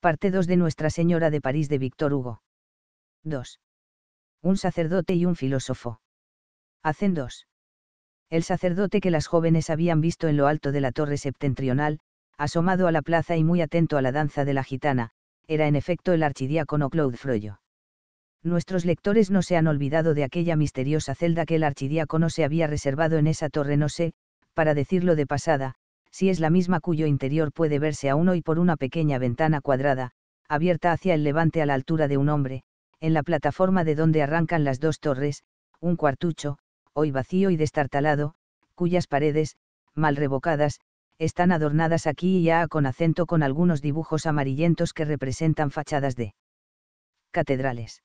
Parte 2 de Nuestra Señora de París de Víctor Hugo. 2. Un sacerdote y un filósofo. Hacen dos. El sacerdote que las jóvenes habían visto en lo alto de la torre septentrional, asomado a la plaza y muy atento a la danza de la gitana, era en efecto el archidiácono Claude Froyo. Nuestros lectores no se han olvidado de aquella misteriosa celda que el archidiácono se había reservado en esa torre no sé, para decirlo de pasada, si es la misma cuyo interior puede verse a uno y por una pequeña ventana cuadrada, abierta hacia el levante a la altura de un hombre, en la plataforma de donde arrancan las dos torres, un cuartucho, hoy vacío y destartalado, cuyas paredes, mal revocadas, están adornadas aquí y allá con acento con algunos dibujos amarillentos que representan fachadas de catedrales.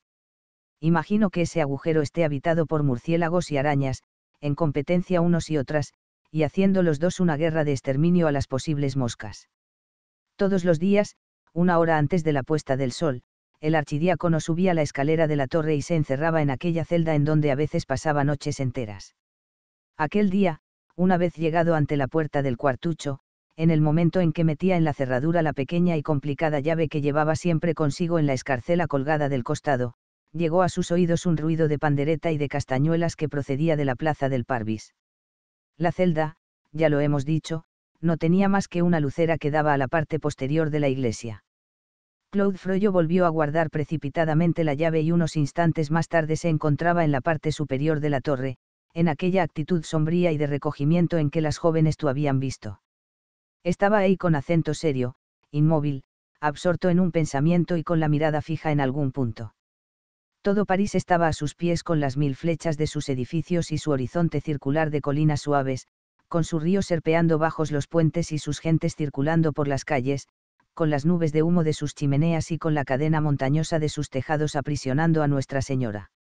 Imagino que ese agujero esté habitado por murciélagos y arañas, en competencia unos y otras, y haciendo los dos una guerra de exterminio a las posibles moscas. Todos los días, una hora antes de la puesta del sol, el archidiácono subía la escalera de la torre y se encerraba en aquella celda en donde a veces pasaba noches enteras. Aquel día, una vez llegado ante la puerta del cuartucho, en el momento en que metía en la cerradura la pequeña y complicada llave que llevaba siempre consigo en la escarcela colgada del costado, llegó a sus oídos un ruido de pandereta y de castañuelas que procedía de la plaza del Parvis. La celda, ya lo hemos dicho, no tenía más que una lucera que daba a la parte posterior de la iglesia. Claude Froyo volvió a guardar precipitadamente la llave y unos instantes más tarde se encontraba en la parte superior de la torre, en aquella actitud sombría y de recogimiento en que las jóvenes tú habían visto. Estaba ahí con acento serio, inmóvil, absorto en un pensamiento y con la mirada fija en algún punto todo París estaba a sus pies con las mil flechas de sus edificios y su horizonte circular de colinas suaves, con su río serpeando bajos los puentes y sus gentes circulando por las calles, con las nubes de humo de sus chimeneas y con la cadena montañosa de sus tejados aprisionando a Nuestra Señora.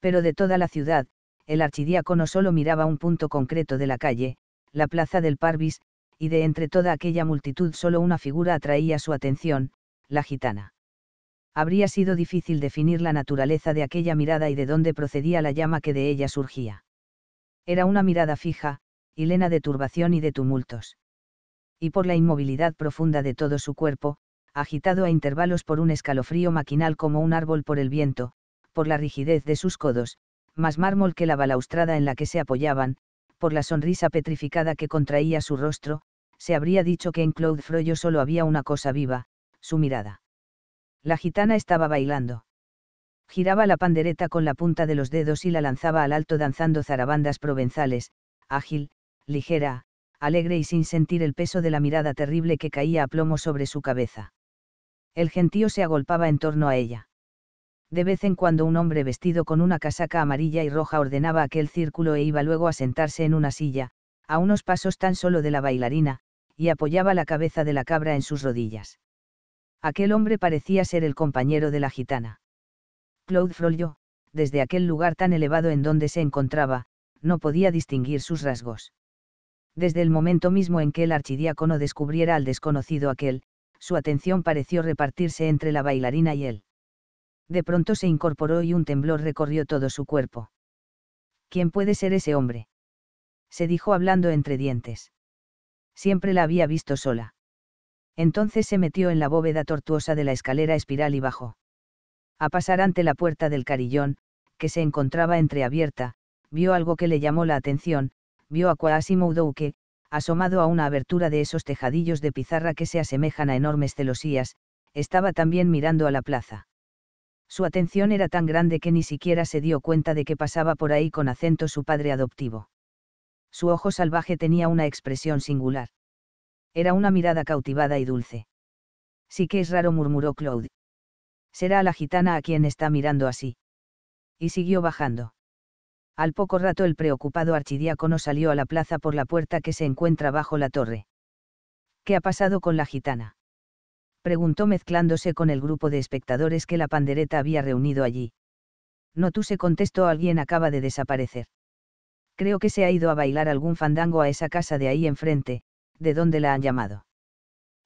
Pero de toda la ciudad, el archidiácono solo miraba un punto concreto de la calle, la plaza del Parvis, y de entre toda aquella multitud solo una figura atraía su atención, la gitana habría sido difícil definir la naturaleza de aquella mirada y de dónde procedía la llama que de ella surgía. Era una mirada fija, y llena de turbación y de tumultos. Y por la inmovilidad profunda de todo su cuerpo, agitado a intervalos por un escalofrío maquinal como un árbol por el viento, por la rigidez de sus codos, más mármol que la balaustrada en la que se apoyaban, por la sonrisa petrificada que contraía su rostro, se habría dicho que en Claude Froyo solo había una cosa viva, su mirada. La gitana estaba bailando. Giraba la pandereta con la punta de los dedos y la lanzaba al alto danzando zarabandas provenzales, ágil, ligera, alegre y sin sentir el peso de la mirada terrible que caía a plomo sobre su cabeza. El gentío se agolpaba en torno a ella. De vez en cuando un hombre vestido con una casaca amarilla y roja ordenaba aquel círculo e iba luego a sentarse en una silla, a unos pasos tan solo de la bailarina, y apoyaba la cabeza de la cabra en sus rodillas. Aquel hombre parecía ser el compañero de la gitana. Claude Frollo, desde aquel lugar tan elevado en donde se encontraba, no podía distinguir sus rasgos. Desde el momento mismo en que el archidiácono descubriera al desconocido aquel, su atención pareció repartirse entre la bailarina y él. De pronto se incorporó y un temblor recorrió todo su cuerpo. ¿Quién puede ser ese hombre? se dijo hablando entre dientes. Siempre la había visto sola. Entonces se metió en la bóveda tortuosa de la escalera espiral y bajó. A pasar ante la puerta del carillón, que se encontraba entreabierta, vio algo que le llamó la atención, vio a Quasimodo que, asomado a una abertura de esos tejadillos de pizarra que se asemejan a enormes celosías, estaba también mirando a la plaza. Su atención era tan grande que ni siquiera se dio cuenta de que pasaba por ahí con acento su padre adoptivo. Su ojo salvaje tenía una expresión singular. Era una mirada cautivada y dulce. Sí que es raro, murmuró Claude. Será la gitana a quien está mirando así. Y siguió bajando. Al poco rato el preocupado archidiácono salió a la plaza por la puerta que se encuentra bajo la torre. ¿Qué ha pasado con la gitana? preguntó mezclándose con el grupo de espectadores que la pandereta había reunido allí. No tú se contestó alguien acaba de desaparecer. Creo que se ha ido a bailar algún fandango a esa casa de ahí enfrente, de dónde la han llamado.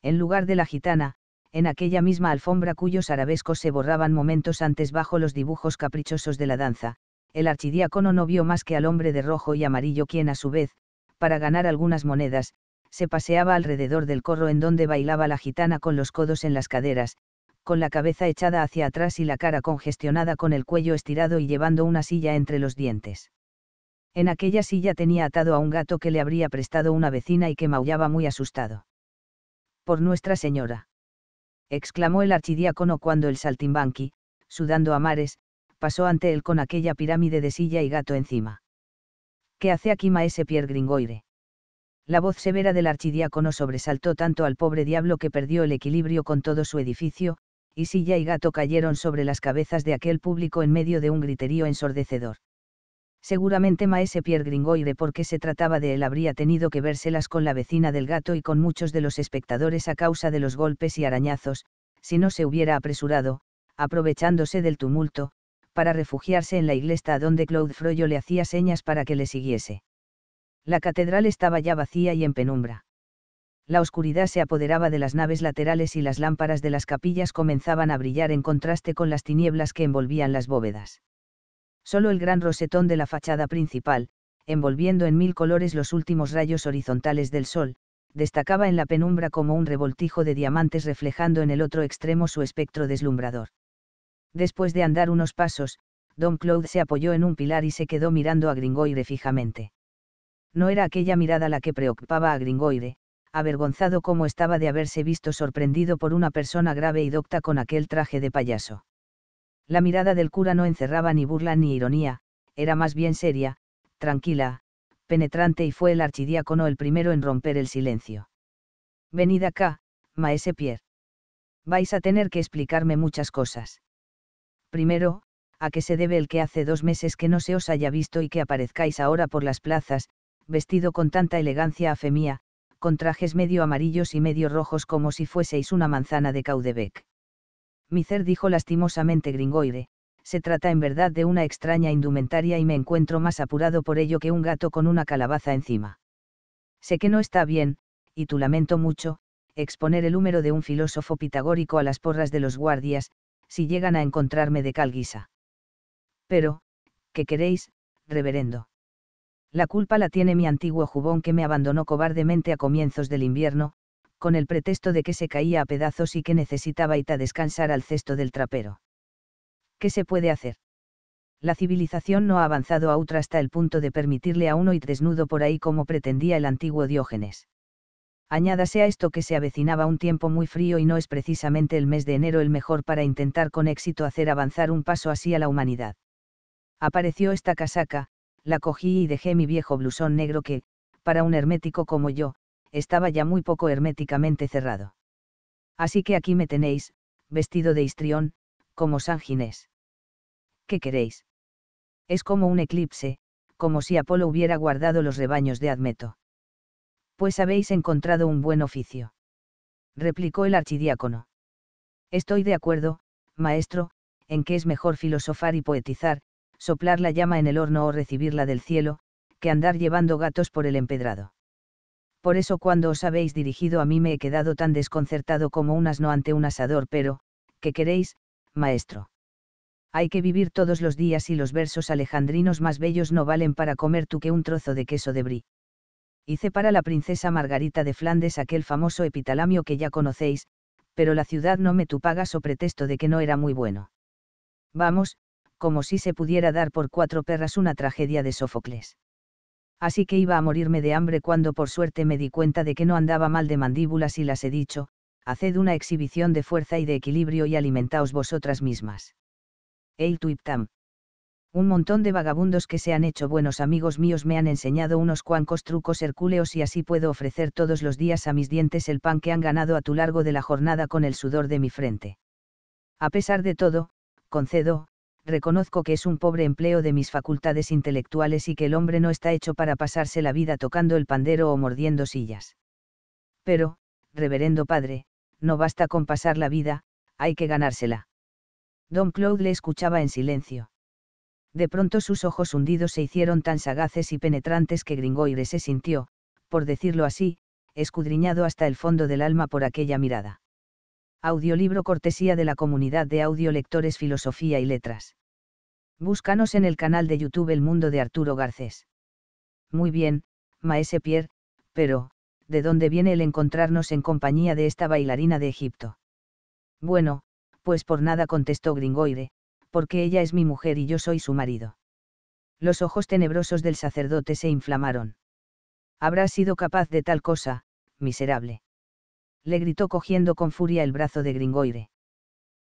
En lugar de la gitana, en aquella misma alfombra cuyos arabescos se borraban momentos antes bajo los dibujos caprichosos de la danza, el archidiácono no vio más que al hombre de rojo y amarillo quien a su vez, para ganar algunas monedas, se paseaba alrededor del corro en donde bailaba la gitana con los codos en las caderas, con la cabeza echada hacia atrás y la cara congestionada con el cuello estirado y llevando una silla entre los dientes. En aquella silla tenía atado a un gato que le habría prestado una vecina y que maullaba muy asustado. Por Nuestra Señora. exclamó el archidiácono cuando el saltimbanqui, sudando a mares, pasó ante él con aquella pirámide de silla y gato encima. ¿Qué hace aquí maese Pierre Gringoire? La voz severa del archidiácono sobresaltó tanto al pobre diablo que perdió el equilibrio con todo su edificio, y silla y gato cayeron sobre las cabezas de aquel público en medio de un griterío ensordecedor. Seguramente Maese Pierre Gringoire porque se trataba de él habría tenido que vérselas con la vecina del gato y con muchos de los espectadores a causa de los golpes y arañazos, si no se hubiera apresurado, aprovechándose del tumulto, para refugiarse en la iglesia donde Claude Froyo le hacía señas para que le siguiese. La catedral estaba ya vacía y en penumbra. La oscuridad se apoderaba de las naves laterales y las lámparas de las capillas comenzaban a brillar en contraste con las tinieblas que envolvían las bóvedas solo el gran rosetón de la fachada principal, envolviendo en mil colores los últimos rayos horizontales del sol, destacaba en la penumbra como un revoltijo de diamantes reflejando en el otro extremo su espectro deslumbrador. Después de andar unos pasos, Don Claude se apoyó en un pilar y se quedó mirando a Gringoire fijamente. No era aquella mirada la que preocupaba a Gringoire, avergonzado como estaba de haberse visto sorprendido por una persona grave y docta con aquel traje de payaso. La mirada del cura no encerraba ni burla ni ironía, era más bien seria, tranquila, penetrante y fue el archidiácono el primero en romper el silencio. Venid acá, maese Pierre. Vais a tener que explicarme muchas cosas. Primero, a qué se debe el que hace dos meses que no se os haya visto y que aparezcáis ahora por las plazas, vestido con tanta elegancia afemía, con trajes medio amarillos y medio rojos como si fueseis una manzana de Caudebec. Micer dijo lastimosamente Gringoire, se trata en verdad de una extraña indumentaria y me encuentro más apurado por ello que un gato con una calabaza encima. Sé que no está bien, y tú lamento mucho, exponer el húmero de un filósofo pitagórico a las porras de los guardias, si llegan a encontrarme de calguisa. Pero, ¿qué queréis, reverendo? La culpa la tiene mi antiguo jubón que me abandonó cobardemente a comienzos del invierno, con el pretexto de que se caía a pedazos y que necesitaba Ita descansar al cesto del trapero. ¿Qué se puede hacer? La civilización no ha avanzado a ultra hasta el punto de permitirle a uno ir desnudo por ahí como pretendía el antiguo Diógenes. Añádase a esto que se avecinaba un tiempo muy frío y no es precisamente el mes de enero el mejor para intentar con éxito hacer avanzar un paso así a la humanidad. Apareció esta casaca, la cogí y dejé mi viejo blusón negro que, para un hermético como yo, estaba ya muy poco herméticamente cerrado. Así que aquí me tenéis, vestido de histrión, como San Ginés. ¿Qué queréis? Es como un eclipse, como si Apolo hubiera guardado los rebaños de Admeto. Pues habéis encontrado un buen oficio. Replicó el archidiácono. Estoy de acuerdo, maestro, en que es mejor filosofar y poetizar, soplar la llama en el horno o recibirla del cielo, que andar llevando gatos por el empedrado por eso cuando os habéis dirigido a mí me he quedado tan desconcertado como un asno ante un asador, pero, ¿qué queréis, maestro? Hay que vivir todos los días y los versos alejandrinos más bellos no valen para comer tú que un trozo de queso de brie. Hice para la princesa Margarita de Flandes aquel famoso epitalamio que ya conocéis, pero la ciudad no me tupaga so pretexto de que no era muy bueno. Vamos, como si se pudiera dar por cuatro perras una tragedia de Sófocles así que iba a morirme de hambre cuando por suerte me di cuenta de que no andaba mal de mandíbulas y las he dicho, haced una exhibición de fuerza y de equilibrio y alimentaos vosotras mismas. El Un montón de vagabundos que se han hecho buenos amigos míos me han enseñado unos cuancos trucos hercúleos y así puedo ofrecer todos los días a mis dientes el pan que han ganado a tu largo de la jornada con el sudor de mi frente. A pesar de todo, concedo, reconozco que es un pobre empleo de mis facultades intelectuales y que el hombre no está hecho para pasarse la vida tocando el pandero o mordiendo sillas. Pero, reverendo padre, no basta con pasar la vida, hay que ganársela. Don Claude le escuchaba en silencio. De pronto sus ojos hundidos se hicieron tan sagaces y penetrantes que Gringoire se sintió, por decirlo así, escudriñado hasta el fondo del alma por aquella mirada. Audiolibro cortesía de la comunidad de audiolectores Filosofía y Letras. Búscanos en el canal de YouTube El Mundo de Arturo Garcés. Muy bien, Maese Pierre, pero, ¿de dónde viene el encontrarnos en compañía de esta bailarina de Egipto? Bueno, pues por nada contestó Gringoire, porque ella es mi mujer y yo soy su marido. Los ojos tenebrosos del sacerdote se inflamaron. ¿Habrá sido capaz de tal cosa, miserable. Le gritó cogiendo con furia el brazo de Gringoire.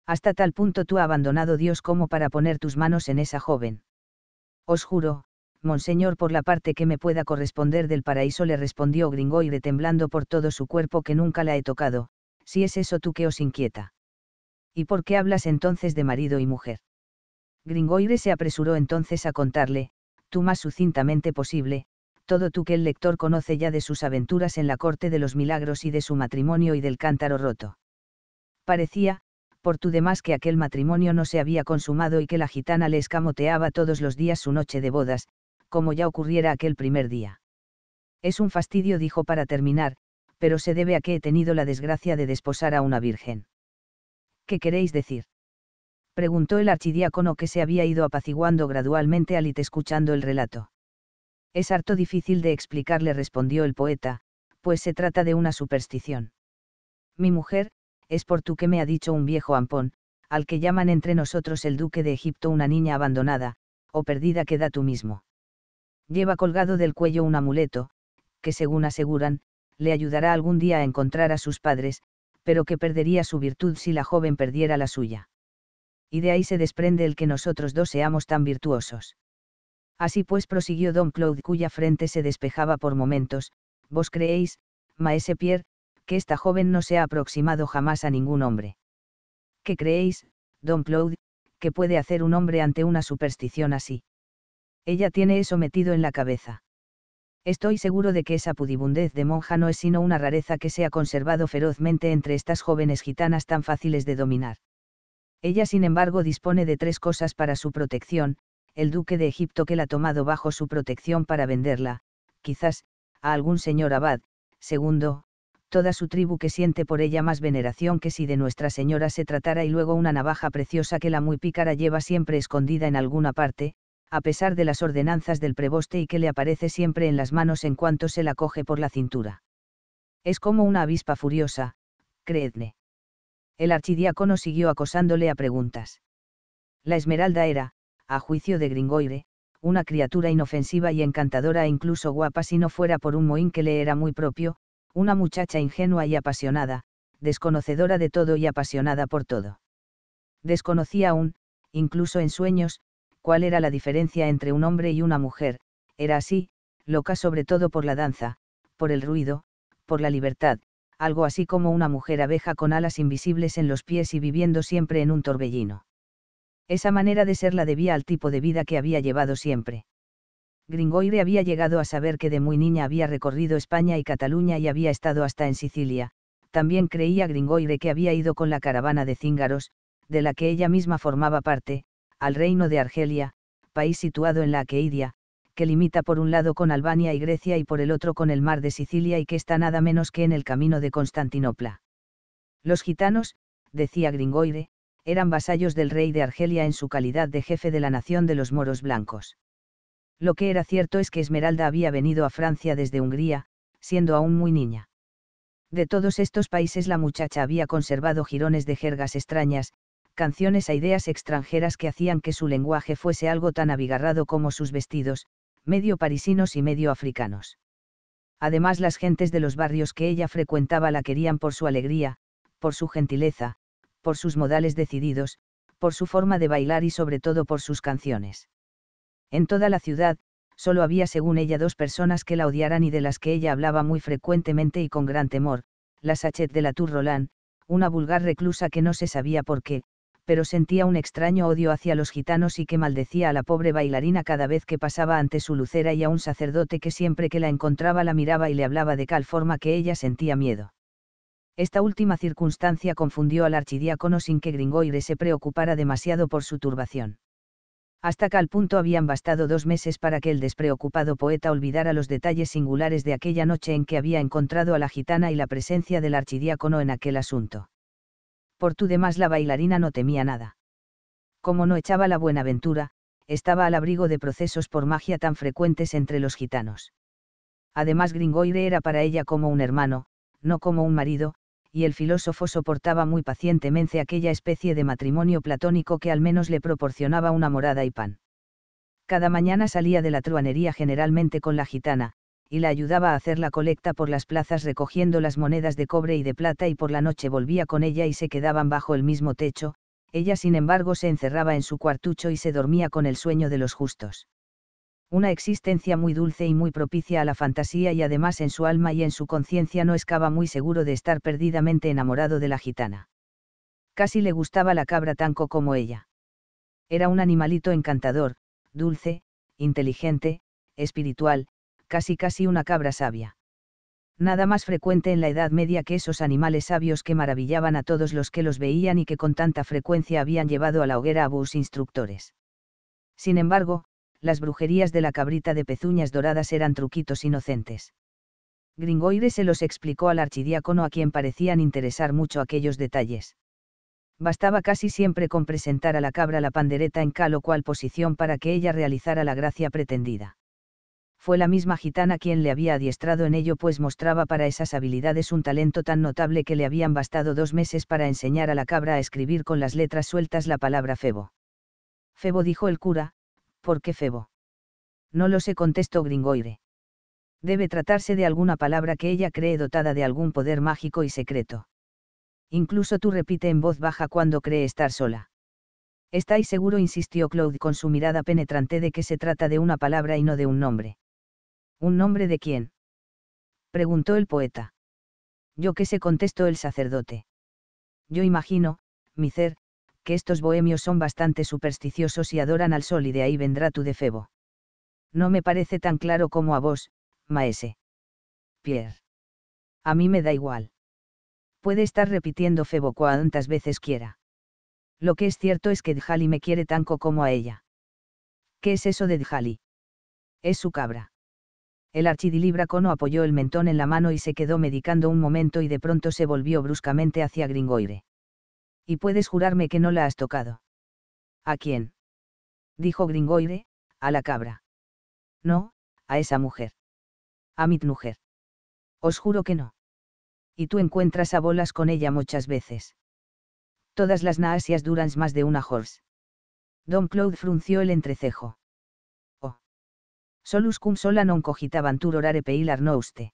Hasta tal punto tú has abandonado Dios como para poner tus manos en esa joven. Os juro, monseñor, por la parte que me pueda corresponder del paraíso, le respondió Gringoire temblando por todo su cuerpo que nunca la he tocado, si es eso tú que os inquieta. ¿Y por qué hablas entonces de marido y mujer? Gringoire se apresuró entonces a contarle, tú más sucintamente posible, todo tú que el lector conoce ya de sus aventuras en la corte de los milagros y de su matrimonio y del cántaro roto. Parecía, por tu demás que aquel matrimonio no se había consumado y que la gitana le escamoteaba todos los días su noche de bodas, como ya ocurriera aquel primer día. Es un fastidio, dijo para terminar, pero se debe a que he tenido la desgracia de desposar a una virgen. ¿Qué queréis decir? preguntó el archidiácono que se había ido apaciguando gradualmente al it escuchando el relato. Es harto difícil de explicarle, respondió el poeta, pues se trata de una superstición. Mi mujer, es por tú que me ha dicho un viejo ampón, al que llaman entre nosotros el duque de Egipto una niña abandonada, o perdida queda tú mismo. Lleva colgado del cuello un amuleto, que según aseguran, le ayudará algún día a encontrar a sus padres, pero que perdería su virtud si la joven perdiera la suya. Y de ahí se desprende el que nosotros dos seamos tan virtuosos. Así pues prosiguió Don Claude cuya frente se despejaba por momentos, vos creéis, maese Pierre, esta joven no se ha aproximado jamás a ningún hombre. ¿Qué creéis, don Claude, que puede hacer un hombre ante una superstición así? Ella tiene eso metido en la cabeza. Estoy seguro de que esa pudibundez de monja no es sino una rareza que se ha conservado ferozmente entre estas jóvenes gitanas tan fáciles de dominar. Ella sin embargo dispone de tres cosas para su protección, el duque de Egipto que la ha tomado bajo su protección para venderla, quizás, a algún señor abad, segundo, toda su tribu que siente por ella más veneración que si de Nuestra Señora se tratara y luego una navaja preciosa que la muy pícara lleva siempre escondida en alguna parte, a pesar de las ordenanzas del preboste y que le aparece siempre en las manos en cuanto se la coge por la cintura. Es como una avispa furiosa, creedme. El archidiácono siguió acosándole a preguntas. La esmeralda era, a juicio de Gringoire, una criatura inofensiva y encantadora e incluso guapa si no fuera por un mohín que le era muy propio, una muchacha ingenua y apasionada, desconocedora de todo y apasionada por todo. Desconocía aún, incluso en sueños, cuál era la diferencia entre un hombre y una mujer, era así, loca sobre todo por la danza, por el ruido, por la libertad, algo así como una mujer abeja con alas invisibles en los pies y viviendo siempre en un torbellino. Esa manera de ser la debía al tipo de vida que había llevado siempre. Gringoire había llegado a saber que de muy niña había recorrido España y Cataluña y había estado hasta en Sicilia, también creía Gringoire que había ido con la caravana de cíngaros, de la que ella misma formaba parte, al reino de Argelia, país situado en la Aqueidia, que limita por un lado con Albania y Grecia y por el otro con el mar de Sicilia y que está nada menos que en el camino de Constantinopla. Los gitanos, decía Gringoire, eran vasallos del rey de Argelia en su calidad de jefe de la nación de los moros blancos. Lo que era cierto es que Esmeralda había venido a Francia desde Hungría, siendo aún muy niña. De todos estos países la muchacha había conservado jirones de jergas extrañas, canciones a e ideas extranjeras que hacían que su lenguaje fuese algo tan abigarrado como sus vestidos, medio parisinos y medio africanos. Además las gentes de los barrios que ella frecuentaba la querían por su alegría, por su gentileza, por sus modales decididos, por su forma de bailar y sobre todo por sus canciones. En toda la ciudad, solo había según ella dos personas que la odiaran y de las que ella hablaba muy frecuentemente y con gran temor, la Sachet de la Tour Roland, una vulgar reclusa que no se sabía por qué, pero sentía un extraño odio hacia los gitanos y que maldecía a la pobre bailarina cada vez que pasaba ante su lucera y a un sacerdote que siempre que la encontraba la miraba y le hablaba de tal forma que ella sentía miedo. Esta última circunstancia confundió al archidiácono sin que Gringoire se preocupara demasiado por su turbación hasta tal punto habían bastado dos meses para que el despreocupado poeta olvidara los detalles singulares de aquella noche en que había encontrado a la gitana y la presencia del archidiácono en aquel asunto. Por tu demás la bailarina no temía nada. Como no echaba la buena ventura, estaba al abrigo de procesos por magia tan frecuentes entre los gitanos. Además Gringoire era para ella como un hermano, no como un marido, y el filósofo soportaba muy pacientemente aquella especie de matrimonio platónico que al menos le proporcionaba una morada y pan. Cada mañana salía de la truanería generalmente con la gitana, y la ayudaba a hacer la colecta por las plazas recogiendo las monedas de cobre y de plata y por la noche volvía con ella y se quedaban bajo el mismo techo, ella sin embargo se encerraba en su cuartucho y se dormía con el sueño de los justos una existencia muy dulce y muy propicia a la fantasía y además en su alma y en su conciencia no escaba muy seguro de estar perdidamente enamorado de la gitana. Casi le gustaba la cabra tanco como ella. Era un animalito encantador, dulce, inteligente, espiritual, casi casi una cabra sabia. Nada más frecuente en la Edad Media que esos animales sabios que maravillaban a todos los que los veían y que con tanta frecuencia habían llevado a la hoguera a bus instructores. Sin embargo, las brujerías de la cabrita de pezuñas doradas eran truquitos inocentes. Gringoire se los explicó al archidiácono a quien parecían interesar mucho aquellos detalles. Bastaba casi siempre con presentar a la cabra la pandereta en cal o cual posición para que ella realizara la gracia pretendida. Fue la misma gitana quien le había adiestrado en ello pues mostraba para esas habilidades un talento tan notable que le habían bastado dos meses para enseñar a la cabra a escribir con las letras sueltas la palabra febo. Febo dijo el cura, ¿por qué Febo? No lo sé, contestó Gringoire. Debe tratarse de alguna palabra que ella cree dotada de algún poder mágico y secreto. Incluso tú repite en voz baja cuando cree estar sola. Estáis seguro, insistió Claude con su mirada penetrante de que se trata de una palabra y no de un nombre. ¿Un nombre de quién? preguntó el poeta. Yo qué sé, contestó el sacerdote. Yo imagino, miser, que estos bohemios son bastante supersticiosos y adoran al sol y de ahí vendrá tu Febo. No me parece tan claro como a vos, maese. Pierre. A mí me da igual. Puede estar repitiendo febo cuantas veces quiera. Lo que es cierto es que Djali me quiere tanco como a ella. ¿Qué es eso de Djali? Es su cabra. El no apoyó el mentón en la mano y se quedó medicando un momento y de pronto se volvió bruscamente hacia Gringoire y puedes jurarme que no la has tocado. ¿A quién? dijo Gringoire, a la cabra. No, a esa mujer. A mi mujer. Os juro que no. Y tú encuentras a bolas con ella muchas veces. Todas las naasias duran más de una horse. Don Claude frunció el entrecejo. Oh. Solus cum sola non cogitaban tur orare peilar nouste.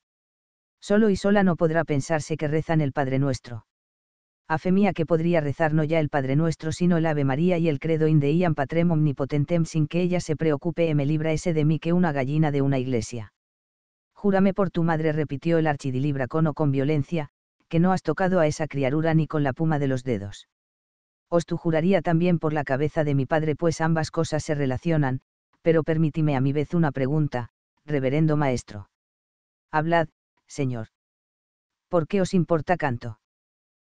Solo y sola no podrá pensarse que rezan el Padre Nuestro a fe mía que podría rezar no ya el Padre Nuestro sino el Ave María y el Credo in Patrem Omnipotentem sin que ella se preocupe e me libra ese de mí que una gallina de una iglesia. Júrame por tu madre repitió el archidilibracono con violencia, que no has tocado a esa criatura ni con la puma de los dedos. Os tu juraría también por la cabeza de mi padre pues ambas cosas se relacionan, pero permítime a mi vez una pregunta, reverendo maestro. Hablad, señor. ¿Por qué os importa canto?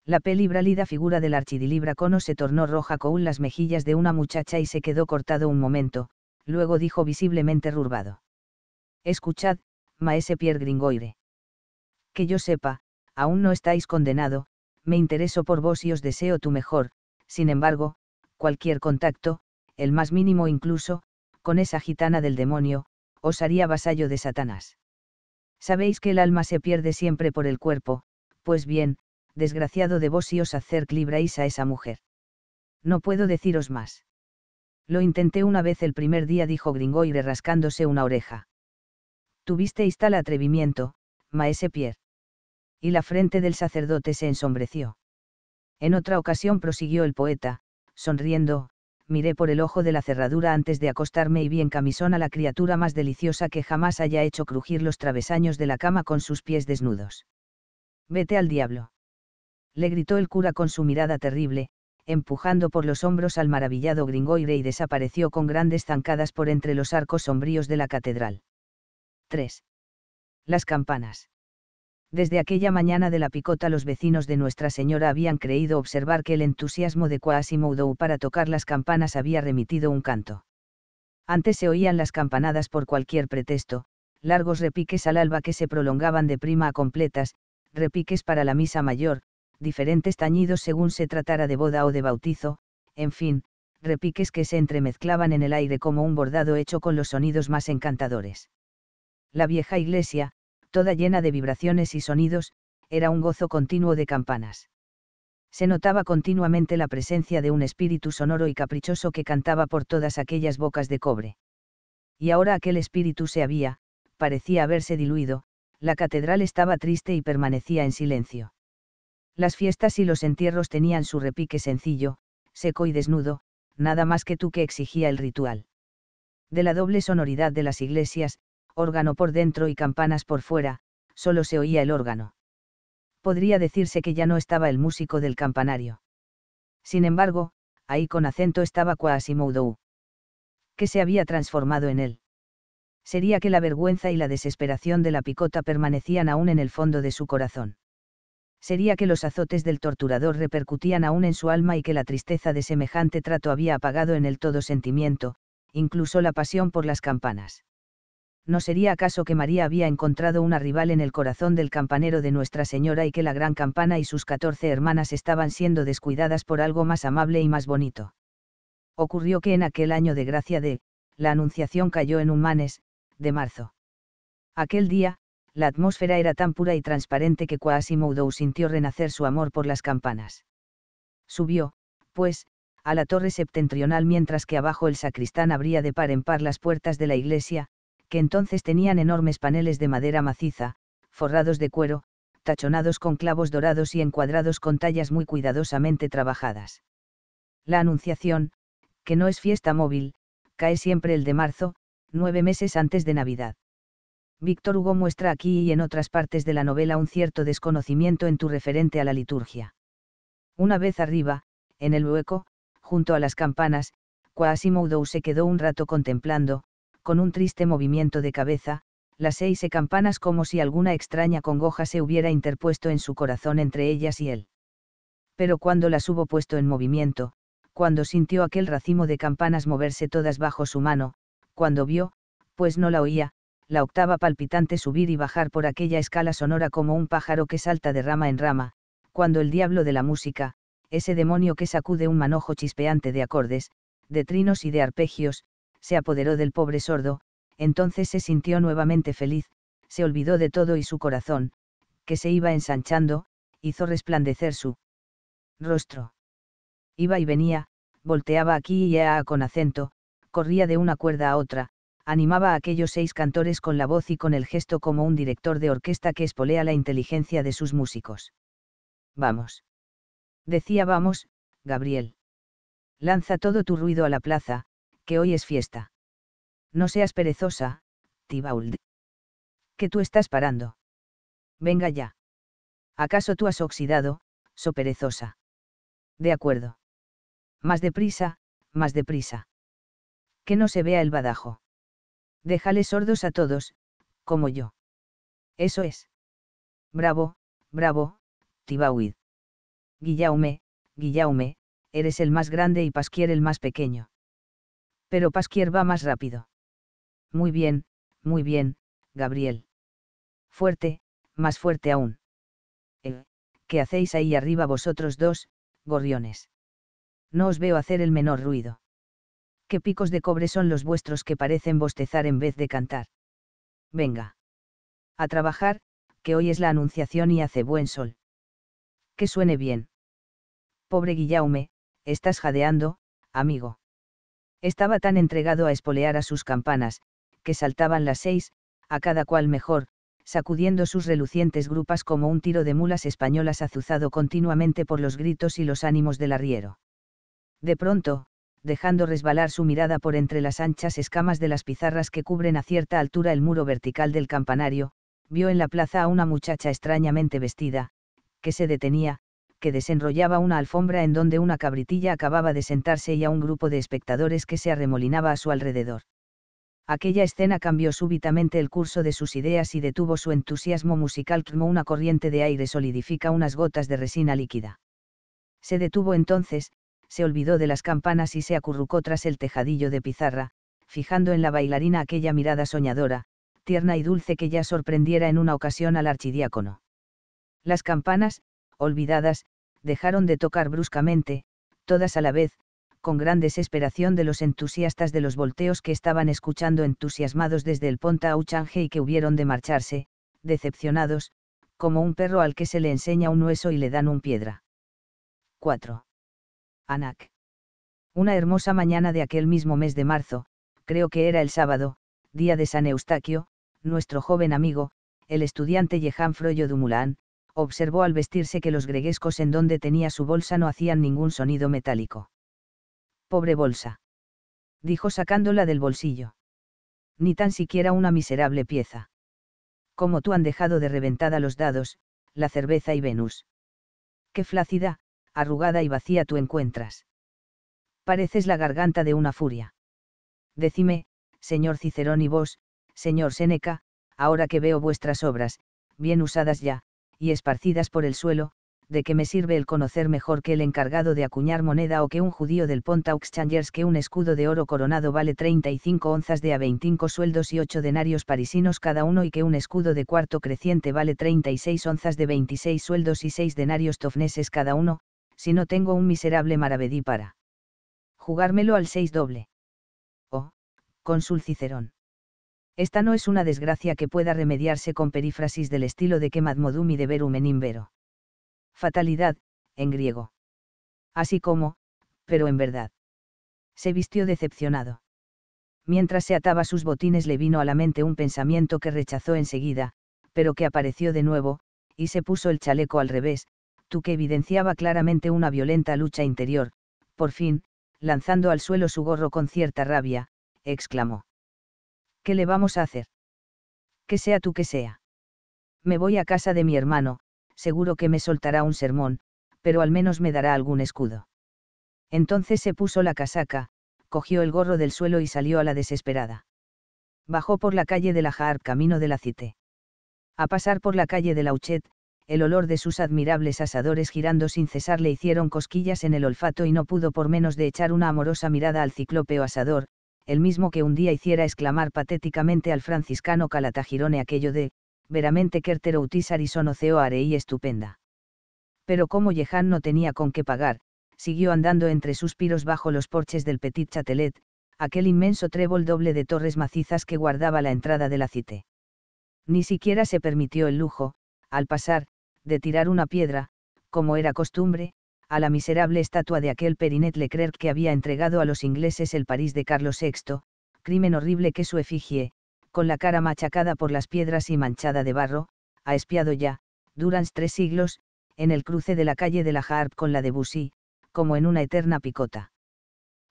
La brálida figura del archidilibra cono se tornó roja con las mejillas de una muchacha y se quedó cortado un momento, luego dijo visiblemente rurbado. Escuchad, maese Pierre Gringoire. Que yo sepa, aún no estáis condenado, me intereso por vos y os deseo tu mejor, sin embargo, cualquier contacto, el más mínimo incluso, con esa gitana del demonio, os haría vasallo de Satanás. Sabéis que el alma se pierde siempre por el cuerpo, pues bien, desgraciado de vos y os hacer libráis a esa mujer. No puedo deciros más. Lo intenté una vez el primer día, dijo Gringoire rascándose una oreja. Tuvisteis tal atrevimiento, maese Pierre. Y la frente del sacerdote se ensombreció. En otra ocasión prosiguió el poeta, sonriendo, miré por el ojo de la cerradura antes de acostarme y vi en camisón a la criatura más deliciosa que jamás haya hecho crujir los travesaños de la cama con sus pies desnudos. Vete al diablo le gritó el cura con su mirada terrible, empujando por los hombros al maravillado Gringoire y desapareció con grandes zancadas por entre los arcos sombríos de la catedral. 3. Las campanas. Desde aquella mañana de la picota los vecinos de Nuestra Señora habían creído observar que el entusiasmo de Quasimodo para tocar las campanas había remitido un canto. Antes se oían las campanadas por cualquier pretexto, largos repiques al alba que se prolongaban de prima a completas, repiques para la misa mayor, diferentes tañidos según se tratara de boda o de bautizo, en fin, repiques que se entremezclaban en el aire como un bordado hecho con los sonidos más encantadores. La vieja iglesia, toda llena de vibraciones y sonidos, era un gozo continuo de campanas. Se notaba continuamente la presencia de un espíritu sonoro y caprichoso que cantaba por todas aquellas bocas de cobre. Y ahora aquel espíritu se había, parecía haberse diluido, la catedral estaba triste y permanecía en silencio. Las fiestas y los entierros tenían su repique sencillo, seco y desnudo, nada más que tú que exigía el ritual. De la doble sonoridad de las iglesias, órgano por dentro y campanas por fuera, solo se oía el órgano. Podría decirse que ya no estaba el músico del campanario. Sin embargo, ahí con acento estaba Quasimodo. que se había transformado en él? Sería que la vergüenza y la desesperación de la picota permanecían aún en el fondo de su corazón sería que los azotes del torturador repercutían aún en su alma y que la tristeza de semejante trato había apagado en él todo sentimiento, incluso la pasión por las campanas. ¿No sería acaso que María había encontrado una rival en el corazón del campanero de Nuestra Señora y que la gran campana y sus catorce hermanas estaban siendo descuidadas por algo más amable y más bonito? Ocurrió que en aquel año de gracia de, la Anunciación cayó en un manes, de marzo. Aquel día, la atmósfera era tan pura y transparente que Quasimodo sintió renacer su amor por las campanas. Subió, pues, a la torre septentrional mientras que abajo el sacristán abría de par en par las puertas de la iglesia, que entonces tenían enormes paneles de madera maciza, forrados de cuero, tachonados con clavos dorados y encuadrados con tallas muy cuidadosamente trabajadas. La Anunciación, que no es fiesta móvil, cae siempre el de marzo, nueve meses antes de Navidad. Víctor Hugo muestra aquí y en otras partes de la novela un cierto desconocimiento en tu referente a la liturgia. Una vez arriba, en el hueco, junto a las campanas, Quasimodo se quedó un rato contemplando, con un triste movimiento de cabeza, las seis campanas como si alguna extraña congoja se hubiera interpuesto en su corazón entre ellas y él. Pero cuando las hubo puesto en movimiento, cuando sintió aquel racimo de campanas moverse todas bajo su mano, cuando vio, pues no la oía, la octava palpitante subir y bajar por aquella escala sonora como un pájaro que salta de rama en rama, cuando el diablo de la música, ese demonio que sacude un manojo chispeante de acordes, de trinos y de arpegios, se apoderó del pobre sordo, entonces se sintió nuevamente feliz, se olvidó de todo y su corazón, que se iba ensanchando, hizo resplandecer su rostro. Iba y venía, volteaba aquí y allá con acento, corría de una cuerda a otra, animaba a aquellos seis cantores con la voz y con el gesto como un director de orquesta que espolea la inteligencia de sus músicos. Vamos. Decía vamos, Gabriel. Lanza todo tu ruido a la plaza, que hoy es fiesta. No seas perezosa, Tibauld. Que tú estás parando. Venga ya. ¿Acaso tú has oxidado, so perezosa? De acuerdo. Más deprisa, más deprisa. Que no se vea el badajo déjale sordos a todos, como yo. Eso es. Bravo, bravo, Tibauid. Guillaume, Guillaume, eres el más grande y Pasquier el más pequeño. Pero Pasquier va más rápido. Muy bien, muy bien, Gabriel. Fuerte, más fuerte aún. ¿Qué hacéis ahí arriba vosotros dos, gorriones? No os veo hacer el menor ruido qué picos de cobre son los vuestros que parecen bostezar en vez de cantar. Venga. A trabajar, que hoy es la Anunciación y hace buen sol. Que suene bien. Pobre Guillaume, estás jadeando, amigo. Estaba tan entregado a espolear a sus campanas, que saltaban las seis, a cada cual mejor, sacudiendo sus relucientes grupas como un tiro de mulas españolas azuzado continuamente por los gritos y los ánimos del arriero. De pronto, dejando resbalar su mirada por entre las anchas escamas de las pizarras que cubren a cierta altura el muro vertical del campanario, vio en la plaza a una muchacha extrañamente vestida, que se detenía, que desenrollaba una alfombra en donde una cabritilla acababa de sentarse y a un grupo de espectadores que se arremolinaba a su alrededor. Aquella escena cambió súbitamente el curso de sus ideas y detuvo su entusiasmo musical como una corriente de aire solidifica unas gotas de resina líquida. Se detuvo entonces, se olvidó de las campanas y se acurrucó tras el tejadillo de pizarra, fijando en la bailarina aquella mirada soñadora, tierna y dulce que ya sorprendiera en una ocasión al archidiácono. Las campanas, olvidadas, dejaron de tocar bruscamente, todas a la vez, con gran desesperación de los entusiastas de los volteos que estaban escuchando entusiasmados desde el Ponta y que hubieron de marcharse, decepcionados, como un perro al que se le enseña un hueso y le dan un piedra. 4. Anak. Una hermosa mañana de aquel mismo mes de marzo, creo que era el sábado, día de San Eustaquio, nuestro joven amigo, el estudiante Jehan Froyo Dumoulin, observó al vestirse que los greguescos en donde tenía su bolsa no hacían ningún sonido metálico. Pobre bolsa. Dijo sacándola del bolsillo. Ni tan siquiera una miserable pieza. Como tú han dejado de reventada los dados, la cerveza y Venus. Qué flácida, arrugada y vacía tú encuentras. Pareces la garganta de una furia. Decime, señor Cicerón y vos, señor Séneca, ahora que veo vuestras obras, bien usadas ya, y esparcidas por el suelo, de qué me sirve el conocer mejor que el encargado de acuñar moneda o que un judío del Ponta Changers que un escudo de oro coronado vale 35 onzas de a 25 sueldos y 8 denarios parisinos cada uno y que un escudo de cuarto creciente vale 36 onzas de 26 sueldos y 6 denarios tofneses cada uno, si no tengo un miserable maravedí para jugármelo al seis doble. Oh, cónsul Cicerón. Esta no es una desgracia que pueda remediarse con perífrasis del estilo de que madmodum y de verum en invero. Fatalidad, en griego. Así como, pero en verdad. Se vistió decepcionado. Mientras se ataba sus botines le vino a la mente un pensamiento que rechazó enseguida, pero que apareció de nuevo, y se puso el chaleco al revés, que evidenciaba claramente una violenta lucha interior, por fin, lanzando al suelo su gorro con cierta rabia, exclamó. ¿Qué le vamos a hacer? Que sea tú que sea. Me voy a casa de mi hermano, seguro que me soltará un sermón, pero al menos me dará algún escudo. Entonces se puso la casaca, cogió el gorro del suelo y salió a la desesperada. Bajó por la calle de la Jaar camino de la Cité. A pasar por la calle de la Uchet, el olor de sus admirables asadores girando sin cesar le hicieron cosquillas en el olfato y no pudo por menos de echar una amorosa mirada al ciclópeo asador, el mismo que un día hiciera exclamar patéticamente al franciscano Calatagirone aquello de, veramente quertero utisar y estupenda. Pero como Yehan no tenía con qué pagar, siguió andando entre suspiros bajo los porches del Petit Chatelet, aquel inmenso trébol doble de torres macizas que guardaba la entrada de la Ni siquiera se permitió el lujo, al pasar, de tirar una piedra, como era costumbre, a la miserable estatua de aquel Perinet Leclerc que había entregado a los ingleses el París de Carlos VI, crimen horrible que su efigie, con la cara machacada por las piedras y manchada de barro, ha espiado ya, durante tres siglos, en el cruce de la calle de la Harpe con la de Bussy, como en una eterna picota.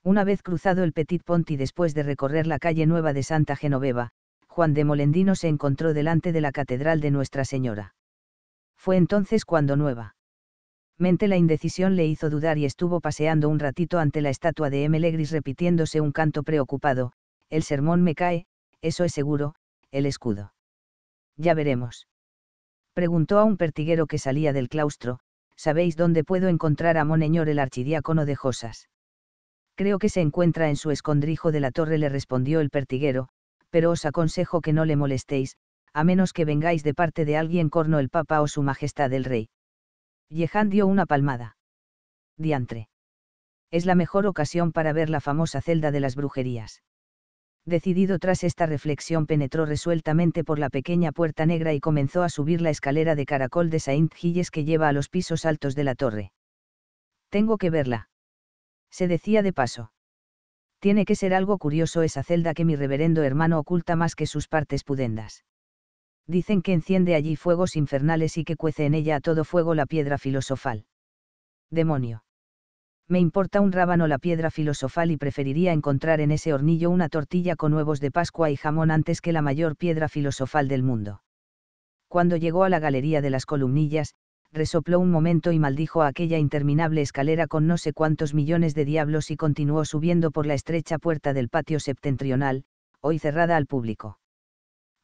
Una vez cruzado el Petit Pont y después de recorrer la calle nueva de Santa Genoveva, Juan de Molendino se encontró delante de la Catedral de Nuestra Señora fue entonces cuando nueva. Mente la indecisión le hizo dudar y estuvo paseando un ratito ante la estatua de M. Legris repitiéndose un canto preocupado, el sermón me cae, eso es seguro, el escudo. Ya veremos. Preguntó a un pertiguero que salía del claustro, ¿sabéis dónde puedo encontrar a Moneñor el archidiácono de Josas? Creo que se encuentra en su escondrijo de la torre, le respondió el pertiguero, pero os aconsejo que no le molestéis, a menos que vengáis de parte de alguien corno el Papa o su Majestad el Rey. Yehan dio una palmada. Diantre. Es la mejor ocasión para ver la famosa celda de las brujerías. Decidido tras esta reflexión penetró resueltamente por la pequeña puerta negra y comenzó a subir la escalera de caracol de Saint Gilles que lleva a los pisos altos de la torre. Tengo que verla. Se decía de paso. Tiene que ser algo curioso esa celda que mi reverendo hermano oculta más que sus partes pudendas dicen que enciende allí fuegos infernales y que cuece en ella a todo fuego la piedra filosofal. Demonio. Me importa un rábano la piedra filosofal y preferiría encontrar en ese hornillo una tortilla con huevos de Pascua y jamón antes que la mayor piedra filosofal del mundo. Cuando llegó a la galería de las columnillas, resopló un momento y maldijo aquella interminable escalera con no sé cuántos millones de diablos y continuó subiendo por la estrecha puerta del patio septentrional, hoy cerrada al público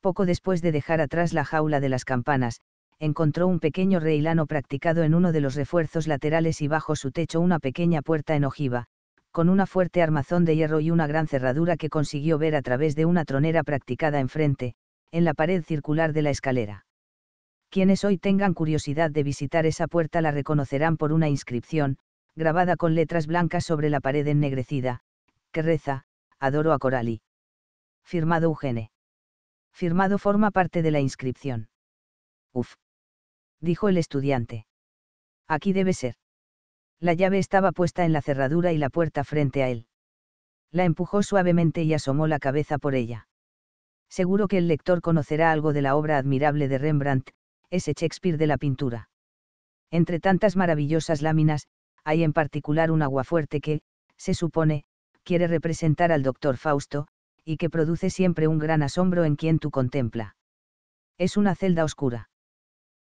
poco después de dejar atrás la jaula de las campanas, encontró un pequeño reilano practicado en uno de los refuerzos laterales y bajo su techo una pequeña puerta en ojiva, con una fuerte armazón de hierro y una gran cerradura que consiguió ver a través de una tronera practicada enfrente, en la pared circular de la escalera. Quienes hoy tengan curiosidad de visitar esa puerta la reconocerán por una inscripción, grabada con letras blancas sobre la pared ennegrecida, que reza, Adoro a Corali. Firmado Eugene firmado forma parte de la inscripción. Uf. Dijo el estudiante. Aquí debe ser. La llave estaba puesta en la cerradura y la puerta frente a él. La empujó suavemente y asomó la cabeza por ella. Seguro que el lector conocerá algo de la obra admirable de Rembrandt, ese Shakespeare de la pintura. Entre tantas maravillosas láminas, hay en particular un aguafuerte que, se supone, quiere representar al doctor Fausto, y que produce siempre un gran asombro en quien tú contempla. Es una celda oscura.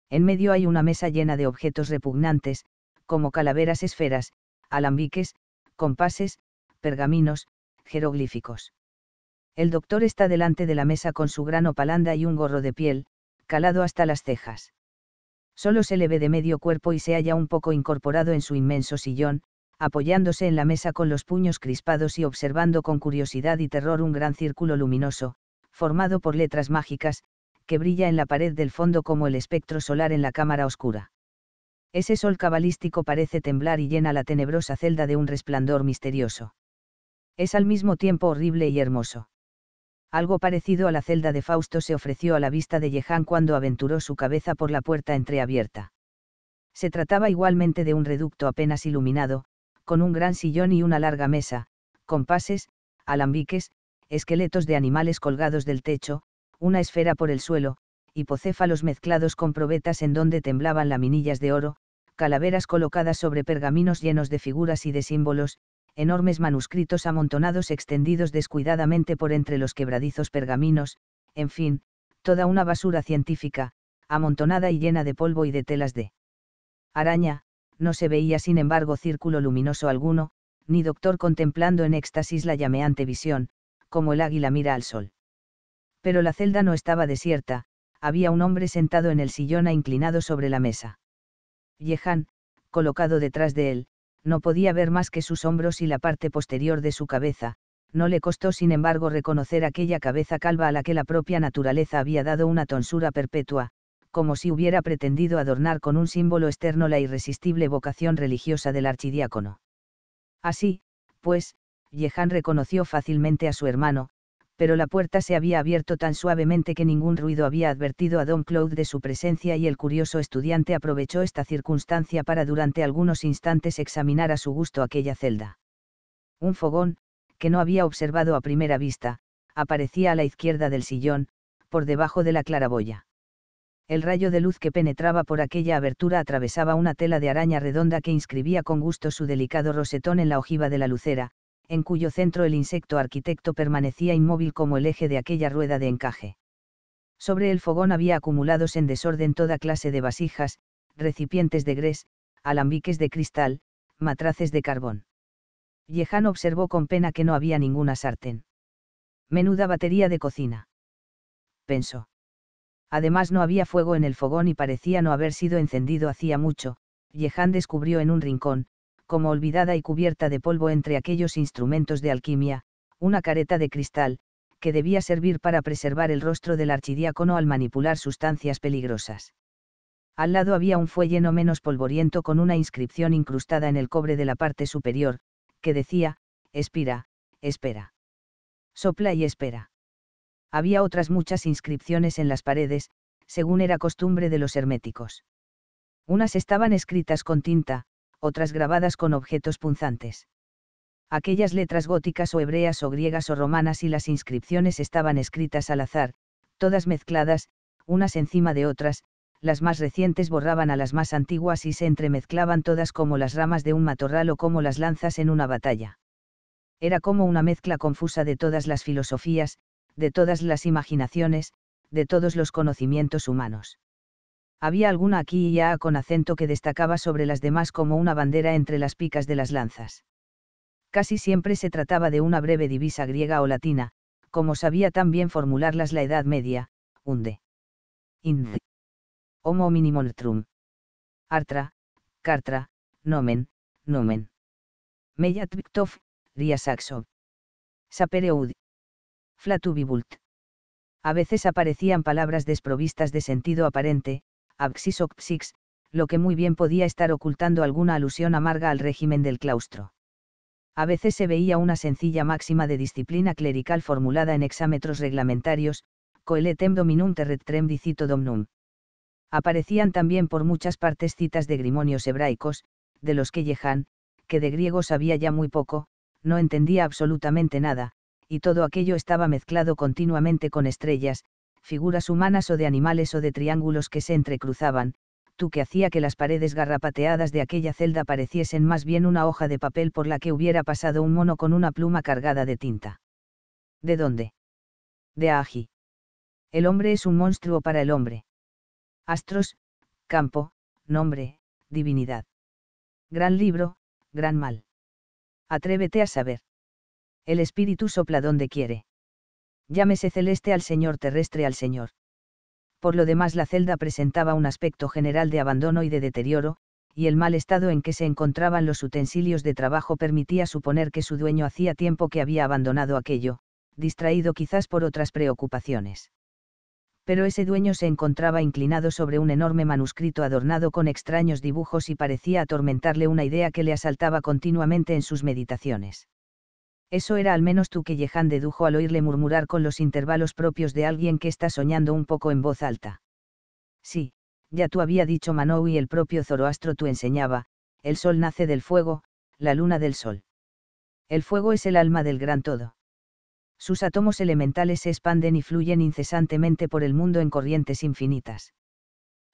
En medio hay una mesa llena de objetos repugnantes, como calaveras esferas, alambiques, compases, pergaminos, jeroglíficos. El doctor está delante de la mesa con su grano palanda y un gorro de piel, calado hasta las cejas. Solo se le ve de medio cuerpo y se halla un poco incorporado en su inmenso sillón, apoyándose en la mesa con los puños crispados y observando con curiosidad y terror un gran círculo luminoso, formado por letras mágicas, que brilla en la pared del fondo como el espectro solar en la cámara oscura. Ese sol cabalístico parece temblar y llena la tenebrosa celda de un resplandor misterioso. Es al mismo tiempo horrible y hermoso. Algo parecido a la celda de Fausto se ofreció a la vista de Yehan cuando aventuró su cabeza por la puerta entreabierta. Se trataba igualmente de un reducto apenas iluminado, con un gran sillón y una larga mesa, compases, alambiques, esqueletos de animales colgados del techo, una esfera por el suelo, hipocéfalos mezclados con probetas en donde temblaban laminillas de oro, calaveras colocadas sobre pergaminos llenos de figuras y de símbolos, enormes manuscritos amontonados extendidos descuidadamente por entre los quebradizos pergaminos, en fin, toda una basura científica, amontonada y llena de polvo y de telas de araña, no se veía sin embargo círculo luminoso alguno, ni doctor contemplando en éxtasis la llameante visión, como el águila mira al sol. Pero la celda no estaba desierta, había un hombre sentado en el sillón e inclinado sobre la mesa. Yehan, colocado detrás de él, no podía ver más que sus hombros y la parte posterior de su cabeza, no le costó sin embargo reconocer aquella cabeza calva a la que la propia naturaleza había dado una tonsura perpetua, como si hubiera pretendido adornar con un símbolo externo la irresistible vocación religiosa del archidiácono. Así, pues, Yehan reconoció fácilmente a su hermano, pero la puerta se había abierto tan suavemente que ningún ruido había advertido a Don Claude de su presencia y el curioso estudiante aprovechó esta circunstancia para durante algunos instantes examinar a su gusto aquella celda. Un fogón, que no había observado a primera vista, aparecía a la izquierda del sillón, por debajo de la claraboya el rayo de luz que penetraba por aquella abertura atravesaba una tela de araña redonda que inscribía con gusto su delicado rosetón en la ojiva de la lucera, en cuyo centro el insecto arquitecto permanecía inmóvil como el eje de aquella rueda de encaje. Sobre el fogón había acumulados en desorden toda clase de vasijas, recipientes de grés, alambiques de cristal, matraces de carbón. Yehan observó con pena que no había ninguna sartén. Menuda batería de cocina. Pensó. Además no había fuego en el fogón y parecía no haber sido encendido hacía mucho. Yehan descubrió en un rincón, como olvidada y cubierta de polvo entre aquellos instrumentos de alquimia, una careta de cristal, que debía servir para preservar el rostro del archidiácono al manipular sustancias peligrosas. Al lado había un fuelle no menos polvoriento con una inscripción incrustada en el cobre de la parte superior, que decía, Espira, espera. Sopla y espera había otras muchas inscripciones en las paredes, según era costumbre de los herméticos. Unas estaban escritas con tinta, otras grabadas con objetos punzantes. Aquellas letras góticas o hebreas o griegas o romanas y las inscripciones estaban escritas al azar, todas mezcladas, unas encima de otras, las más recientes borraban a las más antiguas y se entremezclaban todas como las ramas de un matorral o como las lanzas en una batalla. Era como una mezcla confusa de todas las filosofías, de todas las imaginaciones, de todos los conocimientos humanos. Había alguna aquí y ya con acento que destacaba sobre las demás como una bandera entre las picas de las lanzas. Casi siempre se trataba de una breve divisa griega o latina, como sabía tan bien formularlas la Edad Media, unde. Inde. Homo minimonstrum. Artra, cartra, nomen, nomen. Ria saxo Sapereud flatubibult. A veces aparecían palabras desprovistas de sentido aparente, abxis lo que muy bien podía estar ocultando alguna alusión amarga al régimen del claustro. A veces se veía una sencilla máxima de disciplina clerical formulada en exámetros reglamentarios, coeletem dominum terretrem dicito domnum. Aparecían también por muchas partes citas de grimonios hebraicos, de los que Yehan, que de griego sabía ya muy poco, no entendía absolutamente nada, y todo aquello estaba mezclado continuamente con estrellas, figuras humanas o de animales o de triángulos que se entrecruzaban, tú que hacía que las paredes garrapateadas de aquella celda pareciesen más bien una hoja de papel por la que hubiera pasado un mono con una pluma cargada de tinta. ¿De dónde? De Aji. El hombre es un monstruo para el hombre. Astros, campo, nombre, divinidad. Gran libro, gran mal. Atrévete a saber. El espíritu sopla donde quiere. Llámese celeste al Señor terrestre al Señor. Por lo demás la celda presentaba un aspecto general de abandono y de deterioro, y el mal estado en que se encontraban los utensilios de trabajo permitía suponer que su dueño hacía tiempo que había abandonado aquello, distraído quizás por otras preocupaciones. Pero ese dueño se encontraba inclinado sobre un enorme manuscrito adornado con extraños dibujos y parecía atormentarle una idea que le asaltaba continuamente en sus meditaciones. Eso era al menos tú que Yehan dedujo al oírle murmurar con los intervalos propios de alguien que está soñando un poco en voz alta. Sí, ya tú había dicho Manou y el propio Zoroastro tú enseñaba, el sol nace del fuego, la luna del sol. El fuego es el alma del gran todo. Sus átomos elementales se expanden y fluyen incesantemente por el mundo en corrientes infinitas.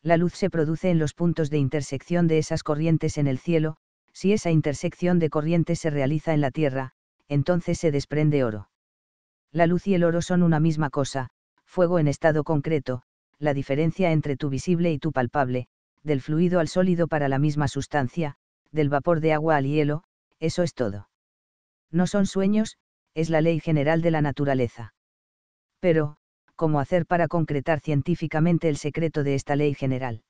La luz se produce en los puntos de intersección de esas corrientes en el cielo, si esa intersección de corrientes se realiza en la tierra, entonces se desprende oro. La luz y el oro son una misma cosa, fuego en estado concreto, la diferencia entre tu visible y tu palpable, del fluido al sólido para la misma sustancia, del vapor de agua al hielo, eso es todo. No son sueños, es la ley general de la naturaleza. Pero, ¿cómo hacer para concretar científicamente el secreto de esta ley general?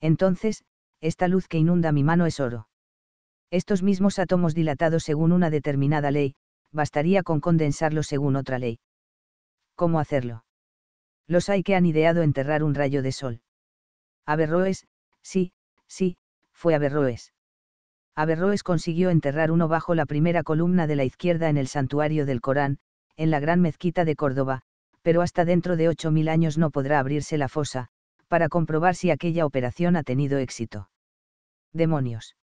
Entonces, esta luz que inunda mi mano es oro. Estos mismos átomos dilatados según una determinada ley, bastaría con condensarlos según otra ley. ¿Cómo hacerlo? Los hay que han ideado enterrar un rayo de sol. Averroes, sí, sí, fue Averroes. Averroes consiguió enterrar uno bajo la primera columna de la izquierda en el santuario del Corán, en la gran mezquita de Córdoba, pero hasta dentro de 8.000 años no podrá abrirse la fosa, para comprobar si aquella operación ha tenido éxito. Demonios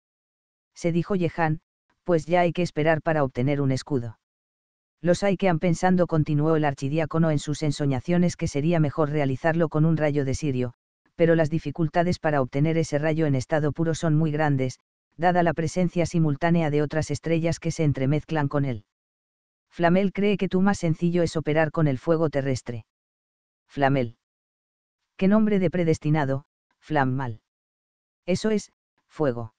se dijo Yehan, pues ya hay que esperar para obtener un escudo. Los hay que han pensando, continuó el archidiácono en sus ensoñaciones, que sería mejor realizarlo con un rayo de sirio, pero las dificultades para obtener ese rayo en estado puro son muy grandes, dada la presencia simultánea de otras estrellas que se entremezclan con él. Flamel cree que tú más sencillo es operar con el fuego terrestre. Flamel. ¿Qué nombre de predestinado, Flammal? Eso es, fuego.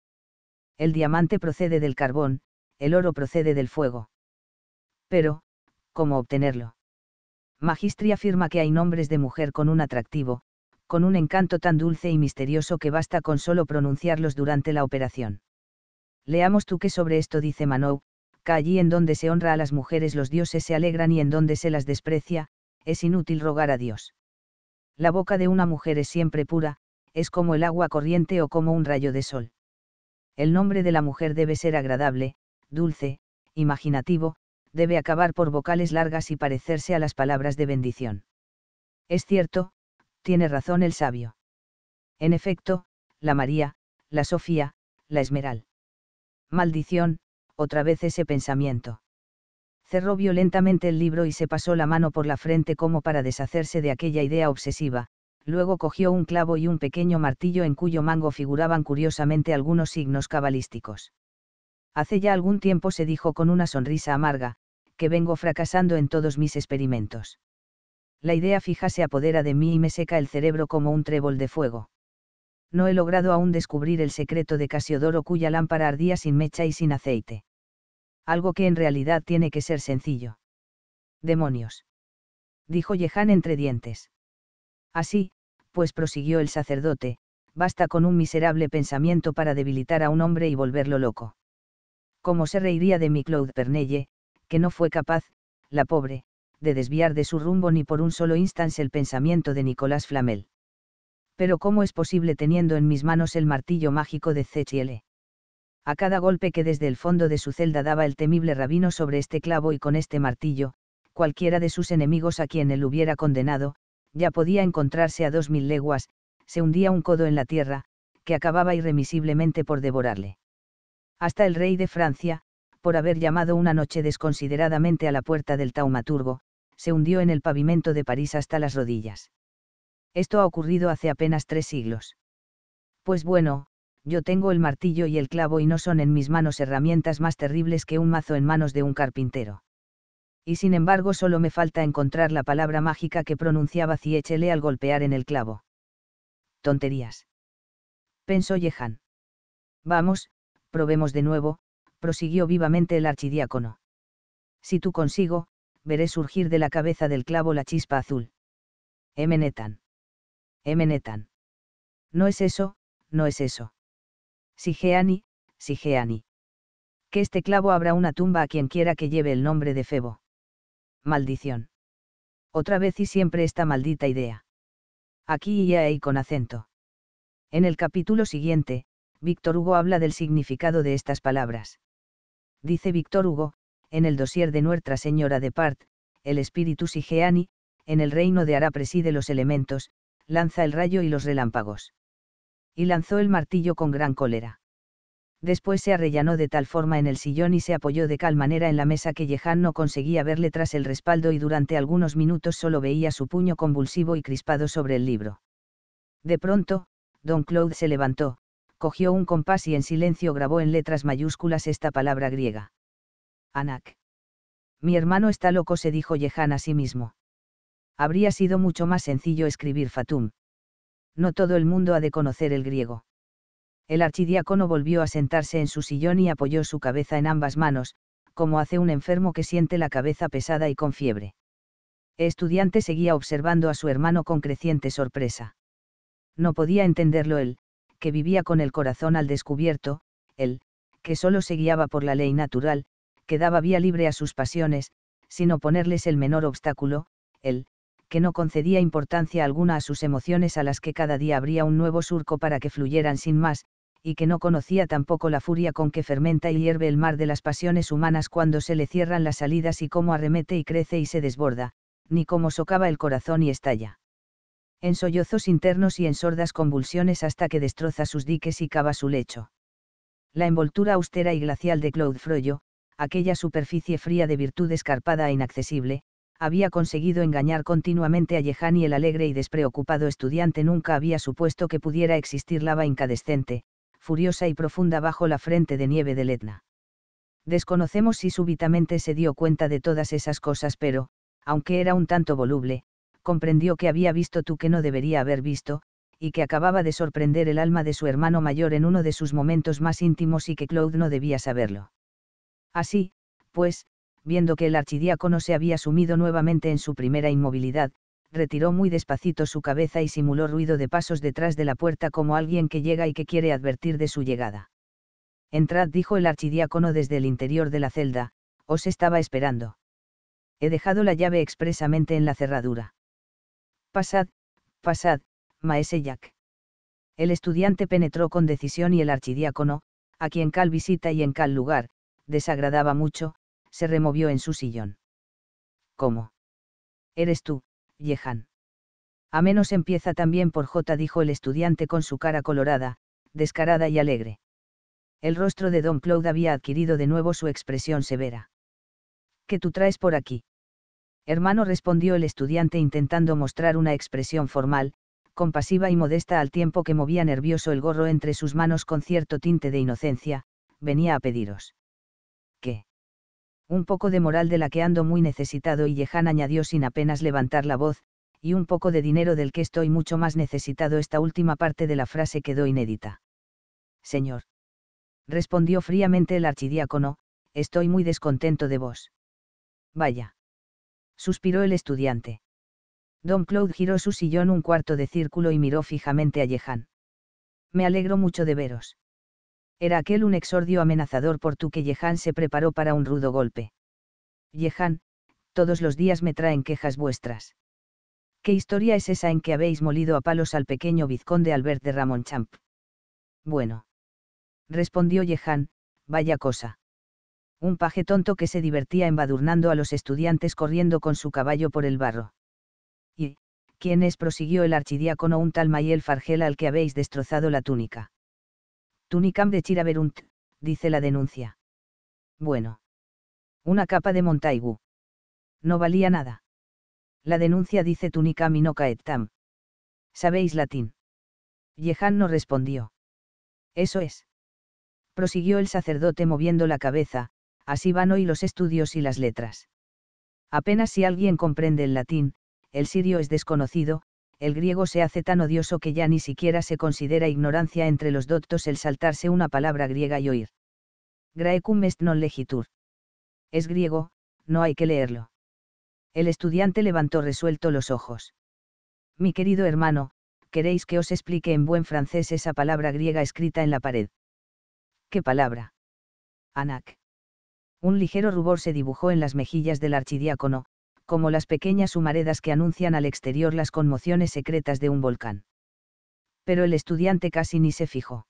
El diamante procede del carbón, el oro procede del fuego. Pero, ¿cómo obtenerlo? Magistri afirma que hay nombres de mujer con un atractivo, con un encanto tan dulce y misterioso que basta con solo pronunciarlos durante la operación. Leamos tú qué sobre esto dice Manou, que allí en donde se honra a las mujeres los dioses se alegran y en donde se las desprecia, es inútil rogar a Dios. La boca de una mujer es siempre pura, es como el agua corriente o como un rayo de sol. El nombre de la mujer debe ser agradable, dulce, imaginativo, debe acabar por vocales largas y parecerse a las palabras de bendición. Es cierto, tiene razón el sabio. En efecto, la María, la Sofía, la Esmeral. Maldición, otra vez ese pensamiento. Cerró violentamente el libro y se pasó la mano por la frente como para deshacerse de aquella idea obsesiva, luego cogió un clavo y un pequeño martillo en cuyo mango figuraban curiosamente algunos signos cabalísticos. Hace ya algún tiempo se dijo con una sonrisa amarga, que vengo fracasando en todos mis experimentos. La idea fija se apodera de mí y me seca el cerebro como un trébol de fuego. No he logrado aún descubrir el secreto de Casiodoro cuya lámpara ardía sin mecha y sin aceite. Algo que en realidad tiene que ser sencillo. Demonios. Dijo Yehan entre dientes. Así, pues prosiguió el sacerdote, basta con un miserable pensamiento para debilitar a un hombre y volverlo loco. ¿Cómo se reiría de mi Claude Pernelle, que no fue capaz, la pobre, de desviar de su rumbo ni por un solo instante el pensamiento de Nicolás Flamel. Pero ¿cómo es posible teniendo en mis manos el martillo mágico de Zechiel? A cada golpe que desde el fondo de su celda daba el temible rabino sobre este clavo y con este martillo, cualquiera de sus enemigos a quien él hubiera condenado, ya podía encontrarse a dos mil leguas, se hundía un codo en la tierra, que acababa irremisiblemente por devorarle. Hasta el rey de Francia, por haber llamado una noche desconsideradamente a la puerta del taumaturgo, se hundió en el pavimento de París hasta las rodillas. Esto ha ocurrido hace apenas tres siglos. Pues bueno, yo tengo el martillo y el clavo y no son en mis manos herramientas más terribles que un mazo en manos de un carpintero y sin embargo solo me falta encontrar la palabra mágica que pronunciaba Ciechele al golpear en el clavo. Tonterías. Pensó Yehan. Vamos, probemos de nuevo, prosiguió vivamente el archidiácono. Si tú consigo, veré surgir de la cabeza del clavo la chispa azul. Emenetan. Emenetan. No es eso, no es eso. Sigeani, Sigeani. Que este clavo abra una tumba a quien quiera que lleve el nombre de Febo maldición. Otra vez y siempre esta maldita idea. Aquí y ahí con acento. En el capítulo siguiente, Víctor Hugo habla del significado de estas palabras. Dice Víctor Hugo, en el dosier de Nuestra Señora de Part, el espíritu Sigeani, en el reino de Ara preside los elementos, lanza el rayo y los relámpagos. Y lanzó el martillo con gran cólera después se arrellanó de tal forma en el sillón y se apoyó de tal manera en la mesa que Yehan no conseguía verle tras el respaldo y durante algunos minutos solo veía su puño convulsivo y crispado sobre el libro. De pronto, Don Claude se levantó, cogió un compás y en silencio grabó en letras mayúsculas esta palabra griega. Anak. Mi hermano está loco, se dijo Jehan a sí mismo. Habría sido mucho más sencillo escribir Fatum. No todo el mundo ha de conocer el griego. El archidiácono volvió a sentarse en su sillón y apoyó su cabeza en ambas manos, como hace un enfermo que siente la cabeza pesada y con fiebre. El estudiante seguía observando a su hermano con creciente sorpresa. No podía entenderlo él, que vivía con el corazón al descubierto, él, que solo se guiaba por la ley natural, que daba vía libre a sus pasiones, sin oponerles el menor obstáculo, él, que no concedía importancia alguna a sus emociones a las que cada día abría un nuevo surco para que fluyeran sin más, y que no conocía tampoco la furia con que fermenta y hierve el mar de las pasiones humanas cuando se le cierran las salidas y cómo arremete y crece y se desborda, ni cómo socava el corazón y estalla. En sollozos internos y en sordas convulsiones hasta que destroza sus diques y cava su lecho. La envoltura austera y glacial de Claude Froyo, aquella superficie fría de virtud escarpada e inaccesible, había conseguido engañar continuamente a y el alegre y despreocupado estudiante nunca había supuesto que pudiera existir lava incandescente, furiosa y profunda bajo la frente de nieve del Etna. Desconocemos si súbitamente se dio cuenta de todas esas cosas, pero, aunque era un tanto voluble, comprendió que había visto tú que no debería haber visto, y que acababa de sorprender el alma de su hermano mayor en uno de sus momentos más íntimos y que Claude no debía saberlo. Así, pues, viendo que el archidiácono se había sumido nuevamente en su primera inmovilidad, retiró muy despacito su cabeza y simuló ruido de pasos detrás de la puerta como alguien que llega y que quiere advertir de su llegada. Entrad, dijo el archidiácono desde el interior de la celda, os estaba esperando. He dejado la llave expresamente en la cerradura. Pasad, pasad, maese Jack. El estudiante penetró con decisión y el archidiácono, a quien cal visita y en cal lugar, desagradaba mucho, se removió en su sillón. ¿Cómo? Eres tú, Yehan. A menos empieza también por J, dijo el estudiante con su cara colorada, descarada y alegre. El rostro de Don Claude había adquirido de nuevo su expresión severa. ¿Qué tú traes por aquí? Hermano respondió el estudiante intentando mostrar una expresión formal, compasiva y modesta al tiempo que movía nervioso el gorro entre sus manos con cierto tinte de inocencia, venía a pediros. Un poco de moral de la que ando muy necesitado y Jehan añadió sin apenas levantar la voz, y un poco de dinero del que estoy mucho más necesitado. Esta última parte de la frase quedó inédita. Señor. Respondió fríamente el archidiácono, estoy muy descontento de vos. Vaya. Suspiró el estudiante. Don Claude giró su sillón un cuarto de círculo y miró fijamente a Jehan. Me alegro mucho de veros. Era aquel un exordio amenazador por tu que Yehan se preparó para un rudo golpe. Yehan, todos los días me traen quejas vuestras. ¿Qué historia es esa en que habéis molido a palos al pequeño vizconde Albert de Champ? Bueno. Respondió Yehan, vaya cosa. Un paje tonto que se divertía embadurnando a los estudiantes corriendo con su caballo por el barro. ¿Y quién es? prosiguió el archidiácono un tal Mayel Fargel al que habéis destrozado la túnica. Tunicam de Chiraberunt, dice la denuncia. Bueno. Una capa de Montaigu. No valía nada. La denuncia dice Tunicam y no caetam. ¿Sabéis latín? Yehan no respondió. Eso es. Prosiguió el sacerdote moviendo la cabeza, así van hoy los estudios y las letras. Apenas si alguien comprende el latín, el sirio es desconocido, el griego se hace tan odioso que ya ni siquiera se considera ignorancia entre los doctos el saltarse una palabra griega y oír. Graecum est non legitur. Es griego, no hay que leerlo. El estudiante levantó resuelto los ojos. Mi querido hermano, queréis que os explique en buen francés esa palabra griega escrita en la pared. ¿Qué palabra? Anak. Un ligero rubor se dibujó en las mejillas del archidiácono, como las pequeñas humaredas que anuncian al exterior las conmociones secretas de un volcán. Pero el estudiante casi ni se fijó.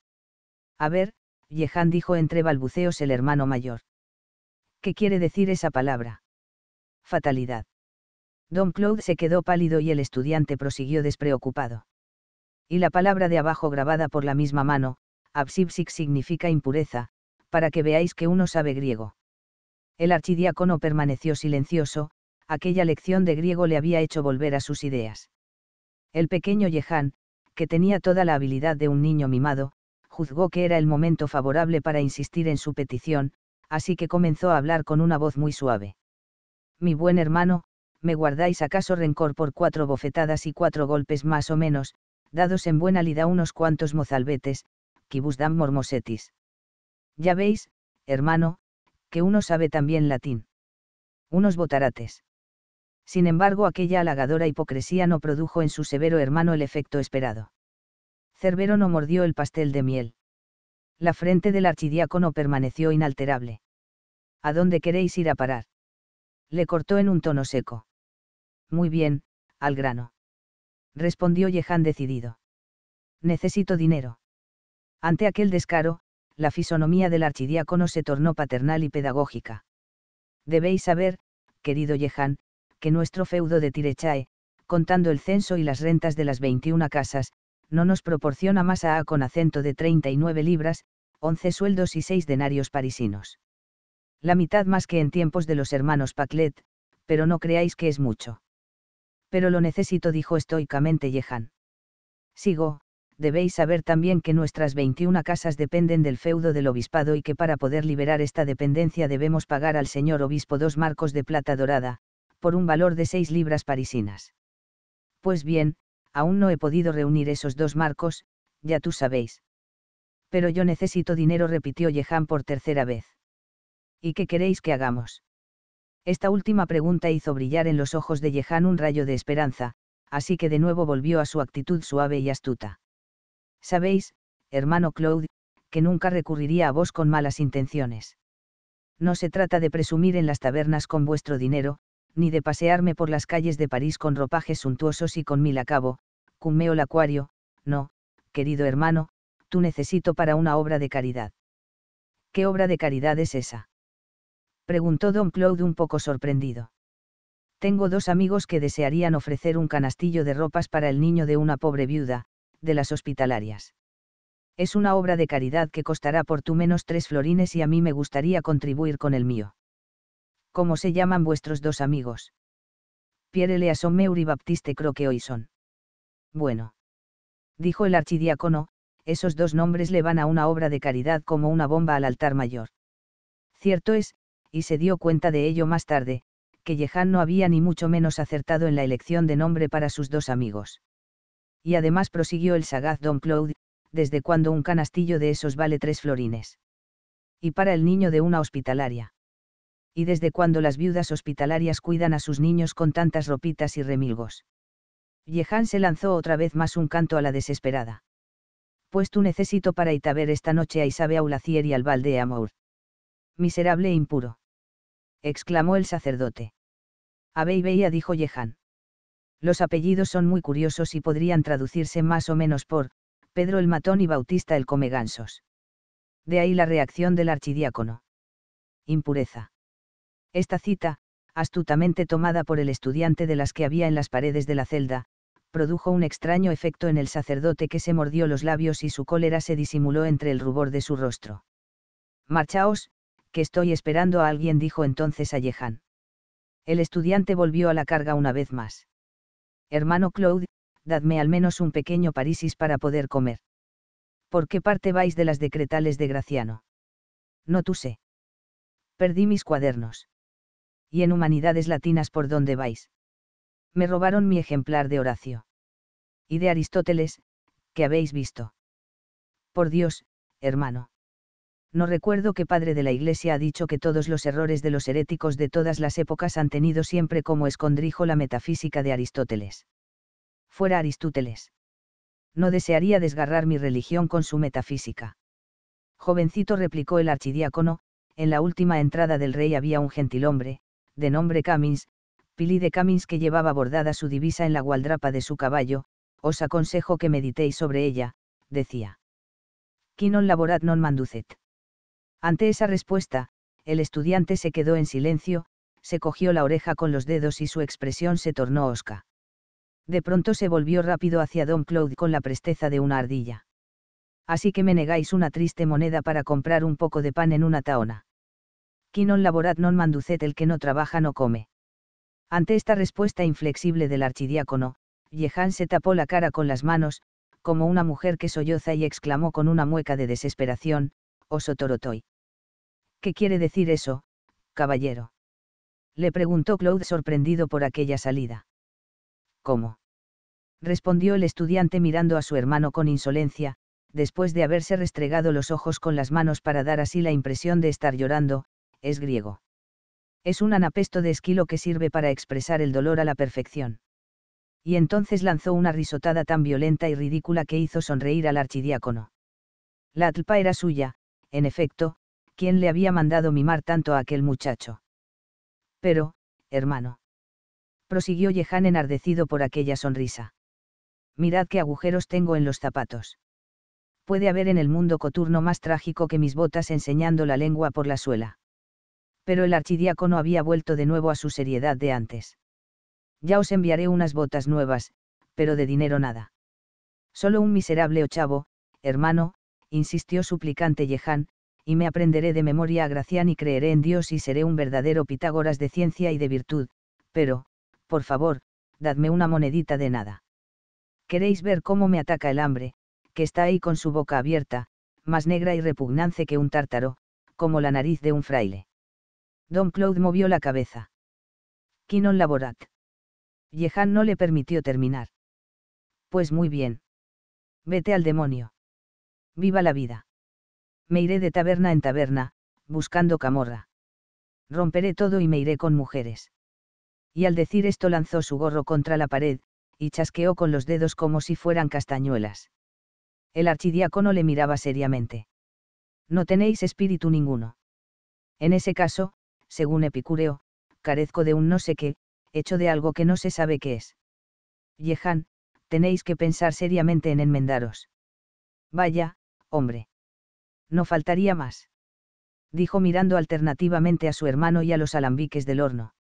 A ver, Yehan dijo entre balbuceos el hermano mayor. ¿Qué quiere decir esa palabra? Fatalidad. Don Claude se quedó pálido y el estudiante prosiguió despreocupado. Y la palabra de abajo grabada por la misma mano, absipsik significa impureza, para que veáis que uno sabe griego. El archidiácono permaneció silencioso, aquella lección de griego le había hecho volver a sus ideas. El pequeño Yehan, que tenía toda la habilidad de un niño mimado, juzgó que era el momento favorable para insistir en su petición, así que comenzó a hablar con una voz muy suave. Mi buen hermano, ¿me guardáis acaso rencor por cuatro bofetadas y cuatro golpes más o menos, dados en buena lida unos cuantos mozalbetes, qui mormosetis? Ya veis, hermano, que uno sabe también latín. Unos botarates sin embargo aquella halagadora hipocresía no produjo en su severo hermano el efecto esperado. Cerbero no mordió el pastel de miel. La frente del archidiácono permaneció inalterable. ¿A dónde queréis ir a parar? Le cortó en un tono seco. Muy bien, al grano. Respondió Yehan decidido. Necesito dinero. Ante aquel descaro, la fisonomía del archidiácono se tornó paternal y pedagógica. Debéis saber, querido Yehan, que nuestro feudo de Tirechae, contando el censo y las rentas de las 21 casas, no nos proporciona más a con acento de 39 libras, 11 sueldos y 6 denarios parisinos. La mitad más que en tiempos de los hermanos Paclet, pero no creáis que es mucho. Pero lo necesito, dijo estoicamente Yehan. Sigo, debéis saber también que nuestras 21 casas dependen del feudo del obispado y que para poder liberar esta dependencia debemos pagar al señor obispo dos marcos de plata dorada, por un valor de seis libras parisinas. Pues bien, aún no he podido reunir esos dos marcos, ya tú sabéis. Pero yo necesito dinero, repitió Jehan por tercera vez. ¿Y qué queréis que hagamos? Esta última pregunta hizo brillar en los ojos de Jehan un rayo de esperanza, así que de nuevo volvió a su actitud suave y astuta. Sabéis, hermano Claude, que nunca recurriría a vos con malas intenciones. No se trata de presumir en las tabernas con vuestro dinero, ni de pasearme por las calles de París con ropajes suntuosos y con mil acabo, cabo, cumeo el acuario, no, querido hermano, tú necesito para una obra de caridad. ¿Qué obra de caridad es esa? Preguntó don Claude un poco sorprendido. Tengo dos amigos que desearían ofrecer un canastillo de ropas para el niño de una pobre viuda, de las hospitalarias. Es una obra de caridad que costará por tú menos tres florines y a mí me gustaría contribuir con el mío. ¿Cómo se llaman vuestros dos amigos? Pierre Leason creo y Baptiste son. Bueno. Dijo el archidiácono, esos dos nombres le van a una obra de caridad como una bomba al altar mayor. Cierto es, y se dio cuenta de ello más tarde, que Jehan no había ni mucho menos acertado en la elección de nombre para sus dos amigos. Y además prosiguió el sagaz Don Claude, desde cuando un canastillo de esos vale tres florines. Y para el niño de una hospitalaria y desde cuando las viudas hospitalarias cuidan a sus niños con tantas ropitas y remilgos. Yehan se lanzó otra vez más un canto a la desesperada. Pues tú necesito para Itaber esta noche a Isabe Aulacier y al valde Amour. Miserable e impuro. exclamó el sacerdote. y veía, dijo Yehan. Los apellidos son muy curiosos y podrían traducirse más o menos por, Pedro el matón y Bautista el comegansos. De ahí la reacción del archidiácono. Impureza. Esta cita, astutamente tomada por el estudiante de las que había en las paredes de la celda, produjo un extraño efecto en el sacerdote que se mordió los labios y su cólera se disimuló entre el rubor de su rostro. Marchaos, que estoy esperando a alguien, dijo entonces a Yehan. El estudiante volvió a la carga una vez más. Hermano Claude, dadme al menos un pequeño parisis para poder comer. ¿Por qué parte vais de las decretales de Graciano? No tú sé. Perdí mis cuadernos y en Humanidades Latinas por donde vais. Me robaron mi ejemplar de Horacio. Y de Aristóteles, que habéis visto. Por Dios, hermano. No recuerdo que padre de la Iglesia ha dicho que todos los errores de los heréticos de todas las épocas han tenido siempre como escondrijo la metafísica de Aristóteles. Fuera Aristóteles. No desearía desgarrar mi religión con su metafísica. Jovencito replicó el archidiácono, en la última entrada del rey había un gentilhombre, de nombre Camins, Pili de Camins que llevaba bordada su divisa en la gualdrapa de su caballo, os aconsejo que meditéis sobre ella, decía. Quinon laborat non manducet. Ante esa respuesta, el estudiante se quedó en silencio, se cogió la oreja con los dedos y su expresión se tornó osca. De pronto se volvió rápido hacia Don Claude con la presteza de una ardilla. Así que me negáis una triste moneda para comprar un poco de pan en una taona qui non laborat non manducet el que no trabaja no come. Ante esta respuesta inflexible del archidiácono, Jehan se tapó la cara con las manos, como una mujer que solloza y exclamó con una mueca de desesperación, «Oh, Torotoy. ¿Qué quiere decir eso, caballero? Le preguntó Claude sorprendido por aquella salida. ¿Cómo? respondió el estudiante mirando a su hermano con insolencia, después de haberse restregado los ojos con las manos para dar así la impresión de estar llorando, es griego. Es un anapesto de esquilo que sirve para expresar el dolor a la perfección. Y entonces lanzó una risotada tan violenta y ridícula que hizo sonreír al archidiácono. La atlpa era suya, en efecto, quien le había mandado mimar tanto a aquel muchacho. Pero, hermano. Prosiguió Yehan enardecido por aquella sonrisa. Mirad qué agujeros tengo en los zapatos. Puede haber en el mundo coturno más trágico que mis botas enseñando la lengua por la suela pero el archidiácono había vuelto de nuevo a su seriedad de antes. Ya os enviaré unas botas nuevas, pero de dinero nada. Solo un miserable ochavo, hermano, insistió suplicante Jehan, y me aprenderé de memoria a Gracián y creeré en Dios y seré un verdadero Pitágoras de ciencia y de virtud, pero, por favor, dadme una monedita de nada. Queréis ver cómo me ataca el hambre, que está ahí con su boca abierta, más negra y repugnante que un tártaro, como la nariz de un fraile. Don Claude movió la cabeza. Quinon laborat. Yehan no le permitió terminar. Pues muy bien. Vete al demonio. Viva la vida. Me iré de taberna en taberna, buscando camorra. Romperé todo y me iré con mujeres. Y al decir esto lanzó su gorro contra la pared, y chasqueó con los dedos como si fueran castañuelas. El archidiácono le miraba seriamente. No tenéis espíritu ninguno. En ese caso, según Epicureo, carezco de un no sé qué, hecho de algo que no se sabe qué es. Yehan, tenéis que pensar seriamente en enmendaros. Vaya, hombre. No faltaría más. Dijo mirando alternativamente a su hermano y a los alambiques del horno.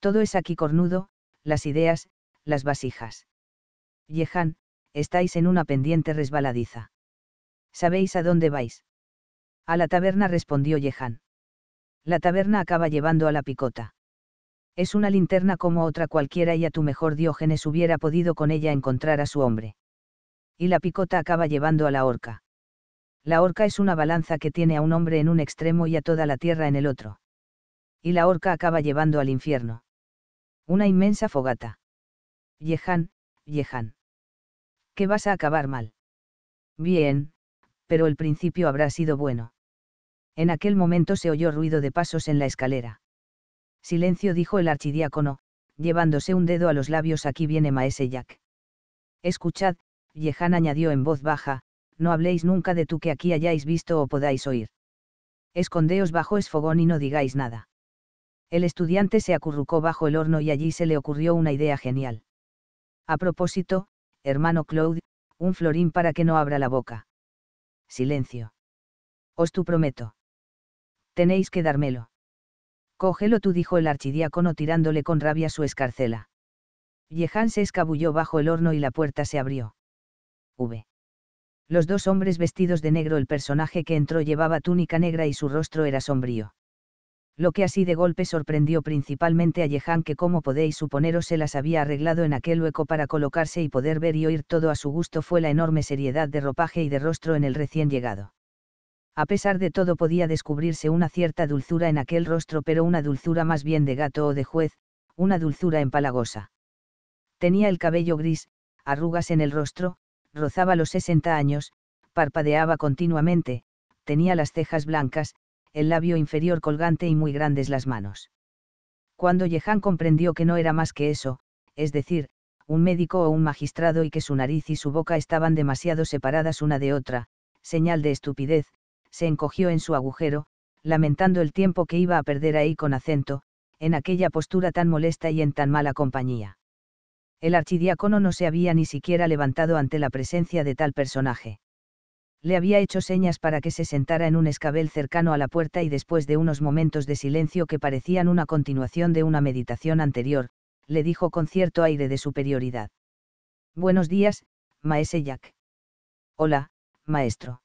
Todo es aquí cornudo, las ideas, las vasijas. Yehan, estáis en una pendiente resbaladiza. ¿Sabéis a dónde vais? A la taberna respondió Yehan la taberna acaba llevando a la picota. Es una linterna como otra cualquiera y a tu mejor Diógenes hubiera podido con ella encontrar a su hombre. Y la picota acaba llevando a la horca. La horca es una balanza que tiene a un hombre en un extremo y a toda la tierra en el otro. Y la horca acaba llevando al infierno. Una inmensa fogata. Yehan, Yehan. ¿Qué vas a acabar mal. Bien, pero el principio habrá sido bueno. En aquel momento se oyó ruido de pasos en la escalera. Silencio, dijo el archidiácono, llevándose un dedo a los labios. Aquí viene Maese Jack. Escuchad, Yehan añadió en voz baja, no habléis nunca de tú que aquí hayáis visto o podáis oír. Escondeos bajo esfogón y no digáis nada. El estudiante se acurrucó bajo el horno y allí se le ocurrió una idea genial. A propósito, hermano Claude, un florín para que no abra la boca. Silencio. Os tú prometo tenéis que dármelo. Cógelo tú, dijo el archidiácono tirándole con rabia su escarcela. Yehan se escabulló bajo el horno y la puerta se abrió. V. Los dos hombres vestidos de negro, el personaje que entró llevaba túnica negra y su rostro era sombrío. Lo que así de golpe sorprendió principalmente a Yehan que como podéis suponeros se las había arreglado en aquel hueco para colocarse y poder ver y oír todo a su gusto fue la enorme seriedad de ropaje y de rostro en el recién llegado. A pesar de todo podía descubrirse una cierta dulzura en aquel rostro, pero una dulzura más bien de gato o de juez, una dulzura empalagosa. Tenía el cabello gris, arrugas en el rostro, rozaba los 60 años, parpadeaba continuamente, tenía las cejas blancas, el labio inferior colgante y muy grandes las manos. Cuando Yehan comprendió que no era más que eso, es decir, un médico o un magistrado y que su nariz y su boca estaban demasiado separadas una de otra, señal de estupidez, se encogió en su agujero, lamentando el tiempo que iba a perder ahí con acento, en aquella postura tan molesta y en tan mala compañía. El archidiácono no se había ni siquiera levantado ante la presencia de tal personaje. Le había hecho señas para que se sentara en un escabel cercano a la puerta y después de unos momentos de silencio que parecían una continuación de una meditación anterior, le dijo con cierto aire de superioridad. Buenos días, maese Jack. Hola, maestro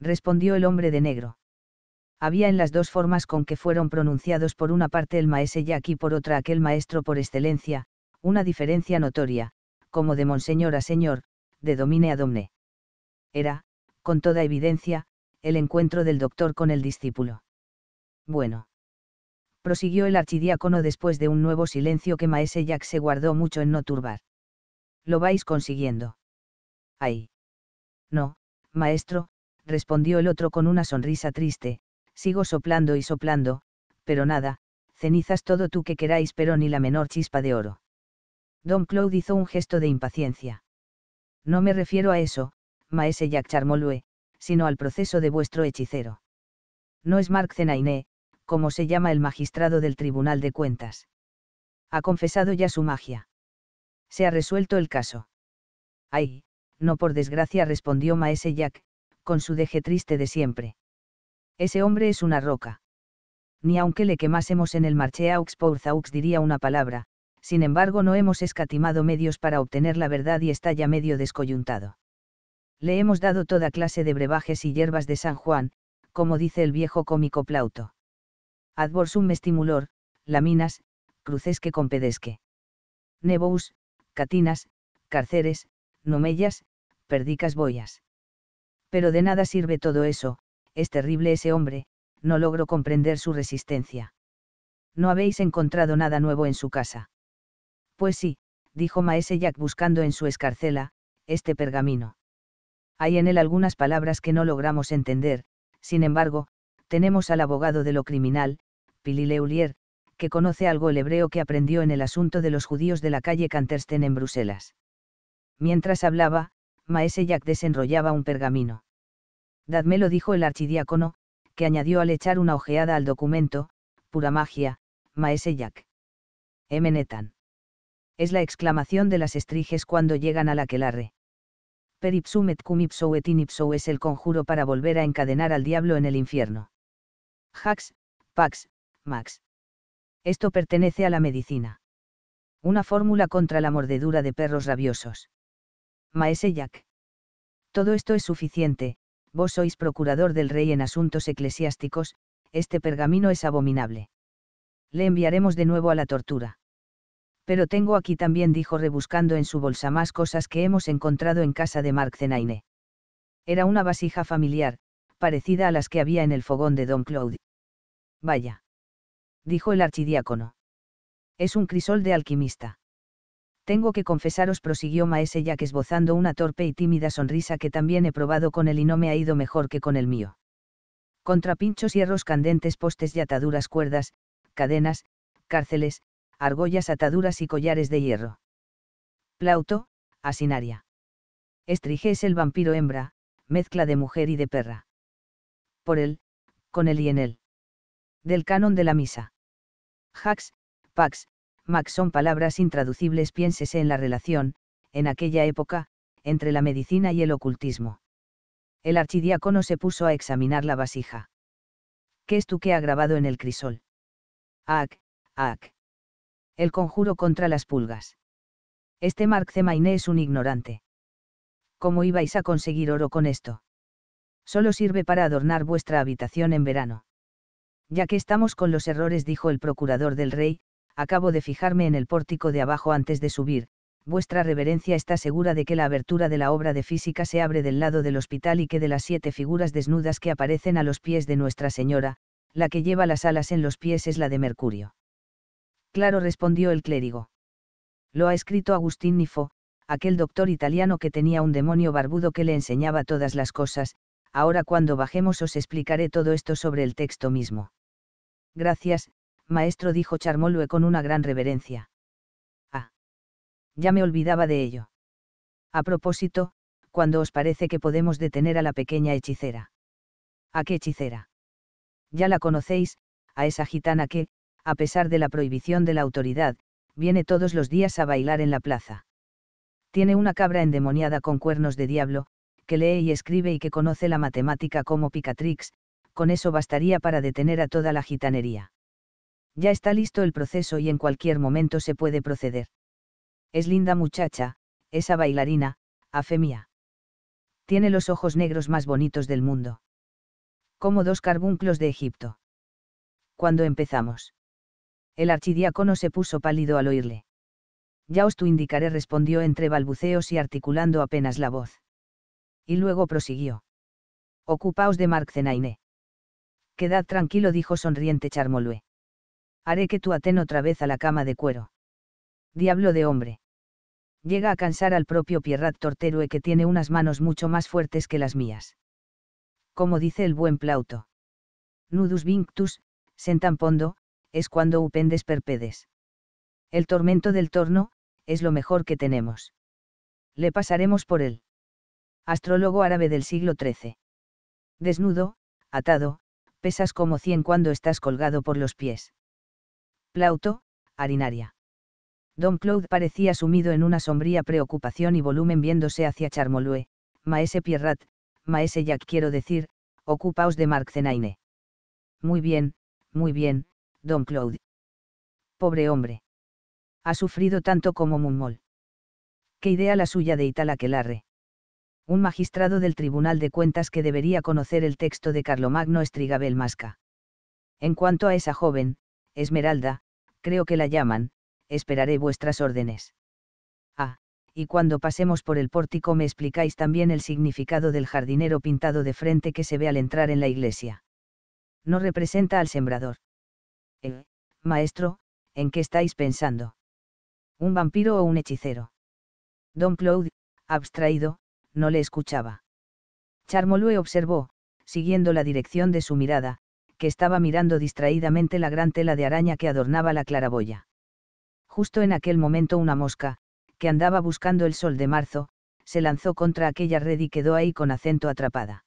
respondió el hombre de negro. Había en las dos formas con que fueron pronunciados por una parte el maese Jack y por otra aquel maestro por excelencia, una diferencia notoria, como de monseñor a señor, de domine a domne. Era, con toda evidencia, el encuentro del doctor con el discípulo. Bueno. Prosiguió el archidiácono después de un nuevo silencio que maese Jack se guardó mucho en no turbar. Lo vais consiguiendo. ay No, maestro, respondió el otro con una sonrisa triste, sigo soplando y soplando, pero nada, cenizas todo tú que queráis pero ni la menor chispa de oro. Don Claude hizo un gesto de impaciencia. No me refiero a eso, maese Jack Charmolue, sino al proceso de vuestro hechicero. No es Mark Zenainé, como se llama el magistrado del Tribunal de Cuentas. Ha confesado ya su magia. Se ha resuelto el caso. Ay, no por desgracia respondió maese Jack, con su deje triste de siempre. Ese hombre es una roca. Ni aunque le quemásemos en el marché aux aux diría una palabra, sin embargo no hemos escatimado medios para obtener la verdad y está ya medio descoyuntado. Le hemos dado toda clase de brebajes y hierbas de San Juan, como dice el viejo cómico Plauto. Ad mestimulor, estimulor, laminas, crucesque compedesque. nebus, catinas, carceres, numellas, perdicas boyas. Pero de nada sirve todo eso, es terrible ese hombre, no logro comprender su resistencia. No habéis encontrado nada nuevo en su casa. Pues sí, dijo Maese Jack buscando en su escarcela, este pergamino. Hay en él algunas palabras que no logramos entender, sin embargo, tenemos al abogado de lo criminal, Pili Leulier, que conoce algo el hebreo que aprendió en el asunto de los judíos de la calle Cantersten en Bruselas. Mientras hablaba, maese Jack desenrollaba un pergamino. Dadmelo dijo el archidiácono, que añadió al echar una ojeada al documento, pura magia, maese Jack. Emenetan. Es la exclamación de las estriges cuando llegan a la Per Peripsum et cum et in es el conjuro para volver a encadenar al diablo en el infierno. Hax, Pax, Max. Esto pertenece a la medicina. Una fórmula contra la mordedura de perros rabiosos. Maese Jack. Todo esto es suficiente, vos sois procurador del rey en asuntos eclesiásticos, este pergamino es abominable. Le enviaremos de nuevo a la tortura. Pero tengo aquí también, dijo rebuscando en su bolsa más cosas que hemos encontrado en casa de Mark Zenaine. Era una vasija familiar, parecida a las que había en el fogón de Don Claude. Vaya. Dijo el archidiácono. Es un crisol de alquimista. Tengo que confesaros, prosiguió Maese que esbozando una torpe y tímida sonrisa que también he probado con él y no me ha ido mejor que con el mío. Contra pinchos, hierros candentes, postes y ataduras, cuerdas, cadenas, cárceles, argollas, ataduras y collares de hierro. Plauto, Asinaria. Estrige el vampiro hembra, mezcla de mujer y de perra. Por él, con él y en él. Del canon de la misa. Hax, Pax, Max son palabras intraducibles. Piénsese en la relación, en aquella época, entre la medicina y el ocultismo. El archidiácono se puso a examinar la vasija. ¿Qué es tú que ha grabado en el crisol? Ac, ac. El conjuro contra las pulgas. Este Mark Zemainé es un ignorante. ¿Cómo ibais a conseguir oro con esto? Solo sirve para adornar vuestra habitación en verano. Ya que estamos con los errores, dijo el procurador del rey, acabo de fijarme en el pórtico de abajo antes de subir, vuestra reverencia está segura de que la abertura de la obra de física se abre del lado del hospital y que de las siete figuras desnudas que aparecen a los pies de Nuestra Señora, la que lleva las alas en los pies es la de Mercurio. Claro respondió el clérigo. Lo ha escrito Agustín Nifo, aquel doctor italiano que tenía un demonio barbudo que le enseñaba todas las cosas, ahora cuando bajemos os explicaré todo esto sobre el texto mismo. Gracias, maestro dijo Charmolue con una gran reverencia. Ah. Ya me olvidaba de ello. A propósito, cuando os parece que podemos detener a la pequeña hechicera? ¿A qué hechicera? Ya la conocéis, a esa gitana que, a pesar de la prohibición de la autoridad, viene todos los días a bailar en la plaza. Tiene una cabra endemoniada con cuernos de diablo, que lee y escribe y que conoce la matemática como Picatrix, con eso bastaría para detener a toda la gitanería. Ya está listo el proceso y en cualquier momento se puede proceder. Es linda muchacha, esa bailarina, a fe mía. Tiene los ojos negros más bonitos del mundo. Como dos carbunclos de Egipto. Cuando empezamos. El archidiácono se puso pálido al oírle. Ya os tú indicaré, respondió entre balbuceos y articulando apenas la voz. Y luego prosiguió. Ocupaos de Mark Zenaine. Quedad tranquilo, dijo sonriente Charmolue haré que tú aten otra vez a la cama de cuero. Diablo de hombre. Llega a cansar al propio Pierrat torteroe que tiene unas manos mucho más fuertes que las mías. Como dice el buen Plauto. Nudus vinctus, sentampondo, es cuando upendes perpedes. El tormento del torno, es lo mejor que tenemos. Le pasaremos por él. Astrólogo árabe del siglo XIII. Desnudo, atado, pesas como cien cuando estás colgado por los pies. Plauto, Harinaria. Don Claude parecía sumido en una sombría preocupación y volumen viéndose hacia Charmolue, Maese Pierrat, Maese Jack quiero decir, ocupaos de Zenaine. Muy bien, muy bien, don Claude. Pobre hombre. Ha sufrido tanto como Mummol. ¿Qué idea la suya de Itala Un magistrado del Tribunal de Cuentas que debería conocer el texto de Carlomagno Estrigabel Masca. En cuanto a esa joven, Esmeralda, creo que la llaman, esperaré vuestras órdenes. Ah, y cuando pasemos por el pórtico me explicáis también el significado del jardinero pintado de frente que se ve al entrar en la iglesia. No representa al sembrador. Eh, maestro, ¿en qué estáis pensando? ¿Un vampiro o un hechicero? Don Claude, abstraído, no le escuchaba. Charmolue observó, siguiendo la dirección de su mirada, que estaba mirando distraídamente la gran tela de araña que adornaba la claraboya. Justo en aquel momento una mosca, que andaba buscando el sol de marzo, se lanzó contra aquella red y quedó ahí con acento atrapada.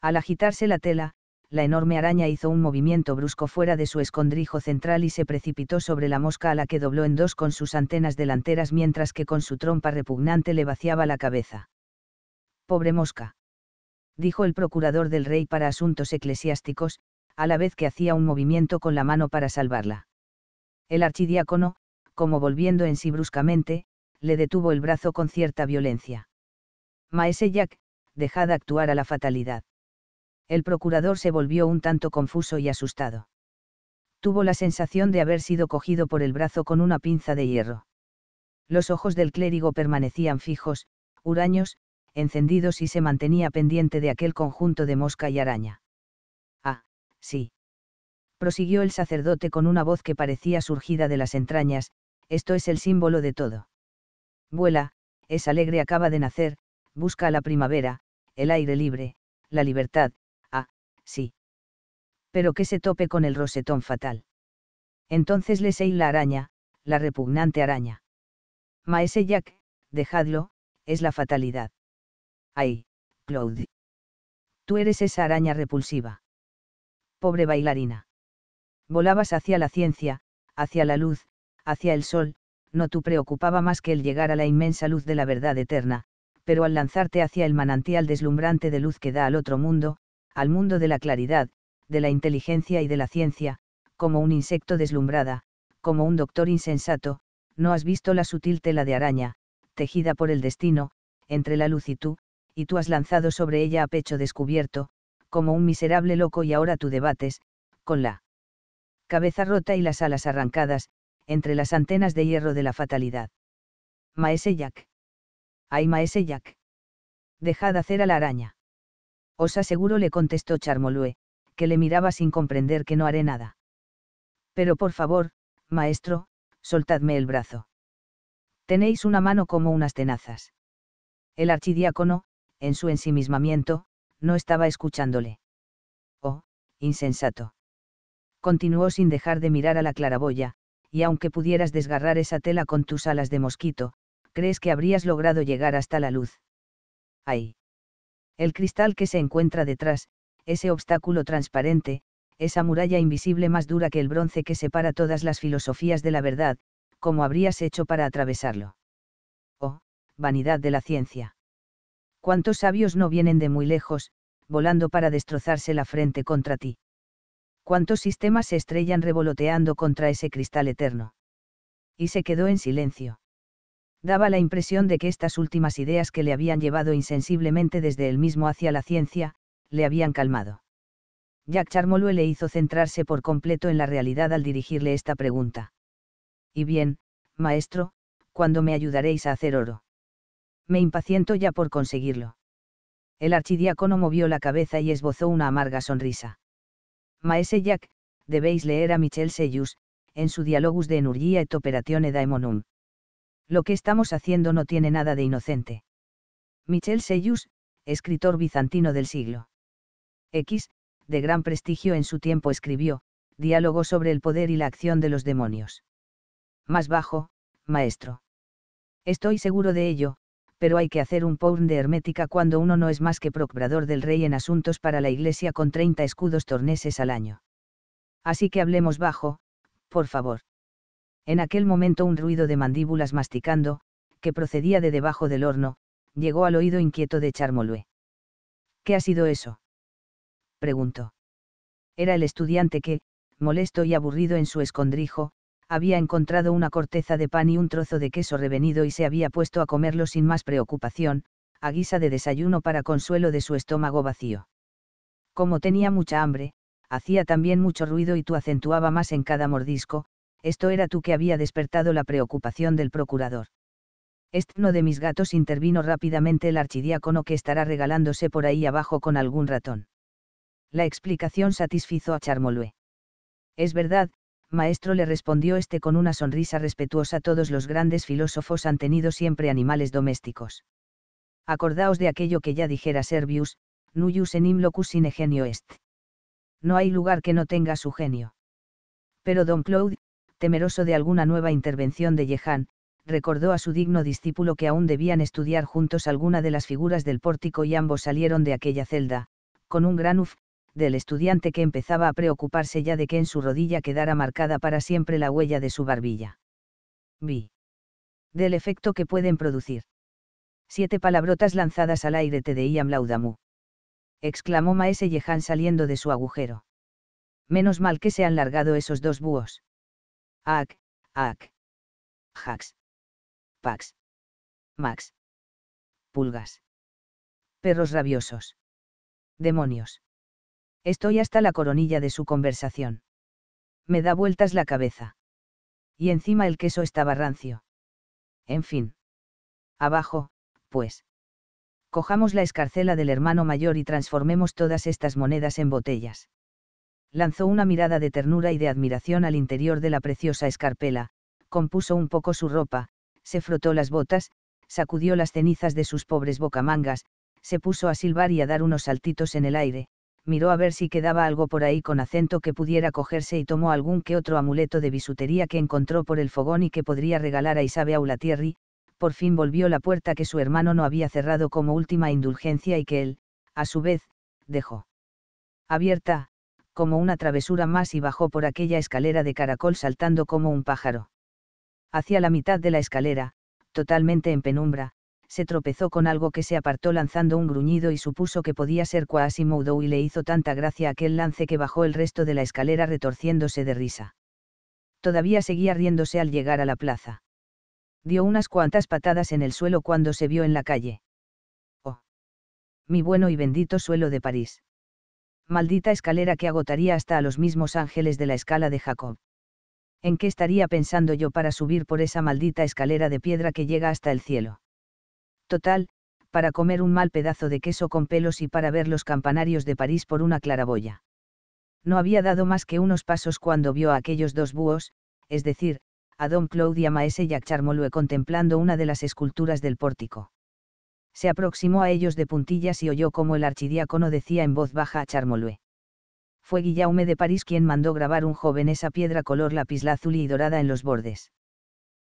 Al agitarse la tela, la enorme araña hizo un movimiento brusco fuera de su escondrijo central y se precipitó sobre la mosca a la que dobló en dos con sus antenas delanteras mientras que con su trompa repugnante le vaciaba la cabeza. Pobre mosca. Dijo el procurador del rey para asuntos eclesiásticos, a la vez que hacía un movimiento con la mano para salvarla. El archidiácono, como volviendo en sí bruscamente, le detuvo el brazo con cierta violencia. Maese Jack, dejad actuar a la fatalidad. El procurador se volvió un tanto confuso y asustado. Tuvo la sensación de haber sido cogido por el brazo con una pinza de hierro. Los ojos del clérigo permanecían fijos, huraños, encendidos y se mantenía pendiente de aquel conjunto de mosca y araña sí. Prosiguió el sacerdote con una voz que parecía surgida de las entrañas, esto es el símbolo de todo. Vuela, es alegre, acaba de nacer, busca la primavera, el aire libre, la libertad, ah, sí. Pero que se tope con el rosetón fatal. Entonces le sé la araña, la repugnante araña. Maese Jack, dejadlo, es la fatalidad. Ay, Claude. Tú eres esa araña repulsiva pobre bailarina. Volabas hacia la ciencia, hacia la luz, hacia el sol, no tú preocupaba más que el llegar a la inmensa luz de la verdad eterna, pero al lanzarte hacia el manantial deslumbrante de luz que da al otro mundo, al mundo de la claridad, de la inteligencia y de la ciencia, como un insecto deslumbrada, como un doctor insensato, no has visto la sutil tela de araña, tejida por el destino, entre la luz y tú, y tú has lanzado sobre ella a pecho descubierto, como un miserable loco y ahora tú debates, con la cabeza rota y las alas arrancadas, entre las antenas de hierro de la fatalidad. Maese Jack. Ay, Maese Jack. Dejad hacer a la araña. Os aseguro, le contestó Charmolue, que le miraba sin comprender que no haré nada. Pero por favor, maestro, soltadme el brazo. Tenéis una mano como unas tenazas. El archidiácono, en su ensimismamiento, no estaba escuchándole. Oh, insensato. Continuó sin dejar de mirar a la claraboya, y aunque pudieras desgarrar esa tela con tus alas de mosquito, crees que habrías logrado llegar hasta la luz. ¡Ay! El cristal que se encuentra detrás, ese obstáculo transparente, esa muralla invisible más dura que el bronce que separa todas las filosofías de la verdad, ¿cómo habrías hecho para atravesarlo? Oh, vanidad de la ciencia. ¿Cuántos sabios no vienen de muy lejos, volando para destrozarse la frente contra ti? ¿Cuántos sistemas se estrellan revoloteando contra ese cristal eterno? Y se quedó en silencio. Daba la impresión de que estas últimas ideas que le habían llevado insensiblemente desde él mismo hacia la ciencia, le habían calmado. Jack Charmolue le hizo centrarse por completo en la realidad al dirigirle esta pregunta. Y bien, maestro, ¿cuándo me ayudaréis a hacer oro? me impaciento ya por conseguirlo. El archidiácono movió la cabeza y esbozó una amarga sonrisa. Maese Jack, debéis leer a Michel Seyus, en su Dialogus de Enurgia et Operatione Daemonum. Lo que estamos haciendo no tiene nada de inocente. Michel Seyus, escritor bizantino del siglo X, de gran prestigio en su tiempo escribió, Diálogo sobre el poder y la acción de los demonios. Más bajo, maestro. Estoy seguro de ello, pero hay que hacer un pound de hermética cuando uno no es más que procurador del rey en asuntos para la iglesia con 30 escudos torneses al año. Así que hablemos bajo, por favor. En aquel momento un ruido de mandíbulas masticando, que procedía de debajo del horno, llegó al oído inquieto de Charmolue. ¿Qué ha sido eso? preguntó. Era el estudiante que, molesto y aburrido en su escondrijo, había encontrado una corteza de pan y un trozo de queso revenido y se había puesto a comerlo sin más preocupación, a guisa de desayuno para consuelo de su estómago vacío. Como tenía mucha hambre, hacía también mucho ruido y tú acentuaba más en cada mordisco, esto era tú que había despertado la preocupación del procurador. no de mis gatos intervino rápidamente el archidiácono que estará regalándose por ahí abajo con algún ratón. La explicación satisfizo a Charmolue. Es verdad, maestro le respondió este con una sonrisa respetuosa todos los grandes filósofos han tenido siempre animales domésticos. Acordaos de aquello que ya dijera Servius, en enim locus sine genio est. No hay lugar que no tenga su genio. Pero don Claude, temeroso de alguna nueva intervención de Jehan, recordó a su digno discípulo que aún debían estudiar juntos alguna de las figuras del pórtico y ambos salieron de aquella celda, con un gran uf, del estudiante que empezaba a preocuparse ya de que en su rodilla quedara marcada para siempre la huella de su barbilla. Vi. Del efecto que pueden producir. Siete palabrotas lanzadas al aire te deían laudamu. Exclamó Maese Yehan saliendo de su agujero. Menos mal que se han largado esos dos búhos. Ac, ac. Jax. Pax. Max. Pulgas. Perros rabiosos. Demonios. Estoy hasta la coronilla de su conversación. Me da vueltas la cabeza. Y encima el queso estaba rancio. En fin. Abajo, pues. Cojamos la escarcela del hermano mayor y transformemos todas estas monedas en botellas. Lanzó una mirada de ternura y de admiración al interior de la preciosa escarpela, compuso un poco su ropa, se frotó las botas, sacudió las cenizas de sus pobres bocamangas, se puso a silbar y a dar unos saltitos en el aire, miró a ver si quedaba algo por ahí con acento que pudiera cogerse y tomó algún que otro amuleto de bisutería que encontró por el fogón y que podría regalar a Isabe Aulatierri, por fin volvió la puerta que su hermano no había cerrado como última indulgencia y que él, a su vez, dejó abierta, como una travesura más y bajó por aquella escalera de caracol saltando como un pájaro. Hacia la mitad de la escalera, totalmente en penumbra, se tropezó con algo que se apartó lanzando un gruñido y supuso que podía ser Quasimodo y le hizo tanta gracia aquel lance que bajó el resto de la escalera retorciéndose de risa. Todavía seguía riéndose al llegar a la plaza. Dio unas cuantas patadas en el suelo cuando se vio en la calle. ¡Oh! Mi bueno y bendito suelo de París. Maldita escalera que agotaría hasta a los mismos ángeles de la escala de Jacob. ¿En qué estaría pensando yo para subir por esa maldita escalera de piedra que llega hasta el cielo? Total, para comer un mal pedazo de queso con pelos y para ver los campanarios de París por una claraboya. No había dado más que unos pasos cuando vio a aquellos dos búhos, es decir, a don Claudia Maese y a Charmolue contemplando una de las esculturas del pórtico. Se aproximó a ellos de puntillas y oyó como el archidiácono decía en voz baja a Charmolue. Fue Guillaume de París quien mandó grabar un joven esa piedra color lapislázuli y dorada en los bordes.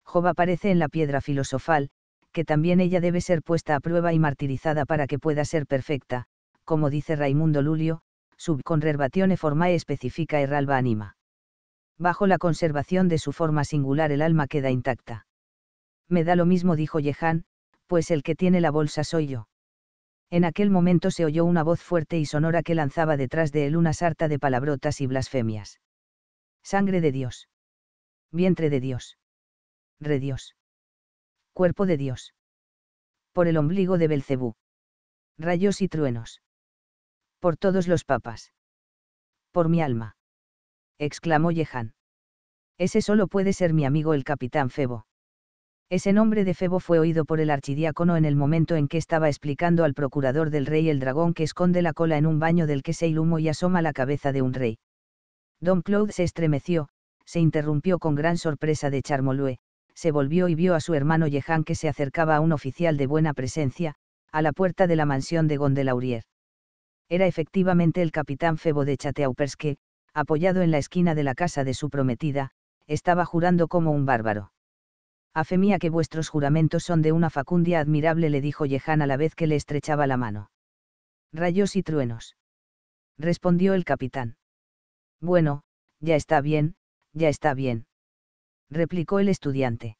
Job aparece en la piedra filosofal, que también ella debe ser puesta a prueba y martirizada para que pueda ser perfecta, como dice Raimundo Lulio, sub conservatione formae especifica er anima. Bajo la conservación de su forma singular el alma queda intacta. Me da lo mismo dijo Yehan, pues el que tiene la bolsa soy yo. En aquel momento se oyó una voz fuerte y sonora que lanzaba detrás de él una sarta de palabrotas y blasfemias. Sangre de Dios. Vientre de Dios. Redios cuerpo de Dios. Por el ombligo de Belcebú. Rayos y truenos. Por todos los papas. Por mi alma. exclamó Yehan. Ese solo puede ser mi amigo el capitán Febo. Ese nombre de Febo fue oído por el archidiácono en el momento en que estaba explicando al procurador del rey el dragón que esconde la cola en un baño del que se ilumó y asoma la cabeza de un rey. Don Claude se estremeció, se interrumpió con gran sorpresa de Charmolue, se volvió y vio a su hermano Jehan que se acercaba a un oficial de buena presencia, a la puerta de la mansión de Gondelaurier. Era efectivamente el capitán Febo de Chateaupers que, apoyado en la esquina de la casa de su prometida, estaba jurando como un bárbaro. A fe mía que vuestros juramentos son de una facundia admirable, le dijo Jehan a la vez que le estrechaba la mano. Rayos y truenos. Respondió el capitán. Bueno, ya está bien, ya está bien replicó el estudiante.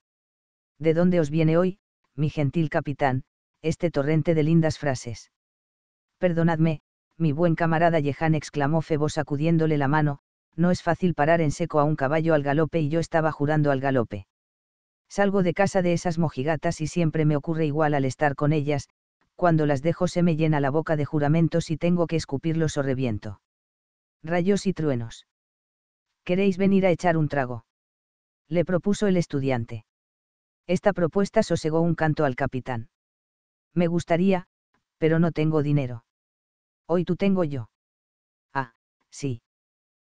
¿De dónde os viene hoy, mi gentil capitán, este torrente de lindas frases? Perdonadme, mi buen camarada Yehan exclamó Febo sacudiéndole la mano, no es fácil parar en seco a un caballo al galope y yo estaba jurando al galope. Salgo de casa de esas mojigatas y siempre me ocurre igual al estar con ellas, cuando las dejo se me llena la boca de juramentos y tengo que escupirlos o reviento. Rayos y truenos. ¿Queréis venir a echar un trago? le propuso el estudiante. Esta propuesta sosegó un canto al capitán. Me gustaría, pero no tengo dinero. Hoy tú tengo yo. Ah, sí.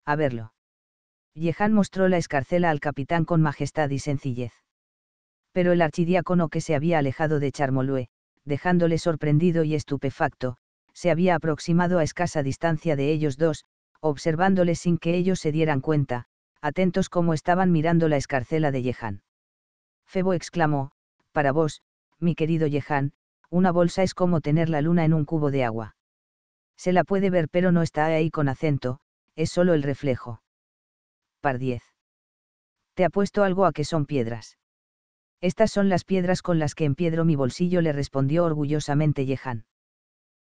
A verlo. Yehan mostró la escarcela al capitán con majestad y sencillez. Pero el archidiácono que se había alejado de Charmolue, dejándole sorprendido y estupefacto, se había aproximado a escasa distancia de ellos dos, observándoles sin que ellos se dieran cuenta, atentos como estaban mirando la escarcela de Yehan. Febo exclamó, para vos, mi querido Yehan, una bolsa es como tener la luna en un cubo de agua. Se la puede ver pero no está ahí con acento, es solo el reflejo. Par 10. Te apuesto algo a que son piedras. Estas son las piedras con las que empiedro mi bolsillo, le respondió orgullosamente Yehan.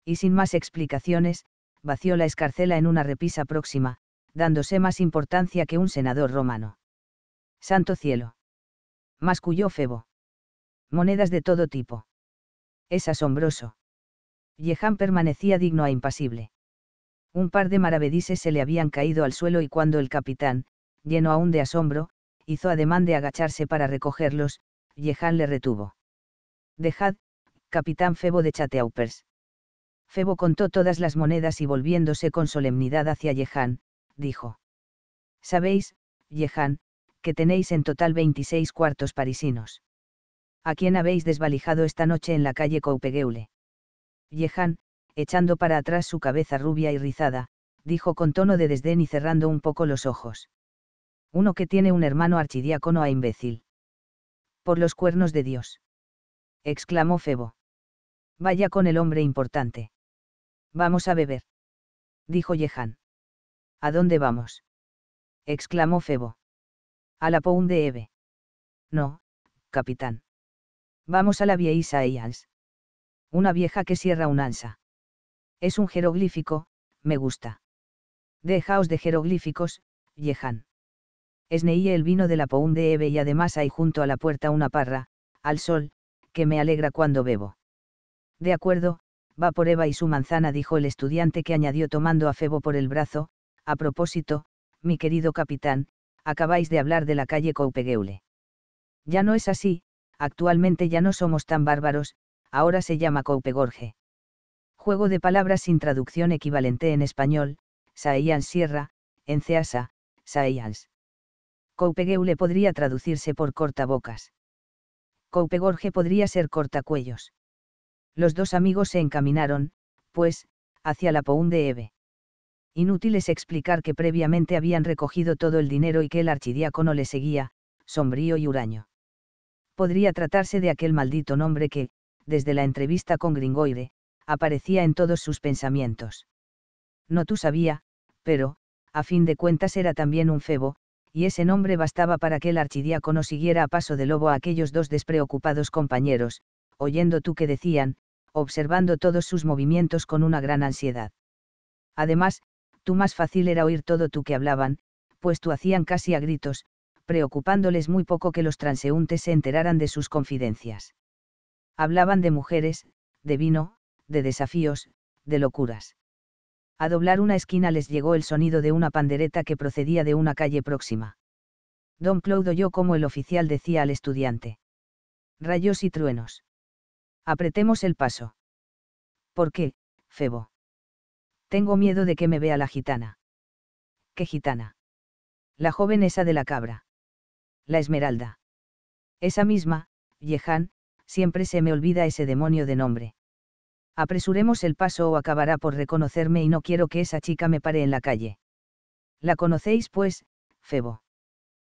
Y sin más explicaciones, vació la escarcela en una repisa próxima, dándose más importancia que un senador romano. Santo cielo. Masculló Febo. Monedas de todo tipo. Es asombroso. Yehan permanecía digno e impasible. Un par de maravedises se le habían caído al suelo y cuando el capitán, lleno aún de asombro, hizo ademán de agacharse para recogerlos, Yehan le retuvo. Dejad, capitán Febo de Chateaupers. Febo contó todas las monedas y volviéndose con solemnidad hacia Yehan, dijo. Sabéis, Yehan, que tenéis en total 26 cuartos parisinos. ¿A quién habéis desvalijado esta noche en la calle Coupegueule? Jehan, echando para atrás su cabeza rubia y rizada, dijo con tono de desdén y cerrando un poco los ojos. Uno que tiene un hermano archidiácono a e imbécil. Por los cuernos de Dios. exclamó Febo. Vaya con el hombre importante. Vamos a beber. dijo Jehan ¿A dónde vamos? exclamó Febo. A la Pound de Eve. No, capitán. Vamos a la vieja Eyans. Una vieja que cierra un ansa. Es un jeroglífico, me gusta. Dejaos de jeroglíficos, Yehan. Esneí el vino de la Pound de Eve y además hay junto a la puerta una parra, al sol, que me alegra cuando bebo. De acuerdo, va por Eva y su manzana, dijo el estudiante que añadió tomando a Febo por el brazo, a propósito, mi querido capitán, acabáis de hablar de la calle Coupegueule. Ya no es así, actualmente ya no somos tan bárbaros, ahora se llama Coupegorge. Juego de palabras sin traducción equivalente en español, Saeyans Sierra, en Ceasa, Saeyans. Coupegueule podría traducirse por cortabocas. Coupegorge podría ser cortacuellos. Los dos amigos se encaminaron, pues, hacia la Pound Eve. Inútil es explicar que previamente habían recogido todo el dinero y que el archidiácono le seguía, sombrío y huraño. Podría tratarse de aquel maldito nombre que, desde la entrevista con Gringoire, aparecía en todos sus pensamientos. No tú sabía, pero, a fin de cuentas era también un febo, y ese nombre bastaba para que el archidiácono siguiera a paso de lobo a aquellos dos despreocupados compañeros, oyendo tú que decían, observando todos sus movimientos con una gran ansiedad. Además, tú más fácil era oír todo tú que hablaban, pues tú hacían casi a gritos, preocupándoles muy poco que los transeúntes se enteraran de sus confidencias. Hablaban de mujeres, de vino, de desafíos, de locuras. A doblar una esquina les llegó el sonido de una pandereta que procedía de una calle próxima. Don Claude oyó como el oficial decía al estudiante. Rayos y truenos. Apretemos el paso. ¿Por qué, Febo? Tengo miedo de que me vea la gitana. ¿Qué gitana? La joven esa de la cabra. La esmeralda. Esa misma, Yehan, siempre se me olvida ese demonio de nombre. Apresuremos el paso o acabará por reconocerme y no quiero que esa chica me pare en la calle. La conocéis pues, Febo.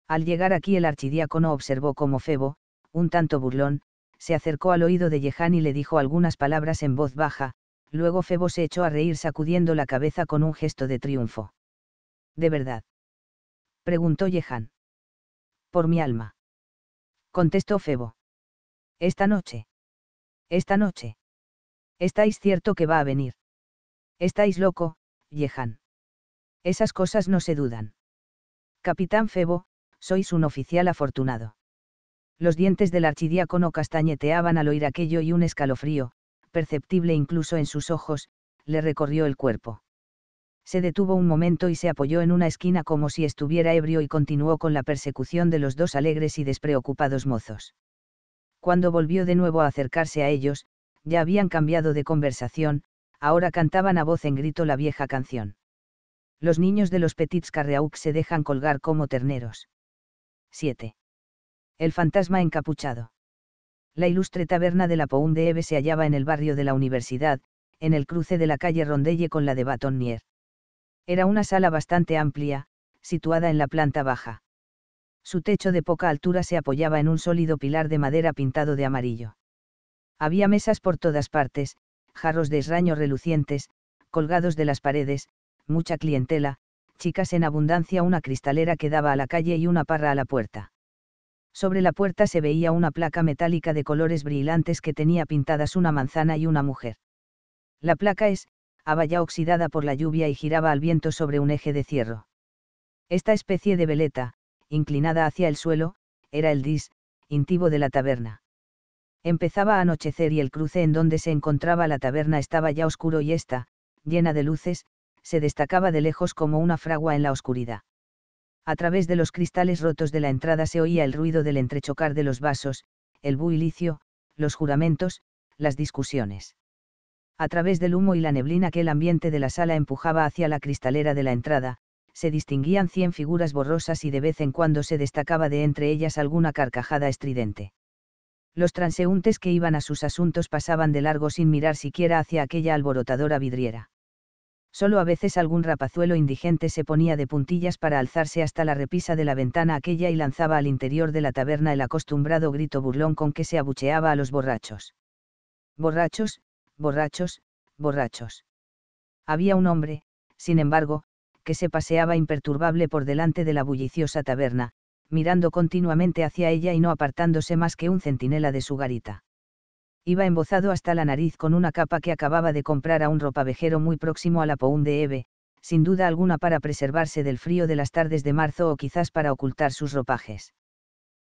Al llegar aquí el archidiácono observó cómo Febo, un tanto burlón, se acercó al oído de Yehan y le dijo algunas palabras en voz baja, Luego Febo se echó a reír sacudiendo la cabeza con un gesto de triunfo. ¿De verdad? preguntó Yehan. Por mi alma. Contestó Febo. Esta noche. Esta noche. Estáis cierto que va a venir. Estáis loco, Yehan? Esas cosas no se dudan. Capitán Febo, sois un oficial afortunado. Los dientes del archidiácono castañeteaban al oír aquello y un escalofrío, perceptible incluso en sus ojos, le recorrió el cuerpo. Se detuvo un momento y se apoyó en una esquina como si estuviera ebrio y continuó con la persecución de los dos alegres y despreocupados mozos. Cuando volvió de nuevo a acercarse a ellos, ya habían cambiado de conversación, ahora cantaban a voz en grito la vieja canción. Los niños de los Petits Carreaux se dejan colgar como terneros. 7. El fantasma encapuchado la ilustre taberna de la Pound Eve se hallaba en el barrio de la Universidad, en el cruce de la calle Rondelle con la de Batonnier. Era una sala bastante amplia, situada en la planta baja. Su techo de poca altura se apoyaba en un sólido pilar de madera pintado de amarillo. Había mesas por todas partes, jarros de esraño relucientes, colgados de las paredes, mucha clientela, chicas en abundancia, una cristalera que daba a la calle y una parra a la puerta. Sobre la puerta se veía una placa metálica de colores brillantes que tenía pintadas una manzana y una mujer. La placa es, haba ya oxidada por la lluvia y giraba al viento sobre un eje de cierro. Esta especie de veleta, inclinada hacia el suelo, era el dis, intivo de la taberna. Empezaba a anochecer y el cruce en donde se encontraba la taberna estaba ya oscuro y esta, llena de luces, se destacaba de lejos como una fragua en la oscuridad a través de los cristales rotos de la entrada se oía el ruido del entrechocar de los vasos, el builicio, los juramentos, las discusiones. A través del humo y la neblina que el ambiente de la sala empujaba hacia la cristalera de la entrada, se distinguían cien figuras borrosas y de vez en cuando se destacaba de entre ellas alguna carcajada estridente. Los transeúntes que iban a sus asuntos pasaban de largo sin mirar siquiera hacia aquella alborotadora vidriera. Solo a veces algún rapazuelo indigente se ponía de puntillas para alzarse hasta la repisa de la ventana aquella y lanzaba al interior de la taberna el acostumbrado grito burlón con que se abucheaba a los borrachos. Borrachos, borrachos, borrachos. Había un hombre, sin embargo, que se paseaba imperturbable por delante de la bulliciosa taberna, mirando continuamente hacia ella y no apartándose más que un centinela de su garita iba embozado hasta la nariz con una capa que acababa de comprar a un ropavejero muy próximo a la Poún de Eve, sin duda alguna para preservarse del frío de las tardes de marzo o quizás para ocultar sus ropajes.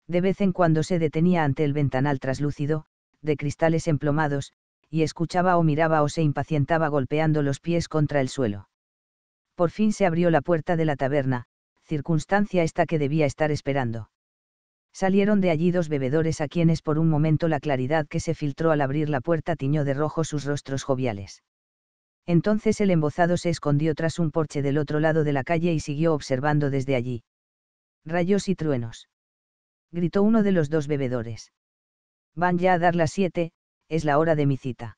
De vez en cuando se detenía ante el ventanal traslúcido, de cristales emplomados, y escuchaba o miraba o se impacientaba golpeando los pies contra el suelo. Por fin se abrió la puerta de la taberna, circunstancia esta que debía estar esperando salieron de allí dos bebedores a quienes por un momento la claridad que se filtró al abrir la puerta tiñó de rojo sus rostros joviales. Entonces el embozado se escondió tras un porche del otro lado de la calle y siguió observando desde allí. Rayos y truenos. Gritó uno de los dos bebedores. Van ya a dar las siete, es la hora de mi cita.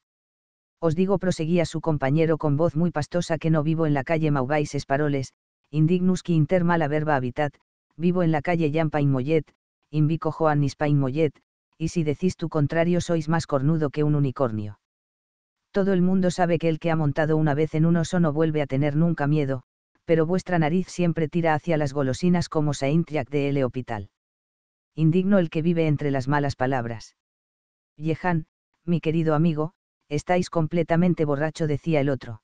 Os digo, proseguía su compañero con voz muy pastosa que no vivo en la calle Maugais Esparoles, indignus qui inter mala verba habitat, vivo en la calle Jampain Mollet, invico Joan Nispain Mollet, y si decís tu contrario sois más cornudo que un unicornio. Todo el mundo sabe que el que ha montado una vez en un oso no vuelve a tener nunca miedo, pero vuestra nariz siempre tira hacia las golosinas como Saint-Jacques de L. Hospital. Indigno el que vive entre las malas palabras. Yehan, mi querido amigo, estáis completamente borracho, decía el otro.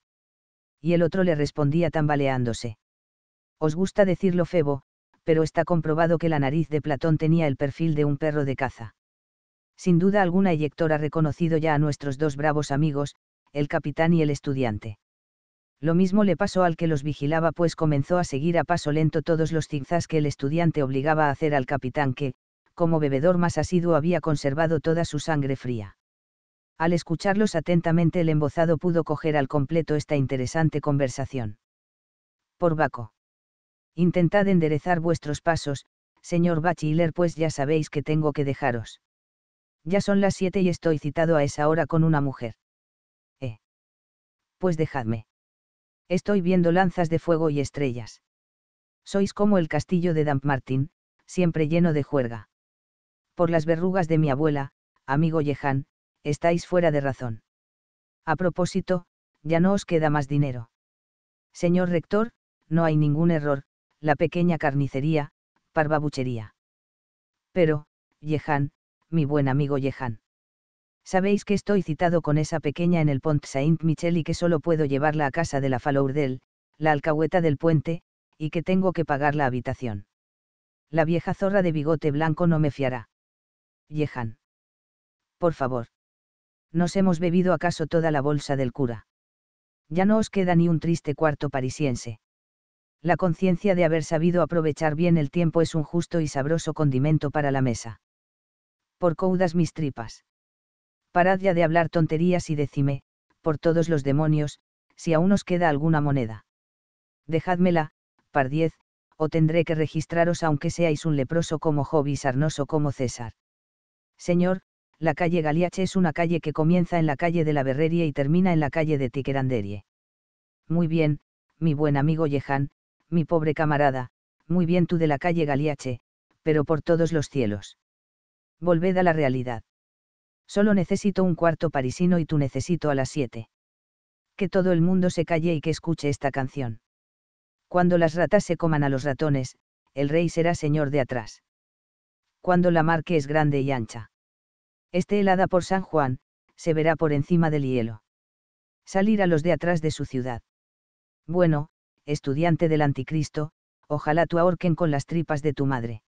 Y el otro le respondía tambaleándose. Os gusta decirlo, Febo, pero está comprobado que la nariz de Platón tenía el perfil de un perro de caza. Sin duda alguna yector ha reconocido ya a nuestros dos bravos amigos, el capitán y el estudiante. Lo mismo le pasó al que los vigilaba, pues comenzó a seguir a paso lento todos los zigzags que el estudiante obligaba a hacer al capitán que, como bebedor más asiduo, había conservado toda su sangre fría. Al escucharlos atentamente, el embozado pudo coger al completo esta interesante conversación. Por Baco. Intentad enderezar vuestros pasos, señor bachiller, pues ya sabéis que tengo que dejaros. Ya son las siete y estoy citado a esa hora con una mujer. Eh. Pues dejadme. Estoy viendo lanzas de fuego y estrellas. Sois como el castillo de Dampmartin, siempre lleno de juerga. Por las verrugas de mi abuela, amigo Yehan, estáis fuera de razón. A propósito, ya no os queda más dinero. Señor rector, no hay ningún error, la pequeña carnicería, parvabuchería. Pero, Yehan, mi buen amigo Yehan. Sabéis que estoy citado con esa pequeña en el Pont Saint-Michel y que solo puedo llevarla a casa de la Falourdel, la alcahueta del puente, y que tengo que pagar la habitación. La vieja zorra de bigote blanco no me fiará. Yehan. Por favor. ¿Nos hemos bebido acaso toda la bolsa del cura? Ya no os queda ni un triste cuarto parisiense la conciencia de haber sabido aprovechar bien el tiempo es un justo y sabroso condimento para la mesa. Por coudas mis tripas. Parad ya de hablar tonterías y decime, por todos los demonios, si aún os queda alguna moneda. Dejádmela, pardiez, o tendré que registraros aunque seáis un leproso como Job y sarnoso como César. Señor, la calle Galiache es una calle que comienza en la calle de la Berrería y termina en la calle de Tiqueranderie. Muy bien, mi buen amigo Yehan, mi pobre camarada, muy bien tú de la calle Galiache, pero por todos los cielos. Volved a la realidad. Solo necesito un cuarto parisino y tú necesito a las siete. Que todo el mundo se calle y que escuche esta canción. Cuando las ratas se coman a los ratones, el rey será señor de atrás. Cuando la marque es grande y ancha. Esté helada por San Juan, se verá por encima del hielo. Salir a los de atrás de su ciudad. Bueno, estudiante del anticristo, ojalá tu ahorquen con las tripas de tu madre.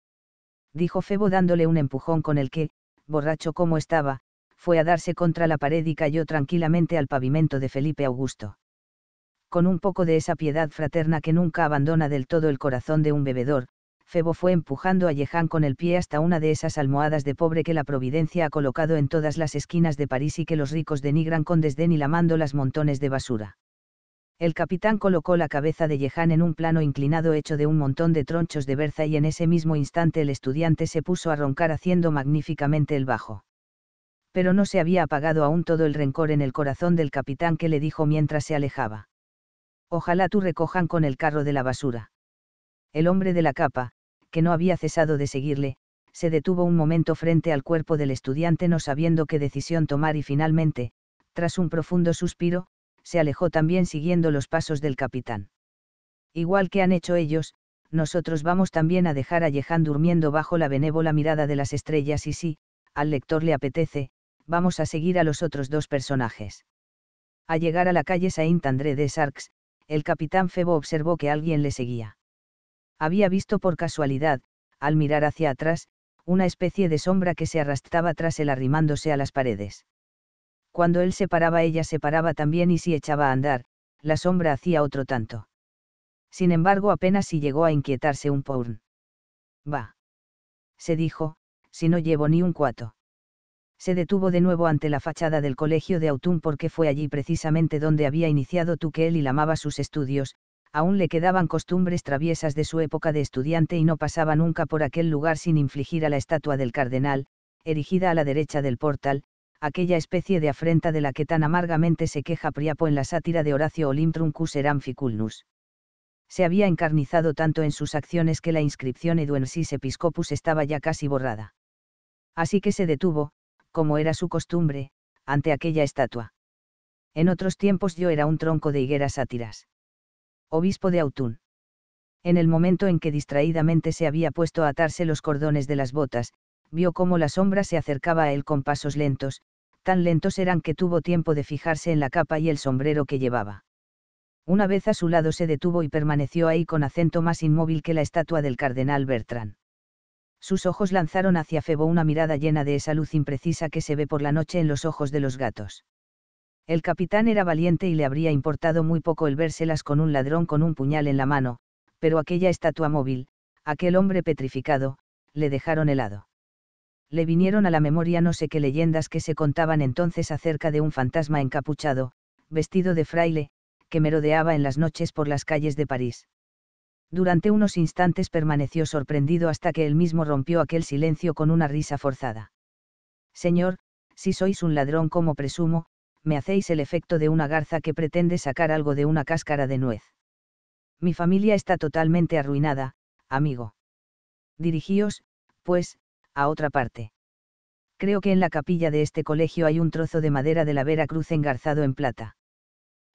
Dijo Febo dándole un empujón con el que, borracho como estaba, fue a darse contra la pared y cayó tranquilamente al pavimento de Felipe Augusto. Con un poco de esa piedad fraterna que nunca abandona del todo el corazón de un bebedor, Febo fue empujando a Yehan con el pie hasta una de esas almohadas de pobre que la providencia ha colocado en todas las esquinas de París y que los ricos denigran con desdén y lamando las montones de basura el capitán colocó la cabeza de Jehan en un plano inclinado hecho de un montón de tronchos de berza y en ese mismo instante el estudiante se puso a roncar haciendo magníficamente el bajo. Pero no se había apagado aún todo el rencor en el corazón del capitán que le dijo mientras se alejaba. Ojalá tú recojan con el carro de la basura. El hombre de la capa, que no había cesado de seguirle, se detuvo un momento frente al cuerpo del estudiante no sabiendo qué decisión tomar y finalmente, tras un profundo suspiro, se alejó también siguiendo los pasos del capitán. Igual que han hecho ellos, nosotros vamos también a dejar a Yehan durmiendo bajo la benévola mirada de las estrellas y si, al lector le apetece, vamos a seguir a los otros dos personajes. Al llegar a la calle Saint-André de Sarks, el capitán Febo observó que alguien le seguía. Había visto por casualidad, al mirar hacia atrás, una especie de sombra que se arrastraba tras él arrimándose a las paredes cuando él se paraba ella se paraba también y si echaba a andar, la sombra hacía otro tanto. Sin embargo apenas si llegó a inquietarse un porn. Va. Se dijo, si no llevo ni un cuato. Se detuvo de nuevo ante la fachada del colegio de Autun porque fue allí precisamente donde había iniciado Tuquel y amaba sus estudios, aún le quedaban costumbres traviesas de su época de estudiante y no pasaba nunca por aquel lugar sin infligir a la estatua del cardenal, erigida a la derecha del portal, aquella especie de afrenta de la que tan amargamente se queja Priapo en la sátira de Horacio Olimtruncus Eramficulnus. Se había encarnizado tanto en sus acciones que la inscripción Eduensis Episcopus estaba ya casi borrada. Así que se detuvo, como era su costumbre, ante aquella estatua. En otros tiempos yo era un tronco de higueras sátiras. Obispo de Autun. En el momento en que distraídamente se había puesto a atarse los cordones de las botas, vio cómo la sombra se acercaba a él con pasos lentos, tan lentos eran que tuvo tiempo de fijarse en la capa y el sombrero que llevaba. Una vez a su lado se detuvo y permaneció ahí con acento más inmóvil que la estatua del cardenal Bertrand. Sus ojos lanzaron hacia Febo una mirada llena de esa luz imprecisa que se ve por la noche en los ojos de los gatos. El capitán era valiente y le habría importado muy poco el vérselas con un ladrón con un puñal en la mano, pero aquella estatua móvil, aquel hombre petrificado, le dejaron helado le vinieron a la memoria no sé qué leyendas que se contaban entonces acerca de un fantasma encapuchado, vestido de fraile, que merodeaba en las noches por las calles de París. Durante unos instantes permaneció sorprendido hasta que él mismo rompió aquel silencio con una risa forzada. Señor, si sois un ladrón como presumo, me hacéis el efecto de una garza que pretende sacar algo de una cáscara de nuez. Mi familia está totalmente arruinada, amigo. Dirigíos, pues, a otra parte. Creo que en la capilla de este colegio hay un trozo de madera de la Vera Cruz engarzado en plata.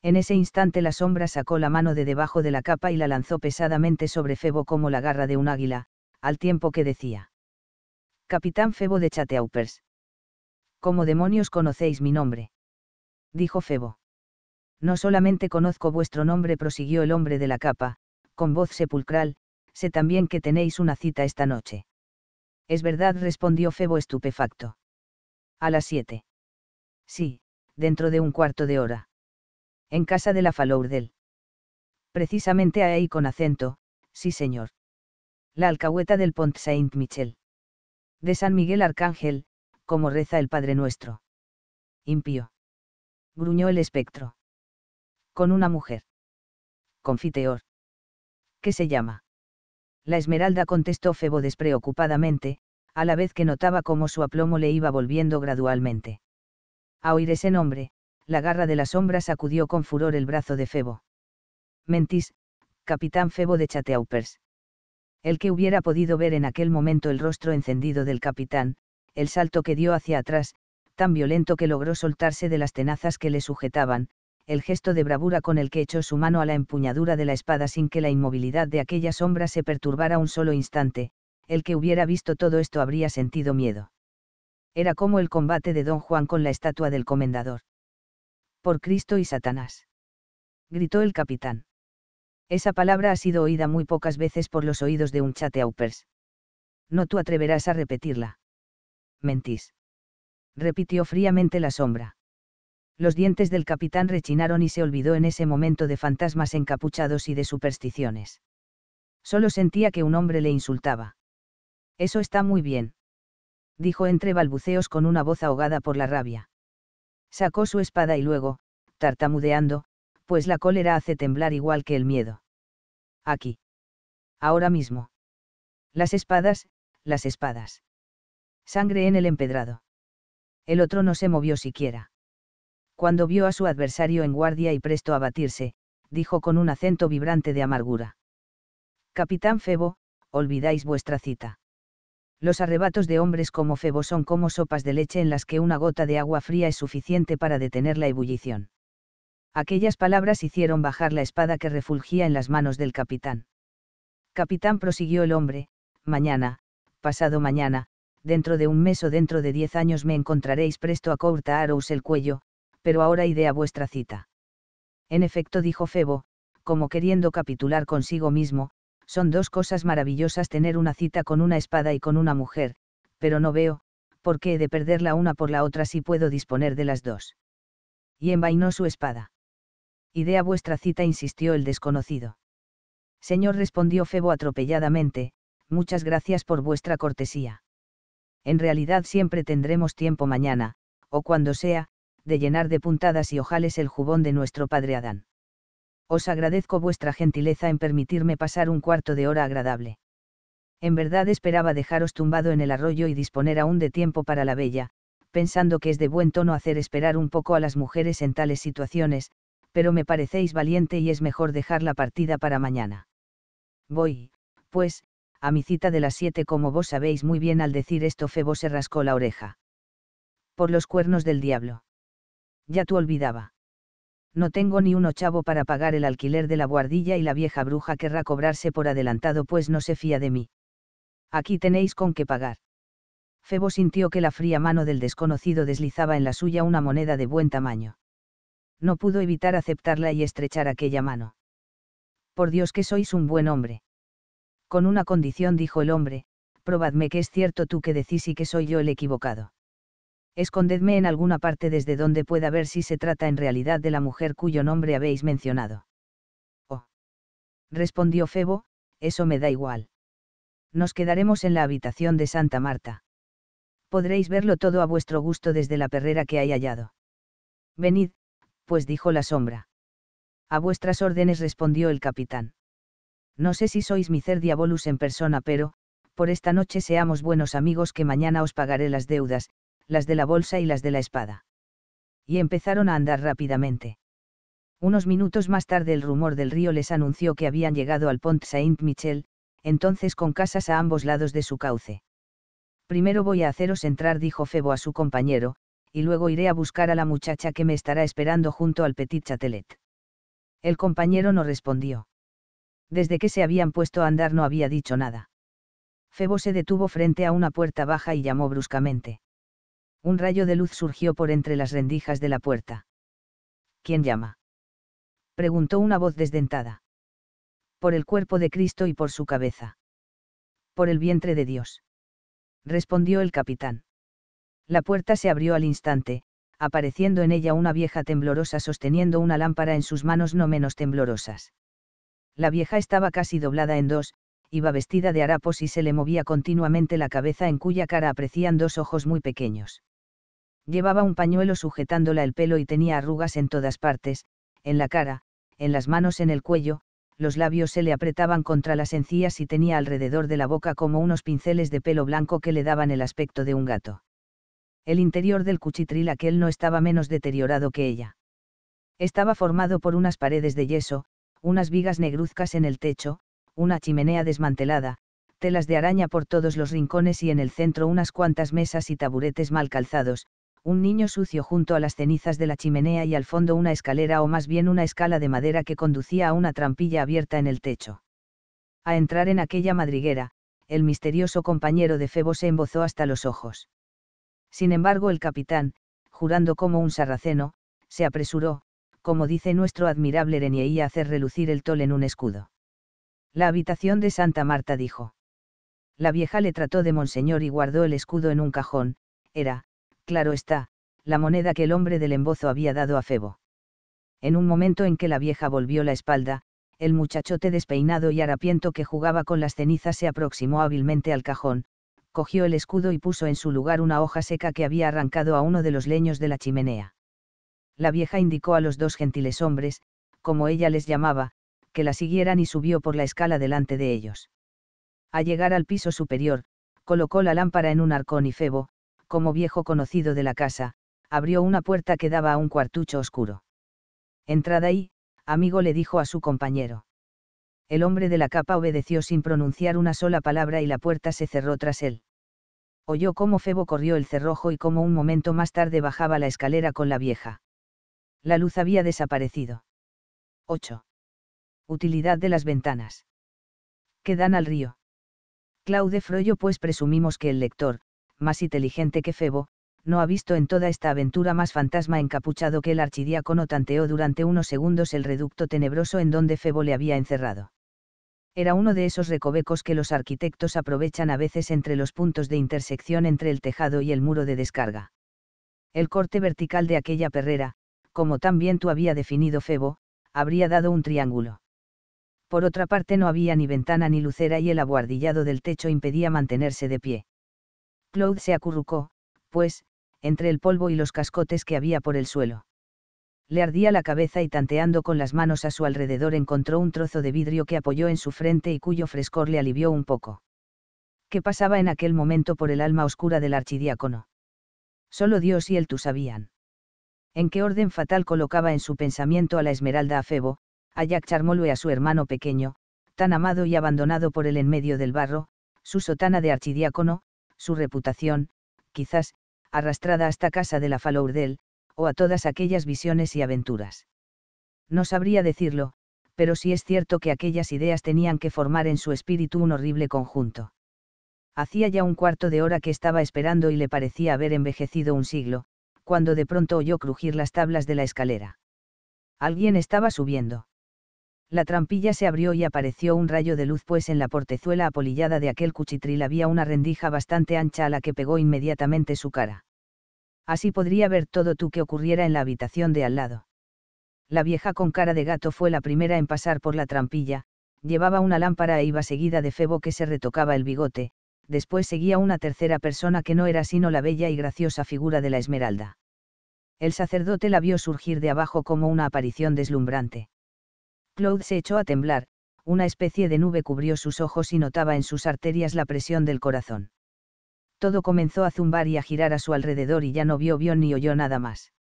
En ese instante la sombra sacó la mano de debajo de la capa y la lanzó pesadamente sobre Febo como la garra de un águila, al tiempo que decía. Capitán Febo de Chateaupers. ¿Cómo demonios conocéis mi nombre? dijo Febo. No solamente conozco vuestro nombre, prosiguió el hombre de la capa, con voz sepulcral, sé también que tenéis una cita esta noche. Es verdad, respondió Febo estupefacto. A las siete. Sí, dentro de un cuarto de hora. En casa de la Falourdel. Precisamente ahí con acento, sí señor. La alcahueta del Pont Saint Michel. De San Miguel Arcángel, como reza el Padre Nuestro. Impío. Gruñó el espectro. Con una mujer. Confiteor. ¿Qué se llama? La Esmeralda contestó Febo despreocupadamente, a la vez que notaba cómo su aplomo le iba volviendo gradualmente. A oír ese nombre, la garra de la sombra sacudió con furor el brazo de Febo. «Mentis, capitán Febo de Chateaupers. El que hubiera podido ver en aquel momento el rostro encendido del capitán, el salto que dio hacia atrás, tan violento que logró soltarse de las tenazas que le sujetaban, el gesto de bravura con el que echó su mano a la empuñadura de la espada sin que la inmovilidad de aquella sombra se perturbara un solo instante, el que hubiera visto todo esto habría sentido miedo. Era como el combate de don Juan con la estatua del comendador. Por Cristo y Satanás. Gritó el capitán. Esa palabra ha sido oída muy pocas veces por los oídos de un chateaupers. No tú atreverás a repetirla. Mentís. Repitió fríamente la sombra los dientes del capitán rechinaron y se olvidó en ese momento de fantasmas encapuchados y de supersticiones. Solo sentía que un hombre le insultaba. Eso está muy bien. Dijo entre balbuceos con una voz ahogada por la rabia. Sacó su espada y luego, tartamudeando, pues la cólera hace temblar igual que el miedo. Aquí. Ahora mismo. Las espadas, las espadas. Sangre en el empedrado. El otro no se movió siquiera cuando vio a su adversario en guardia y presto a batirse, dijo con un acento vibrante de amargura. Capitán Febo, olvidáis vuestra cita. Los arrebatos de hombres como Febo son como sopas de leche en las que una gota de agua fría es suficiente para detener la ebullición. Aquellas palabras hicieron bajar la espada que refulgía en las manos del capitán. Capitán prosiguió el hombre, mañana, pasado mañana, dentro de un mes o dentro de diez años me encontraréis presto a cortaros el cuello, pero ahora idea vuestra cita. En efecto, dijo Febo, como queriendo capitular consigo mismo, son dos cosas maravillosas tener una cita con una espada y con una mujer, pero no veo, por qué he de perder la una por la otra si puedo disponer de las dos. Y envainó su espada. Idea vuestra cita, insistió el desconocido. Señor, respondió Febo atropelladamente, muchas gracias por vuestra cortesía. En realidad siempre tendremos tiempo mañana, o cuando sea, de llenar de puntadas y ojales el jubón de nuestro padre Adán. Os agradezco vuestra gentileza en permitirme pasar un cuarto de hora agradable. En verdad esperaba dejaros tumbado en el arroyo y disponer aún de tiempo para la bella, pensando que es de buen tono hacer esperar un poco a las mujeres en tales situaciones, pero me parecéis valiente y es mejor dejar la partida para mañana. Voy, pues, a mi cita de las siete como vos sabéis muy bien al decir esto Febo se rascó la oreja. Por los cuernos del diablo ya tú olvidaba. No tengo ni un ochavo para pagar el alquiler de la guardilla y la vieja bruja querrá cobrarse por adelantado pues no se fía de mí. Aquí tenéis con qué pagar. Febo sintió que la fría mano del desconocido deslizaba en la suya una moneda de buen tamaño. No pudo evitar aceptarla y estrechar aquella mano. Por Dios que sois un buen hombre. Con una condición dijo el hombre, probadme que es cierto tú que decís y que soy yo el equivocado escondedme en alguna parte desde donde pueda ver si se trata en realidad de la mujer cuyo nombre habéis mencionado. Oh. Respondió Febo, eso me da igual. Nos quedaremos en la habitación de Santa Marta. Podréis verlo todo a vuestro gusto desde la perrera que hay hallado. Venid, pues dijo la sombra. A vuestras órdenes respondió el capitán. No sé si sois miser diabolus en persona, pero, por esta noche seamos buenos amigos que mañana os pagaré las deudas, las de la bolsa y las de la espada. Y empezaron a andar rápidamente. Unos minutos más tarde el rumor del río les anunció que habían llegado al Pont Saint-Michel, entonces con casas a ambos lados de su cauce. Primero voy a haceros entrar, dijo Febo a su compañero, y luego iré a buscar a la muchacha que me estará esperando junto al Petit Chatelet. El compañero no respondió. Desde que se habían puesto a andar no había dicho nada. Febo se detuvo frente a una puerta baja y llamó bruscamente. Un rayo de luz surgió por entre las rendijas de la puerta. ¿Quién llama? preguntó una voz desdentada. Por el cuerpo de Cristo y por su cabeza. Por el vientre de Dios. respondió el capitán. La puerta se abrió al instante, apareciendo en ella una vieja temblorosa sosteniendo una lámpara en sus manos no menos temblorosas. La vieja estaba casi doblada en dos, iba vestida de harapos y se le movía continuamente la cabeza en cuya cara aprecian dos ojos muy pequeños. Llevaba un pañuelo sujetándola el pelo y tenía arrugas en todas partes, en la cara, en las manos, en el cuello, los labios se le apretaban contra las encías y tenía alrededor de la boca como unos pinceles de pelo blanco que le daban el aspecto de un gato. El interior del cuchitril aquel no estaba menos deteriorado que ella. Estaba formado por unas paredes de yeso, unas vigas negruzcas en el techo, una chimenea desmantelada, telas de araña por todos los rincones y en el centro unas cuantas mesas y taburetes mal calzados, un niño sucio junto a las cenizas de la chimenea y al fondo una escalera o más bien una escala de madera que conducía a una trampilla abierta en el techo. A entrar en aquella madriguera, el misterioso compañero de Febo se embozó hasta los ojos. Sin embargo, el capitán, jurando como un sarraceno, se apresuró, como dice nuestro admirable Renier, a hacer relucir el tol en un escudo. La habitación de Santa Marta dijo. La vieja le trató de monseñor y guardó el escudo en un cajón, era, claro está, la moneda que el hombre del embozo había dado a Febo. En un momento en que la vieja volvió la espalda, el muchachote despeinado y harapiento que jugaba con las cenizas se aproximó hábilmente al cajón, cogió el escudo y puso en su lugar una hoja seca que había arrancado a uno de los leños de la chimenea. La vieja indicó a los dos gentiles hombres, como ella les llamaba, que la siguieran y subió por la escala delante de ellos. Al llegar al piso superior, colocó la lámpara en un arcón y Febo, como viejo conocido de la casa, abrió una puerta que daba a un cuartucho oscuro. Entrada ahí, amigo le dijo a su compañero. El hombre de la capa obedeció sin pronunciar una sola palabra y la puerta se cerró tras él. Oyó cómo Febo corrió el cerrojo y cómo un momento más tarde bajaba la escalera con la vieja. La luz había desaparecido. 8. Utilidad de las ventanas. Que dan al río. Claude Froyo pues presumimos que el lector, más inteligente que Febo, no ha visto en toda esta aventura más fantasma encapuchado que el archidiácono tanteó durante unos segundos el reducto tenebroso en donde Febo le había encerrado. Era uno de esos recovecos que los arquitectos aprovechan a veces entre los puntos de intersección entre el tejado y el muro de descarga. El corte vertical de aquella perrera, como tan bien tú había definido Febo, habría dado un triángulo. Por otra parte no había ni ventana ni lucera y el abuhardillado del techo impedía mantenerse de pie. Claude se acurrucó, pues, entre el polvo y los cascotes que había por el suelo. Le ardía la cabeza y tanteando con las manos a su alrededor encontró un trozo de vidrio que apoyó en su frente y cuyo frescor le alivió un poco. ¿Qué pasaba en aquel momento por el alma oscura del archidiácono? Solo Dios y él tú sabían. En qué orden fatal colocaba en su pensamiento a la esmeralda a Febo, a Jack Charmolo y a su hermano pequeño, tan amado y abandonado por él en medio del barro, su sotana de archidiácono, su reputación, quizás, arrastrada hasta casa de la Falourdel, o a todas aquellas visiones y aventuras. No sabría decirlo, pero sí es cierto que aquellas ideas tenían que formar en su espíritu un horrible conjunto. Hacía ya un cuarto de hora que estaba esperando y le parecía haber envejecido un siglo, cuando de pronto oyó crujir las tablas de la escalera. Alguien estaba subiendo la trampilla se abrió y apareció un rayo de luz, pues en la portezuela apolillada de aquel cuchitril había una rendija bastante ancha a la que pegó inmediatamente su cara. Así podría ver todo tú que ocurriera en la habitación de al lado. La vieja con cara de gato fue la primera en pasar por la trampilla, llevaba una lámpara e iba seguida de Febo que se retocaba el bigote, después seguía una tercera persona que no era sino la bella y graciosa figura de la Esmeralda. El sacerdote la vio surgir de abajo como una aparición deslumbrante. Claude se echó a temblar, una especie de nube cubrió sus ojos y notaba en sus arterias la presión del corazón. Todo comenzó a zumbar y a girar a su alrededor y ya no vio, vio ni oyó nada más.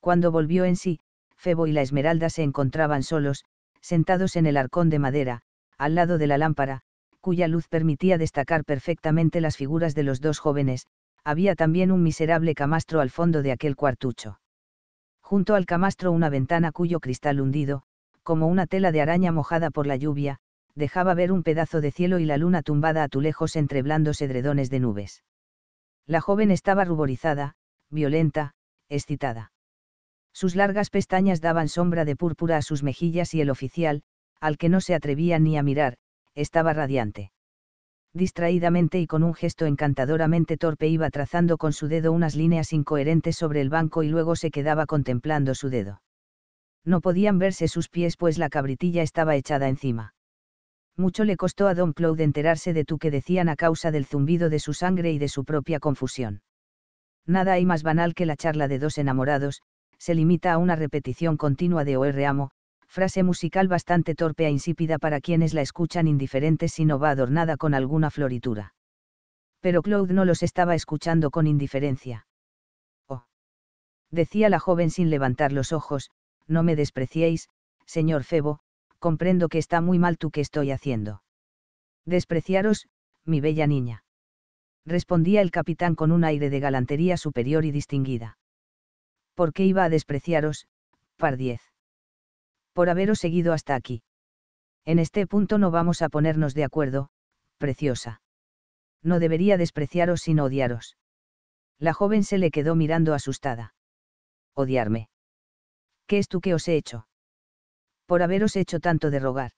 Cuando volvió en sí, Febo y la Esmeralda se encontraban solos, sentados en el arcón de madera, al lado de la lámpara, cuya luz permitía destacar perfectamente las figuras de los dos jóvenes, había también un miserable camastro al fondo de aquel cuartucho. Junto al camastro una ventana cuyo cristal hundido, como una tela de araña mojada por la lluvia, dejaba ver un pedazo de cielo y la luna tumbada a tu lejos entre blandos edredones de nubes. La joven estaba ruborizada, violenta, excitada. Sus largas pestañas daban sombra de púrpura a sus mejillas y el oficial, al que no se atrevía ni a mirar, estaba radiante. Distraídamente y con un gesto encantadoramente torpe iba trazando con su dedo unas líneas incoherentes sobre el banco y luego se quedaba contemplando su dedo no podían verse sus pies pues la cabritilla estaba echada encima. Mucho le costó a Don Claude enterarse de tú que decían a causa del zumbido de su sangre y de su propia confusión. Nada hay más banal que la charla de dos enamorados, se limita a una repetición continua de or amo, frase musical bastante torpe e insípida para quienes la escuchan indiferentes si no va adornada con alguna floritura. Pero Claude no los estaba escuchando con indiferencia. Oh. Decía la joven sin levantar los ojos, no me despreciéis, señor Febo, comprendo que está muy mal tú que estoy haciendo. Despreciaros, mi bella niña. Respondía el capitán con un aire de galantería superior y distinguida. ¿Por qué iba a despreciaros, pardiez? Por haberos seguido hasta aquí. En este punto no vamos a ponernos de acuerdo, preciosa. No debería despreciaros sino odiaros. La joven se le quedó mirando asustada. ¿Odiarme? ¿qué es tú que os he hecho? Por haberos hecho tanto de rogar.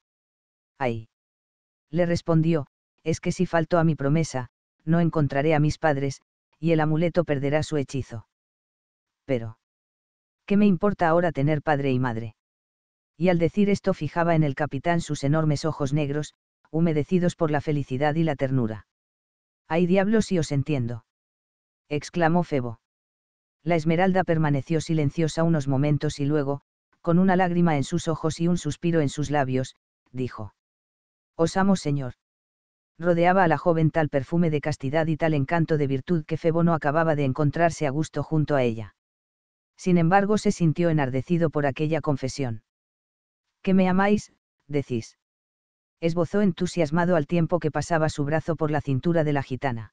Ay. Le respondió, es que si falto a mi promesa, no encontraré a mis padres, y el amuleto perderá su hechizo. Pero. ¿Qué me importa ahora tener padre y madre? Y al decir esto fijaba en el capitán sus enormes ojos negros, humedecidos por la felicidad y la ternura. ¡Ay diablos si os entiendo! exclamó Febo. La Esmeralda permaneció silenciosa unos momentos y luego, con una lágrima en sus ojos y un suspiro en sus labios, dijo. Os amo, señor. Rodeaba a la joven tal perfume de castidad y tal encanto de virtud que Febo no acababa de encontrarse a gusto junto a ella. Sin embargo, se sintió enardecido por aquella confesión. ¿Que me amáis? decís. Esbozó entusiasmado al tiempo que pasaba su brazo por la cintura de la gitana.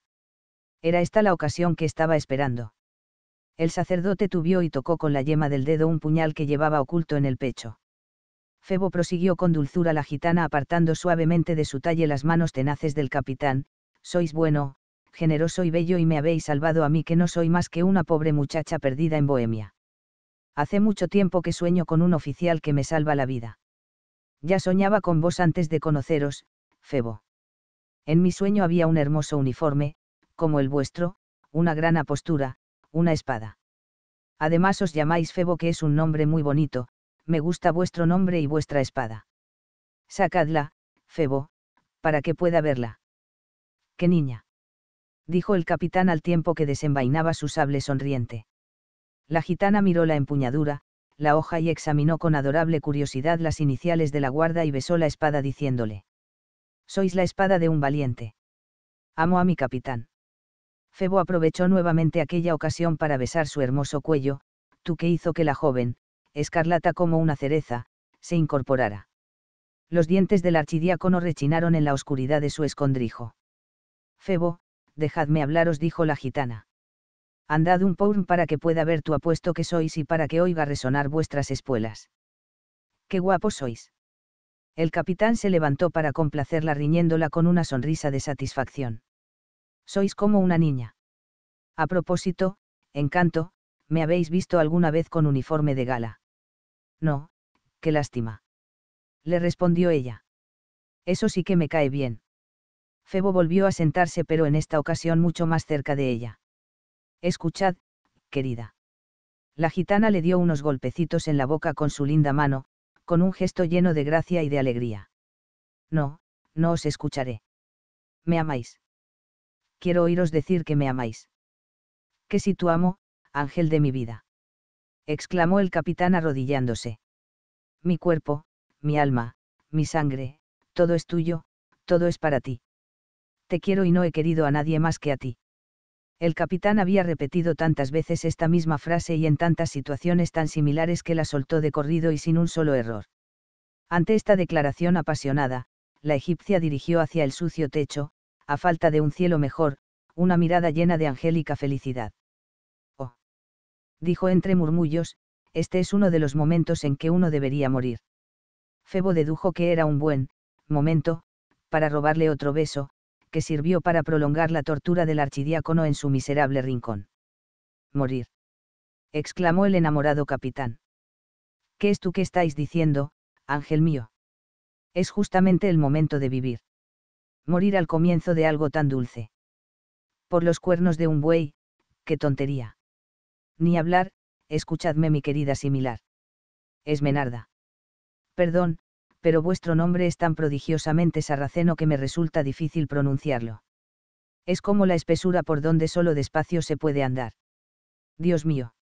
Era esta la ocasión que estaba esperando. El sacerdote tubió y tocó con la yema del dedo un puñal que llevaba oculto en el pecho. Febo prosiguió con dulzura la gitana apartando suavemente de su talle las manos tenaces del capitán, sois bueno, generoso y bello y me habéis salvado a mí que no soy más que una pobre muchacha perdida en Bohemia. Hace mucho tiempo que sueño con un oficial que me salva la vida. Ya soñaba con vos antes de conoceros, Febo. En mi sueño había un hermoso uniforme, como el vuestro, una gran apostura, una espada. Además os llamáis Febo que es un nombre muy bonito, me gusta vuestro nombre y vuestra espada. Sacadla, Febo, para que pueda verla. ¡Qué niña! dijo el capitán al tiempo que desenvainaba su sable sonriente. La gitana miró la empuñadura, la hoja y examinó con adorable curiosidad las iniciales de la guarda y besó la espada diciéndole. Sois la espada de un valiente. Amo a mi capitán. Febo aprovechó nuevamente aquella ocasión para besar su hermoso cuello, tú que hizo que la joven, escarlata como una cereza, se incorporara. Los dientes del archidiácono rechinaron en la oscuridad de su escondrijo. Febo, dejadme hablaros, dijo la gitana. Andad un porn para que pueda ver tu apuesto que sois y para que oiga resonar vuestras espuelas. ¡Qué guapo sois! El capitán se levantó para complacerla riñéndola con una sonrisa de satisfacción. Sois como una niña. A propósito, encanto, ¿me habéis visto alguna vez con uniforme de gala? No, qué lástima. Le respondió ella. Eso sí que me cae bien. Febo volvió a sentarse pero en esta ocasión mucho más cerca de ella. Escuchad, querida. La gitana le dio unos golpecitos en la boca con su linda mano, con un gesto lleno de gracia y de alegría. No, no os escucharé. Me amáis quiero oíros decir que me amáis. Que si tú amo, ángel de mi vida. exclamó el capitán arrodillándose. Mi cuerpo, mi alma, mi sangre, todo es tuyo, todo es para ti. Te quiero y no he querido a nadie más que a ti. El capitán había repetido tantas veces esta misma frase y en tantas situaciones tan similares que la soltó de corrido y sin un solo error. Ante esta declaración apasionada, la egipcia dirigió hacia el sucio techo, a falta de un cielo mejor, una mirada llena de angélica felicidad. Oh. Dijo entre murmullos, este es uno de los momentos en que uno debería morir. Febo dedujo que era un buen momento, para robarle otro beso, que sirvió para prolongar la tortura del archidiácono en su miserable rincón. Morir. exclamó el enamorado capitán. ¿Qué es tú que estáis diciendo, ángel mío? Es justamente el momento de vivir. Morir al comienzo de algo tan dulce. Por los cuernos de un buey, qué tontería. Ni hablar, escuchadme mi querida similar. Esmenarda. Perdón, pero vuestro nombre es tan prodigiosamente sarraceno que me resulta difícil pronunciarlo. Es como la espesura por donde solo despacio se puede andar. Dios mío.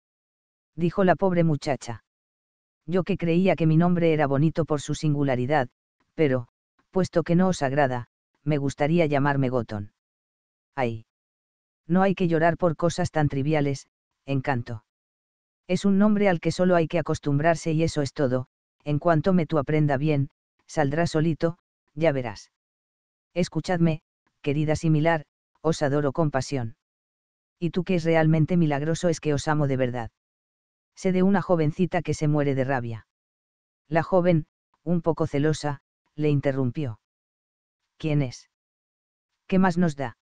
Dijo la pobre muchacha. Yo que creía que mi nombre era bonito por su singularidad, pero, puesto que no os agrada, me gustaría llamarme Goton. Ay. No hay que llorar por cosas tan triviales, encanto. Es un nombre al que solo hay que acostumbrarse y eso es todo, en cuanto me tú aprenda bien, saldrá solito, ya verás. Escuchadme, querida similar, os adoro con pasión. Y tú que es realmente milagroso es que os amo de verdad. Sé de una jovencita que se muere de rabia. La joven, un poco celosa, le interrumpió. ¿Quién es? ¿Qué más nos da?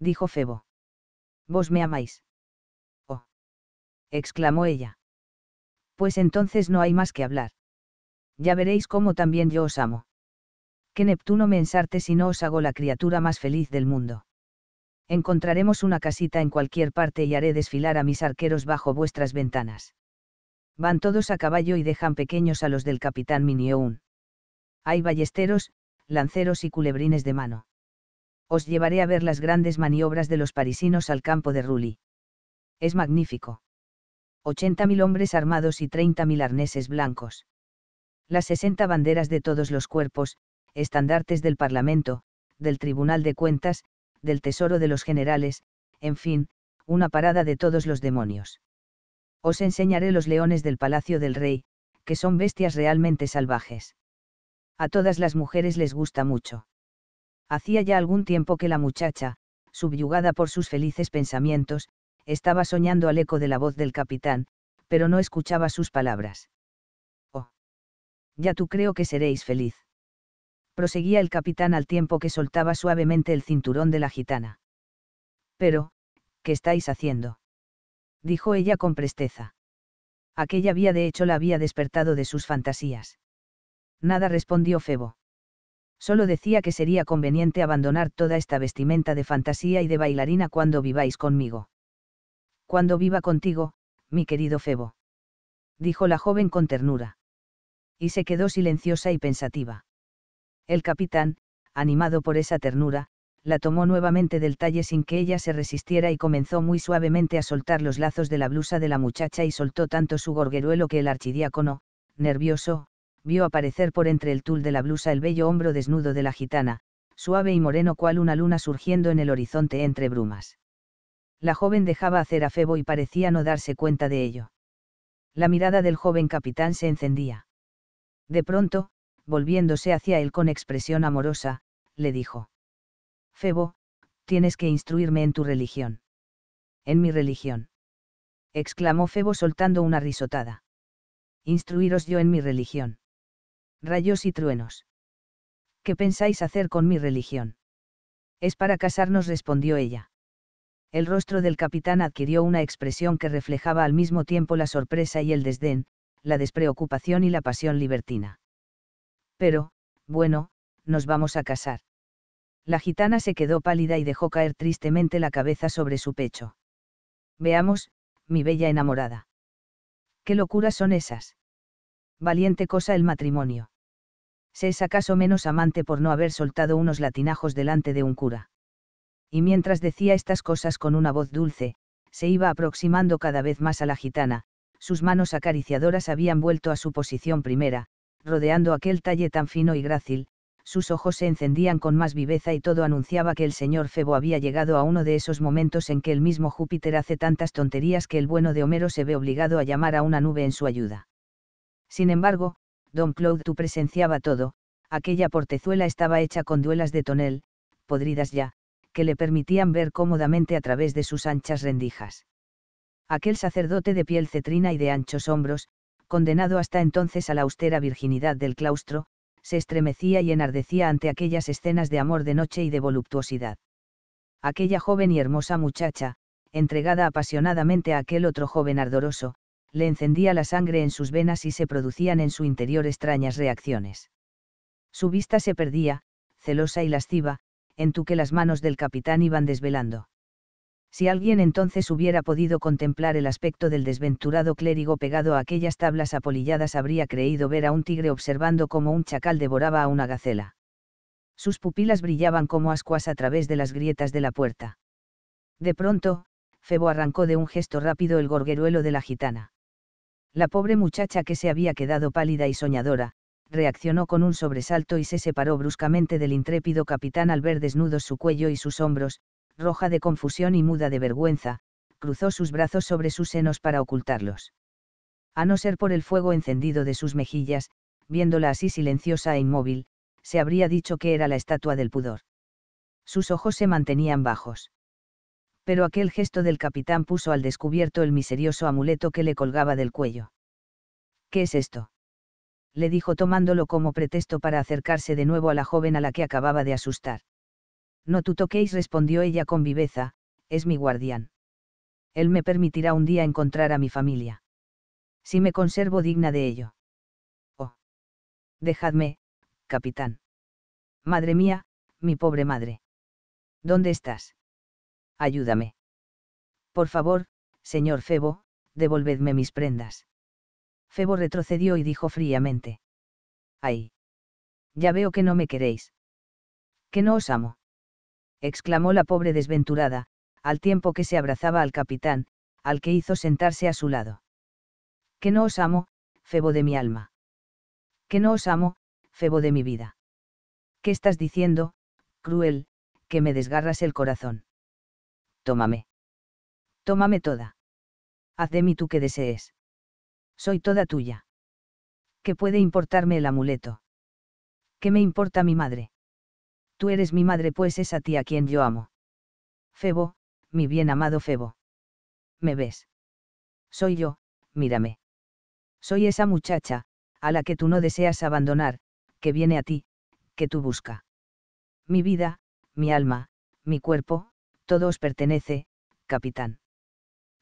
dijo Febo. Vos me amáis. Oh. exclamó ella. Pues entonces no hay más que hablar. Ya veréis cómo también yo os amo. Que Neptuno me ensarte si no os hago la criatura más feliz del mundo. Encontraremos una casita en cualquier parte y haré desfilar a mis arqueros bajo vuestras ventanas. Van todos a caballo y dejan pequeños a los del capitán Minioun. Hay ballesteros, lanceros y culebrines de mano. Os llevaré a ver las grandes maniobras de los parisinos al campo de Rully. Es magnífico. 80.000 hombres armados y 30.000 arneses blancos. Las 60 banderas de todos los cuerpos, estandartes del Parlamento, del Tribunal de Cuentas, del Tesoro de los Generales, en fin, una parada de todos los demonios. Os enseñaré los leones del Palacio del Rey, que son bestias realmente salvajes a todas las mujeres les gusta mucho. Hacía ya algún tiempo que la muchacha, subyugada por sus felices pensamientos, estaba soñando al eco de la voz del capitán, pero no escuchaba sus palabras. Oh. Ya tú creo que seréis feliz. Proseguía el capitán al tiempo que soltaba suavemente el cinturón de la gitana. Pero, ¿qué estáis haciendo? dijo ella con presteza. Aquella vía de hecho la había despertado de sus fantasías. Nada respondió Febo. Solo decía que sería conveniente abandonar toda esta vestimenta de fantasía y de bailarina cuando viváis conmigo. Cuando viva contigo, mi querido Febo. Dijo la joven con ternura. Y se quedó silenciosa y pensativa. El capitán, animado por esa ternura, la tomó nuevamente del talle sin que ella se resistiera y comenzó muy suavemente a soltar los lazos de la blusa de la muchacha y soltó tanto su gorgueruelo que el archidiácono, nervioso, vio aparecer por entre el tul de la blusa el bello hombro desnudo de la gitana, suave y moreno cual una luna surgiendo en el horizonte entre brumas. La joven dejaba hacer a Febo y parecía no darse cuenta de ello. La mirada del joven capitán se encendía. De pronto, volviéndose hacia él con expresión amorosa, le dijo. Febo, tienes que instruirme en tu religión. En mi religión. exclamó Febo soltando una risotada. Instruiros yo en mi religión. Rayos y truenos. ¿Qué pensáis hacer con mi religión? Es para casarnos, respondió ella. El rostro del capitán adquirió una expresión que reflejaba al mismo tiempo la sorpresa y el desdén, la despreocupación y la pasión libertina. Pero, bueno, nos vamos a casar. La gitana se quedó pálida y dejó caer tristemente la cabeza sobre su pecho. Veamos, mi bella enamorada. ¿Qué locuras son esas? valiente cosa el matrimonio. Se es acaso menos amante por no haber soltado unos latinajos delante de un cura. Y mientras decía estas cosas con una voz dulce, se iba aproximando cada vez más a la gitana, sus manos acariciadoras habían vuelto a su posición primera, rodeando aquel talle tan fino y grácil, sus ojos se encendían con más viveza y todo anunciaba que el señor Febo había llegado a uno de esos momentos en que el mismo Júpiter hace tantas tonterías que el bueno de Homero se ve obligado a llamar a una nube en su ayuda. Sin embargo, Don Claude tu presenciaba todo, aquella portezuela estaba hecha con duelas de tonel, podridas ya, que le permitían ver cómodamente a través de sus anchas rendijas. Aquel sacerdote de piel cetrina y de anchos hombros, condenado hasta entonces a la austera virginidad del claustro, se estremecía y enardecía ante aquellas escenas de amor de noche y de voluptuosidad. Aquella joven y hermosa muchacha, entregada apasionadamente a aquel otro joven ardoroso, le encendía la sangre en sus venas y se producían en su interior extrañas reacciones. Su vista se perdía, celosa y lasciva, en tu que las manos del capitán iban desvelando. Si alguien entonces hubiera podido contemplar el aspecto del desventurado clérigo pegado a aquellas tablas apolilladas habría creído ver a un tigre observando cómo un chacal devoraba a una gacela. Sus pupilas brillaban como ascuas a través de las grietas de la puerta. De pronto, Febo arrancó de un gesto rápido el gorgueruelo de la gitana. La pobre muchacha que se había quedado pálida y soñadora, reaccionó con un sobresalto y se separó bruscamente del intrépido capitán al ver desnudos su cuello y sus hombros, roja de confusión y muda de vergüenza, cruzó sus brazos sobre sus senos para ocultarlos. A no ser por el fuego encendido de sus mejillas, viéndola así silenciosa e inmóvil, se habría dicho que era la estatua del pudor. Sus ojos se mantenían bajos pero aquel gesto del capitán puso al descubierto el misterioso amuleto que le colgaba del cuello. ¿Qué es esto? le dijo tomándolo como pretexto para acercarse de nuevo a la joven a la que acababa de asustar. No tú toquéis, respondió ella con viveza, es mi guardián. Él me permitirá un día encontrar a mi familia. Si me conservo digna de ello. Oh. Dejadme, capitán. Madre mía, mi pobre madre. ¿Dónde estás? ayúdame. Por favor, señor Febo, devolvedme mis prendas. Febo retrocedió y dijo fríamente. Ay. Ya veo que no me queréis. Que no os amo. exclamó la pobre desventurada, al tiempo que se abrazaba al capitán, al que hizo sentarse a su lado. Que no os amo, Febo de mi alma. Que no os amo, Febo de mi vida. ¿Qué estás diciendo, cruel, que me desgarras el corazón? tómame. Tómame toda. Haz de mí tú que desees. Soy toda tuya. ¿Qué puede importarme el amuleto? ¿Qué me importa mi madre? Tú eres mi madre, pues es a ti a quien yo amo. Febo, mi bien amado Febo. ¿Me ves? Soy yo, mírame. Soy esa muchacha, a la que tú no deseas abandonar, que viene a ti, que tú busca. Mi vida, mi alma, mi cuerpo, todo os pertenece, capitán.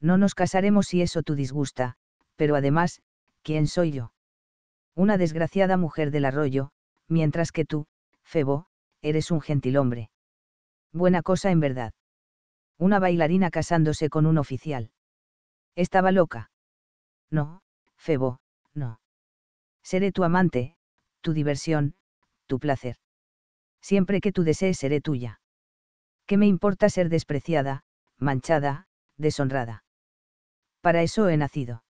No nos casaremos si eso tu disgusta, pero además, ¿quién soy yo? Una desgraciada mujer del arroyo, mientras que tú, Febo, eres un gentilhombre. Buena cosa en verdad. Una bailarina casándose con un oficial. Estaba loca. No, Febo, no. Seré tu amante, tu diversión, tu placer. Siempre que tú desees seré tuya. ¿qué me importa ser despreciada, manchada, deshonrada? Para eso he nacido.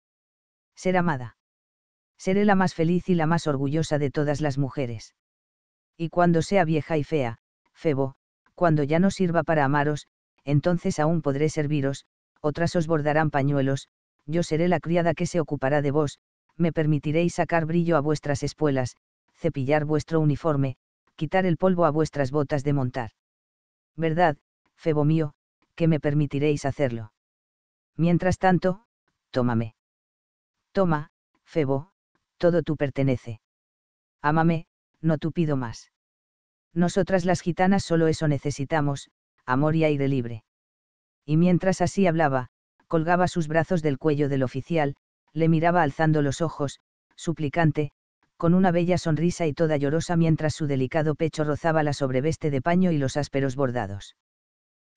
Ser amada. Seré la más feliz y la más orgullosa de todas las mujeres. Y cuando sea vieja y fea, Febo, cuando ya no sirva para amaros, entonces aún podré serviros, otras os bordarán pañuelos, yo seré la criada que se ocupará de vos, me permitiréis sacar brillo a vuestras espuelas, cepillar vuestro uniforme, quitar el polvo a vuestras botas de montar. Verdad, Febo mío, que me permitiréis hacerlo. Mientras tanto, tómame. Toma, Febo, todo tú pertenece. Ámame, no tú pido más. Nosotras las gitanas solo eso necesitamos, amor y aire libre. Y mientras así hablaba, colgaba sus brazos del cuello del oficial, le miraba alzando los ojos, suplicante, con una bella sonrisa y toda llorosa mientras su delicado pecho rozaba la sobreveste de paño y los ásperos bordados.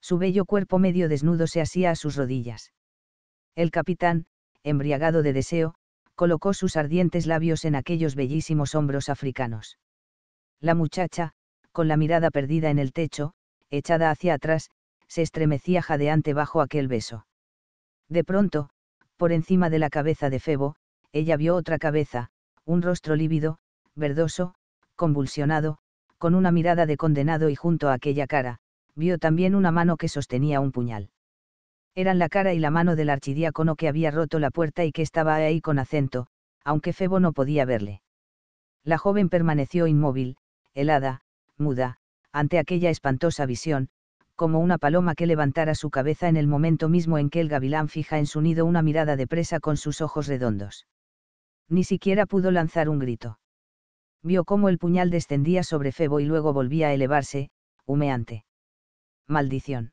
Su bello cuerpo medio desnudo se hacía a sus rodillas. El capitán, embriagado de deseo, colocó sus ardientes labios en aquellos bellísimos hombros africanos. La muchacha, con la mirada perdida en el techo, echada hacia atrás, se estremecía jadeante bajo aquel beso. De pronto, por encima de la cabeza de Febo, ella vio otra cabeza, un rostro lívido, verdoso, convulsionado, con una mirada de condenado y junto a aquella cara, vio también una mano que sostenía un puñal. Eran la cara y la mano del archidiácono que había roto la puerta y que estaba ahí con acento, aunque Febo no podía verle. La joven permaneció inmóvil, helada, muda, ante aquella espantosa visión, como una paloma que levantara su cabeza en el momento mismo en que el gavilán fija en su nido una mirada de presa con sus ojos redondos ni siquiera pudo lanzar un grito. Vio cómo el puñal descendía sobre Febo y luego volvía a elevarse, humeante. Maldición.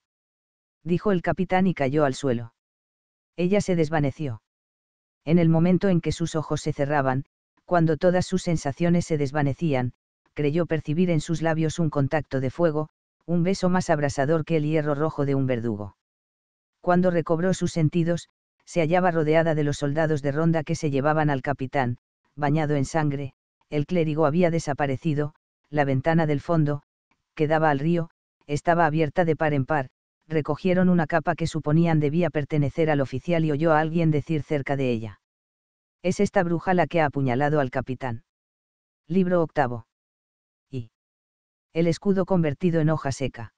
Dijo el capitán y cayó al suelo. Ella se desvaneció. En el momento en que sus ojos se cerraban, cuando todas sus sensaciones se desvanecían, creyó percibir en sus labios un contacto de fuego, un beso más abrasador que el hierro rojo de un verdugo. Cuando recobró sus sentidos, se hallaba rodeada de los soldados de ronda que se llevaban al capitán, bañado en sangre, el clérigo había desaparecido, la ventana del fondo, que daba al río, estaba abierta de par en par, recogieron una capa que suponían debía pertenecer al oficial y oyó a alguien decir cerca de ella. Es esta bruja la que ha apuñalado al capitán. Libro octavo. Y. El escudo convertido en hoja seca.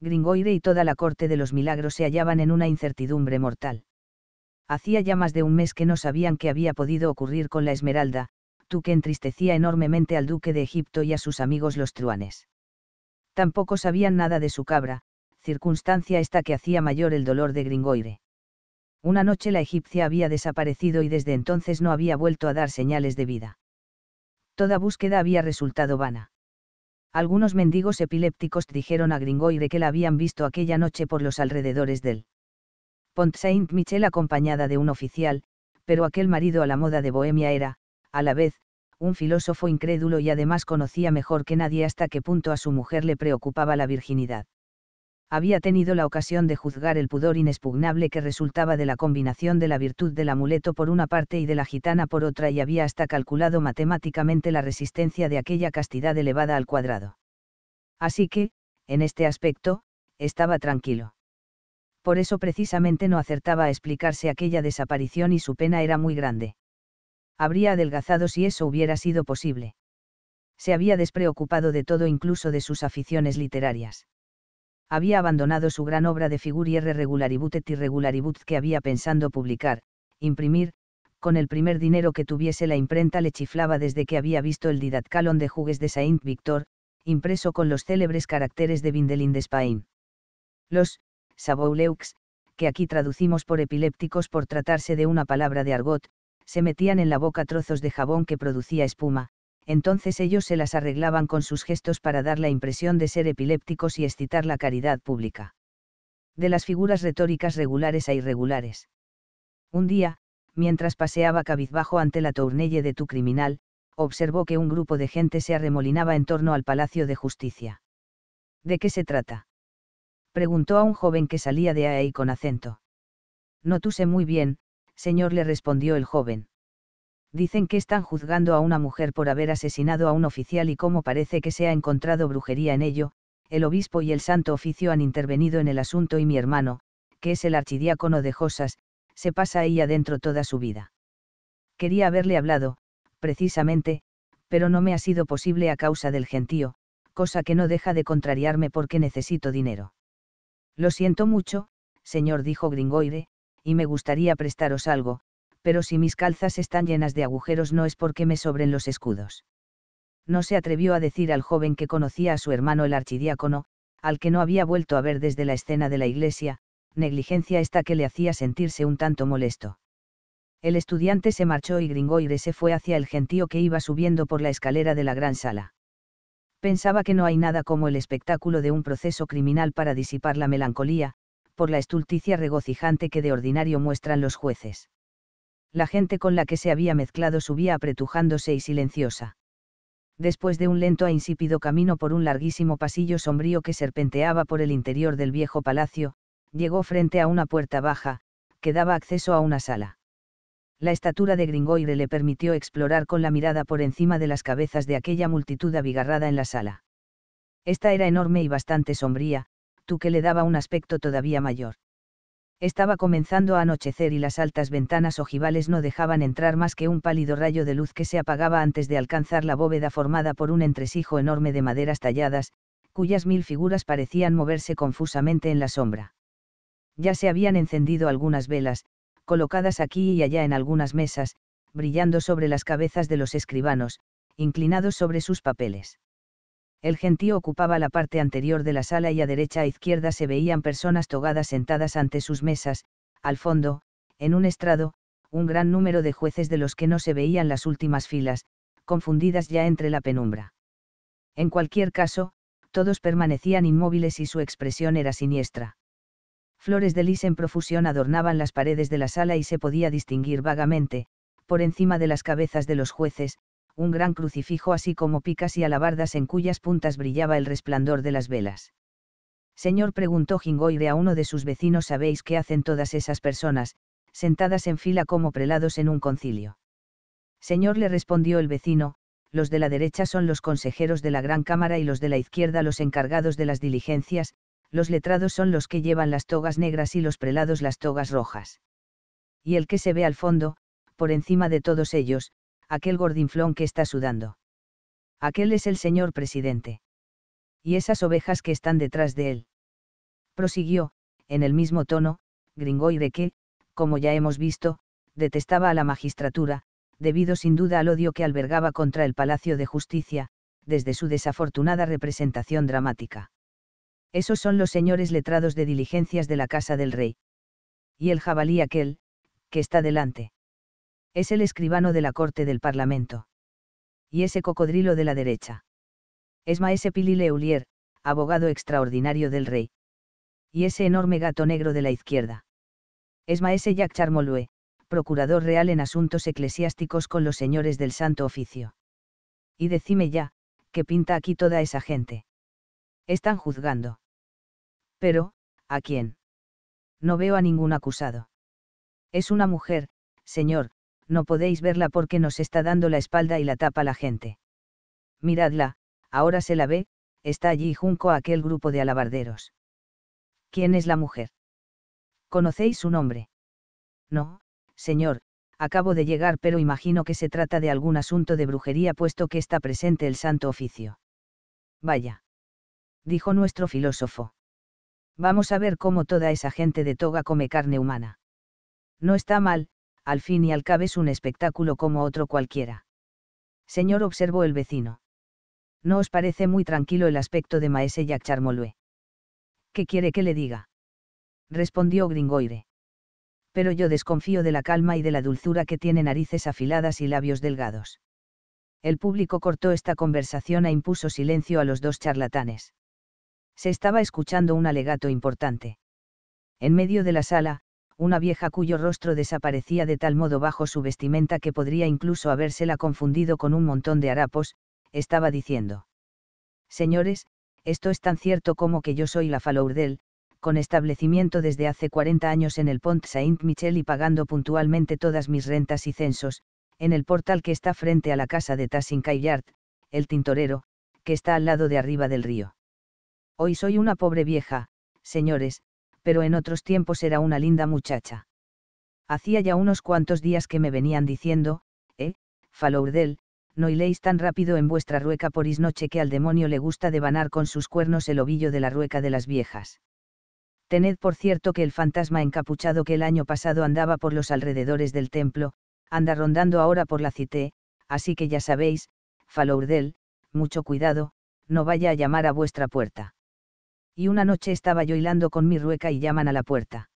Gringoire y toda la corte de los milagros se hallaban en una incertidumbre mortal hacía ya más de un mes que no sabían qué había podido ocurrir con la Esmeralda, tú que entristecía enormemente al duque de Egipto y a sus amigos los truanes. Tampoco sabían nada de su cabra, circunstancia esta que hacía mayor el dolor de Gringoire. Una noche la egipcia había desaparecido y desde entonces no había vuelto a dar señales de vida. Toda búsqueda había resultado vana. Algunos mendigos epilépticos dijeron a Gringoire que la habían visto aquella noche por los alrededores del Pont Saint-Michel acompañada de un oficial, pero aquel marido a la moda de Bohemia era, a la vez, un filósofo incrédulo y además conocía mejor que nadie hasta qué punto a su mujer le preocupaba la virginidad. Había tenido la ocasión de juzgar el pudor inexpugnable que resultaba de la combinación de la virtud del amuleto por una parte y de la gitana por otra y había hasta calculado matemáticamente la resistencia de aquella castidad elevada al cuadrado. Así que, en este aspecto, estaba tranquilo por eso precisamente no acertaba a explicarse aquella desaparición y su pena era muy grande. Habría adelgazado si eso hubiera sido posible. Se había despreocupado de todo incluso de sus aficiones literarias. Había abandonado su gran obra de Figurier regulaributet y Irregularibut que había pensando publicar, imprimir, con el primer dinero que tuviese la imprenta le chiflaba desde que había visto el Calon de Jugues de Saint Victor, impreso con los célebres caracteres de Vindelin de Spain. Los Sabouleux, que aquí traducimos por epilépticos por tratarse de una palabra de argot, se metían en la boca trozos de jabón que producía espuma, entonces ellos se las arreglaban con sus gestos para dar la impresión de ser epilépticos y excitar la caridad pública. De las figuras retóricas regulares a e irregulares. Un día, mientras paseaba cabizbajo ante la tournelle de tu criminal, observó que un grupo de gente se arremolinaba en torno al Palacio de Justicia. ¿De qué se trata? preguntó a un joven que salía de ahí con acento. No tú sé muy bien, señor, le respondió el joven. Dicen que están juzgando a una mujer por haber asesinado a un oficial y como parece que se ha encontrado brujería en ello, el obispo y el santo oficio han intervenido en el asunto y mi hermano, que es el archidiácono de Josas, se pasa ahí adentro toda su vida. Quería haberle hablado, precisamente, pero no me ha sido posible a causa del gentío, cosa que no deja de contrariarme porque necesito dinero. Lo siento mucho, señor, dijo Gringoire, y me gustaría prestaros algo, pero si mis calzas están llenas de agujeros no es porque me sobren los escudos. No se atrevió a decir al joven que conocía a su hermano el archidiácono, al que no había vuelto a ver desde la escena de la iglesia, negligencia esta que le hacía sentirse un tanto molesto. El estudiante se marchó y Gringoire se fue hacia el gentío que iba subiendo por la escalera de la gran sala pensaba que no hay nada como el espectáculo de un proceso criminal para disipar la melancolía, por la estulticia regocijante que de ordinario muestran los jueces. La gente con la que se había mezclado subía apretujándose y silenciosa. Después de un lento e insípido camino por un larguísimo pasillo sombrío que serpenteaba por el interior del viejo palacio, llegó frente a una puerta baja, que daba acceso a una sala la estatura de Gringoire le permitió explorar con la mirada por encima de las cabezas de aquella multitud abigarrada en la sala. Esta era enorme y bastante sombría, tú que le daba un aspecto todavía mayor. Estaba comenzando a anochecer y las altas ventanas ojivales no dejaban entrar más que un pálido rayo de luz que se apagaba antes de alcanzar la bóveda formada por un entresijo enorme de maderas talladas, cuyas mil figuras parecían moverse confusamente en la sombra. Ya se habían encendido algunas velas, colocadas aquí y allá en algunas mesas, brillando sobre las cabezas de los escribanos, inclinados sobre sus papeles. El gentío ocupaba la parte anterior de la sala y a derecha e izquierda se veían personas togadas sentadas ante sus mesas, al fondo, en un estrado, un gran número de jueces de los que no se veían las últimas filas, confundidas ya entre la penumbra. En cualquier caso, todos permanecían inmóviles y su expresión era siniestra. Flores de lis en profusión adornaban las paredes de la sala y se podía distinguir vagamente, por encima de las cabezas de los jueces, un gran crucifijo así como picas y alabardas en cuyas puntas brillaba el resplandor de las velas. Señor, preguntó Jingoire a uno de sus vecinos, ¿sabéis qué hacen todas esas personas, sentadas en fila como prelados en un concilio? Señor, le respondió el vecino, los de la derecha son los consejeros de la Gran Cámara y los de la izquierda los encargados de las diligencias, los letrados son los que llevan las togas negras y los prelados las togas rojas. Y el que se ve al fondo, por encima de todos ellos, aquel gordinflón que está sudando. Aquel es el señor presidente. Y esas ovejas que están detrás de él. Prosiguió, en el mismo tono, Gringoire que, como ya hemos visto, detestaba a la magistratura, debido sin duda al odio que albergaba contra el Palacio de Justicia, desde su desafortunada representación dramática. Esos son los señores letrados de diligencias de la casa del rey. Y el jabalí aquel, que está delante. Es el escribano de la corte del Parlamento. Y ese cocodrilo de la derecha. Es maese Pili Leulier, abogado extraordinario del rey. Y ese enorme gato negro de la izquierda. Es maese Jacques Charmolue, procurador real en asuntos eclesiásticos con los señores del Santo Oficio. Y decime ya, ¿qué pinta aquí toda esa gente? Están juzgando. Pero, ¿a quién? No veo a ningún acusado. Es una mujer, señor, no podéis verla porque nos está dando la espalda y la tapa la gente. Miradla, ahora se la ve, está allí junto a aquel grupo de alabarderos. ¿Quién es la mujer? ¿Conocéis su nombre? No, señor, acabo de llegar pero imagino que se trata de algún asunto de brujería puesto que está presente el santo oficio. Vaya dijo nuestro filósofo. Vamos a ver cómo toda esa gente de toga come carne humana. No está mal, al fin y al cabo es un espectáculo como otro cualquiera. Señor, observó el vecino. ¿No os parece muy tranquilo el aspecto de Maese Jacques Charmolue? ¿Qué quiere que le diga? respondió Gringoire. Pero yo desconfío de la calma y de la dulzura que tiene narices afiladas y labios delgados. El público cortó esta conversación e impuso silencio a los dos charlatanes. Se estaba escuchando un alegato importante. En medio de la sala, una vieja cuyo rostro desaparecía de tal modo bajo su vestimenta que podría incluso habérsela confundido con un montón de harapos, estaba diciendo. Señores, esto es tan cierto como que yo soy la Falourdel, con establecimiento desde hace 40 años en el Pont Saint-Michel y pagando puntualmente todas mis rentas y censos, en el portal que está frente a la casa de Tassin Caillard, el tintorero, que está al lado de arriba del río. Hoy soy una pobre vieja, señores, pero en otros tiempos era una linda muchacha. Hacía ya unos cuantos días que me venían diciendo, eh, Falourdel, no hiléis tan rápido en vuestra rueca por isnoche que al demonio le gusta devanar con sus cuernos el ovillo de la rueca de las viejas. Tened por cierto que el fantasma encapuchado que el año pasado andaba por los alrededores del templo, anda rondando ahora por la cité, así que ya sabéis, Falourdel, mucho cuidado, no vaya a llamar a vuestra puerta y una noche estaba yo hilando con mi rueca y llaman a la puerta.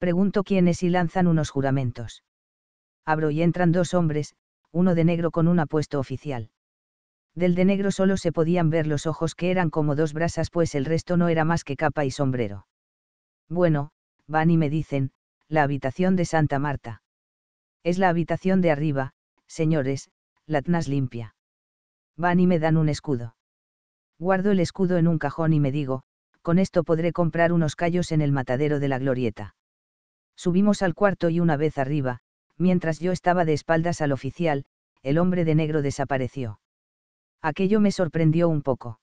Pregunto quién es y lanzan unos juramentos. Abro y entran dos hombres, uno de negro con un apuesto oficial. Del de negro solo se podían ver los ojos que eran como dos brasas, pues el resto no era más que capa y sombrero. Bueno, van y me dicen, la habitación de Santa Marta. Es la habitación de arriba, señores, latnas limpia. Van y me dan un escudo guardo el escudo en un cajón y me digo, con esto podré comprar unos callos en el matadero de la glorieta. Subimos al cuarto y una vez arriba, mientras yo estaba de espaldas al oficial, el hombre de negro desapareció. Aquello me sorprendió un poco.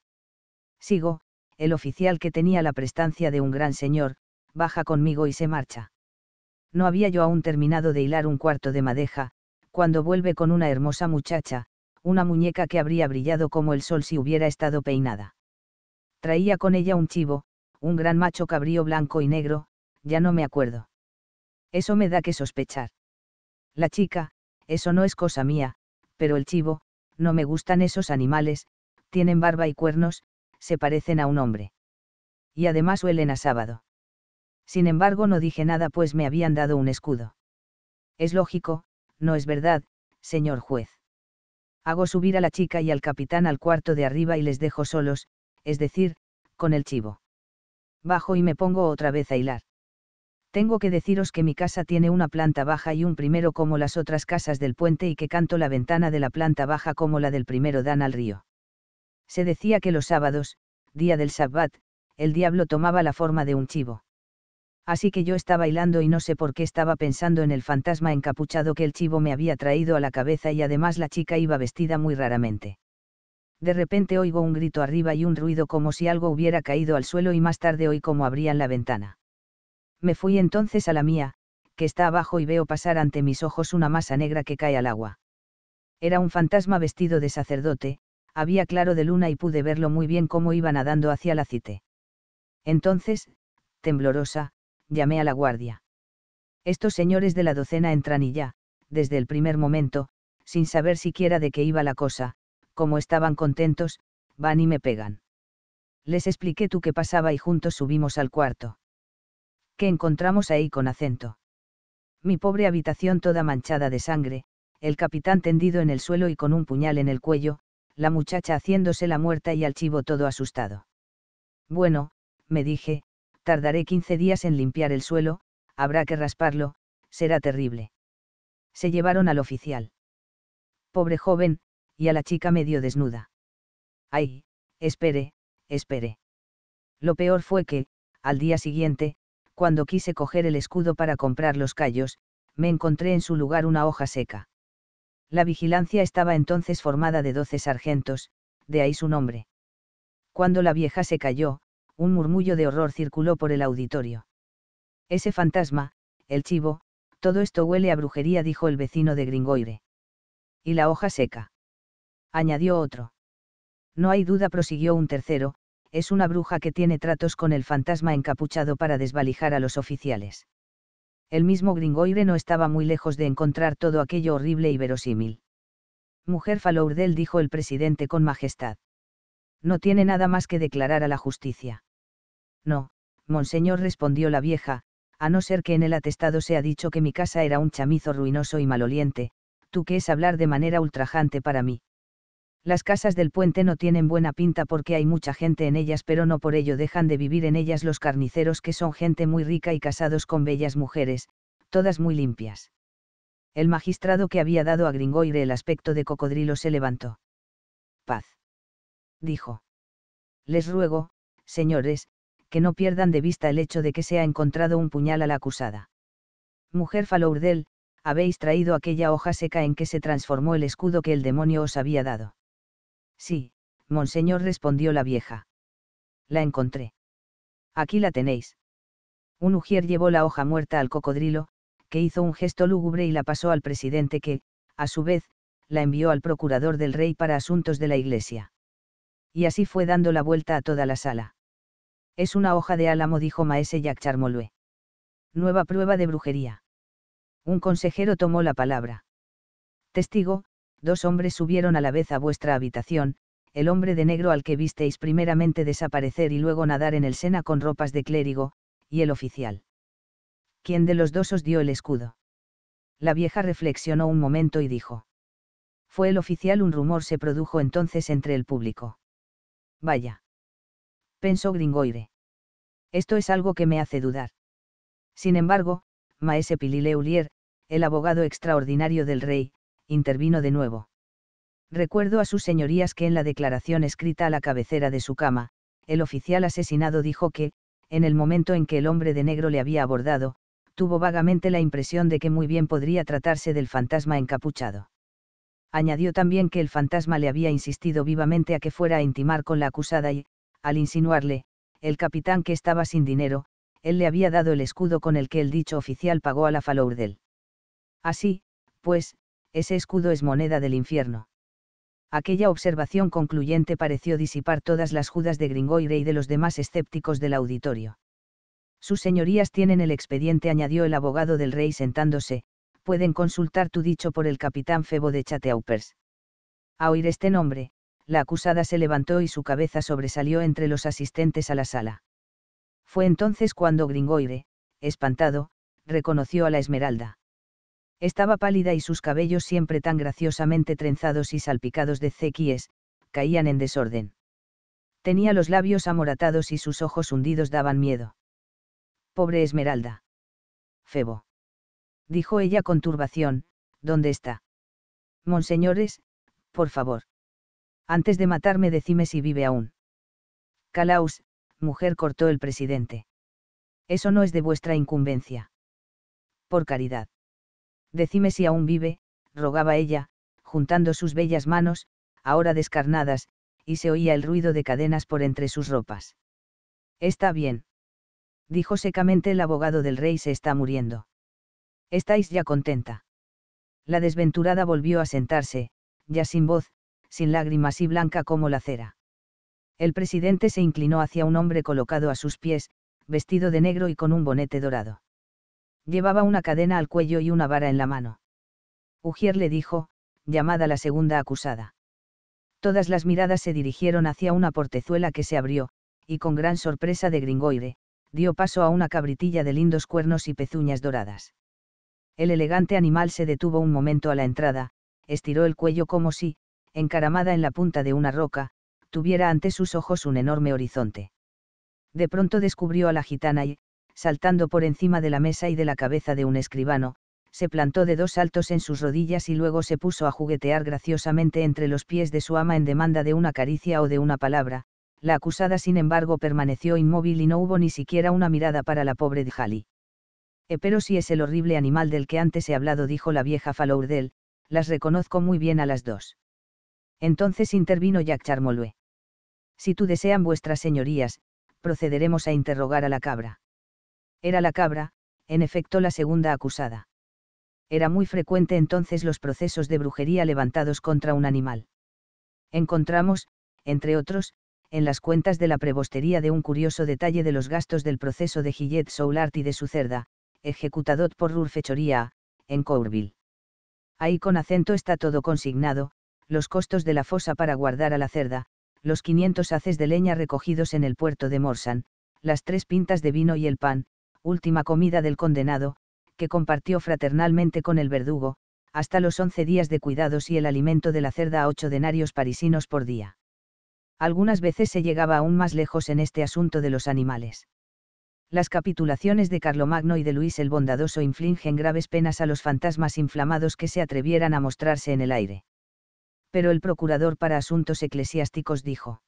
Sigo, el oficial que tenía la prestancia de un gran señor, baja conmigo y se marcha. No había yo aún terminado de hilar un cuarto de madeja, cuando vuelve con una hermosa muchacha, una muñeca que habría brillado como el sol si hubiera estado peinada. Traía con ella un chivo, un gran macho cabrío blanco y negro, ya no me acuerdo. Eso me da que sospechar. La chica, eso no es cosa mía, pero el chivo, no me gustan esos animales, tienen barba y cuernos, se parecen a un hombre. Y además huelen a sábado. Sin embargo, no dije nada pues me habían dado un escudo. Es lógico, no es verdad, señor juez hago subir a la chica y al capitán al cuarto de arriba y les dejo solos, es decir, con el chivo. Bajo y me pongo otra vez a hilar. Tengo que deciros que mi casa tiene una planta baja y un primero como las otras casas del puente y que canto la ventana de la planta baja como la del primero dan al río. Se decía que los sábados, día del sabbat, el diablo tomaba la forma de un chivo así que yo estaba bailando y no sé por qué estaba pensando en el fantasma encapuchado que el chivo me había traído a la cabeza y además la chica iba vestida muy raramente. De repente oigo un grito arriba y un ruido como si algo hubiera caído al suelo y más tarde oí como abrían la ventana. Me fui entonces a la mía, que está abajo y veo pasar ante mis ojos una masa negra que cae al agua. Era un fantasma vestido de sacerdote, había claro de luna y pude verlo muy bien cómo iba nadando hacia la cite. Entonces, temblorosa, llamé a la guardia. Estos señores de la docena entran y ya, desde el primer momento, sin saber siquiera de qué iba la cosa, como estaban contentos, van y me pegan. Les expliqué tú qué pasaba y juntos subimos al cuarto. ¿Qué encontramos ahí con acento? Mi pobre habitación toda manchada de sangre, el capitán tendido en el suelo y con un puñal en el cuello, la muchacha haciéndose la muerta y al chivo todo asustado. Bueno, me dije, Tardaré 15 días en limpiar el suelo, habrá que rasparlo, será terrible. Se llevaron al oficial. Pobre joven, y a la chica medio desnuda. Ay, espere, espere. Lo peor fue que, al día siguiente, cuando quise coger el escudo para comprar los callos, me encontré en su lugar una hoja seca. La vigilancia estaba entonces formada de doce sargentos, de ahí su nombre. Cuando la vieja se cayó, un murmullo de horror circuló por el auditorio. Ese fantasma, el chivo, todo esto huele a brujería, dijo el vecino de Gringoire. Y la hoja seca. Añadió otro. No hay duda, prosiguió un tercero, es una bruja que tiene tratos con el fantasma encapuchado para desvalijar a los oficiales. El mismo Gringoire no estaba muy lejos de encontrar todo aquello horrible y verosímil. Mujer Falourdel dijo el presidente con majestad. No tiene nada más que declarar a la justicia. No, monseñor respondió la vieja, a no ser que en el atestado se ha dicho que mi casa era un chamizo ruinoso y maloliente, tú que es hablar de manera ultrajante para mí. Las casas del puente no tienen buena pinta porque hay mucha gente en ellas, pero no por ello dejan de vivir en ellas los carniceros que son gente muy rica y casados con bellas mujeres, todas muy limpias. El magistrado que había dado a Gringoire el aspecto de cocodrilo se levantó. Paz. Dijo. Les ruego, señores, que no pierdan de vista el hecho de que se ha encontrado un puñal a la acusada. Mujer Falourdel, habéis traído aquella hoja seca en que se transformó el escudo que el demonio os había dado. Sí, monseñor, respondió la vieja. La encontré. Aquí la tenéis. Un ujier llevó la hoja muerta al cocodrilo, que hizo un gesto lúgubre y la pasó al presidente que, a su vez, la envió al procurador del rey para asuntos de la iglesia. Y así fue dando la vuelta a toda la sala. Es una hoja de álamo, dijo Maese Jacques Charmolue. Nueva prueba de brujería. Un consejero tomó la palabra. Testigo, dos hombres subieron a la vez a vuestra habitación, el hombre de negro al que visteis primeramente desaparecer y luego nadar en el Sena con ropas de clérigo, y el oficial. ¿Quién de los dos os dio el escudo? La vieja reflexionó un momento y dijo. Fue el oficial, un rumor se produjo entonces entre el público. Vaya pensó Gringoire. Esto es algo que me hace dudar. Sin embargo, Maese Pilileulier, el abogado extraordinario del rey, intervino de nuevo. Recuerdo a sus señorías que en la declaración escrita a la cabecera de su cama, el oficial asesinado dijo que, en el momento en que el hombre de negro le había abordado, tuvo vagamente la impresión de que muy bien podría tratarse del fantasma encapuchado. Añadió también que el fantasma le había insistido vivamente a que fuera a intimar con la acusada y, al insinuarle, el capitán que estaba sin dinero, él le había dado el escudo con el que el dicho oficial pagó a la Falourdel. Así, pues, ese escudo es moneda del infierno. Aquella observación concluyente pareció disipar todas las judas de Gringoire y de los demás escépticos del auditorio. Sus señorías tienen el expediente, añadió el abogado del rey sentándose, pueden consultar tu dicho por el capitán Febo de Chateaupers. A oír este nombre, la acusada se levantó y su cabeza sobresalió entre los asistentes a la sala. Fue entonces cuando Gringoire, espantado, reconoció a la Esmeralda. Estaba pálida y sus cabellos siempre tan graciosamente trenzados y salpicados de cequíes, caían en desorden. Tenía los labios amoratados y sus ojos hundidos daban miedo. Pobre Esmeralda. Febo. Dijo ella con turbación, ¿dónde está? Monseñores, por favor. Antes de matarme decime si vive aún. Calaus, mujer cortó el presidente. Eso no es de vuestra incumbencia. Por caridad. Decime si aún vive, rogaba ella, juntando sus bellas manos, ahora descarnadas, y se oía el ruido de cadenas por entre sus ropas. Está bien. Dijo secamente el abogado del rey se está muriendo. Estáis ya contenta. La desventurada volvió a sentarse, ya sin voz, sin lágrimas y blanca como la cera. El presidente se inclinó hacia un hombre colocado a sus pies, vestido de negro y con un bonete dorado. Llevaba una cadena al cuello y una vara en la mano. Ugier le dijo, llamada la segunda acusada. Todas las miradas se dirigieron hacia una portezuela que se abrió, y con gran sorpresa de Gringoire, dio paso a una cabritilla de lindos cuernos y pezuñas doradas. El elegante animal se detuvo un momento a la entrada, estiró el cuello como si, encaramada en la punta de una roca, tuviera ante sus ojos un enorme horizonte. De pronto descubrió a la gitana y, saltando por encima de la mesa y de la cabeza de un escribano, se plantó de dos saltos en sus rodillas y luego se puso a juguetear graciosamente entre los pies de su ama en demanda de una caricia o de una palabra, la acusada sin embargo permaneció inmóvil y no hubo ni siquiera una mirada para la pobre Djali. Eh, pero si es el horrible animal del que antes he hablado dijo la vieja Falourdel, las reconozco muy bien a las dos. Entonces intervino Jacques Charmolue. Si tú desean vuestras señorías, procederemos a interrogar a la cabra. Era la cabra, en efecto la segunda acusada. Era muy frecuente entonces los procesos de brujería levantados contra un animal. Encontramos, entre otros, en las cuentas de la prebostería de un curioso detalle de los gastos del proceso de Gillet Soulart y de su cerda, ejecutado por Rurfechoría en Courville. Ahí con acento está todo consignado, los costos de la fosa para guardar a la cerda, los 500 haces de leña recogidos en el puerto de Morsan, las tres pintas de vino y el pan, última comida del condenado, que compartió fraternalmente con el verdugo, hasta los once días de cuidados y el alimento de la cerda a ocho denarios parisinos por día. Algunas veces se llegaba aún más lejos en este asunto de los animales. Las capitulaciones de Carlomagno y de Luis el Bondadoso infligen graves penas a los fantasmas inflamados que se atrevieran a mostrarse en el aire pero el procurador para asuntos eclesiásticos dijo.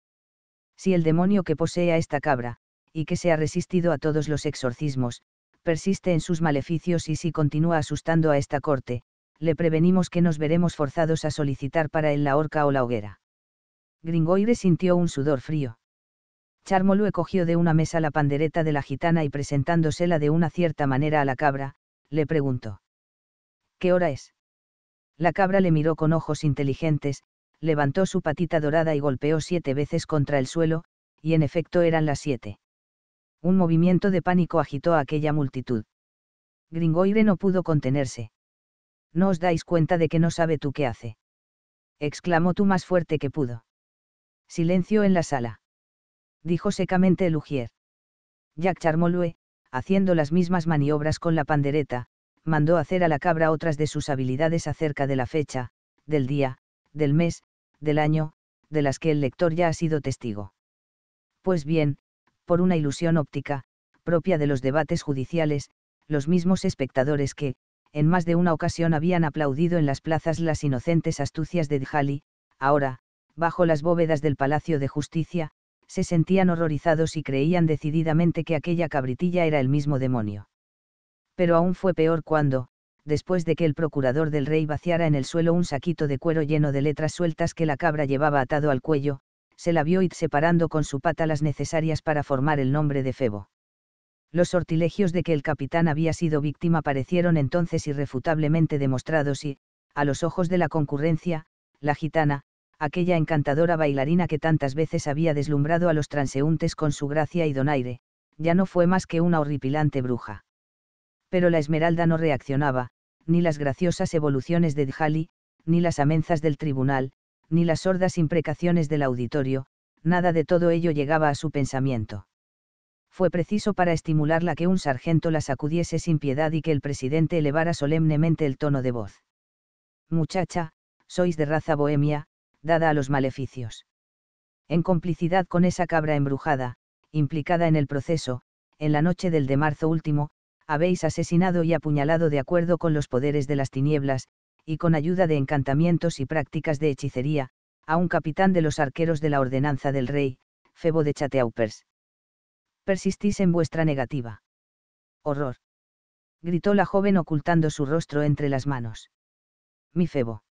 Si el demonio que posee a esta cabra, y que se ha resistido a todos los exorcismos, persiste en sus maleficios y si continúa asustando a esta corte, le prevenimos que nos veremos forzados a solicitar para él la horca o la hoguera. Gringoire sintió un sudor frío. Charmolue cogió de una mesa la pandereta de la gitana y presentándosela de una cierta manera a la cabra, le preguntó. ¿Qué hora es? La cabra le miró con ojos inteligentes, levantó su patita dorada y golpeó siete veces contra el suelo, y en efecto eran las siete. Un movimiento de pánico agitó a aquella multitud. Gringoire no pudo contenerse. No os dais cuenta de que no sabe tú qué hace. exclamó tú más fuerte que pudo. Silencio en la sala. Dijo secamente el ujier. Jacques Charmolue, haciendo las mismas maniobras con la pandereta, mandó hacer a la cabra otras de sus habilidades acerca de la fecha, del día, del mes, del año, de las que el lector ya ha sido testigo. Pues bien, por una ilusión óptica, propia de los debates judiciales, los mismos espectadores que, en más de una ocasión habían aplaudido en las plazas las inocentes astucias de Djali, ahora, bajo las bóvedas del Palacio de Justicia, se sentían horrorizados y creían decididamente que aquella cabritilla era el mismo demonio pero aún fue peor cuando, después de que el procurador del rey vaciara en el suelo un saquito de cuero lleno de letras sueltas que la cabra llevaba atado al cuello, se la vio ir separando con su pata las necesarias para formar el nombre de Febo. Los sortilegios de que el capitán había sido víctima parecieron entonces irrefutablemente demostrados y, a los ojos de la concurrencia, la gitana, aquella encantadora bailarina que tantas veces había deslumbrado a los transeúntes con su gracia y donaire, ya no fue más que una horripilante bruja pero la Esmeralda no reaccionaba, ni las graciosas evoluciones de Djali, ni las amenzas del tribunal, ni las sordas imprecaciones del auditorio, nada de todo ello llegaba a su pensamiento. Fue preciso para estimularla que un sargento la sacudiese sin piedad y que el presidente elevara solemnemente el tono de voz. Muchacha, sois de raza bohemia, dada a los maleficios. En complicidad con esa cabra embrujada, implicada en el proceso, en la noche del de marzo último, habéis asesinado y apuñalado de acuerdo con los poderes de las tinieblas, y con ayuda de encantamientos y prácticas de hechicería, a un capitán de los arqueros de la ordenanza del rey, Febo de Chateaupers. Persistís en vuestra negativa. Horror. Gritó la joven ocultando su rostro entre las manos. Mi Febo.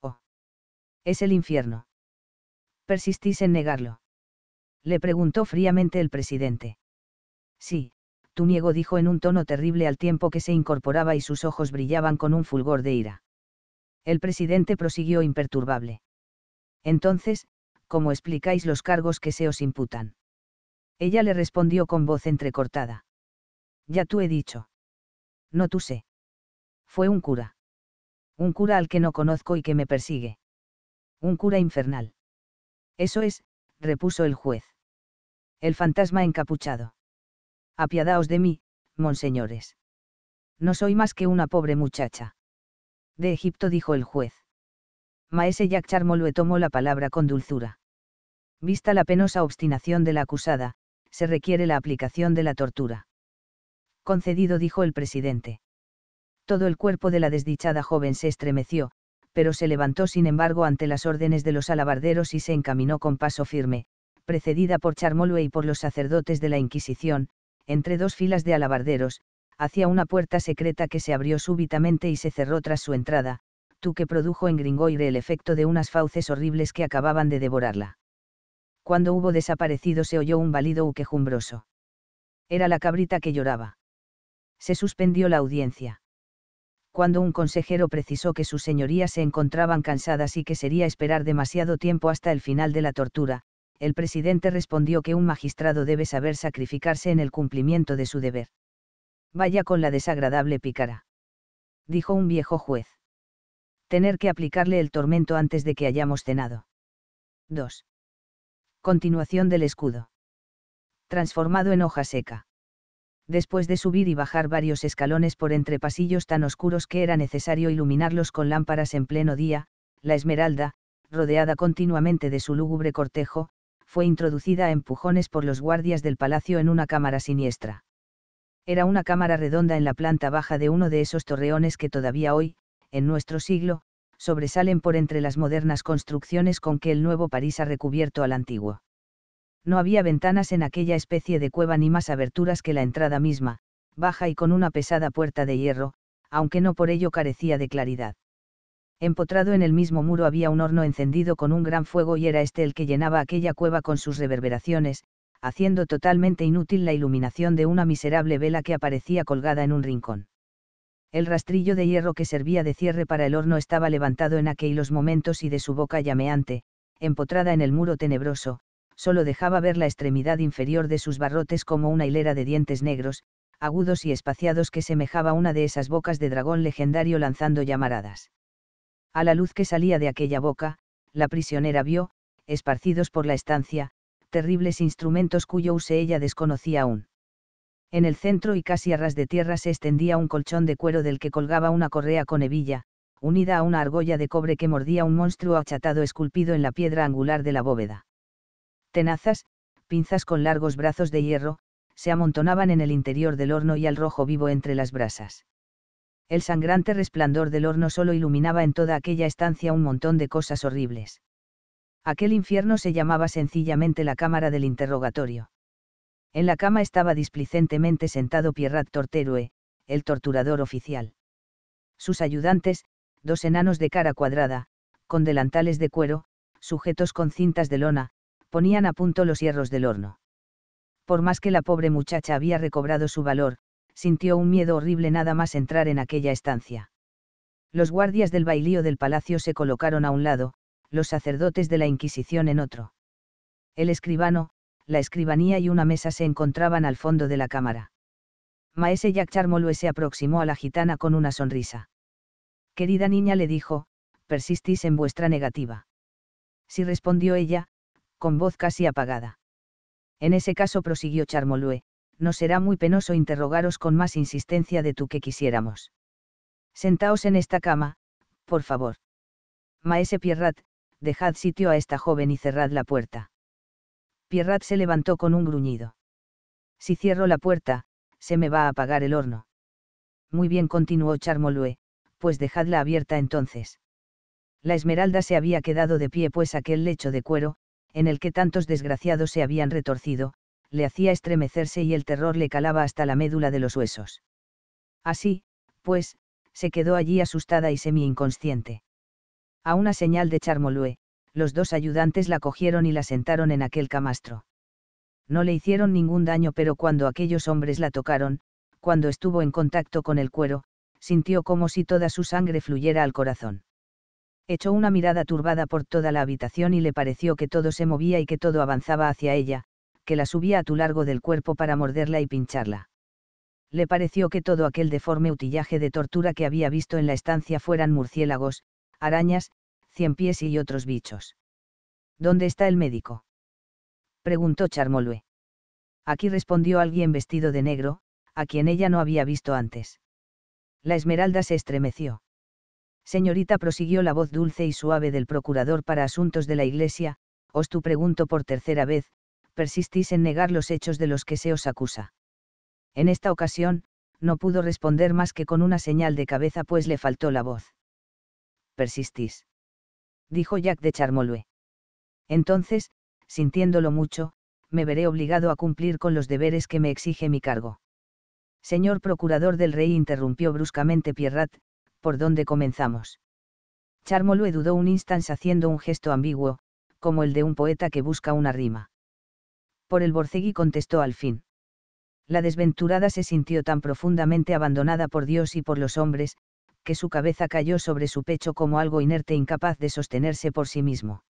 Oh. Es el infierno. Persistís en negarlo. Le preguntó fríamente el presidente. Sí, tu niego dijo en un tono terrible al tiempo que se incorporaba y sus ojos brillaban con un fulgor de ira. El presidente prosiguió imperturbable. Entonces, ¿cómo explicáis los cargos que se os imputan? Ella le respondió con voz entrecortada. Ya tú he dicho. No tú sé. Fue un cura. Un cura al que no conozco y que me persigue. Un cura infernal. Eso es, repuso el juez. El fantasma encapuchado. Apiadaos de mí, monseñores. No soy más que una pobre muchacha. De Egipto dijo el juez. Maese Jack Charmolue tomó la palabra con dulzura. Vista la penosa obstinación de la acusada, se requiere la aplicación de la tortura. Concedido dijo el presidente. Todo el cuerpo de la desdichada joven se estremeció, pero se levantó sin embargo ante las órdenes de los alabarderos y se encaminó con paso firme, precedida por Charmolue y por los sacerdotes de la Inquisición, entre dos filas de alabarderos, hacia una puerta secreta que se abrió súbitamente y se cerró tras su entrada, tú que produjo en Gringoire el efecto de unas fauces horribles que acababan de devorarla. Cuando hubo desaparecido se oyó un válido quejumbroso. Era la cabrita que lloraba. Se suspendió la audiencia. Cuando un consejero precisó que sus señorías se encontraban cansadas y que sería esperar demasiado tiempo hasta el final de la tortura, el presidente respondió que un magistrado debe saber sacrificarse en el cumplimiento de su deber. Vaya con la desagradable pícara. Dijo un viejo juez. Tener que aplicarle el tormento antes de que hayamos cenado. 2. Continuación del escudo. Transformado en hoja seca. Después de subir y bajar varios escalones por entre pasillos tan oscuros que era necesario iluminarlos con lámparas en pleno día, la Esmeralda, rodeada continuamente de su lúgubre cortejo, fue introducida a empujones por los guardias del palacio en una cámara siniestra. Era una cámara redonda en la planta baja de uno de esos torreones que todavía hoy, en nuestro siglo, sobresalen por entre las modernas construcciones con que el nuevo París ha recubierto al antiguo. No había ventanas en aquella especie de cueva ni más aberturas que la entrada misma, baja y con una pesada puerta de hierro, aunque no por ello carecía de claridad empotrado en el mismo muro había un horno encendido con un gran fuego y era este el que llenaba aquella cueva con sus reverberaciones, haciendo totalmente inútil la iluminación de una miserable vela que aparecía colgada en un rincón. El rastrillo de hierro que servía de cierre para el horno estaba levantado en aquellos momentos y de su boca llameante, empotrada en el muro tenebroso, solo dejaba ver la extremidad inferior de sus barrotes como una hilera de dientes negros, agudos y espaciados que semejaba una de esas bocas de dragón legendario lanzando llamaradas. A la luz que salía de aquella boca, la prisionera vio, esparcidos por la estancia, terribles instrumentos cuyo uso ella desconocía aún. En el centro y casi a ras de tierra se extendía un colchón de cuero del que colgaba una correa con hebilla, unida a una argolla de cobre que mordía un monstruo achatado esculpido en la piedra angular de la bóveda. Tenazas, pinzas con largos brazos de hierro, se amontonaban en el interior del horno y al rojo vivo entre las brasas. El sangrante resplandor del horno solo iluminaba en toda aquella estancia un montón de cosas horribles. Aquel infierno se llamaba sencillamente la cámara del interrogatorio. En la cama estaba displicentemente sentado Pierrat Torterue, el torturador oficial. Sus ayudantes, dos enanos de cara cuadrada, con delantales de cuero, sujetos con cintas de lona, ponían a punto los hierros del horno. Por más que la pobre muchacha había recobrado su valor, sintió un miedo horrible nada más entrar en aquella estancia. Los guardias del bailío del palacio se colocaron a un lado, los sacerdotes de la Inquisición en otro. El escribano, la escribanía y una mesa se encontraban al fondo de la cámara. Maese Jack Charmolue se aproximó a la gitana con una sonrisa. Querida niña le dijo, persistís en vuestra negativa. Sí respondió ella, con voz casi apagada. En ese caso prosiguió Charmolue, no será muy penoso interrogaros con más insistencia de tú que quisiéramos. Sentaos en esta cama, por favor. Maese Pierrat, dejad sitio a esta joven y cerrad la puerta. Pierrat se levantó con un gruñido. Si cierro la puerta, se me va a apagar el horno. Muy bien, continuó Charmolue, pues dejadla abierta entonces. La Esmeralda se había quedado de pie pues aquel lecho de cuero, en el que tantos desgraciados se habían retorcido, le hacía estremecerse y el terror le calaba hasta la médula de los huesos. Así, pues, se quedó allí asustada y semi-inconsciente. A una señal de Charmolue, los dos ayudantes la cogieron y la sentaron en aquel camastro. No le hicieron ningún daño, pero cuando aquellos hombres la tocaron, cuando estuvo en contacto con el cuero, sintió como si toda su sangre fluyera al corazón. Echó una mirada turbada por toda la habitación y le pareció que todo se movía y que todo avanzaba hacia ella, que la subía a tu largo del cuerpo para morderla y pincharla. Le pareció que todo aquel deforme utillaje de tortura que había visto en la estancia fueran murciélagos, arañas, cien pies y otros bichos. ¿Dónde está el médico? preguntó Charmolue. Aquí respondió alguien vestido de negro, a quien ella no había visto antes. La Esmeralda se estremeció. Señorita, prosiguió la voz dulce y suave del procurador para asuntos de la Iglesia, os tu pregunto por tercera vez, persistís en negar los hechos de los que se os acusa. En esta ocasión, no pudo responder más que con una señal de cabeza pues le faltó la voz. Persistís. Dijo Jack de Charmolue. Entonces, sintiéndolo mucho, me veré obligado a cumplir con los deberes que me exige mi cargo. Señor procurador del rey interrumpió bruscamente Pierrat, ¿por dónde comenzamos? Charmolue dudó un instante haciendo un gesto ambiguo, como el de un poeta que busca una rima por el Borcegui contestó al fin. La desventurada se sintió tan profundamente abandonada por Dios y por los hombres, que su cabeza cayó sobre su pecho como algo inerte incapaz de sostenerse por sí mismo.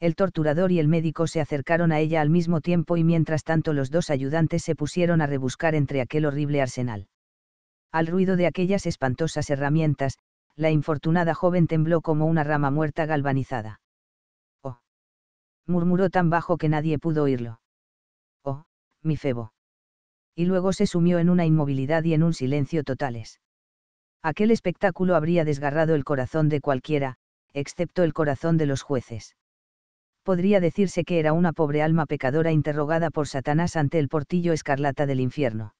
El torturador y el médico se acercaron a ella al mismo tiempo y mientras tanto los dos ayudantes se pusieron a rebuscar entre aquel horrible arsenal. Al ruido de aquellas espantosas herramientas, la infortunada joven tembló como una rama muerta galvanizada. Oh. murmuró tan bajo que nadie pudo oírlo mi febo. Y luego se sumió en una inmovilidad y en un silencio totales. Aquel espectáculo habría desgarrado el corazón de cualquiera, excepto el corazón de los jueces. Podría decirse que era una pobre alma pecadora interrogada por Satanás ante el portillo escarlata del infierno.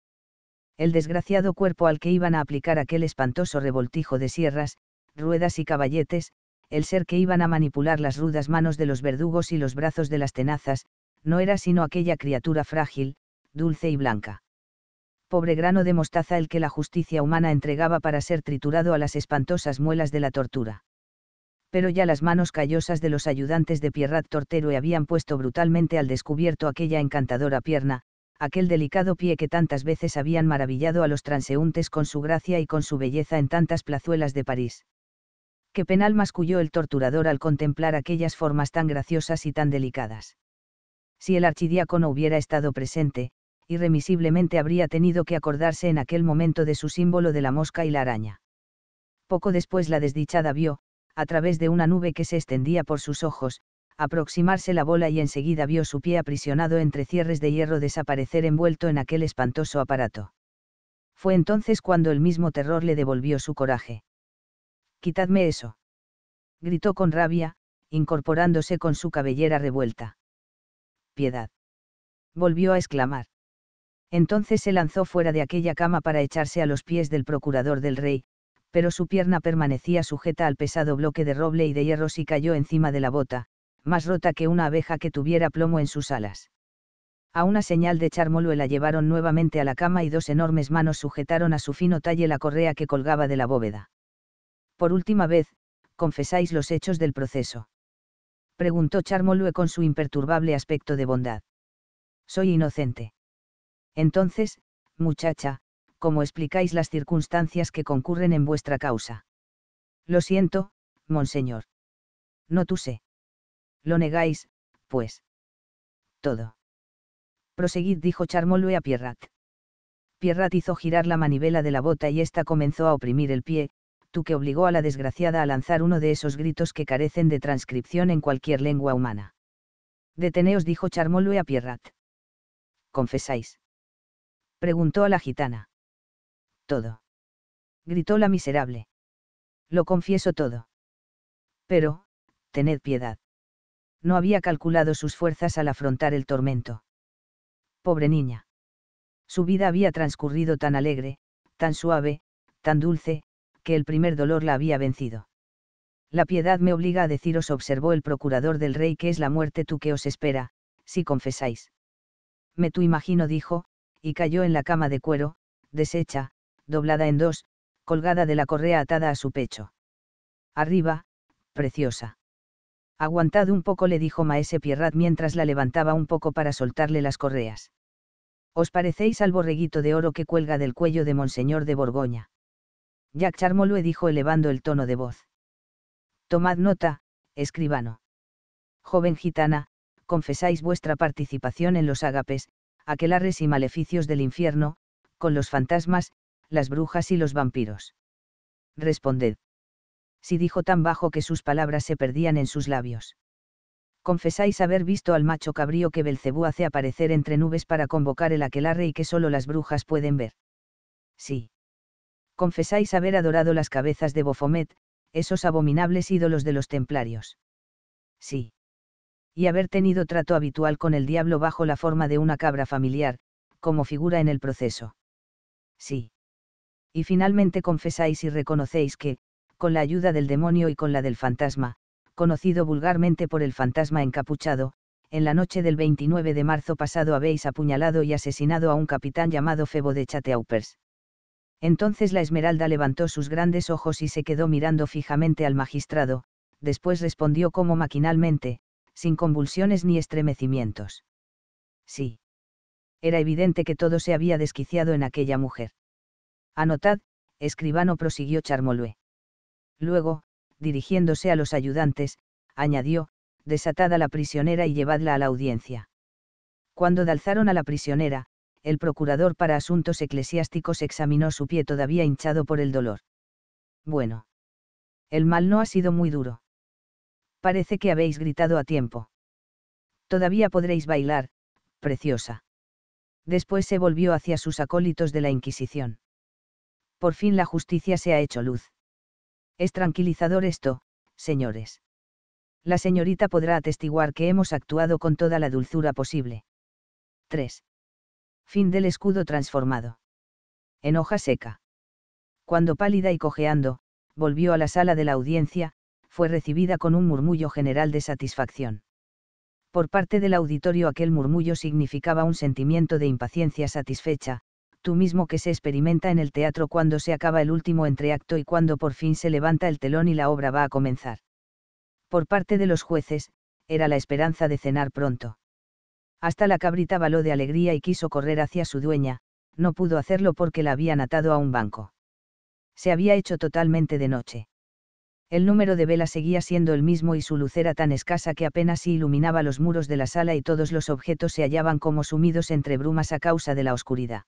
El desgraciado cuerpo al que iban a aplicar aquel espantoso revoltijo de sierras, ruedas y caballetes, el ser que iban a manipular las rudas manos de los verdugos y los brazos de las tenazas, no era sino aquella criatura frágil, dulce y blanca. Pobre grano de mostaza el que la justicia humana entregaba para ser triturado a las espantosas muelas de la tortura. Pero ya las manos callosas de los ayudantes de Pierrat Tortero habían puesto brutalmente al descubierto aquella encantadora pierna, aquel delicado pie que tantas veces habían maravillado a los transeúntes con su gracia y con su belleza en tantas plazuelas de París. Qué penal masculló el torturador al contemplar aquellas formas tan graciosas y tan delicadas si el archidiácono hubiera estado presente, irremisiblemente habría tenido que acordarse en aquel momento de su símbolo de la mosca y la araña. Poco después la desdichada vio, a través de una nube que se extendía por sus ojos, aproximarse la bola y enseguida vio su pie aprisionado entre cierres de hierro desaparecer envuelto en aquel espantoso aparato. Fue entonces cuando el mismo terror le devolvió su coraje. Quitadme eso. Gritó con rabia, incorporándose con su cabellera revuelta piedad. Volvió a exclamar. Entonces se lanzó fuera de aquella cama para echarse a los pies del procurador del rey, pero su pierna permanecía sujeta al pesado bloque de roble y de hierro y cayó encima de la bota, más rota que una abeja que tuviera plomo en sus alas. A una señal de Charmolue la llevaron nuevamente a la cama y dos enormes manos sujetaron a su fino talle la correa que colgaba de la bóveda. Por última vez, confesáis los hechos del proceso preguntó Charmolue con su imperturbable aspecto de bondad. Soy inocente. Entonces, muchacha, ¿cómo explicáis las circunstancias que concurren en vuestra causa? Lo siento, monseñor. No tú sé. Lo negáis, pues. Todo. Proseguid, dijo Charmolue a Pierrat. Pierrat hizo girar la manivela de la bota y ésta comenzó a oprimir el pie, tú que obligó a la desgraciada a lanzar uno de esos gritos que carecen de transcripción en cualquier lengua humana. Deteneos, dijo Charmolue a Pierrat. ¿Confesáis? Preguntó a la gitana. Todo. Gritó la miserable. Lo confieso todo. Pero, tened piedad. No había calculado sus fuerzas al afrontar el tormento. Pobre niña. Su vida había transcurrido tan alegre, tan suave, tan dulce, que el primer dolor la había vencido. La piedad me obliga a deciros, observó el procurador del rey, que es la muerte tú que os espera, si confesáis. Me tú imagino, dijo, y cayó en la cama de cuero, deshecha, doblada en dos, colgada de la correa atada a su pecho. Arriba, preciosa. Aguantad un poco, le dijo Maese Pierrat mientras la levantaba un poco para soltarle las correas. Os parecéis al borreguito de oro que cuelga del cuello de Monseñor de Borgoña. Jack Charmolue dijo elevando el tono de voz. Tomad nota, escribano. Joven gitana, confesáis vuestra participación en los ágapes, aquelarres y maleficios del infierno, con los fantasmas, las brujas y los vampiros. Responded. Si dijo tan bajo que sus palabras se perdían en sus labios. Confesáis haber visto al macho cabrío que Belcebú hace aparecer entre nubes para convocar el aquelarre y que solo las brujas pueden ver. Sí confesáis haber adorado las cabezas de Bofomet, esos abominables ídolos de los templarios. Sí. Y haber tenido trato habitual con el diablo bajo la forma de una cabra familiar, como figura en el proceso. Sí. Y finalmente confesáis y reconocéis que, con la ayuda del demonio y con la del fantasma, conocido vulgarmente por el fantasma encapuchado, en la noche del 29 de marzo pasado habéis apuñalado y asesinado a un capitán llamado Febo de Chateaupers. Entonces la Esmeralda levantó sus grandes ojos y se quedó mirando fijamente al magistrado, después respondió como maquinalmente, sin convulsiones ni estremecimientos. Sí. Era evidente que todo se había desquiciado en aquella mujer. Anotad, escribano prosiguió Charmolue. Luego, dirigiéndose a los ayudantes, añadió, desatad a la prisionera y llevadla a la audiencia. Cuando dalzaron a la prisionera, el procurador para asuntos eclesiásticos examinó su pie todavía hinchado por el dolor. Bueno. El mal no ha sido muy duro. Parece que habéis gritado a tiempo. Todavía podréis bailar, preciosa. Después se volvió hacia sus acólitos de la Inquisición. Por fin la justicia se ha hecho luz. Es tranquilizador esto, señores. La señorita podrá atestiguar que hemos actuado con toda la dulzura posible. 3. Fin del escudo transformado. En hoja seca. Cuando pálida y cojeando, volvió a la sala de la audiencia, fue recibida con un murmullo general de satisfacción. Por parte del auditorio aquel murmullo significaba un sentimiento de impaciencia satisfecha, tú mismo que se experimenta en el teatro cuando se acaba el último entreacto y cuando por fin se levanta el telón y la obra va a comenzar. Por parte de los jueces, era la esperanza de cenar pronto. Hasta la cabrita baló de alegría y quiso correr hacia su dueña, no pudo hacerlo porque la habían atado a un banco. Se había hecho totalmente de noche. El número de velas seguía siendo el mismo y su luz era tan escasa que apenas iluminaba los muros de la sala y todos los objetos se hallaban como sumidos entre brumas a causa de la oscuridad.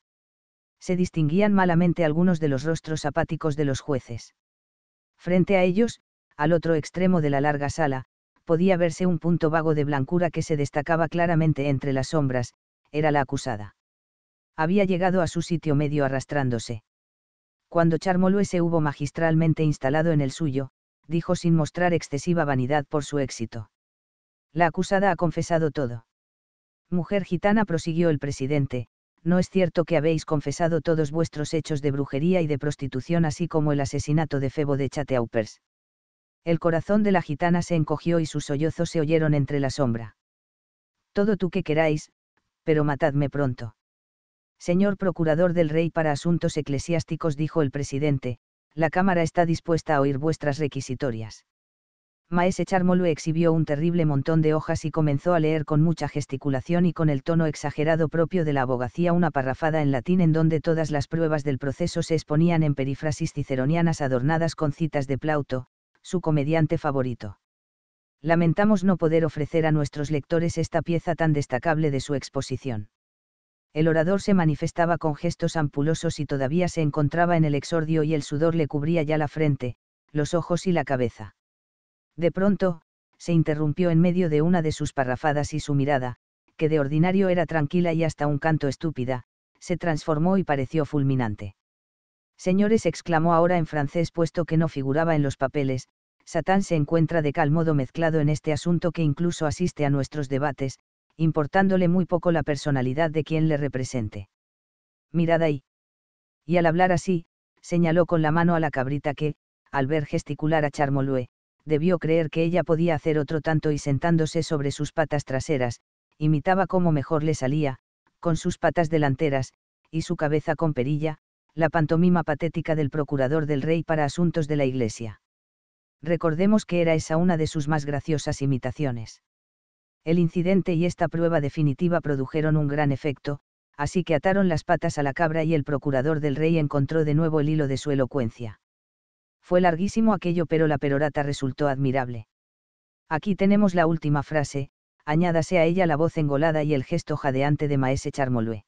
Se distinguían malamente algunos de los rostros apáticos de los jueces. Frente a ellos, al otro extremo de la larga sala, podía verse un punto vago de blancura que se destacaba claramente entre las sombras, era la acusada. Había llegado a su sitio medio arrastrándose. Cuando Charmolue se hubo magistralmente instalado en el suyo, dijo sin mostrar excesiva vanidad por su éxito. La acusada ha confesado todo. Mujer gitana, prosiguió el presidente, no es cierto que habéis confesado todos vuestros hechos de brujería y de prostitución así como el asesinato de Febo de Chateaupers. El corazón de la gitana se encogió y sus sollozos se oyeron entre la sombra. Todo tú que queráis, pero matadme pronto. Señor Procurador del Rey para Asuntos Eclesiásticos, dijo el presidente, la Cámara está dispuesta a oír vuestras requisitorias. Maese Charmolo exhibió un terrible montón de hojas y comenzó a leer con mucha gesticulación y con el tono exagerado propio de la abogacía una parrafada en latín en donde todas las pruebas del proceso se exponían en perífrasis ciceronianas adornadas con citas de Plauto, su comediante favorito. Lamentamos no poder ofrecer a nuestros lectores esta pieza tan destacable de su exposición. El orador se manifestaba con gestos ampulosos y todavía se encontraba en el exordio y el sudor le cubría ya la frente, los ojos y la cabeza. De pronto, se interrumpió en medio de una de sus parrafadas y su mirada, que de ordinario era tranquila y hasta un canto estúpida, se transformó y pareció fulminante. Señores, exclamó ahora en francés puesto que no figuraba en los papeles, Satán se encuentra de tal modo mezclado en este asunto que incluso asiste a nuestros debates, importándole muy poco la personalidad de quien le represente. Mirad ahí. Y al hablar así, señaló con la mano a la cabrita que, al ver gesticular a Charmolue, debió creer que ella podía hacer otro tanto y sentándose sobre sus patas traseras, imitaba como mejor le salía, con sus patas delanteras, y su cabeza con perilla, la pantomima patética del procurador del rey para asuntos de la Iglesia. Recordemos que era esa una de sus más graciosas imitaciones. El incidente y esta prueba definitiva produjeron un gran efecto, así que ataron las patas a la cabra y el procurador del rey encontró de nuevo el hilo de su elocuencia. Fue larguísimo aquello pero la perorata resultó admirable. Aquí tenemos la última frase, añádase a ella la voz engolada y el gesto jadeante de Maese Charmolue.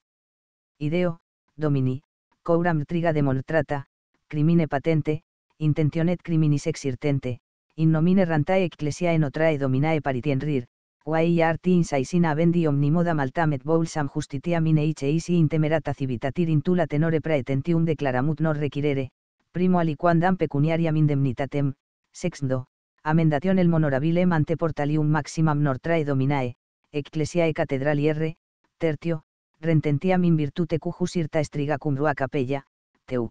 Ideo, Domini, couram triga moltrata, crimine patente, intentionet criminis exirtente, in nomine rantae ecclesiae notrae dominae paritien rir, guai arti insaisina avendi omnimoda maltamet bolsam justitia mine ice isi intemerata civitatir intula tenore praetentium declaramut NOR requirere, primo aliquandam pecuniariam indemnitatem, sexto, amendation el monorabilem ante portalium maximam nortrae dominae, ecclesiae r, tertio, rententiam in virtute cujus irta estriga cum rua capella, teu.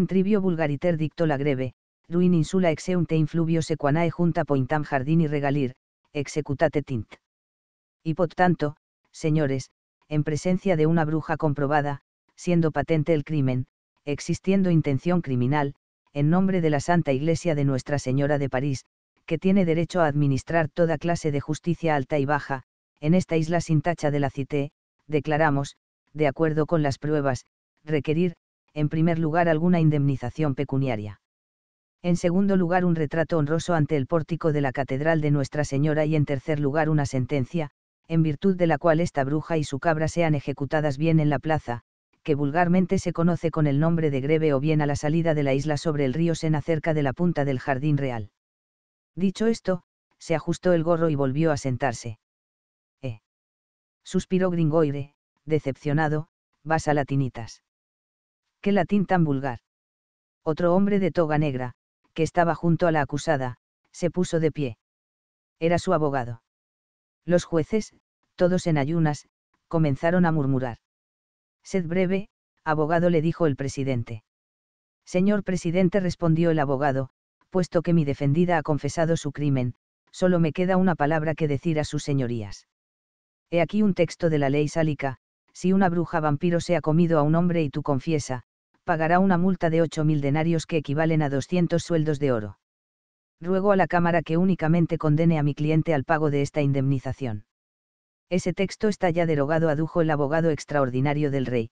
Intribio vulgariter dicto la greve, ruin insula exeunte influvio sequanae junta pointam jardini regalir, executate tint. Y por tanto, señores, en presencia de una bruja comprobada, siendo patente el crimen, existiendo intención criminal, en nombre de la Santa Iglesia de Nuestra Señora de París, que tiene derecho a administrar toda clase de justicia alta y baja, en esta isla sin tacha de la cité, declaramos, de acuerdo con las pruebas, requerir, en primer lugar, alguna indemnización pecuniaria. En segundo lugar, un retrato honroso ante el pórtico de la Catedral de Nuestra Señora y en tercer lugar, una sentencia, en virtud de la cual esta bruja y su cabra sean ejecutadas bien en la plaza, que vulgarmente se conoce con el nombre de greve o bien a la salida de la isla sobre el río Sena cerca de la punta del Jardín Real. Dicho esto, se ajustó el gorro y volvió a sentarse. Suspiró Gringoire, decepcionado, vas a latinitas. Qué latín tan vulgar. Otro hombre de toga negra, que estaba junto a la acusada, se puso de pie. Era su abogado. Los jueces, todos en ayunas, comenzaron a murmurar. Sed breve, abogado le dijo el presidente. Señor presidente respondió el abogado, puesto que mi defendida ha confesado su crimen, solo me queda una palabra que decir a sus señorías. He aquí un texto de la ley sálica, si una bruja vampiro se ha comido a un hombre y tú confiesa, pagará una multa de mil denarios que equivalen a 200 sueldos de oro. Ruego a la Cámara que únicamente condene a mi cliente al pago de esta indemnización. Ese texto está ya derogado, adujo el abogado extraordinario del rey.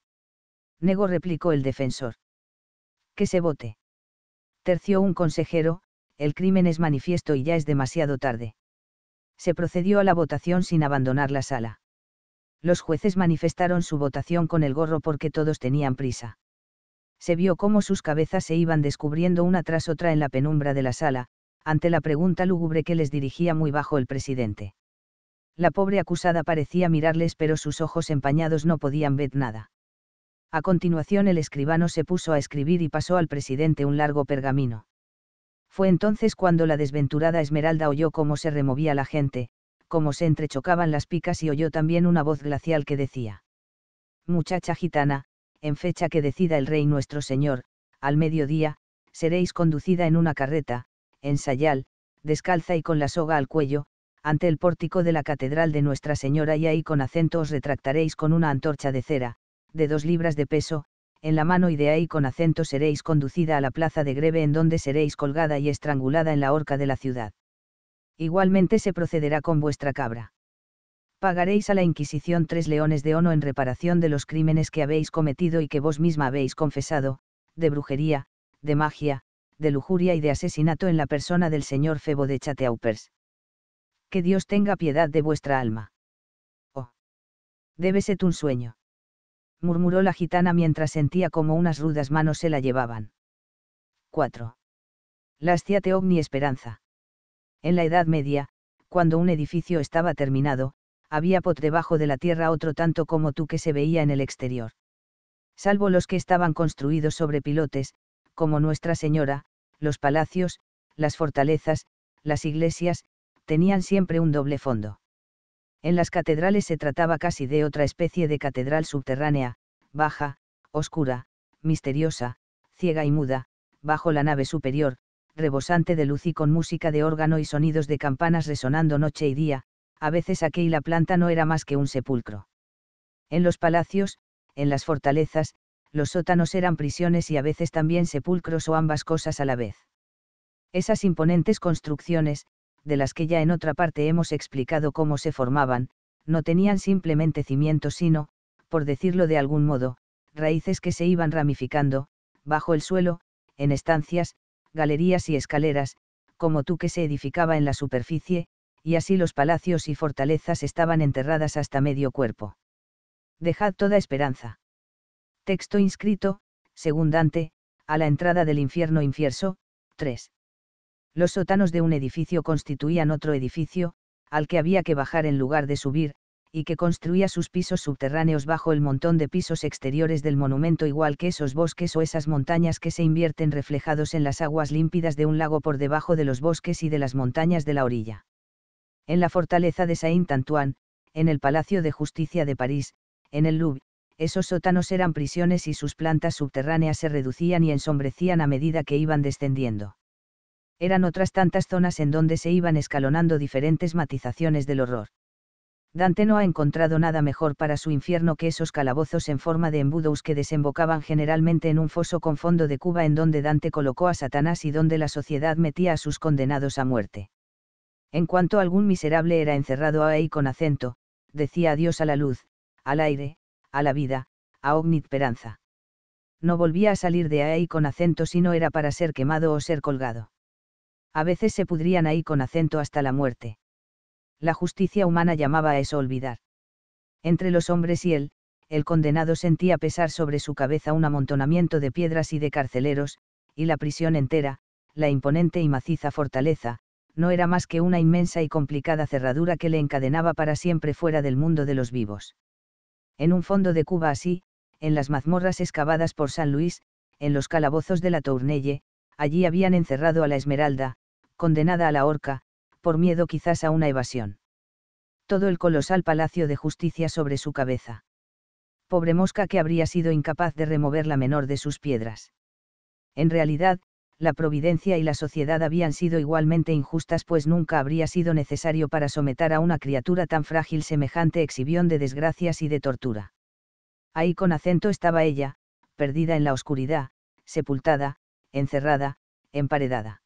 Nego replicó el defensor. Que se vote. Terció un consejero, el crimen es manifiesto y ya es demasiado tarde se procedió a la votación sin abandonar la sala. Los jueces manifestaron su votación con el gorro porque todos tenían prisa. Se vio cómo sus cabezas se iban descubriendo una tras otra en la penumbra de la sala, ante la pregunta lúgubre que les dirigía muy bajo el presidente. La pobre acusada parecía mirarles pero sus ojos empañados no podían ver nada. A continuación el escribano se puso a escribir y pasó al presidente un largo pergamino. Fue entonces cuando la desventurada Esmeralda oyó cómo se removía la gente, cómo se entrechocaban las picas y oyó también una voz glacial que decía. Muchacha gitana, en fecha que decida el rey nuestro señor, al mediodía, seréis conducida en una carreta, ensayal, descalza y con la soga al cuello, ante el pórtico de la catedral de Nuestra Señora y ahí con acento os retractaréis con una antorcha de cera, de dos libras de peso, en la mano y de ahí con acento seréis conducida a la plaza de Greve en donde seréis colgada y estrangulada en la horca de la ciudad. Igualmente se procederá con vuestra cabra. Pagaréis a la Inquisición tres leones de ono en reparación de los crímenes que habéis cometido y que vos misma habéis confesado, de brujería, de magia, de lujuria y de asesinato en la persona del señor Febo de Chateaupers. Que Dios tenga piedad de vuestra alma. Oh. Debe ser un sueño murmuró la gitana mientras sentía como unas rudas manos se la llevaban. 4. Lastiate OVNI Esperanza. En la Edad Media, cuando un edificio estaba terminado, había por debajo de la tierra otro tanto como tú que se veía en el exterior. Salvo los que estaban construidos sobre pilotes, como Nuestra Señora, los palacios, las fortalezas, las iglesias, tenían siempre un doble fondo. En las catedrales se trataba casi de otra especie de catedral subterránea, baja, oscura, misteriosa, ciega y muda, bajo la nave superior, rebosante de luz y con música de órgano y sonidos de campanas resonando noche y día, a veces aquella la planta no era más que un sepulcro. En los palacios, en las fortalezas, los sótanos eran prisiones y a veces también sepulcros o ambas cosas a la vez. Esas imponentes construcciones, de las que ya en otra parte hemos explicado cómo se formaban, no tenían simplemente cimientos sino, por decirlo de algún modo, raíces que se iban ramificando, bajo el suelo, en estancias, galerías y escaleras, como tú que se edificaba en la superficie, y así los palacios y fortalezas estaban enterradas hasta medio cuerpo. Dejad toda esperanza. Texto inscrito, según Dante, a la entrada del infierno infierso, 3. Los sótanos de un edificio constituían otro edificio, al que había que bajar en lugar de subir, y que construía sus pisos subterráneos bajo el montón de pisos exteriores del monumento igual que esos bosques o esas montañas que se invierten reflejados en las aguas límpidas de un lago por debajo de los bosques y de las montañas de la orilla. En la fortaleza de Saint-Antoine, en el Palacio de Justicia de París, en el Louvre, esos sótanos eran prisiones y sus plantas subterráneas se reducían y ensombrecían a medida que iban descendiendo eran otras tantas zonas en donde se iban escalonando diferentes matizaciones del horror. Dante no ha encontrado nada mejor para su infierno que esos calabozos en forma de embudos que desembocaban generalmente en un foso con fondo de cuba en donde Dante colocó a Satanás y donde la sociedad metía a sus condenados a muerte. En cuanto algún miserable era encerrado ahí con acento, decía adiós a la luz, al aire, a la vida, a Peranza. No volvía a salir de ahí con acento si no era para ser quemado o ser colgado a veces se pudrían ahí con acento hasta la muerte. La justicia humana llamaba a eso olvidar. Entre los hombres y él, el condenado sentía pesar sobre su cabeza un amontonamiento de piedras y de carceleros, y la prisión entera, la imponente y maciza fortaleza, no era más que una inmensa y complicada cerradura que le encadenaba para siempre fuera del mundo de los vivos. En un fondo de Cuba así, en las mazmorras excavadas por San Luis, en los calabozos de la Tournelle, allí habían encerrado a la Esmeralda, condenada a la horca, por miedo quizás a una evasión. Todo el colosal palacio de justicia sobre su cabeza. Pobre mosca que habría sido incapaz de remover la menor de sus piedras. En realidad, la providencia y la sociedad habían sido igualmente injustas, pues nunca habría sido necesario para someter a una criatura tan frágil semejante exhibión de desgracias y de tortura. Ahí con acento estaba ella, perdida en la oscuridad, sepultada, encerrada, emparedada.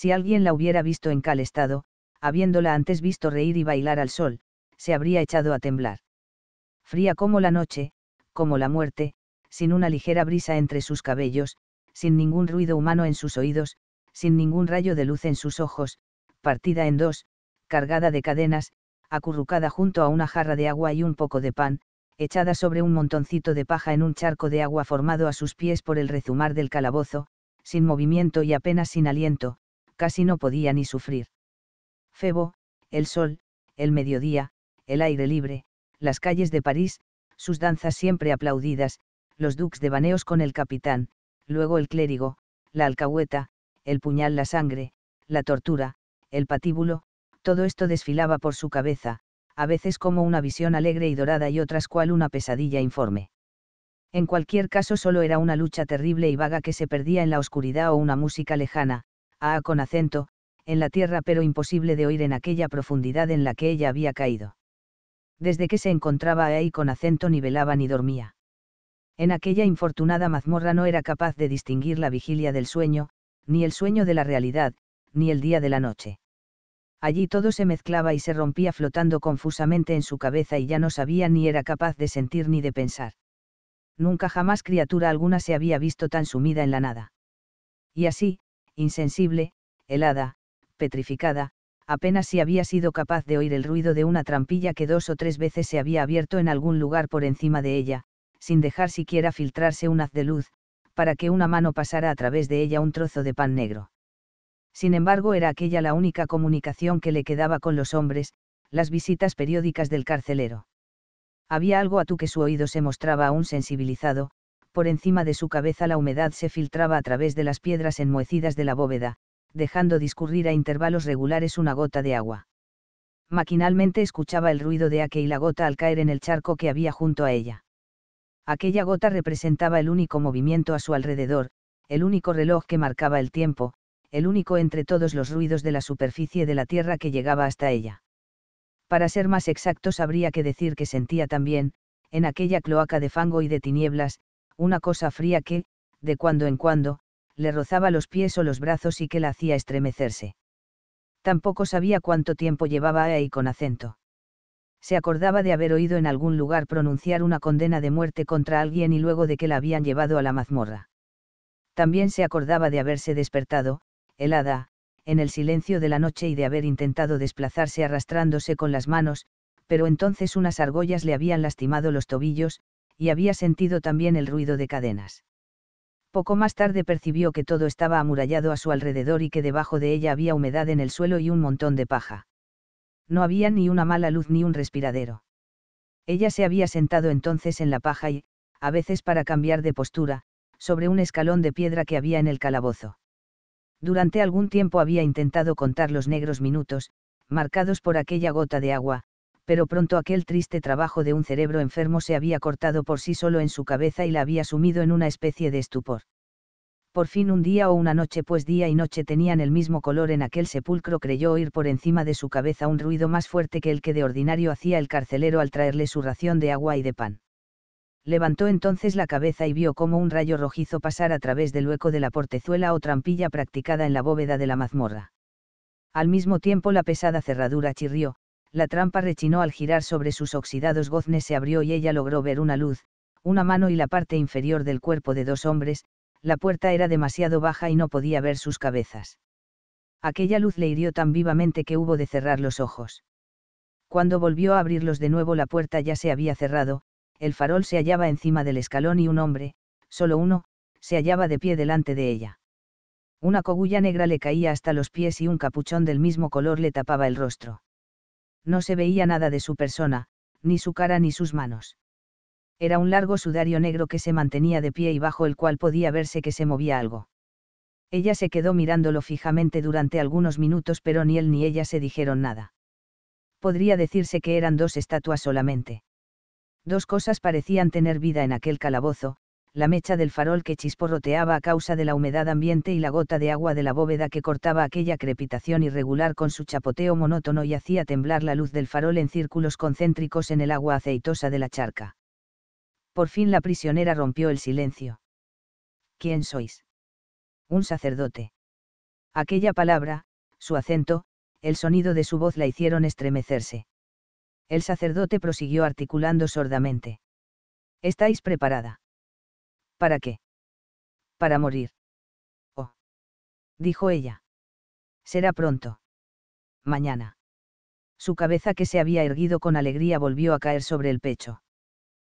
Si alguien la hubiera visto en cal estado, habiéndola antes visto reír y bailar al sol, se habría echado a temblar. Fría como la noche, como la muerte, sin una ligera brisa entre sus cabellos, sin ningún ruido humano en sus oídos, sin ningún rayo de luz en sus ojos, partida en dos, cargada de cadenas, acurrucada junto a una jarra de agua y un poco de pan, echada sobre un montoncito de paja en un charco de agua formado a sus pies por el rezumar del calabozo, sin movimiento y apenas sin aliento, casi no podía ni sufrir. Febo, el sol, el mediodía, el aire libre, las calles de París, sus danzas siempre aplaudidas, los duques de baneos con el capitán, luego el clérigo, la alcahueta, el puñal, la sangre, la tortura, el patíbulo, todo esto desfilaba por su cabeza, a veces como una visión alegre y dorada y otras cual una pesadilla informe. En cualquier caso solo era una lucha terrible y vaga que se perdía en la oscuridad o una música lejana, a con acento, en la tierra pero imposible de oír en aquella profundidad en la que ella había caído. Desde que se encontraba ahí con acento ni velaba ni dormía. En aquella infortunada mazmorra no era capaz de distinguir la vigilia del sueño, ni el sueño de la realidad, ni el día de la noche. Allí todo se mezclaba y se rompía flotando confusamente en su cabeza y ya no sabía ni era capaz de sentir ni de pensar. Nunca jamás criatura alguna se había visto tan sumida en la nada. Y así, insensible, helada, petrificada, apenas si había sido capaz de oír el ruido de una trampilla que dos o tres veces se había abierto en algún lugar por encima de ella, sin dejar siquiera filtrarse un haz de luz, para que una mano pasara a través de ella un trozo de pan negro. Sin embargo, era aquella la única comunicación que le quedaba con los hombres, las visitas periódicas del carcelero. Había algo a tu que su oído se mostraba aún sensibilizado, por encima de su cabeza la humedad se filtraba a través de las piedras enmohecidas de la bóveda, dejando discurrir a intervalos regulares una gota de agua. Maquinalmente escuchaba el ruido de aquella gota al caer en el charco que había junto a ella. Aquella gota representaba el único movimiento a su alrededor, el único reloj que marcaba el tiempo, el único entre todos los ruidos de la superficie de la Tierra que llegaba hasta ella. Para ser más exactos habría que decir que sentía también, en aquella cloaca de fango y de tinieblas, una cosa fría que, de cuando en cuando, le rozaba los pies o los brazos y que la hacía estremecerse. Tampoco sabía cuánto tiempo llevaba ahí con acento. Se acordaba de haber oído en algún lugar pronunciar una condena de muerte contra alguien y luego de que la habían llevado a la mazmorra. También se acordaba de haberse despertado, helada, en el silencio de la noche y de haber intentado desplazarse arrastrándose con las manos, pero entonces unas argollas le habían lastimado los tobillos, y había sentido también el ruido de cadenas. Poco más tarde percibió que todo estaba amurallado a su alrededor y que debajo de ella había humedad en el suelo y un montón de paja. No había ni una mala luz ni un respiradero. Ella se había sentado entonces en la paja y, a veces para cambiar de postura, sobre un escalón de piedra que había en el calabozo. Durante algún tiempo había intentado contar los negros minutos, marcados por aquella gota de agua, pero pronto aquel triste trabajo de un cerebro enfermo se había cortado por sí solo en su cabeza y la había sumido en una especie de estupor. Por fin un día o una noche, pues día y noche tenían el mismo color en aquel sepulcro, creyó oír por encima de su cabeza un ruido más fuerte que el que de ordinario hacía el carcelero al traerle su ración de agua y de pan. Levantó entonces la cabeza y vio como un rayo rojizo pasar a través del hueco de la portezuela o trampilla practicada en la bóveda de la mazmorra. Al mismo tiempo la pesada cerradura chirrió, la trampa rechinó al girar sobre sus oxidados goznes se abrió y ella logró ver una luz, una mano y la parte inferior del cuerpo de dos hombres, la puerta era demasiado baja y no podía ver sus cabezas. Aquella luz le hirió tan vivamente que hubo de cerrar los ojos. Cuando volvió a abrirlos de nuevo la puerta ya se había cerrado, el farol se hallaba encima del escalón y un hombre, solo uno, se hallaba de pie delante de ella. Una cogulla negra le caía hasta los pies y un capuchón del mismo color le tapaba el rostro no se veía nada de su persona, ni su cara ni sus manos. Era un largo sudario negro que se mantenía de pie y bajo el cual podía verse que se movía algo. Ella se quedó mirándolo fijamente durante algunos minutos, pero ni él ni ella se dijeron nada. Podría decirse que eran dos estatuas solamente. Dos cosas parecían tener vida en aquel calabozo, la mecha del farol que chisporroteaba a causa de la humedad ambiente y la gota de agua de la bóveda que cortaba aquella crepitación irregular con su chapoteo monótono y hacía temblar la luz del farol en círculos concéntricos en el agua aceitosa de la charca. Por fin la prisionera rompió el silencio. ¿Quién sois? Un sacerdote. Aquella palabra, su acento, el sonido de su voz la hicieron estremecerse. El sacerdote prosiguió articulando sordamente. ¿Estáis preparada? ¿Para qué? Para morir. Oh. Dijo ella. Será pronto. Mañana. Su cabeza que se había erguido con alegría volvió a caer sobre el pecho.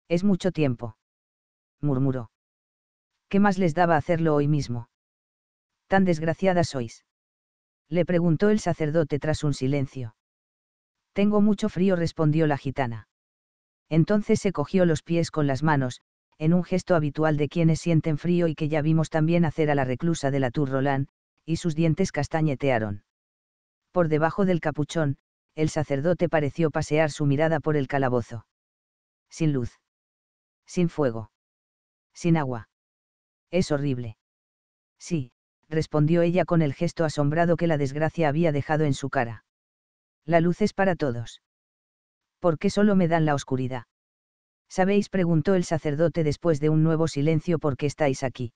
Es mucho tiempo. Murmuró. ¿Qué más les daba hacerlo hoy mismo? Tan desgraciadas sois. Le preguntó el sacerdote tras un silencio. Tengo mucho frío, respondió la gitana. Entonces se cogió los pies con las manos, en un gesto habitual de quienes sienten frío y que ya vimos también hacer a la reclusa de la Tour Roland, y sus dientes castañetearon. Por debajo del capuchón, el sacerdote pareció pasear su mirada por el calabozo. Sin luz. Sin fuego. Sin agua. Es horrible. Sí, respondió ella con el gesto asombrado que la desgracia había dejado en su cara. La luz es para todos. ¿Por qué solo me dan la oscuridad? ¿Sabéis? preguntó el sacerdote después de un nuevo silencio por qué estáis aquí.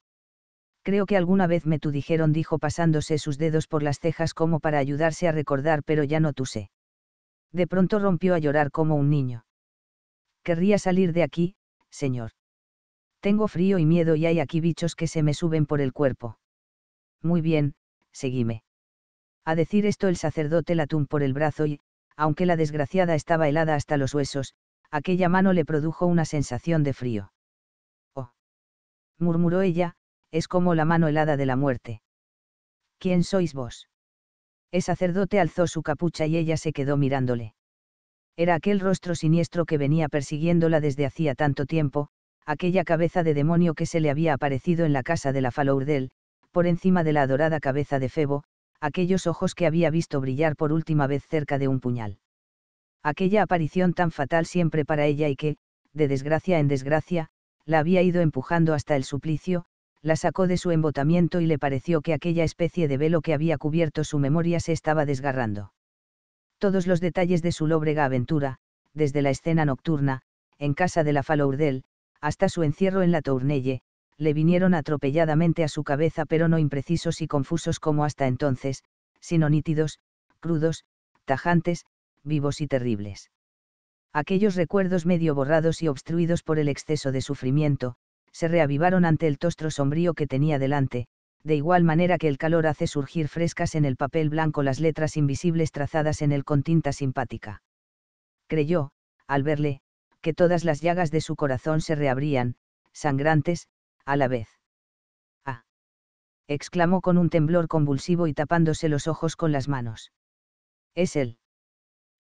Creo que alguna vez me tu dijeron, dijo pasándose sus dedos por las cejas como para ayudarse a recordar, pero ya no tuse. De pronto rompió a llorar como un niño. Querría salir de aquí, señor. Tengo frío y miedo y hay aquí bichos que se me suben por el cuerpo. Muy bien, seguime. A decir esto el sacerdote la tumbó por el brazo y, aunque la desgraciada estaba helada hasta los huesos, aquella mano le produjo una sensación de frío. Oh. murmuró ella, es como la mano helada de la muerte. ¿Quién sois vos? El sacerdote alzó su capucha y ella se quedó mirándole. Era aquel rostro siniestro que venía persiguiéndola desde hacía tanto tiempo, aquella cabeza de demonio que se le había aparecido en la casa de la Falourdel, por encima de la adorada cabeza de Febo, aquellos ojos que había visto brillar por última vez cerca de un puñal aquella aparición tan fatal siempre para ella y que, de desgracia en desgracia, la había ido empujando hasta el suplicio, la sacó de su embotamiento y le pareció que aquella especie de velo que había cubierto su memoria se estaba desgarrando. Todos los detalles de su lóbrega aventura, desde la escena nocturna, en casa de la Falourdel, hasta su encierro en la Tournelle, le vinieron atropelladamente a su cabeza pero no imprecisos y confusos como hasta entonces, sino nítidos, crudos, tajantes, vivos y terribles. Aquellos recuerdos medio borrados y obstruidos por el exceso de sufrimiento, se reavivaron ante el tostro sombrío que tenía delante, de igual manera que el calor hace surgir frescas en el papel blanco las letras invisibles trazadas en él con tinta simpática. Creyó, al verle, que todas las llagas de su corazón se reabrían, sangrantes, a la vez. Ah. exclamó con un temblor convulsivo y tapándose los ojos con las manos. Es él.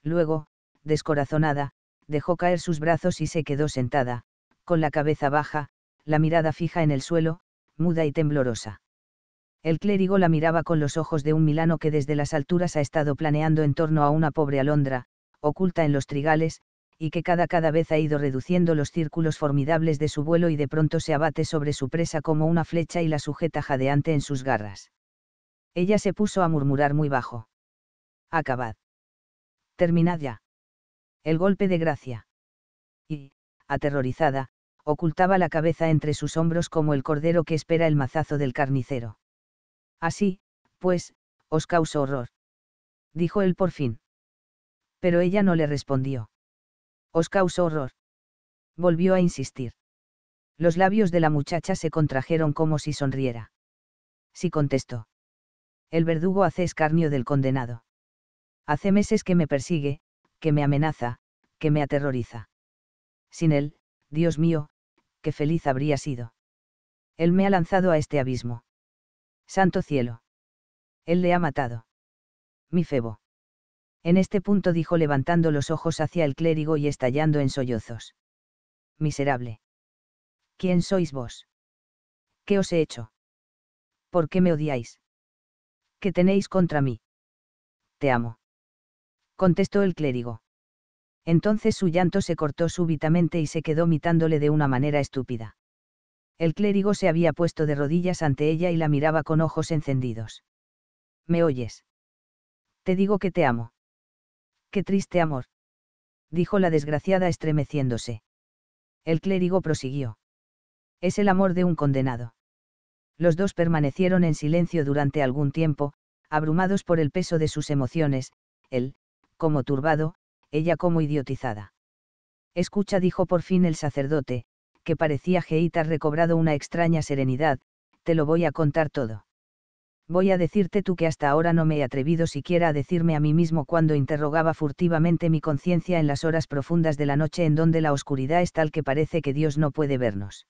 Luego, descorazonada, dejó caer sus brazos y se quedó sentada, con la cabeza baja, la mirada fija en el suelo, muda y temblorosa. El clérigo la miraba con los ojos de un Milano que desde las alturas ha estado planeando en torno a una pobre alondra, oculta en los trigales, y que cada cada vez ha ido reduciendo los círculos formidables de su vuelo y de pronto se abate sobre su presa como una flecha y la sujeta jadeante en sus garras. Ella se puso a murmurar muy bajo. Acabad terminad ya. El golpe de gracia. Y, aterrorizada, ocultaba la cabeza entre sus hombros como el cordero que espera el mazazo del carnicero. Así, pues, os causo horror. Dijo él por fin. Pero ella no le respondió. Os causo horror. Volvió a insistir. Los labios de la muchacha se contrajeron como si sonriera. Sí contestó. El verdugo hace escarnio del condenado. Hace meses que me persigue, que me amenaza, que me aterroriza. Sin él, Dios mío, qué feliz habría sido. Él me ha lanzado a este abismo. Santo cielo. Él le ha matado. Mi febo. En este punto dijo levantando los ojos hacia el clérigo y estallando en sollozos. Miserable. ¿Quién sois vos? ¿Qué os he hecho? ¿Por qué me odiáis? ¿Qué tenéis contra mí? Te amo contestó el clérigo. Entonces su llanto se cortó súbitamente y se quedó mitándole de una manera estúpida. El clérigo se había puesto de rodillas ante ella y la miraba con ojos encendidos. ¿Me oyes? Te digo que te amo. Qué triste amor. Dijo la desgraciada estremeciéndose. El clérigo prosiguió. Es el amor de un condenado. Los dos permanecieron en silencio durante algún tiempo, abrumados por el peso de sus emociones, él, como turbado, ella como idiotizada. Escucha, dijo por fin el sacerdote, que parecía Geita recobrado una extraña serenidad, te lo voy a contar todo. Voy a decirte tú que hasta ahora no me he atrevido siquiera a decirme a mí mismo cuando interrogaba furtivamente mi conciencia en las horas profundas de la noche en donde la oscuridad es tal que parece que Dios no puede vernos.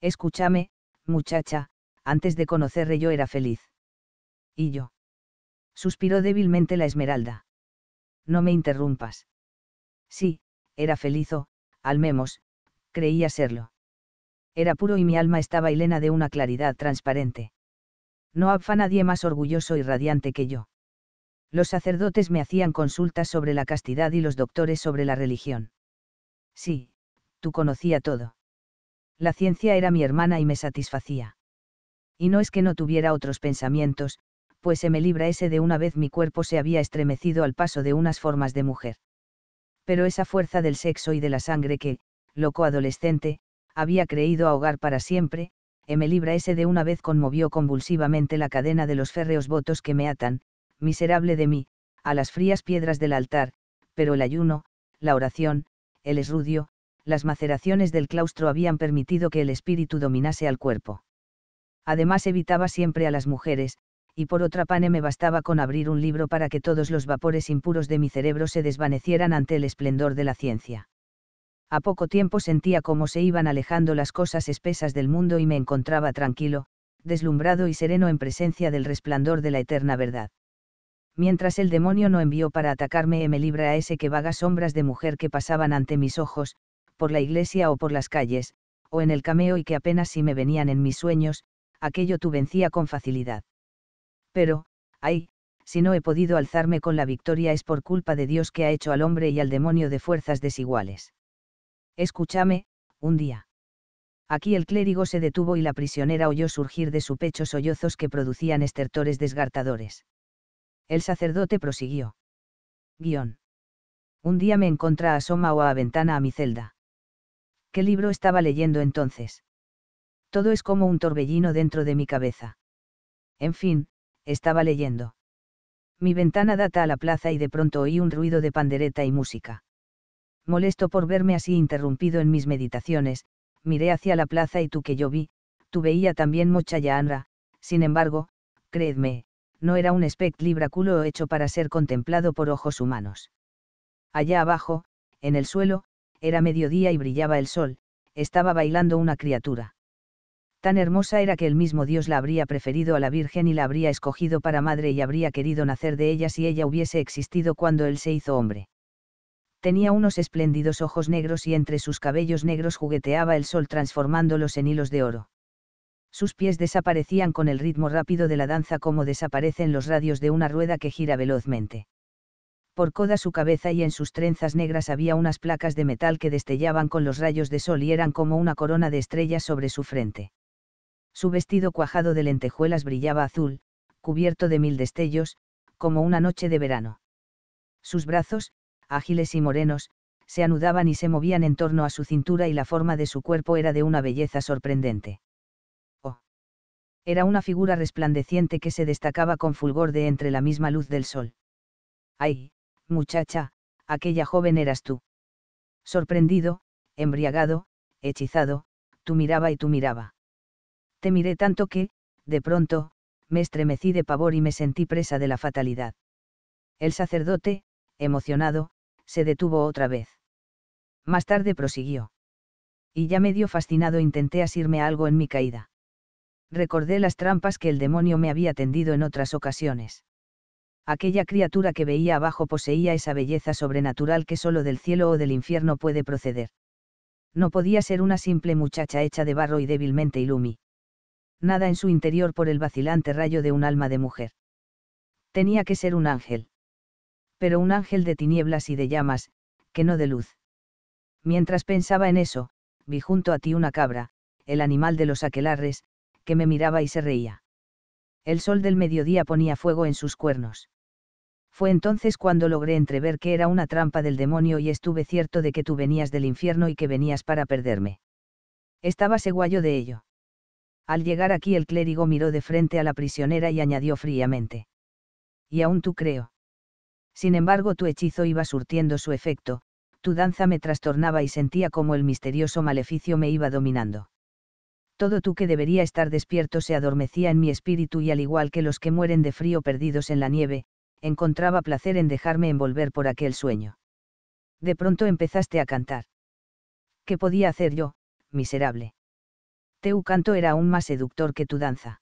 Escúchame, muchacha, antes de conocerle yo era feliz. ¿Y yo? Suspiró débilmente la esmeralda. No me interrumpas. Sí, era feliz o, al menos, creía serlo. Era puro y mi alma estaba hilena de una claridad transparente. No había nadie más orgulloso y radiante que yo. Los sacerdotes me hacían consultas sobre la castidad y los doctores sobre la religión. Sí, tú conocía todo. La ciencia era mi hermana y me satisfacía. Y no es que no tuviera otros pensamientos, pues se me ese de una vez mi cuerpo se había estremecido al paso de unas formas de mujer. Pero esa fuerza del sexo y de la sangre que, loco adolescente, había creído ahogar para siempre, eh, me ese de una vez conmovió convulsivamente la cadena de los férreos votos que me atan, miserable de mí, a las frías piedras del altar, pero el ayuno, la oración, el esrudio, las maceraciones del claustro habían permitido que el espíritu dominase al cuerpo. Además evitaba siempre a las mujeres, y por otra pane me bastaba con abrir un libro para que todos los vapores impuros de mi cerebro se desvanecieran ante el esplendor de la ciencia. A poco tiempo sentía cómo se iban alejando las cosas espesas del mundo y me encontraba tranquilo, deslumbrado y sereno en presencia del resplandor de la eterna verdad. Mientras el demonio no envió para atacarme, me libra a ese que vagas sombras de mujer que pasaban ante mis ojos, por la iglesia o por las calles, o en el cameo y que apenas si me venían en mis sueños, aquello tú vencía con facilidad. Pero, ay, si no he podido alzarme con la victoria es por culpa de Dios que ha hecho al hombre y al demonio de fuerzas desiguales. Escúchame, un día. Aquí el clérigo se detuvo y la prisionera oyó surgir de su pecho sollozos que producían estertores desgartadores. El sacerdote prosiguió. Guión. Un día me encontra a Soma o a ventana a mi celda. ¿Qué libro estaba leyendo entonces? Todo es como un torbellino dentro de mi cabeza. En fin, estaba leyendo. Mi ventana data a la plaza y de pronto oí un ruido de pandereta y música. Molesto por verme así interrumpido en mis meditaciones, miré hacia la plaza y tú que yo vi, tú veía también mucha yaanra. sin embargo, creedme, no era un espect libraculo hecho para ser contemplado por ojos humanos. Allá abajo, en el suelo, era mediodía y brillaba el sol, estaba bailando una criatura tan hermosa era que el mismo Dios la habría preferido a la Virgen y la habría escogido para madre y habría querido nacer de ella si ella hubiese existido cuando él se hizo hombre. Tenía unos espléndidos ojos negros y entre sus cabellos negros jugueteaba el sol transformándolos en hilos de oro. Sus pies desaparecían con el ritmo rápido de la danza como desaparecen los radios de una rueda que gira velozmente. Por coda su cabeza y en sus trenzas negras había unas placas de metal que destellaban con los rayos de sol y eran como una corona de estrellas sobre su frente. Su vestido cuajado de lentejuelas brillaba azul, cubierto de mil destellos, como una noche de verano. Sus brazos, ágiles y morenos, se anudaban y se movían en torno a su cintura y la forma de su cuerpo era de una belleza sorprendente. Oh. Era una figura resplandeciente que se destacaba con fulgor de entre la misma luz del sol. ¡Ay, muchacha, aquella joven eras tú! Sorprendido, embriagado, hechizado, tú miraba y tú miraba. Te miré tanto que, de pronto, me estremecí de pavor y me sentí presa de la fatalidad. El sacerdote, emocionado, se detuvo otra vez. Más tarde prosiguió. Y ya medio fascinado intenté asirme algo en mi caída. Recordé las trampas que el demonio me había tendido en otras ocasiones. Aquella criatura que veía abajo poseía esa belleza sobrenatural que solo del cielo o del infierno puede proceder. No podía ser una simple muchacha hecha de barro y débilmente ilumi nada en su interior por el vacilante rayo de un alma de mujer. Tenía que ser un ángel. Pero un ángel de tinieblas y de llamas, que no de luz. Mientras pensaba en eso, vi junto a ti una cabra, el animal de los aquelarres, que me miraba y se reía. El sol del mediodía ponía fuego en sus cuernos. Fue entonces cuando logré entrever que era una trampa del demonio y estuve cierto de que tú venías del infierno y que venías para perderme. Estaba seguayo de ello. Al llegar aquí el clérigo miró de frente a la prisionera y añadió fríamente. Y aún tú creo. Sin embargo, tu hechizo iba surtiendo su efecto, tu danza me trastornaba y sentía como el misterioso maleficio me iba dominando. Todo tú que debería estar despierto se adormecía en mi espíritu y al igual que los que mueren de frío perdidos en la nieve, encontraba placer en dejarme envolver por aquel sueño. De pronto empezaste a cantar. ¿Qué podía hacer yo, miserable? Teu canto era aún más seductor que tu danza.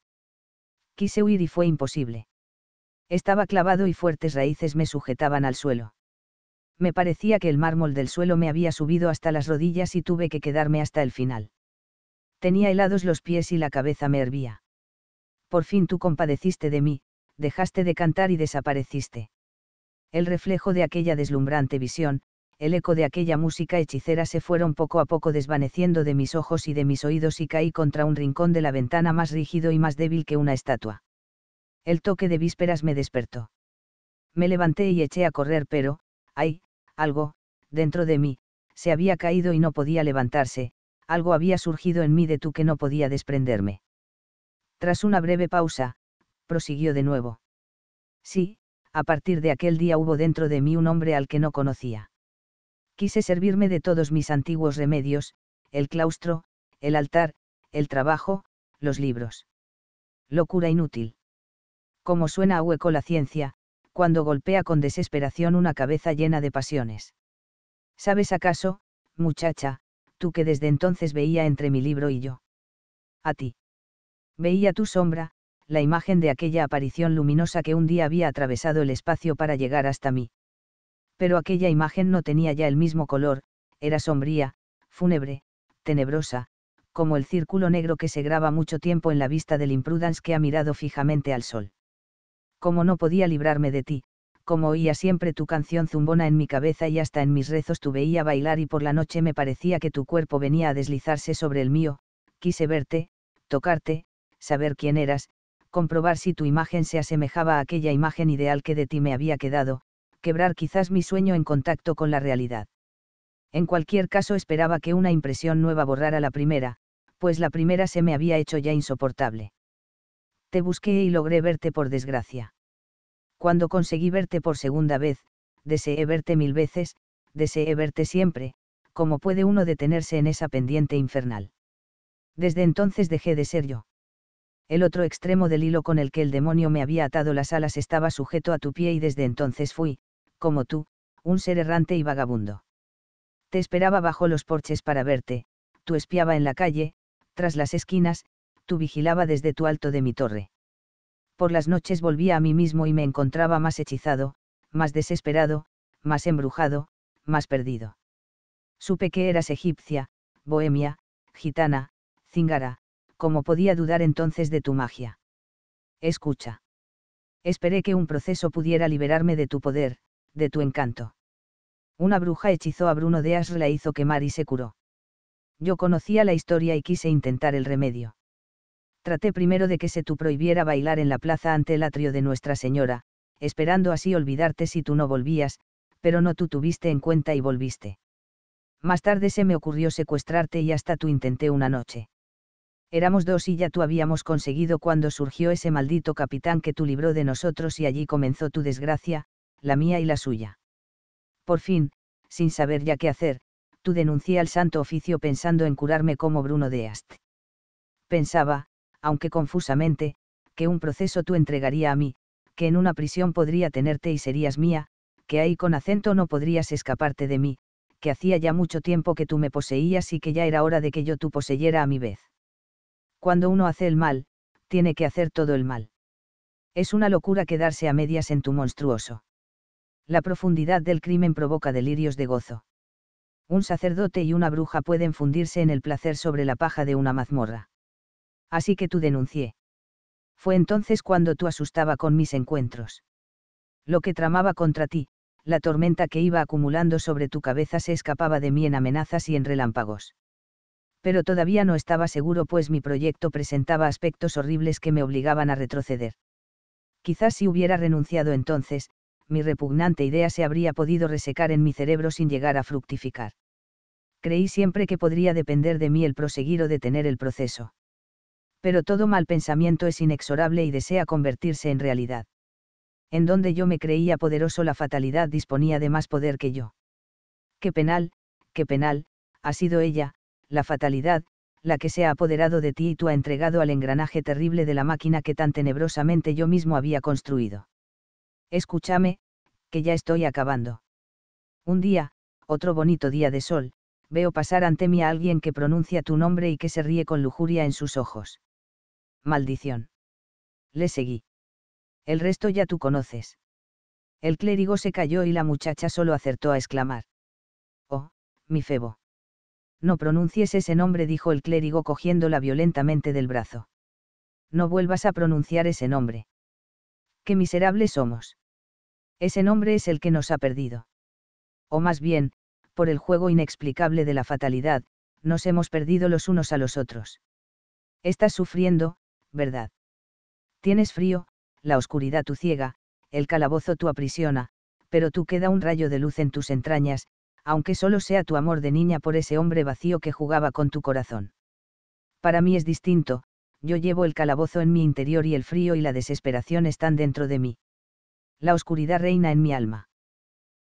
Quise huir y fue imposible. Estaba clavado y fuertes raíces me sujetaban al suelo. Me parecía que el mármol del suelo me había subido hasta las rodillas y tuve que quedarme hasta el final. Tenía helados los pies y la cabeza me hervía. Por fin tú compadeciste de mí, dejaste de cantar y desapareciste. El reflejo de aquella deslumbrante visión, el eco de aquella música hechicera se fueron poco a poco desvaneciendo de mis ojos y de mis oídos y caí contra un rincón de la ventana más rígido y más débil que una estatua. El toque de vísperas me despertó. Me levanté y eché a correr, pero, ay, algo, dentro de mí, se había caído y no podía levantarse, algo había surgido en mí de tú que no podía desprenderme. Tras una breve pausa, prosiguió de nuevo. Sí, a partir de aquel día hubo dentro de mí un hombre al que no conocía quise servirme de todos mis antiguos remedios, el claustro, el altar, el trabajo, los libros. Locura inútil. Como suena a hueco la ciencia, cuando golpea con desesperación una cabeza llena de pasiones. ¿Sabes acaso, muchacha, tú que desde entonces veía entre mi libro y yo? A ti. Veía tu sombra, la imagen de aquella aparición luminosa que un día había atravesado el espacio para llegar hasta mí pero aquella imagen no tenía ya el mismo color, era sombría, fúnebre, tenebrosa, como el círculo negro que se graba mucho tiempo en la vista del Imprudence que ha mirado fijamente al sol. Como no podía librarme de ti, como oía siempre tu canción zumbona en mi cabeza y hasta en mis rezos tu veía bailar y por la noche me parecía que tu cuerpo venía a deslizarse sobre el mío, quise verte, tocarte, saber quién eras, comprobar si tu imagen se asemejaba a aquella imagen ideal que de ti me había quedado, quebrar quizás mi sueño en contacto con la realidad. En cualquier caso esperaba que una impresión nueva borrara la primera, pues la primera se me había hecho ya insoportable. Te busqué y logré verte por desgracia. Cuando conseguí verte por segunda vez, deseé verte mil veces, deseé verte siempre, como puede uno detenerse en esa pendiente infernal? Desde entonces dejé de ser yo. El otro extremo del hilo con el que el demonio me había atado las alas estaba sujeto a tu pie y desde entonces fui, como tú, un ser errante y vagabundo. Te esperaba bajo los porches para verte, tú espiaba en la calle, tras las esquinas, tú vigilaba desde tu alto de mi torre. Por las noches volvía a mí mismo y me encontraba más hechizado, más desesperado, más embrujado, más perdido. Supe que eras egipcia, bohemia, gitana, cíngara, como podía dudar entonces de tu magia. Escucha. Esperé que un proceso pudiera liberarme de tu poder, de tu encanto. Una bruja hechizó a Bruno de Asr la e hizo quemar y se curó. Yo conocía la historia y quise intentar el remedio. Traté primero de que se tú prohibiera bailar en la plaza ante el atrio de Nuestra Señora, esperando así olvidarte si tú no volvías, pero no tú tuviste en cuenta y volviste. Más tarde se me ocurrió secuestrarte y hasta tú intenté una noche. Éramos dos y ya tú habíamos conseguido cuando surgió ese maldito capitán que tú libró de nosotros y allí comenzó tu desgracia, la mía y la suya. Por fin, sin saber ya qué hacer, tú denuncié al santo oficio pensando en curarme como Bruno de Ast. Pensaba, aunque confusamente, que un proceso tú entregaría a mí, que en una prisión podría tenerte y serías mía, que ahí con acento no podrías escaparte de mí, que hacía ya mucho tiempo que tú me poseías y que ya era hora de que yo tú poseyera a mi vez. Cuando uno hace el mal, tiene que hacer todo el mal. Es una locura quedarse a medias en tu monstruoso la profundidad del crimen provoca delirios de gozo. Un sacerdote y una bruja pueden fundirse en el placer sobre la paja de una mazmorra. Así que tú denuncié. Fue entonces cuando tú asustaba con mis encuentros. Lo que tramaba contra ti, la tormenta que iba acumulando sobre tu cabeza se escapaba de mí en amenazas y en relámpagos. Pero todavía no estaba seguro pues mi proyecto presentaba aspectos horribles que me obligaban a retroceder. Quizás si hubiera renunciado entonces, mi repugnante idea se habría podido resecar en mi cerebro sin llegar a fructificar. Creí siempre que podría depender de mí el proseguir o detener el proceso. Pero todo mal pensamiento es inexorable y desea convertirse en realidad. En donde yo me creía poderoso la fatalidad disponía de más poder que yo. Qué penal, qué penal, ha sido ella, la fatalidad, la que se ha apoderado de ti y tú ha entregado al engranaje terrible de la máquina que tan tenebrosamente yo mismo había construido. Escúchame, que ya estoy acabando. Un día, otro bonito día de sol, veo pasar ante mí a alguien que pronuncia tu nombre y que se ríe con lujuria en sus ojos. Maldición. Le seguí. El resto ya tú conoces. El clérigo se cayó y la muchacha solo acertó a exclamar. Oh, mi febo. No pronuncies ese nombre, dijo el clérigo cogiéndola violentamente del brazo. No vuelvas a pronunciar ese nombre qué miserables somos. Ese nombre es el que nos ha perdido. O más bien, por el juego inexplicable de la fatalidad, nos hemos perdido los unos a los otros. Estás sufriendo, ¿verdad? Tienes frío, la oscuridad tu ciega, el calabozo tu aprisiona, pero tú queda un rayo de luz en tus entrañas, aunque solo sea tu amor de niña por ese hombre vacío que jugaba con tu corazón. Para mí es distinto, yo llevo el calabozo en mi interior y el frío y la desesperación están dentro de mí. La oscuridad reina en mi alma.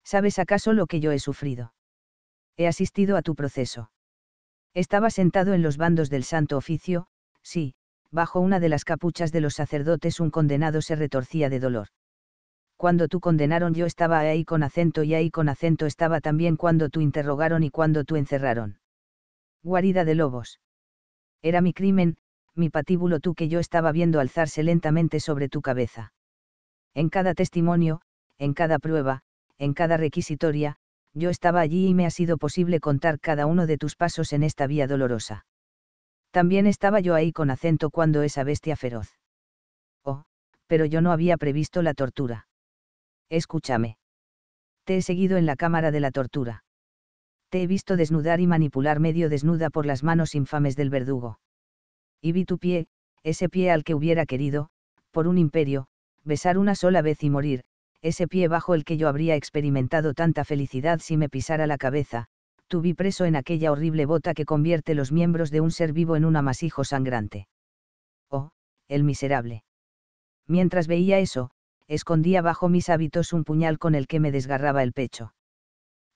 ¿Sabes acaso lo que yo he sufrido? He asistido a tu proceso. Estaba sentado en los bandos del Santo Oficio, sí, bajo una de las capuchas de los sacerdotes un condenado se retorcía de dolor. Cuando tú condenaron yo estaba ahí con acento y ahí con acento estaba también cuando tú interrogaron y cuando tú encerraron. Guarida de lobos. Era mi crimen, mi patíbulo tú que yo estaba viendo alzarse lentamente sobre tu cabeza. En cada testimonio, en cada prueba, en cada requisitoria, yo estaba allí y me ha sido posible contar cada uno de tus pasos en esta vía dolorosa. También estaba yo ahí con acento cuando esa bestia feroz. Oh, pero yo no había previsto la tortura. Escúchame. Te he seguido en la cámara de la tortura. Te he visto desnudar y manipular medio desnuda por las manos infames del verdugo. Y vi tu pie, ese pie al que hubiera querido, por un imperio, besar una sola vez y morir, ese pie bajo el que yo habría experimentado tanta felicidad si me pisara la cabeza, tu vi preso en aquella horrible bota que convierte los miembros de un ser vivo en un amasijo sangrante. Oh, el miserable. Mientras veía eso, escondía bajo mis hábitos un puñal con el que me desgarraba el pecho.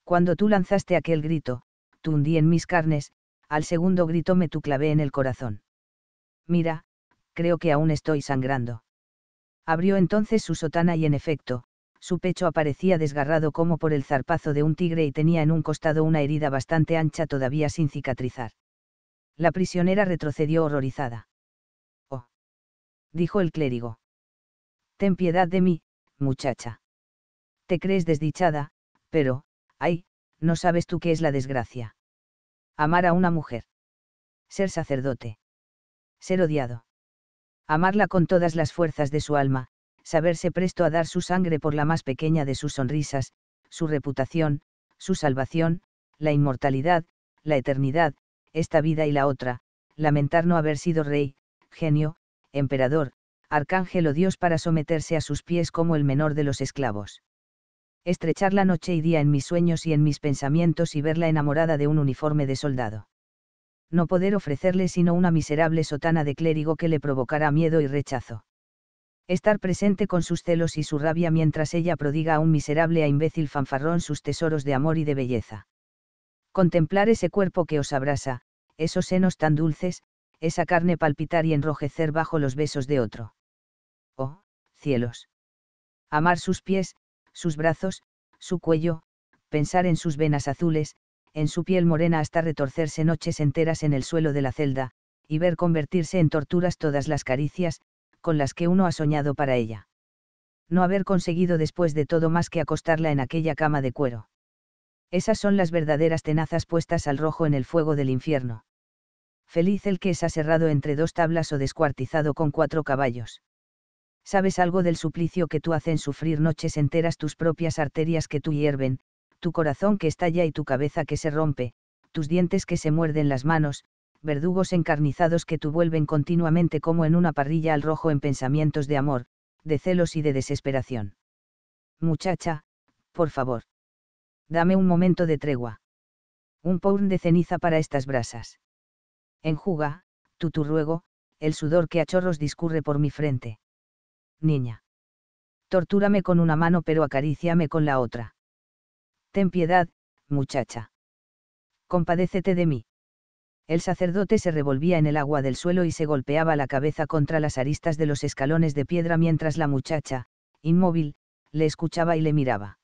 Cuando tú lanzaste aquel grito, tú hundí en mis carnes, al segundo grito me tu clavé en el corazón mira, creo que aún estoy sangrando. Abrió entonces su sotana y en efecto, su pecho aparecía desgarrado como por el zarpazo de un tigre y tenía en un costado una herida bastante ancha todavía sin cicatrizar. La prisionera retrocedió horrorizada. Oh. dijo el clérigo. Ten piedad de mí, muchacha. Te crees desdichada, pero, ay, no sabes tú qué es la desgracia. Amar a una mujer. Ser sacerdote ser odiado. Amarla con todas las fuerzas de su alma, saberse presto a dar su sangre por la más pequeña de sus sonrisas, su reputación, su salvación, la inmortalidad, la eternidad, esta vida y la otra, lamentar no haber sido rey, genio, emperador, arcángel o dios para someterse a sus pies como el menor de los esclavos. Estrechar la noche y día en mis sueños y en mis pensamientos y verla enamorada de un uniforme de soldado no poder ofrecerle sino una miserable sotana de clérigo que le provocará miedo y rechazo. Estar presente con sus celos y su rabia mientras ella prodiga a un miserable e imbécil fanfarrón sus tesoros de amor y de belleza. Contemplar ese cuerpo que os abrasa, esos senos tan dulces, esa carne palpitar y enrojecer bajo los besos de otro. Oh, cielos. Amar sus pies, sus brazos, su cuello, pensar en sus venas azules, en su piel morena hasta retorcerse noches enteras en el suelo de la celda, y ver convertirse en torturas todas las caricias, con las que uno ha soñado para ella. No haber conseguido después de todo más que acostarla en aquella cama de cuero. Esas son las verdaderas tenazas puestas al rojo en el fuego del infierno. Feliz el que es aserrado entre dos tablas o descuartizado con cuatro caballos. Sabes algo del suplicio que tú hacen sufrir noches enteras tus propias arterias que tú hierven, tu corazón que estalla y tu cabeza que se rompe, tus dientes que se muerden las manos, verdugos encarnizados que tú vuelven continuamente como en una parrilla al rojo en pensamientos de amor, de celos y de desesperación. Muchacha, por favor. Dame un momento de tregua. Un pound de ceniza para estas brasas. Enjuga, tú tu ruego, el sudor que a chorros discurre por mi frente. Niña. Tortúrame con una mano pero acariciame con la otra. Ten piedad, muchacha. Compadécete de mí. El sacerdote se revolvía en el agua del suelo y se golpeaba la cabeza contra las aristas de los escalones de piedra mientras la muchacha, inmóvil, le escuchaba y le miraba.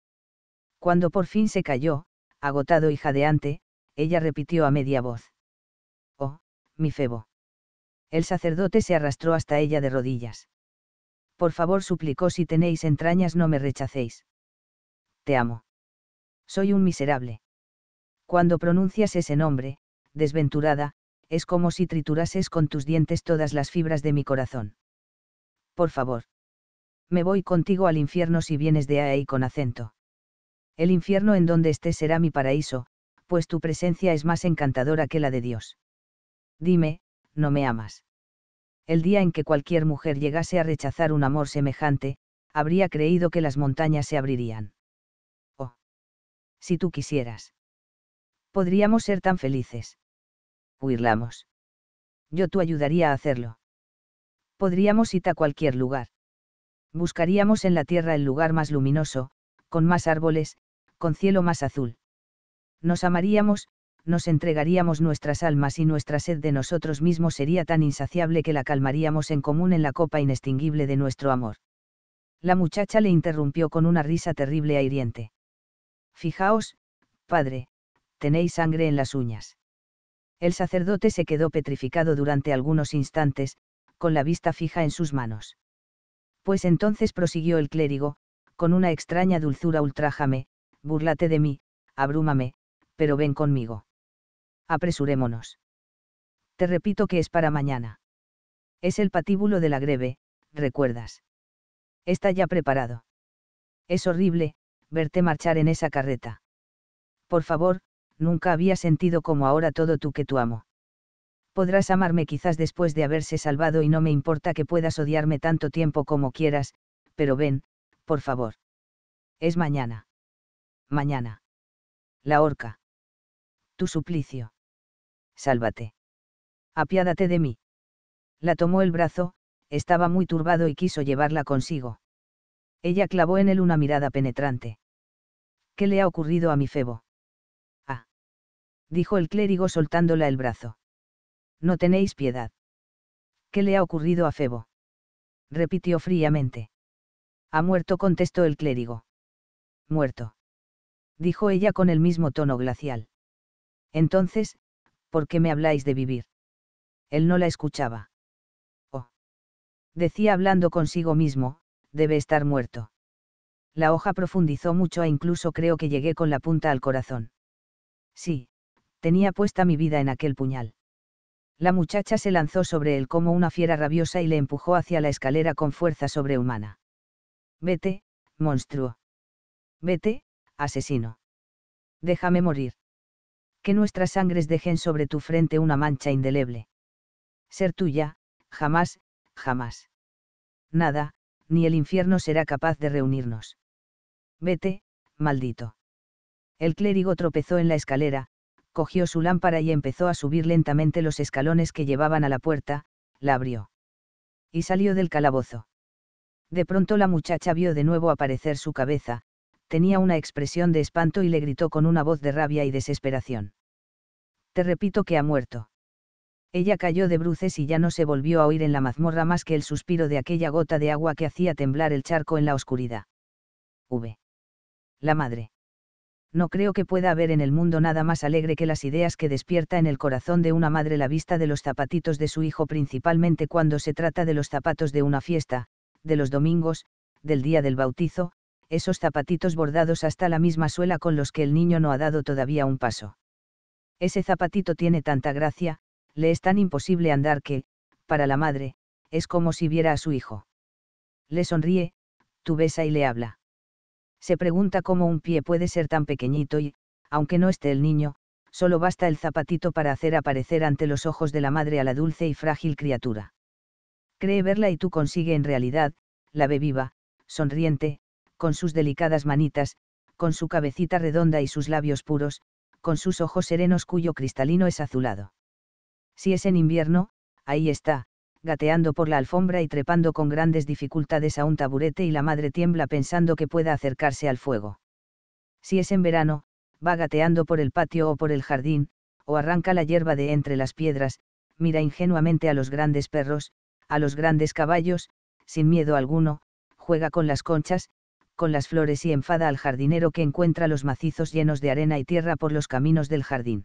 Cuando por fin se cayó, agotado y jadeante, ella repitió a media voz. Oh, mi febo. El sacerdote se arrastró hasta ella de rodillas. Por favor suplicó si tenéis entrañas no me rechacéis. Te amo. Soy un miserable. Cuando pronuncias ese nombre, desventurada, es como si triturases con tus dientes todas las fibras de mi corazón. Por favor. Me voy contigo al infierno si vienes de ahí con acento. El infierno en donde estés será mi paraíso, pues tu presencia es más encantadora que la de Dios. Dime, no me amas. El día en que cualquier mujer llegase a rechazar un amor semejante, habría creído que las montañas se abrirían si tú quisieras. Podríamos ser tan felices. Huirlamos. Yo tú ayudaría a hacerlo. Podríamos ir a cualquier lugar. Buscaríamos en la tierra el lugar más luminoso, con más árboles, con cielo más azul. Nos amaríamos, nos entregaríamos nuestras almas y nuestra sed de nosotros mismos sería tan insaciable que la calmaríamos en común en la copa inextinguible de nuestro amor. La muchacha le interrumpió con una risa terrible e hiriente. Fijaos, padre, tenéis sangre en las uñas. El sacerdote se quedó petrificado durante algunos instantes, con la vista fija en sus manos. Pues entonces prosiguió el clérigo, con una extraña dulzura ultrájame, búrlate de mí, abrúmame, pero ven conmigo. Apresurémonos. Te repito que es para mañana. Es el patíbulo de la greve, recuerdas. Está ya preparado. Es horrible, verte marchar en esa carreta. Por favor, nunca había sentido como ahora todo tú que tu amo. Podrás amarme quizás después de haberse salvado y no me importa que puedas odiarme tanto tiempo como quieras, pero ven, por favor. Es mañana. Mañana. La horca. Tu suplicio. Sálvate. Apiádate de mí. La tomó el brazo, estaba muy turbado y quiso llevarla consigo. Ella clavó en él una mirada penetrante. ¿Qué le ha ocurrido a mi Febo? Ah. Dijo el clérigo soltándola el brazo. No tenéis piedad. ¿Qué le ha ocurrido a Febo? Repitió fríamente. Ha muerto, contestó el clérigo. Muerto. Dijo ella con el mismo tono glacial. Entonces, ¿por qué me habláis de vivir? Él no la escuchaba. Oh. Decía hablando consigo mismo, debe estar muerto. La hoja profundizó mucho e incluso creo que llegué con la punta al corazón. Sí, tenía puesta mi vida en aquel puñal. La muchacha se lanzó sobre él como una fiera rabiosa y le empujó hacia la escalera con fuerza sobrehumana. Vete, monstruo. Vete, asesino. Déjame morir. Que nuestras sangres dejen sobre tu frente una mancha indeleble. Ser tuya, jamás, jamás. Nada, ni el infierno será capaz de reunirnos. Vete, maldito. El clérigo tropezó en la escalera, cogió su lámpara y empezó a subir lentamente los escalones que llevaban a la puerta, la abrió. Y salió del calabozo. De pronto la muchacha vio de nuevo aparecer su cabeza, tenía una expresión de espanto y le gritó con una voz de rabia y desesperación. Te repito que ha muerto. Ella cayó de bruces y ya no se volvió a oír en la mazmorra más que el suspiro de aquella gota de agua que hacía temblar el charco en la oscuridad. V. La madre. No creo que pueda haber en el mundo nada más alegre que las ideas que despierta en el corazón de una madre la vista de los zapatitos de su hijo principalmente cuando se trata de los zapatos de una fiesta, de los domingos, del día del bautizo, esos zapatitos bordados hasta la misma suela con los que el niño no ha dado todavía un paso. Ese zapatito tiene tanta gracia, le es tan imposible andar que, para la madre, es como si viera a su hijo. Le sonríe, tú besa y le habla. Se pregunta cómo un pie puede ser tan pequeñito y, aunque no esté el niño, solo basta el zapatito para hacer aparecer ante los ojos de la madre a la dulce y frágil criatura. Cree verla y tú consigue en realidad, la ve viva, sonriente, con sus delicadas manitas, con su cabecita redonda y sus labios puros, con sus ojos serenos cuyo cristalino es azulado. Si es en invierno, ahí está, gateando por la alfombra y trepando con grandes dificultades a un taburete y la madre tiembla pensando que pueda acercarse al fuego. Si es en verano, va gateando por el patio o por el jardín, o arranca la hierba de entre las piedras, mira ingenuamente a los grandes perros, a los grandes caballos, sin miedo alguno, juega con las conchas, con las flores y enfada al jardinero que encuentra los macizos llenos de arena y tierra por los caminos del jardín.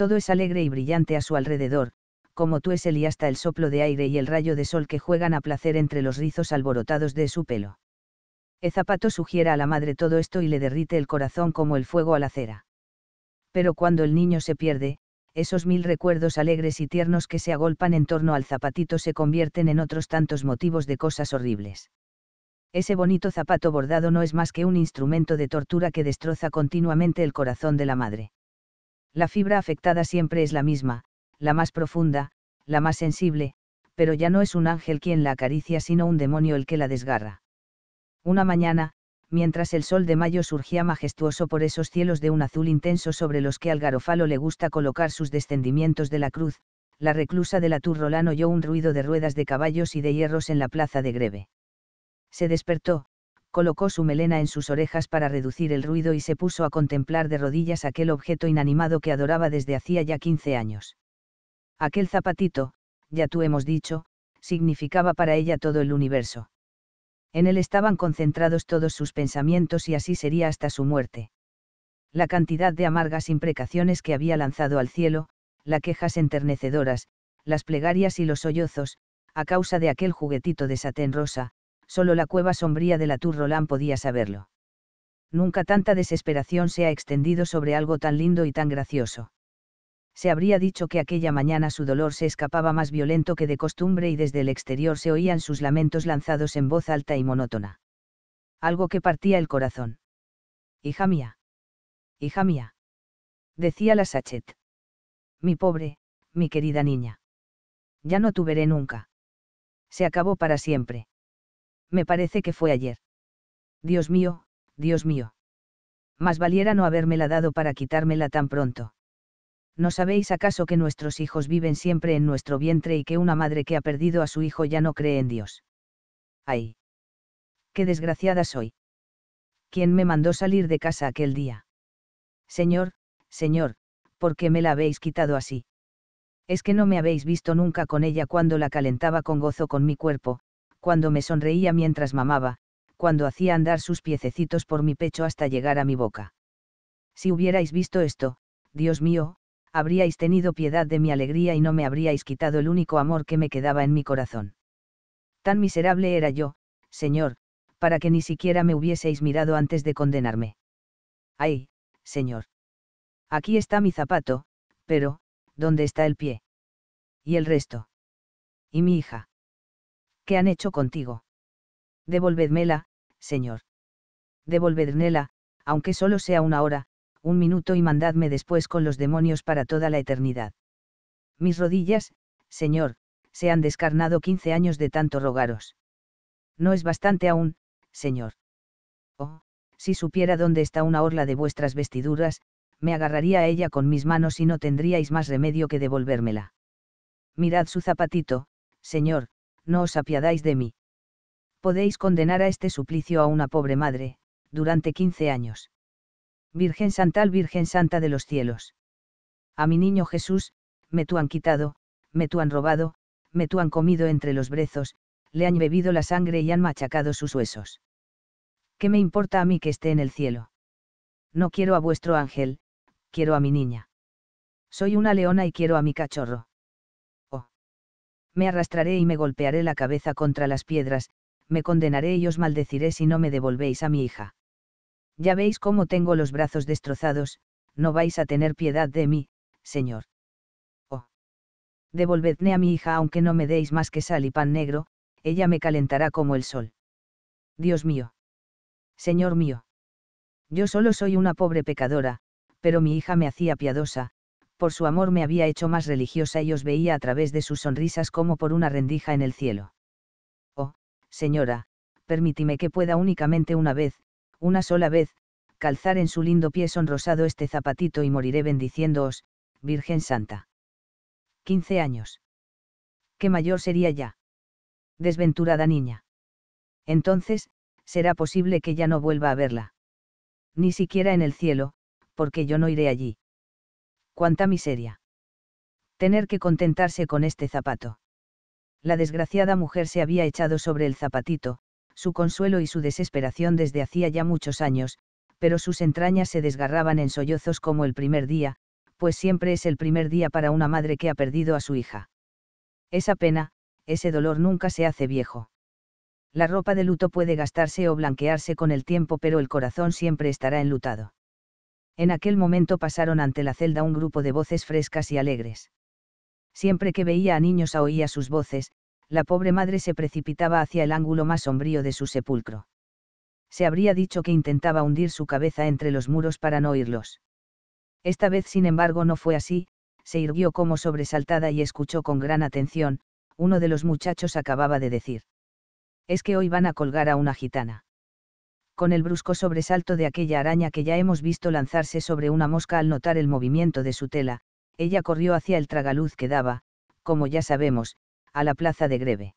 Todo es alegre y brillante a su alrededor, como tú es el y hasta el soplo de aire y el rayo de sol que juegan a placer entre los rizos alborotados de su pelo. El zapato sugiera a la madre todo esto y le derrite el corazón como el fuego a la cera. Pero cuando el niño se pierde, esos mil recuerdos alegres y tiernos que se agolpan en torno al zapatito se convierten en otros tantos motivos de cosas horribles. Ese bonito zapato bordado no es más que un instrumento de tortura que destroza continuamente el corazón de la madre. La fibra afectada siempre es la misma, la más profunda, la más sensible, pero ya no es un ángel quien la acaricia sino un demonio el que la desgarra. Una mañana, mientras el sol de mayo surgía majestuoso por esos cielos de un azul intenso sobre los que al garofalo le gusta colocar sus descendimientos de la cruz, la reclusa de la Turrolán oyó un ruido de ruedas de caballos y de hierros en la plaza de Greve. Se despertó, colocó su melena en sus orejas para reducir el ruido y se puso a contemplar de rodillas aquel objeto inanimado que adoraba desde hacía ya quince años. Aquel zapatito, ya tú hemos dicho, significaba para ella todo el universo. En él estaban concentrados todos sus pensamientos y así sería hasta su muerte. La cantidad de amargas imprecaciones que había lanzado al cielo, las quejas enternecedoras, las plegarias y los sollozos, a causa de aquel juguetito de satén rosa, solo la cueva sombría de la Tour Roland podía saberlo. Nunca tanta desesperación se ha extendido sobre algo tan lindo y tan gracioso. Se habría dicho que aquella mañana su dolor se escapaba más violento que de costumbre y desde el exterior se oían sus lamentos lanzados en voz alta y monótona. Algo que partía el corazón. Hija mía. Hija mía. Decía la Sachet. Mi pobre, mi querida niña. Ya no tuveré nunca. Se acabó para siempre me parece que fue ayer. Dios mío, Dios mío. Más valiera no habérmela dado para quitármela tan pronto. ¿No sabéis acaso que nuestros hijos viven siempre en nuestro vientre y que una madre que ha perdido a su hijo ya no cree en Dios? ¡Ay! ¡Qué desgraciada soy! ¿Quién me mandó salir de casa aquel día? Señor, Señor, ¿por qué me la habéis quitado así? Es que no me habéis visto nunca con ella cuando la calentaba con gozo con mi cuerpo, cuando me sonreía mientras mamaba, cuando hacía andar sus piececitos por mi pecho hasta llegar a mi boca. Si hubierais visto esto, Dios mío, habríais tenido piedad de mi alegría y no me habríais quitado el único amor que me quedaba en mi corazón. Tan miserable era yo, Señor, para que ni siquiera me hubieseis mirado antes de condenarme. Ay, Señor. Aquí está mi zapato, pero, ¿dónde está el pie? ¿Y el resto? ¿Y mi hija? han hecho contigo. Devolvedmela, señor. Devolvedmela, aunque solo sea una hora, un minuto y mandadme después con los demonios para toda la eternidad. Mis rodillas, señor, se han descarnado quince años de tanto rogaros. No es bastante aún, señor. Oh, si supiera dónde está una orla de vuestras vestiduras, me agarraría a ella con mis manos y no tendríais más remedio que devolvérmela. Mirad su zapatito, señor, no os apiadáis de mí. Podéis condenar a este suplicio a una pobre madre, durante quince años. Virgen Santal, Virgen Santa de los cielos. A mi niño Jesús, me tú han quitado, me tú han robado, me tú han comido entre los brezos, le han bebido la sangre y han machacado sus huesos. ¿Qué me importa a mí que esté en el cielo? No quiero a vuestro ángel, quiero a mi niña. Soy una leona y quiero a mi cachorro me arrastraré y me golpearé la cabeza contra las piedras, me condenaré y os maldeciré si no me devolvéis a mi hija. Ya veis cómo tengo los brazos destrozados, no vais a tener piedad de mí, señor. Oh. Devolvedme a mi hija aunque no me deis más que sal y pan negro, ella me calentará como el sol. Dios mío. Señor mío. Yo solo soy una pobre pecadora, pero mi hija me hacía piadosa, por su amor me había hecho más religiosa y os veía a través de sus sonrisas como por una rendija en el cielo. Oh, señora, permítime que pueda únicamente una vez, una sola vez, calzar en su lindo pie sonrosado este zapatito y moriré bendiciéndoos, Virgen Santa. 15 años. ¿Qué mayor sería ya? Desventurada niña. Entonces, será posible que ya no vuelva a verla. Ni siquiera en el cielo, porque yo no iré allí cuánta miseria. Tener que contentarse con este zapato. La desgraciada mujer se había echado sobre el zapatito, su consuelo y su desesperación desde hacía ya muchos años, pero sus entrañas se desgarraban en sollozos como el primer día, pues siempre es el primer día para una madre que ha perdido a su hija. Esa pena, ese dolor nunca se hace viejo. La ropa de luto puede gastarse o blanquearse con el tiempo, pero el corazón siempre estará enlutado. En aquel momento pasaron ante la celda un grupo de voces frescas y alegres. Siempre que veía a niños oía sus voces, la pobre madre se precipitaba hacia el ángulo más sombrío de su sepulcro. Se habría dicho que intentaba hundir su cabeza entre los muros para no oírlos. Esta vez, sin embargo, no fue así, se irguió como sobresaltada y escuchó con gran atención, uno de los muchachos acababa de decir. Es que hoy van a colgar a una gitana con el brusco sobresalto de aquella araña que ya hemos visto lanzarse sobre una mosca al notar el movimiento de su tela, ella corrió hacia el tragaluz que daba, como ya sabemos, a la plaza de Greve.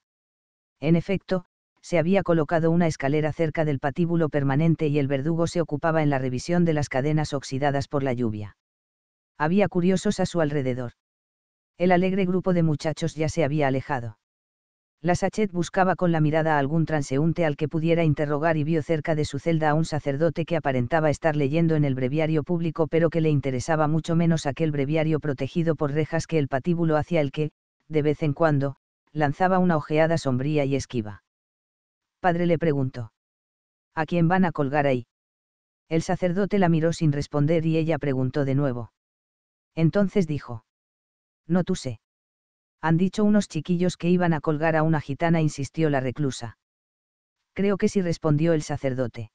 En efecto, se había colocado una escalera cerca del patíbulo permanente y el verdugo se ocupaba en la revisión de las cadenas oxidadas por la lluvia. Había curiosos a su alrededor. El alegre grupo de muchachos ya se había alejado. La Sachet buscaba con la mirada a algún transeúnte al que pudiera interrogar y vio cerca de su celda a un sacerdote que aparentaba estar leyendo en el breviario público pero que le interesaba mucho menos aquel breviario protegido por rejas que el patíbulo hacia el que, de vez en cuando, lanzaba una ojeada sombría y esquiva. Padre le preguntó. ¿A quién van a colgar ahí? El sacerdote la miró sin responder y ella preguntó de nuevo. Entonces dijo. No tú sé. Han dicho unos chiquillos que iban a colgar a una gitana, insistió la reclusa. Creo que sí respondió el sacerdote.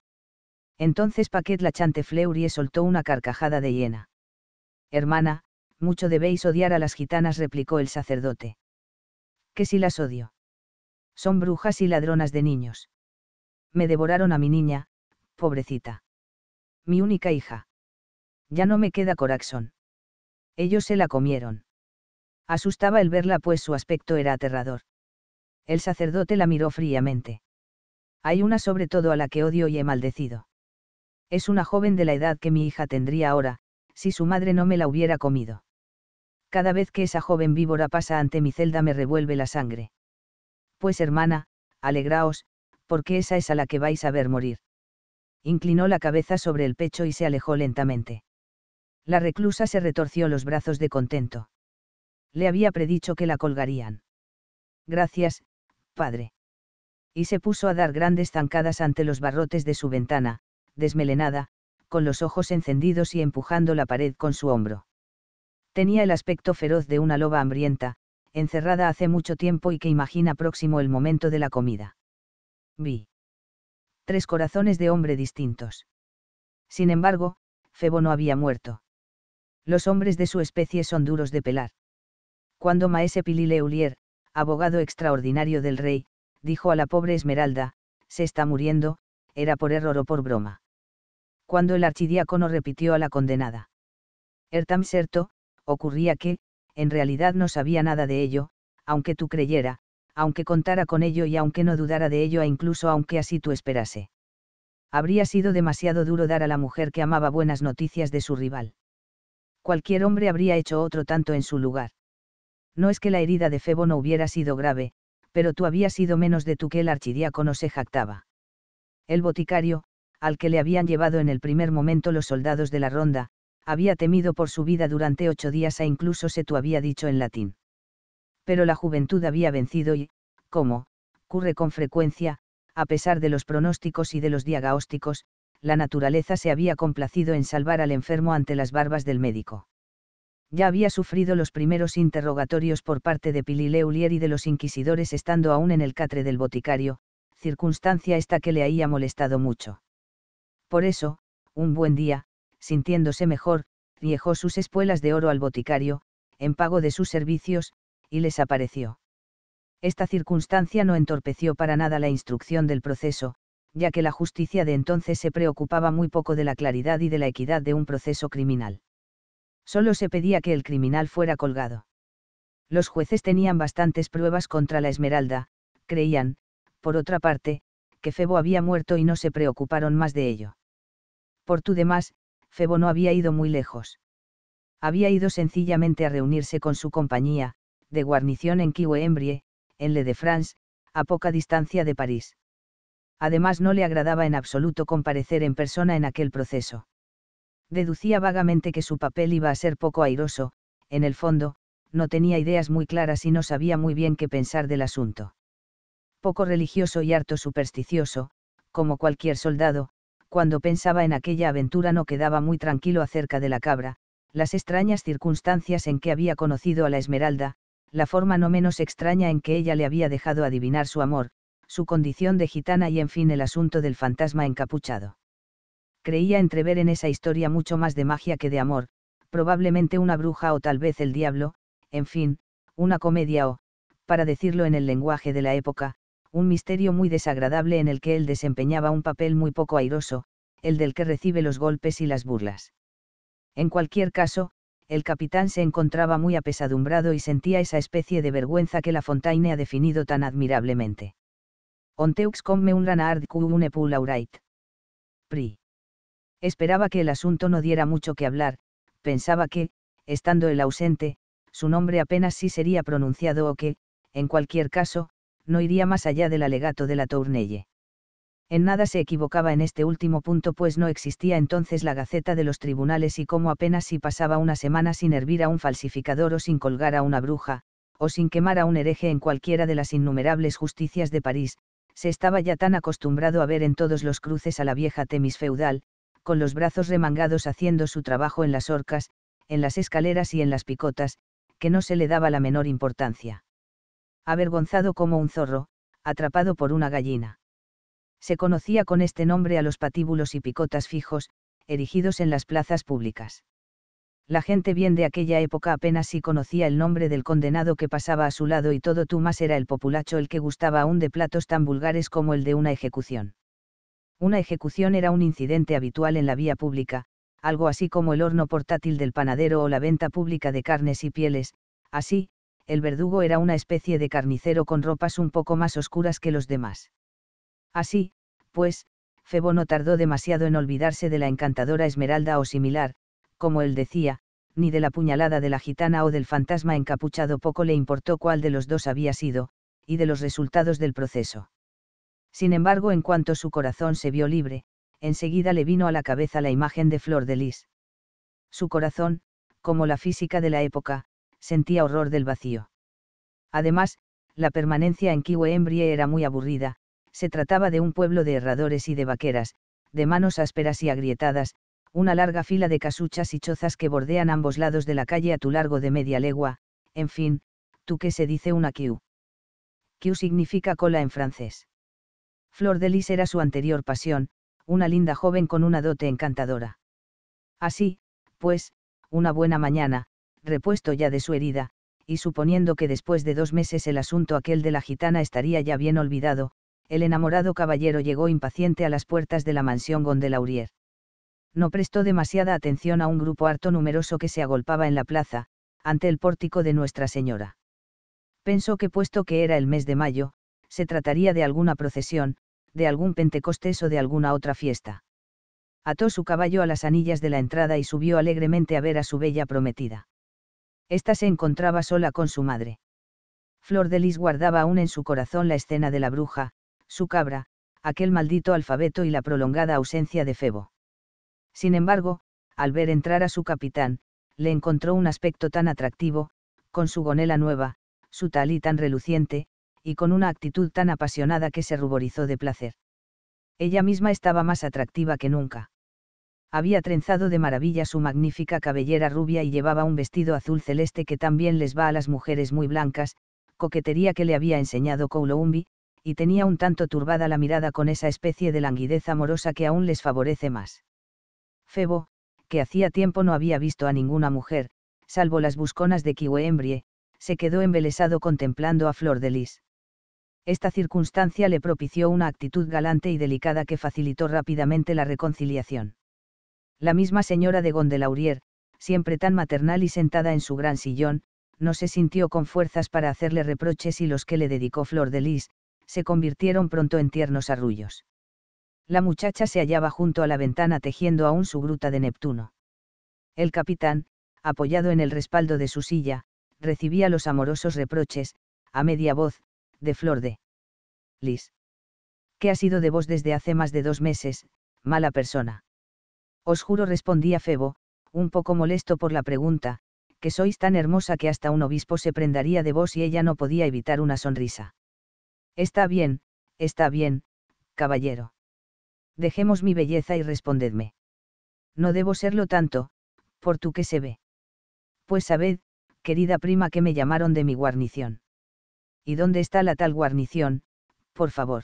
Entonces Paquet la Fleurie soltó una carcajada de hiena. Hermana, mucho debéis odiar a las gitanas, replicó el sacerdote. Que si las odio. Son brujas y ladronas de niños. Me devoraron a mi niña, pobrecita. Mi única hija. Ya no me queda corazón. Ellos se la comieron. Asustaba el verla, pues su aspecto era aterrador. El sacerdote la miró fríamente. Hay una sobre todo a la que odio y he maldecido. Es una joven de la edad que mi hija tendría ahora, si su madre no me la hubiera comido. Cada vez que esa joven víbora pasa ante mi celda me revuelve la sangre. Pues hermana, alegraos, porque esa es a la que vais a ver morir. Inclinó la cabeza sobre el pecho y se alejó lentamente. La reclusa se retorció los brazos de contento le había predicho que la colgarían. Gracias, padre. Y se puso a dar grandes zancadas ante los barrotes de su ventana, desmelenada, con los ojos encendidos y empujando la pared con su hombro. Tenía el aspecto feroz de una loba hambrienta, encerrada hace mucho tiempo y que imagina próximo el momento de la comida. Vi. Tres corazones de hombre distintos. Sin embargo, Febo no había muerto. Los hombres de su especie son duros de pelar cuando Maese Pilileulier, abogado extraordinario del rey, dijo a la pobre Esmeralda, se está muriendo, era por error o por broma. Cuando el archidiácono repitió a la condenada. Ertam Serto, ocurría que, en realidad no sabía nada de ello, aunque tú creyera, aunque contara con ello y aunque no dudara de ello e incluso aunque así tú esperase. Habría sido demasiado duro dar a la mujer que amaba buenas noticias de su rival. Cualquier hombre habría hecho otro tanto en su lugar. No es que la herida de Febo no hubiera sido grave, pero tú habías sido menos de tú que el archidiácono se jactaba. El boticario, al que le habían llevado en el primer momento los soldados de la ronda, había temido por su vida durante ocho días e incluso se tú había dicho en latín. Pero la juventud había vencido y, como, ocurre con frecuencia, a pesar de los pronósticos y de los diagnósticos, la naturaleza se había complacido en salvar al enfermo ante las barbas del médico ya había sufrido los primeros interrogatorios por parte de Pilileulier y de los inquisidores estando aún en el catre del boticario, circunstancia esta que le había molestado mucho. Por eso, un buen día, sintiéndose mejor, viejó sus espuelas de oro al boticario, en pago de sus servicios, y les apareció. Esta circunstancia no entorpeció para nada la instrucción del proceso, ya que la justicia de entonces se preocupaba muy poco de la claridad y de la equidad de un proceso criminal. Solo se pedía que el criminal fuera colgado. Los jueces tenían bastantes pruebas contra la Esmeralda, creían, por otra parte, que Febo había muerto y no se preocuparon más de ello. Por tu demás, Febo no había ido muy lejos. Había ido sencillamente a reunirse con su compañía, de guarnición en Kiwe-Embrie, en Le de France, a poca distancia de París. Además no le agradaba en absoluto comparecer en persona en aquel proceso deducía vagamente que su papel iba a ser poco airoso, en el fondo, no tenía ideas muy claras y no sabía muy bien qué pensar del asunto. Poco religioso y harto supersticioso, como cualquier soldado, cuando pensaba en aquella aventura no quedaba muy tranquilo acerca de la cabra, las extrañas circunstancias en que había conocido a la Esmeralda, la forma no menos extraña en que ella le había dejado adivinar su amor, su condición de gitana y en fin el asunto del fantasma encapuchado creía entrever en esa historia mucho más de magia que de amor, probablemente una bruja o tal vez el diablo, en fin, una comedia o, para decirlo en el lenguaje de la época, un misterio muy desagradable en el que él desempeñaba un papel muy poco airoso, el del que recibe los golpes y las burlas. En cualquier caso, el capitán se encontraba muy apesadumbrado y sentía esa especie de vergüenza que la Fontaine ha definido tan admirablemente. Onteux come un ranard une Pri. Esperaba que el asunto no diera mucho que hablar, pensaba que, estando el ausente, su nombre apenas sí sería pronunciado o que, en cualquier caso, no iría más allá del alegato de la tourneille. En nada se equivocaba en este último punto, pues no existía entonces la Gaceta de los Tribunales y como apenas si pasaba una semana sin hervir a un falsificador o sin colgar a una bruja, o sin quemar a un hereje en cualquiera de las innumerables justicias de París, se estaba ya tan acostumbrado a ver en todos los cruces a la vieja Temis feudal, con los brazos remangados haciendo su trabajo en las horcas, en las escaleras y en las picotas, que no se le daba la menor importancia. Avergonzado como un zorro, atrapado por una gallina. Se conocía con este nombre a los patíbulos y picotas fijos, erigidos en las plazas públicas. La gente bien de aquella época apenas si sí conocía el nombre del condenado que pasaba a su lado y todo tú más era el populacho el que gustaba aún de platos tan vulgares como el de una ejecución. Una ejecución era un incidente habitual en la vía pública, algo así como el horno portátil del panadero o la venta pública de carnes y pieles, así, el verdugo era una especie de carnicero con ropas un poco más oscuras que los demás. Así, pues, Febo no tardó demasiado en olvidarse de la encantadora Esmeralda o similar, como él decía, ni de la puñalada de la gitana o del fantasma encapuchado poco le importó cuál de los dos había sido, y de los resultados del proceso. Sin embargo, en cuanto su corazón se vio libre, enseguida le vino a la cabeza la imagen de Flor de Lis. Su corazón, como la física de la época, sentía horror del vacío. Además, la permanencia en Kiwe era muy aburrida, se trataba de un pueblo de herradores y de vaqueras, de manos ásperas y agrietadas, una larga fila de casuchas y chozas que bordean ambos lados de la calle a tu largo de media legua, en fin, tú que se dice una Q. Kiu significa cola en francés. Flor de Lis era su anterior pasión, una linda joven con una dote encantadora. Así, pues, una buena mañana, repuesto ya de su herida, y suponiendo que después de dos meses el asunto aquel de la gitana estaría ya bien olvidado, el enamorado caballero llegó impaciente a las puertas de la mansión Gondelaurier. No prestó demasiada atención a un grupo harto numeroso que se agolpaba en la plaza, ante el pórtico de Nuestra Señora. Pensó que puesto que era el mes de mayo, se trataría de alguna procesión, de algún Pentecostés o de alguna otra fiesta. Ató su caballo a las anillas de la entrada y subió alegremente a ver a su bella prometida. Esta se encontraba sola con su madre. Flor de Lis guardaba aún en su corazón la escena de la bruja, su cabra, aquel maldito alfabeto y la prolongada ausencia de Febo. Sin embargo, al ver entrar a su capitán, le encontró un aspecto tan atractivo, con su gonela nueva, su talí tan reluciente, y con una actitud tan apasionada que se ruborizó de placer. Ella misma estaba más atractiva que nunca. Había trenzado de maravilla su magnífica cabellera rubia y llevaba un vestido azul celeste que también les va a las mujeres muy blancas, coquetería que le había enseñado Kouloumbi, y tenía un tanto turbada la mirada con esa especie de languidez amorosa que aún les favorece más. Febo, que hacía tiempo no había visto a ninguna mujer, salvo las busconas de embrie se quedó embelesado contemplando a Flor de Lis. Esta circunstancia le propició una actitud galante y delicada que facilitó rápidamente la reconciliación. La misma señora de Gondelaurier, siempre tan maternal y sentada en su gran sillón, no se sintió con fuerzas para hacerle reproches y los que le dedicó Flor de Lis, se convirtieron pronto en tiernos arrullos. La muchacha se hallaba junto a la ventana tejiendo aún su gruta de Neptuno. El capitán, apoyado en el respaldo de su silla, recibía los amorosos reproches, a media voz, de Flor de Lis. ¿Qué ha sido de vos desde hace más de dos meses, mala persona? Os juro, respondía Febo, un poco molesto por la pregunta, que sois tan hermosa que hasta un obispo se prendaría de vos y ella no podía evitar una sonrisa. Está bien, está bien, caballero. Dejemos mi belleza y respondedme. No debo serlo tanto, por tú que se ve. Pues sabed, querida prima, que me llamaron de mi guarnición. ¿Y dónde está la tal guarnición, por favor?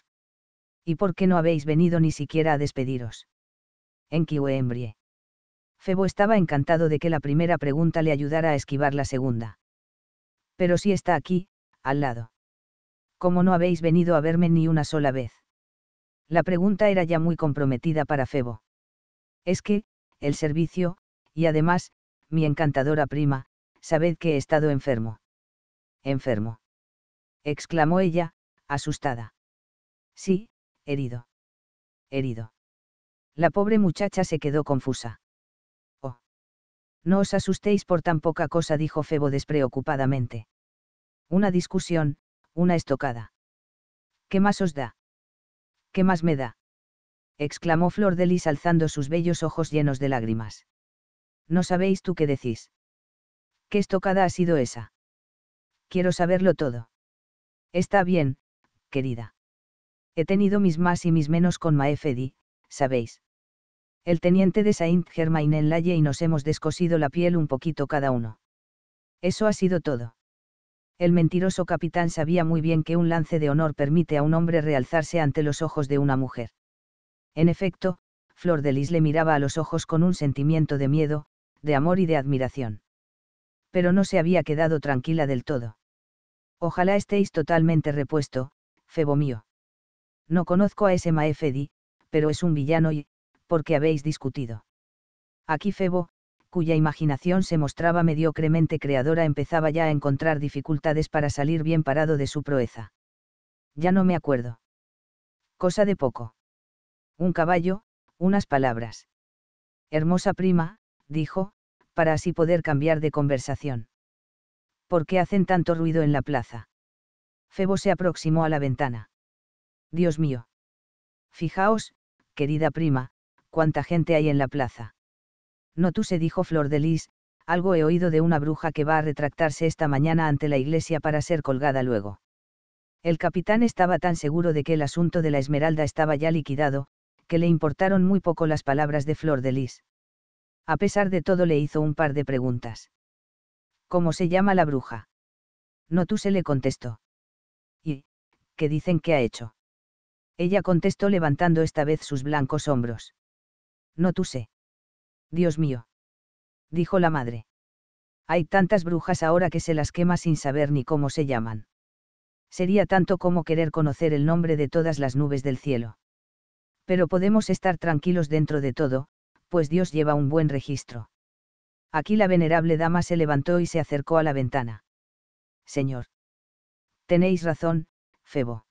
¿Y por qué no habéis venido ni siquiera a despediros? En Kiwembrie. Febo estaba encantado de que la primera pregunta le ayudara a esquivar la segunda. Pero si está aquí, al lado. ¿Cómo no habéis venido a verme ni una sola vez? La pregunta era ya muy comprometida para Febo. Es que, el servicio, y además, mi encantadora prima, sabed que he estado enfermo. Enfermo exclamó ella, asustada. Sí, herido. Herido. La pobre muchacha se quedó confusa. Oh. No os asustéis por tan poca cosa, dijo Febo despreocupadamente. Una discusión, una estocada. ¿Qué más os da? ¿Qué más me da? exclamó Flor de Lis alzando sus bellos ojos llenos de lágrimas. No sabéis tú qué decís. ¿Qué estocada ha sido esa? Quiero saberlo todo. Está bien, querida. He tenido mis más y mis menos con Maefedi, sabéis. El teniente de Saint Germain en Laye y nos hemos descosido la piel un poquito cada uno. Eso ha sido todo. El mentiroso capitán sabía muy bien que un lance de honor permite a un hombre realzarse ante los ojos de una mujer. En efecto, Flor de Lis le miraba a los ojos con un sentimiento de miedo, de amor y de admiración. Pero no se había quedado tranquila del todo. Ojalá estéis totalmente repuesto, febo mío. No conozco a ese Maefedi, pero es un villano y, porque habéis discutido. Aquí Febo, cuya imaginación se mostraba mediocremente creadora, empezaba ya a encontrar dificultades para salir bien parado de su proeza. Ya no me acuerdo. Cosa de poco. Un caballo, unas palabras. Hermosa prima, dijo, para así poder cambiar de conversación. ¿por qué hacen tanto ruido en la plaza? Febo se aproximó a la ventana. Dios mío. Fijaos, querida prima, cuánta gente hay en la plaza. No tú se dijo Flor de Lis, algo he oído de una bruja que va a retractarse esta mañana ante la iglesia para ser colgada luego. El capitán estaba tan seguro de que el asunto de la Esmeralda estaba ya liquidado, que le importaron muy poco las palabras de Flor de Lis. A pesar de todo le hizo un par de preguntas. ¿Cómo se llama la bruja? No tú se le contestó. ¿Y qué dicen que ha hecho? Ella contestó levantando esta vez sus blancos hombros. No tú sé. Dios mío. Dijo la madre. Hay tantas brujas ahora que se las quema sin saber ni cómo se llaman. Sería tanto como querer conocer el nombre de todas las nubes del cielo. Pero podemos estar tranquilos dentro de todo, pues Dios lleva un buen registro. Aquí la venerable dama se levantó y se acercó a la ventana. Señor. Tenéis razón, Febo.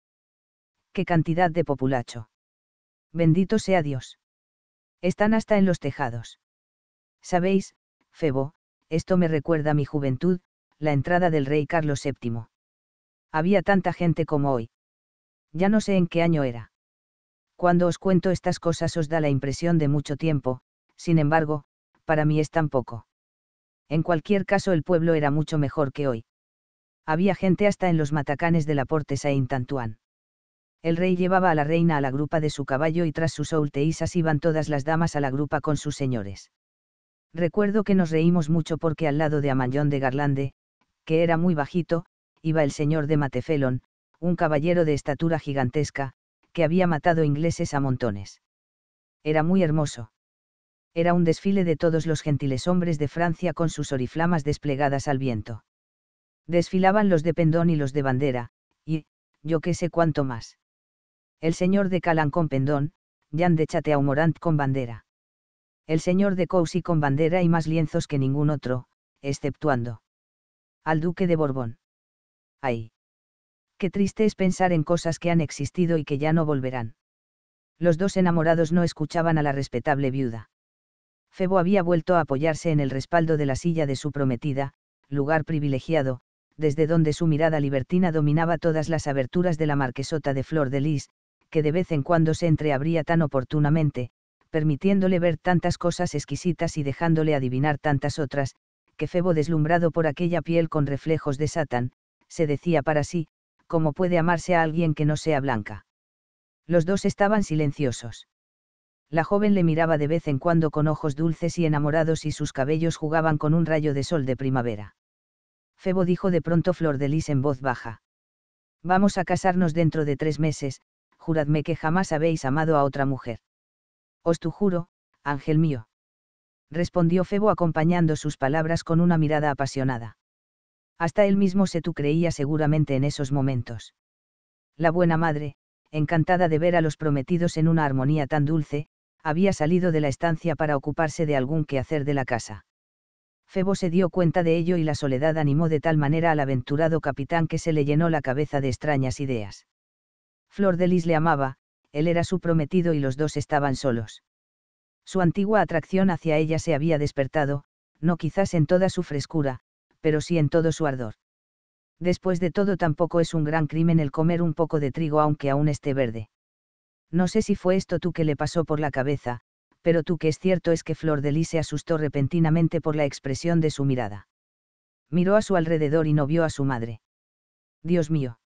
Qué cantidad de populacho. Bendito sea Dios. Están hasta en los tejados. Sabéis, Febo, esto me recuerda a mi juventud, la entrada del rey Carlos VII. Había tanta gente como hoy. Ya no sé en qué año era. Cuando os cuento estas cosas os da la impresión de mucho tiempo, sin embargo, para mí es tan poco en cualquier caso el pueblo era mucho mejor que hoy. Había gente hasta en los matacanes de la Porte Saint-Antoine. El rey llevaba a la reina a la grupa de su caballo y tras sus olteísas iban todas las damas a la grupa con sus señores. Recuerdo que nos reímos mucho porque al lado de Amayón de Garlande, que era muy bajito, iba el señor de Matefelon, un caballero de estatura gigantesca, que había matado ingleses a montones. Era muy hermoso era un desfile de todos los gentiles hombres de Francia con sus oriflamas desplegadas al viento. Desfilaban los de pendón y los de bandera, y, yo qué sé cuánto más. El señor de Calan con pendón, Jean de Chateaumorant con bandera. El señor de Coucy con bandera y más lienzos que ningún otro, exceptuando. Al duque de Borbón. ¡Ay! Qué triste es pensar en cosas que han existido y que ya no volverán. Los dos enamorados no escuchaban a la respetable viuda. Febo había vuelto a apoyarse en el respaldo de la silla de su prometida, lugar privilegiado, desde donde su mirada libertina dominaba todas las aberturas de la marquesota de Flor de Lis, que de vez en cuando se entreabría tan oportunamente, permitiéndole ver tantas cosas exquisitas y dejándole adivinar tantas otras, que Febo deslumbrado por aquella piel con reflejos de Satán, se decía para sí, ¿cómo puede amarse a alguien que no sea blanca? Los dos estaban silenciosos la joven le miraba de vez en cuando con ojos dulces y enamorados y sus cabellos jugaban con un rayo de sol de primavera. Febo dijo de pronto Flor de Lis en voz baja. Vamos a casarnos dentro de tres meses, juradme que jamás habéis amado a otra mujer. Os tu juro, ángel mío. Respondió Febo acompañando sus palabras con una mirada apasionada. Hasta él mismo se tú creía seguramente en esos momentos. La buena madre, encantada de ver a los prometidos en una armonía tan dulce, había salido de la estancia para ocuparse de algún quehacer de la casa. Febo se dio cuenta de ello y la soledad animó de tal manera al aventurado capitán que se le llenó la cabeza de extrañas ideas. Flor de Lis le amaba, él era su prometido y los dos estaban solos. Su antigua atracción hacia ella se había despertado, no quizás en toda su frescura, pero sí en todo su ardor. Después de todo tampoco es un gran crimen el comer un poco de trigo aunque aún esté verde. No sé si fue esto tú que le pasó por la cabeza, pero tú que es cierto es que Flor de se asustó repentinamente por la expresión de su mirada. Miró a su alrededor y no vio a su madre. Dios mío.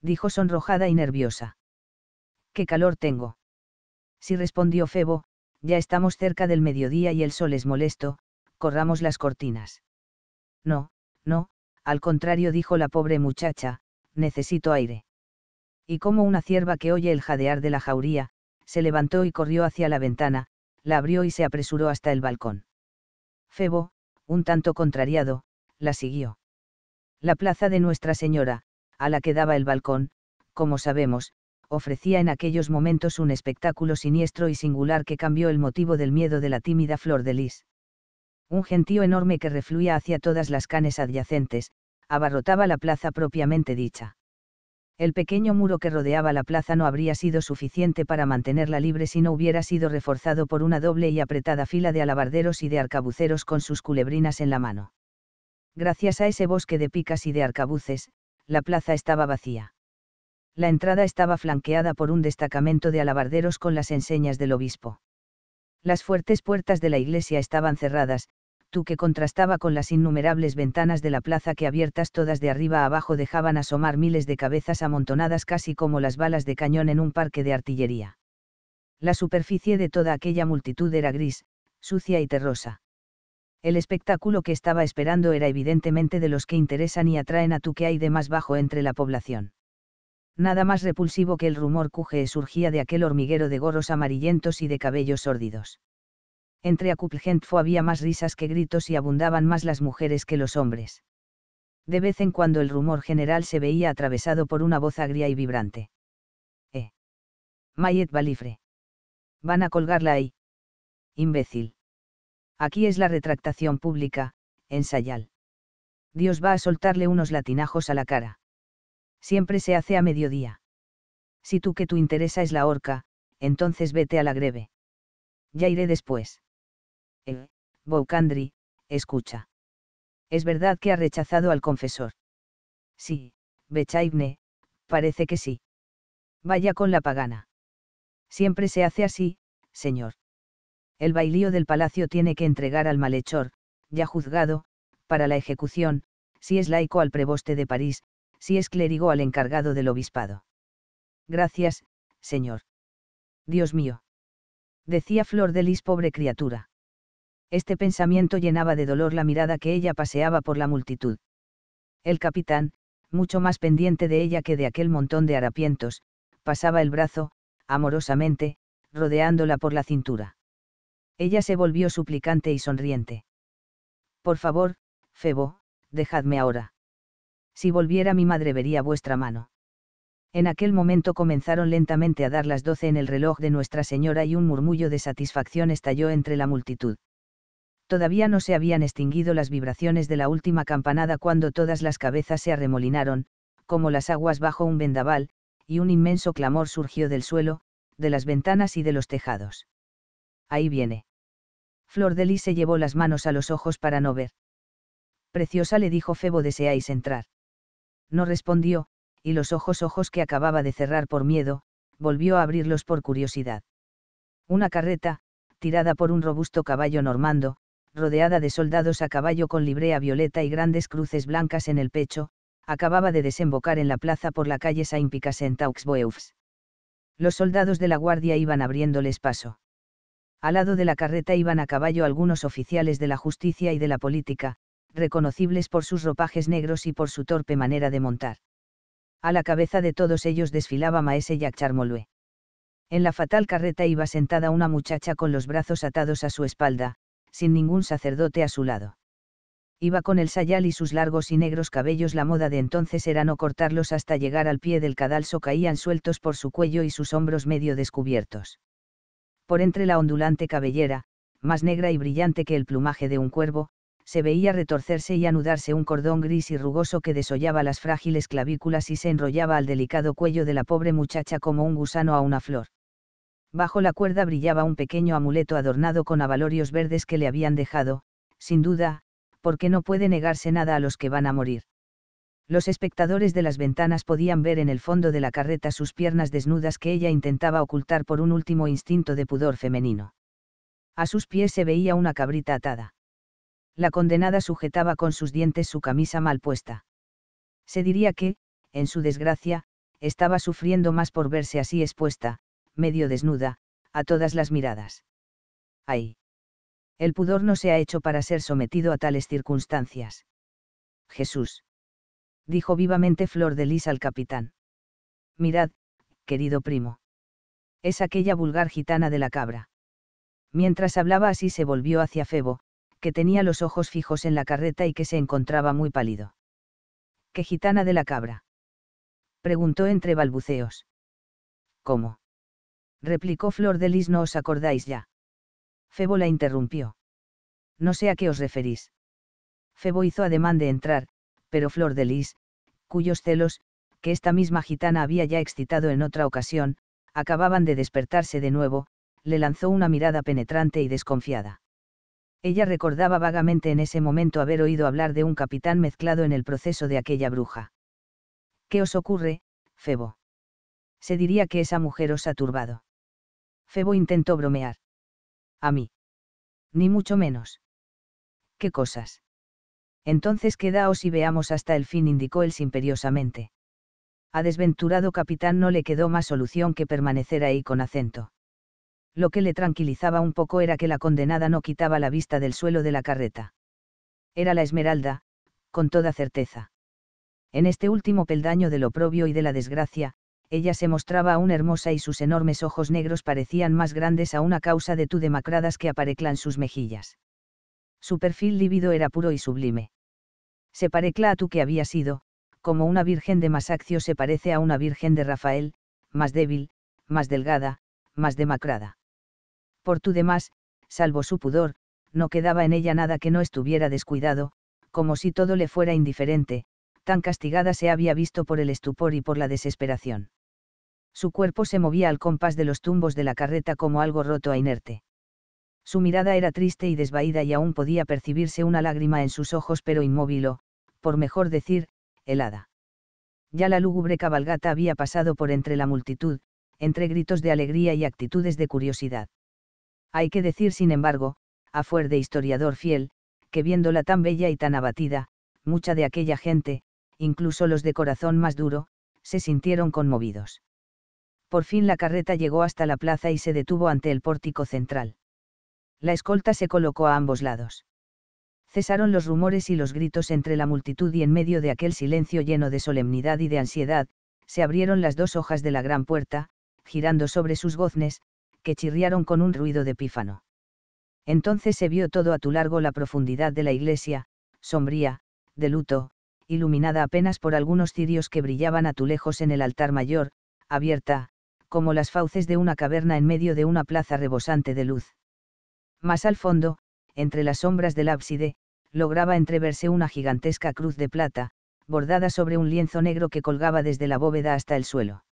Dijo sonrojada y nerviosa. Qué calor tengo. Si sí respondió Febo, ya estamos cerca del mediodía y el sol es molesto, corramos las cortinas. No, no, al contrario dijo la pobre muchacha, necesito aire y como una cierva que oye el jadear de la jauría, se levantó y corrió hacia la ventana, la abrió y se apresuró hasta el balcón. Febo, un tanto contrariado, la siguió. La plaza de Nuestra Señora, a la que daba el balcón, como sabemos, ofrecía en aquellos momentos un espectáculo siniestro y singular que cambió el motivo del miedo de la tímida Flor de Lis. Un gentío enorme que refluía hacia todas las canes adyacentes, abarrotaba la plaza propiamente dicha. El pequeño muro que rodeaba la plaza no habría sido suficiente para mantenerla libre si no hubiera sido reforzado por una doble y apretada fila de alabarderos y de arcabuceros con sus culebrinas en la mano. Gracias a ese bosque de picas y de arcabuces, la plaza estaba vacía. La entrada estaba flanqueada por un destacamento de alabarderos con las enseñas del obispo. Las fuertes puertas de la iglesia estaban cerradas, tú que contrastaba con las innumerables ventanas de la plaza que abiertas todas de arriba a abajo dejaban asomar miles de cabezas amontonadas casi como las balas de cañón en un parque de artillería. La superficie de toda aquella multitud era gris, sucia y terrosa. El espectáculo que estaba esperando era evidentemente de los que interesan y atraen a tú que hay de más bajo entre la población. Nada más repulsivo que el rumor cuje surgía de aquel hormiguero de gorros amarillentos y de cabellos sórdidos entre aquel había más risas que gritos y abundaban más las mujeres que los hombres. De vez en cuando el rumor general se veía atravesado por una voz agria y vibrante. ¡Eh! Mayet Balifre. Van a colgarla ahí. Imbécil. Aquí es la retractación pública, ensayal. Dios va a soltarle unos latinajos a la cara. Siempre se hace a mediodía. Si tú que tu interesa es la horca, entonces vete a la greve. Ya iré después. Eh, escucha. Es verdad que ha rechazado al confesor. Sí, Bechaibne, parece que sí. Vaya con la pagana. Siempre se hace así, señor. El bailío del palacio tiene que entregar al malhechor, ya juzgado, para la ejecución, si es laico al preboste de París, si es clérigo al encargado del obispado. Gracias, señor. Dios mío. Decía Flor de Lis, pobre criatura. Este pensamiento llenaba de dolor la mirada que ella paseaba por la multitud. El capitán, mucho más pendiente de ella que de aquel montón de harapientos, pasaba el brazo, amorosamente, rodeándola por la cintura. Ella se volvió suplicante y sonriente. Por favor, Febo, dejadme ahora. Si volviera mi madre vería vuestra mano. En aquel momento comenzaron lentamente a dar las doce en el reloj de Nuestra Señora y un murmullo de satisfacción estalló entre la multitud todavía no se habían extinguido las vibraciones de la última campanada cuando todas las cabezas se arremolinaron, como las aguas bajo un vendaval, y un inmenso clamor surgió del suelo, de las ventanas y de los tejados. Ahí viene. Flor de Lis se llevó las manos a los ojos para no ver. Preciosa le dijo Febo, ¿deseáis entrar? No respondió, y los ojos ojos que acababa de cerrar por miedo, volvió a abrirlos por curiosidad. Una carreta, tirada por un robusto caballo normando, rodeada de soldados a caballo con librea violeta y grandes cruces blancas en el pecho, acababa de desembocar en la plaza por la calle saint en boeufs Los soldados de la guardia iban abriéndoles paso. Al lado de la carreta iban a caballo algunos oficiales de la justicia y de la política, reconocibles por sus ropajes negros y por su torpe manera de montar. A la cabeza de todos ellos desfilaba Maese Jacques Charmolue. En la fatal carreta iba sentada una muchacha con los brazos atados a su espalda, sin ningún sacerdote a su lado. Iba con el sayal y sus largos y negros cabellos. La moda de entonces era no cortarlos hasta llegar al pie del cadalso, caían sueltos por su cuello y sus hombros medio descubiertos. Por entre la ondulante cabellera, más negra y brillante que el plumaje de un cuervo, se veía retorcerse y anudarse un cordón gris y rugoso que desollaba las frágiles clavículas y se enrollaba al delicado cuello de la pobre muchacha como un gusano a una flor. Bajo la cuerda brillaba un pequeño amuleto adornado con avalorios verdes que le habían dejado, sin duda, porque no puede negarse nada a los que van a morir. Los espectadores de las ventanas podían ver en el fondo de la carreta sus piernas desnudas que ella intentaba ocultar por un último instinto de pudor femenino. A sus pies se veía una cabrita atada. La condenada sujetaba con sus dientes su camisa mal puesta. Se diría que, en su desgracia, estaba sufriendo más por verse así expuesta, medio desnuda, a todas las miradas. ¡Ay! El pudor no se ha hecho para ser sometido a tales circunstancias. Jesús. Dijo vivamente Flor de Lis al capitán. Mirad, querido primo. Es aquella vulgar gitana de la cabra. Mientras hablaba así se volvió hacia Febo, que tenía los ojos fijos en la carreta y que se encontraba muy pálido. ¿Qué gitana de la cabra? Preguntó entre balbuceos. ¿Cómo? replicó Flor de Lis, no os acordáis ya. Febo la interrumpió. No sé a qué os referís. Febo hizo ademán de entrar, pero Flor de Lis, cuyos celos, que esta misma gitana había ya excitado en otra ocasión, acababan de despertarse de nuevo, le lanzó una mirada penetrante y desconfiada. Ella recordaba vagamente en ese momento haber oído hablar de un capitán mezclado en el proceso de aquella bruja. ¿Qué os ocurre, Febo? Se diría que esa mujer os ha turbado. Febo intentó bromear. A mí. Ni mucho menos. ¿Qué cosas? Entonces quedaos y veamos hasta el fin, indicó él imperiosamente. A desventurado capitán no le quedó más solución que permanecer ahí con acento. Lo que le tranquilizaba un poco era que la condenada no quitaba la vista del suelo de la carreta. Era la Esmeralda, con toda certeza. En este último peldaño del oprobio y de la desgracia, ella se mostraba aún hermosa y sus enormes ojos negros parecían más grandes a a causa de tu demacradas que apareclan sus mejillas. Su perfil lívido era puro y sublime. Se parecla a tú que había sido, como una virgen de Masaccio se parece a una virgen de Rafael, más débil, más delgada, más demacrada. Por tu demás, salvo su pudor, no quedaba en ella nada que no estuviera descuidado, como si todo le fuera indiferente, tan castigada se había visto por el estupor y por la desesperación. Su cuerpo se movía al compás de los tumbos de la carreta como algo roto e inerte. Su mirada era triste y desvaída y aún podía percibirse una lágrima en sus ojos pero inmóvil o, por mejor decir, helada. Ya la lúgubre cabalgata había pasado por entre la multitud, entre gritos de alegría y actitudes de curiosidad. Hay que decir, sin embargo, a fuer de historiador fiel, que viéndola tan bella y tan abatida, mucha de aquella gente, incluso los de corazón más duro, se sintieron conmovidos. Por fin la carreta llegó hasta la plaza y se detuvo ante el pórtico central. La escolta se colocó a ambos lados. Cesaron los rumores y los gritos entre la multitud y en medio de aquel silencio lleno de solemnidad y de ansiedad, se abrieron las dos hojas de la gran puerta, girando sobre sus goznes, que chirriaron con un ruido de pífano. Entonces se vio todo a tu largo la profundidad de la iglesia, sombría, de luto, iluminada apenas por algunos cirios que brillaban a tu lejos en el altar mayor, abierta, como las fauces de una caverna en medio de una plaza rebosante de luz. Más al fondo, entre las sombras del ábside, lograba entreverse una gigantesca cruz de plata, bordada sobre un lienzo negro que colgaba desde la bóveda hasta el suelo.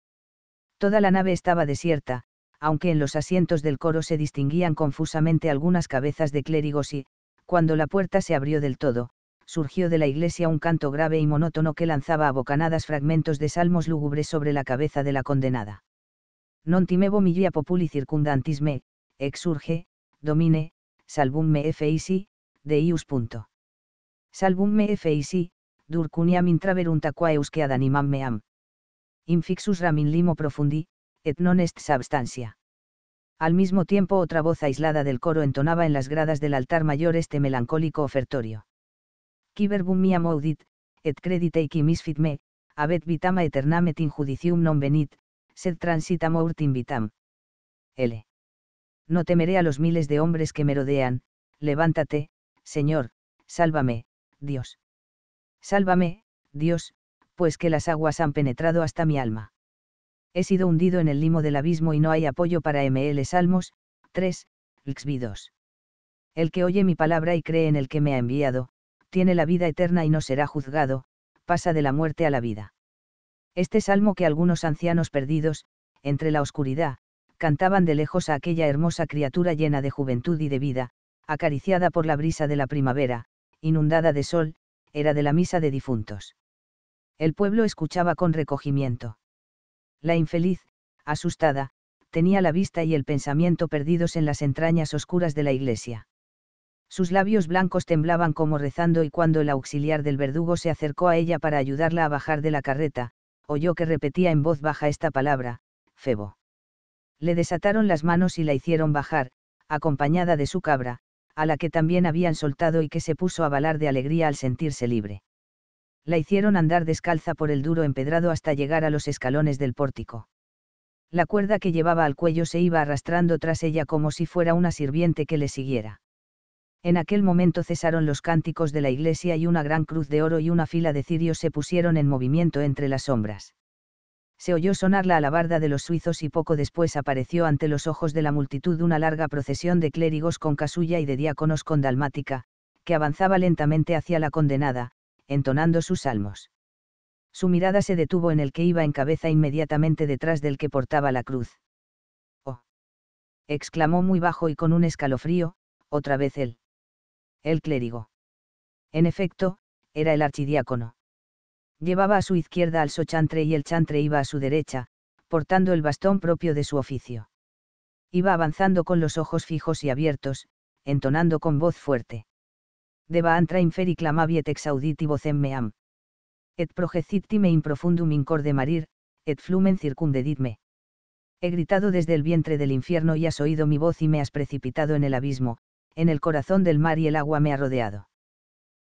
Toda la nave estaba desierta, aunque en los asientos del coro se distinguían confusamente algunas cabezas de clérigos y, cuando la puerta se abrió del todo, surgió de la iglesia un canto grave y monótono que lanzaba a bocanadas fragmentos de salmos lúgubres sobre la cabeza de la condenada. Non timebo millia populi circundantis me, exurge, domine, salvum me feisi, de ius. Punto. Salvum me feisi, durcuniam intraverunt aquaeus eusque ad animam meam. Infixus ramin limo profundi, et non est substantia. Al mismo tiempo otra voz aislada del coro entonaba en las gradas del altar mayor este melancólico ofertorio verbum et credite qui misfit me, abet vitam aeternam et in judicium non venit, sed transitam urtim vitam. L. No temeré a los miles de hombres que me rodean, levántate, Señor, sálvame, Dios. Sálvame, Dios, pues que las aguas han penetrado hasta mi alma. He sido hundido en el limo del abismo y no hay apoyo para ML Salmos, 3, Lxvi 2 El que oye mi palabra y cree en el que me ha enviado, tiene la vida eterna y no será juzgado, pasa de la muerte a la vida. Este salmo que algunos ancianos perdidos, entre la oscuridad, cantaban de lejos a aquella hermosa criatura llena de juventud y de vida, acariciada por la brisa de la primavera, inundada de sol, era de la misa de difuntos. El pueblo escuchaba con recogimiento. La infeliz, asustada, tenía la vista y el pensamiento perdidos en las entrañas oscuras de la iglesia. Sus labios blancos temblaban como rezando y cuando el auxiliar del verdugo se acercó a ella para ayudarla a bajar de la carreta, oyó que repetía en voz baja esta palabra, Febo. Le desataron las manos y la hicieron bajar, acompañada de su cabra, a la que también habían soltado y que se puso a balar de alegría al sentirse libre. La hicieron andar descalza por el duro empedrado hasta llegar a los escalones del pórtico. La cuerda que llevaba al cuello se iba arrastrando tras ella como si fuera una sirviente que le siguiera. En aquel momento cesaron los cánticos de la iglesia y una gran cruz de oro y una fila de cirios se pusieron en movimiento entre las sombras. Se oyó sonar la alabarda de los suizos y poco después apareció ante los ojos de la multitud una larga procesión de clérigos con casulla y de diáconos con dalmática, que avanzaba lentamente hacia la condenada, entonando sus salmos. Su mirada se detuvo en el que iba en cabeza inmediatamente detrás del que portaba la cruz. ¡Oh! exclamó muy bajo y con un escalofrío, otra vez él el clérigo. En efecto, era el archidiácono. Llevaba a su izquierda al sochantre y el chantre iba a su derecha, portando el bastón propio de su oficio. Iba avanzando con los ojos fijos y abiertos, entonando con voz fuerte. Deba antra inferi clamaviet exauditi vocem meam. Et me in profundum de marir, et flumen circundedit me. He gritado desde el vientre del infierno y has oído mi voz y me has precipitado en el abismo, en el corazón del mar y el agua me ha rodeado.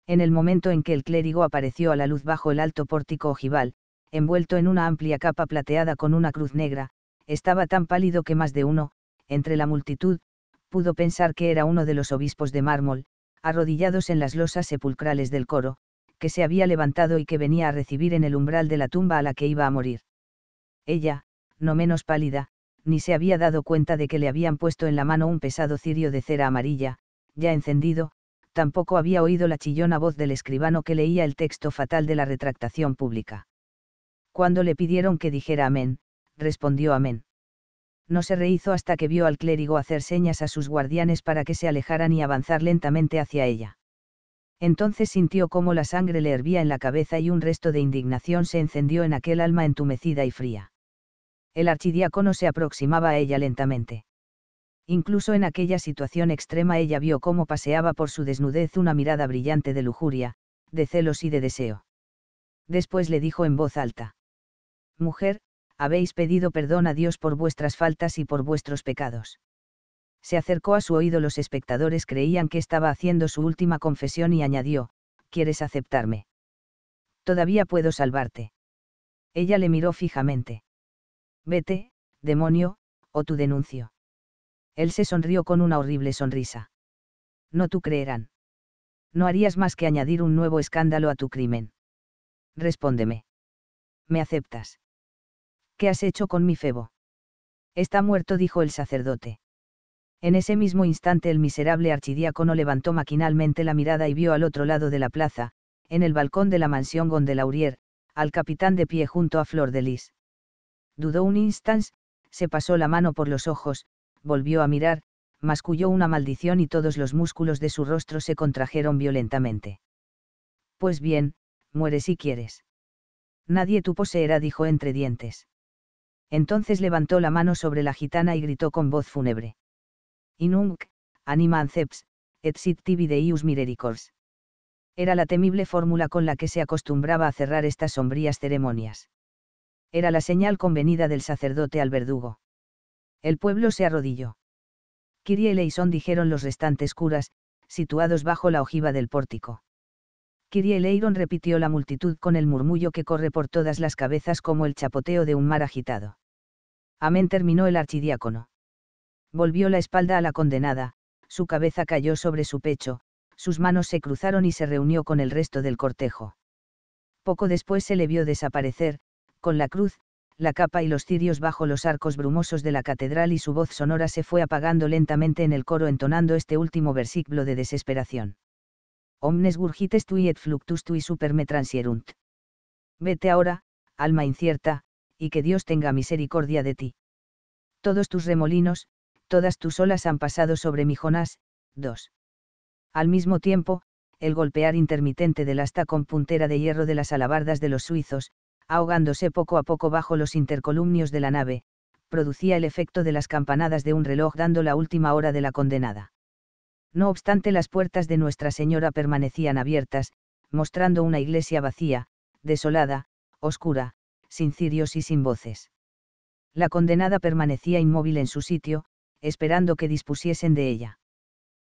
En el momento en que el clérigo apareció a la luz bajo el alto pórtico ojival, envuelto en una amplia capa plateada con una cruz negra, estaba tan pálido que más de uno, entre la multitud, pudo pensar que era uno de los obispos de mármol, arrodillados en las losas sepulcrales del coro, que se había levantado y que venía a recibir en el umbral de la tumba a la que iba a morir. Ella, no menos pálida, ni se había dado cuenta de que le habían puesto en la mano un pesado cirio de cera amarilla, ya encendido, tampoco había oído la chillona voz del escribano que leía el texto fatal de la retractación pública. Cuando le pidieron que dijera amén, respondió amén. No se rehizo hasta que vio al clérigo hacer señas a sus guardianes para que se alejaran y avanzar lentamente hacia ella. Entonces sintió cómo la sangre le hervía en la cabeza y un resto de indignación se encendió en aquel alma entumecida y fría el archidiácono se aproximaba a ella lentamente. Incluso en aquella situación extrema ella vio cómo paseaba por su desnudez una mirada brillante de lujuria, de celos y de deseo. Después le dijo en voz alta. Mujer, habéis pedido perdón a Dios por vuestras faltas y por vuestros pecados. Se acercó a su oído los espectadores creían que estaba haciendo su última confesión y añadió, ¿quieres aceptarme? Todavía puedo salvarte. Ella le miró fijamente. Vete, demonio, o tu denuncio. Él se sonrió con una horrible sonrisa. No tú creerán. No harías más que añadir un nuevo escándalo a tu crimen. Respóndeme. ¿Me aceptas? ¿Qué has hecho con mi febo? Está muerto, dijo el sacerdote. En ese mismo instante el miserable archidiácono levantó maquinalmente la mirada y vio al otro lado de la plaza, en el balcón de la mansión Gondelaurier, al capitán de pie junto a Flor de Lis. Dudó un instante, se pasó la mano por los ojos, volvió a mirar, masculló una maldición y todos los músculos de su rostro se contrajeron violentamente. Pues bien, muere si quieres. Nadie tu poseera, dijo entre dientes. Entonces levantó la mano sobre la gitana y gritó con voz fúnebre. Inunc, anima anceps, et sit tibi mirericors. Era la temible fórmula con la que se acostumbraba a cerrar estas sombrías ceremonias. Era la señal convenida del sacerdote al verdugo. El pueblo se arrodilló. Kirie y dijeron los restantes curas, situados bajo la ojiva del pórtico. Kirie Leiron repitió la multitud con el murmullo que corre por todas las cabezas como el chapoteo de un mar agitado. Amén terminó el archidiácono. Volvió la espalda a la condenada, su cabeza cayó sobre su pecho, sus manos se cruzaron y se reunió con el resto del cortejo. Poco después se le vio desaparecer, con la cruz, la capa y los cirios bajo los arcos brumosos de la catedral y su voz sonora se fue apagando lentamente en el coro entonando este último versículo de desesperación. Omnes gurgites tui et fluctus tui super me transierunt. Vete ahora, alma incierta, y que Dios tenga misericordia de ti. Todos tus remolinos, todas tus olas han pasado sobre mi Jonás, 2. Al mismo tiempo, el golpear intermitente del asta con puntera de hierro de las alabardas de los suizos, ahogándose poco a poco bajo los intercolumnios de la nave, producía el efecto de las campanadas de un reloj dando la última hora de la condenada. No obstante las puertas de Nuestra Señora permanecían abiertas, mostrando una iglesia vacía, desolada, oscura, sin cirios y sin voces. La condenada permanecía inmóvil en su sitio, esperando que dispusiesen de ella.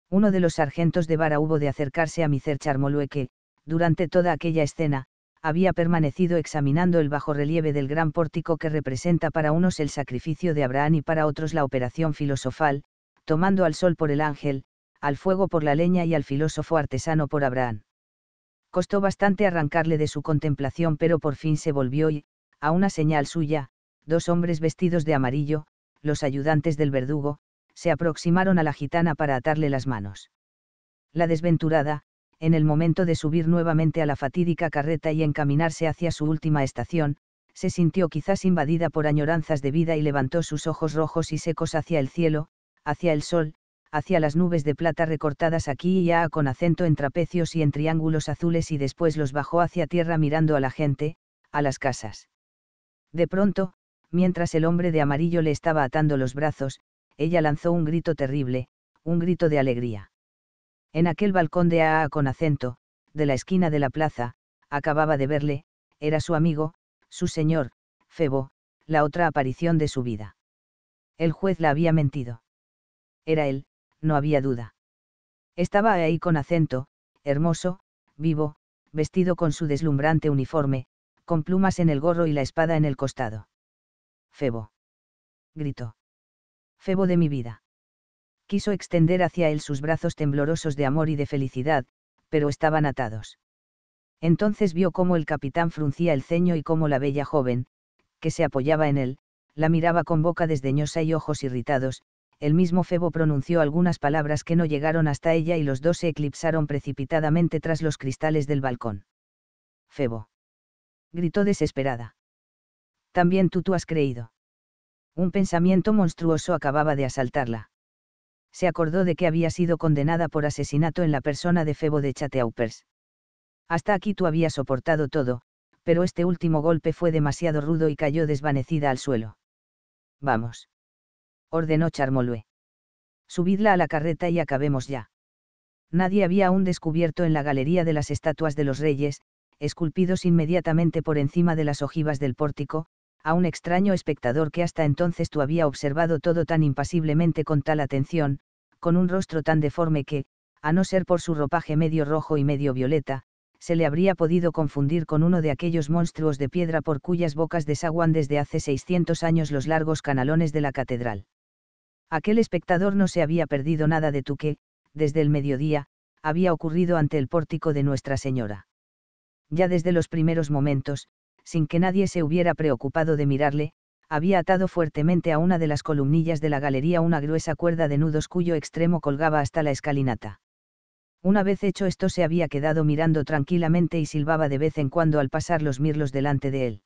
Uno de los sargentos de vara hubo de acercarse a Micer Charmolue que, durante toda aquella escena, había permanecido examinando el bajo relieve del gran pórtico que representa para unos el sacrificio de Abraham y para otros la operación filosofal, tomando al sol por el ángel, al fuego por la leña y al filósofo artesano por Abraham. Costó bastante arrancarle de su contemplación, pero por fin se volvió y, a una señal suya, dos hombres vestidos de amarillo, los ayudantes del verdugo, se aproximaron a la gitana para atarle las manos. La desventurada, en el momento de subir nuevamente a la fatídica carreta y encaminarse hacia su última estación, se sintió quizás invadida por añoranzas de vida y levantó sus ojos rojos y secos hacia el cielo, hacia el sol, hacia las nubes de plata recortadas aquí y allá con acento en trapecios y en triángulos azules y después los bajó hacia tierra mirando a la gente, a las casas. De pronto, mientras el hombre de amarillo le estaba atando los brazos, ella lanzó un grito terrible, un grito de alegría. En aquel balcón de AA con acento, de la esquina de la plaza, acababa de verle, era su amigo, su señor, Febo, la otra aparición de su vida. El juez la había mentido. Era él, no había duda. Estaba ahí con acento, hermoso, vivo, vestido con su deslumbrante uniforme, con plumas en el gorro y la espada en el costado. Febo. Gritó. Febo de mi vida quiso extender hacia él sus brazos temblorosos de amor y de felicidad, pero estaban atados. Entonces vio cómo el capitán fruncía el ceño y cómo la bella joven, que se apoyaba en él, la miraba con boca desdeñosa y ojos irritados, el mismo Febo pronunció algunas palabras que no llegaron hasta ella y los dos se eclipsaron precipitadamente tras los cristales del balcón. Febo. Gritó desesperada. También tú tú has creído. Un pensamiento monstruoso acababa de asaltarla se acordó de que había sido condenada por asesinato en la persona de Febo de Chateaupers. Hasta aquí tú había soportado todo, pero este último golpe fue demasiado rudo y cayó desvanecida al suelo. Vamos. Ordenó Charmolue. Subidla a la carreta y acabemos ya. Nadie había aún descubierto en la galería de las estatuas de los reyes, esculpidos inmediatamente por encima de las ojivas del pórtico, a un extraño espectador que hasta entonces tú había observado todo tan impasiblemente con tal atención, con un rostro tan deforme que, a no ser por su ropaje medio rojo y medio violeta, se le habría podido confundir con uno de aquellos monstruos de piedra por cuyas bocas desaguan desde hace 600 años los largos canalones de la catedral. Aquel espectador no se había perdido nada de tu que, desde el mediodía, había ocurrido ante el pórtico de Nuestra Señora. Ya desde los primeros momentos, sin que nadie se hubiera preocupado de mirarle, había atado fuertemente a una de las columnillas de la galería una gruesa cuerda de nudos cuyo extremo colgaba hasta la escalinata. Una vez hecho esto se había quedado mirando tranquilamente y silbaba de vez en cuando al pasar los mirlos delante de él.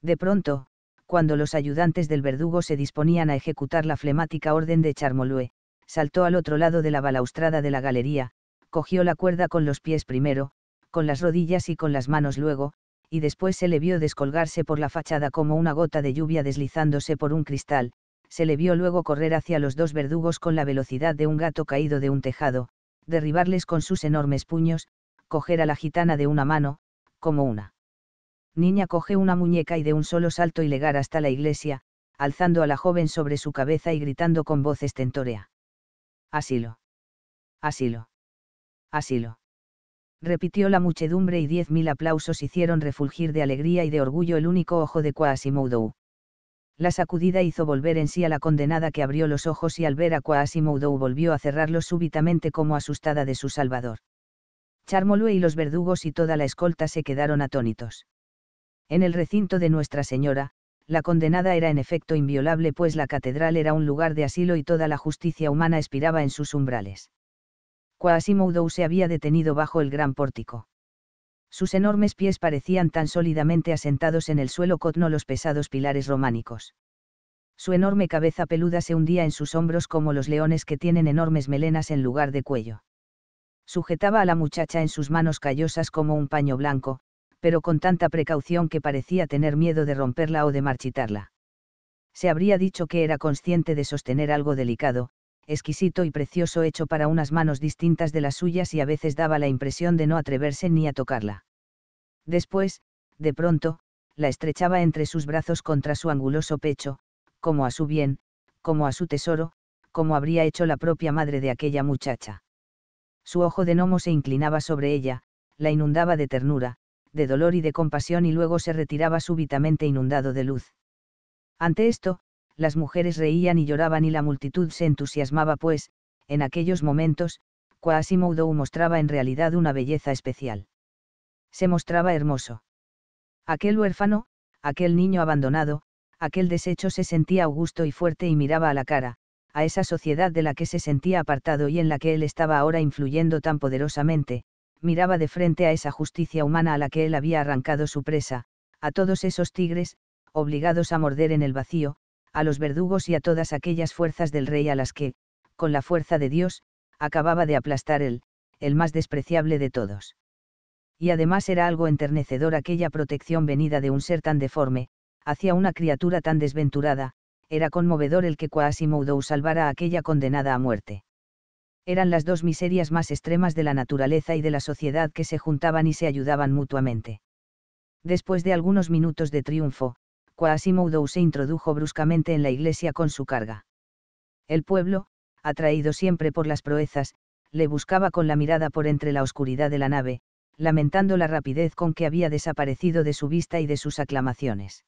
De pronto, cuando los ayudantes del verdugo se disponían a ejecutar la flemática orden de Charmolue, saltó al otro lado de la balaustrada de la galería, cogió la cuerda con los pies primero, con las rodillas y con las manos luego, y después se le vio descolgarse por la fachada como una gota de lluvia deslizándose por un cristal, se le vio luego correr hacia los dos verdugos con la velocidad de un gato caído de un tejado, derribarles con sus enormes puños, coger a la gitana de una mano, como una. Niña coge una muñeca y de un solo salto y legar hasta la iglesia, alzando a la joven sobre su cabeza y gritando con voz estentórea. Asilo. Asilo. Asilo repitió la muchedumbre y diez mil aplausos hicieron refulgir de alegría y de orgullo el único ojo de Quasimodo. La sacudida hizo volver en sí a la condenada que abrió los ojos y al ver a Quasimodo volvió a cerrarlos súbitamente como asustada de su salvador. Charmolue y los verdugos y toda la escolta se quedaron atónitos. En el recinto de Nuestra Señora, la condenada era en efecto inviolable pues la catedral era un lugar de asilo y toda la justicia humana espiraba en sus umbrales Quasimodo se había detenido bajo el gran pórtico. Sus enormes pies parecían tan sólidamente asentados en el suelo cotno los pesados pilares románicos. Su enorme cabeza peluda se hundía en sus hombros como los leones que tienen enormes melenas en lugar de cuello. Sujetaba a la muchacha en sus manos callosas como un paño blanco, pero con tanta precaución que parecía tener miedo de romperla o de marchitarla. Se habría dicho que era consciente de sostener algo delicado, exquisito y precioso hecho para unas manos distintas de las suyas y a veces daba la impresión de no atreverse ni a tocarla. Después, de pronto, la estrechaba entre sus brazos contra su anguloso pecho, como a su bien, como a su tesoro, como habría hecho la propia madre de aquella muchacha. Su ojo de gnomo se inclinaba sobre ella, la inundaba de ternura, de dolor y de compasión y luego se retiraba súbitamente inundado de luz. Ante esto, las mujeres reían y lloraban y la multitud se entusiasmaba pues, en aquellos momentos, Quasimodo mostraba en realidad una belleza especial. Se mostraba hermoso. Aquel huérfano, aquel niño abandonado, aquel desecho se sentía augusto y fuerte y miraba a la cara, a esa sociedad de la que se sentía apartado y en la que él estaba ahora influyendo tan poderosamente, miraba de frente a esa justicia humana a la que él había arrancado su presa, a todos esos tigres, obligados a morder en el vacío, a los verdugos y a todas aquellas fuerzas del rey a las que, con la fuerza de Dios, acababa de aplastar él, el más despreciable de todos. Y además era algo enternecedor aquella protección venida de un ser tan deforme, hacia una criatura tan desventurada, era conmovedor el que Quasimodo salvara a aquella condenada a muerte. Eran las dos miserias más extremas de la naturaleza y de la sociedad que se juntaban y se ayudaban mutuamente. Después de algunos minutos de triunfo, Quasimodo se introdujo bruscamente en la iglesia con su carga. El pueblo, atraído siempre por las proezas, le buscaba con la mirada por entre la oscuridad de la nave, lamentando la rapidez con que había desaparecido de su vista y de sus aclamaciones.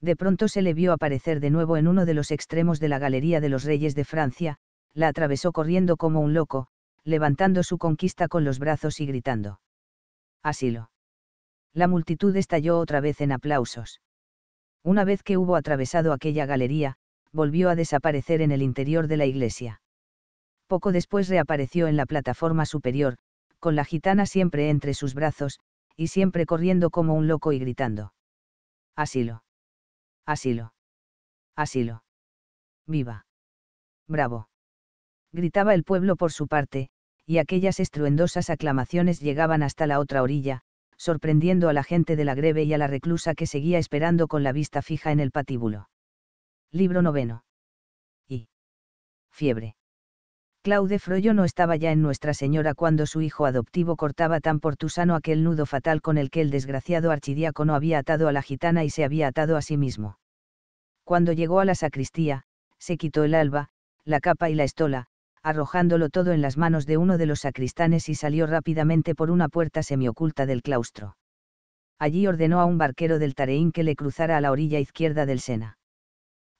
De pronto se le vio aparecer de nuevo en uno de los extremos de la Galería de los Reyes de Francia, la atravesó corriendo como un loco, levantando su conquista con los brazos y gritando. Asilo. La multitud estalló otra vez en aplausos. Una vez que hubo atravesado aquella galería, volvió a desaparecer en el interior de la iglesia. Poco después reapareció en la plataforma superior, con la gitana siempre entre sus brazos, y siempre corriendo como un loco y gritando. Asilo. Asilo. Asilo. Viva. Bravo. Gritaba el pueblo por su parte, y aquellas estruendosas aclamaciones llegaban hasta la otra orilla, sorprendiendo a la gente de la greve y a la reclusa que seguía esperando con la vista fija en el patíbulo. Libro noveno. Y. Fiebre. Claude Froyo no estaba ya en Nuestra Señora cuando su hijo adoptivo cortaba tan portusano aquel nudo fatal con el que el desgraciado archidiácono había atado a la gitana y se había atado a sí mismo. Cuando llegó a la sacristía, se quitó el alba, la capa y la estola, arrojándolo todo en las manos de uno de los sacristanes y salió rápidamente por una puerta semioculta del claustro. Allí ordenó a un barquero del Tareín que le cruzara a la orilla izquierda del Sena.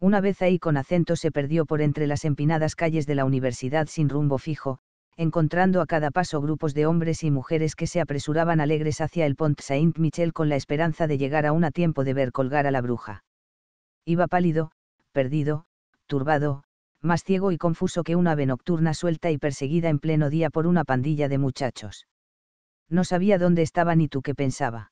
Una vez ahí con acento se perdió por entre las empinadas calles de la universidad sin rumbo fijo, encontrando a cada paso grupos de hombres y mujeres que se apresuraban alegres hacia el Pont Saint-Michel con la esperanza de llegar aún a tiempo de ver colgar a la bruja. Iba pálido, perdido, turbado, más ciego y confuso que un ave nocturna suelta y perseguida en pleno día por una pandilla de muchachos. No sabía dónde estaba ni tú qué pensaba.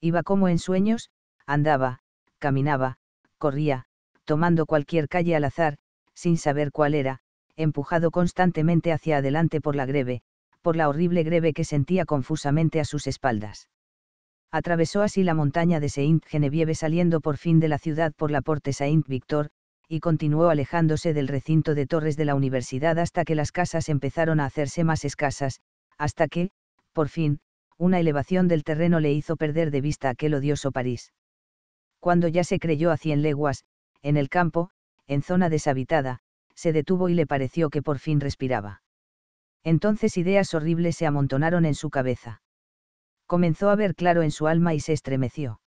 Iba como en sueños, andaba, caminaba, corría, tomando cualquier calle al azar, sin saber cuál era, empujado constantemente hacia adelante por la greve, por la horrible greve que sentía confusamente a sus espaldas. Atravesó así la montaña de Saint Genevieve saliendo por fin de la ciudad por la Porte Saint Victor, y continuó alejándose del recinto de torres de la universidad hasta que las casas empezaron a hacerse más escasas, hasta que, por fin, una elevación del terreno le hizo perder de vista aquel odioso París. Cuando ya se creyó a cien leguas, en el campo, en zona deshabitada, se detuvo y le pareció que por fin respiraba. Entonces ideas horribles se amontonaron en su cabeza. Comenzó a ver claro en su alma y se estremeció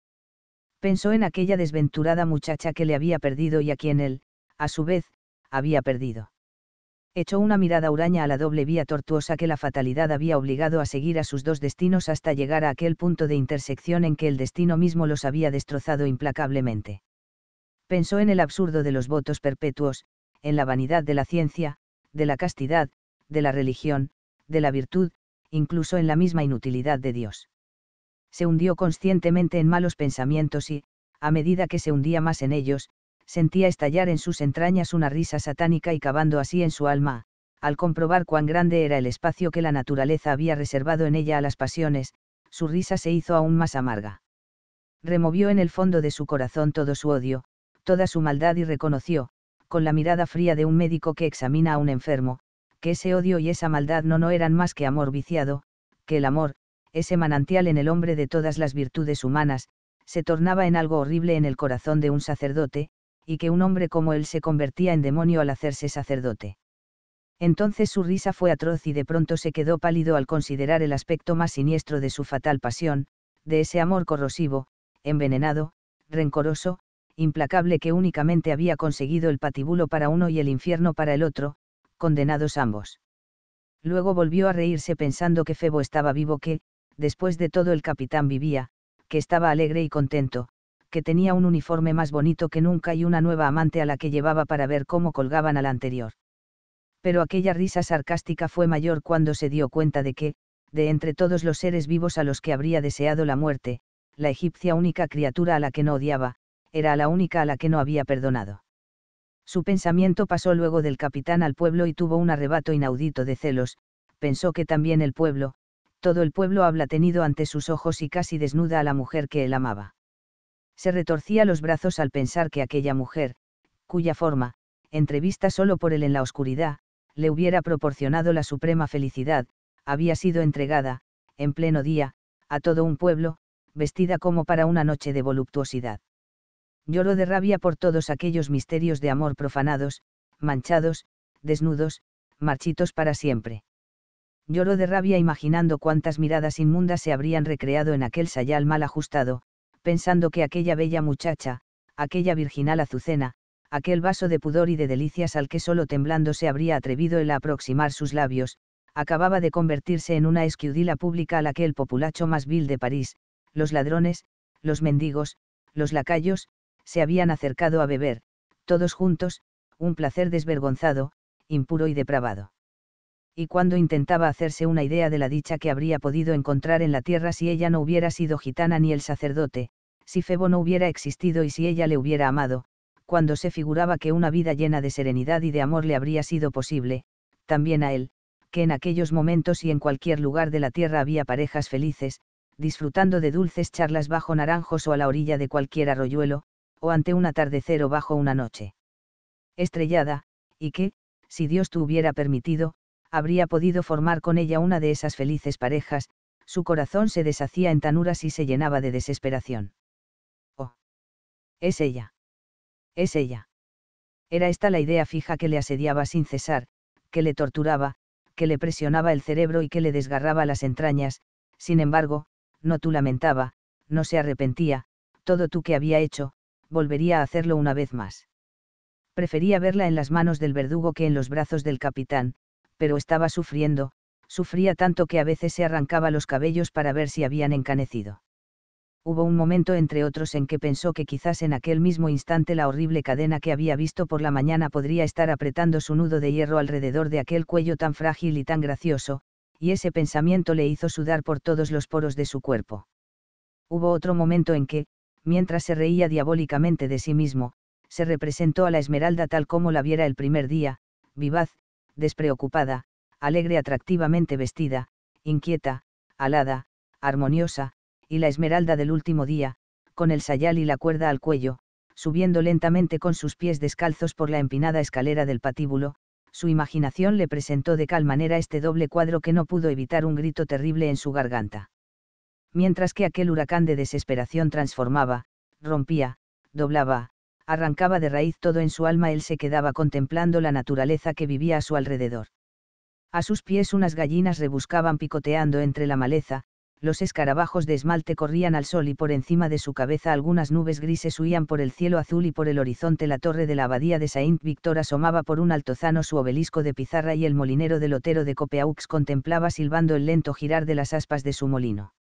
pensó en aquella desventurada muchacha que le había perdido y a quien él, a su vez, había perdido. Echó una mirada huraña a la doble vía tortuosa que la fatalidad había obligado a seguir a sus dos destinos hasta llegar a aquel punto de intersección en que el destino mismo los había destrozado implacablemente. Pensó en el absurdo de los votos perpetuos, en la vanidad de la ciencia, de la castidad, de la religión, de la virtud, incluso en la misma inutilidad de Dios se hundió conscientemente en malos pensamientos y, a medida que se hundía más en ellos, sentía estallar en sus entrañas una risa satánica y cavando así en su alma, al comprobar cuán grande era el espacio que la naturaleza había reservado en ella a las pasiones, su risa se hizo aún más amarga. Removió en el fondo de su corazón todo su odio, toda su maldad y reconoció, con la mirada fría de un médico que examina a un enfermo, que ese odio y esa maldad no no eran más que amor viciado, que el amor, ese manantial en el hombre de todas las virtudes humanas, se tornaba en algo horrible en el corazón de un sacerdote, y que un hombre como él se convertía en demonio al hacerse sacerdote. Entonces su risa fue atroz y de pronto se quedó pálido al considerar el aspecto más siniestro de su fatal pasión, de ese amor corrosivo, envenenado, rencoroso, implacable que únicamente había conseguido el patíbulo para uno y el infierno para el otro, condenados ambos. Luego volvió a reírse pensando que Febo estaba vivo, que, después de todo el capitán vivía, que estaba alegre y contento, que tenía un uniforme más bonito que nunca y una nueva amante a la que llevaba para ver cómo colgaban al anterior. Pero aquella risa sarcástica fue mayor cuando se dio cuenta de que, de entre todos los seres vivos a los que habría deseado la muerte, la egipcia única criatura a la que no odiaba, era la única a la que no había perdonado. Su pensamiento pasó luego del capitán al pueblo y tuvo un arrebato inaudito de celos, pensó que también el pueblo, todo el pueblo habla tenido ante sus ojos y casi desnuda a la mujer que él amaba. Se retorcía los brazos al pensar que aquella mujer, cuya forma, entrevista solo por él en la oscuridad, le hubiera proporcionado la suprema felicidad, había sido entregada, en pleno día, a todo un pueblo, vestida como para una noche de voluptuosidad. Lloró de rabia por todos aquellos misterios de amor profanados, manchados, desnudos, marchitos para siempre lloró de rabia imaginando cuántas miradas inmundas se habrían recreado en aquel sayal mal ajustado, pensando que aquella bella muchacha, aquella virginal azucena, aquel vaso de pudor y de delicias al que solo temblando se habría atrevido el aproximar sus labios, acababa de convertirse en una esquiudila pública a la que el populacho más vil de París, los ladrones, los mendigos, los lacayos, se habían acercado a beber, todos juntos, un placer desvergonzado, impuro y depravado y cuando intentaba hacerse una idea de la dicha que habría podido encontrar en la tierra si ella no hubiera sido gitana ni el sacerdote, si Febo no hubiera existido y si ella le hubiera amado, cuando se figuraba que una vida llena de serenidad y de amor le habría sido posible, también a él, que en aquellos momentos y en cualquier lugar de la tierra había parejas felices, disfrutando de dulces charlas bajo naranjos o a la orilla de cualquier arroyuelo, o ante un atardecer o bajo una noche estrellada, y que, si Dios te hubiera permitido, habría podido formar con ella una de esas felices parejas, su corazón se deshacía en tanuras y se llenaba de desesperación. Oh. Es ella. Es ella. Era esta la idea fija que le asediaba sin cesar, que le torturaba, que le presionaba el cerebro y que le desgarraba las entrañas, sin embargo, no tú lamentaba, no se arrepentía, todo tú que había hecho, volvería a hacerlo una vez más. Prefería verla en las manos del verdugo que en los brazos del capitán, pero estaba sufriendo, sufría tanto que a veces se arrancaba los cabellos para ver si habían encanecido. Hubo un momento entre otros en que pensó que quizás en aquel mismo instante la horrible cadena que había visto por la mañana podría estar apretando su nudo de hierro alrededor de aquel cuello tan frágil y tan gracioso, y ese pensamiento le hizo sudar por todos los poros de su cuerpo. Hubo otro momento en que, mientras se reía diabólicamente de sí mismo, se representó a la Esmeralda tal como la viera el primer día, vivaz, despreocupada, alegre atractivamente vestida, inquieta, alada, armoniosa, y la esmeralda del último día, con el sayal y la cuerda al cuello, subiendo lentamente con sus pies descalzos por la empinada escalera del patíbulo, su imaginación le presentó de tal manera este doble cuadro que no pudo evitar un grito terrible en su garganta. Mientras que aquel huracán de desesperación transformaba, rompía, doblaba, arrancaba de raíz todo en su alma, él se quedaba contemplando la naturaleza que vivía a su alrededor. A sus pies unas gallinas rebuscaban picoteando entre la maleza, los escarabajos de esmalte corrían al sol y por encima de su cabeza algunas nubes grises huían por el cielo azul y por el horizonte la torre de la abadía de Saint Victor asomaba por un altozano su obelisco de pizarra y el molinero del Otero de Copeaux contemplaba silbando el lento girar de las aspas de su molino.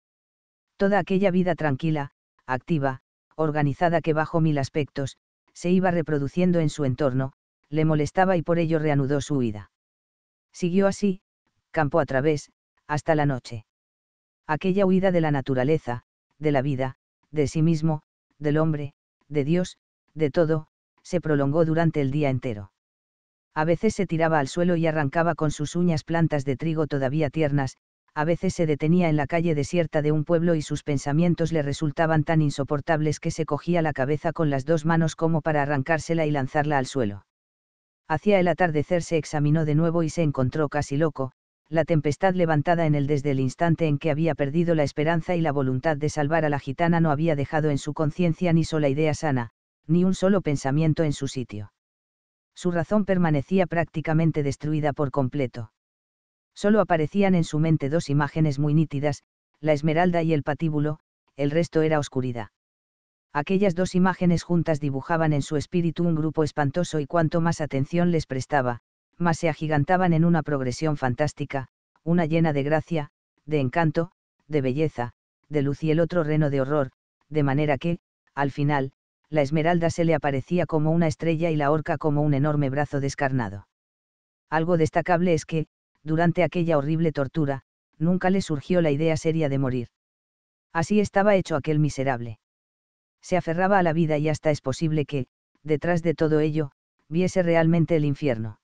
Toda aquella vida tranquila, activa, organizada que bajo mil aspectos, se iba reproduciendo en su entorno, le molestaba y por ello reanudó su huida. Siguió así, campo a través, hasta la noche. Aquella huida de la naturaleza, de la vida, de sí mismo, del hombre, de Dios, de todo, se prolongó durante el día entero. A veces se tiraba al suelo y arrancaba con sus uñas plantas de trigo todavía tiernas, a veces se detenía en la calle desierta de un pueblo y sus pensamientos le resultaban tan insoportables que se cogía la cabeza con las dos manos como para arrancársela y lanzarla al suelo. Hacia el atardecer se examinó de nuevo y se encontró casi loco, la tempestad levantada en él desde el instante en que había perdido la esperanza y la voluntad de salvar a la gitana no había dejado en su conciencia ni sola idea sana, ni un solo pensamiento en su sitio. Su razón permanecía prácticamente destruida por completo. Solo aparecían en su mente dos imágenes muy nítidas, la esmeralda y el patíbulo, el resto era oscuridad. Aquellas dos imágenes juntas dibujaban en su espíritu un grupo espantoso y cuanto más atención les prestaba, más se agigantaban en una progresión fantástica, una llena de gracia, de encanto, de belleza, de luz y el otro reno de horror, de manera que, al final, la esmeralda se le aparecía como una estrella y la horca como un enorme brazo descarnado. Algo destacable es que, durante aquella horrible tortura, nunca le surgió la idea seria de morir. Así estaba hecho aquel miserable. Se aferraba a la vida y hasta es posible que, detrás de todo ello, viese realmente el infierno.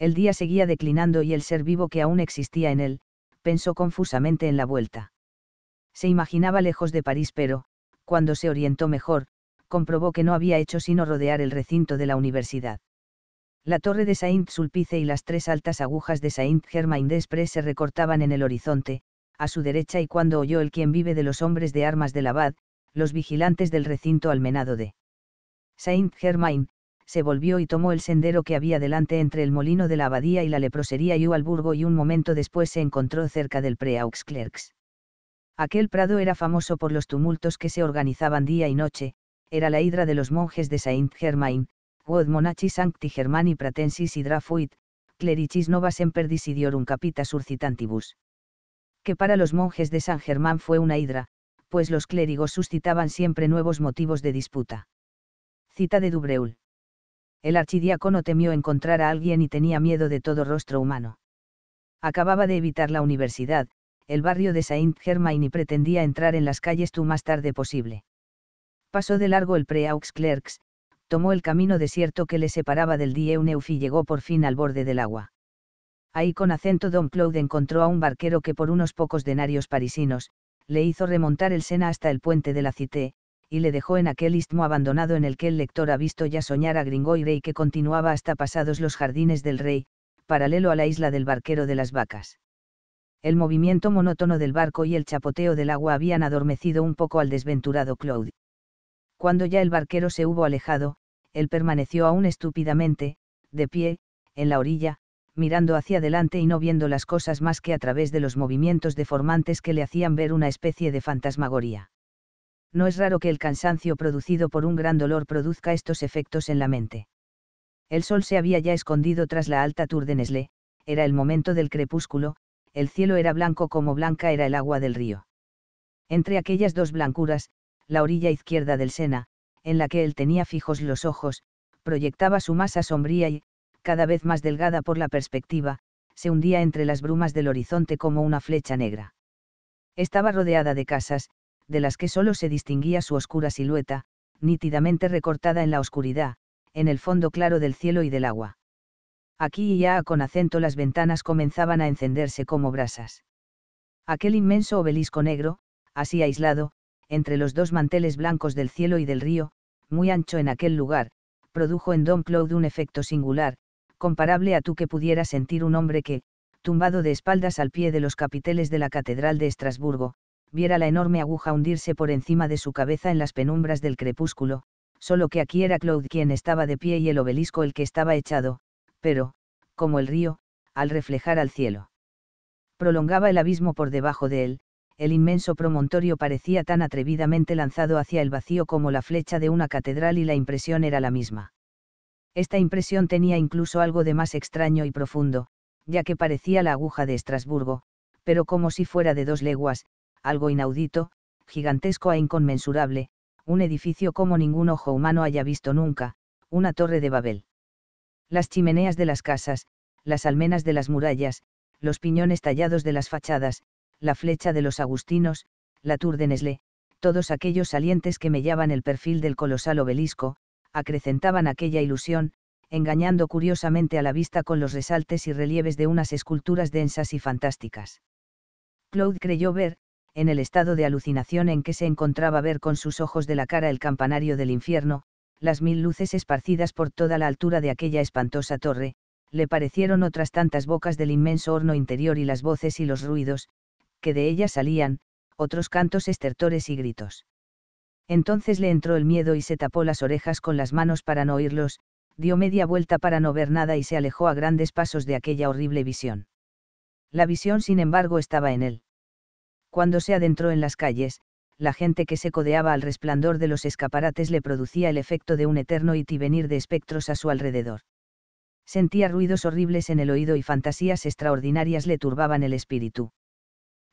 El día seguía declinando y el ser vivo que aún existía en él, pensó confusamente en la vuelta. Se imaginaba lejos de París, pero, cuando se orientó mejor, comprobó que no había hecho sino rodear el recinto de la universidad la torre de Saint-Sulpice y las tres altas agujas de Saint-Germain-des-Prés se recortaban en el horizonte, a su derecha y cuando oyó el quien vive de los hombres de armas del abad, los vigilantes del recinto almenado de Saint-Germain, se volvió y tomó el sendero que había delante entre el molino de la abadía y la leprosería y Ualburgo y un momento después se encontró cerca del Clercs. Aquel prado era famoso por los tumultos que se organizaban día y noche, era la hidra de los monjes de Saint-Germain, monaci sancti Germani pratensis hydra fuit, clericis novas capita surcitantibus. Que para los monjes de San Germán fue una hidra, pues los clérigos suscitaban siempre nuevos motivos de disputa. Cita de Dubreul. El archidiácono temió encontrar a alguien y tenía miedo de todo rostro humano. Acababa de evitar la universidad, el barrio de Saint Germain y pretendía entrar en las calles tú más tarde posible. Pasó de largo el aux Clerks, tomó el camino desierto que le separaba del un y llegó por fin al borde del agua. Ahí con acento Don Claude encontró a un barquero que por unos pocos denarios parisinos, le hizo remontar el Sena hasta el puente de la Cité, y le dejó en aquel istmo abandonado en el que el lector ha visto ya soñar a Gringoire y que continuaba hasta pasados los jardines del rey, paralelo a la isla del barquero de las vacas. El movimiento monótono del barco y el chapoteo del agua habían adormecido un poco al desventurado Claude. Cuando ya el barquero se hubo alejado, él permaneció aún estúpidamente, de pie, en la orilla, mirando hacia adelante y no viendo las cosas más que a través de los movimientos deformantes que le hacían ver una especie de fantasmagoría. No es raro que el cansancio producido por un gran dolor produzca estos efectos en la mente. El sol se había ya escondido tras la alta tour de era el momento del crepúsculo, el cielo era blanco como blanca era el agua del río. Entre aquellas dos blancuras, la orilla izquierda del Sena, en la que él tenía fijos los ojos, proyectaba su masa sombría y, cada vez más delgada por la perspectiva, se hundía entre las brumas del horizonte como una flecha negra. Estaba rodeada de casas, de las que solo se distinguía su oscura silueta, nítidamente recortada en la oscuridad, en el fondo claro del cielo y del agua. Aquí y ya con acento las ventanas comenzaban a encenderse como brasas. Aquel inmenso obelisco negro, así aislado, entre los dos manteles blancos del cielo y del río, muy ancho en aquel lugar, produjo en Don Claude un efecto singular, comparable a tú que pudiera sentir un hombre que, tumbado de espaldas al pie de los capiteles de la Catedral de Estrasburgo, viera la enorme aguja hundirse por encima de su cabeza en las penumbras del crepúsculo, solo que aquí era Claude quien estaba de pie y el obelisco el que estaba echado, pero, como el río, al reflejar al cielo. Prolongaba el abismo por debajo de él, el inmenso promontorio parecía tan atrevidamente lanzado hacia el vacío como la flecha de una catedral y la impresión era la misma. Esta impresión tenía incluso algo de más extraño y profundo, ya que parecía la aguja de Estrasburgo, pero como si fuera de dos leguas, algo inaudito, gigantesco e inconmensurable, un edificio como ningún ojo humano haya visto nunca, una torre de Babel. Las chimeneas de las casas, las almenas de las murallas, los piñones tallados de las fachadas, la flecha de los agustinos, la tour de Nesle, todos aquellos salientes que mellaban el perfil del colosal obelisco, acrecentaban aquella ilusión, engañando curiosamente a la vista con los resaltes y relieves de unas esculturas densas y fantásticas. Claude creyó ver, en el estado de alucinación en que se encontraba ver con sus ojos de la cara el campanario del infierno, las mil luces esparcidas por toda la altura de aquella espantosa torre, le parecieron otras tantas bocas del inmenso horno interior y las voces y los ruidos, que de ella salían, otros cantos estertores y gritos. Entonces le entró el miedo y se tapó las orejas con las manos para no oírlos, dio media vuelta para no ver nada y se alejó a grandes pasos de aquella horrible visión. La visión, sin embargo, estaba en él. Cuando se adentró en las calles, la gente que se codeaba al resplandor de los escaparates le producía el efecto de un eterno y venir de espectros a su alrededor. Sentía ruidos horribles en el oído y fantasías extraordinarias le turbaban el espíritu.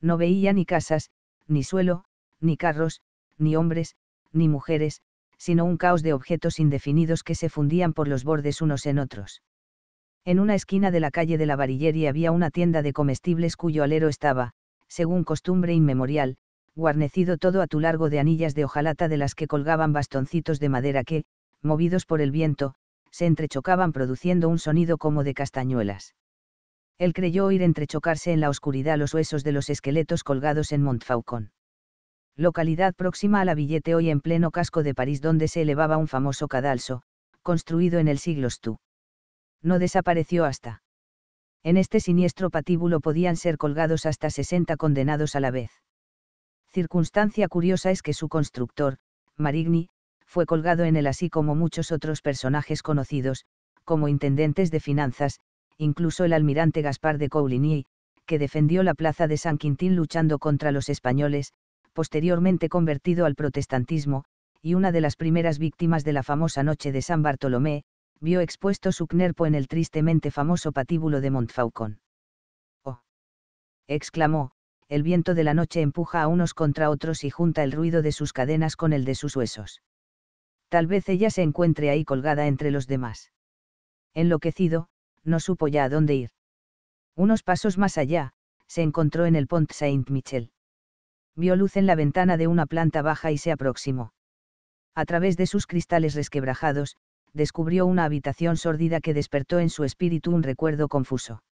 No veía ni casas, ni suelo, ni carros, ni hombres, ni mujeres, sino un caos de objetos indefinidos que se fundían por los bordes unos en otros. En una esquina de la calle de la Varillería había una tienda de comestibles cuyo alero estaba, según costumbre inmemorial, guarnecido todo a tu largo de anillas de hojalata de las que colgaban bastoncitos de madera que, movidos por el viento, se entrechocaban produciendo un sonido como de castañuelas. Él creyó oír entrechocarse en la oscuridad los huesos de los esqueletos colgados en Montfaucon. Localidad próxima a la billete hoy en pleno casco de París donde se elevaba un famoso cadalso, construido en el siglo II. No desapareció hasta. En este siniestro patíbulo podían ser colgados hasta 60 condenados a la vez. Circunstancia curiosa es que su constructor, Marigny, fue colgado en él así como muchos otros personajes conocidos, como intendentes de finanzas, incluso el almirante Gaspar de Coligny, que defendió la plaza de San Quintín luchando contra los españoles, posteriormente convertido al protestantismo, y una de las primeras víctimas de la famosa noche de San Bartolomé, vio expuesto su cnerpo en el tristemente famoso patíbulo de Montfaucon. ¡Oh! exclamó, el viento de la noche empuja a unos contra otros y junta el ruido de sus cadenas con el de sus huesos. Tal vez ella se encuentre ahí colgada entre los demás. Enloquecido, no supo ya a dónde ir. Unos pasos más allá, se encontró en el Pont Saint-Michel. Vio luz en la ventana de una planta baja y se aproximó. A través de sus cristales resquebrajados, descubrió una habitación sórdida que despertó en su espíritu un recuerdo confuso.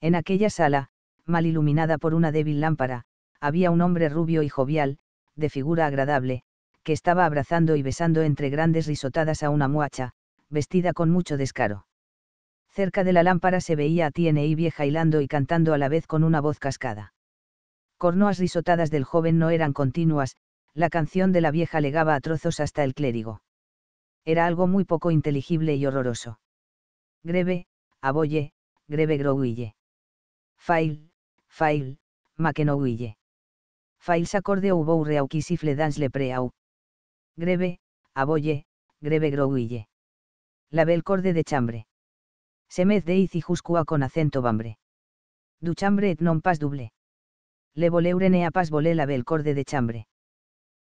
En aquella sala, mal iluminada por una débil lámpara, había un hombre rubio y jovial, de figura agradable, que estaba abrazando y besando entre grandes risotadas a una muacha, vestida con mucho descaro cerca de la lámpara se veía a Tiene y vieja hilando y cantando a la vez con una voz cascada. Cornoas risotadas del joven no eran continuas, la canción de la vieja legaba a trozos hasta el clérigo. Era algo muy poco inteligible y horroroso. Greve, aboye, greve groguille. Fail, fail, maquenouille. Fail s'acorde ou boureau qui dans le preau. Greve, aboye, greve groguille. La bel corde de chambre semez y juscua con acento bambre. Duchambre et non pas double. Le a pas volé la bel corde de chambre.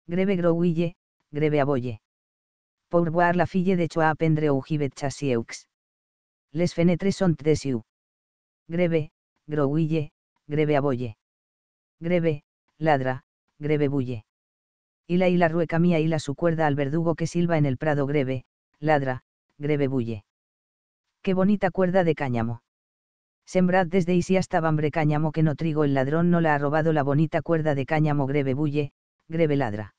Greve grouille, greve abolle. Pour voir la fille de choa pendre ujibet chasieux. Les fenetres sont tresiu. Greve, grouille, greve abolle. Greve, ladra, greve bulle. la y la rueca mía la su cuerda al verdugo que silba en el prado greve, ladra, greve bulle qué bonita cuerda de cáñamo. Sembrad desde y si hasta Bambre cáñamo que no trigo el ladrón no la ha robado la bonita cuerda de cáñamo greve bulle, greve ladra.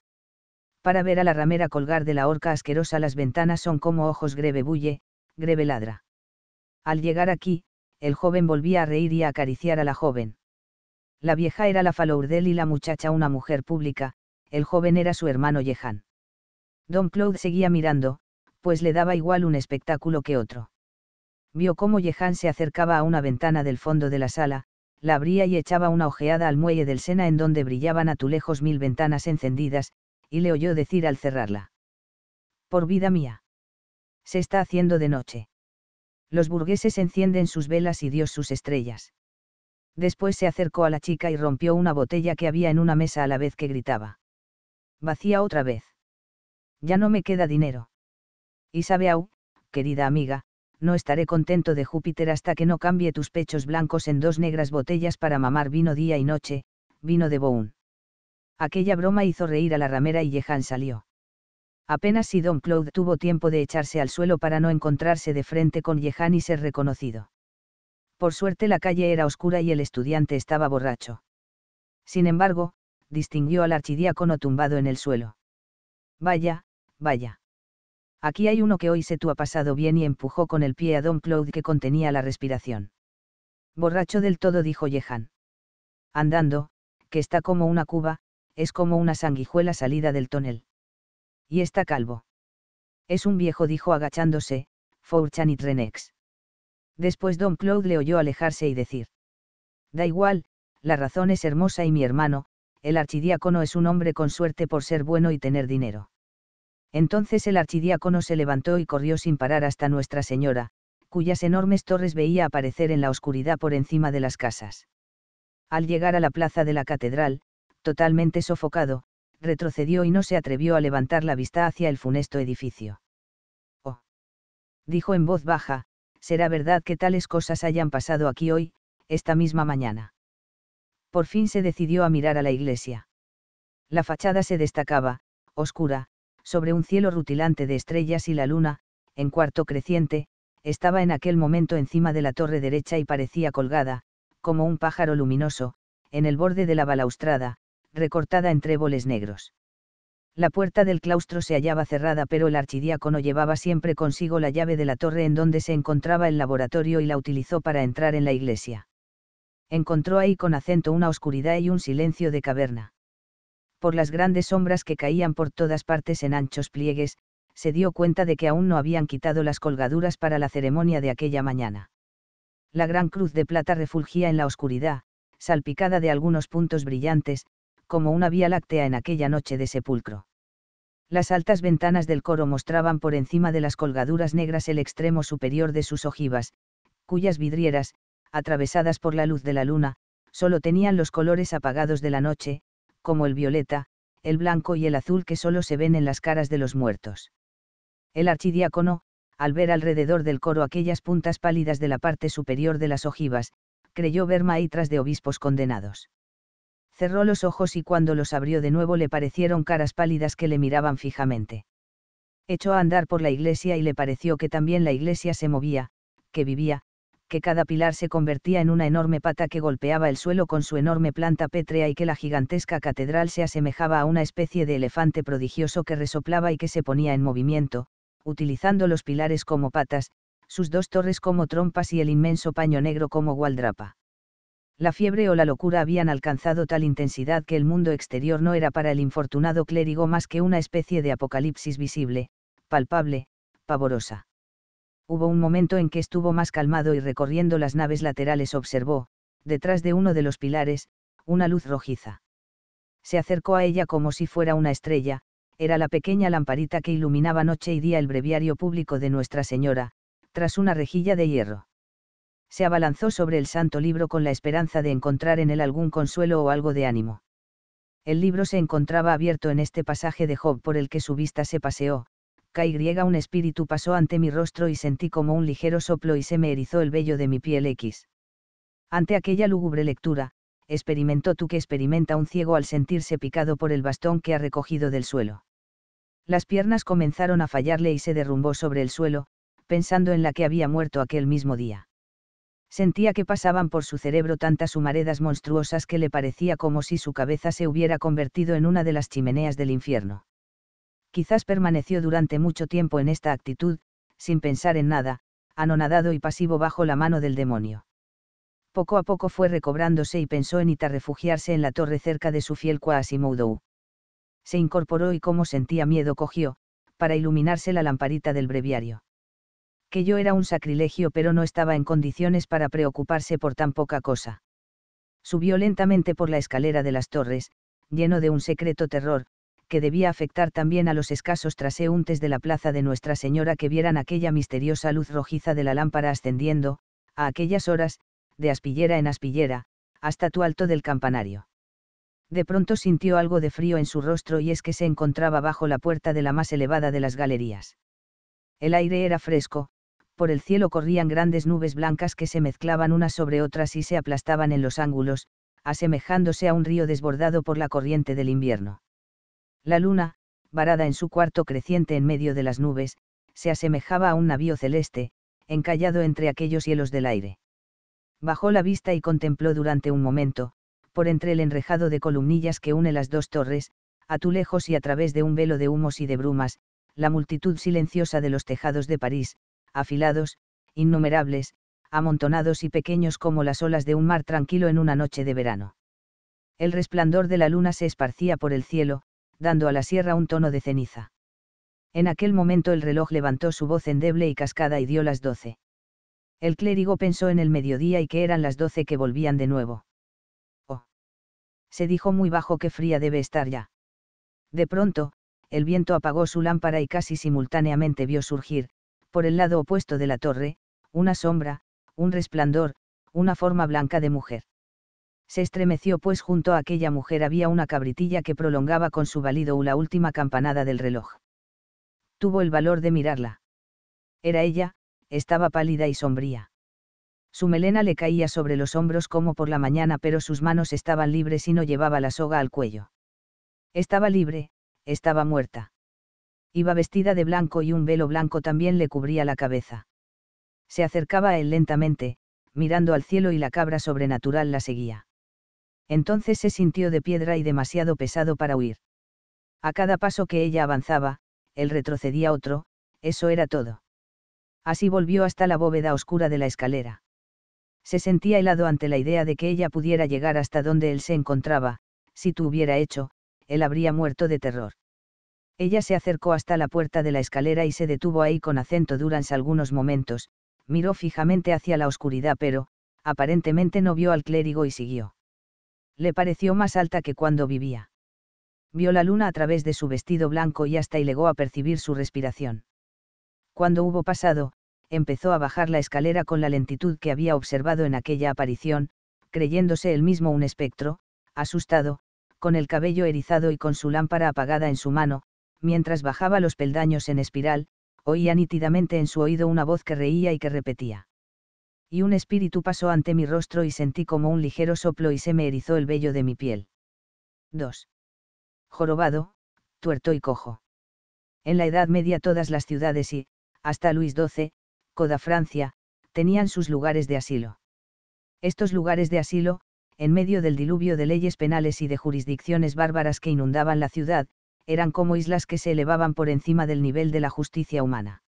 Para ver a la ramera colgar de la horca asquerosa las ventanas son como ojos greve bulle, greve ladra. Al llegar aquí, el joven volvía a reír y a acariciar a la joven. La vieja era la Falourdel y la muchacha una mujer pública, el joven era su hermano Yehan. Don Claude seguía mirando, pues le daba igual un espectáculo que otro vio cómo Yehan se acercaba a una ventana del fondo de la sala, la abría y echaba una ojeada al muelle del Sena en donde brillaban a tu lejos mil ventanas encendidas, y le oyó decir al cerrarla. Por vida mía. Se está haciendo de noche. Los burgueses encienden sus velas y Dios sus estrellas. Después se acercó a la chica y rompió una botella que había en una mesa a la vez que gritaba. Vacía otra vez. Ya no me queda dinero. Isabeau, querida amiga, no estaré contento de Júpiter hasta que no cambie tus pechos blancos en dos negras botellas para mamar vino día y noche, vino de Boun. Aquella broma hizo reír a la ramera y Jehan salió. Apenas si Don Claude tuvo tiempo de echarse al suelo para no encontrarse de frente con Jehan y ser reconocido. Por suerte la calle era oscura y el estudiante estaba borracho. Sin embargo, distinguió al archidiácono tumbado en el suelo. Vaya, vaya. Aquí hay uno que hoy se tú ha pasado bien y empujó con el pie a Don Claude que contenía la respiración. Borracho del todo dijo Yehan. Andando, que está como una cuba, es como una sanguijuela salida del tonel. Y está calvo. Es un viejo dijo agachándose, Fourchan y Después Don Claude le oyó alejarse y decir. Da igual, la razón es hermosa y mi hermano, el archidiácono es un hombre con suerte por ser bueno y tener dinero. Entonces el archidiácono se levantó y corrió sin parar hasta Nuestra Señora, cuyas enormes torres veía aparecer en la oscuridad por encima de las casas. Al llegar a la plaza de la catedral, totalmente sofocado, retrocedió y no se atrevió a levantar la vista hacia el funesto edificio. Oh. Dijo en voz baja, será verdad que tales cosas hayan pasado aquí hoy, esta misma mañana. Por fin se decidió a mirar a la iglesia. La fachada se destacaba, oscura, sobre un cielo rutilante de estrellas y la luna, en cuarto creciente, estaba en aquel momento encima de la torre derecha y parecía colgada, como un pájaro luminoso, en el borde de la balaustrada, recortada en tréboles negros. La puerta del claustro se hallaba cerrada, pero el archidiácono llevaba siempre consigo la llave de la torre en donde se encontraba el laboratorio y la utilizó para entrar en la iglesia. Encontró ahí con acento una oscuridad y un silencio de caverna por las grandes sombras que caían por todas partes en anchos pliegues, se dio cuenta de que aún no habían quitado las colgaduras para la ceremonia de aquella mañana. La gran cruz de plata refulgía en la oscuridad, salpicada de algunos puntos brillantes, como una vía láctea en aquella noche de sepulcro. Las altas ventanas del coro mostraban por encima de las colgaduras negras el extremo superior de sus ojivas, cuyas vidrieras, atravesadas por la luz de la luna, solo tenían los colores apagados de la noche, como el violeta, el blanco y el azul que solo se ven en las caras de los muertos. El archidiácono, al ver alrededor del coro aquellas puntas pálidas de la parte superior de las ojivas, creyó ver maitras de obispos condenados. Cerró los ojos y cuando los abrió de nuevo le parecieron caras pálidas que le miraban fijamente. Echó a andar por la iglesia y le pareció que también la iglesia se movía, que vivía, que cada pilar se convertía en una enorme pata que golpeaba el suelo con su enorme planta pétrea y que la gigantesca catedral se asemejaba a una especie de elefante prodigioso que resoplaba y que se ponía en movimiento, utilizando los pilares como patas, sus dos torres como trompas y el inmenso paño negro como gualdrapa. La fiebre o la locura habían alcanzado tal intensidad que el mundo exterior no era para el infortunado clérigo más que una especie de apocalipsis visible, palpable, pavorosa. Hubo un momento en que estuvo más calmado y recorriendo las naves laterales observó, detrás de uno de los pilares, una luz rojiza. Se acercó a ella como si fuera una estrella, era la pequeña lamparita que iluminaba noche y día el breviario público de Nuestra Señora, tras una rejilla de hierro. Se abalanzó sobre el santo libro con la esperanza de encontrar en él algún consuelo o algo de ánimo. El libro se encontraba abierto en este pasaje de Job por el que su vista se paseó, y un espíritu pasó ante mi rostro y sentí como un ligero soplo y se me erizó el vello de mi piel X. Ante aquella lúgubre lectura, experimentó tú que experimenta un ciego al sentirse picado por el bastón que ha recogido del suelo. Las piernas comenzaron a fallarle y se derrumbó sobre el suelo, pensando en la que había muerto aquel mismo día. Sentía que pasaban por su cerebro tantas humaredas monstruosas que le parecía como si su cabeza se hubiera convertido en una de las chimeneas del infierno. Quizás permaneció durante mucho tiempo en esta actitud, sin pensar en nada, anonadado y pasivo bajo la mano del demonio. Poco a poco fue recobrándose y pensó en ita refugiarse en la torre cerca de su fiel Quasimodo. Se incorporó y como sentía miedo cogió, para iluminarse la lamparita del breviario. Que yo era un sacrilegio pero no estaba en condiciones para preocuparse por tan poca cosa. Subió lentamente por la escalera de las torres, lleno de un secreto terror, que debía afectar también a los escasos traseúntes de la plaza de Nuestra Señora que vieran aquella misteriosa luz rojiza de la lámpara ascendiendo, a aquellas horas, de aspillera en aspillera, hasta tu alto del campanario. De pronto sintió algo de frío en su rostro y es que se encontraba bajo la puerta de la más elevada de las galerías. El aire era fresco, por el cielo corrían grandes nubes blancas que se mezclaban unas sobre otras y se aplastaban en los ángulos, asemejándose a un río desbordado por la corriente del invierno. La luna, varada en su cuarto creciente en medio de las nubes, se asemejaba a un navío celeste, encallado entre aquellos hielos del aire. Bajó la vista y contempló durante un momento, por entre el enrejado de columnillas que une las dos torres, a tu lejos y a través de un velo de humos y de brumas, la multitud silenciosa de los tejados de París, afilados, innumerables, amontonados y pequeños como las olas de un mar tranquilo en una noche de verano. El resplandor de la luna se esparcía por el cielo, dando a la sierra un tono de ceniza. En aquel momento el reloj levantó su voz endeble y cascada y dio las doce. El clérigo pensó en el mediodía y que eran las doce que volvían de nuevo. Oh. Se dijo muy bajo que fría debe estar ya. De pronto, el viento apagó su lámpara y casi simultáneamente vio surgir, por el lado opuesto de la torre, una sombra, un resplandor, una forma blanca de mujer se estremeció pues junto a aquella mujer había una cabritilla que prolongaba con su balido la última campanada del reloj. Tuvo el valor de mirarla. Era ella, estaba pálida y sombría. Su melena le caía sobre los hombros como por la mañana, pero sus manos estaban libres y no llevaba la soga al cuello. Estaba libre, estaba muerta. Iba vestida de blanco y un velo blanco también le cubría la cabeza. Se acercaba a él lentamente, mirando al cielo y la cabra sobrenatural la seguía entonces se sintió de piedra y demasiado pesado para huir. A cada paso que ella avanzaba, él retrocedía otro, eso era todo. Así volvió hasta la bóveda oscura de la escalera. Se sentía helado ante la idea de que ella pudiera llegar hasta donde él se encontraba, si tú hubiera hecho, él habría muerto de terror. Ella se acercó hasta la puerta de la escalera y se detuvo ahí con acento durante algunos momentos, miró fijamente hacia la oscuridad pero, aparentemente no vio al clérigo y siguió le pareció más alta que cuando vivía. Vio la luna a través de su vestido blanco y hasta llegó a percibir su respiración. Cuando hubo pasado, empezó a bajar la escalera con la lentitud que había observado en aquella aparición, creyéndose él mismo un espectro, asustado, con el cabello erizado y con su lámpara apagada en su mano, mientras bajaba los peldaños en espiral, oía nítidamente en su oído una voz que reía y que repetía y un espíritu pasó ante mi rostro y sentí como un ligero soplo y se me erizó el vello de mi piel. 2. Jorobado, tuerto y cojo. En la Edad Media todas las ciudades y, hasta Luis XII, Coda Francia, tenían sus lugares de asilo. Estos lugares de asilo, en medio del diluvio de leyes penales y de jurisdicciones bárbaras que inundaban la ciudad, eran como islas que se elevaban por encima del nivel de la justicia humana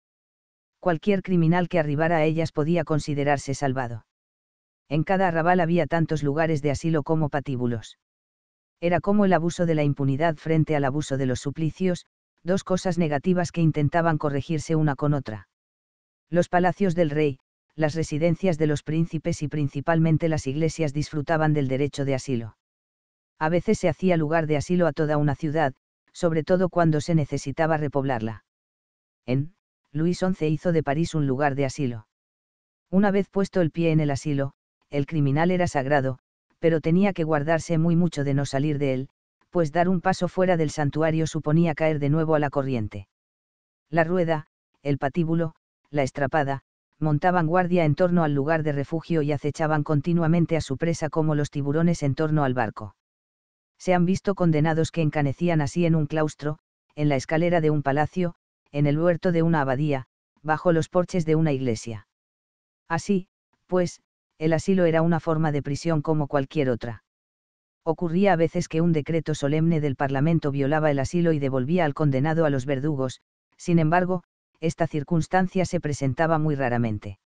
cualquier criminal que arribara a ellas podía considerarse salvado. En cada arrabal había tantos lugares de asilo como patíbulos. Era como el abuso de la impunidad frente al abuso de los suplicios, dos cosas negativas que intentaban corregirse una con otra. Los palacios del rey, las residencias de los príncipes y principalmente las iglesias disfrutaban del derecho de asilo. A veces se hacía lugar de asilo a toda una ciudad, sobre todo cuando se necesitaba repoblarla. En Luis XI hizo de París un lugar de asilo. Una vez puesto el pie en el asilo, el criminal era sagrado, pero tenía que guardarse muy mucho de no salir de él, pues dar un paso fuera del santuario suponía caer de nuevo a la corriente. La rueda, el patíbulo, la estrapada, montaban guardia en torno al lugar de refugio y acechaban continuamente a su presa como los tiburones en torno al barco. Se han visto condenados que encanecían así en un claustro, en la escalera de un palacio, en el huerto de una abadía, bajo los porches de una iglesia. Así, pues, el asilo era una forma de prisión como cualquier otra. Ocurría a veces que un decreto solemne del Parlamento violaba el asilo y devolvía al condenado a los verdugos, sin embargo, esta circunstancia se presentaba muy raramente.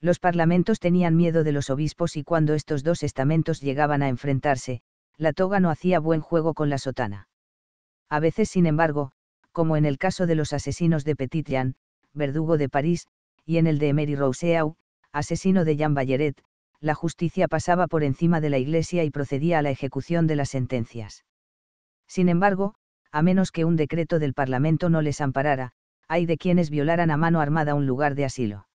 Los parlamentos tenían miedo de los obispos y cuando estos dos estamentos llegaban a enfrentarse, la toga no hacía buen juego con la sotana. A veces, sin embargo, como en el caso de los asesinos de Petit Jean, verdugo de París, y en el de Emery Rousseau, asesino de Jean Bayeret, la justicia pasaba por encima de la Iglesia y procedía a la ejecución de las sentencias. Sin embargo, a menos que un decreto del Parlamento no les amparara, hay de quienes violaran a mano armada un lugar de asilo.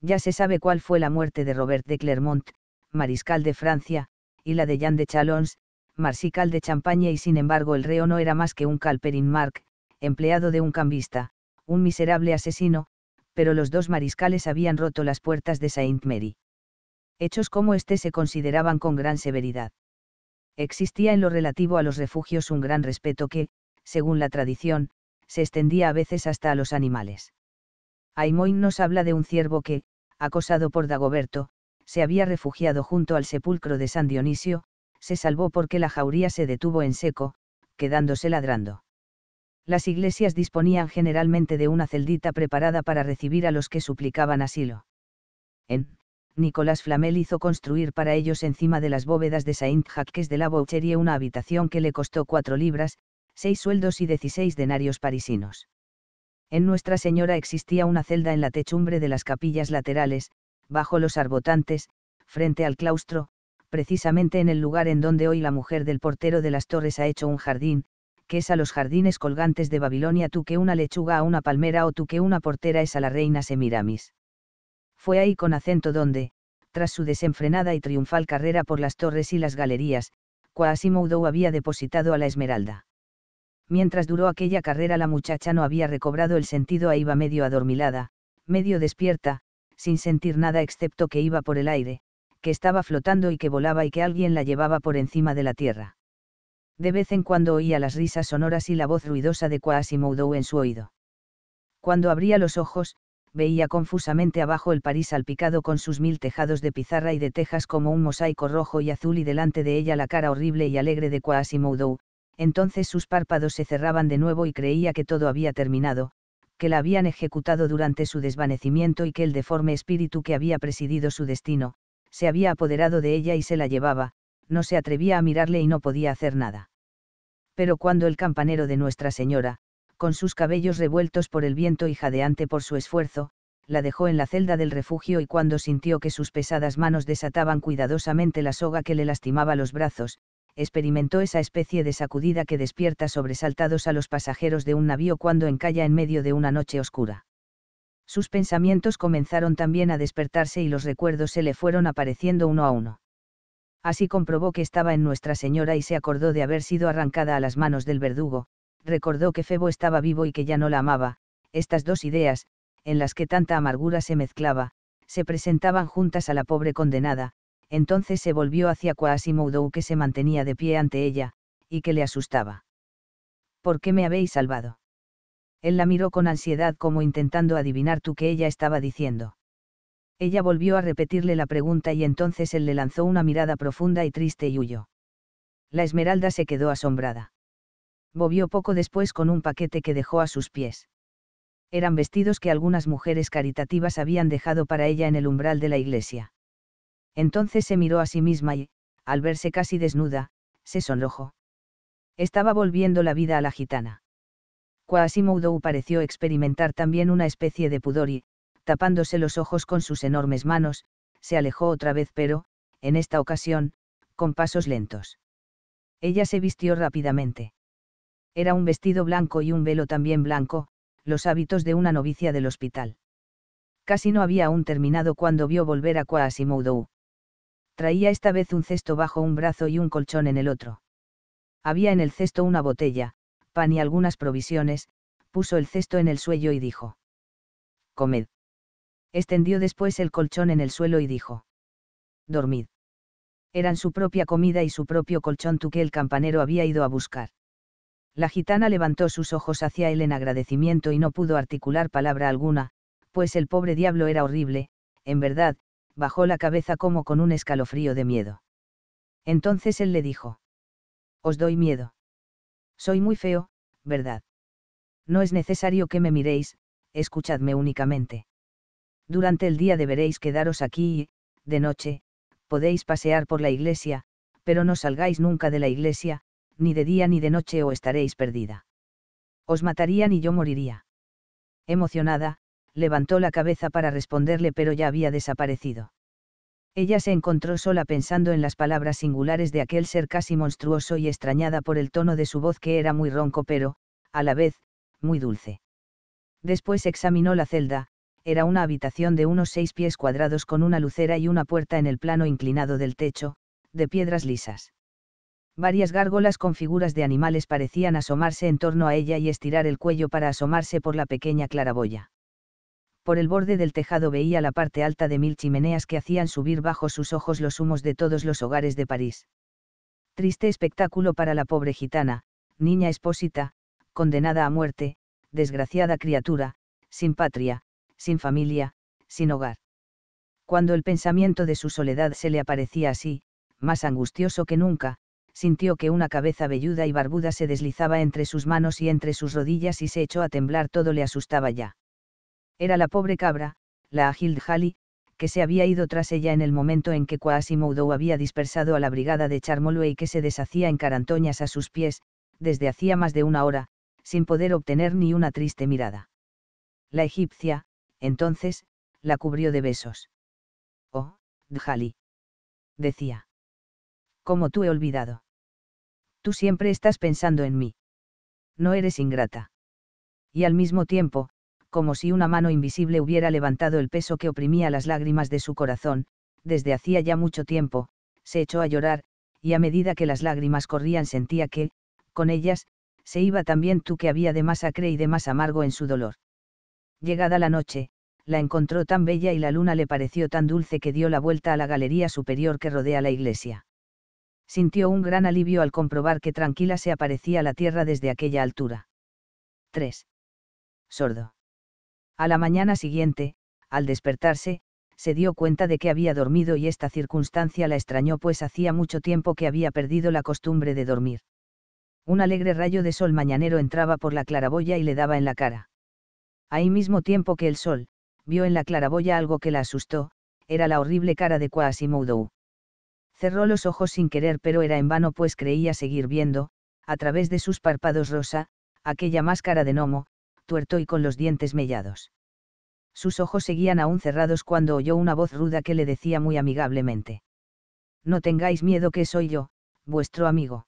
Ya se sabe cuál fue la muerte de Robert de Clermont, mariscal de Francia, y la de Jean de Chalons, mariscal de Champaña y sin embargo el reo no era más que un calperin Marc, empleado de un cambista, un miserable asesino, pero los dos mariscales habían roto las puertas de Saint Mary. Hechos como este se consideraban con gran severidad. Existía en lo relativo a los refugios un gran respeto que, según la tradición, se extendía a veces hasta a los animales. Aimoin nos habla de un ciervo que, acosado por Dagoberto, se había refugiado junto al sepulcro de San Dionisio, se salvó porque la jauría se detuvo en seco, quedándose ladrando. Las iglesias disponían generalmente de una celdita preparada para recibir a los que suplicaban asilo. En Nicolás Flamel hizo construir para ellos encima de las bóvedas de Saint-Jacques de la Boucherie una habitación que le costó cuatro libras, seis sueldos y 16 denarios parisinos. En Nuestra Señora existía una celda en la techumbre de las capillas laterales, bajo los arbotantes, frente al claustro, precisamente en el lugar en donde hoy la mujer del portero de las torres ha hecho un jardín, que es a los jardines colgantes de Babilonia tú que una lechuga a una palmera o tú que una portera es a la reina Semiramis. Fue ahí con acento donde, tras su desenfrenada y triunfal carrera por las torres y las galerías, Quasimodo había depositado a la Esmeralda. Mientras duró aquella carrera la muchacha no había recobrado el sentido e iba medio adormilada, medio despierta, sin sentir nada excepto que iba por el aire, que estaba flotando y que volaba y que alguien la llevaba por encima de la tierra. De vez en cuando oía las risas sonoras y la voz ruidosa de Quasimodo en su oído. Cuando abría los ojos, veía confusamente abajo el París salpicado con sus mil tejados de pizarra y de tejas como un mosaico rojo y azul y delante de ella la cara horrible y alegre de Quasimodo, entonces sus párpados se cerraban de nuevo y creía que todo había terminado, que la habían ejecutado durante su desvanecimiento y que el deforme espíritu que había presidido su destino, se había apoderado de ella y se la llevaba, no se atrevía a mirarle y no podía hacer nada pero cuando el campanero de Nuestra Señora, con sus cabellos revueltos por el viento y jadeante por su esfuerzo, la dejó en la celda del refugio y cuando sintió que sus pesadas manos desataban cuidadosamente la soga que le lastimaba los brazos, experimentó esa especie de sacudida que despierta sobresaltados a los pasajeros de un navío cuando encalla en medio de una noche oscura. Sus pensamientos comenzaron también a despertarse y los recuerdos se le fueron apareciendo uno a uno. Así comprobó que estaba en Nuestra Señora y se acordó de haber sido arrancada a las manos del verdugo, recordó que Febo estaba vivo y que ya no la amaba, estas dos ideas, en las que tanta amargura se mezclaba, se presentaban juntas a la pobre condenada, entonces se volvió hacia Quasimodo que se mantenía de pie ante ella, y que le asustaba. ¿Por qué me habéis salvado? Él la miró con ansiedad como intentando adivinar tú qué ella estaba diciendo. Ella volvió a repetirle la pregunta y entonces él le lanzó una mirada profunda y triste y huyó. La Esmeralda se quedó asombrada. Volvió poco después con un paquete que dejó a sus pies. Eran vestidos que algunas mujeres caritativas habían dejado para ella en el umbral de la iglesia. Entonces se miró a sí misma y, al verse casi desnuda, se sonrojó. Estaba volviendo la vida a la gitana. Quasimodo pareció experimentar también una especie de pudor y, tapándose los ojos con sus enormes manos, se alejó otra vez pero, en esta ocasión, con pasos lentos. Ella se vistió rápidamente. Era un vestido blanco y un velo también blanco, los hábitos de una novicia del hospital. Casi no había aún terminado cuando vio volver a Quasimodo. Traía esta vez un cesto bajo un brazo y un colchón en el otro. Había en el cesto una botella, pan y algunas provisiones, puso el cesto en el suelo y dijo. Comed extendió después el colchón en el suelo y dijo. Dormid. Eran su propia comida y su propio colchón tú que el campanero había ido a buscar. La gitana levantó sus ojos hacia él en agradecimiento y no pudo articular palabra alguna, pues el pobre diablo era horrible, en verdad, bajó la cabeza como con un escalofrío de miedo. Entonces él le dijo. Os doy miedo. Soy muy feo, ¿verdad? No es necesario que me miréis, escuchadme únicamente. Durante el día deberéis quedaros aquí y, de noche, podéis pasear por la iglesia, pero no salgáis nunca de la iglesia, ni de día ni de noche o estaréis perdida. Os matarían y yo moriría. Emocionada, levantó la cabeza para responderle pero ya había desaparecido. Ella se encontró sola pensando en las palabras singulares de aquel ser casi monstruoso y extrañada por el tono de su voz que era muy ronco pero, a la vez, muy dulce. Después examinó la celda, era una habitación de unos seis pies cuadrados con una lucera y una puerta en el plano inclinado del techo, de piedras lisas. Varias gárgolas con figuras de animales parecían asomarse en torno a ella y estirar el cuello para asomarse por la pequeña claraboya. Por el borde del tejado veía la parte alta de mil chimeneas que hacían subir bajo sus ojos los humos de todos los hogares de París. Triste espectáculo para la pobre gitana, niña expósita, condenada a muerte, desgraciada criatura, sin patria, sin familia, sin hogar. Cuando el pensamiento de su soledad se le aparecía así, más angustioso que nunca, sintió que una cabeza velluda y barbuda se deslizaba entre sus manos y entre sus rodillas y se echó a temblar, todo le asustaba ya. Era la pobre cabra, la ágil que se había ido tras ella en el momento en que Quasimodo había dispersado a la brigada de Charmolue y que se deshacía en carantoñas a sus pies, desde hacía más de una hora, sin poder obtener ni una triste mirada. La egipcia, entonces, la cubrió de besos. Oh, Djali. Decía. Como tú he olvidado. Tú siempre estás pensando en mí. No eres ingrata. Y al mismo tiempo, como si una mano invisible hubiera levantado el peso que oprimía las lágrimas de su corazón, desde hacía ya mucho tiempo, se echó a llorar, y a medida que las lágrimas corrían sentía que, con ellas, se iba también tú que había de más acre y de más amargo en su dolor. Llegada la noche, la encontró tan bella y la luna le pareció tan dulce que dio la vuelta a la galería superior que rodea la iglesia. Sintió un gran alivio al comprobar que tranquila se aparecía la tierra desde aquella altura. 3. Sordo. A la mañana siguiente, al despertarse, se dio cuenta de que había dormido y esta circunstancia la extrañó pues hacía mucho tiempo que había perdido la costumbre de dormir. Un alegre rayo de sol mañanero entraba por la claraboya y le daba en la cara. Ahí mismo tiempo que el sol, vio en la claraboya algo que la asustó, era la horrible cara de Quasimodo. Cerró los ojos sin querer, pero era en vano, pues creía seguir viendo, a través de sus párpados rosa, aquella máscara de gnomo, tuerto y con los dientes mellados. Sus ojos seguían aún cerrados cuando oyó una voz ruda que le decía muy amigablemente. No tengáis miedo que soy yo, vuestro amigo.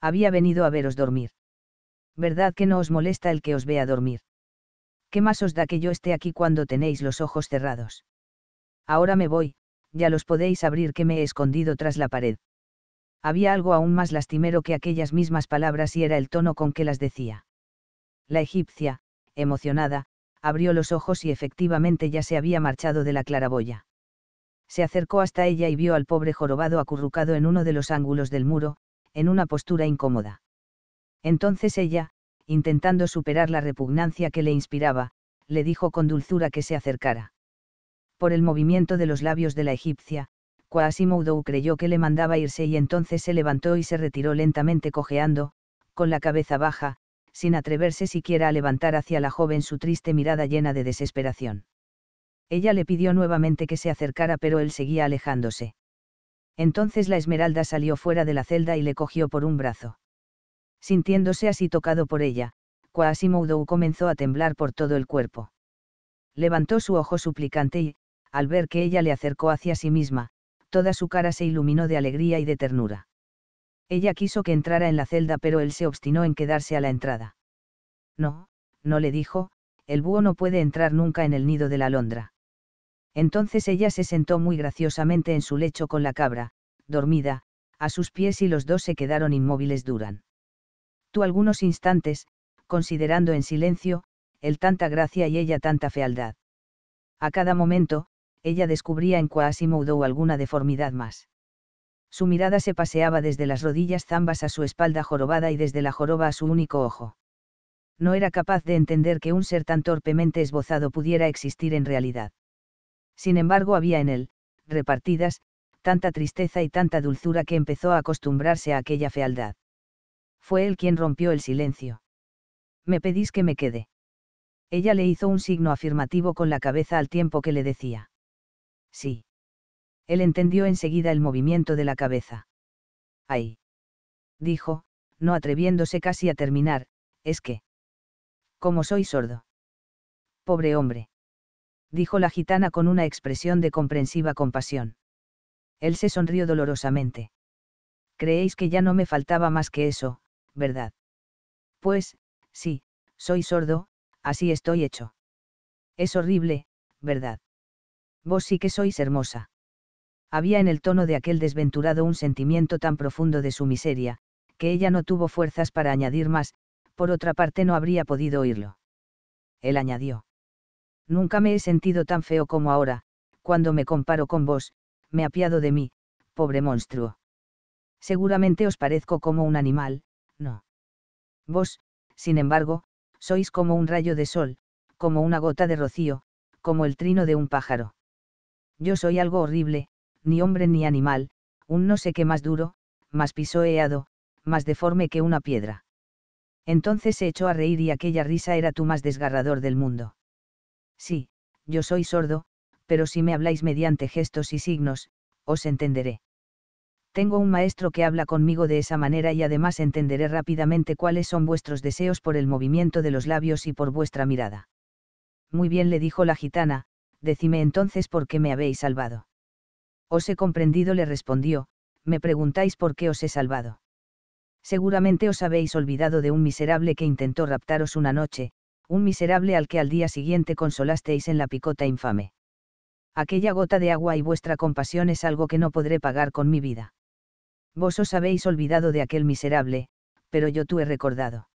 Había venido a veros dormir. ¿Verdad que no os molesta el que os vea dormir? ¿qué más os da que yo esté aquí cuando tenéis los ojos cerrados? Ahora me voy, ya los podéis abrir que me he escondido tras la pared. Había algo aún más lastimero que aquellas mismas palabras y era el tono con que las decía. La egipcia, emocionada, abrió los ojos y efectivamente ya se había marchado de la claraboya. Se acercó hasta ella y vio al pobre jorobado acurrucado en uno de los ángulos del muro, en una postura incómoda. Entonces ella, intentando superar la repugnancia que le inspiraba, le dijo con dulzura que se acercara. Por el movimiento de los labios de la egipcia, Quasimodo creyó que le mandaba irse y entonces se levantó y se retiró lentamente cojeando, con la cabeza baja, sin atreverse siquiera a levantar hacia la joven su triste mirada llena de desesperación. Ella le pidió nuevamente que se acercara pero él seguía alejándose. Entonces la Esmeralda salió fuera de la celda y le cogió por un brazo. Sintiéndose así tocado por ella, Quasimodo comenzó a temblar por todo el cuerpo. Levantó su ojo suplicante y, al ver que ella le acercó hacia sí misma, toda su cara se iluminó de alegría y de ternura. Ella quiso que entrara en la celda, pero él se obstinó en quedarse a la entrada. No, no le dijo, el búho no puede entrar nunca en el nido de la alondra. Entonces ella se sentó muy graciosamente en su lecho con la cabra, dormida, a sus pies y los dos se quedaron inmóviles duran algunos instantes, considerando en silencio, el tanta gracia y ella tanta fealdad. A cada momento, ella descubría en Quasimodo alguna deformidad más. Su mirada se paseaba desde las rodillas zambas a su espalda jorobada y desde la joroba a su único ojo. No era capaz de entender que un ser tan torpemente esbozado pudiera existir en realidad. Sin embargo, había en él, repartidas, tanta tristeza y tanta dulzura que empezó a acostumbrarse a aquella fealdad fue él quien rompió el silencio. ¿Me pedís que me quede? Ella le hizo un signo afirmativo con la cabeza al tiempo que le decía. Sí. Él entendió enseguida el movimiento de la cabeza. Ay. Dijo, no atreviéndose casi a terminar, es que. Como soy sordo. Pobre hombre. Dijo la gitana con una expresión de comprensiva compasión. Él se sonrió dolorosamente. ¿Creéis que ya no me faltaba más que eso, ¿verdad? Pues, sí, soy sordo, así estoy hecho. Es horrible, ¿verdad? Vos sí que sois hermosa. Había en el tono de aquel desventurado un sentimiento tan profundo de su miseria, que ella no tuvo fuerzas para añadir más, por otra parte no habría podido oírlo. Él añadió. Nunca me he sentido tan feo como ahora, cuando me comparo con vos, me apiado de mí, pobre monstruo. Seguramente os parezco como un animal, no. Vos, sin embargo, sois como un rayo de sol, como una gota de rocío, como el trino de un pájaro. Yo soy algo horrible, ni hombre ni animal, un no sé qué más duro, más pisoeado, más deforme que una piedra. Entonces se echó a reír y aquella risa era tú más desgarrador del mundo. Sí, yo soy sordo, pero si me habláis mediante gestos y signos, os entenderé tengo un maestro que habla conmigo de esa manera y además entenderé rápidamente cuáles son vuestros deseos por el movimiento de los labios y por vuestra mirada. Muy bien le dijo la gitana, decime entonces por qué me habéis salvado. Os he comprendido le respondió, me preguntáis por qué os he salvado. Seguramente os habéis olvidado de un miserable que intentó raptaros una noche, un miserable al que al día siguiente consolasteis en la picota infame. Aquella gota de agua y vuestra compasión es algo que no podré pagar con mi vida. Vos os habéis olvidado de aquel miserable, pero yo tú he recordado.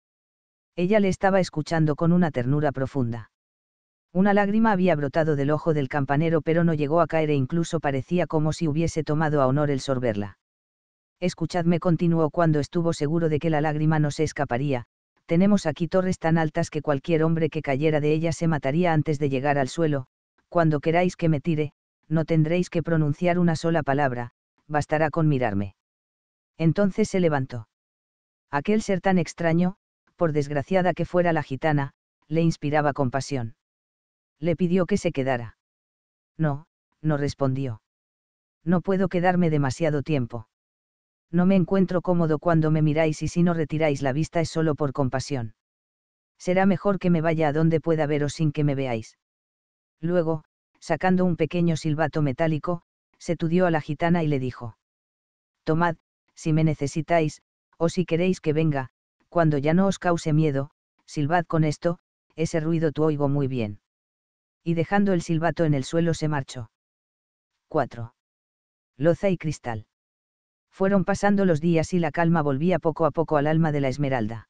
Ella le estaba escuchando con una ternura profunda. Una lágrima había brotado del ojo del campanero pero no llegó a caer e incluso parecía como si hubiese tomado a honor el sorberla. Escuchadme continuó cuando estuvo seguro de que la lágrima no se escaparía, tenemos aquí torres tan altas que cualquier hombre que cayera de ellas se mataría antes de llegar al suelo, cuando queráis que me tire, no tendréis que pronunciar una sola palabra, bastará con mirarme. Entonces se levantó. Aquel ser tan extraño, por desgraciada que fuera la gitana, le inspiraba compasión. Le pidió que se quedara. No, no respondió. No puedo quedarme demasiado tiempo. No me encuentro cómodo cuando me miráis y si no retiráis la vista es solo por compasión. Será mejor que me vaya a donde pueda veros sin que me veáis. Luego, sacando un pequeño silbato metálico, se tudió a la gitana y le dijo. Tomad, si me necesitáis, o si queréis que venga, cuando ya no os cause miedo, silbad con esto, ese ruido tú oigo muy bien. Y dejando el silbato en el suelo se marchó. 4. Loza y cristal. Fueron pasando los días y la calma volvía poco a poco al alma de la Esmeralda.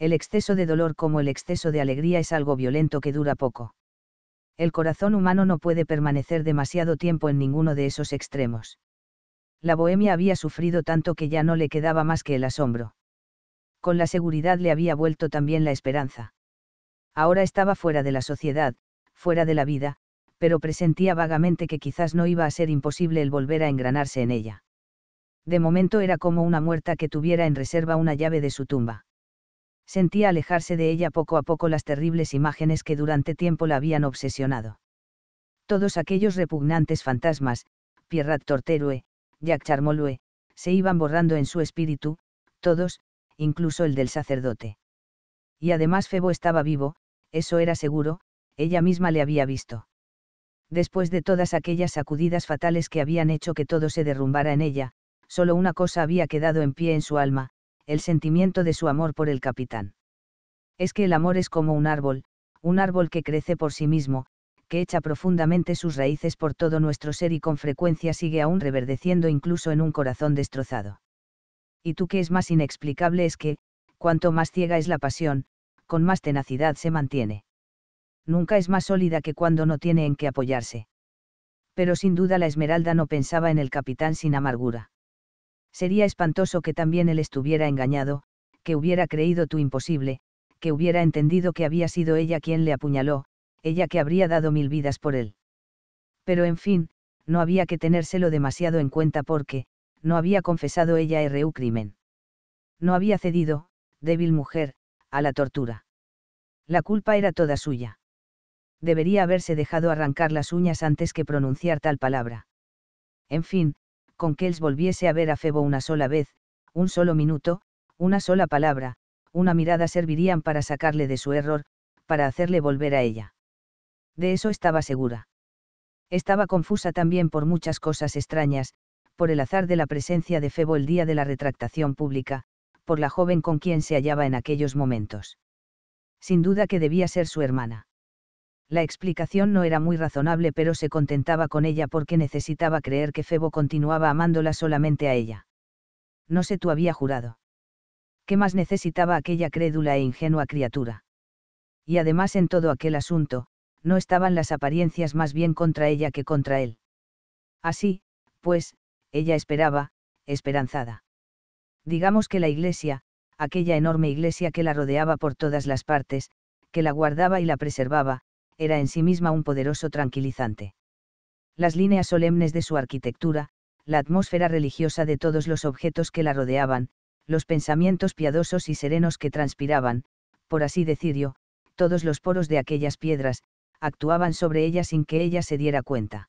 El exceso de dolor como el exceso de alegría es algo violento que dura poco. El corazón humano no puede permanecer demasiado tiempo en ninguno de esos extremos. La bohemia había sufrido tanto que ya no le quedaba más que el asombro. Con la seguridad le había vuelto también la esperanza. Ahora estaba fuera de la sociedad, fuera de la vida, pero presentía vagamente que quizás no iba a ser imposible el volver a engranarse en ella. De momento era como una muerta que tuviera en reserva una llave de su tumba. Sentía alejarse de ella poco a poco las terribles imágenes que durante tiempo la habían obsesionado. Todos aquellos repugnantes fantasmas, Pierrat Torterue, Jack Charmolue, se iban borrando en su espíritu, todos, incluso el del sacerdote. Y además Febo estaba vivo, eso era seguro, ella misma le había visto. Después de todas aquellas sacudidas fatales que habían hecho que todo se derrumbara en ella, solo una cosa había quedado en pie en su alma, el sentimiento de su amor por el capitán. Es que el amor es como un árbol, un árbol que crece por sí mismo, que echa profundamente sus raíces por todo nuestro ser y con frecuencia sigue aún reverdeciendo incluso en un corazón destrozado. Y tú que es más inexplicable es que, cuanto más ciega es la pasión, con más tenacidad se mantiene. Nunca es más sólida que cuando no tiene en qué apoyarse. Pero sin duda la Esmeralda no pensaba en el capitán sin amargura. Sería espantoso que también él estuviera engañado, que hubiera creído tú imposible, que hubiera entendido que había sido ella quien le apuñaló, ella que habría dado mil vidas por él. Pero en fin, no había que tenérselo demasiado en cuenta porque, no había confesado ella R.U. crimen. No había cedido, débil mujer, a la tortura. La culpa era toda suya. Debería haberse dejado arrancar las uñas antes que pronunciar tal palabra. En fin, con que él volviese a ver a Febo una sola vez, un solo minuto, una sola palabra, una mirada servirían para sacarle de su error, para hacerle volver a ella de eso estaba segura. Estaba confusa también por muchas cosas extrañas, por el azar de la presencia de Febo el día de la retractación pública, por la joven con quien se hallaba en aquellos momentos. Sin duda que debía ser su hermana. La explicación no era muy razonable, pero se contentaba con ella porque necesitaba creer que Febo continuaba amándola solamente a ella. No sé tú había jurado. ¿Qué más necesitaba aquella crédula e ingenua criatura? Y además en todo aquel asunto, no estaban las apariencias más bien contra ella que contra él. Así, pues, ella esperaba, esperanzada. Digamos que la iglesia, aquella enorme iglesia que la rodeaba por todas las partes, que la guardaba y la preservaba, era en sí misma un poderoso tranquilizante. Las líneas solemnes de su arquitectura, la atmósfera religiosa de todos los objetos que la rodeaban, los pensamientos piadosos y serenos que transpiraban, por así decirlo, todos los poros de aquellas piedras, actuaban sobre ella sin que ella se diera cuenta.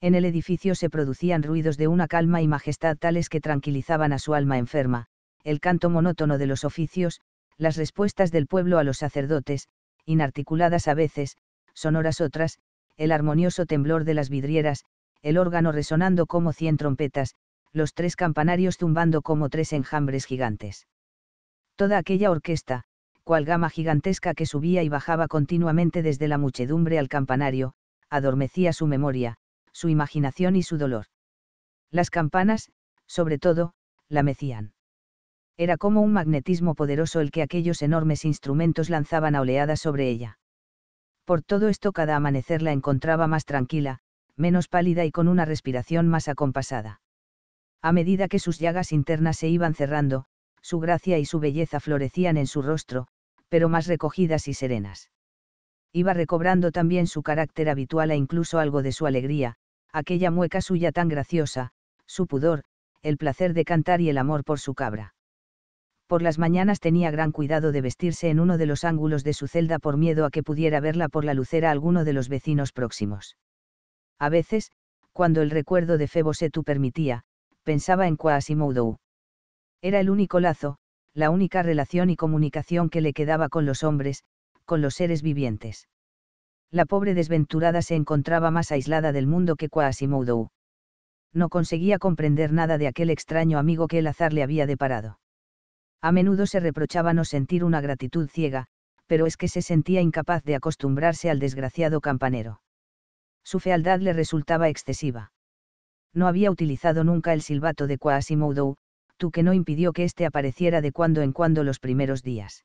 En el edificio se producían ruidos de una calma y majestad tales que tranquilizaban a su alma enferma, el canto monótono de los oficios, las respuestas del pueblo a los sacerdotes, inarticuladas a veces, sonoras otras, el armonioso temblor de las vidrieras, el órgano resonando como cien trompetas, los tres campanarios zumbando como tres enjambres gigantes. Toda aquella orquesta, cual gama gigantesca que subía y bajaba continuamente desde la muchedumbre al campanario, adormecía su memoria, su imaginación y su dolor. Las campanas, sobre todo, la mecían. Era como un magnetismo poderoso el que aquellos enormes instrumentos lanzaban a oleadas sobre ella. Por todo esto cada amanecer la encontraba más tranquila, menos pálida y con una respiración más acompasada. A medida que sus llagas internas se iban cerrando, su gracia y su belleza florecían en su rostro, pero más recogidas y serenas. Iba recobrando también su carácter habitual e incluso algo de su alegría, aquella mueca suya tan graciosa, su pudor, el placer de cantar y el amor por su cabra. Por las mañanas tenía gran cuidado de vestirse en uno de los ángulos de su celda por miedo a que pudiera verla por la lucera alguno de los vecinos próximos. A veces, cuando el recuerdo de Febosetu permitía, pensaba en Quasimodo. Era el único lazo, la única relación y comunicación que le quedaba con los hombres, con los seres vivientes. La pobre desventurada se encontraba más aislada del mundo que Quasimodo. No conseguía comprender nada de aquel extraño amigo que el azar le había deparado. A menudo se reprochaba no sentir una gratitud ciega, pero es que se sentía incapaz de acostumbrarse al desgraciado campanero. Su fealdad le resultaba excesiva. No había utilizado nunca el silbato de Quasimodo, tú que no impidió que éste apareciera de cuando en cuando los primeros días.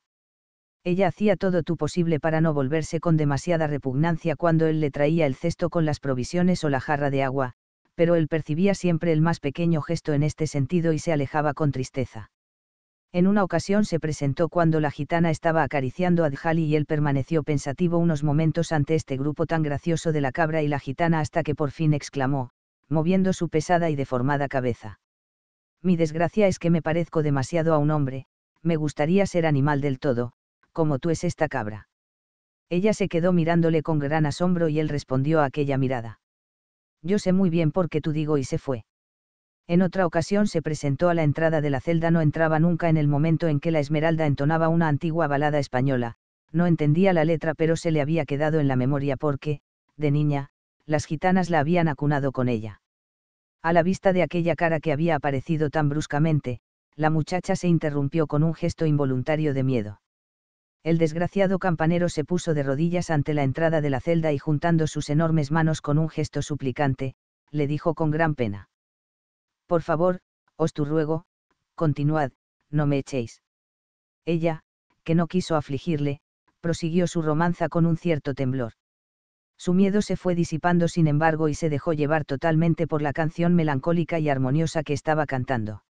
Ella hacía todo tu posible para no volverse con demasiada repugnancia cuando él le traía el cesto con las provisiones o la jarra de agua, pero él percibía siempre el más pequeño gesto en este sentido y se alejaba con tristeza. En una ocasión se presentó cuando la gitana estaba acariciando a Djali y él permaneció pensativo unos momentos ante este grupo tan gracioso de la cabra y la gitana hasta que por fin exclamó, moviendo su pesada y deformada cabeza mi desgracia es que me parezco demasiado a un hombre, me gustaría ser animal del todo, como tú es esta cabra. Ella se quedó mirándole con gran asombro y él respondió a aquella mirada. Yo sé muy bien por qué tú digo y se fue. En otra ocasión se presentó a la entrada de la celda, no entraba nunca en el momento en que la Esmeralda entonaba una antigua balada española, no entendía la letra pero se le había quedado en la memoria porque, de niña, las gitanas la habían acunado con ella. A la vista de aquella cara que había aparecido tan bruscamente, la muchacha se interrumpió con un gesto involuntario de miedo. El desgraciado campanero se puso de rodillas ante la entrada de la celda y juntando sus enormes manos con un gesto suplicante, le dijo con gran pena. Por favor, os tu ruego, continuad, no me echéis. Ella, que no quiso afligirle, prosiguió su romanza con un cierto temblor. Su miedo se fue disipando sin embargo y se dejó llevar totalmente por la canción melancólica y armoniosa que estaba cantando.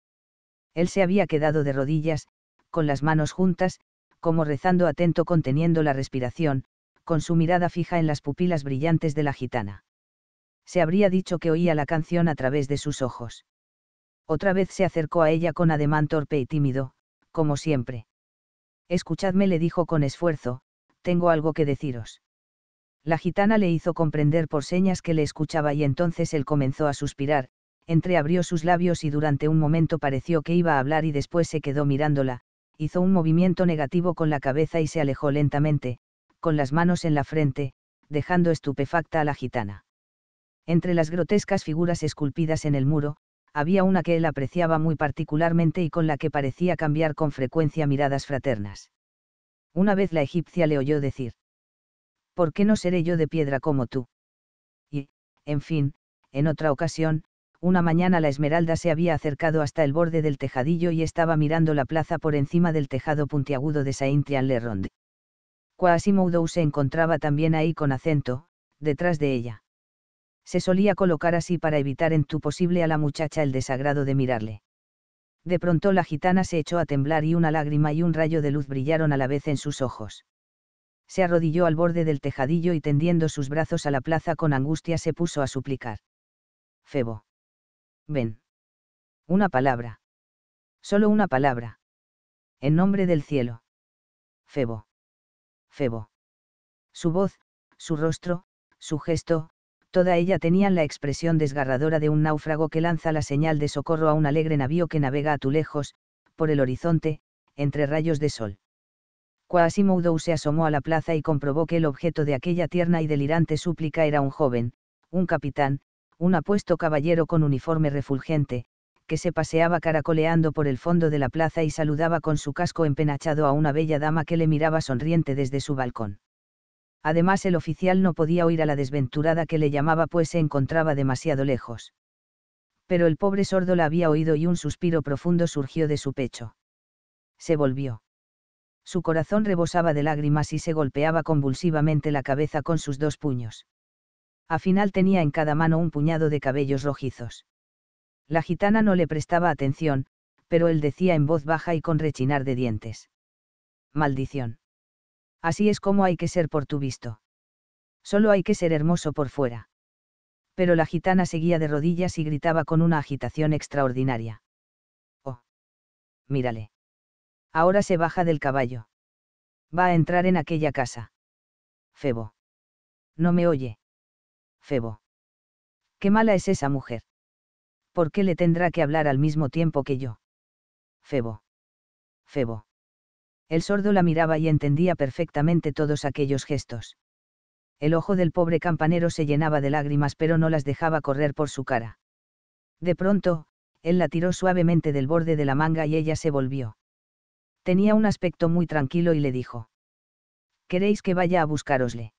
Él se había quedado de rodillas, con las manos juntas, como rezando atento conteniendo la respiración, con su mirada fija en las pupilas brillantes de la gitana. Se habría dicho que oía la canción a través de sus ojos. Otra vez se acercó a ella con ademán torpe y tímido, como siempre. Escuchadme, le dijo con esfuerzo, tengo algo que deciros. La gitana le hizo comprender por señas que le escuchaba y entonces él comenzó a suspirar, entreabrió sus labios y durante un momento pareció que iba a hablar y después se quedó mirándola, hizo un movimiento negativo con la cabeza y se alejó lentamente, con las manos en la frente, dejando estupefacta a la gitana. Entre las grotescas figuras esculpidas en el muro, había una que él apreciaba muy particularmente y con la que parecía cambiar con frecuencia miradas fraternas. Una vez la egipcia le oyó decir, ¿por qué no seré yo de piedra como tú? Y, en fin, en otra ocasión, una mañana la Esmeralda se había acercado hasta el borde del tejadillo y estaba mirando la plaza por encima del tejado puntiagudo de Saint-Jean-le-Ronde. Quasimodo se encontraba también ahí con acento, detrás de ella. Se solía colocar así para evitar en tu posible a la muchacha el desagrado de mirarle. De pronto la gitana se echó a temblar y una lágrima y un rayo de luz brillaron a la vez en sus ojos se arrodilló al borde del tejadillo y tendiendo sus brazos a la plaza con angustia se puso a suplicar. Febo. Ven. Una palabra. Solo una palabra. En nombre del cielo. Febo. Febo. Su voz, su rostro, su gesto, toda ella tenían la expresión desgarradora de un náufrago que lanza la señal de socorro a un alegre navío que navega a tu lejos, por el horizonte, entre rayos de sol. Quasimodo se asomó a la plaza y comprobó que el objeto de aquella tierna y delirante súplica era un joven, un capitán, un apuesto caballero con uniforme refulgente, que se paseaba caracoleando por el fondo de la plaza y saludaba con su casco empenachado a una bella dama que le miraba sonriente desde su balcón. Además el oficial no podía oír a la desventurada que le llamaba pues se encontraba demasiado lejos. Pero el pobre sordo la había oído y un suspiro profundo surgió de su pecho. Se volvió. Su corazón rebosaba de lágrimas y se golpeaba convulsivamente la cabeza con sus dos puños. A final tenía en cada mano un puñado de cabellos rojizos. La gitana no le prestaba atención, pero él decía en voz baja y con rechinar de dientes. Maldición. Así es como hay que ser por tu visto. Solo hay que ser hermoso por fuera. Pero la gitana seguía de rodillas y gritaba con una agitación extraordinaria. Oh. Mírale. Ahora se baja del caballo. Va a entrar en aquella casa. Febo. No me oye. Febo. Qué mala es esa mujer. ¿Por qué le tendrá que hablar al mismo tiempo que yo? Febo. Febo. El sordo la miraba y entendía perfectamente todos aquellos gestos. El ojo del pobre campanero se llenaba de lágrimas pero no las dejaba correr por su cara. De pronto, él la tiró suavemente del borde de la manga y ella se volvió tenía un aspecto muy tranquilo y le dijo. ¿Queréis que vaya a buscarosle?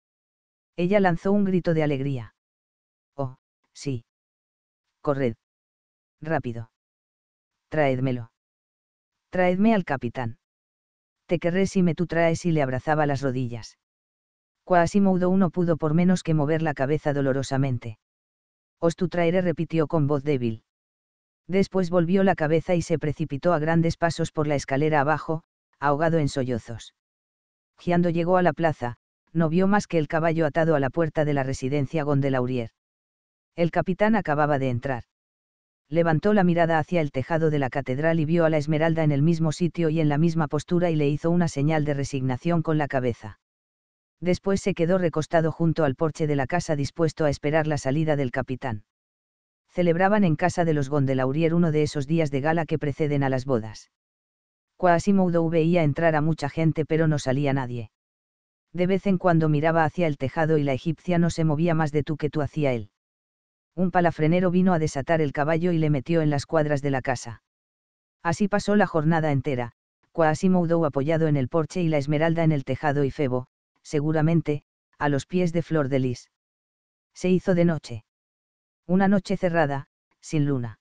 Ella lanzó un grito de alegría. Oh, sí. Corred. Rápido. Traédmelo. Traedme al capitán. Te querré si me tú traes y le abrazaba las rodillas. Quasimodo uno pudo por menos que mover la cabeza dolorosamente. Os tú traeré repitió con voz débil. Después volvió la cabeza y se precipitó a grandes pasos por la escalera abajo, ahogado en sollozos. Giando llegó a la plaza, no vio más que el caballo atado a la puerta de la residencia Gondelaurier. El capitán acababa de entrar. Levantó la mirada hacia el tejado de la catedral y vio a la Esmeralda en el mismo sitio y en la misma postura y le hizo una señal de resignación con la cabeza. Después se quedó recostado junto al porche de la casa dispuesto a esperar la salida del capitán celebraban en casa de los Gondelaurier uno de esos días de gala que preceden a las bodas. Quasimodo veía entrar a mucha gente pero no salía nadie. De vez en cuando miraba hacia el tejado y la egipcia no se movía más de tú que tú hacía él. Un palafrenero vino a desatar el caballo y le metió en las cuadras de la casa. Así pasó la jornada entera, Quasimodo apoyado en el porche y la esmeralda en el tejado y Febo, seguramente, a los pies de Flor de Lis. Se hizo de noche. Una noche cerrada, sin luna.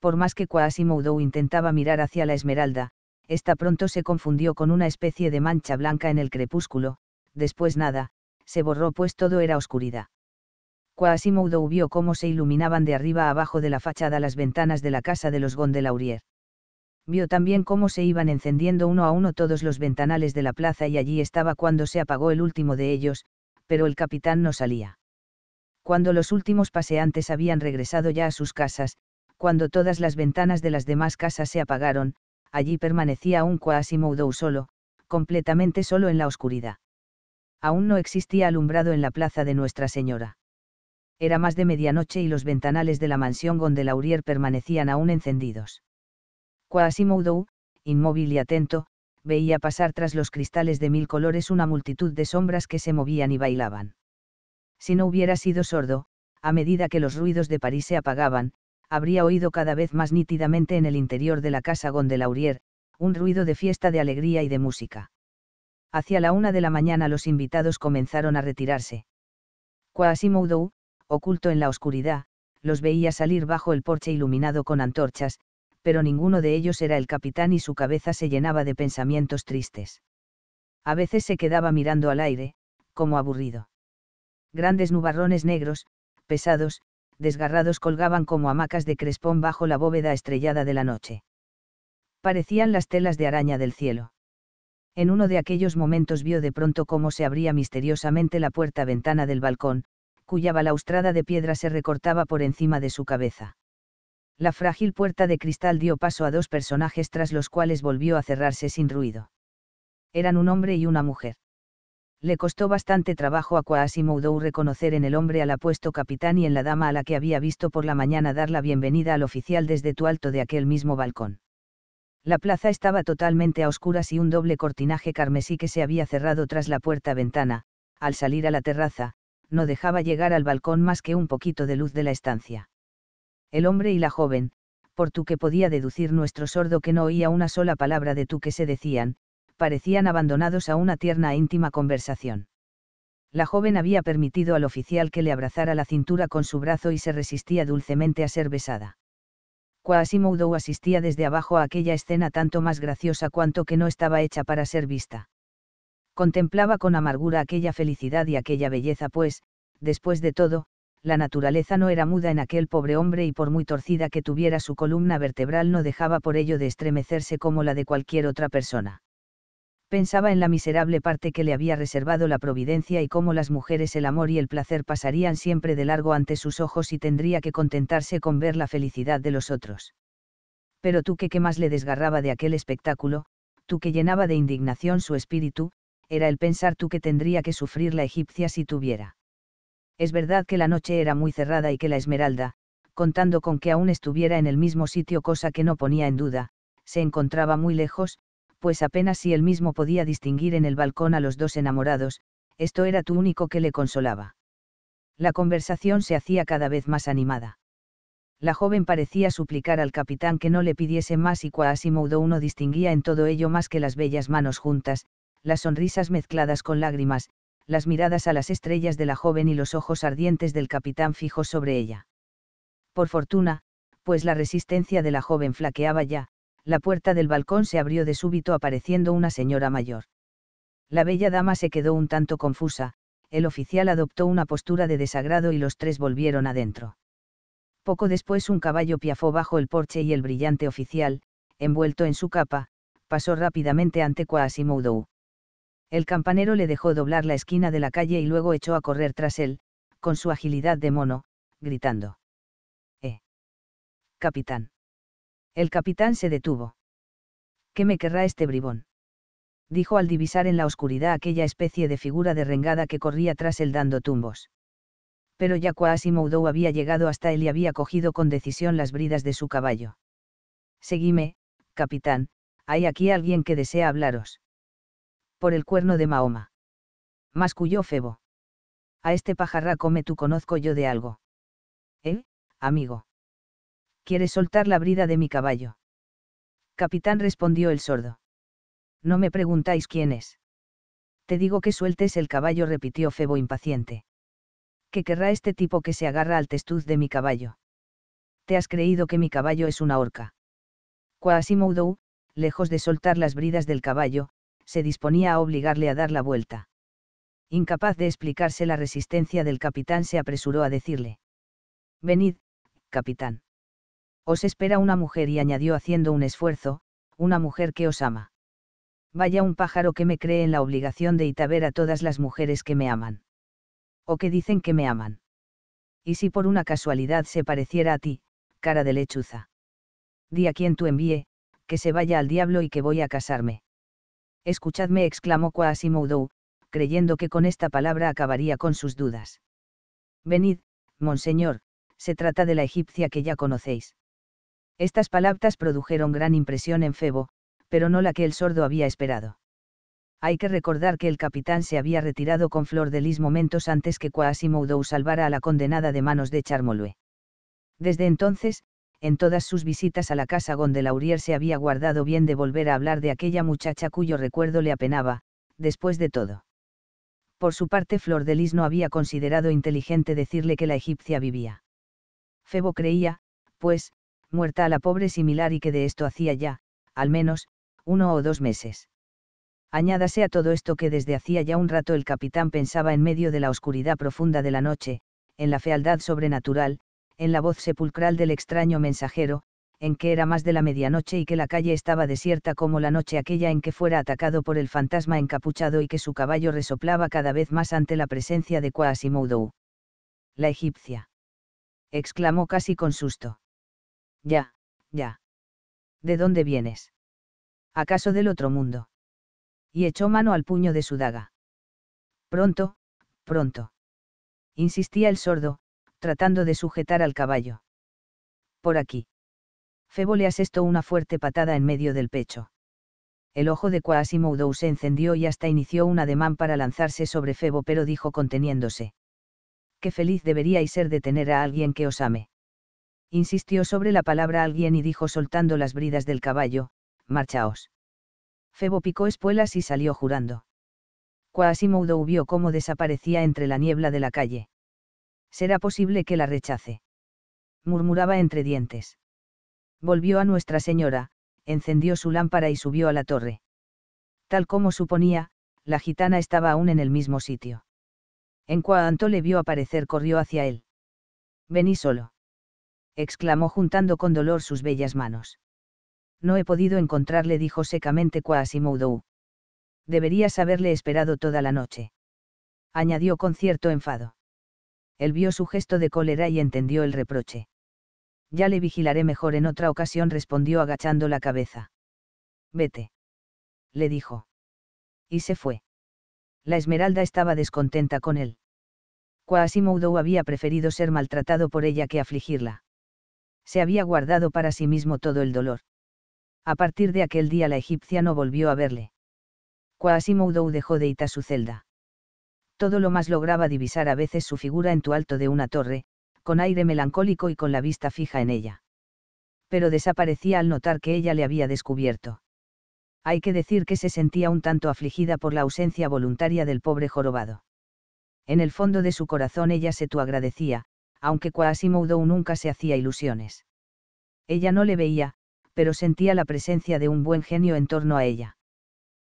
Por más que Quasimodo intentaba mirar hacia la esmeralda, esta pronto se confundió con una especie de mancha blanca en el crepúsculo, después nada, se borró pues todo era oscuridad. Quasimodo vio cómo se iluminaban de arriba a abajo de la fachada las ventanas de la casa de los Gondelaurier. Vio también cómo se iban encendiendo uno a uno todos los ventanales de la plaza y allí estaba cuando se apagó el último de ellos, pero el capitán no salía cuando los últimos paseantes habían regresado ya a sus casas, cuando todas las ventanas de las demás casas se apagaron, allí permanecía aún Quasimodo solo, completamente solo en la oscuridad. Aún no existía alumbrado en la plaza de Nuestra Señora. Era más de medianoche y los ventanales de la mansión Gondelaurier permanecían aún encendidos. Quasimodo, inmóvil y atento, veía pasar tras los cristales de mil colores una multitud de sombras que se movían y bailaban. Si no hubiera sido sordo, a medida que los ruidos de París se apagaban, habría oído cada vez más nítidamente en el interior de la casa Gondelaurier, un ruido de fiesta de alegría y de música. Hacia la una de la mañana los invitados comenzaron a retirarse. Quasimodo, oculto en la oscuridad, los veía salir bajo el porche iluminado con antorchas, pero ninguno de ellos era el capitán y su cabeza se llenaba de pensamientos tristes. A veces se quedaba mirando al aire, como aburrido. Grandes nubarrones negros, pesados, desgarrados colgaban como hamacas de crespón bajo la bóveda estrellada de la noche. Parecían las telas de araña del cielo. En uno de aquellos momentos vio de pronto cómo se abría misteriosamente la puerta-ventana del balcón, cuya balaustrada de piedra se recortaba por encima de su cabeza. La frágil puerta de cristal dio paso a dos personajes tras los cuales volvió a cerrarse sin ruido. Eran un hombre y una mujer le costó bastante trabajo a Quasimodo reconocer en el hombre al apuesto capitán y en la dama a la que había visto por la mañana dar la bienvenida al oficial desde tu alto de aquel mismo balcón. La plaza estaba totalmente a oscuras y un doble cortinaje carmesí que se había cerrado tras la puerta-ventana, al salir a la terraza, no dejaba llegar al balcón más que un poquito de luz de la estancia. El hombre y la joven, por tu que podía deducir nuestro sordo que no oía una sola palabra de tu que se decían, parecían abandonados a una tierna e íntima conversación. La joven había permitido al oficial que le abrazara la cintura con su brazo y se resistía dulcemente a ser besada. Quasimodo asistía desde abajo a aquella escena tanto más graciosa cuanto que no estaba hecha para ser vista. Contemplaba con amargura aquella felicidad y aquella belleza, pues, después de todo, la naturaleza no era muda en aquel pobre hombre y por muy torcida que tuviera su columna vertebral no dejaba por ello de estremecerse como la de cualquier otra persona pensaba en la miserable parte que le había reservado la providencia y cómo las mujeres el amor y el placer pasarían siempre de largo ante sus ojos y tendría que contentarse con ver la felicidad de los otros. Pero tú que qué más le desgarraba de aquel espectáculo, tú que llenaba de indignación su espíritu, era el pensar tú que tendría que sufrir la egipcia si tuviera. Es verdad que la noche era muy cerrada y que la Esmeralda, contando con que aún estuviera en el mismo sitio cosa que no ponía en duda, se encontraba muy lejos, pues apenas si él mismo podía distinguir en el balcón a los dos enamorados, esto era tu único que le consolaba. La conversación se hacía cada vez más animada. La joven parecía suplicar al capitán que no le pidiese más y mudo uno distinguía en todo ello más que las bellas manos juntas, las sonrisas mezcladas con lágrimas, las miradas a las estrellas de la joven y los ojos ardientes del capitán fijos sobre ella. Por fortuna, pues la resistencia de la joven flaqueaba ya, la puerta del balcón se abrió de súbito apareciendo una señora mayor. La bella dama se quedó un tanto confusa, el oficial adoptó una postura de desagrado y los tres volvieron adentro. Poco después un caballo piafó bajo el porche y el brillante oficial, envuelto en su capa, pasó rápidamente ante Quasimodo. El campanero le dejó doblar la esquina de la calle y luego echó a correr tras él, con su agilidad de mono, gritando. ¡Eh! Capitán. El capitán se detuvo. ¿Qué me querrá este bribón? dijo al divisar en la oscuridad aquella especie de figura derrengada que corría tras él dando tumbos. Pero ya Moudou había llegado hasta él y había cogido con decisión las bridas de su caballo. Seguime, capitán, hay aquí alguien que desea hablaros. Por el cuerno de Mahoma. Masculló Febo. A este pajarraco me tú conozco yo de algo. ¿Eh, amigo? ¿Quieres soltar la brida de mi caballo? Capitán respondió el sordo. No me preguntáis quién es. Te digo que sueltes el caballo, repitió Febo impaciente. ¿Qué querrá este tipo que se agarra al testuz de mi caballo? ¿Te has creído que mi caballo es una horca? Quasimodo, lejos de soltar las bridas del caballo, se disponía a obligarle a dar la vuelta. Incapaz de explicarse la resistencia del capitán, se apresuró a decirle. Venid, capitán. Os espera una mujer y añadió haciendo un esfuerzo, una mujer que os ama. Vaya un pájaro que me cree en la obligación de itaber a todas las mujeres que me aman. O que dicen que me aman. Y si por una casualidad se pareciera a ti, cara de lechuza. Di a quien tú envíe, que se vaya al diablo y que voy a casarme. Escuchadme, exclamó Quasimodo, creyendo que con esta palabra acabaría con sus dudas. Venid, monseñor, se trata de la egipcia que ya conocéis. Estas palabras produjeron gran impresión en Febo, pero no la que el sordo había esperado. Hay que recordar que el capitán se había retirado con Flor de Lis momentos antes que Quasimodo salvara a la condenada de manos de Charmolue. Desde entonces, en todas sus visitas a la casa Gondelaurier se había guardado bien de volver a hablar de aquella muchacha cuyo recuerdo le apenaba, después de todo. Por su parte Flor de Lis no había considerado inteligente decirle que la egipcia vivía. Febo creía, pues, muerta a la pobre similar y que de esto hacía ya, al menos, uno o dos meses. Añádase a todo esto que desde hacía ya un rato el capitán pensaba en medio de la oscuridad profunda de la noche, en la fealdad sobrenatural, en la voz sepulcral del extraño mensajero, en que era más de la medianoche y que la calle estaba desierta como la noche aquella en que fuera atacado por el fantasma encapuchado y que su caballo resoplaba cada vez más ante la presencia de Quasimodo. La egipcia. exclamó casi con susto. Ya, ya. ¿De dónde vienes? ¿Acaso del otro mundo? Y echó mano al puño de su daga. Pronto, pronto. Insistía el sordo, tratando de sujetar al caballo. Por aquí. Febo le asestó una fuerte patada en medio del pecho. El ojo de Quasimodo se encendió y hasta inició un ademán para lanzarse sobre Febo, pero dijo conteniéndose. Qué feliz deberíais ser de tener a alguien que os ame insistió sobre la palabra alguien y dijo soltando las bridas del caballo, marchaos. Febo picó espuelas y salió jurando. Quasimodo vio cómo desaparecía entre la niebla de la calle. Será posible que la rechace. Murmuraba entre dientes. Volvió a Nuestra Señora, encendió su lámpara y subió a la torre. Tal como suponía, la gitana estaba aún en el mismo sitio. En cuanto le vio aparecer corrió hacia él. Vení solo exclamó juntando con dolor sus bellas manos. No he podido encontrarle, dijo secamente Quasimodo. Deberías haberle esperado toda la noche. Añadió con cierto enfado. Él vio su gesto de cólera y entendió el reproche. Ya le vigilaré mejor en otra ocasión, respondió agachando la cabeza. Vete. Le dijo. Y se fue. La Esmeralda estaba descontenta con él. Quasimodo había preferido ser maltratado por ella que afligirla se había guardado para sí mismo todo el dolor. A partir de aquel día la egipcia no volvió a verle. Quasimodo dejó de ita su celda. Todo lo más lograba divisar a veces su figura en tu alto de una torre, con aire melancólico y con la vista fija en ella. Pero desaparecía al notar que ella le había descubierto. Hay que decir que se sentía un tanto afligida por la ausencia voluntaria del pobre jorobado. En el fondo de su corazón ella se tu agradecía, aunque Quasimodo nunca se hacía ilusiones. Ella no le veía, pero sentía la presencia de un buen genio en torno a ella.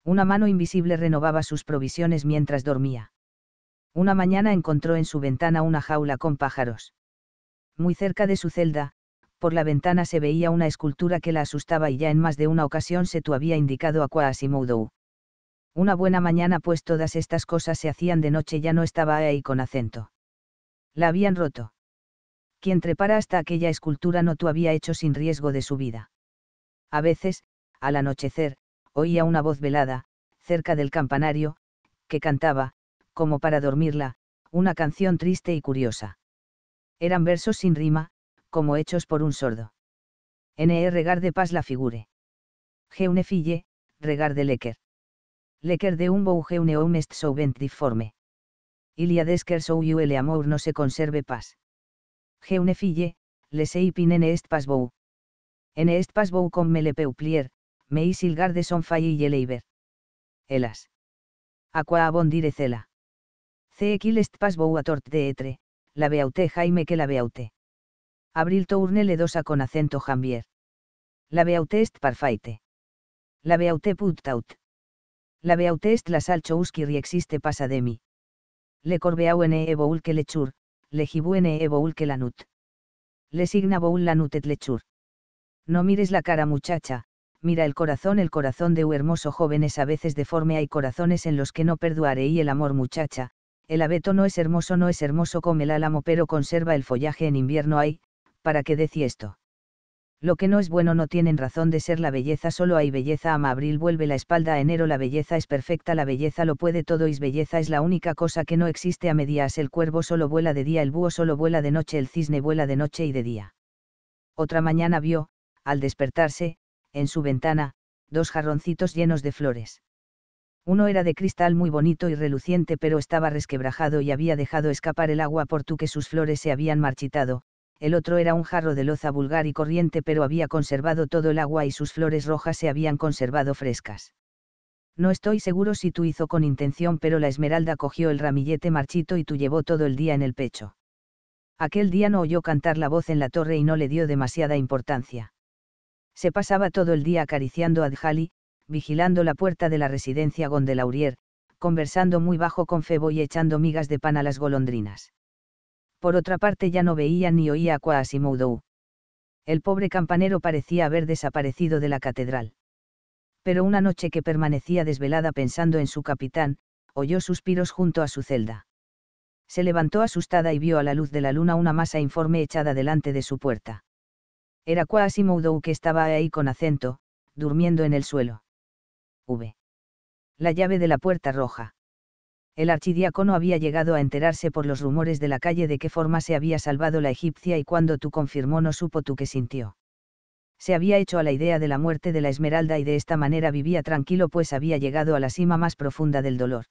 Una mano invisible renovaba sus provisiones mientras dormía. Una mañana encontró en su ventana una jaula con pájaros. Muy cerca de su celda, por la ventana se veía una escultura que la asustaba y ya en más de una ocasión se tu había indicado a Quasimodo. Una buena mañana pues todas estas cosas se hacían de noche ya no estaba ahí con acento. La habían roto quien trepara hasta aquella escultura no tú había hecho sin riesgo de su vida. A veces, al anochecer, oía una voz velada, cerca del campanario, que cantaba, como para dormirla, una canción triste y curiosa. Eran versos sin rima, como hechos por un sordo. N.E. Regar de Paz la figure. une fille, Regar de Lecker. Lecker de un bouge une omest est souvent difforme. Iliadesker sou le amour no se conserve paz. Jeune fille, les épines en est pasbou. En est pasbou comme le peuplier, me il garde son faille y eleiber. Elas. Aqua abondire cela. Cequil est pasbou a tort de etre, la beauté Jaime que la beauté. Abril tourne le dosa con acento jambier. La beauté est parfaite. La beauté put La beauté est la salchouski existe pasa de mi. Le corbeau en e, e que le chur, legibuene e boul que lanut. Le signa boul lanut lechur. No mires la cara muchacha, mira el corazón, el corazón de u hermoso joven es a veces deforme, hay corazones en los que no perduare y el amor muchacha, el abeto no es hermoso, no es hermoso como el álamo pero conserva el follaje en invierno hay, para qué decí esto. Lo que no es bueno no tienen razón de ser la belleza solo hay belleza ama abril vuelve la espalda a enero la belleza es perfecta la belleza lo puede todo y belleza es la única cosa que no existe a medias el cuervo solo vuela de día el búho solo vuela de noche el cisne vuela de noche y de día. Otra mañana vio, al despertarse, en su ventana, dos jarroncitos llenos de flores. Uno era de cristal muy bonito y reluciente pero estaba resquebrajado y había dejado escapar el agua por tu que sus flores se habían marchitado, el otro era un jarro de loza vulgar y corriente pero había conservado todo el agua y sus flores rojas se habían conservado frescas. No estoy seguro si tú hizo con intención pero la esmeralda cogió el ramillete marchito y tú llevó todo el día en el pecho. Aquel día no oyó cantar la voz en la torre y no le dio demasiada importancia. Se pasaba todo el día acariciando a Djali, vigilando la puerta de la residencia Gondelaurier, conversando muy bajo con Febo y echando migas de pan a las golondrinas. Por otra parte ya no veía ni oía a Quasimodo. El pobre campanero parecía haber desaparecido de la catedral. Pero una noche que permanecía desvelada pensando en su capitán, oyó suspiros junto a su celda. Se levantó asustada y vio a la luz de la luna una masa informe echada delante de su puerta. Era Quasimodo que estaba ahí con acento, durmiendo en el suelo. V. La llave de la puerta roja el archidiácono había llegado a enterarse por los rumores de la calle de qué forma se había salvado la egipcia y cuando tú confirmó no supo tú qué sintió. Se había hecho a la idea de la muerte de la Esmeralda y de esta manera vivía tranquilo pues había llegado a la cima más profunda del dolor.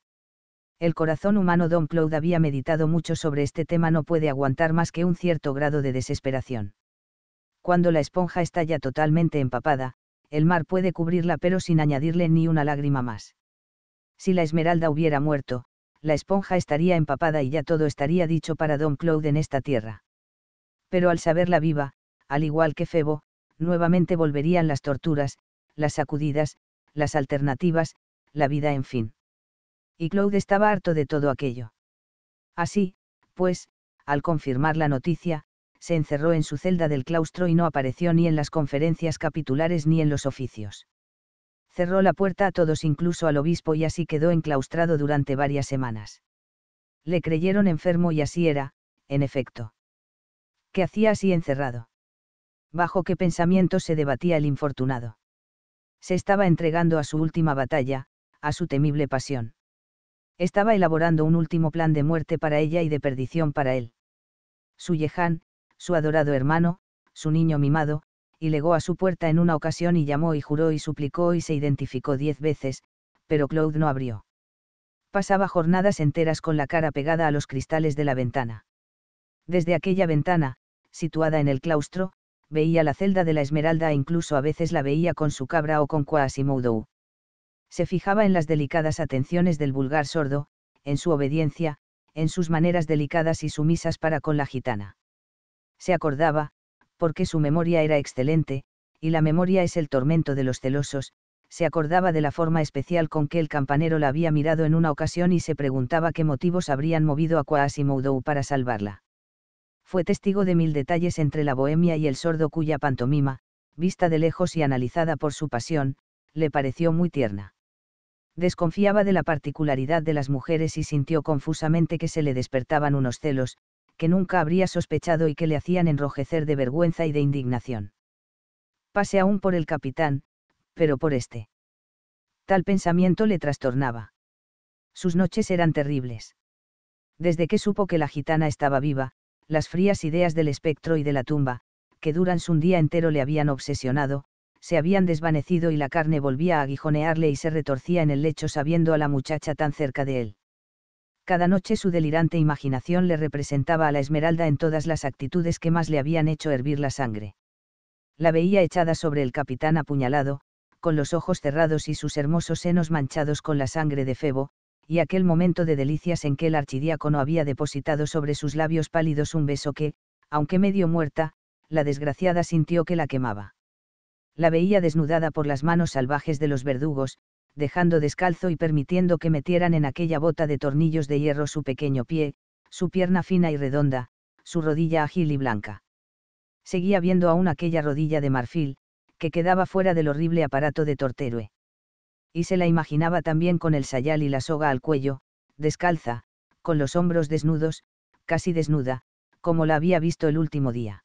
El corazón humano Don Claude había meditado mucho sobre este tema no puede aguantar más que un cierto grado de desesperación. Cuando la esponja está ya totalmente empapada, el mar puede cubrirla pero sin añadirle ni una lágrima más. Si la Esmeralda hubiera muerto, la esponja estaría empapada y ya todo estaría dicho para Don Claude en esta tierra. Pero al saberla viva, al igual que Febo, nuevamente volverían las torturas, las sacudidas, las alternativas, la vida en fin. Y Claude estaba harto de todo aquello. Así, pues, al confirmar la noticia, se encerró en su celda del claustro y no apareció ni en las conferencias capitulares ni en los oficios cerró la puerta a todos incluso al obispo y así quedó enclaustrado durante varias semanas. Le creyeron enfermo y así era, en efecto. ¿Qué hacía así encerrado? ¿Bajo qué pensamientos se debatía el infortunado? Se estaba entregando a su última batalla, a su temible pasión. Estaba elaborando un último plan de muerte para ella y de perdición para él. Su Yehan, su adorado hermano, su niño mimado, y legó a su puerta en una ocasión y llamó y juró y suplicó y se identificó diez veces, pero Claude no abrió. Pasaba jornadas enteras con la cara pegada a los cristales de la ventana. Desde aquella ventana, situada en el claustro, veía la celda de la Esmeralda e incluso a veces la veía con su cabra o con Quasimodo. Se fijaba en las delicadas atenciones del vulgar sordo, en su obediencia, en sus maneras delicadas y sumisas para con la gitana. Se acordaba, porque su memoria era excelente, y la memoria es el tormento de los celosos, se acordaba de la forma especial con que el campanero la había mirado en una ocasión y se preguntaba qué motivos habrían movido a Quasimodo para salvarla. Fue testigo de mil detalles entre la bohemia y el sordo cuya pantomima, vista de lejos y analizada por su pasión, le pareció muy tierna. Desconfiaba de la particularidad de las mujeres y sintió confusamente que se le despertaban unos celos, que nunca habría sospechado y que le hacían enrojecer de vergüenza y de indignación. Pase aún por el capitán, pero por este. Tal pensamiento le trastornaba. Sus noches eran terribles. Desde que supo que la gitana estaba viva, las frías ideas del espectro y de la tumba, que durante un día entero le habían obsesionado, se habían desvanecido y la carne volvía a aguijonearle y se retorcía en el lecho sabiendo a la muchacha tan cerca de él. Cada noche su delirante imaginación le representaba a la Esmeralda en todas las actitudes que más le habían hecho hervir la sangre. La veía echada sobre el capitán apuñalado, con los ojos cerrados y sus hermosos senos manchados con la sangre de Febo, y aquel momento de delicias en que el archidiácono había depositado sobre sus labios pálidos un beso que, aunque medio muerta, la desgraciada sintió que la quemaba. La veía desnudada por las manos salvajes de los verdugos, dejando descalzo y permitiendo que metieran en aquella bota de tornillos de hierro su pequeño pie, su pierna fina y redonda, su rodilla ágil y blanca. Seguía viendo aún aquella rodilla de marfil, que quedaba fuera del horrible aparato de tortero. Y se la imaginaba también con el sayal y la soga al cuello, descalza, con los hombros desnudos, casi desnuda, como la había visto el último día.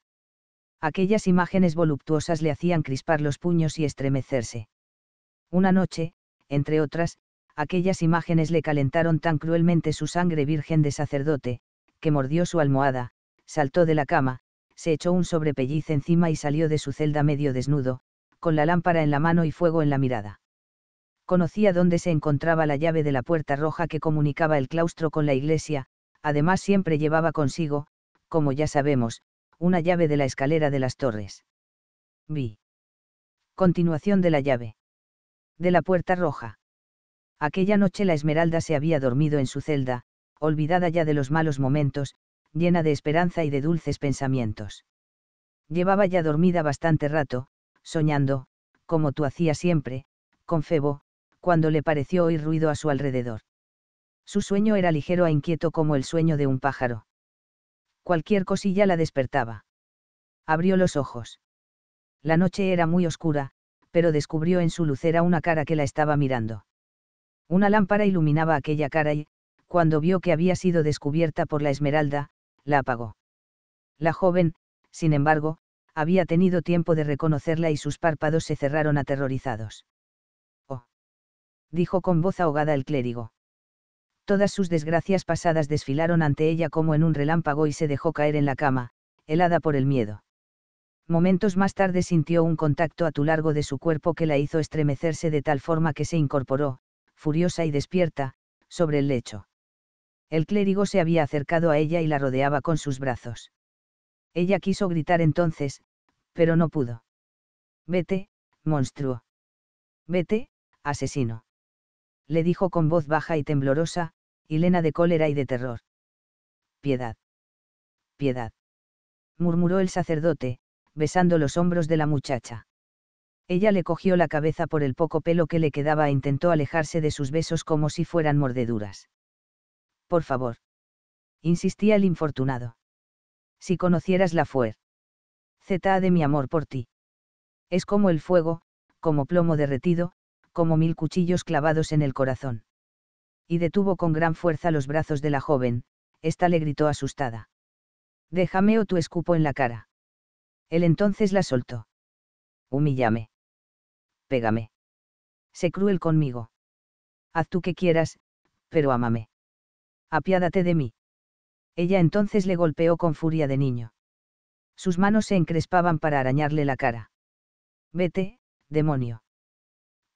Aquellas imágenes voluptuosas le hacían crispar los puños y estremecerse. Una noche, entre otras, aquellas imágenes le calentaron tan cruelmente su sangre virgen de sacerdote, que mordió su almohada, saltó de la cama, se echó un sobrepelliz encima y salió de su celda medio desnudo, con la lámpara en la mano y fuego en la mirada. Conocía dónde se encontraba la llave de la puerta roja que comunicaba el claustro con la iglesia, además siempre llevaba consigo, como ya sabemos, una llave de la escalera de las torres. Vi. Continuación de la llave de la puerta roja. Aquella noche la Esmeralda se había dormido en su celda, olvidada ya de los malos momentos, llena de esperanza y de dulces pensamientos. Llevaba ya dormida bastante rato, soñando, como tú hacías siempre, con Febo, cuando le pareció oír ruido a su alrededor. Su sueño era ligero e inquieto como el sueño de un pájaro. Cualquier cosilla la despertaba. Abrió los ojos. La noche era muy oscura, pero descubrió en su lucera una cara que la estaba mirando. Una lámpara iluminaba aquella cara y, cuando vio que había sido descubierta por la esmeralda, la apagó. La joven, sin embargo, había tenido tiempo de reconocerla y sus párpados se cerraron aterrorizados. Oh. dijo con voz ahogada el clérigo. Todas sus desgracias pasadas desfilaron ante ella como en un relámpago y se dejó caer en la cama, helada por el miedo. Momentos más tarde sintió un contacto a tu largo de su cuerpo que la hizo estremecerse de tal forma que se incorporó, furiosa y despierta, sobre el lecho. El clérigo se había acercado a ella y la rodeaba con sus brazos. Ella quiso gritar entonces, pero no pudo. Vete, monstruo. Vete, asesino. Le dijo con voz baja y temblorosa, y de cólera y de terror. Piedad. Piedad. murmuró el sacerdote, besando los hombros de la muchacha. Ella le cogió la cabeza por el poco pelo que le quedaba e intentó alejarse de sus besos como si fueran mordeduras. Por favor. Insistía el infortunado. Si conocieras la fuer. Zeta de mi amor por ti. Es como el fuego, como plomo derretido, como mil cuchillos clavados en el corazón. Y detuvo con gran fuerza los brazos de la joven, ésta le gritó asustada. Déjame o tu escupo en la cara. Él entonces la soltó. Humíllame. Pégame. Sé cruel conmigo. Haz tú que quieras, pero ámame. Apiádate de mí. Ella entonces le golpeó con furia de niño. Sus manos se encrespaban para arañarle la cara. Vete, demonio.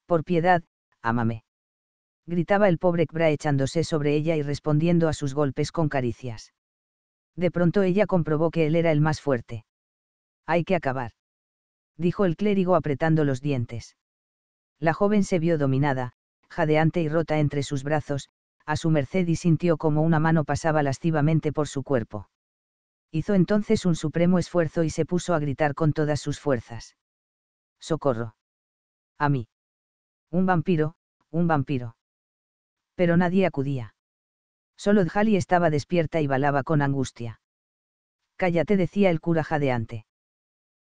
Por piedad, ámame. Gritaba el pobre Kbra echándose sobre ella y respondiendo a sus golpes con caricias. De pronto ella comprobó que él era el más fuerte. Hay que acabar. Dijo el clérigo apretando los dientes. La joven se vio dominada, jadeante y rota entre sus brazos, a su merced y sintió como una mano pasaba lascivamente por su cuerpo. Hizo entonces un supremo esfuerzo y se puso a gritar con todas sus fuerzas. ¡Socorro! A mí. Un vampiro, un vampiro. Pero nadie acudía. Solo Djali estaba despierta y balaba con angustia. Cállate, decía el cura jadeante.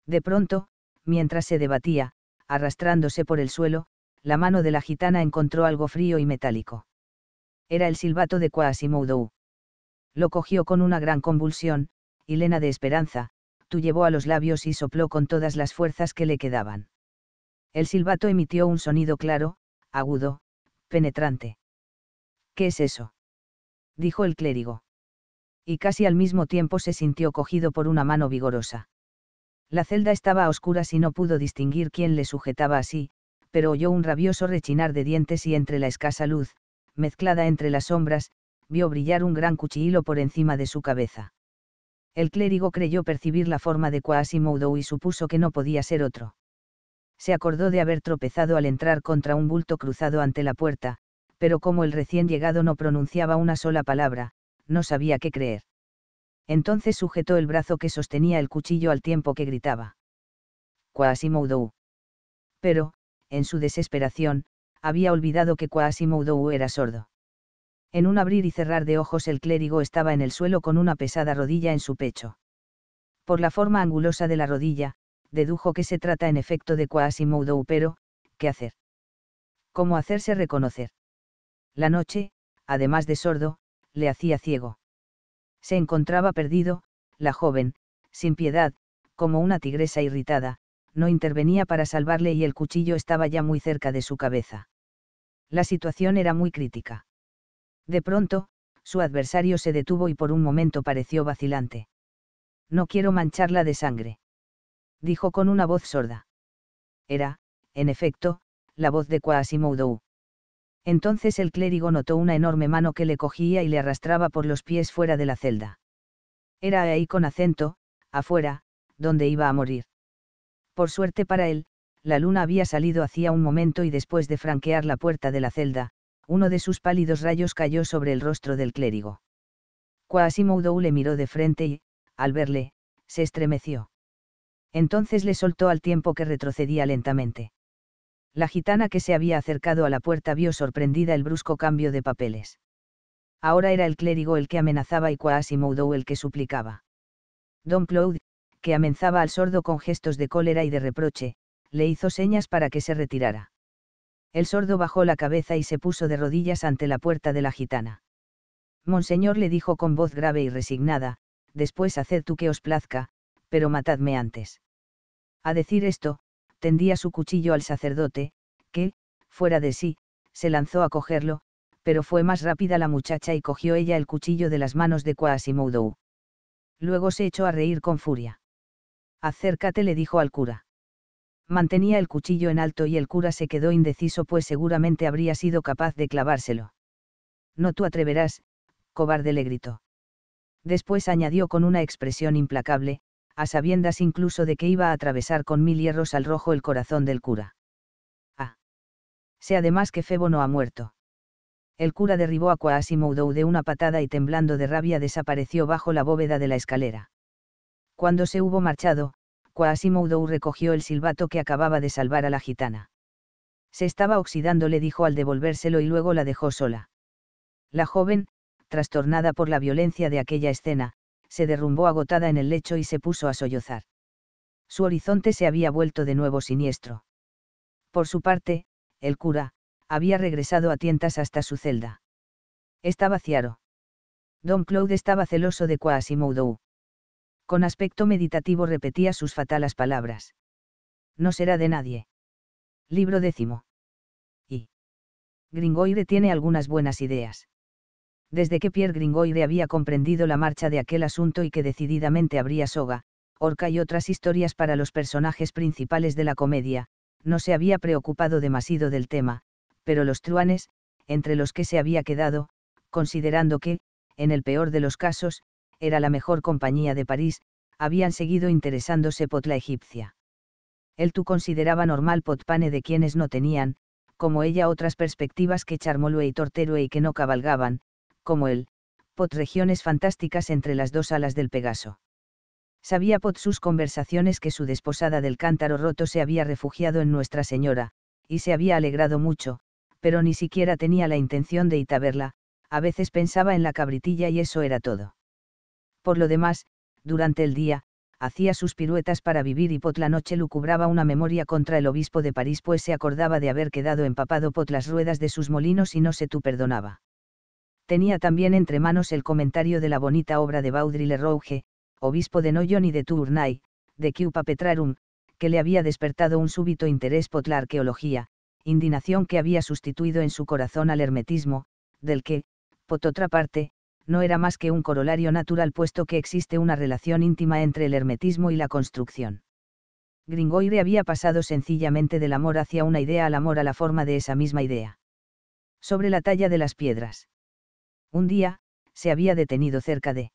De pronto, mientras se debatía, arrastrándose por el suelo, la mano de la gitana encontró algo frío y metálico. Era el silbato de Quasimodo. Lo cogió con una gran convulsión, y Lena de esperanza, tú llevó a los labios y sopló con todas las fuerzas que le quedaban. El silbato emitió un sonido claro, agudo, penetrante. ¿Qué es eso? dijo el clérigo. Y casi al mismo tiempo se sintió cogido por una mano vigorosa. La celda estaba oscura oscuras y no pudo distinguir quién le sujetaba así, pero oyó un rabioso rechinar de dientes y entre la escasa luz, mezclada entre las sombras, vio brillar un gran cuchillo por encima de su cabeza. El clérigo creyó percibir la forma de Quasimodo y supuso que no podía ser otro. Se acordó de haber tropezado al entrar contra un bulto cruzado ante la puerta, pero como el recién llegado no pronunciaba una sola palabra, no sabía qué creer. Entonces sujetó el brazo que sostenía el cuchillo al tiempo que gritaba. Quasimodo. Pero, en su desesperación, había olvidado que Quasimodo era sordo. En un abrir y cerrar de ojos el clérigo estaba en el suelo con una pesada rodilla en su pecho. Por la forma angulosa de la rodilla, dedujo que se trata en efecto de Quasimodo, pero, ¿qué hacer? ¿Cómo hacerse reconocer? La noche, además de sordo, le hacía ciego. Se encontraba perdido, la joven, sin piedad, como una tigresa irritada, no intervenía para salvarle y el cuchillo estaba ya muy cerca de su cabeza. La situación era muy crítica. De pronto, su adversario se detuvo y por un momento pareció vacilante. No quiero mancharla de sangre. Dijo con una voz sorda. Era, en efecto, la voz de Quasimodo. Entonces el clérigo notó una enorme mano que le cogía y le arrastraba por los pies fuera de la celda. Era ahí con acento, afuera, donde iba a morir. Por suerte para él, la luna había salido hacía un momento y después de franquear la puerta de la celda, uno de sus pálidos rayos cayó sobre el rostro del clérigo. Quasimodo le miró de frente y, al verle, se estremeció. Entonces le soltó al tiempo que retrocedía lentamente. La gitana que se había acercado a la puerta vio sorprendida el brusco cambio de papeles. Ahora era el clérigo el que amenazaba y Quasi Moudou el que suplicaba. Don Claude, que amenazaba al sordo con gestos de cólera y de reproche, le hizo señas para que se retirara. El sordo bajó la cabeza y se puso de rodillas ante la puerta de la gitana. Monseñor le dijo con voz grave y resignada, después haced tú que os plazca, pero matadme antes. A decir esto, tendía su cuchillo al sacerdote, que, fuera de sí, se lanzó a cogerlo, pero fue más rápida la muchacha y cogió ella el cuchillo de las manos de Quasimodo. Luego se echó a reír con furia. Acércate le dijo al cura. Mantenía el cuchillo en alto y el cura se quedó indeciso pues seguramente habría sido capaz de clavárselo. No tú atreverás, cobarde le gritó. Después añadió con una expresión implacable, a sabiendas incluso de que iba a atravesar con mil hierros al rojo el corazón del cura. Ah. Sé además que Febo no ha muerto. El cura derribó a Quasimodo de una patada y temblando de rabia desapareció bajo la bóveda de la escalera. Cuando se hubo marchado, Quasimodo recogió el silbato que acababa de salvar a la gitana. Se estaba oxidando, le dijo al devolvérselo y luego la dejó sola. La joven, trastornada por la violencia de aquella escena, se derrumbó agotada en el lecho y se puso a sollozar. Su horizonte se había vuelto de nuevo siniestro. Por su parte, el cura, había regresado a tientas hasta su celda. Estaba ciaro. Don Claude estaba celoso de Quasimodo. Con aspecto meditativo repetía sus fatalas palabras. No será de nadie. Libro décimo. Y. Gringoire tiene algunas buenas ideas desde que Pierre Gringoire había comprendido la marcha de aquel asunto y que decididamente habría soga, Orca y otras historias para los personajes principales de la comedia, no se había preocupado demasiado del tema, pero los truanes, entre los que se había quedado, considerando que, en el peor de los casos, era la mejor compañía de París, habían seguido interesándose por la egipcia. El tú consideraba normal potpane de quienes no tenían, como ella otras perspectivas que charmolue y torterue y que no cabalgaban, como él, Pot regiones fantásticas entre las dos alas del Pegaso. Sabía Pot sus conversaciones que su desposada del cántaro roto se había refugiado en Nuestra Señora, y se había alegrado mucho, pero ni siquiera tenía la intención de ir a verla, a veces pensaba en la cabritilla y eso era todo. Por lo demás, durante el día, hacía sus piruetas para vivir y Pot la noche lucubraba una memoria contra el obispo de París pues se acordaba de haber quedado empapado Pot las ruedas de sus molinos y no se tú perdonaba tenía también entre manos el comentario de la bonita obra de le Rouge, obispo de Noyon y de Tournai, de Cupa Petrarum, que le había despertado un súbito interés por la arqueología, indignación que había sustituido en su corazón al hermetismo, del que, por otra parte, no era más que un corolario natural puesto que existe una relación íntima entre el hermetismo y la construcción. Gringoire había pasado sencillamente del amor hacia una idea al amor a la forma de esa misma idea. Sobre la talla de las piedras. Un día, se había detenido cerca de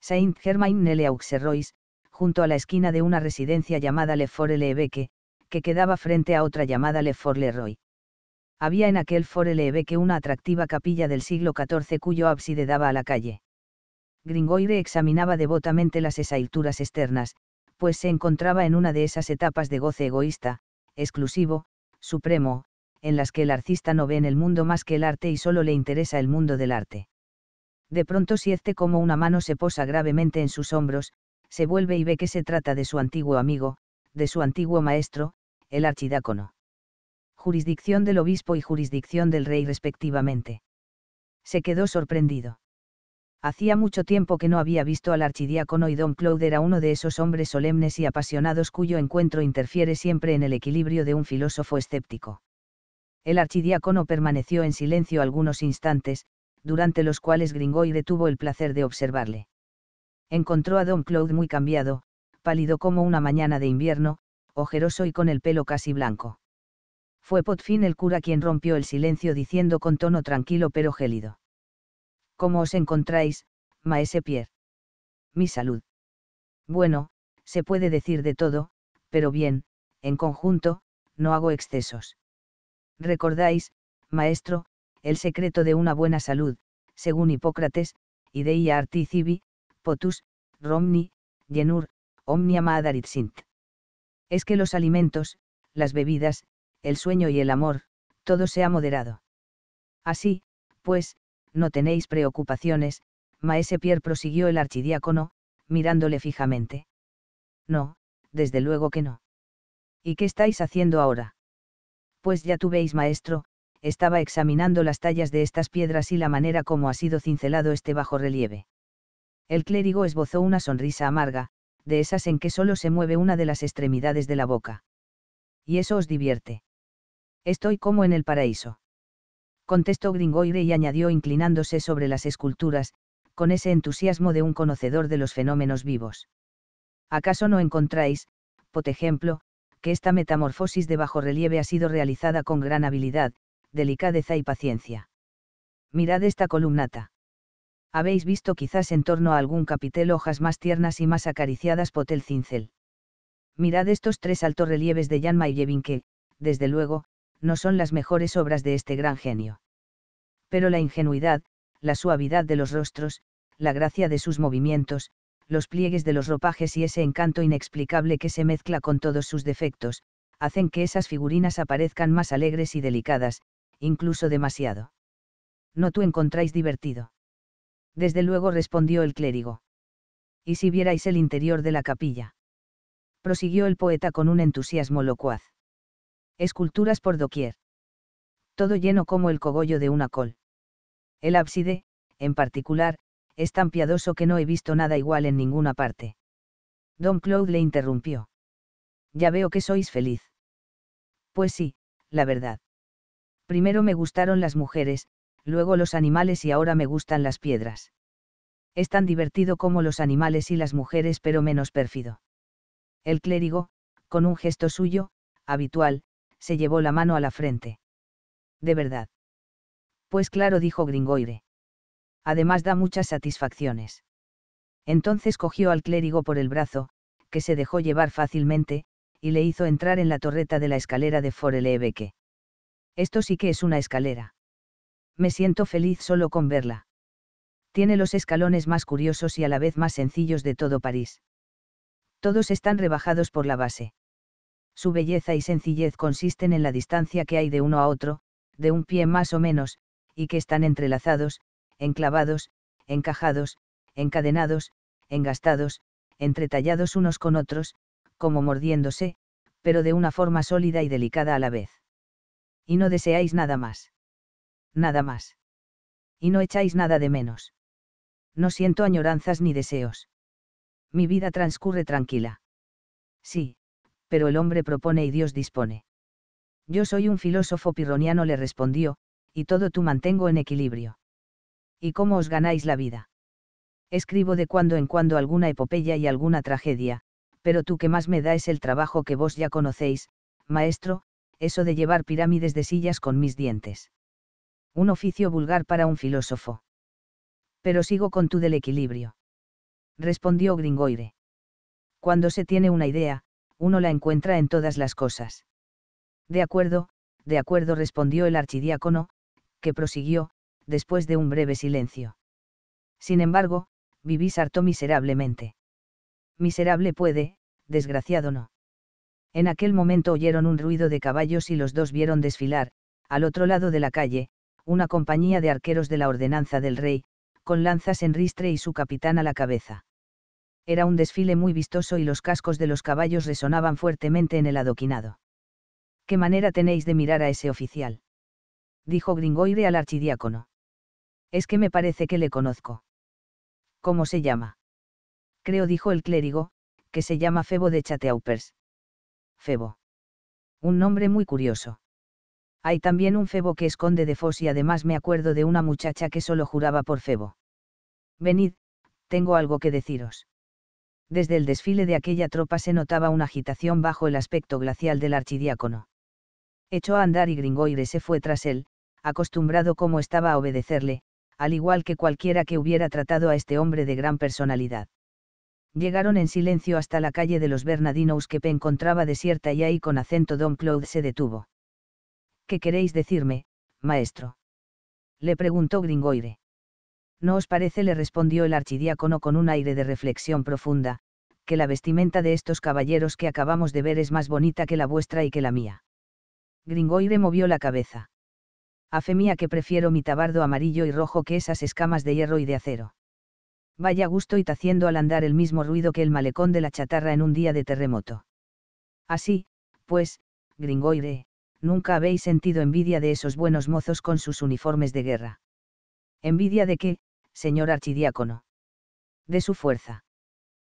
saint germain le auxerrois junto a la esquina de una residencia llamada Le fort que quedaba frente a otra llamada Le fort le Había en aquel fort Eveque una atractiva capilla del siglo XIV cuyo ábside daba a la calle. Gringoire examinaba devotamente las esailturas externas, pues se encontraba en una de esas etapas de goce egoísta, exclusivo, supremo, en las que el artista no ve en el mundo más que el arte y solo le interesa el mundo del arte. De pronto siente como una mano se posa gravemente en sus hombros, se vuelve y ve que se trata de su antiguo amigo, de su antiguo maestro, el archidácono. Jurisdicción del obispo y jurisdicción del rey respectivamente. Se quedó sorprendido. Hacía mucho tiempo que no había visto al archidiácono y Don Claude era uno de esos hombres solemnes y apasionados cuyo encuentro interfiere siempre en el equilibrio de un filósofo escéptico. El archidiácono permaneció en silencio algunos instantes, durante los cuales y detuvo el placer de observarle. Encontró a Don Claude muy cambiado, pálido como una mañana de invierno, ojeroso y con el pelo casi blanco. Fue fin el cura quien rompió el silencio diciendo con tono tranquilo pero gélido. ¿Cómo os encontráis, maese Pierre? Mi salud. Bueno, se puede decir de todo, pero bien, en conjunto, no hago excesos. Recordáis, maestro, el secreto de una buena salud, según Hipócrates, Ideia Articibi, Potus, Romni, Genur, Omnia sint. Es que los alimentos, las bebidas, el sueño y el amor, todo se ha moderado. Así, pues, no tenéis preocupaciones, Maese Pierre prosiguió el archidiácono, mirándole fijamente. No, desde luego que no. ¿Y qué estáis haciendo ahora? pues ya tuveis maestro, estaba examinando las tallas de estas piedras y la manera como ha sido cincelado este bajo relieve. El clérigo esbozó una sonrisa amarga, de esas en que solo se mueve una de las extremidades de la boca. ¿Y eso os divierte? Estoy como en el paraíso. Contestó Gringoire y añadió inclinándose sobre las esculturas, con ese entusiasmo de un conocedor de los fenómenos vivos. ¿Acaso no encontráis, por ejemplo, que esta metamorfosis de bajo relieve ha sido realizada con gran habilidad, delicadeza y paciencia. Mirad esta columnata. Habéis visto quizás en torno a algún capitel hojas más tiernas y más acariciadas por el cincel. Mirad estos tres relieves de Jan Mayevin que, desde luego, no son las mejores obras de este gran genio. Pero la ingenuidad, la suavidad de los rostros, la gracia de sus movimientos, los pliegues de los ropajes y ese encanto inexplicable que se mezcla con todos sus defectos, hacen que esas figurinas aparezcan más alegres y delicadas, incluso demasiado. ¿No tú encontráis divertido? Desde luego respondió el clérigo. ¿Y si vierais el interior de la capilla? prosiguió el poeta con un entusiasmo locuaz. Esculturas por doquier. Todo lleno como el cogollo de una col. El ábside, en particular, es tan piadoso que no he visto nada igual en ninguna parte. Don Claude le interrumpió. Ya veo que sois feliz. Pues sí, la verdad. Primero me gustaron las mujeres, luego los animales y ahora me gustan las piedras. Es tan divertido como los animales y las mujeres pero menos pérfido. El clérigo, con un gesto suyo, habitual, se llevó la mano a la frente. ¿De verdad? Pues claro, dijo Gringoire además da muchas satisfacciones. Entonces cogió al clérigo por el brazo, que se dejó llevar fácilmente, y le hizo entrar en la torreta de la escalera de Forelebeque. Esto sí que es una escalera. Me siento feliz solo con verla. Tiene los escalones más curiosos y a la vez más sencillos de todo París. Todos están rebajados por la base. Su belleza y sencillez consisten en la distancia que hay de uno a otro, de un pie más o menos, y que están entrelazados, enclavados, encajados, encadenados, engastados, entretallados unos con otros, como mordiéndose, pero de una forma sólida y delicada a la vez. Y no deseáis nada más. Nada más. Y no echáis nada de menos. No siento añoranzas ni deseos. Mi vida transcurre tranquila. Sí, pero el hombre propone y Dios dispone. Yo soy un filósofo pirroniano, le respondió, y todo tú mantengo en equilibrio y cómo os ganáis la vida. Escribo de cuando en cuando alguna epopeya y alguna tragedia, pero tú que más me da es el trabajo que vos ya conocéis, maestro, eso de llevar pirámides de sillas con mis dientes. Un oficio vulgar para un filósofo. Pero sigo con tú del equilibrio. Respondió Gringoire. Cuando se tiene una idea, uno la encuentra en todas las cosas. De acuerdo, de acuerdo respondió el archidiácono, que prosiguió, después de un breve silencio. Sin embargo, vivís harto miserablemente. Miserable puede, desgraciado no. En aquel momento oyeron un ruido de caballos y los dos vieron desfilar, al otro lado de la calle, una compañía de arqueros de la ordenanza del rey, con lanzas en ristre y su capitán a la cabeza. Era un desfile muy vistoso y los cascos de los caballos resonaban fuertemente en el adoquinado. ¿Qué manera tenéis de mirar a ese oficial? dijo Gringoire al archidiácono es que me parece que le conozco. ¿Cómo se llama? Creo dijo el clérigo, que se llama Febo de Chateaupers. Febo. Un nombre muy curioso. Hay también un Febo que esconde de Fos y además me acuerdo de una muchacha que solo juraba por Febo. Venid, tengo algo que deciros. Desde el desfile de aquella tropa se notaba una agitación bajo el aspecto glacial del archidiácono. Echó a andar y Gringoire se fue tras él, acostumbrado como estaba a obedecerle, al igual que cualquiera que hubiera tratado a este hombre de gran personalidad. Llegaron en silencio hasta la calle de los Bernadinos que P encontraba desierta y ahí con acento Don Claude se detuvo. ¿Qué queréis decirme, maestro? le preguntó Gringoire. ¿No os parece? le respondió el archidiácono con un aire de reflexión profunda, que la vestimenta de estos caballeros que acabamos de ver es más bonita que la vuestra y que la mía. Gringoire movió la cabeza fe mía que prefiero mi tabardo amarillo y rojo que esas escamas de hierro y de acero. Vaya gusto y taciendo al andar el mismo ruido que el malecón de la chatarra en un día de terremoto. Así, pues, gringoire, nunca habéis sentido envidia de esos buenos mozos con sus uniformes de guerra. ¿Envidia de qué, señor archidiácono? De su fuerza.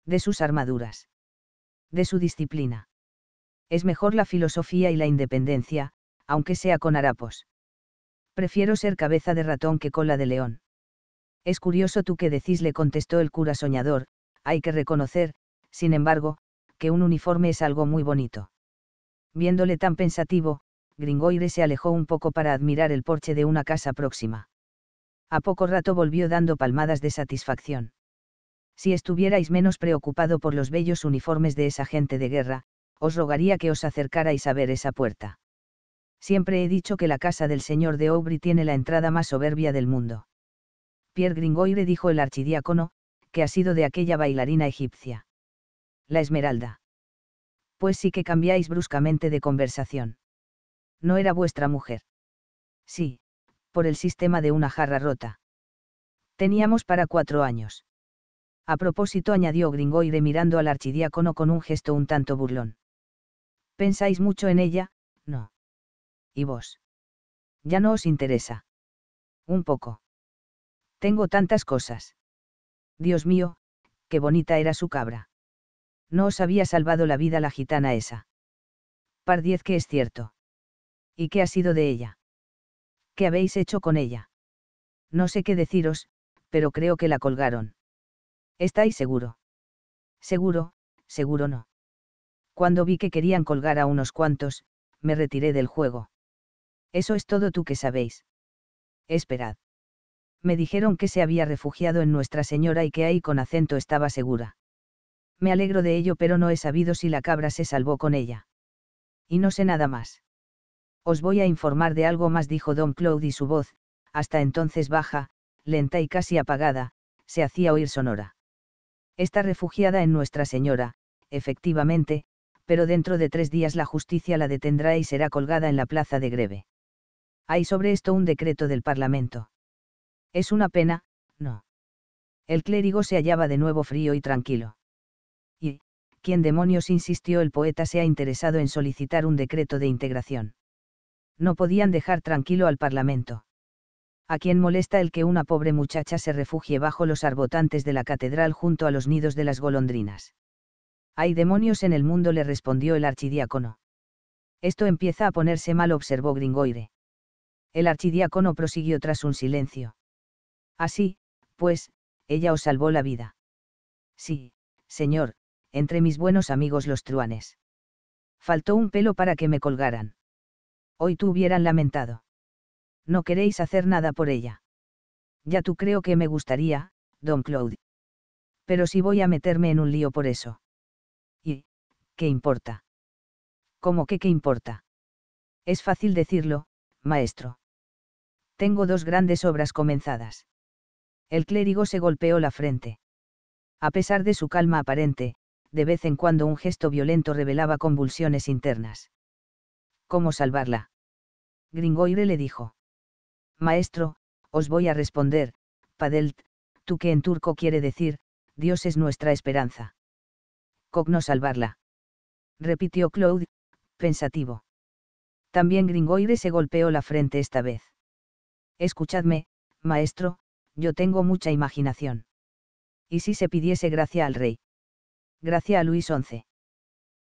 De sus armaduras. De su disciplina. Es mejor la filosofía y la independencia, aunque sea con harapos prefiero ser cabeza de ratón que cola de león. Es curioso tú que decís, le contestó el cura soñador, hay que reconocer, sin embargo, que un uniforme es algo muy bonito. Viéndole tan pensativo, Gringoire se alejó un poco para admirar el porche de una casa próxima. A poco rato volvió dando palmadas de satisfacción. Si estuvierais menos preocupado por los bellos uniformes de esa gente de guerra, os rogaría que os acercarais a ver esa puerta. Siempre he dicho que la casa del señor de Aubry tiene la entrada más soberbia del mundo. Pierre Gringoire dijo el archidiácono, que ha sido de aquella bailarina egipcia. La Esmeralda. Pues sí que cambiáis bruscamente de conversación. No era vuestra mujer. Sí, por el sistema de una jarra rota. Teníamos para cuatro años. A propósito, añadió Gringoire mirando al archidiácono con un gesto un tanto burlón. Pensáis mucho en ella, no. ¿Y vos? Ya no os interesa. Un poco. Tengo tantas cosas. Dios mío, qué bonita era su cabra. No os había salvado la vida la gitana esa. Par diez que es cierto. ¿Y qué ha sido de ella? ¿Qué habéis hecho con ella? No sé qué deciros, pero creo que la colgaron. ¿Estáis seguro? Seguro, seguro no. Cuando vi que querían colgar a unos cuantos, me retiré del juego. Eso es todo tú que sabéis. Esperad. Me dijeron que se había refugiado en Nuestra Señora y que ahí con acento estaba segura. Me alegro de ello, pero no he sabido si la cabra se salvó con ella. Y no sé nada más. Os voy a informar de algo más, dijo Don Claude y su voz, hasta entonces baja, lenta y casi apagada, se hacía oír sonora. Está refugiada en Nuestra Señora, efectivamente, pero dentro de tres días la justicia la detendrá y será colgada en la plaza de Greve. Hay sobre esto un decreto del Parlamento. Es una pena, no. El clérigo se hallaba de nuevo frío y tranquilo. Y, ¿quién demonios insistió el poeta se ha interesado en solicitar un decreto de integración? No podían dejar tranquilo al Parlamento. ¿A quién molesta el que una pobre muchacha se refugie bajo los arbotantes de la catedral junto a los nidos de las golondrinas? Hay demonios en el mundo, le respondió el archidiácono. Esto empieza a ponerse mal, observó Gringoire el archidiácono prosiguió tras un silencio. Así, pues, ella os salvó la vida. Sí, señor, entre mis buenos amigos los truanes. Faltó un pelo para que me colgaran. Hoy tú hubieran lamentado. No queréis hacer nada por ella. Ya tú creo que me gustaría, don Claude. Pero si voy a meterme en un lío por eso. ¿Y qué importa? ¿Cómo que qué importa? Es fácil decirlo, maestro tengo dos grandes obras comenzadas. El clérigo se golpeó la frente. A pesar de su calma aparente, de vez en cuando un gesto violento revelaba convulsiones internas. ¿Cómo salvarla? Gringoire le dijo. Maestro, os voy a responder, Padelt, tú que en turco quiere decir, Dios es nuestra esperanza. ¿Cómo salvarla. Repitió Claude, pensativo. También Gringoire se golpeó la frente esta vez. Escuchadme, maestro, yo tengo mucha imaginación. ¿Y si se pidiese gracia al rey? Gracia a Luis XI.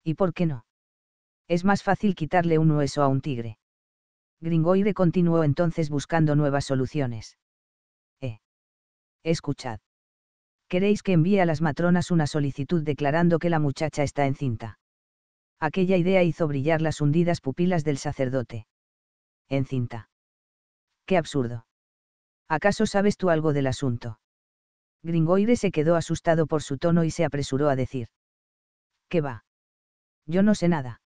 ¿Y por qué no? Es más fácil quitarle un hueso a un tigre. Gringoire continuó entonces buscando nuevas soluciones. Eh. Escuchad. Queréis que envíe a las matronas una solicitud declarando que la muchacha está encinta. Aquella idea hizo brillar las hundidas pupilas del sacerdote. Encinta absurdo. ¿Acaso sabes tú algo del asunto? Gringoire se quedó asustado por su tono y se apresuró a decir. ¿Qué va? Yo no sé nada.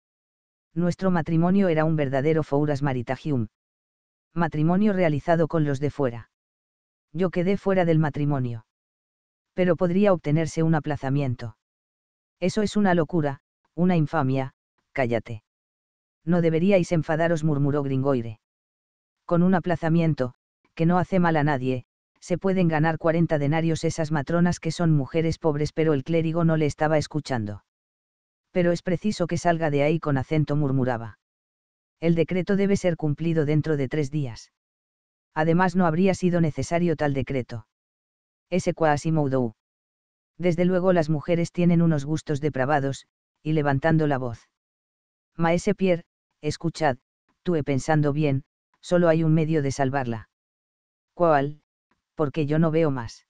Nuestro matrimonio era un verdadero fouras maritagium. Matrimonio realizado con los de fuera. Yo quedé fuera del matrimonio. Pero podría obtenerse un aplazamiento. Eso es una locura, una infamia, cállate. No deberíais enfadaros, murmuró Gringoire con un aplazamiento, que no hace mal a nadie, se pueden ganar 40 denarios esas matronas que son mujeres pobres, pero el clérigo no le estaba escuchando. Pero es preciso que salga de ahí con acento murmuraba. El decreto debe ser cumplido dentro de tres días. Además no habría sido necesario tal decreto. Ese moudou. Desde luego las mujeres tienen unos gustos depravados, y levantando la voz. Maese Pierre, escuchad, tuve pensando bien, Solo hay un medio de salvarla. ¿Cuál? Porque yo no veo más.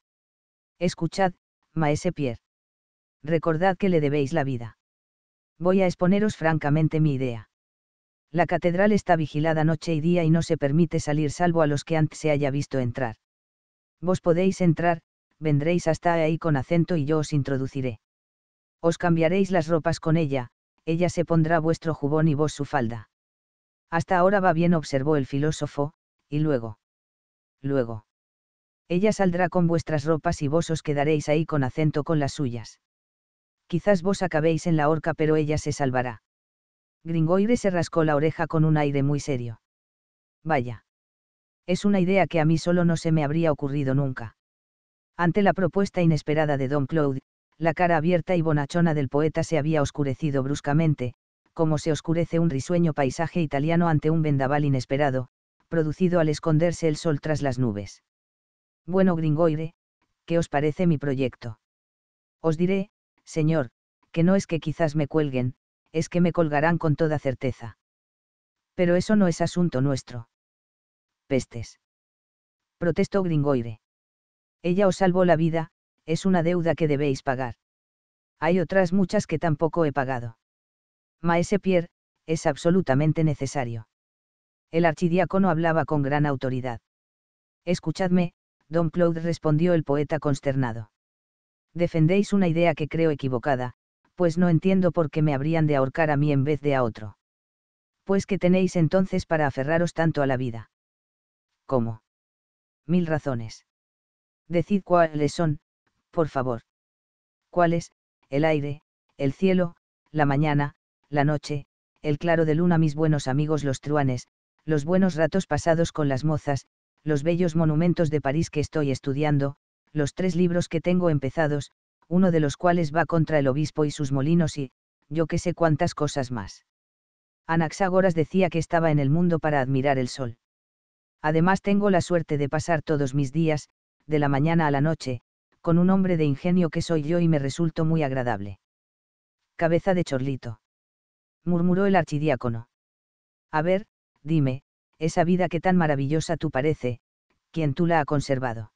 Escuchad, maese Pierre. Recordad que le debéis la vida. Voy a exponeros francamente mi idea. La catedral está vigilada noche y día y no se permite salir salvo a los que antes se haya visto entrar. Vos podéis entrar, vendréis hasta ahí con acento y yo os introduciré. Os cambiaréis las ropas con ella, ella se pondrá vuestro jubón y vos su falda. Hasta ahora va bien, observó el filósofo, y luego. Luego. Ella saldrá con vuestras ropas y vos os quedaréis ahí con acento con las suyas. Quizás vos acabéis en la horca, pero ella se salvará. Gringoire se rascó la oreja con un aire muy serio. Vaya. Es una idea que a mí solo no se me habría ocurrido nunca. Ante la propuesta inesperada de Don Claude, la cara abierta y bonachona del poeta se había oscurecido bruscamente, como se oscurece un risueño paisaje italiano ante un vendaval inesperado, producido al esconderse el sol tras las nubes. Bueno, Gringoire, ¿qué os parece mi proyecto? Os diré, señor, que no es que quizás me cuelguen, es que me colgarán con toda certeza. Pero eso no es asunto nuestro. Pestes. Protestó Gringoire. Ella os salvó la vida, es una deuda que debéis pagar. Hay otras muchas que tampoco he pagado. Maese Pierre, es absolutamente necesario. El archidiácono hablaba con gran autoridad. Escuchadme, don Claude respondió el poeta consternado. Defendéis una idea que creo equivocada, pues no entiendo por qué me habrían de ahorcar a mí en vez de a otro. Pues que tenéis entonces para aferraros tanto a la vida. ¿Cómo? Mil razones. Decid cuáles son, por favor. ¿Cuáles? El aire, el cielo, la mañana, la noche, el claro de luna mis buenos amigos los truanes, los buenos ratos pasados con las mozas, los bellos monumentos de París que estoy estudiando, los tres libros que tengo empezados, uno de los cuales va contra el obispo y sus molinos y, yo que sé cuántas cosas más. Anaxágoras decía que estaba en el mundo para admirar el sol. Además tengo la suerte de pasar todos mis días, de la mañana a la noche, con un hombre de ingenio que soy yo y me resulto muy agradable. Cabeza de chorlito murmuró el archidiácono. A ver, dime, esa vida que tan maravillosa tú parece, ¿quién tú la ha conservado?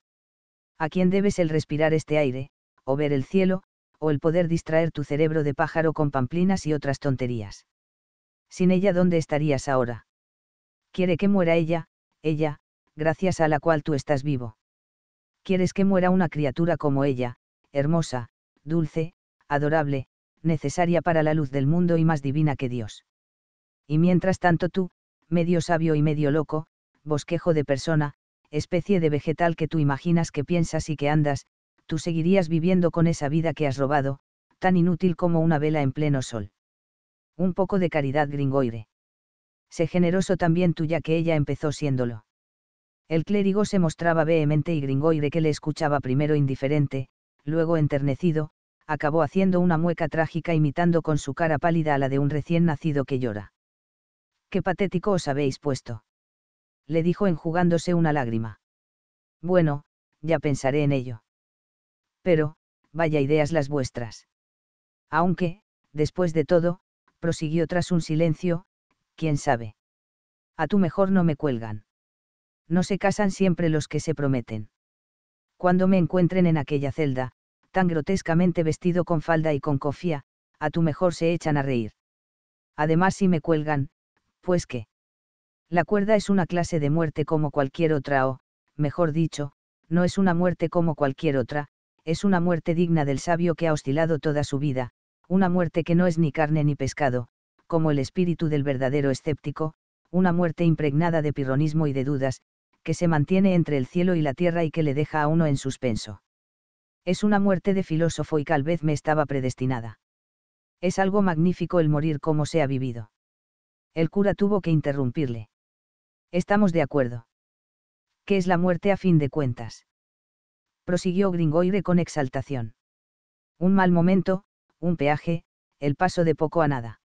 ¿A quién debes el respirar este aire, o ver el cielo, o el poder distraer tu cerebro de pájaro con pamplinas y otras tonterías? Sin ella, ¿dónde estarías ahora? Quiere que muera ella, ella, gracias a la cual tú estás vivo. Quieres que muera una criatura como ella, hermosa, dulce, adorable, necesaria para la luz del mundo y más divina que Dios. Y mientras tanto tú, medio sabio y medio loco, bosquejo de persona, especie de vegetal que tú imaginas que piensas y que andas, tú seguirías viviendo con esa vida que has robado, tan inútil como una vela en pleno sol. Un poco de caridad gringoire. Sé generoso también tú ya que ella empezó siéndolo. El clérigo se mostraba vehemente y gringoire que le escuchaba primero indiferente, luego enternecido, acabó haciendo una mueca trágica imitando con su cara pálida a la de un recién nacido que llora. Qué patético os habéis puesto. Le dijo enjugándose una lágrima. Bueno, ya pensaré en ello. Pero, vaya ideas las vuestras. Aunque, después de todo, prosiguió tras un silencio, quién sabe. A tu mejor no me cuelgan. No se casan siempre los que se prometen. Cuando me encuentren en aquella celda, tan grotescamente vestido con falda y con cofía, a tu mejor se echan a reír. Además si me cuelgan, pues qué. La cuerda es una clase de muerte como cualquier otra o, mejor dicho, no es una muerte como cualquier otra, es una muerte digna del sabio que ha oscilado toda su vida, una muerte que no es ni carne ni pescado, como el espíritu del verdadero escéptico, una muerte impregnada de pirronismo y de dudas, que se mantiene entre el cielo y la tierra y que le deja a uno en suspenso. Es una muerte de filósofo y tal vez me estaba predestinada. Es algo magnífico el morir como se ha vivido. El cura tuvo que interrumpirle. Estamos de acuerdo. ¿Qué es la muerte a fin de cuentas? Prosiguió Gringoire con exaltación. Un mal momento, un peaje, el paso de poco a nada.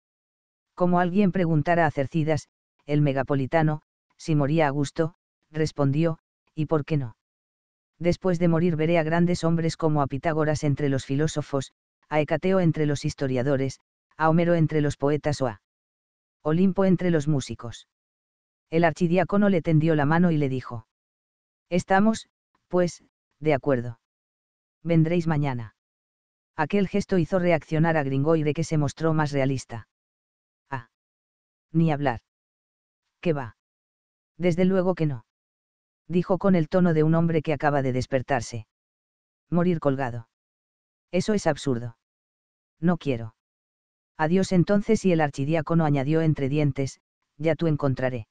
Como alguien preguntara a Cercidas, el megapolitano, si moría a gusto, respondió, ¿y por qué no? después de morir veré a grandes hombres como a Pitágoras entre los filósofos, a Hecateo entre los historiadores, a Homero entre los poetas o a Olimpo entre los músicos. El archidiácono le tendió la mano y le dijo. Estamos, pues, de acuerdo. Vendréis mañana. Aquel gesto hizo reaccionar a Gringoire que se mostró más realista. Ah. Ni hablar. ¿Qué va? Desde luego que no dijo con el tono de un hombre que acaba de despertarse. Morir colgado. Eso es absurdo. No quiero. Adiós entonces y el archidiácono añadió entre dientes, ya tú encontraré.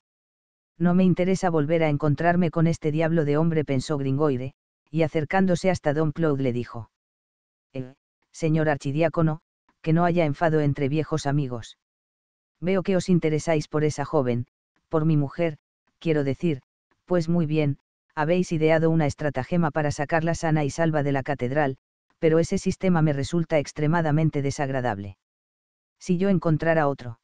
No me interesa volver a encontrarme con este diablo de hombre, pensó Gringoire, y acercándose hasta Don Claude le dijo. Eh, señor archidiácono, que no haya enfado entre viejos amigos. Veo que os interesáis por esa joven, por mi mujer, quiero decir, pues muy bien, habéis ideado una estratagema para sacarla sana y salva de la catedral, pero ese sistema me resulta extremadamente desagradable. Si yo encontrara otro.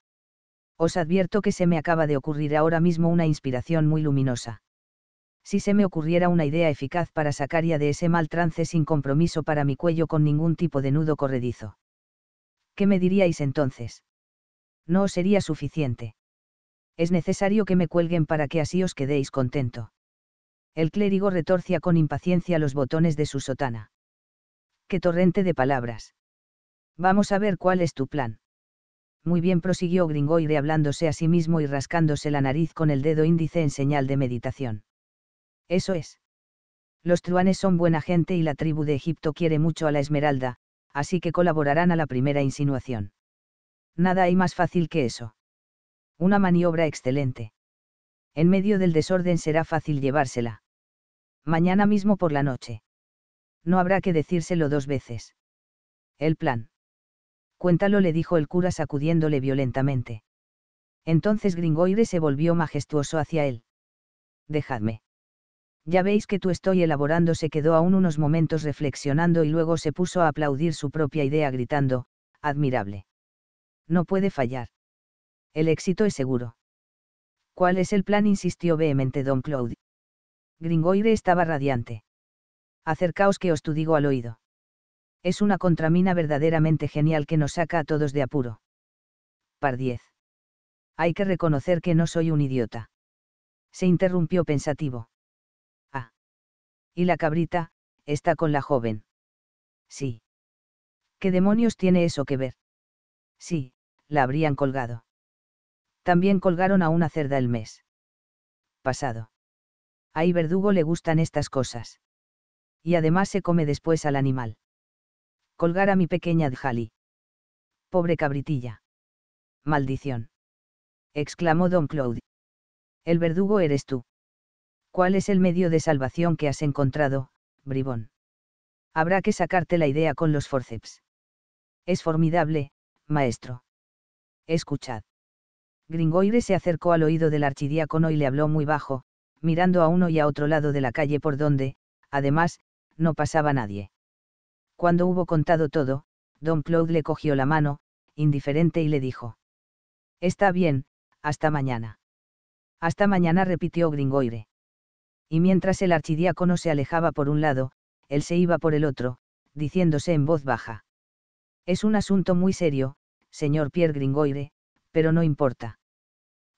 Os advierto que se me acaba de ocurrir ahora mismo una inspiración muy luminosa. Si se me ocurriera una idea eficaz para sacar ya de ese mal trance sin compromiso para mi cuello con ningún tipo de nudo corredizo. ¿Qué me diríais entonces? No os sería suficiente es necesario que me cuelguen para que así os quedéis contento. El clérigo retorcia con impaciencia los botones de su sotana. ¡Qué torrente de palabras! Vamos a ver cuál es tu plan. Muy bien, prosiguió Gringoire hablándose a sí mismo y rascándose la nariz con el dedo índice en señal de meditación. Eso es. Los truanes son buena gente y la tribu de Egipto quiere mucho a la Esmeralda, así que colaborarán a la primera insinuación. Nada hay más fácil que eso. Una maniobra excelente. En medio del desorden será fácil llevársela. Mañana mismo por la noche. No habrá que decírselo dos veces. El plan. Cuéntalo, le dijo el cura sacudiéndole violentamente. Entonces Gringoire se volvió majestuoso hacia él. Dejadme. Ya veis que tú estoy elaborando, se quedó aún unos momentos reflexionando y luego se puso a aplaudir su propia idea gritando, admirable. No puede fallar. El éxito es seguro. ¿Cuál es el plan? insistió vehemente don Claude. Gringoire estaba radiante. Acercaos que os tu digo al oído. Es una contramina verdaderamente genial que nos saca a todos de apuro. Par 10. Hay que reconocer que no soy un idiota. Se interrumpió pensativo. Ah. Y la cabrita, está con la joven. Sí. ¿Qué demonios tiene eso que ver? Sí, la habrían colgado también colgaron a una cerda el mes. Pasado. Ay Verdugo le gustan estas cosas. Y además se come después al animal. Colgar a mi pequeña Djali. Pobre cabritilla. Maldición. exclamó don Claude. El verdugo eres tú. ¿Cuál es el medio de salvación que has encontrado, bribón? Habrá que sacarte la idea con los forceps. Es formidable, maestro. Escuchad. Gringoire se acercó al oído del archidiácono y le habló muy bajo, mirando a uno y a otro lado de la calle por donde, además, no pasaba nadie. Cuando hubo contado todo, don Claude le cogió la mano, indiferente, y le dijo. Está bien, hasta mañana. Hasta mañana repitió Gringoire. Y mientras el archidiácono se alejaba por un lado, él se iba por el otro, diciéndose en voz baja. Es un asunto muy serio, señor Pierre Gringoire, pero no importa.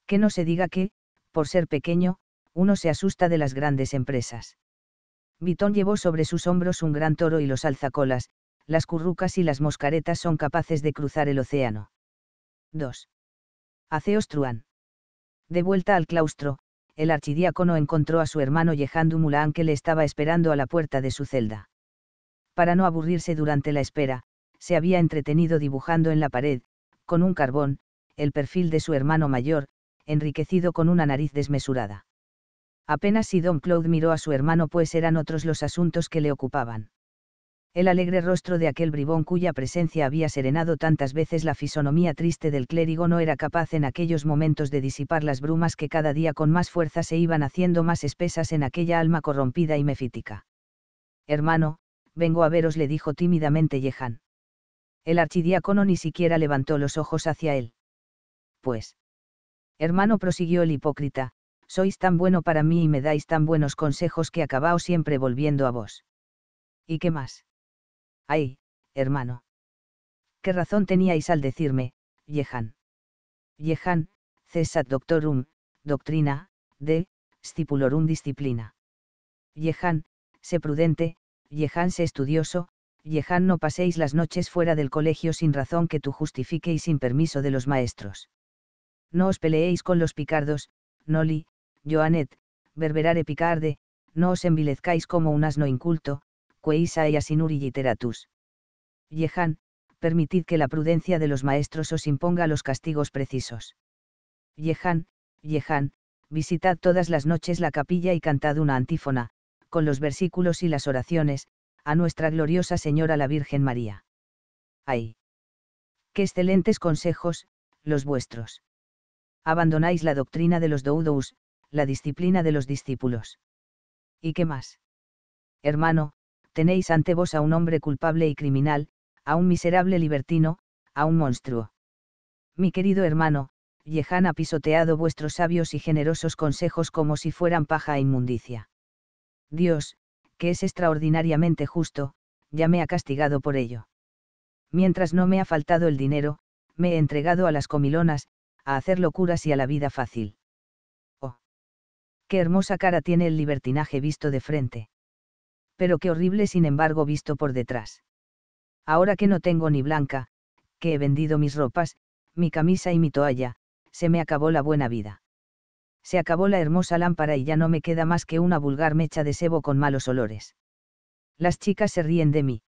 Que no se diga que, por ser pequeño, uno se asusta de las grandes empresas. Vitón llevó sobre sus hombros un gran toro y los alzacolas, las currucas y las moscaretas son capaces de cruzar el océano. 2. Aceos De vuelta al claustro, el archidiácono encontró a su hermano Yehandu Mulán que le estaba esperando a la puerta de su celda. Para no aburrirse durante la espera, se había entretenido dibujando en la pared, con un carbón, el perfil de su hermano mayor, enriquecido con una nariz desmesurada. Apenas si Don Claude miró a su hermano pues eran otros los asuntos que le ocupaban. El alegre rostro de aquel bribón cuya presencia había serenado tantas veces la fisonomía triste del clérigo no era capaz en aquellos momentos de disipar las brumas que cada día con más fuerza se iban haciendo más espesas en aquella alma corrompida y mefítica. Hermano, vengo a veros le dijo tímidamente Yehan. El archidiácono ni siquiera levantó los ojos hacia él pues. Hermano, prosiguió el hipócrita, sois tan bueno para mí y me dais tan buenos consejos que acabaos siempre volviendo a vos. ¿Y qué más? Ay, hermano. ¿Qué razón teníais al decirme, Yehan? Yehan, cesat doctorum, doctrina, de, stipulorum disciplina. Yehan, sé prudente, Yehan sé estudioso, Yehan no paséis las noches fuera del colegio sin razón que tú justifique y sin permiso de los maestros no os peleéis con los picardos, Noli, Joanet, Berberare Picarde, no os envilezcáis como un asno inculto, queisa y asinur y Yehan, permitid que la prudencia de los maestros os imponga los castigos precisos. Yehan, Yehan, visitad todas las noches la capilla y cantad una antífona, con los versículos y las oraciones, a nuestra gloriosa Señora la Virgen María. ¡Ay! ¡Qué excelentes consejos, los vuestros! abandonáis la doctrina de los doudous, la disciplina de los discípulos. ¿Y qué más? Hermano, tenéis ante vos a un hombre culpable y criminal, a un miserable libertino, a un monstruo. Mi querido hermano, Yehan ha pisoteado vuestros sabios y generosos consejos como si fueran paja e inmundicia. Dios, que es extraordinariamente justo, ya me ha castigado por ello. Mientras no me ha faltado el dinero, me he entregado a las comilonas, a hacer locuras y a la vida fácil. ¡Oh! ¡Qué hermosa cara tiene el libertinaje visto de frente! Pero qué horrible sin embargo visto por detrás. Ahora que no tengo ni blanca, que he vendido mis ropas, mi camisa y mi toalla, se me acabó la buena vida. Se acabó la hermosa lámpara y ya no me queda más que una vulgar mecha de sebo con malos olores. Las chicas se ríen de mí.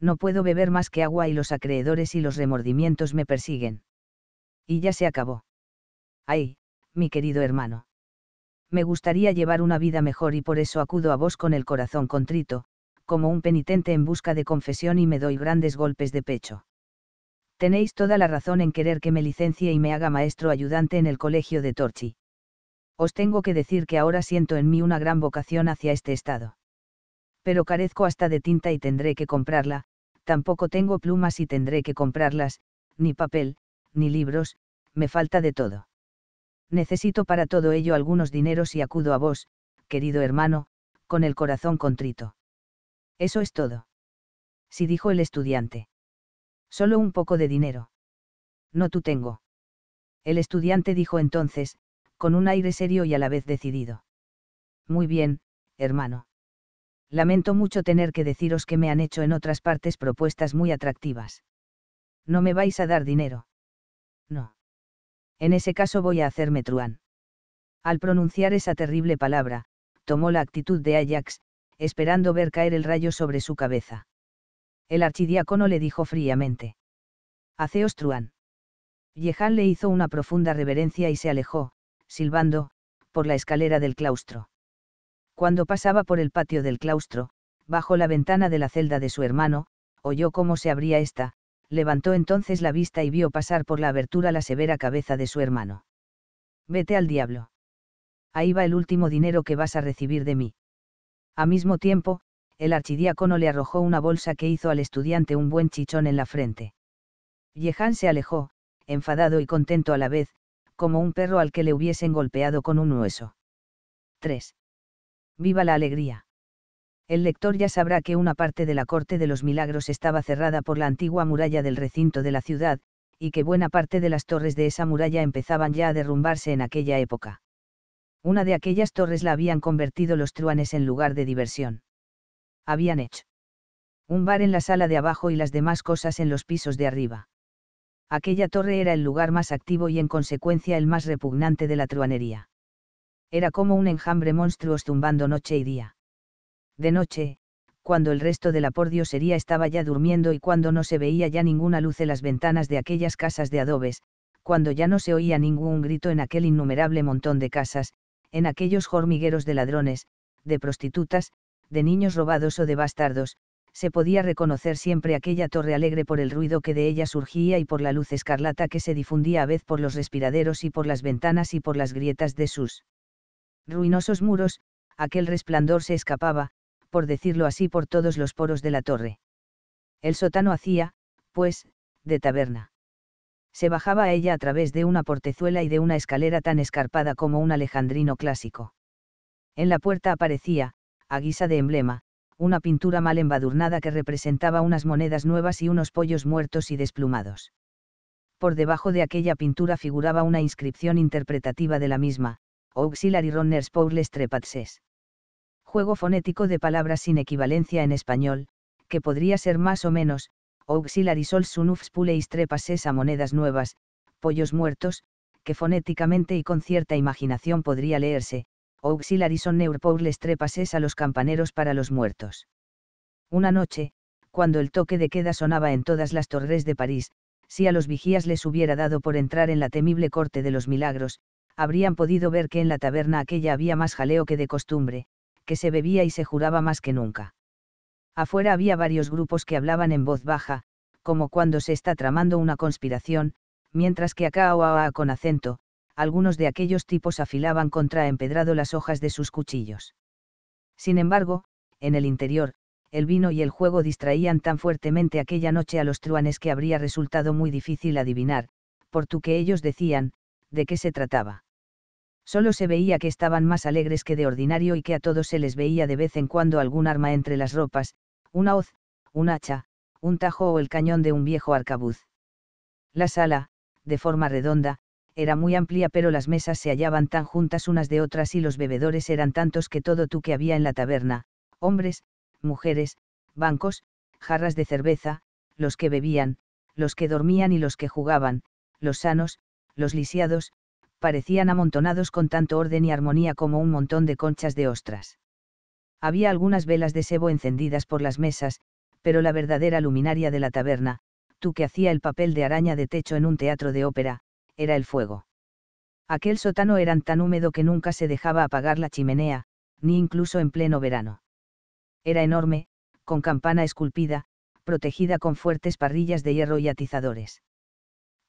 No puedo beber más que agua y los acreedores y los remordimientos me persiguen y ya se acabó. Ay, mi querido hermano. Me gustaría llevar una vida mejor y por eso acudo a vos con el corazón contrito, como un penitente en busca de confesión y me doy grandes golpes de pecho. Tenéis toda la razón en querer que me licencie y me haga maestro ayudante en el colegio de Torchi. Os tengo que decir que ahora siento en mí una gran vocación hacia este estado. Pero carezco hasta de tinta y tendré que comprarla, tampoco tengo plumas y tendré que comprarlas, ni papel, ni libros, me falta de todo. Necesito para todo ello algunos dineros y acudo a vos, querido hermano, con el corazón contrito. Eso es todo. Si sí dijo el estudiante. Solo un poco de dinero. No tú tengo. El estudiante dijo entonces, con un aire serio y a la vez decidido. Muy bien, hermano. Lamento mucho tener que deciros que me han hecho en otras partes propuestas muy atractivas. No me vais a dar dinero. En ese caso voy a hacerme truán. Al pronunciar esa terrible palabra, tomó la actitud de Ajax, esperando ver caer el rayo sobre su cabeza. El archidiácono le dijo fríamente. Haceos truán. Yehan le hizo una profunda reverencia y se alejó, silbando, por la escalera del claustro. Cuando pasaba por el patio del claustro, bajo la ventana de la celda de su hermano, oyó cómo se abría esta, levantó entonces la vista y vio pasar por la abertura la severa cabeza de su hermano. Vete al diablo. Ahí va el último dinero que vas a recibir de mí. A mismo tiempo, el archidiácono le arrojó una bolsa que hizo al estudiante un buen chichón en la frente. Yehan se alejó, enfadado y contento a la vez, como un perro al que le hubiesen golpeado con un hueso. 3. Viva la alegría el lector ya sabrá que una parte de la Corte de los Milagros estaba cerrada por la antigua muralla del recinto de la ciudad, y que buena parte de las torres de esa muralla empezaban ya a derrumbarse en aquella época. Una de aquellas torres la habían convertido los truanes en lugar de diversión. Habían hecho un bar en la sala de abajo y las demás cosas en los pisos de arriba. Aquella torre era el lugar más activo y en consecuencia el más repugnante de la truanería. Era como un enjambre monstruo zumbando noche y día de noche, cuando el resto de la pordiosería estaba ya durmiendo y cuando no se veía ya ninguna luz en las ventanas de aquellas casas de adobes, cuando ya no se oía ningún grito en aquel innumerable montón de casas, en aquellos hormigueros de ladrones, de prostitutas, de niños robados o de bastardos, se podía reconocer siempre aquella torre alegre por el ruido que de ella surgía y por la luz escarlata que se difundía a vez por los respiraderos y por las ventanas y por las grietas de sus ruinosos muros, aquel resplandor se escapaba, por decirlo así, por todos los poros de la torre. El sótano hacía, pues, de taberna. Se bajaba a ella a través de una portezuela y de una escalera tan escarpada como un alejandrino clásico. En la puerta aparecía, a guisa de emblema, una pintura mal embadurnada que representaba unas monedas nuevas y unos pollos muertos y desplumados. Por debajo de aquella pintura figuraba una inscripción interpretativa de la misma, Auxiliary Runners Poules Trepatses juego fonético de palabras sin equivalencia en español, que podría ser más o menos, auxiliaris sol sunufs puleis trepases a monedas nuevas, pollos muertos, que fonéticamente y con cierta imaginación podría leerse, auxiliary son neurpoules trepases a los campaneros para los muertos. Una noche, cuando el toque de queda sonaba en todas las torres de París, si a los vigías les hubiera dado por entrar en la temible corte de los milagros, habrían podido ver que en la taberna aquella había más jaleo que de costumbre, que se bebía y se juraba más que nunca. Afuera había varios grupos que hablaban en voz baja, como cuando se está tramando una conspiración, mientras que acá o con acento, algunos de aquellos tipos afilaban contra empedrado las hojas de sus cuchillos. Sin embargo, en el interior, el vino y el juego distraían tan fuertemente aquella noche a los truanes que habría resultado muy difícil adivinar, por tu que ellos decían, de qué se trataba. Solo se veía que estaban más alegres que de ordinario y que a todos se les veía de vez en cuando algún arma entre las ropas, una hoz, un hacha, un tajo o el cañón de un viejo arcabuz. La sala, de forma redonda, era muy amplia pero las mesas se hallaban tan juntas unas de otras y los bebedores eran tantos que todo tú que había en la taberna, hombres, mujeres, bancos, jarras de cerveza, los que bebían, los que dormían y los que jugaban, los sanos, los lisiados, parecían amontonados con tanto orden y armonía como un montón de conchas de ostras. Había algunas velas de sebo encendidas por las mesas, pero la verdadera luminaria de la taberna, tú que hacía el papel de araña de techo en un teatro de ópera, era el fuego. Aquel sótano era tan húmedo que nunca se dejaba apagar la chimenea, ni incluso en pleno verano. Era enorme, con campana esculpida, protegida con fuertes parrillas de hierro y atizadores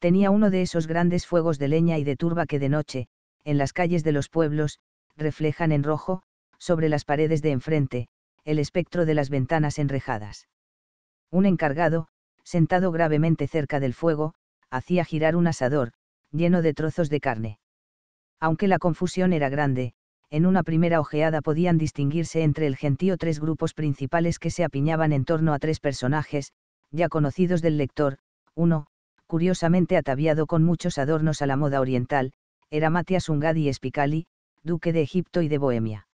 tenía uno de esos grandes fuegos de leña y de turba que de noche, en las calles de los pueblos, reflejan en rojo, sobre las paredes de enfrente, el espectro de las ventanas enrejadas. Un encargado, sentado gravemente cerca del fuego, hacía girar un asador, lleno de trozos de carne. Aunque la confusión era grande, en una primera ojeada podían distinguirse entre el gentío tres grupos principales que se apiñaban en torno a tres personajes, ya conocidos del lector, uno, curiosamente ataviado con muchos adornos a la moda oriental, era Matias Ungadi Espicali, duque de Egipto y de Bohemia.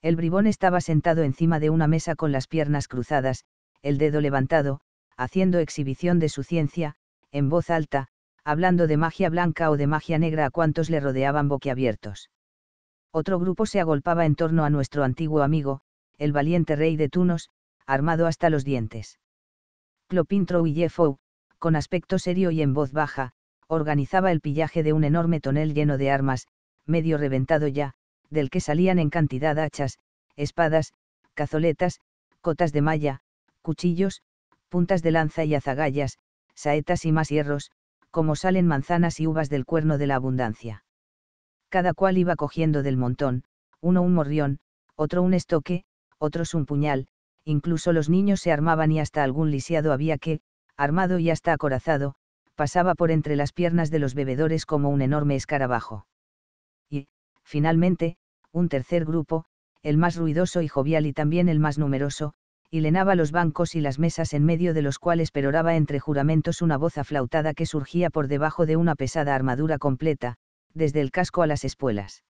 El bribón estaba sentado encima de una mesa con las piernas cruzadas, el dedo levantado, haciendo exhibición de su ciencia, en voz alta, hablando de magia blanca o de magia negra a cuantos le rodeaban boquiabiertos. Otro grupo se agolpaba en torno a nuestro antiguo amigo, el valiente rey de Tunos, armado hasta los dientes. y Jeffou, con aspecto serio y en voz baja, organizaba el pillaje de un enorme tonel lleno de armas, medio reventado ya, del que salían en cantidad hachas, espadas, cazoletas, cotas de malla, cuchillos, puntas de lanza y azagallas, saetas y más hierros, como salen manzanas y uvas del cuerno de la abundancia. Cada cual iba cogiendo del montón, uno un morrión, otro un estoque, otros un puñal, incluso los niños se armaban y hasta algún lisiado había que, armado y hasta acorazado, pasaba por entre las piernas de los bebedores como un enorme escarabajo. Y, finalmente, un tercer grupo, el más ruidoso y jovial y también el más numeroso, hilenaba los bancos y las mesas en medio de los cuales peroraba entre juramentos una voz aflautada que surgía por debajo de una pesada armadura completa, desde el casco a las espuelas.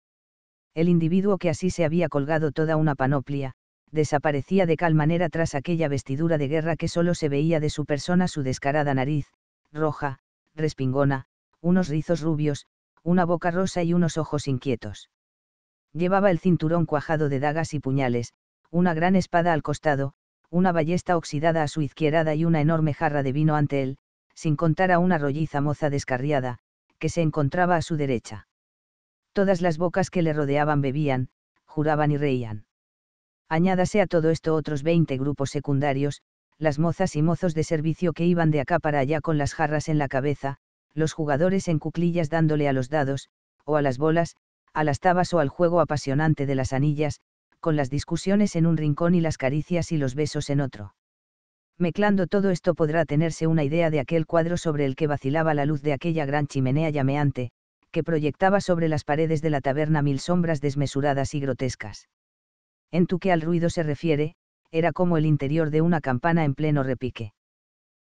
El individuo que así se había colgado toda una panoplia, desaparecía de tal manera tras aquella vestidura de guerra que solo se veía de su persona su descarada nariz, roja, respingona, unos rizos rubios, una boca rosa y unos ojos inquietos. Llevaba el cinturón cuajado de dagas y puñales, una gran espada al costado, una ballesta oxidada a su izquierda y una enorme jarra de vino ante él, sin contar a una rolliza moza descarriada, que se encontraba a su derecha. Todas las bocas que le rodeaban bebían, juraban y reían. Añádase a todo esto otros 20 grupos secundarios, las mozas y mozos de servicio que iban de acá para allá con las jarras en la cabeza, los jugadores en cuclillas dándole a los dados, o a las bolas, a las tabas o al juego apasionante de las anillas, con las discusiones en un rincón y las caricias y los besos en otro. Mezclando todo esto podrá tenerse una idea de aquel cuadro sobre el que vacilaba la luz de aquella gran chimenea llameante, que proyectaba sobre las paredes de la taberna mil sombras desmesuradas y grotescas en tu que al ruido se refiere, era como el interior de una campana en pleno repique.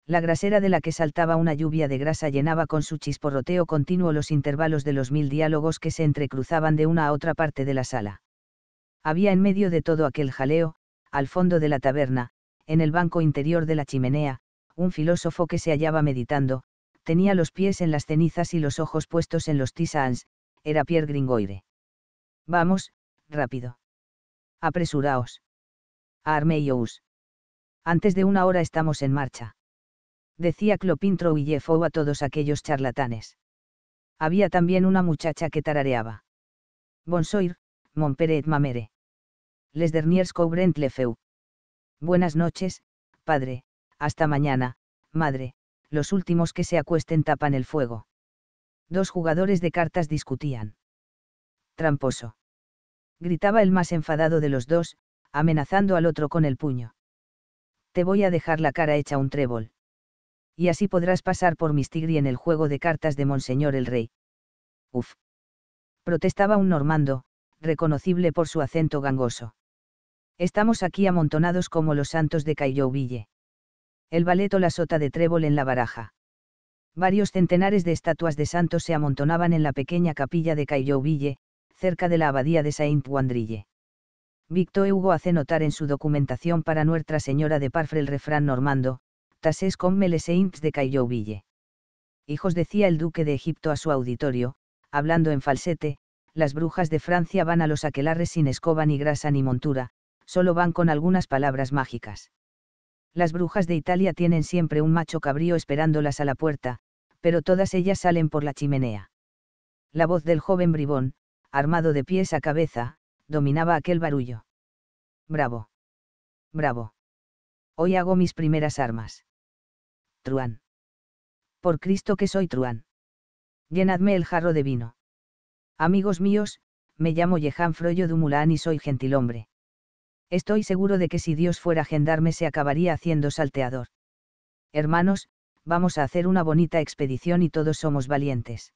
La grasera de la que saltaba una lluvia de grasa llenaba con su chisporroteo continuo los intervalos de los mil diálogos que se entrecruzaban de una a otra parte de la sala. Había en medio de todo aquel jaleo, al fondo de la taberna, en el banco interior de la chimenea, un filósofo que se hallaba meditando, tenía los pies en las cenizas y los ojos puestos en los tisans, era Pierre Gringoire. Vamos, rápido. Apresuraos. A Antes de una hora estamos en marcha. Decía Clopin Trouillefou a todos aquellos charlatanes. Había también una muchacha que tarareaba. Bonsoir, mon père et mamere. Les derniers coubrent le feu. Buenas noches, padre, hasta mañana, madre, los últimos que se acuesten tapan el fuego. Dos jugadores de cartas discutían. Tramposo gritaba el más enfadado de los dos, amenazando al otro con el puño. Te voy a dejar la cara hecha un trébol. Y así podrás pasar por Mistigri en el juego de cartas de Monseñor el Rey. Uf. Protestaba un normando, reconocible por su acento gangoso. Estamos aquí amontonados como los santos de Cayouville. El baleto la sota de trébol en la baraja. Varios centenares de estatuas de santos se amontonaban en la pequeña capilla de Cayouville cerca de la abadía de Saint-Wandrille. Victor Hugo hace notar en su documentación para Nuestra Señora de Parfre el refrán normando, Tases comme les saints de Caillouville. Hijos decía el duque de Egipto a su auditorio, hablando en falsete, las brujas de Francia van a los aquelarres sin escoba ni grasa ni montura, solo van con algunas palabras mágicas. Las brujas de Italia tienen siempre un macho cabrío esperándolas a la puerta, pero todas ellas salen por la chimenea. La voz del joven bribón, armado de pies a cabeza, dominaba aquel barullo. Bravo. Bravo. Hoy hago mis primeras armas. Truán. Por Cristo que soy truán. Llenadme el jarro de vino. Amigos míos, me llamo Jehan Froyo Dumulán y soy gentilhombre. Estoy seguro de que si Dios fuera gendarme se acabaría haciendo salteador. Hermanos, vamos a hacer una bonita expedición y todos somos valientes.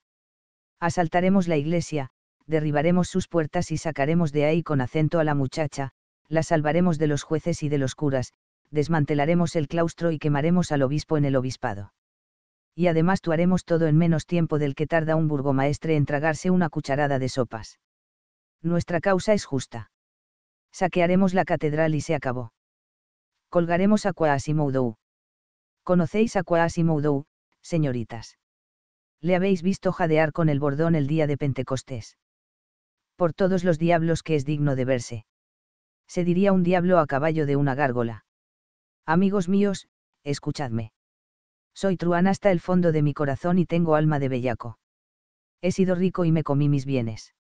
Asaltaremos la iglesia, derribaremos sus puertas y sacaremos de ahí con acento a la muchacha, la salvaremos de los jueces y de los curas, desmantelaremos el claustro y quemaremos al obispo en el obispado. Y además tuaremos haremos todo en menos tiempo del que tarda un burgomaestre en tragarse una cucharada de sopas. Nuestra causa es justa. Saquearemos la catedral y se acabó. Colgaremos a Quasimodo. ¿Conocéis a Quasimodo, señoritas? Le habéis visto jadear con el bordón el día de Pentecostés por todos los diablos que es digno de verse. Se diría un diablo a caballo de una gárgola. Amigos míos, escuchadme. Soy truán hasta el fondo de mi corazón y tengo alma de bellaco. He sido rico y me comí mis bienes.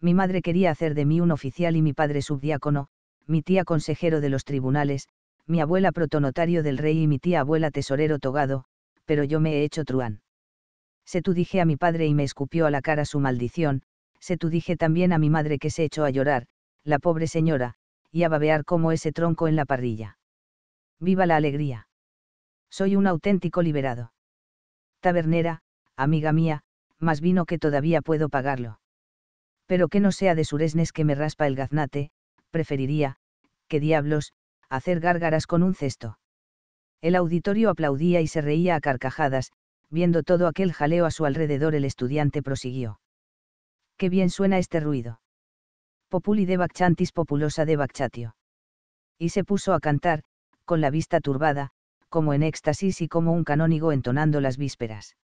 Mi madre quería hacer de mí un oficial y mi padre subdiácono, mi tía consejero de los tribunales, mi abuela protonotario del rey y mi tía abuela tesorero togado, pero yo me he hecho truán. Se tú dije a mi padre y me escupió a la cara su maldición, se tú dije también a mi madre que se echó a llorar, la pobre señora, y a babear como ese tronco en la parrilla. Viva la alegría. Soy un auténtico liberado. Tabernera, amiga mía, más vino que todavía puedo pagarlo. Pero que no sea de suresnes que me raspa el gaznate, preferiría, que diablos, hacer gárgaras con un cesto. El auditorio aplaudía y se reía a carcajadas, viendo todo aquel jaleo a su alrededor el estudiante prosiguió qué bien suena este ruido. Populi de Bacchantis populosa de Bacchatio. Y se puso a cantar, con la vista turbada, como en éxtasis y como un canónigo entonando las vísperas.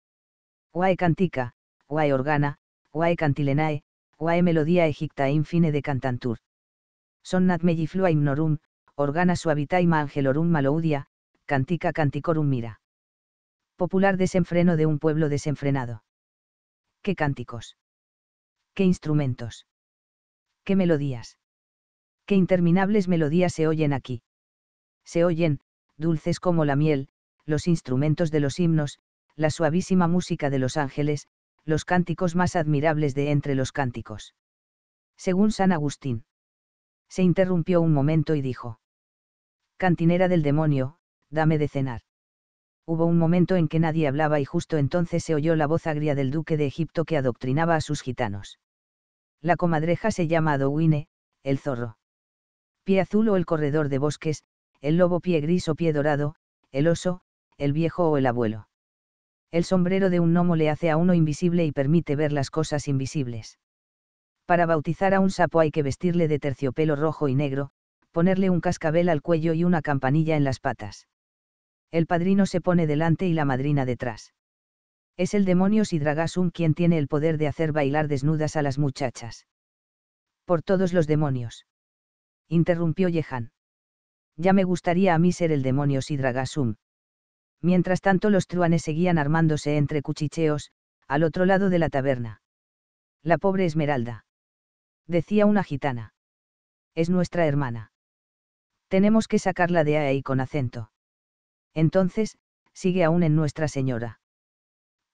Guae cantica, guae organa, guae cantilenae, guae melodía egicta e infine de cantantur. Sonnat melliflua imnorum, organa suavitaima angelorum maloudia, cantica canticorum mira. Popular desenfreno de un pueblo desenfrenado. ¡Qué cánticos! qué instrumentos. Qué melodías. Qué interminables melodías se oyen aquí. Se oyen, dulces como la miel, los instrumentos de los himnos, la suavísima música de los ángeles, los cánticos más admirables de entre los cánticos. Según San Agustín. Se interrumpió un momento y dijo. Cantinera del demonio, dame de cenar. Hubo un momento en que nadie hablaba y justo entonces se oyó la voz agria del duque de Egipto que adoctrinaba a sus gitanos. La comadreja se llama Adowine, el zorro. Pie azul o el corredor de bosques, el lobo pie gris o pie dorado, el oso, el viejo o el abuelo. El sombrero de un gnomo le hace a uno invisible y permite ver las cosas invisibles. Para bautizar a un sapo hay que vestirle de terciopelo rojo y negro, ponerle un cascabel al cuello y una campanilla en las patas. El padrino se pone delante y la madrina detrás. Es el demonio Sidragasum quien tiene el poder de hacer bailar desnudas a las muchachas. Por todos los demonios. Interrumpió Yehan. Ya me gustaría a mí ser el demonio Sidragasum. Mientras tanto los truanes seguían armándose entre cuchicheos, al otro lado de la taberna. La pobre Esmeralda. Decía una gitana. Es nuestra hermana. Tenemos que sacarla de ahí con acento. Entonces, sigue aún en Nuestra Señora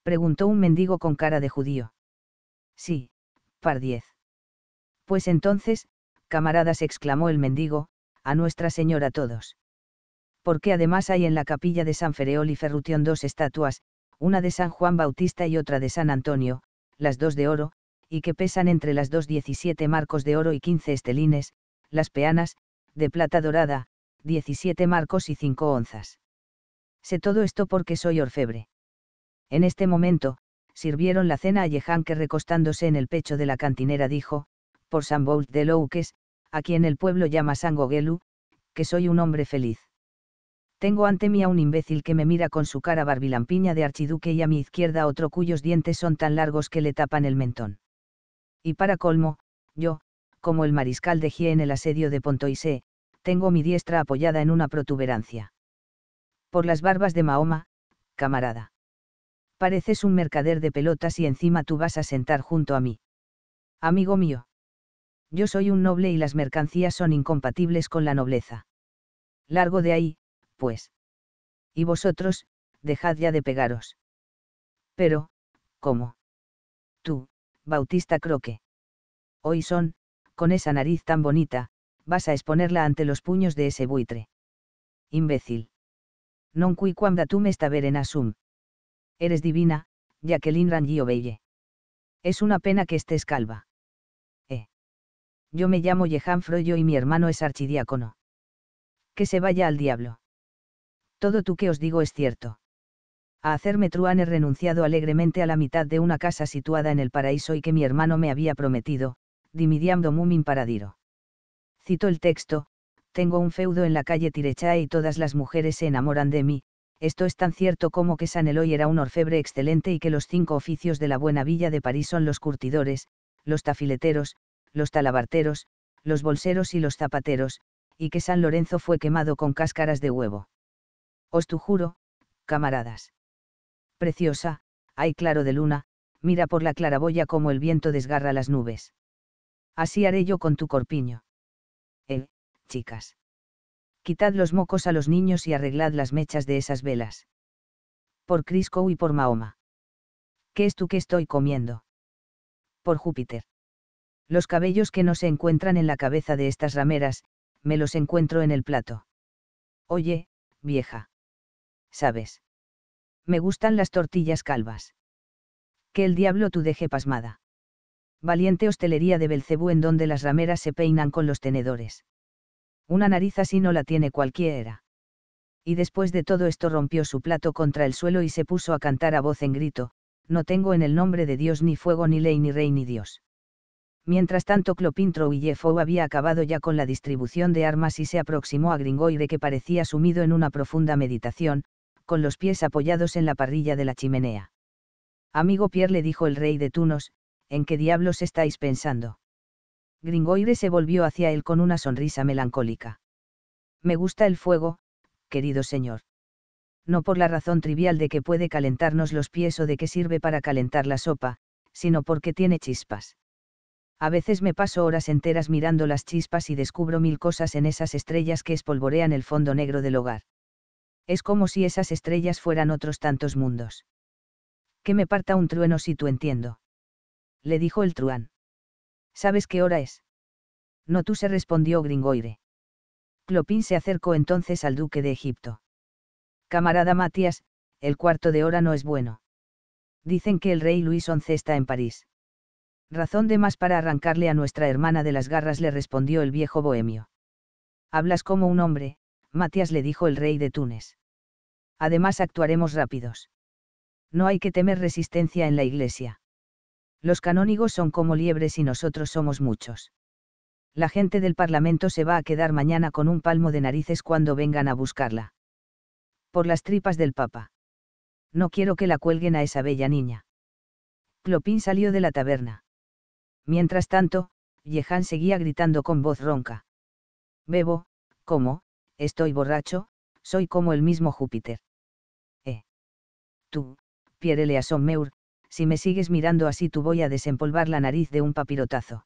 preguntó un mendigo con cara de judío. Sí, par diez. Pues entonces, camaradas exclamó el mendigo, a Nuestra Señora todos. Porque además hay en la capilla de San Fereol y Ferrutión dos estatuas, una de San Juan Bautista y otra de San Antonio, las dos de oro, y que pesan entre las dos 17 marcos de oro y 15 estelines, las peanas, de plata dorada, 17 marcos y 5 onzas. Sé todo esto porque soy orfebre. En este momento, sirvieron la cena a Yehan que recostándose en el pecho de la cantinera dijo, por San Bolt de Louques, a quien el pueblo llama San que soy un hombre feliz. Tengo ante mí a un imbécil que me mira con su cara barbilampiña de archiduque y a mi izquierda otro cuyos dientes son tan largos que le tapan el mentón. Y para colmo, yo, como el mariscal de Gie en el asedio de Pontoise, tengo mi diestra apoyada en una protuberancia. Por las barbas de Mahoma, camarada. Pareces un mercader de pelotas y encima tú vas a sentar junto a mí. Amigo mío. Yo soy un noble y las mercancías son incompatibles con la nobleza. Largo de ahí, pues. Y vosotros, dejad ya de pegaros. Pero, ¿cómo? Tú, Bautista Croque. Hoy son, con esa nariz tan bonita, vas a exponerla ante los puños de ese buitre. Imbécil. Non qui quam datum esta en asum. Eres divina, Jacqueline Rangio Belle. Es una pena que estés calva. Eh. Yo me llamo Jehan Froyo y mi hermano es archidiácono. Que se vaya al diablo. Todo tú que os digo es cierto. A hacerme truan he renunciado alegremente a la mitad de una casa situada en el paraíso y que mi hermano me había prometido, dimidiando Mumin paradiro. Cito el texto, tengo un feudo en la calle Tirechae y todas las mujeres se enamoran de mí, esto es tan cierto como que San Eloy era un orfebre excelente y que los cinco oficios de la buena villa de París son los curtidores, los tafileteros, los talabarteros, los bolseros y los zapateros, y que San Lorenzo fue quemado con cáscaras de huevo. Os tu juro, camaradas. Preciosa, hay claro de luna, mira por la claraboya como el viento desgarra las nubes. Así haré yo con tu corpiño. Eh, chicas quitad los mocos a los niños y arreglad las mechas de esas velas. Por Crisco y por Mahoma. ¿Qué es tú que estoy comiendo? Por Júpiter. Los cabellos que no se encuentran en la cabeza de estas rameras, me los encuentro en el plato. Oye, vieja. ¿Sabes? Me gustan las tortillas calvas. Que el diablo tú deje pasmada. Valiente hostelería de Belcebú en donde las rameras se peinan con los tenedores. Una nariz así no la tiene cualquiera. Y después de todo esto rompió su plato contra el suelo y se puso a cantar a voz en grito, No tengo en el nombre de Dios ni fuego ni ley ni rey ni Dios. Mientras tanto Clopintro y había acabado ya con la distribución de armas y se aproximó a Gringoire que parecía sumido en una profunda meditación, con los pies apoyados en la parrilla de la chimenea. Amigo Pierre le dijo el rey de Tunos, ¿en qué diablos estáis pensando? Gringoire se volvió hacia él con una sonrisa melancólica. Me gusta el fuego, querido señor. No por la razón trivial de que puede calentarnos los pies o de que sirve para calentar la sopa, sino porque tiene chispas. A veces me paso horas enteras mirando las chispas y descubro mil cosas en esas estrellas que espolvorean el fondo negro del hogar. Es como si esas estrellas fueran otros tantos mundos. Que me parta un trueno si tú entiendo. Le dijo el truán. ¿Sabes qué hora es? No tú se respondió Gringoire. Clopin se acercó entonces al duque de Egipto. Camarada Matías, el cuarto de hora no es bueno. Dicen que el rey Luis XI está en París. Razón de más para arrancarle a nuestra hermana de las garras, le respondió el viejo bohemio. Hablas como un hombre, Matías le dijo el rey de Túnez. Además actuaremos rápidos. No hay que temer resistencia en la iglesia. Los canónigos son como liebres y nosotros somos muchos. La gente del Parlamento se va a quedar mañana con un palmo de narices cuando vengan a buscarla. Por las tripas del Papa. No quiero que la cuelguen a esa bella niña. Clopin salió de la taberna. Mientras tanto, Jehan seguía gritando con voz ronca. Bebo, como, estoy borracho, soy como el mismo Júpiter. Eh. Tú, Pierre Leasson Meur, si me sigues mirando así tú voy a desempolvar la nariz de un papirotazo.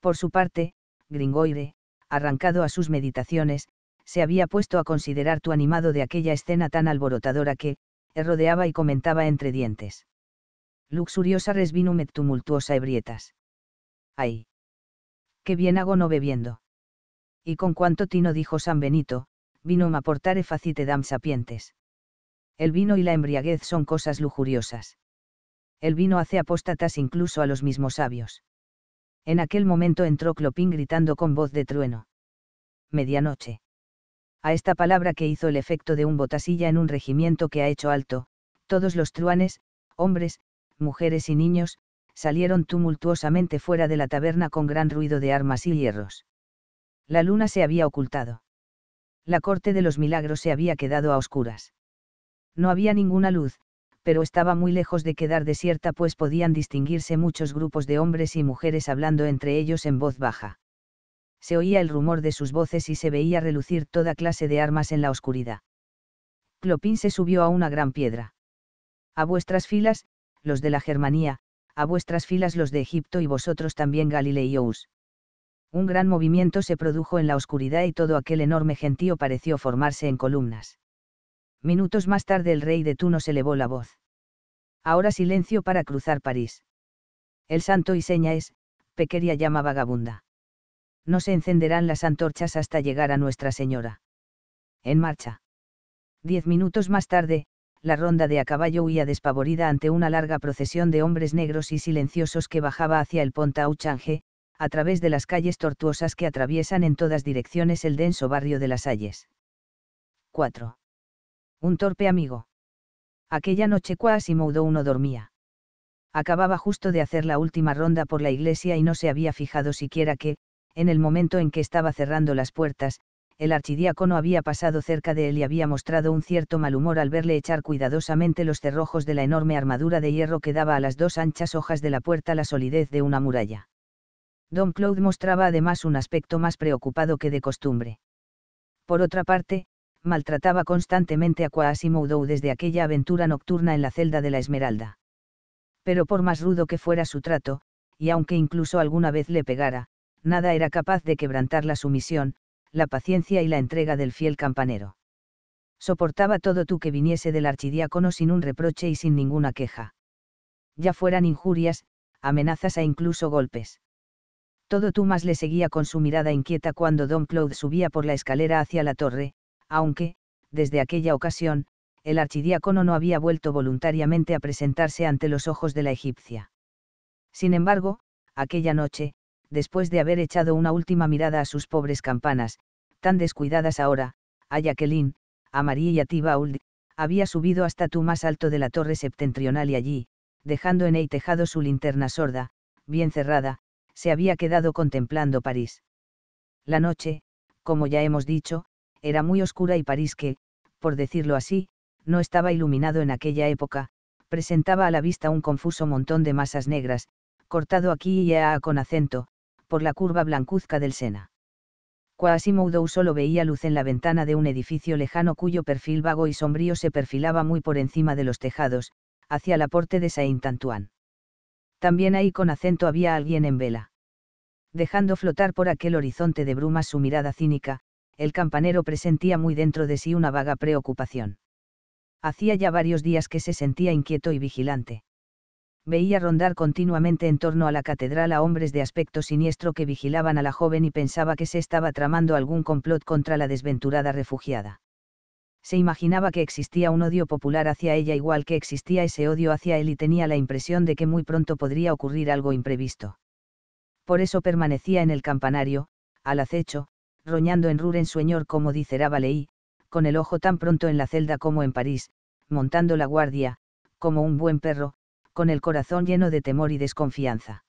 Por su parte, Gringoire, arrancado a sus meditaciones, se había puesto a considerar tu animado de aquella escena tan alborotadora que, eh, rodeaba y comentaba entre dientes. Luxuriosa resvinum et tumultuosa ebrietas. ¡Ay! ¡Qué bien hago no bebiendo! Y con cuánto tino dijo San Benito, vinum aportare facite dam sapientes. El vino y la embriaguez son cosas lujuriosas el vino hace apóstatas incluso a los mismos sabios. En aquel momento entró Clopin gritando con voz de trueno. Medianoche. A esta palabra que hizo el efecto de un botasilla en un regimiento que ha hecho alto, todos los truanes, hombres, mujeres y niños, salieron tumultuosamente fuera de la taberna con gran ruido de armas y hierros. La luna se había ocultado. La corte de los milagros se había quedado a oscuras. No había ninguna luz, pero estaba muy lejos de quedar desierta pues podían distinguirse muchos grupos de hombres y mujeres hablando entre ellos en voz baja. Se oía el rumor de sus voces y se veía relucir toda clase de armas en la oscuridad. Clopin se subió a una gran piedra. A vuestras filas, los de la Germanía, a vuestras filas los de Egipto y vosotros también Galileíos. Un gran movimiento se produjo en la oscuridad y todo aquel enorme gentío pareció formarse en columnas. Minutos más tarde el rey de se elevó la voz. Ahora silencio para cruzar París. El santo y seña es, pequería llama vagabunda. No se encenderán las antorchas hasta llegar a Nuestra Señora. En marcha. Diez minutos más tarde, la ronda de a caballo huía despavorida ante una larga procesión de hombres negros y silenciosos que bajaba hacia el Ponta Auchange, a través de las calles tortuosas que atraviesan en todas direcciones el denso barrio de las Halles. 4. Un torpe amigo. Aquella noche Quasimodo uno dormía. Acababa justo de hacer la última ronda por la iglesia y no se había fijado siquiera que, en el momento en que estaba cerrando las puertas, el archidiácono había pasado cerca de él y había mostrado un cierto mal humor al verle echar cuidadosamente los cerrojos de la enorme armadura de hierro que daba a las dos anchas hojas de la puerta la solidez de una muralla. Don Claude mostraba además un aspecto más preocupado que de costumbre. Por otra parte, maltrataba constantemente a Quasimodo desde aquella aventura nocturna en la celda de la Esmeralda. Pero por más rudo que fuera su trato, y aunque incluso alguna vez le pegara, nada era capaz de quebrantar la sumisión, la paciencia y la entrega del fiel campanero. Soportaba todo tú que viniese del archidiácono sin un reproche y sin ninguna queja. Ya fueran injurias, amenazas e incluso golpes. Todo tú más le seguía con su mirada inquieta cuando Don Claude subía por la escalera hacia la torre, aunque, desde aquella ocasión, el archidiácono no había vuelto voluntariamente a presentarse ante los ojos de la egipcia. Sin embargo, aquella noche, después de haber echado una última mirada a sus pobres campanas, tan descuidadas ahora, a Jacqueline, a María y a Thibault, había subido hasta tu más alto de la torre septentrional y allí, dejando en el tejado su linterna sorda, bien cerrada, se había quedado contemplando París. La noche, como ya hemos dicho, era muy oscura y París que, por decirlo así, no estaba iluminado en aquella época, presentaba a la vista un confuso montón de masas negras, cortado aquí y allá con acento, por la curva blancuzca del Sena. Quasimodo solo veía luz en la ventana de un edificio lejano cuyo perfil vago y sombrío se perfilaba muy por encima de los tejados, hacia la porte de Saint-Antoine. También ahí con acento había alguien en vela. Dejando flotar por aquel horizonte de brumas su mirada cínica, el campanero presentía muy dentro de sí una vaga preocupación. Hacía ya varios días que se sentía inquieto y vigilante. Veía rondar continuamente en torno a la catedral a hombres de aspecto siniestro que vigilaban a la joven y pensaba que se estaba tramando algún complot contra la desventurada refugiada. Se imaginaba que existía un odio popular hacia ella igual que existía ese odio hacia él y tenía la impresión de que muy pronto podría ocurrir algo imprevisto. Por eso permanecía en el campanario, al acecho, roñando en Ruren Sueñor como diceraba Leí, con el ojo tan pronto en la celda como en París, montando la guardia, como un buen perro, con el corazón lleno de temor y desconfianza.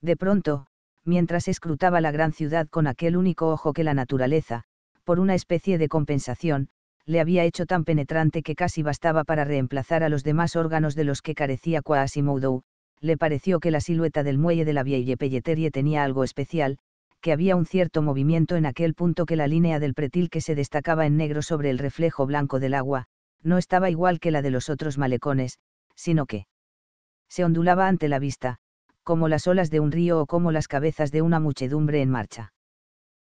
De pronto, mientras escrutaba la gran ciudad con aquel único ojo que la naturaleza, por una especie de compensación, le había hecho tan penetrante que casi bastaba para reemplazar a los demás órganos de los que carecía Quasimodo, le pareció que la silueta del muelle de la vieille Pelleterie tenía algo especial, que había un cierto movimiento en aquel punto que la línea del pretil que se destacaba en negro sobre el reflejo blanco del agua, no estaba igual que la de los otros malecones, sino que se ondulaba ante la vista, como las olas de un río o como las cabezas de una muchedumbre en marcha.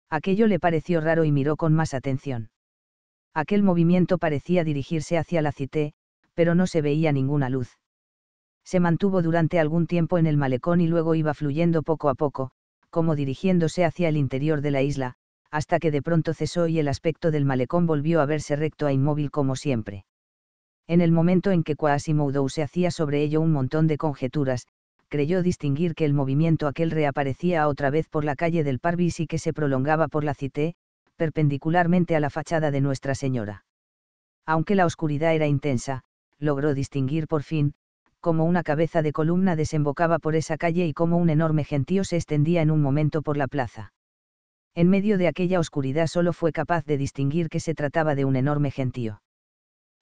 Aquello le pareció raro y miró con más atención. Aquel movimiento parecía dirigirse hacia la cité, pero no se veía ninguna luz. Se mantuvo durante algún tiempo en el malecón y luego iba fluyendo poco a poco, como dirigiéndose hacia el interior de la isla, hasta que de pronto cesó y el aspecto del malecón volvió a verse recto e inmóvil como siempre. En el momento en que Quasimodo se hacía sobre ello un montón de conjeturas, creyó distinguir que el movimiento aquel reaparecía otra vez por la calle del Parvis y que se prolongaba por la Cité, perpendicularmente a la fachada de Nuestra Señora. Aunque la oscuridad era intensa, logró distinguir por fin, como una cabeza de columna desembocaba por esa calle y como un enorme gentío se extendía en un momento por la plaza. En medio de aquella oscuridad solo fue capaz de distinguir que se trataba de un enorme gentío.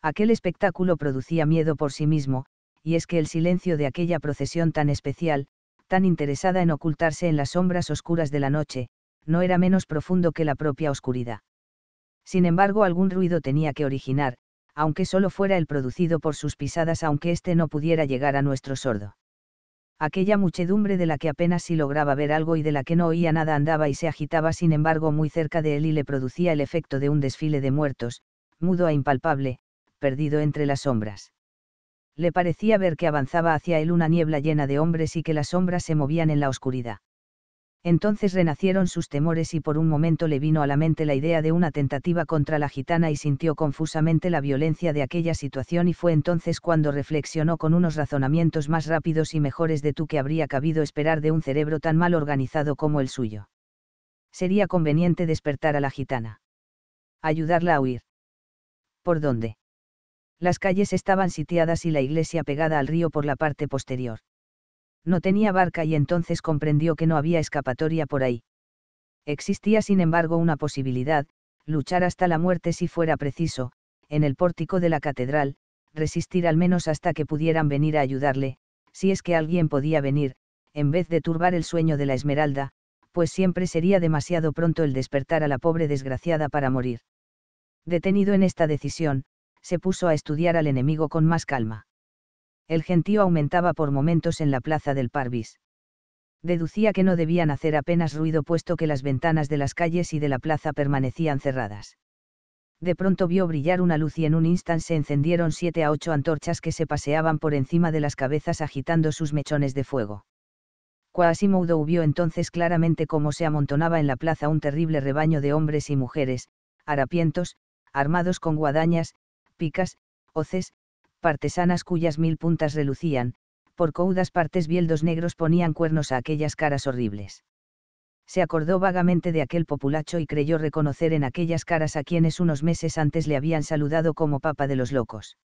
Aquel espectáculo producía miedo por sí mismo, y es que el silencio de aquella procesión tan especial, tan interesada en ocultarse en las sombras oscuras de la noche, no era menos profundo que la propia oscuridad. Sin embargo, algún ruido tenía que originar, aunque solo fuera el producido por sus pisadas, aunque éste no pudiera llegar a nuestro sordo. Aquella muchedumbre de la que apenas si lograba ver algo y de la que no oía nada andaba y se agitaba sin embargo muy cerca de él y le producía el efecto de un desfile de muertos, mudo e impalpable, perdido entre las sombras. Le parecía ver que avanzaba hacia él una niebla llena de hombres y que las sombras se movían en la oscuridad. Entonces renacieron sus temores y por un momento le vino a la mente la idea de una tentativa contra la gitana y sintió confusamente la violencia de aquella situación y fue entonces cuando reflexionó con unos razonamientos más rápidos y mejores de tú que habría cabido esperar de un cerebro tan mal organizado como el suyo. Sería conveniente despertar a la gitana. Ayudarla a huir. ¿Por dónde? Las calles estaban sitiadas y la iglesia pegada al río por la parte posterior no tenía barca y entonces comprendió que no había escapatoria por ahí. Existía sin embargo una posibilidad, luchar hasta la muerte si fuera preciso, en el pórtico de la catedral, resistir al menos hasta que pudieran venir a ayudarle, si es que alguien podía venir, en vez de turbar el sueño de la Esmeralda, pues siempre sería demasiado pronto el despertar a la pobre desgraciada para morir. Detenido en esta decisión, se puso a estudiar al enemigo con más calma el gentío aumentaba por momentos en la plaza del Parvis. Deducía que no debían hacer apenas ruido puesto que las ventanas de las calles y de la plaza permanecían cerradas. De pronto vio brillar una luz y en un instante se encendieron siete a ocho antorchas que se paseaban por encima de las cabezas agitando sus mechones de fuego. Quasimodo vio entonces claramente cómo se amontonaba en la plaza un terrible rebaño de hombres y mujeres, harapientos, armados con guadañas, picas, hoces, partesanas cuyas mil puntas relucían, por coudas partes bieldos negros ponían cuernos a aquellas caras horribles. Se acordó vagamente de aquel populacho y creyó reconocer en aquellas caras a quienes unos meses antes le habían saludado como papa de los locos.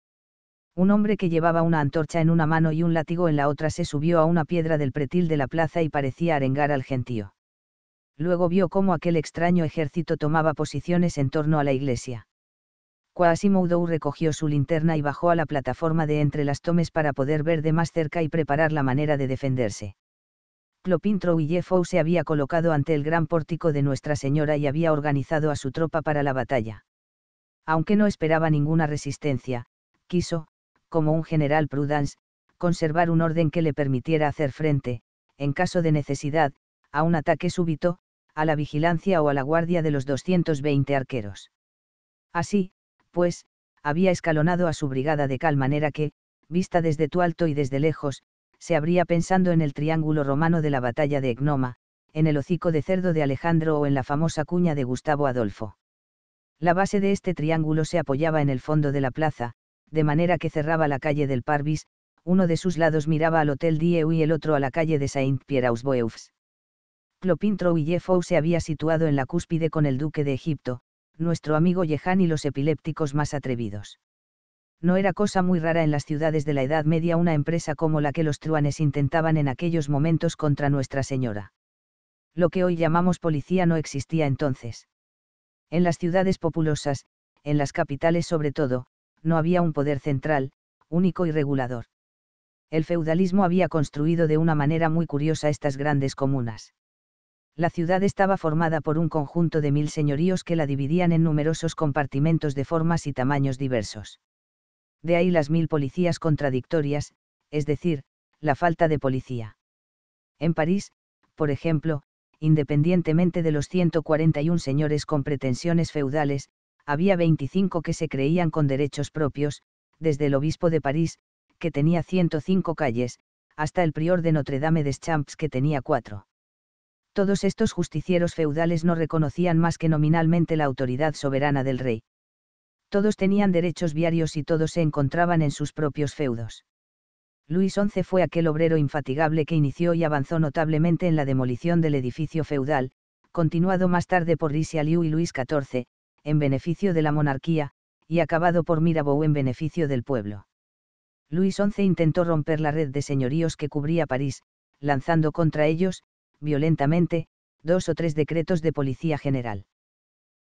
Un hombre que llevaba una antorcha en una mano y un látigo en la otra se subió a una piedra del pretil de la plaza y parecía arengar al gentío. Luego vio cómo aquel extraño ejército tomaba posiciones en torno a la iglesia. Quasimodo recogió su linterna y bajó a la plataforma de entre las tomes para poder ver de más cerca y preparar la manera de defenderse. Clopin Trouillefou se había colocado ante el gran pórtico de Nuestra Señora y había organizado a su tropa para la batalla. Aunque no esperaba ninguna resistencia, quiso, como un general Prudence, conservar un orden que le permitiera hacer frente, en caso de necesidad, a un ataque súbito, a la vigilancia o a la guardia de los 220 arqueros. Así, pues, había escalonado a su brigada de tal manera que, vista desde tu alto y desde lejos, se abría pensando en el triángulo romano de la batalla de Egnoma, en el hocico de cerdo de Alejandro o en la famosa cuña de Gustavo Adolfo. La base de este triángulo se apoyaba en el fondo de la plaza, de manera que cerraba la calle del Parvis, uno de sus lados miraba al Hotel Dieu y el otro a la calle de Saint-Pierre-aux-Boeufs. y Trouillefou se había situado en la cúspide con el duque de Egipto, nuestro amigo Yehan y los epilépticos más atrevidos. No era cosa muy rara en las ciudades de la Edad Media una empresa como la que los truanes intentaban en aquellos momentos contra Nuestra Señora. Lo que hoy llamamos policía no existía entonces. En las ciudades populosas, en las capitales sobre todo, no había un poder central, único y regulador. El feudalismo había construido de una manera muy curiosa estas grandes comunas la ciudad estaba formada por un conjunto de mil señoríos que la dividían en numerosos compartimentos de formas y tamaños diversos. De ahí las mil policías contradictorias, es decir, la falta de policía. En París, por ejemplo, independientemente de los 141 señores con pretensiones feudales, había 25 que se creían con derechos propios, desde el obispo de París, que tenía 105 calles, hasta el prior de Notre Dame des Champs que tenía cuatro todos estos justicieros feudales no reconocían más que nominalmente la autoridad soberana del rey. Todos tenían derechos viarios y todos se encontraban en sus propios feudos. Luis XI fue aquel obrero infatigable que inició y avanzó notablemente en la demolición del edificio feudal, continuado más tarde por Richelieu y Luis XIV, en beneficio de la monarquía, y acabado por Mirabeau en beneficio del pueblo. Luis XI intentó romper la red de señoríos que cubría París, lanzando contra ellos, violentamente, dos o tres decretos de policía general.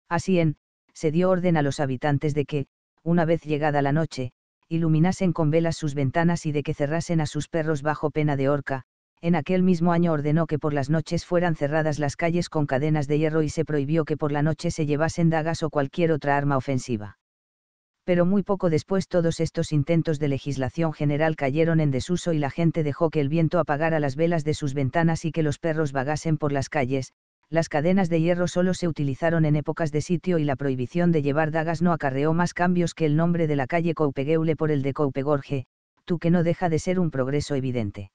Así en, se dio orden a los habitantes de que, una vez llegada la noche, iluminasen con velas sus ventanas y de que cerrasen a sus perros bajo pena de horca, en aquel mismo año ordenó que por las noches fueran cerradas las calles con cadenas de hierro y se prohibió que por la noche se llevasen dagas o cualquier otra arma ofensiva pero muy poco después todos estos intentos de legislación general cayeron en desuso y la gente dejó que el viento apagara las velas de sus ventanas y que los perros vagasen por las calles, las cadenas de hierro solo se utilizaron en épocas de sitio y la prohibición de llevar dagas no acarreó más cambios que el nombre de la calle Coupegueule por el de Coupegorge, tú que no deja de ser un progreso evidente.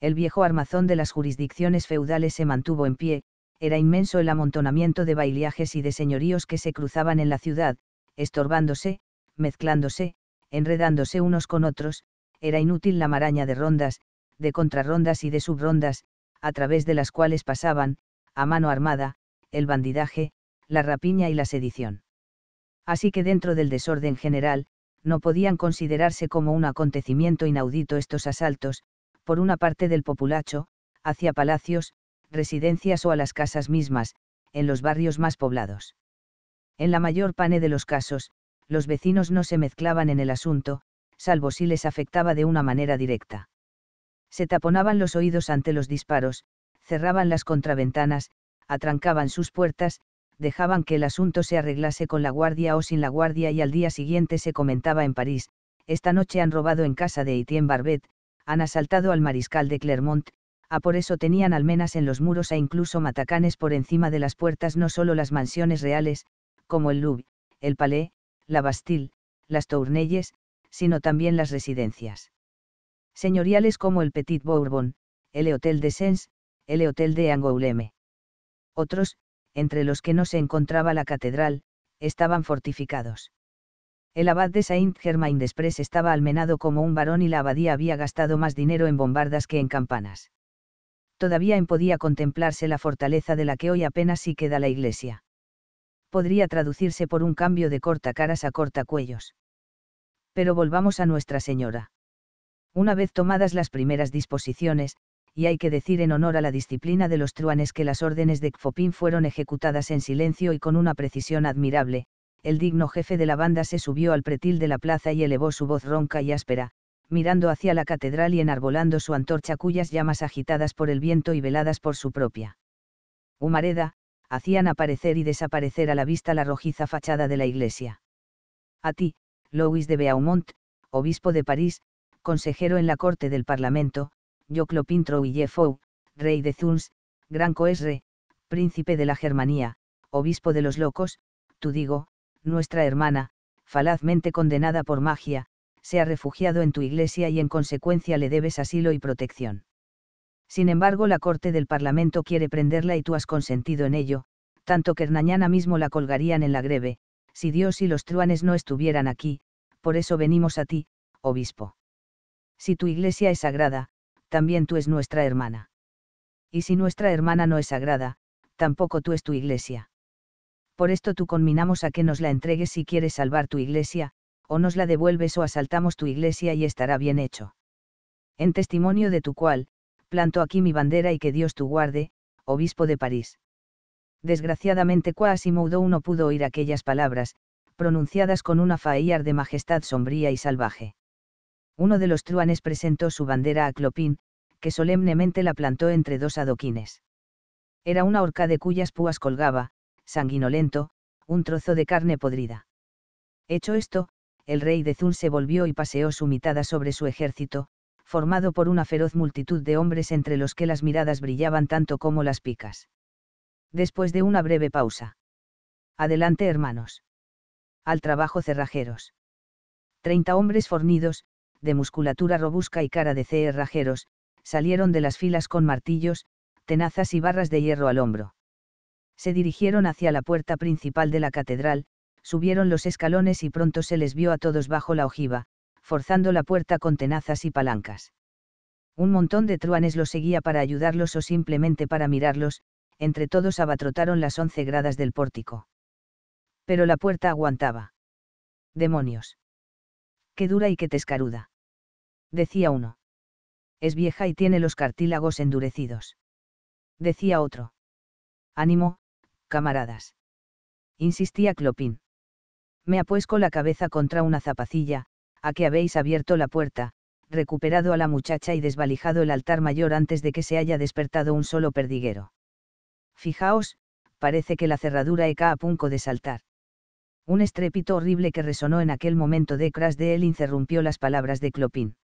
El viejo armazón de las jurisdicciones feudales se mantuvo en pie, era inmenso el amontonamiento de bailiajes y de señoríos que se cruzaban en la ciudad, estorbándose, mezclándose, enredándose unos con otros, era inútil la maraña de rondas, de contrarondas y de subrondas, a través de las cuales pasaban, a mano armada, el bandidaje, la rapiña y la sedición. Así que dentro del desorden general, no podían considerarse como un acontecimiento inaudito estos asaltos, por una parte del populacho, hacia palacios, residencias o a las casas mismas, en los barrios más poblados. En la mayor pane de los casos, los vecinos no se mezclaban en el asunto, salvo si les afectaba de una manera directa. Se taponaban los oídos ante los disparos, cerraban las contraventanas, atrancaban sus puertas, dejaban que el asunto se arreglase con la guardia o sin la guardia y al día siguiente se comentaba en París, esta noche han robado en casa de Etienne Barbet, han asaltado al mariscal de Clermont, a ah, por eso tenían almenas en los muros e incluso matacanes por encima de las puertas no solo las mansiones reales, como el Louvre, el Palais, la Bastille, las Tournelles, sino también las residencias. Señoriales como el Petit Bourbon, el Hotel de Sens, el Hotel de Angoulême. Otros, entre los que no se encontraba la catedral, estaban fortificados. El abad de Saint-Germain-des-Prés estaba almenado como un varón y la abadía había gastado más dinero en bombardas que en campanas. Todavía en podía contemplarse la fortaleza de la que hoy apenas sí queda la iglesia podría traducirse por un cambio de corta caras a corta cuellos. Pero volvamos a Nuestra Señora. Una vez tomadas las primeras disposiciones, y hay que decir en honor a la disciplina de los truanes que las órdenes de Cfopín fueron ejecutadas en silencio y con una precisión admirable, el digno jefe de la banda se subió al pretil de la plaza y elevó su voz ronca y áspera, mirando hacia la catedral y enarbolando su antorcha cuyas llamas agitadas por el viento y veladas por su propia. Humareda, hacían aparecer y desaparecer a la vista la rojiza fachada de la iglesia. A ti, Louis de Beaumont, obispo de París, consejero en la corte del Parlamento, yo y Trouillefou, rey de Zuns, gran coesre, príncipe de la Germanía, obispo de los locos, tú digo, nuestra hermana, falazmente condenada por magia, se ha refugiado en tu iglesia y en consecuencia le debes asilo y protección. Sin embargo, la Corte del Parlamento quiere prenderla y tú has consentido en ello, tanto que Hernañana mismo la colgarían en la greve, si Dios y los truanes no estuvieran aquí, por eso venimos a ti, obispo. Si tu iglesia es sagrada, también tú es nuestra hermana. Y si nuestra hermana no es sagrada, tampoco tú es tu iglesia. Por esto tú conminamos a que nos la entregues si quieres salvar tu iglesia, o nos la devuelves o asaltamos tu iglesia y estará bien hecho. En testimonio de tu cual, planto aquí mi bandera y que Dios tu guarde, obispo de París. Desgraciadamente Quasimodo no pudo oír aquellas palabras, pronunciadas con una faíar de majestad sombría y salvaje. Uno de los truanes presentó su bandera a Clopin, que solemnemente la plantó entre dos adoquines. Era una horca de cuyas púas colgaba, sanguinolento, un trozo de carne podrida. Hecho esto, el rey de Zun se volvió y paseó su mitada sobre su ejército, formado por una feroz multitud de hombres entre los que las miradas brillaban tanto como las picas. Después de una breve pausa. Adelante, hermanos. Al trabajo cerrajeros. Treinta hombres fornidos, de musculatura robusta y cara de cerrajeros, salieron de las filas con martillos, tenazas y barras de hierro al hombro. Se dirigieron hacia la puerta principal de la catedral, subieron los escalones y pronto se les vio a todos bajo la ojiva, forzando la puerta con tenazas y palancas. Un montón de truanes los seguía para ayudarlos o simplemente para mirarlos, entre todos abatrotaron las once gradas del pórtico. Pero la puerta aguantaba. Demonios. Qué dura y qué tescaruda. Decía uno. Es vieja y tiene los cartílagos endurecidos. Decía otro. Ánimo, camaradas. Insistía Clopin. Me apuesco la cabeza contra una zapacilla, a que habéis abierto la puerta, recuperado a la muchacha y desvalijado el altar mayor antes de que se haya despertado un solo perdiguero. Fijaos, parece que la cerradura eca a punto de saltar. Un estrépito horrible que resonó en aquel momento de cras de él interrumpió las palabras de Clopin.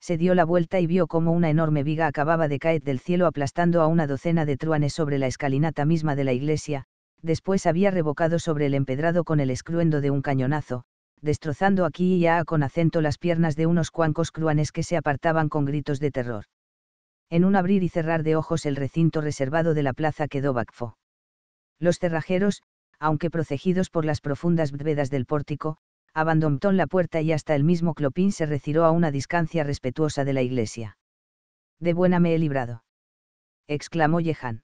Se dio la vuelta y vio cómo una enorme viga acababa de caer del cielo aplastando a una docena de truanes sobre la escalinata misma de la iglesia, después había revocado sobre el empedrado con el escruendo de un cañonazo, destrozando aquí y ya con acento las piernas de unos cuancos cruanes que se apartaban con gritos de terror. En un abrir y cerrar de ojos el recinto reservado de la plaza quedó vacfo. Los cerrajeros, aunque protegidos por las profundas vedas del pórtico, abandonó la puerta y hasta el mismo Clopín se retiró a una distancia respetuosa de la iglesia. De buena me he librado. exclamó Yehan.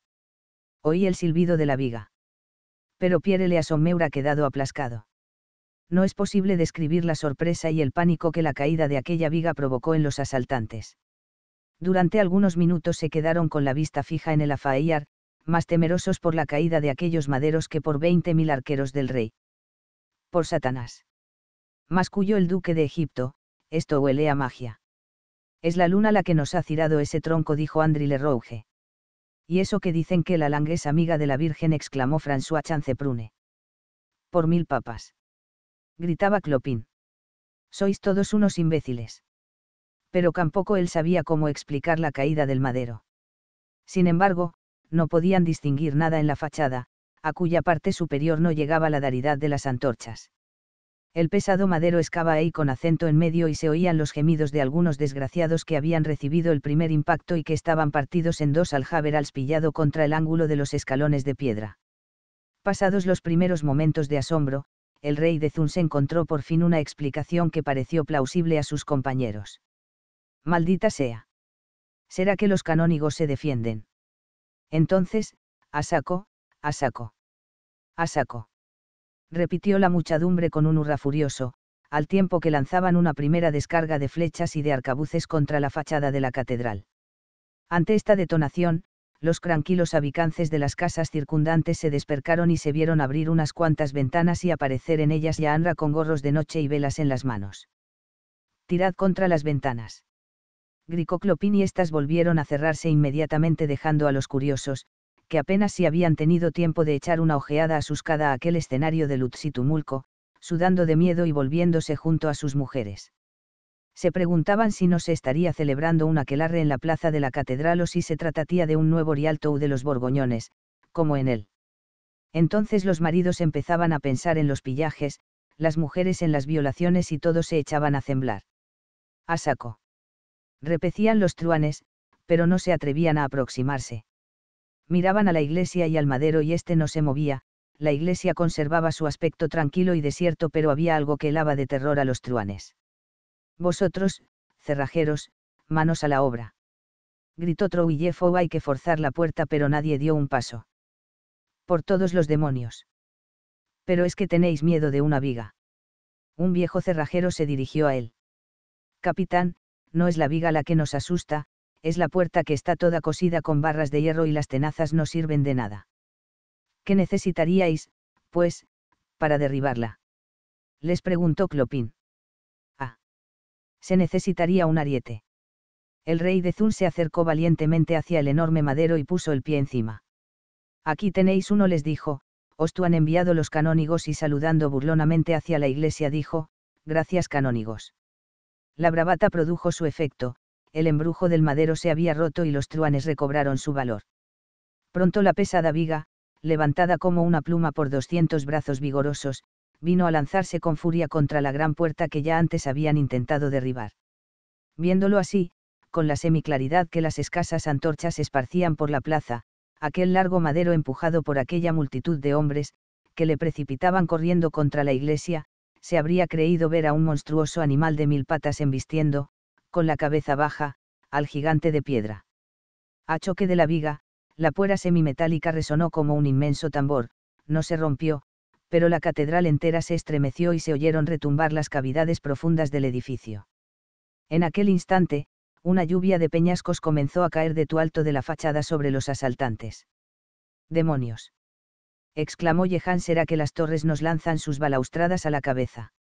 Oí el silbido de la viga. Pero Pierre le quedado aplascado no es posible describir la sorpresa y el pánico que la caída de aquella viga provocó en los asaltantes. Durante algunos minutos se quedaron con la vista fija en el afayar, más temerosos por la caída de aquellos maderos que por veinte mil arqueros del rey. Por Satanás. Masculló el duque de Egipto, esto huele a magia. Es la luna la que nos ha cirado ese tronco, dijo Andri Rouge. Y eso que dicen que la langue amiga de la Virgen, exclamó François Chanceprune. Por mil papas gritaba Clopin. Sois todos unos imbéciles. Pero tampoco él sabía cómo explicar la caída del madero. Sin embargo, no podían distinguir nada en la fachada, a cuya parte superior no llegaba la daridad de las antorchas. El pesado madero escaba ahí con acento en medio y se oían los gemidos de algunos desgraciados que habían recibido el primer impacto y que estaban partidos en dos al al pillado contra el ángulo de los escalones de piedra. Pasados los primeros momentos de asombro, el rey de se encontró por fin una explicación que pareció plausible a sus compañeros. Maldita sea. ¿Será que los canónigos se defienden? Entonces, a saco, a saco. A saco. Repitió la muchedumbre con un hurra furioso, al tiempo que lanzaban una primera descarga de flechas y de arcabuces contra la fachada de la catedral. Ante esta detonación, los tranquilos habicances de las casas circundantes se despercaron y se vieron abrir unas cuantas ventanas y aparecer en ellas Yahanra con gorros de noche y velas en las manos. Tirad contra las ventanas. Clopin y estas volvieron a cerrarse inmediatamente dejando a los curiosos, que apenas si habían tenido tiempo de echar una ojeada asuscada a aquel escenario de luz sudando de miedo y volviéndose junto a sus mujeres se preguntaban si no se estaría celebrando un aquelarre en la plaza de la catedral o si se tratatía de un nuevo Rialto de los Borgoñones, como en él. Entonces los maridos empezaban a pensar en los pillajes, las mujeres en las violaciones y todos se echaban a temblar. A saco. Repetían los truanes, pero no se atrevían a aproximarse. Miraban a la iglesia y al madero y éste no se movía, la iglesia conservaba su aspecto tranquilo y desierto pero había algo que helaba de terror a los truanes. Vosotros, cerrajeros, manos a la obra. Gritó Trouillev, oh, hay que forzar la puerta, pero nadie dio un paso. Por todos los demonios. Pero es que tenéis miedo de una viga. Un viejo cerrajero se dirigió a él. Capitán, no es la viga la que nos asusta, es la puerta que está toda cosida con barras de hierro y las tenazas no sirven de nada. ¿Qué necesitaríais, pues, para derribarla? Les preguntó Clopin se necesitaría un ariete. El rey de Zun se acercó valientemente hacia el enorme madero y puso el pie encima. Aquí tenéis uno, les dijo, os tú han enviado los canónigos y saludando burlonamente hacia la iglesia dijo, gracias canónigos. La bravata produjo su efecto, el embrujo del madero se había roto y los truanes recobraron su valor. Pronto la pesada viga, levantada como una pluma por doscientos brazos vigorosos, vino a lanzarse con furia contra la gran puerta que ya antes habían intentado derribar. Viéndolo así, con la semiclaridad que las escasas antorchas esparcían por la plaza, aquel largo madero empujado por aquella multitud de hombres, que le precipitaban corriendo contra la iglesia, se habría creído ver a un monstruoso animal de mil patas embistiendo, con la cabeza baja, al gigante de piedra. A choque de la viga, la puera semimetálica resonó como un inmenso tambor, no se rompió, pero la catedral entera se estremeció y se oyeron retumbar las cavidades profundas del edificio. En aquel instante, una lluvia de peñascos comenzó a caer de tu alto de la fachada sobre los asaltantes. ¡Demonios! exclamó Jehan, será que las torres nos lanzan sus balaustradas a la cabeza.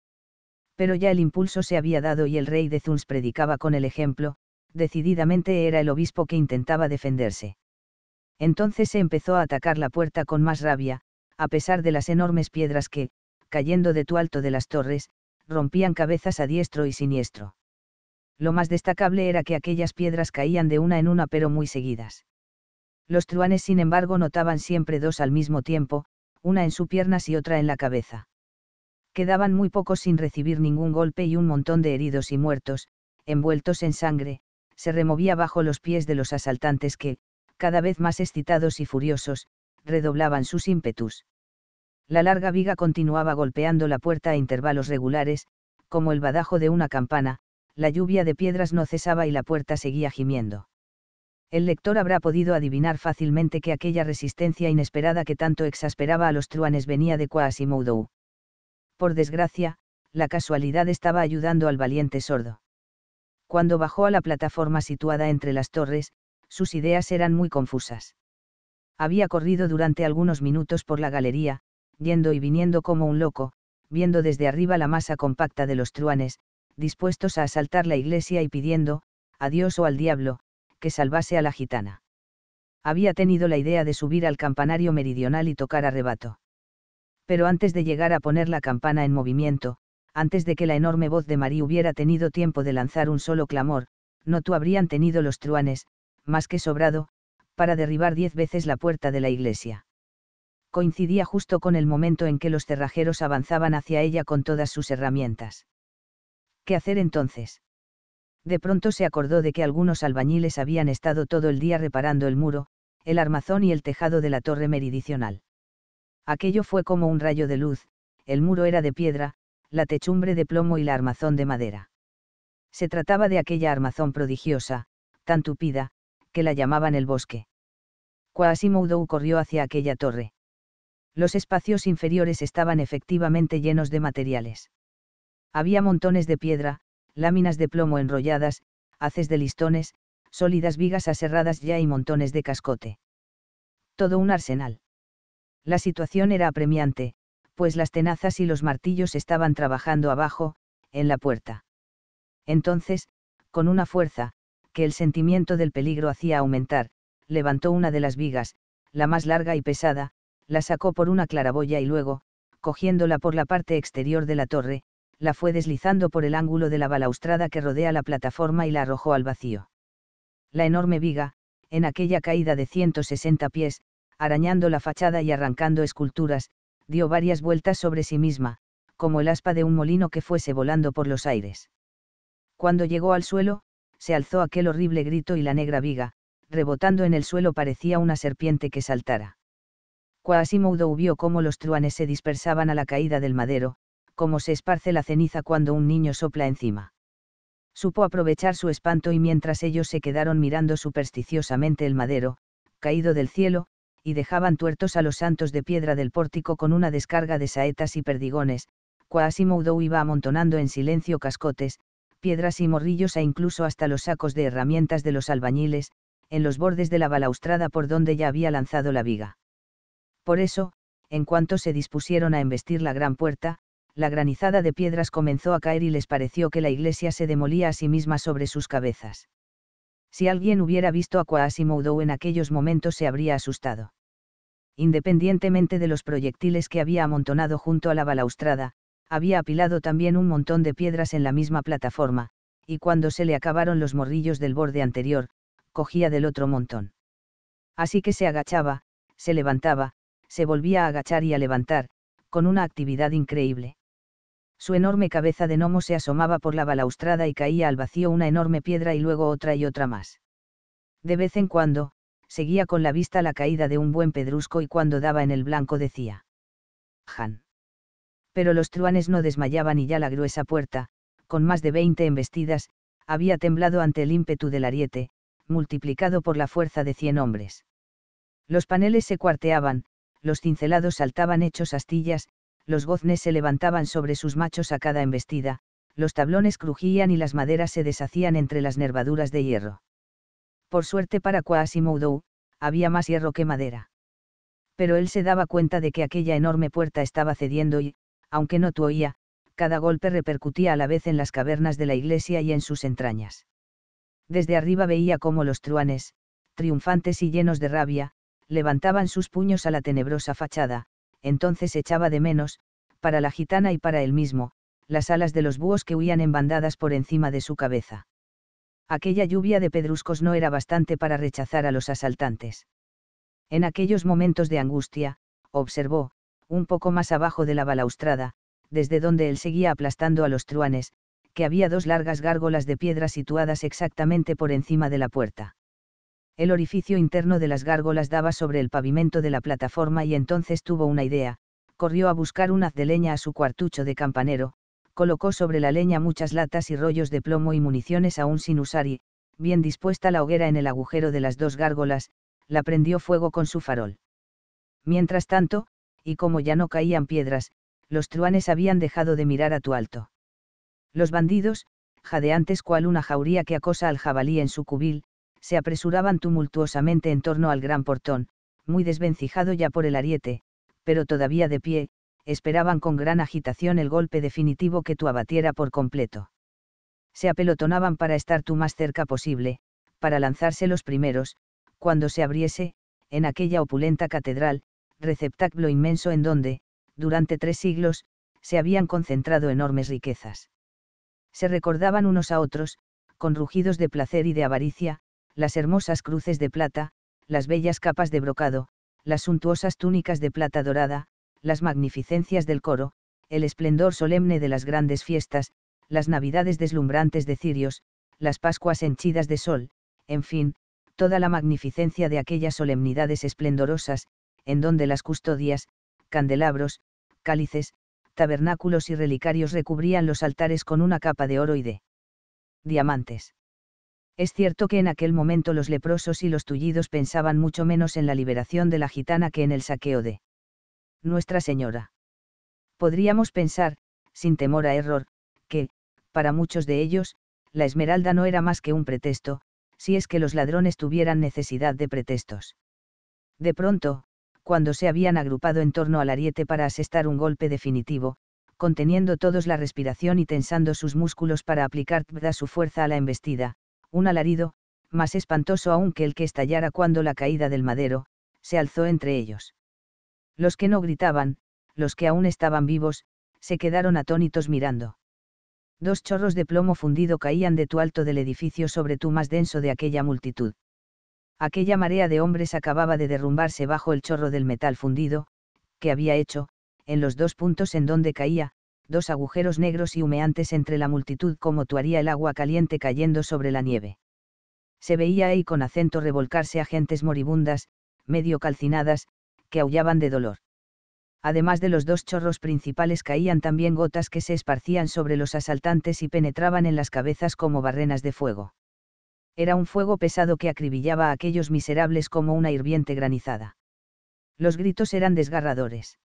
Pero ya el impulso se había dado y el rey de Zuns predicaba con el ejemplo, decididamente era el obispo que intentaba defenderse. Entonces se empezó a atacar la puerta con más rabia, a pesar de las enormes piedras que, cayendo de tu alto de las torres, rompían cabezas a diestro y siniestro. Lo más destacable era que aquellas piedras caían de una en una pero muy seguidas. Los truanes sin embargo notaban siempre dos al mismo tiempo, una en sus piernas y otra en la cabeza. Quedaban muy pocos sin recibir ningún golpe y un montón de heridos y muertos, envueltos en sangre, se removía bajo los pies de los asaltantes que, cada vez más excitados y furiosos, redoblaban sus ímpetus. La larga viga continuaba golpeando la puerta a intervalos regulares, como el badajo de una campana, la lluvia de piedras no cesaba y la puerta seguía gimiendo. El lector habrá podido adivinar fácilmente que aquella resistencia inesperada que tanto exasperaba a los truanes venía de Quasimodo. Por desgracia, la casualidad estaba ayudando al valiente sordo. Cuando bajó a la plataforma situada entre las torres, sus ideas eran muy confusas había corrido durante algunos minutos por la galería, yendo y viniendo como un loco, viendo desde arriba la masa compacta de los truanes, dispuestos a asaltar la iglesia y pidiendo, a Dios o al diablo, que salvase a la gitana. Había tenido la idea de subir al campanario meridional y tocar arrebato. Pero antes de llegar a poner la campana en movimiento, antes de que la enorme voz de María hubiera tenido tiempo de lanzar un solo clamor, no tú habrían tenido los truanes, más que sobrado, para derribar diez veces la puerta de la iglesia. Coincidía justo con el momento en que los cerrajeros avanzaban hacia ella con todas sus herramientas. ¿Qué hacer entonces? De pronto se acordó de que algunos albañiles habían estado todo el día reparando el muro, el armazón y el tejado de la torre meridional. Aquello fue como un rayo de luz, el muro era de piedra, la techumbre de plomo y la armazón de madera. Se trataba de aquella armazón prodigiosa, tan tupida, que la llamaban el bosque. Quasimodo corrió hacia aquella torre. Los espacios inferiores estaban efectivamente llenos de materiales. Había montones de piedra, láminas de plomo enrolladas, haces de listones, sólidas vigas aserradas ya y montones de cascote. Todo un arsenal. La situación era apremiante, pues las tenazas y los martillos estaban trabajando abajo, en la puerta. Entonces, con una fuerza, que el sentimiento del peligro hacía aumentar, levantó una de las vigas, la más larga y pesada, la sacó por una claraboya y luego, cogiéndola por la parte exterior de la torre, la fue deslizando por el ángulo de la balaustrada que rodea la plataforma y la arrojó al vacío. La enorme viga, en aquella caída de 160 pies, arañando la fachada y arrancando esculturas, dio varias vueltas sobre sí misma, como el aspa de un molino que fuese volando por los aires. Cuando llegó al suelo, se alzó aquel horrible grito y la negra viga, rebotando en el suelo parecía una serpiente que saltara. Quasimodo vio cómo los truanes se dispersaban a la caída del madero, como se esparce la ceniza cuando un niño sopla encima. Supo aprovechar su espanto y mientras ellos se quedaron mirando supersticiosamente el madero, caído del cielo, y dejaban tuertos a los santos de piedra del pórtico con una descarga de saetas y perdigones, Quasimodo iba amontonando en silencio cascotes, piedras y morrillos e incluso hasta los sacos de herramientas de los albañiles, en los bordes de la balaustrada por donde ya había lanzado la viga. Por eso, en cuanto se dispusieron a embestir la gran puerta, la granizada de piedras comenzó a caer y les pareció que la iglesia se demolía a sí misma sobre sus cabezas. Si alguien hubiera visto a Quasimodo en aquellos momentos se habría asustado. Independientemente de los proyectiles que había amontonado junto a la balaustrada, había apilado también un montón de piedras en la misma plataforma, y cuando se le acabaron los morrillos del borde anterior, cogía del otro montón. Así que se agachaba, se levantaba, se volvía a agachar y a levantar, con una actividad increíble. Su enorme cabeza de gnomo se asomaba por la balaustrada y caía al vacío una enorme piedra y luego otra y otra más. De vez en cuando, seguía con la vista la caída de un buen pedrusco y cuando daba en el blanco decía. Han pero los truanes no desmayaban y ya la gruesa puerta, con más de veinte embestidas, había temblado ante el ímpetu del ariete, multiplicado por la fuerza de cien hombres. Los paneles se cuarteaban, los cincelados saltaban hechos astillas, los goznes se levantaban sobre sus machos a cada embestida, los tablones crujían y las maderas se deshacían entre las nervaduras de hierro. Por suerte para Quasimodo, había más hierro que madera. Pero él se daba cuenta de que aquella enorme puerta estaba cediendo y, aunque no tu oía, cada golpe repercutía a la vez en las cavernas de la iglesia y en sus entrañas. Desde arriba veía cómo los truanes, triunfantes y llenos de rabia, levantaban sus puños a la tenebrosa fachada, entonces echaba de menos, para la gitana y para él mismo, las alas de los búhos que huían en bandadas por encima de su cabeza. Aquella lluvia de pedruscos no era bastante para rechazar a los asaltantes. En aquellos momentos de angustia, observó, un poco más abajo de la balaustrada, desde donde él seguía aplastando a los truanes, que había dos largas gárgolas de piedra situadas exactamente por encima de la puerta. El orificio interno de las gárgolas daba sobre el pavimento de la plataforma y entonces tuvo una idea, corrió a buscar un haz de leña a su cuartucho de campanero, colocó sobre la leña muchas latas y rollos de plomo y municiones aún sin usar y, bien dispuesta la hoguera en el agujero de las dos gárgolas, la prendió fuego con su farol. Mientras tanto, y como ya no caían piedras, los truanes habían dejado de mirar a tu alto. Los bandidos, jadeantes cual una jauría que acosa al jabalí en su cubil, se apresuraban tumultuosamente en torno al gran portón, muy desvencijado ya por el ariete, pero todavía de pie, esperaban con gran agitación el golpe definitivo que tu abatiera por completo. Se apelotonaban para estar tú más cerca posible, para lanzarse los primeros, cuando se abriese, en aquella opulenta catedral, receptáculo inmenso en donde, durante tres siglos, se habían concentrado enormes riquezas. Se recordaban unos a otros, con rugidos de placer y de avaricia, las hermosas cruces de plata, las bellas capas de brocado, las suntuosas túnicas de plata dorada, las magnificencias del coro, el esplendor solemne de las grandes fiestas, las navidades deslumbrantes de cirios, las pascuas henchidas de sol, en fin, toda la magnificencia de aquellas solemnidades esplendorosas, en donde las custodias, candelabros, cálices, tabernáculos y relicarios recubrían los altares con una capa de oro y de diamantes. Es cierto que en aquel momento los leprosos y los tullidos pensaban mucho menos en la liberación de la gitana que en el saqueo de Nuestra Señora. Podríamos pensar, sin temor a error, que, para muchos de ellos, la esmeralda no era más que un pretexto, si es que los ladrones tuvieran necesidad de pretextos. De pronto, cuando se habían agrupado en torno al ariete para asestar un golpe definitivo, conteniendo todos la respiración y tensando sus músculos para aplicar toda su fuerza a la embestida, un alarido, más espantoso aún que el que estallara cuando la caída del madero, se alzó entre ellos. Los que no gritaban, los que aún estaban vivos, se quedaron atónitos mirando. Dos chorros de plomo fundido caían de tu alto del edificio sobre tu más denso de aquella multitud aquella marea de hombres acababa de derrumbarse bajo el chorro del metal fundido, que había hecho, en los dos puntos en donde caía, dos agujeros negros y humeantes entre la multitud como tuaría el agua caliente cayendo sobre la nieve. Se veía ahí con acento revolcarse a gentes moribundas, medio calcinadas, que aullaban de dolor. Además de los dos chorros principales caían también gotas que se esparcían sobre los asaltantes y penetraban en las cabezas como barrenas de fuego. Era un fuego pesado que acribillaba a aquellos miserables como una hirviente granizada. Los gritos eran desgarradores.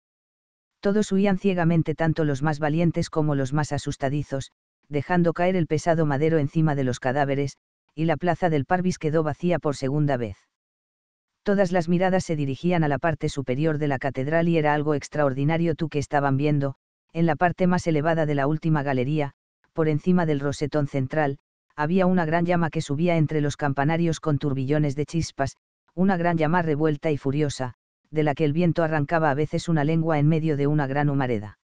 Todos huían ciegamente tanto los más valientes como los más asustadizos, dejando caer el pesado madero encima de los cadáveres, y la plaza del Parvis quedó vacía por segunda vez. Todas las miradas se dirigían a la parte superior de la catedral y era algo extraordinario tú que estaban viendo, en la parte más elevada de la última galería, por encima del rosetón central, había una gran llama que subía entre los campanarios con turbillones de chispas, una gran llama revuelta y furiosa, de la que el viento arrancaba a veces una lengua en medio de una gran humareda.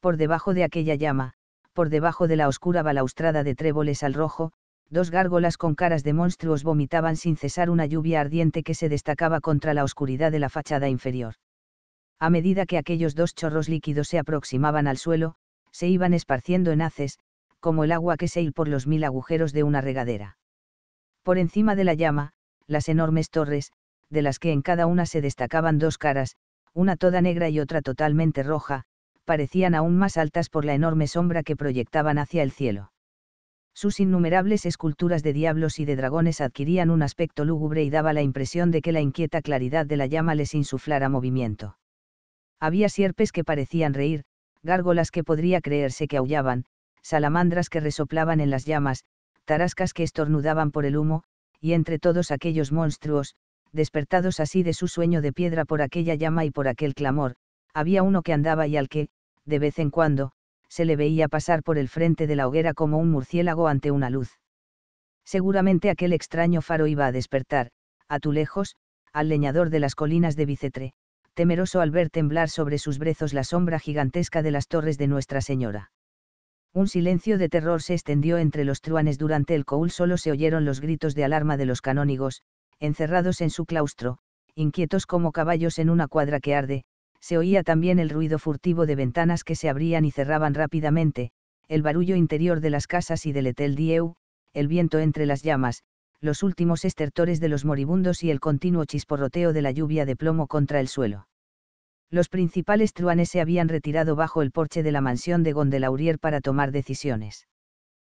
Por debajo de aquella llama, por debajo de la oscura balaustrada de tréboles al rojo, dos gárgolas con caras de monstruos vomitaban sin cesar una lluvia ardiente que se destacaba contra la oscuridad de la fachada inferior. A medida que aquellos dos chorros líquidos se aproximaban al suelo, se iban esparciendo en haces, como el agua que se hiel por los mil agujeros de una regadera. Por encima de la llama, las enormes torres, de las que en cada una se destacaban dos caras, una toda negra y otra totalmente roja, parecían aún más altas por la enorme sombra que proyectaban hacia el cielo. Sus innumerables esculturas de diablos y de dragones adquirían un aspecto lúgubre y daba la impresión de que la inquieta claridad de la llama les insuflara movimiento. Había sierpes que parecían reír, gárgolas que podría creerse que aullaban, salamandras que resoplaban en las llamas, tarascas que estornudaban por el humo, y entre todos aquellos monstruos, despertados así de su sueño de piedra por aquella llama y por aquel clamor, había uno que andaba y al que, de vez en cuando, se le veía pasar por el frente de la hoguera como un murciélago ante una luz. Seguramente aquel extraño faro iba a despertar, a tu lejos, al leñador de las colinas de Bicetre, temeroso al ver temblar sobre sus brezos la sombra gigantesca de las torres de Nuestra Señora. Un silencio de terror se extendió entre los truanes durante el coul, solo se oyeron los gritos de alarma de los canónigos, encerrados en su claustro, inquietos como caballos en una cuadra que arde, se oía también el ruido furtivo de ventanas que se abrían y cerraban rápidamente, el barullo interior de las casas y del Etel Dieu, el viento entre las llamas, los últimos estertores de los moribundos y el continuo chisporroteo de la lluvia de plomo contra el suelo. Los principales truanes se habían retirado bajo el porche de la mansión de Gondelaurier para tomar decisiones.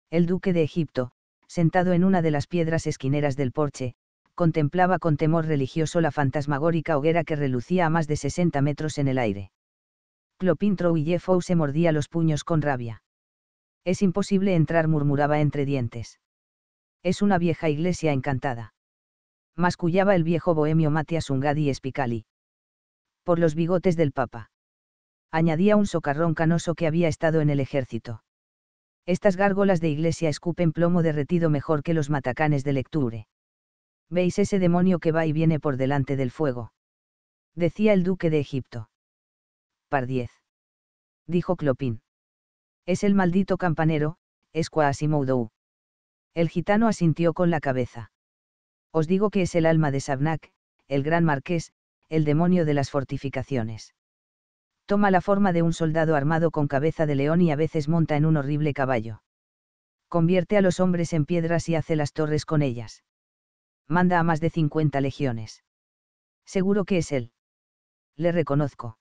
El duque de Egipto, sentado en una de las piedras esquineras del porche, contemplaba con temor religioso la fantasmagórica hoguera que relucía a más de 60 metros en el aire. Clopin Trouillefou se mordía los puños con rabia. Es imposible entrar, murmuraba entre dientes. Es una vieja iglesia encantada. Mascullaba el viejo bohemio Matias Ungadi Spicali por los bigotes del Papa. Añadía un socarrón canoso que había estado en el ejército. Estas gárgolas de iglesia escupen plomo derretido mejor que los matacanes de lecture. ¿Veis ese demonio que va y viene por delante del fuego? Decía el duque de Egipto. Par Dijo Clopin. Es el maldito campanero, es El gitano asintió con la cabeza. Os digo que es el alma de Sabnac, el gran marqués, el demonio de las fortificaciones. Toma la forma de un soldado armado con cabeza de león y a veces monta en un horrible caballo. Convierte a los hombres en piedras y hace las torres con ellas. Manda a más de 50 legiones. Seguro que es él. Le reconozco.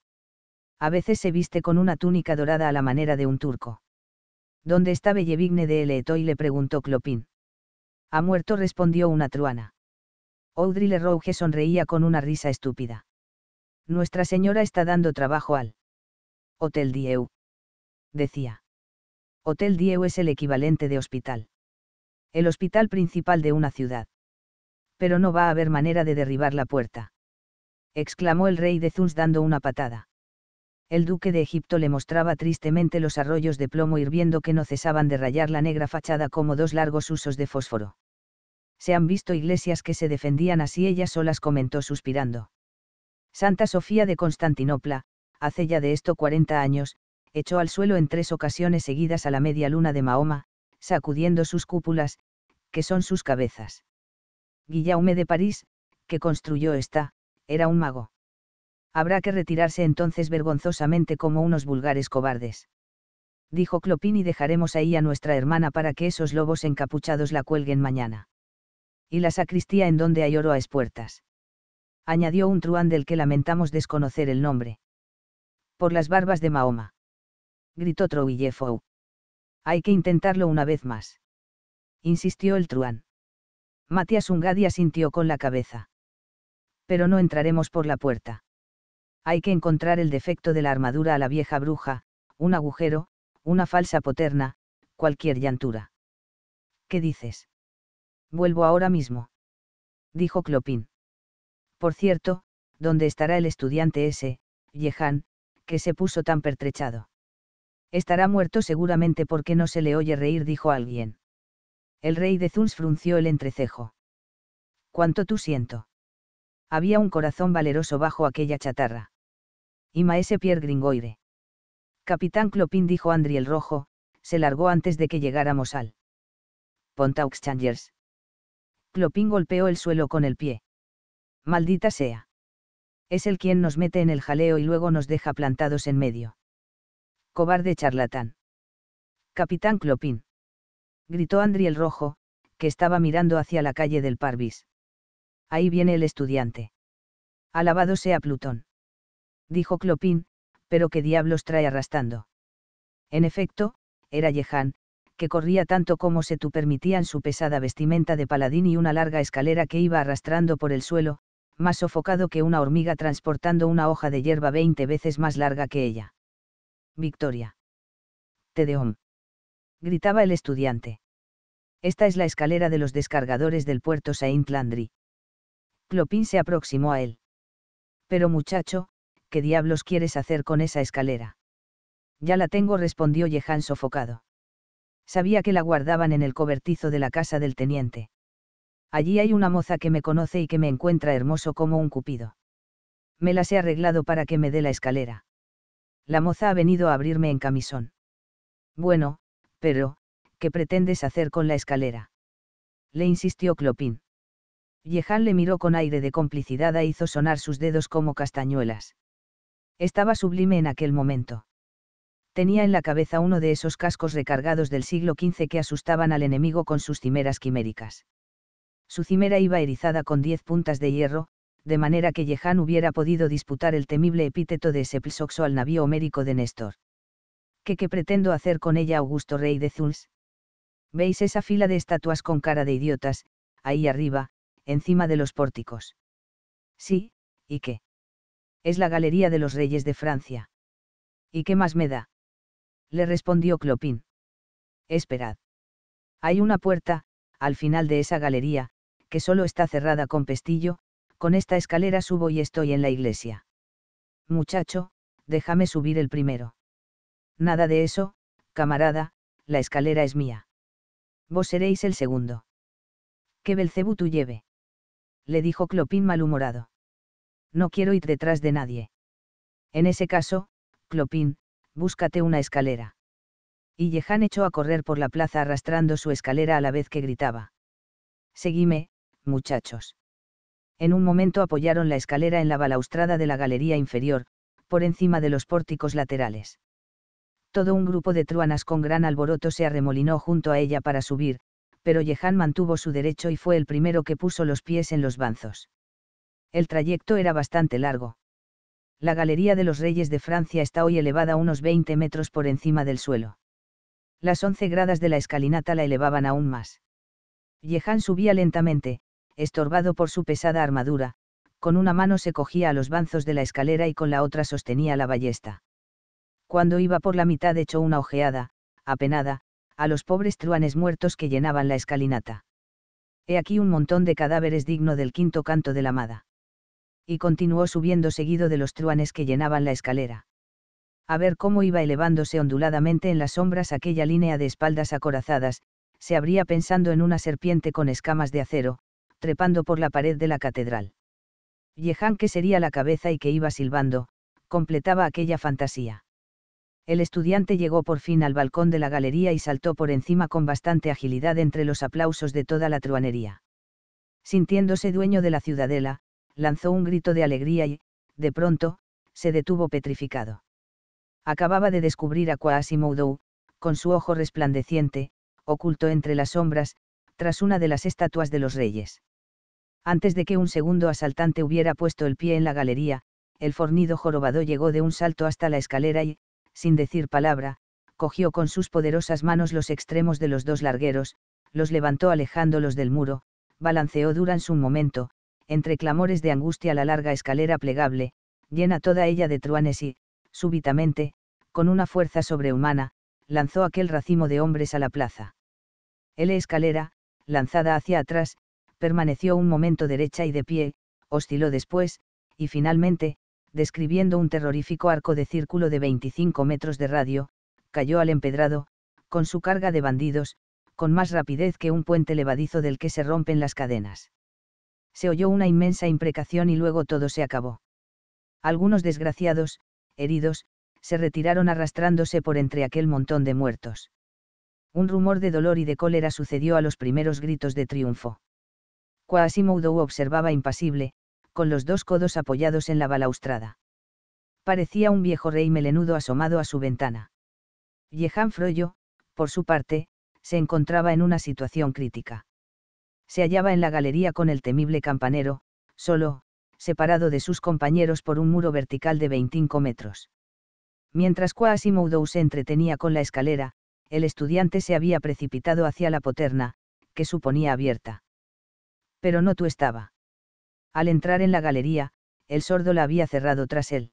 A veces se viste con una túnica dorada a la manera de un turco. ¿Dónde está Bellevigne de e y le preguntó Clopin. Ha muerto, respondió una truana. Audrey Le Rouge sonreía con una risa estúpida. Nuestra señora está dando trabajo al Hotel Dieu. Decía. Hotel Dieu es el equivalente de hospital. El hospital principal de una ciudad. Pero no va a haber manera de derribar la puerta. Exclamó el rey de Zuns dando una patada. El duque de Egipto le mostraba tristemente los arroyos de plomo hirviendo que no cesaban de rayar la negra fachada como dos largos usos de fósforo se han visto iglesias que se defendían así ella solas comentó suspirando. Santa Sofía de Constantinopla, hace ya de esto 40 años, echó al suelo en tres ocasiones seguidas a la media luna de Mahoma, sacudiendo sus cúpulas, que son sus cabezas. Guillaume de París, que construyó esta, era un mago. Habrá que retirarse entonces vergonzosamente como unos vulgares cobardes. Dijo Clopin y dejaremos ahí a nuestra hermana para que esos lobos encapuchados la cuelguen mañana y la sacristía en donde hay oro a espuertas. Añadió un truán del que lamentamos desconocer el nombre. Por las barbas de Mahoma. Gritó Trouillefou. Hay que intentarlo una vez más. Insistió el truán. Matías Ungadi asintió con la cabeza. Pero no entraremos por la puerta. Hay que encontrar el defecto de la armadura a la vieja bruja, un agujero, una falsa poterna, cualquier llantura. ¿Qué dices? Vuelvo ahora mismo. Dijo Clopin. Por cierto, ¿dónde estará el estudiante ese, Yehan, que se puso tan pertrechado? Estará muerto seguramente porque no se le oye reír, dijo alguien. El rey de Zuns frunció el entrecejo. ¿Cuánto tú siento? Había un corazón valeroso bajo aquella chatarra. Y maese Pierre Gringoire. Capitán Clopin dijo "Andriel Rojo, se largó antes de que llegáramos al. Ponta Clopin golpeó el suelo con el pie. Maldita sea. Es el quien nos mete en el jaleo y luego nos deja plantados en medio. Cobarde charlatán. Capitán Clopin. Gritó Andri el Rojo, que estaba mirando hacia la calle del Parvis. Ahí viene el estudiante. Alabado sea Plutón. Dijo Clopin, pero qué diablos trae arrastrando. En efecto, era Yehan, que corría tanto como se tú permitían su pesada vestimenta de paladín y una larga escalera que iba arrastrando por el suelo, más sofocado que una hormiga transportando una hoja de hierba veinte veces más larga que ella. Victoria. Tedeum. Gritaba el estudiante. Esta es la escalera de los descargadores del puerto Saint Landry. Clopin se aproximó a él. Pero muchacho, ¿qué diablos quieres hacer con esa escalera? Ya la tengo, respondió Jehan sofocado. Sabía que la guardaban en el cobertizo de la casa del teniente. Allí hay una moza que me conoce y que me encuentra hermoso como un cupido. Me las he arreglado para que me dé la escalera. La moza ha venido a abrirme en camisón. Bueno, pero, ¿qué pretendes hacer con la escalera? Le insistió Clopin. Yehan le miró con aire de complicidad e hizo sonar sus dedos como castañuelas. Estaba sublime en aquel momento tenía en la cabeza uno de esos cascos recargados del siglo XV que asustaban al enemigo con sus cimeras quiméricas. Su cimera iba erizada con diez puntas de hierro, de manera que Yehan hubiera podido disputar el temible epíteto de Sepsoxo al navío homérico de Néstor. ¿Qué qué pretendo hacer con ella, Augusto Rey de Zuls? ¿Veis esa fila de estatuas con cara de idiotas, ahí arriba, encima de los pórticos? Sí, ¿y qué? Es la Galería de los Reyes de Francia. ¿Y qué más me da? le respondió Clopin. Esperad. Hay una puerta, al final de esa galería, que solo está cerrada con pestillo, con esta escalera subo y estoy en la iglesia. Muchacho, déjame subir el primero. Nada de eso, camarada, la escalera es mía. Vos seréis el segundo. Que Belcebú tú lleve. Le dijo Clopin malhumorado. No quiero ir detrás de nadie. En ese caso, Clopín, búscate una escalera. Y Yehan echó a correr por la plaza arrastrando su escalera a la vez que gritaba. Seguime, muchachos. En un momento apoyaron la escalera en la balaustrada de la galería inferior, por encima de los pórticos laterales. Todo un grupo de truanas con gran alboroto se arremolinó junto a ella para subir, pero Yehan mantuvo su derecho y fue el primero que puso los pies en los banzos. El trayecto era bastante largo la Galería de los Reyes de Francia está hoy elevada unos 20 metros por encima del suelo. Las once gradas de la escalinata la elevaban aún más. Jehan subía lentamente, estorbado por su pesada armadura, con una mano se cogía a los banzos de la escalera y con la otra sostenía la ballesta. Cuando iba por la mitad echó una ojeada, apenada, a los pobres truanes muertos que llenaban la escalinata. He aquí un montón de cadáveres digno del quinto canto de la amada y continuó subiendo seguido de los truanes que llenaban la escalera. A ver cómo iba elevándose onduladamente en las sombras aquella línea de espaldas acorazadas, se abría pensando en una serpiente con escamas de acero, trepando por la pared de la catedral. Yehan que sería la cabeza y que iba silbando, completaba aquella fantasía. El estudiante llegó por fin al balcón de la galería y saltó por encima con bastante agilidad entre los aplausos de toda la truanería. Sintiéndose dueño de la ciudadela, lanzó un grito de alegría y, de pronto, se detuvo petrificado. Acababa de descubrir a Quasimodo, con su ojo resplandeciente, oculto entre las sombras, tras una de las estatuas de los reyes. Antes de que un segundo asaltante hubiera puesto el pie en la galería, el fornido jorobado llegó de un salto hasta la escalera y, sin decir palabra, cogió con sus poderosas manos los extremos de los dos largueros, los levantó alejándolos del muro, balanceó durante un momento, entre clamores de angustia la larga escalera plegable, llena toda ella de truanes y, súbitamente, con una fuerza sobrehumana, lanzó aquel racimo de hombres a la plaza. El escalera, lanzada hacia atrás, permaneció un momento derecha y de pie, osciló después, y finalmente, describiendo un terrorífico arco de círculo de 25 metros de radio, cayó al empedrado, con su carga de bandidos, con más rapidez que un puente levadizo del que se rompen las cadenas se oyó una inmensa imprecación y luego todo se acabó. Algunos desgraciados, heridos, se retiraron arrastrándose por entre aquel montón de muertos. Un rumor de dolor y de cólera sucedió a los primeros gritos de triunfo. Quasimodo observaba impasible, con los dos codos apoyados en la balaustrada. Parecía un viejo rey melenudo asomado a su ventana. Jehan Froyo, por su parte, se encontraba en una situación crítica se hallaba en la galería con el temible campanero, solo, separado de sus compañeros por un muro vertical de 25 metros. Mientras Quasimodo se entretenía con la escalera, el estudiante se había precipitado hacia la poterna, que suponía abierta. Pero no tú estaba. Al entrar en la galería, el sordo la había cerrado tras él.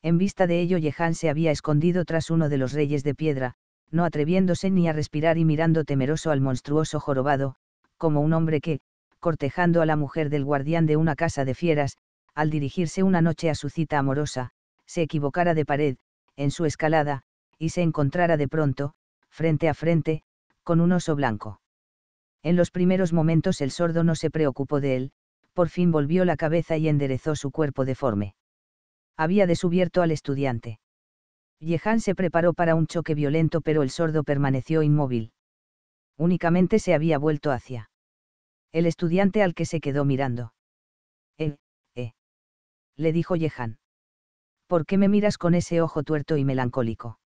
En vista de ello, Yehan se había escondido tras uno de los reyes de piedra, no atreviéndose ni a respirar y mirando temeroso al monstruoso jorobado, como un hombre que, cortejando a la mujer del guardián de una casa de fieras, al dirigirse una noche a su cita amorosa, se equivocara de pared, en su escalada, y se encontrara de pronto, frente a frente, con un oso blanco. En los primeros momentos el sordo no se preocupó de él, por fin volvió la cabeza y enderezó su cuerpo deforme. Había desubierto al estudiante. Yehan se preparó para un choque violento pero el sordo permaneció inmóvil. Únicamente se había vuelto hacia el estudiante al que se quedó mirando. Eh, eh. Le dijo Yehan. ¿Por qué me miras con ese ojo tuerto y melancólico?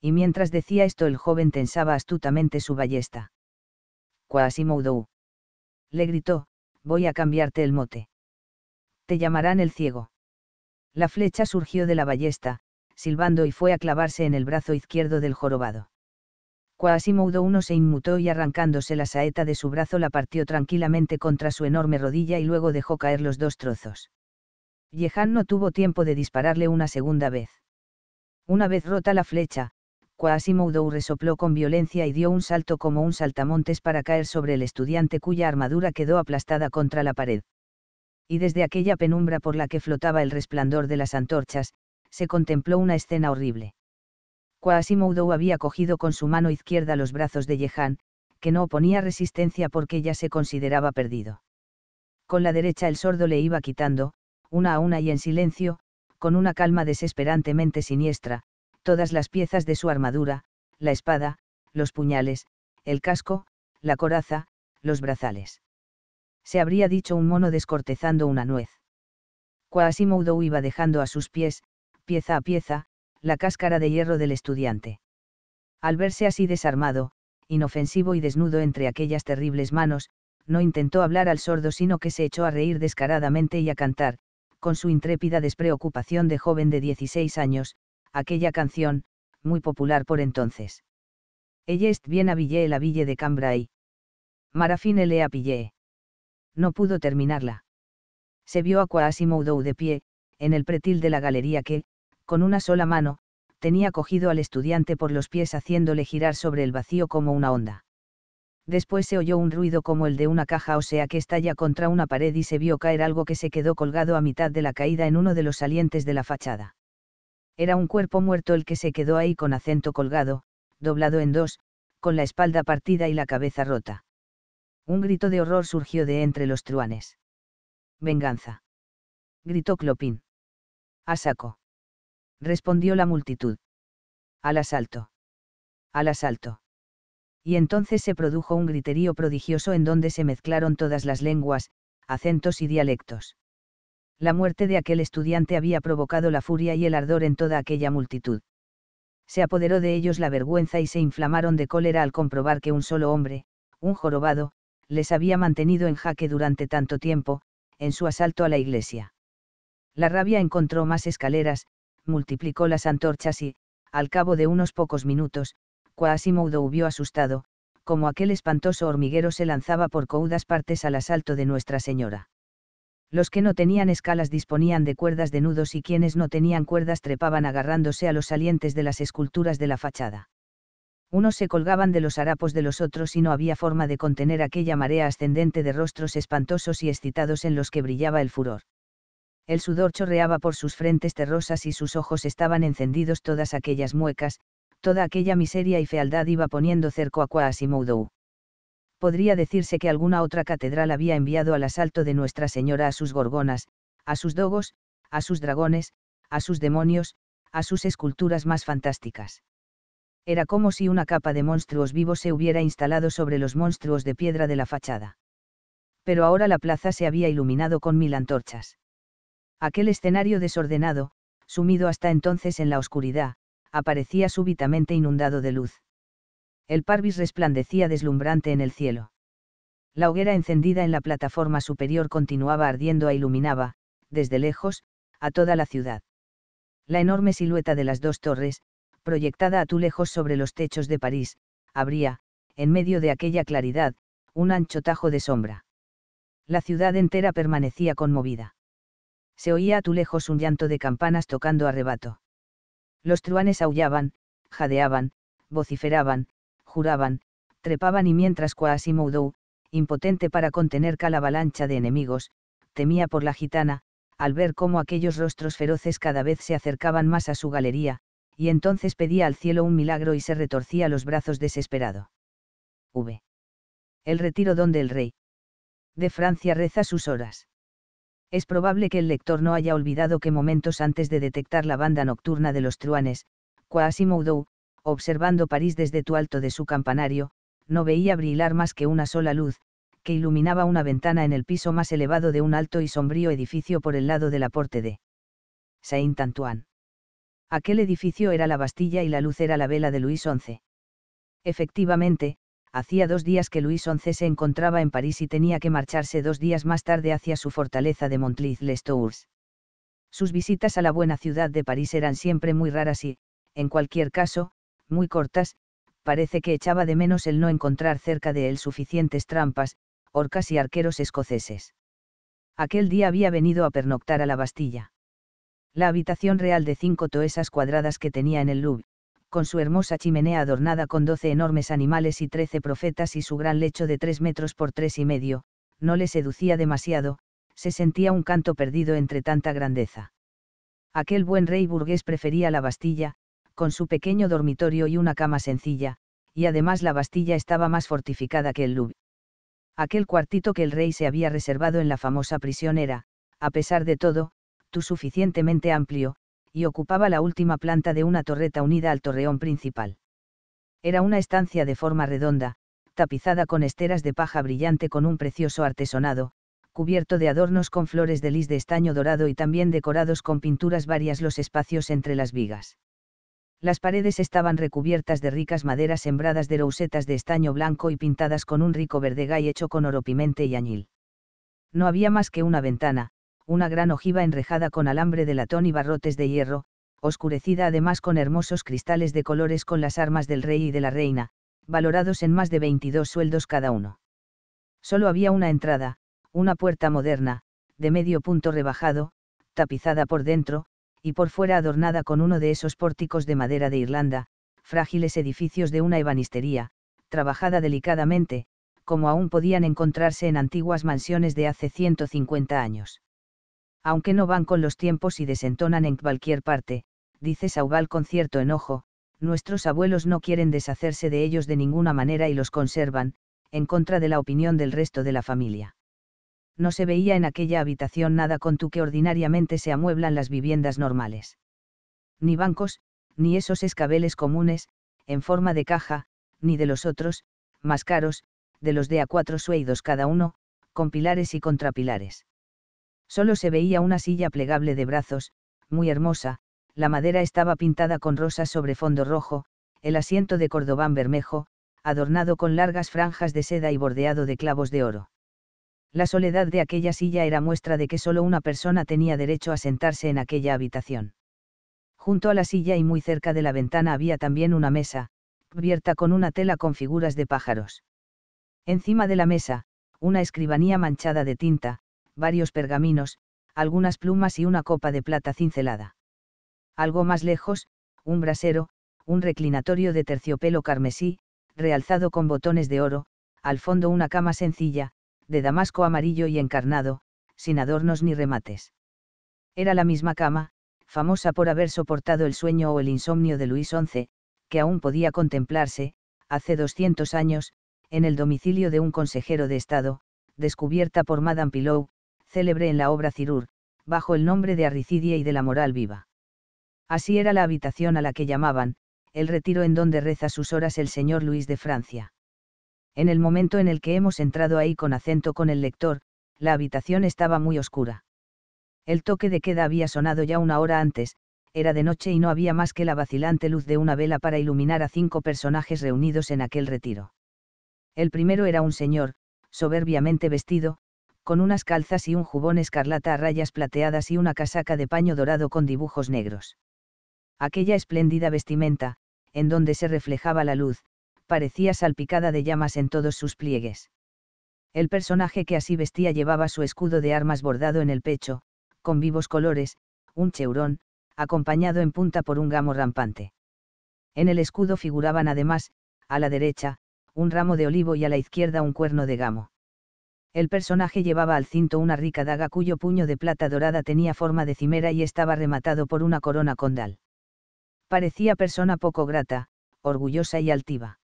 Y mientras decía esto el joven tensaba astutamente su ballesta. Quasimodo. Le gritó, voy a cambiarte el mote. Te llamarán el ciego. La flecha surgió de la ballesta, silbando y fue a clavarse en el brazo izquierdo del jorobado. Quasimodo uno se inmutó y arrancándose la saeta de su brazo la partió tranquilamente contra su enorme rodilla y luego dejó caer los dos trozos. Yehan no tuvo tiempo de dispararle una segunda vez. Una vez rota la flecha, Quasimodo resopló con violencia y dio un salto como un saltamontes para caer sobre el estudiante cuya armadura quedó aplastada contra la pared. Y desde aquella penumbra por la que flotaba el resplandor de las antorchas, se contempló una escena horrible. Quasimodo había cogido con su mano izquierda los brazos de Yehan, que no oponía resistencia porque ya se consideraba perdido. Con la derecha el sordo le iba quitando, una a una y en silencio, con una calma desesperantemente siniestra, todas las piezas de su armadura, la espada, los puñales, el casco, la coraza, los brazales. Se habría dicho un mono descortezando una nuez. Quasimodo iba dejando a sus pies, pieza a pieza, la cáscara de hierro del estudiante. Al verse así desarmado, inofensivo y desnudo entre aquellas terribles manos, no intentó hablar al sordo sino que se echó a reír descaradamente y a cantar, con su intrépida despreocupación de joven de 16 años, aquella canción, muy popular por entonces. Ella est bien avillé la ville de Cambrai. Marafine le pillé. No pudo terminarla. Se vio a Quasimodo de pie, en el pretil de la galería que, con una sola mano, tenía cogido al estudiante por los pies haciéndole girar sobre el vacío como una onda. Después se oyó un ruido como el de una caja o sea que estalla contra una pared y se vio caer algo que se quedó colgado a mitad de la caída en uno de los salientes de la fachada. Era un cuerpo muerto el que se quedó ahí con acento colgado, doblado en dos, con la espalda partida y la cabeza rota. Un grito de horror surgió de entre los truanes. Venganza. Gritó Clopín. Asaco respondió la multitud. Al asalto. Al asalto. Y entonces se produjo un griterío prodigioso en donde se mezclaron todas las lenguas, acentos y dialectos. La muerte de aquel estudiante había provocado la furia y el ardor en toda aquella multitud. Se apoderó de ellos la vergüenza y se inflamaron de cólera al comprobar que un solo hombre, un jorobado, les había mantenido en jaque durante tanto tiempo, en su asalto a la iglesia. La rabia encontró más escaleras, multiplicó las antorchas y, al cabo de unos pocos minutos, Quasimodo hubió asustado, como aquel espantoso hormiguero se lanzaba por coudas partes al asalto de Nuestra Señora. Los que no tenían escalas disponían de cuerdas de nudos y quienes no tenían cuerdas trepaban agarrándose a los salientes de las esculturas de la fachada. Unos se colgaban de los harapos de los otros y no había forma de contener aquella marea ascendente de rostros espantosos y excitados en los que brillaba el furor el sudor chorreaba por sus frentes terrosas y sus ojos estaban encendidos todas aquellas muecas, toda aquella miseria y fealdad iba poniendo cerco a Quasimodo. Podría decirse que alguna otra catedral había enviado al asalto de Nuestra Señora a sus gorgonas, a sus dogos, a sus dragones, a sus demonios, a sus esculturas más fantásticas. Era como si una capa de monstruos vivos se hubiera instalado sobre los monstruos de piedra de la fachada. Pero ahora la plaza se había iluminado con mil antorchas. Aquel escenario desordenado, sumido hasta entonces en la oscuridad, aparecía súbitamente inundado de luz. El parvis resplandecía deslumbrante en el cielo. La hoguera encendida en la plataforma superior continuaba ardiendo e iluminaba, desde lejos, a toda la ciudad. La enorme silueta de las dos torres, proyectada a tú lejos sobre los techos de París, abría, en medio de aquella claridad, un ancho tajo de sombra. La ciudad entera permanecía conmovida se oía a tu lejos un llanto de campanas tocando arrebato. Los truanes aullaban, jadeaban, vociferaban, juraban, trepaban y mientras Quasimodo, impotente para contener cal avalancha de enemigos, temía por la gitana, al ver cómo aquellos rostros feroces cada vez se acercaban más a su galería, y entonces pedía al cielo un milagro y se retorcía los brazos desesperado. V. El retiro donde el rey de Francia reza sus horas. Es probable que el lector no haya olvidado que momentos antes de detectar la banda nocturna de los truanes, Quasimodo, observando París desde tu alto de su campanario, no veía brillar más que una sola luz, que iluminaba una ventana en el piso más elevado de un alto y sombrío edificio por el lado de la porte de Saint-Antoine. Aquel edificio era la Bastilla y la luz era la vela de Luis XI. Efectivamente, hacía dos días que Luis XI se encontraba en París y tenía que marcharse dos días más tarde hacia su fortaleza de montliz les tours Sus visitas a la buena ciudad de París eran siempre muy raras y, en cualquier caso, muy cortas, parece que echaba de menos el no encontrar cerca de él suficientes trampas, orcas y arqueros escoceses. Aquel día había venido a pernoctar a la Bastilla. La habitación real de cinco toesas cuadradas que tenía en el Louvre, con su hermosa chimenea adornada con doce enormes animales y trece profetas y su gran lecho de tres metros por tres y medio, no le seducía demasiado, se sentía un canto perdido entre tanta grandeza. Aquel buen rey burgués prefería la Bastilla, con su pequeño dormitorio y una cama sencilla, y además la Bastilla estaba más fortificada que el Louvre. Aquel cuartito que el rey se había reservado en la famosa prisión era, a pesar de todo, tú suficientemente amplio, y ocupaba la última planta de una torreta unida al torreón principal. Era una estancia de forma redonda, tapizada con esteras de paja brillante con un precioso artesonado, cubierto de adornos con flores de lis de estaño dorado y también decorados con pinturas varias los espacios entre las vigas. Las paredes estaban recubiertas de ricas maderas sembradas de rosetas de estaño blanco y pintadas con un rico verdegay hecho con oro pimente y añil. No había más que una ventana, una gran ojiva enrejada con alambre de latón y barrotes de hierro, oscurecida además con hermosos cristales de colores con las armas del rey y de la reina, valorados en más de 22 sueldos cada uno. Solo había una entrada, una puerta moderna, de medio punto rebajado, tapizada por dentro, y por fuera adornada con uno de esos pórticos de madera de Irlanda, frágiles edificios de una ebanistería, trabajada delicadamente, como aún podían encontrarse en antiguas mansiones de hace 150 años aunque no van con los tiempos y desentonan en cualquier parte, dice Sauval con cierto enojo, nuestros abuelos no quieren deshacerse de ellos de ninguna manera y los conservan, en contra de la opinión del resto de la familia. No se veía en aquella habitación nada con tu que ordinariamente se amueblan las viviendas normales. Ni bancos, ni esos escabeles comunes, en forma de caja, ni de los otros, más caros, de los de a cuatro sueldos cada uno, con pilares y contrapilares. Solo se veía una silla plegable de brazos, muy hermosa, la madera estaba pintada con rosas sobre fondo rojo, el asiento de cordobán bermejo, adornado con largas franjas de seda y bordeado de clavos de oro. La soledad de aquella silla era muestra de que solo una persona tenía derecho a sentarse en aquella habitación. Junto a la silla y muy cerca de la ventana había también una mesa, cubierta con una tela con figuras de pájaros. Encima de la mesa, una escribanía manchada de tinta, varios pergaminos, algunas plumas y una copa de plata cincelada. Algo más lejos, un brasero, un reclinatorio de terciopelo carmesí, realzado con botones de oro, al fondo una cama sencilla, de damasco amarillo y encarnado, sin adornos ni remates. Era la misma cama, famosa por haber soportado el sueño o el insomnio de Luis XI, que aún podía contemplarse, hace 200 años, en el domicilio de un consejero de Estado, descubierta por Madame Pilou célebre en la obra Cirur, bajo el nombre de Arricidia y de la moral viva. Así era la habitación a la que llamaban, el retiro en donde reza sus horas el señor Luis de Francia. En el momento en el que hemos entrado ahí con acento con el lector, la habitación estaba muy oscura. El toque de queda había sonado ya una hora antes, era de noche y no había más que la vacilante luz de una vela para iluminar a cinco personajes reunidos en aquel retiro. El primero era un señor, soberbiamente vestido, con unas calzas y un jubón escarlata a rayas plateadas y una casaca de paño dorado con dibujos negros. Aquella espléndida vestimenta, en donde se reflejaba la luz, parecía salpicada de llamas en todos sus pliegues. El personaje que así vestía llevaba su escudo de armas bordado en el pecho, con vivos colores, un cheurón, acompañado en punta por un gamo rampante. En el escudo figuraban además, a la derecha, un ramo de olivo y a la izquierda un cuerno de gamo. El personaje llevaba al cinto una rica daga cuyo puño de plata dorada tenía forma de cimera y estaba rematado por una corona condal. Parecía persona poco grata, orgullosa y altiva.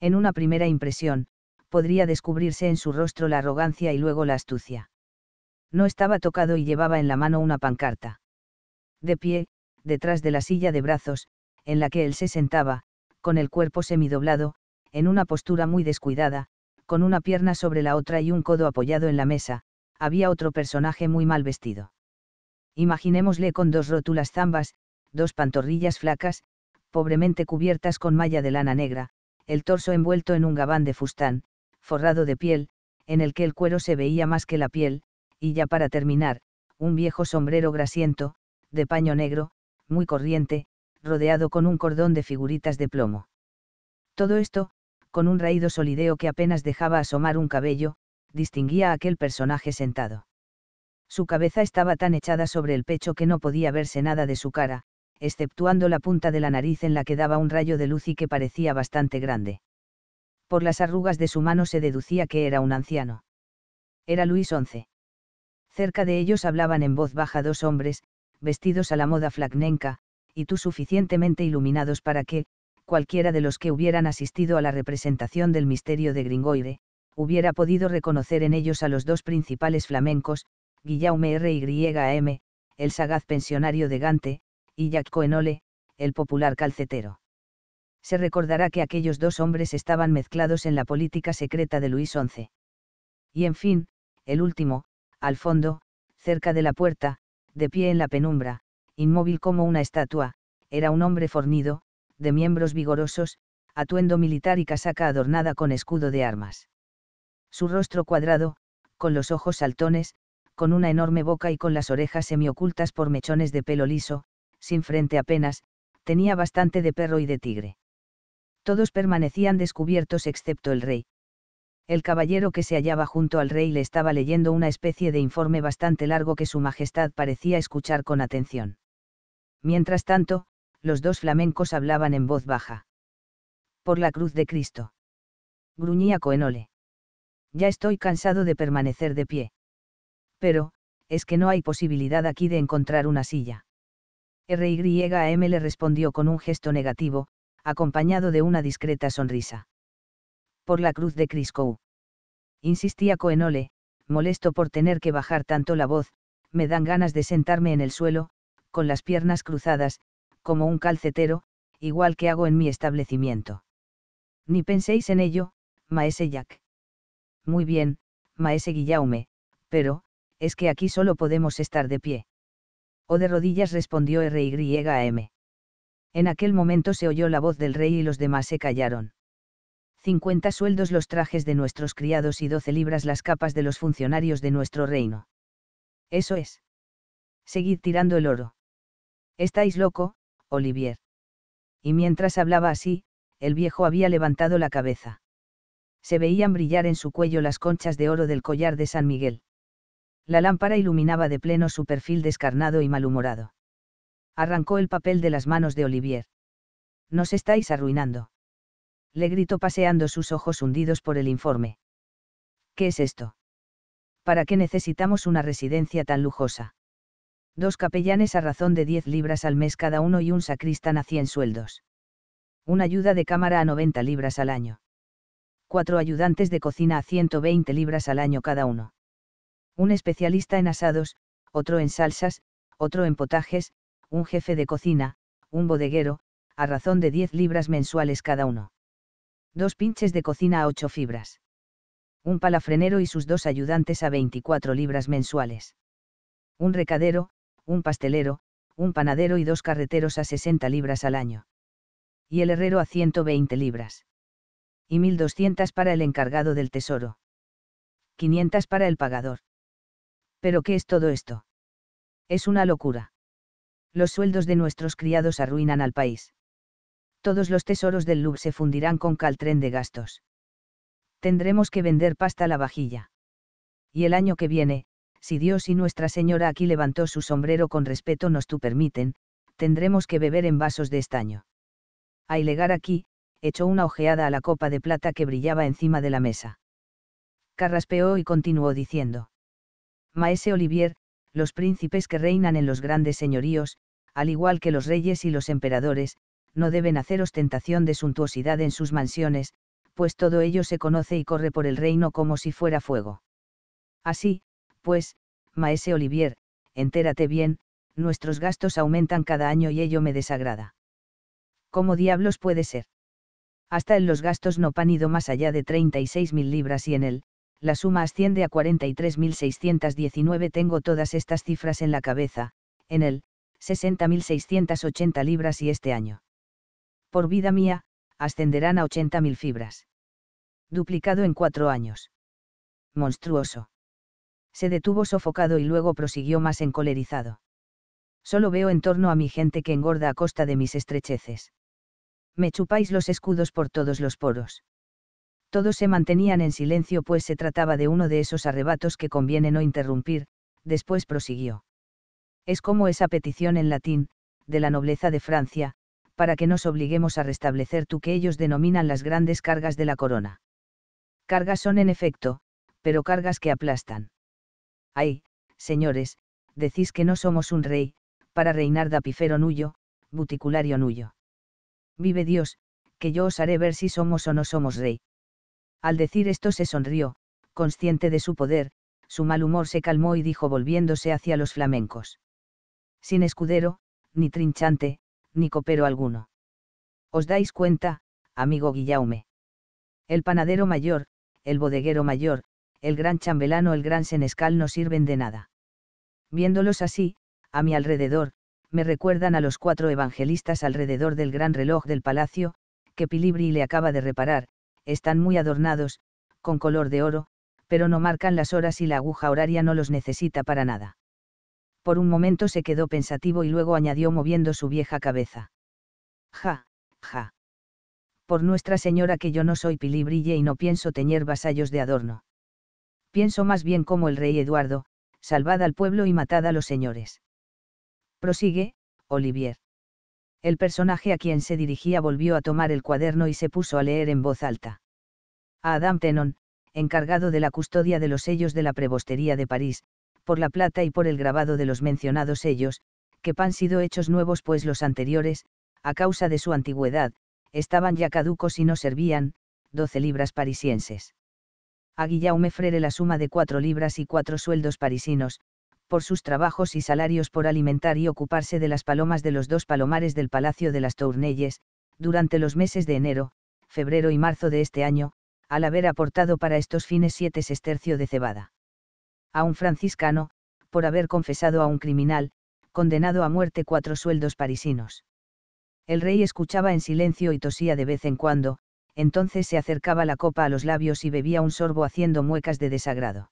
En una primera impresión, podría descubrirse en su rostro la arrogancia y luego la astucia. No estaba tocado y llevaba en la mano una pancarta. De pie, detrás de la silla de brazos, en la que él se sentaba, con el cuerpo semidoblado, en una postura muy descuidada, con una pierna sobre la otra y un codo apoyado en la mesa, había otro personaje muy mal vestido. Imaginémosle con dos rótulas zambas, dos pantorrillas flacas, pobremente cubiertas con malla de lana negra, el torso envuelto en un gabán de fustán, forrado de piel, en el que el cuero se veía más que la piel, y ya para terminar, un viejo sombrero grasiento, de paño negro, muy corriente, rodeado con un cordón de figuritas de plomo. Todo esto, con un raído solideo que apenas dejaba asomar un cabello, distinguía a aquel personaje sentado. Su cabeza estaba tan echada sobre el pecho que no podía verse nada de su cara, exceptuando la punta de la nariz en la que daba un rayo de luz y que parecía bastante grande. Por las arrugas de su mano se deducía que era un anciano. Era Luis XI. Cerca de ellos hablaban en voz baja dos hombres, vestidos a la moda flacnenca, y tú suficientemente iluminados para que, cualquiera de los que hubieran asistido a la representación del misterio de Gringoire, hubiera podido reconocer en ellos a los dos principales flamencos, Guillaume M, el sagaz pensionario de Gante, y Jacques Coenole, el popular calcetero. Se recordará que aquellos dos hombres estaban mezclados en la política secreta de Luis XI. Y en fin, el último, al fondo, cerca de la puerta, de pie en la penumbra, inmóvil como una estatua, era un hombre fornido, de miembros vigorosos, atuendo militar y casaca adornada con escudo de armas. Su rostro cuadrado, con los ojos saltones, con una enorme boca y con las orejas semiocultas por mechones de pelo liso, sin frente apenas, tenía bastante de perro y de tigre. Todos permanecían descubiertos excepto el rey. El caballero que se hallaba junto al rey le estaba leyendo una especie de informe bastante largo que su Majestad parecía escuchar con atención. Mientras tanto, los dos flamencos hablaban en voz baja. Por la cruz de Cristo. Gruñía Coenole. Ya estoy cansado de permanecer de pie. Pero, es que no hay posibilidad aquí de encontrar una silla. R.Y.A.M. le respondió con un gesto negativo, acompañado de una discreta sonrisa. Por la cruz de Crisco. Insistía Coenole, molesto por tener que bajar tanto la voz, me dan ganas de sentarme en el suelo, con las piernas cruzadas, como un calcetero, igual que hago en mi establecimiento. Ni penséis en ello, maese Jack. Muy bien, maese Guillaume, pero, es que aquí solo podemos estar de pie. O de rodillas respondió M. En aquel momento se oyó la voz del rey y los demás se callaron. 50 sueldos los trajes de nuestros criados y 12 libras las capas de los funcionarios de nuestro reino. Eso es. Seguid tirando el oro. Estáis loco, Olivier. Y mientras hablaba así, el viejo había levantado la cabeza. Se veían brillar en su cuello las conchas de oro del collar de San Miguel. La lámpara iluminaba de pleno su perfil descarnado y malhumorado. Arrancó el papel de las manos de Olivier. Nos estáis arruinando. Le gritó paseando sus ojos hundidos por el informe. ¿Qué es esto? ¿Para qué necesitamos una residencia tan lujosa? dos capellanes a razón de 10 libras al mes cada uno y un sacristán a 100 sueldos. Una ayuda de cámara a 90 libras al año. Cuatro ayudantes de cocina a 120 libras al año cada uno. Un especialista en asados, otro en salsas, otro en potajes, un jefe de cocina, un bodeguero, a razón de 10 libras mensuales cada uno. Dos pinches de cocina a 8 fibras. Un palafrenero y sus dos ayudantes a 24 libras mensuales. Un recadero, un pastelero, un panadero y dos carreteros a 60 libras al año. Y el herrero a 120 libras. Y 1.200 para el encargado del tesoro. 500 para el pagador. ¿Pero qué es todo esto? Es una locura. Los sueldos de nuestros criados arruinan al país. Todos los tesoros del Louvre se fundirán con caltren de gastos. Tendremos que vender pasta a la vajilla. Y el año que viene, si Dios y Nuestra Señora aquí levantó su sombrero con respeto nos tú permiten, tendremos que beber en vasos de estaño. Al llegar aquí, echó una ojeada a la copa de plata que brillaba encima de la mesa. Carraspeó y continuó diciendo. Maese Olivier, los príncipes que reinan en los grandes señoríos, al igual que los reyes y los emperadores, no deben hacer ostentación de suntuosidad en sus mansiones, pues todo ello se conoce y corre por el reino como si fuera fuego. Así, pues, maese Olivier, entérate bien, nuestros gastos aumentan cada año y ello me desagrada. ¿Cómo diablos puede ser? Hasta en los gastos no han ido más allá de 36.000 libras y en él, la suma asciende a 43.619. Tengo todas estas cifras en la cabeza, en él, 60.680 libras y este año. Por vida mía, ascenderán a 80.000 fibras. Duplicado en cuatro años. Monstruoso se detuvo sofocado y luego prosiguió más encolerizado. Solo veo en torno a mi gente que engorda a costa de mis estrecheces. Me chupáis los escudos por todos los poros. Todos se mantenían en silencio pues se trataba de uno de esos arrebatos que conviene no interrumpir, después prosiguió. Es como esa petición en latín, de la nobleza de Francia, para que nos obliguemos a restablecer tú que ellos denominan las grandes cargas de la corona. Cargas son en efecto, pero cargas que aplastan. Ay, señores, decís que no somos un rey, para reinar dapifero nuyo, buticulario nullo! Vive Dios, que yo os haré ver si somos o no somos rey. Al decir esto se sonrió, consciente de su poder, su mal humor se calmó y dijo volviéndose hacia los flamencos. Sin escudero, ni trinchante, ni copero alguno. ¿Os dais cuenta, amigo Guillaume? El panadero mayor, el bodeguero mayor, el gran chambelán o el gran senescal no sirven de nada. Viéndolos así, a mi alrededor, me recuerdan a los cuatro evangelistas alrededor del gran reloj del palacio, que Pilibri le acaba de reparar, están muy adornados, con color de oro, pero no marcan las horas y la aguja horaria no los necesita para nada. Por un momento se quedó pensativo y luego añadió moviendo su vieja cabeza. Ja, ja. Por Nuestra Señora que yo no soy pilibrille y no pienso tener vasallos de adorno pienso más bien como el rey Eduardo, salvad al pueblo y matad a los señores. Prosigue, Olivier. El personaje a quien se dirigía volvió a tomar el cuaderno y se puso a leer en voz alta. A Adam Tenon, encargado de la custodia de los sellos de la Prebostería de París, por la plata y por el grabado de los mencionados sellos, que han sido hechos nuevos pues los anteriores, a causa de su antigüedad, estaban ya caducos y no servían, 12 libras parisienses a Guillaume Frere la suma de cuatro libras y cuatro sueldos parisinos, por sus trabajos y salarios por alimentar y ocuparse de las palomas de los dos palomares del Palacio de las Tournelles, durante los meses de enero, febrero y marzo de este año, al haber aportado para estos fines siete sestercio de cebada. A un franciscano, por haber confesado a un criminal, condenado a muerte cuatro sueldos parisinos. El rey escuchaba en silencio y tosía de vez en cuando, entonces se acercaba la copa a los labios y bebía un sorbo haciendo muecas de desagrado.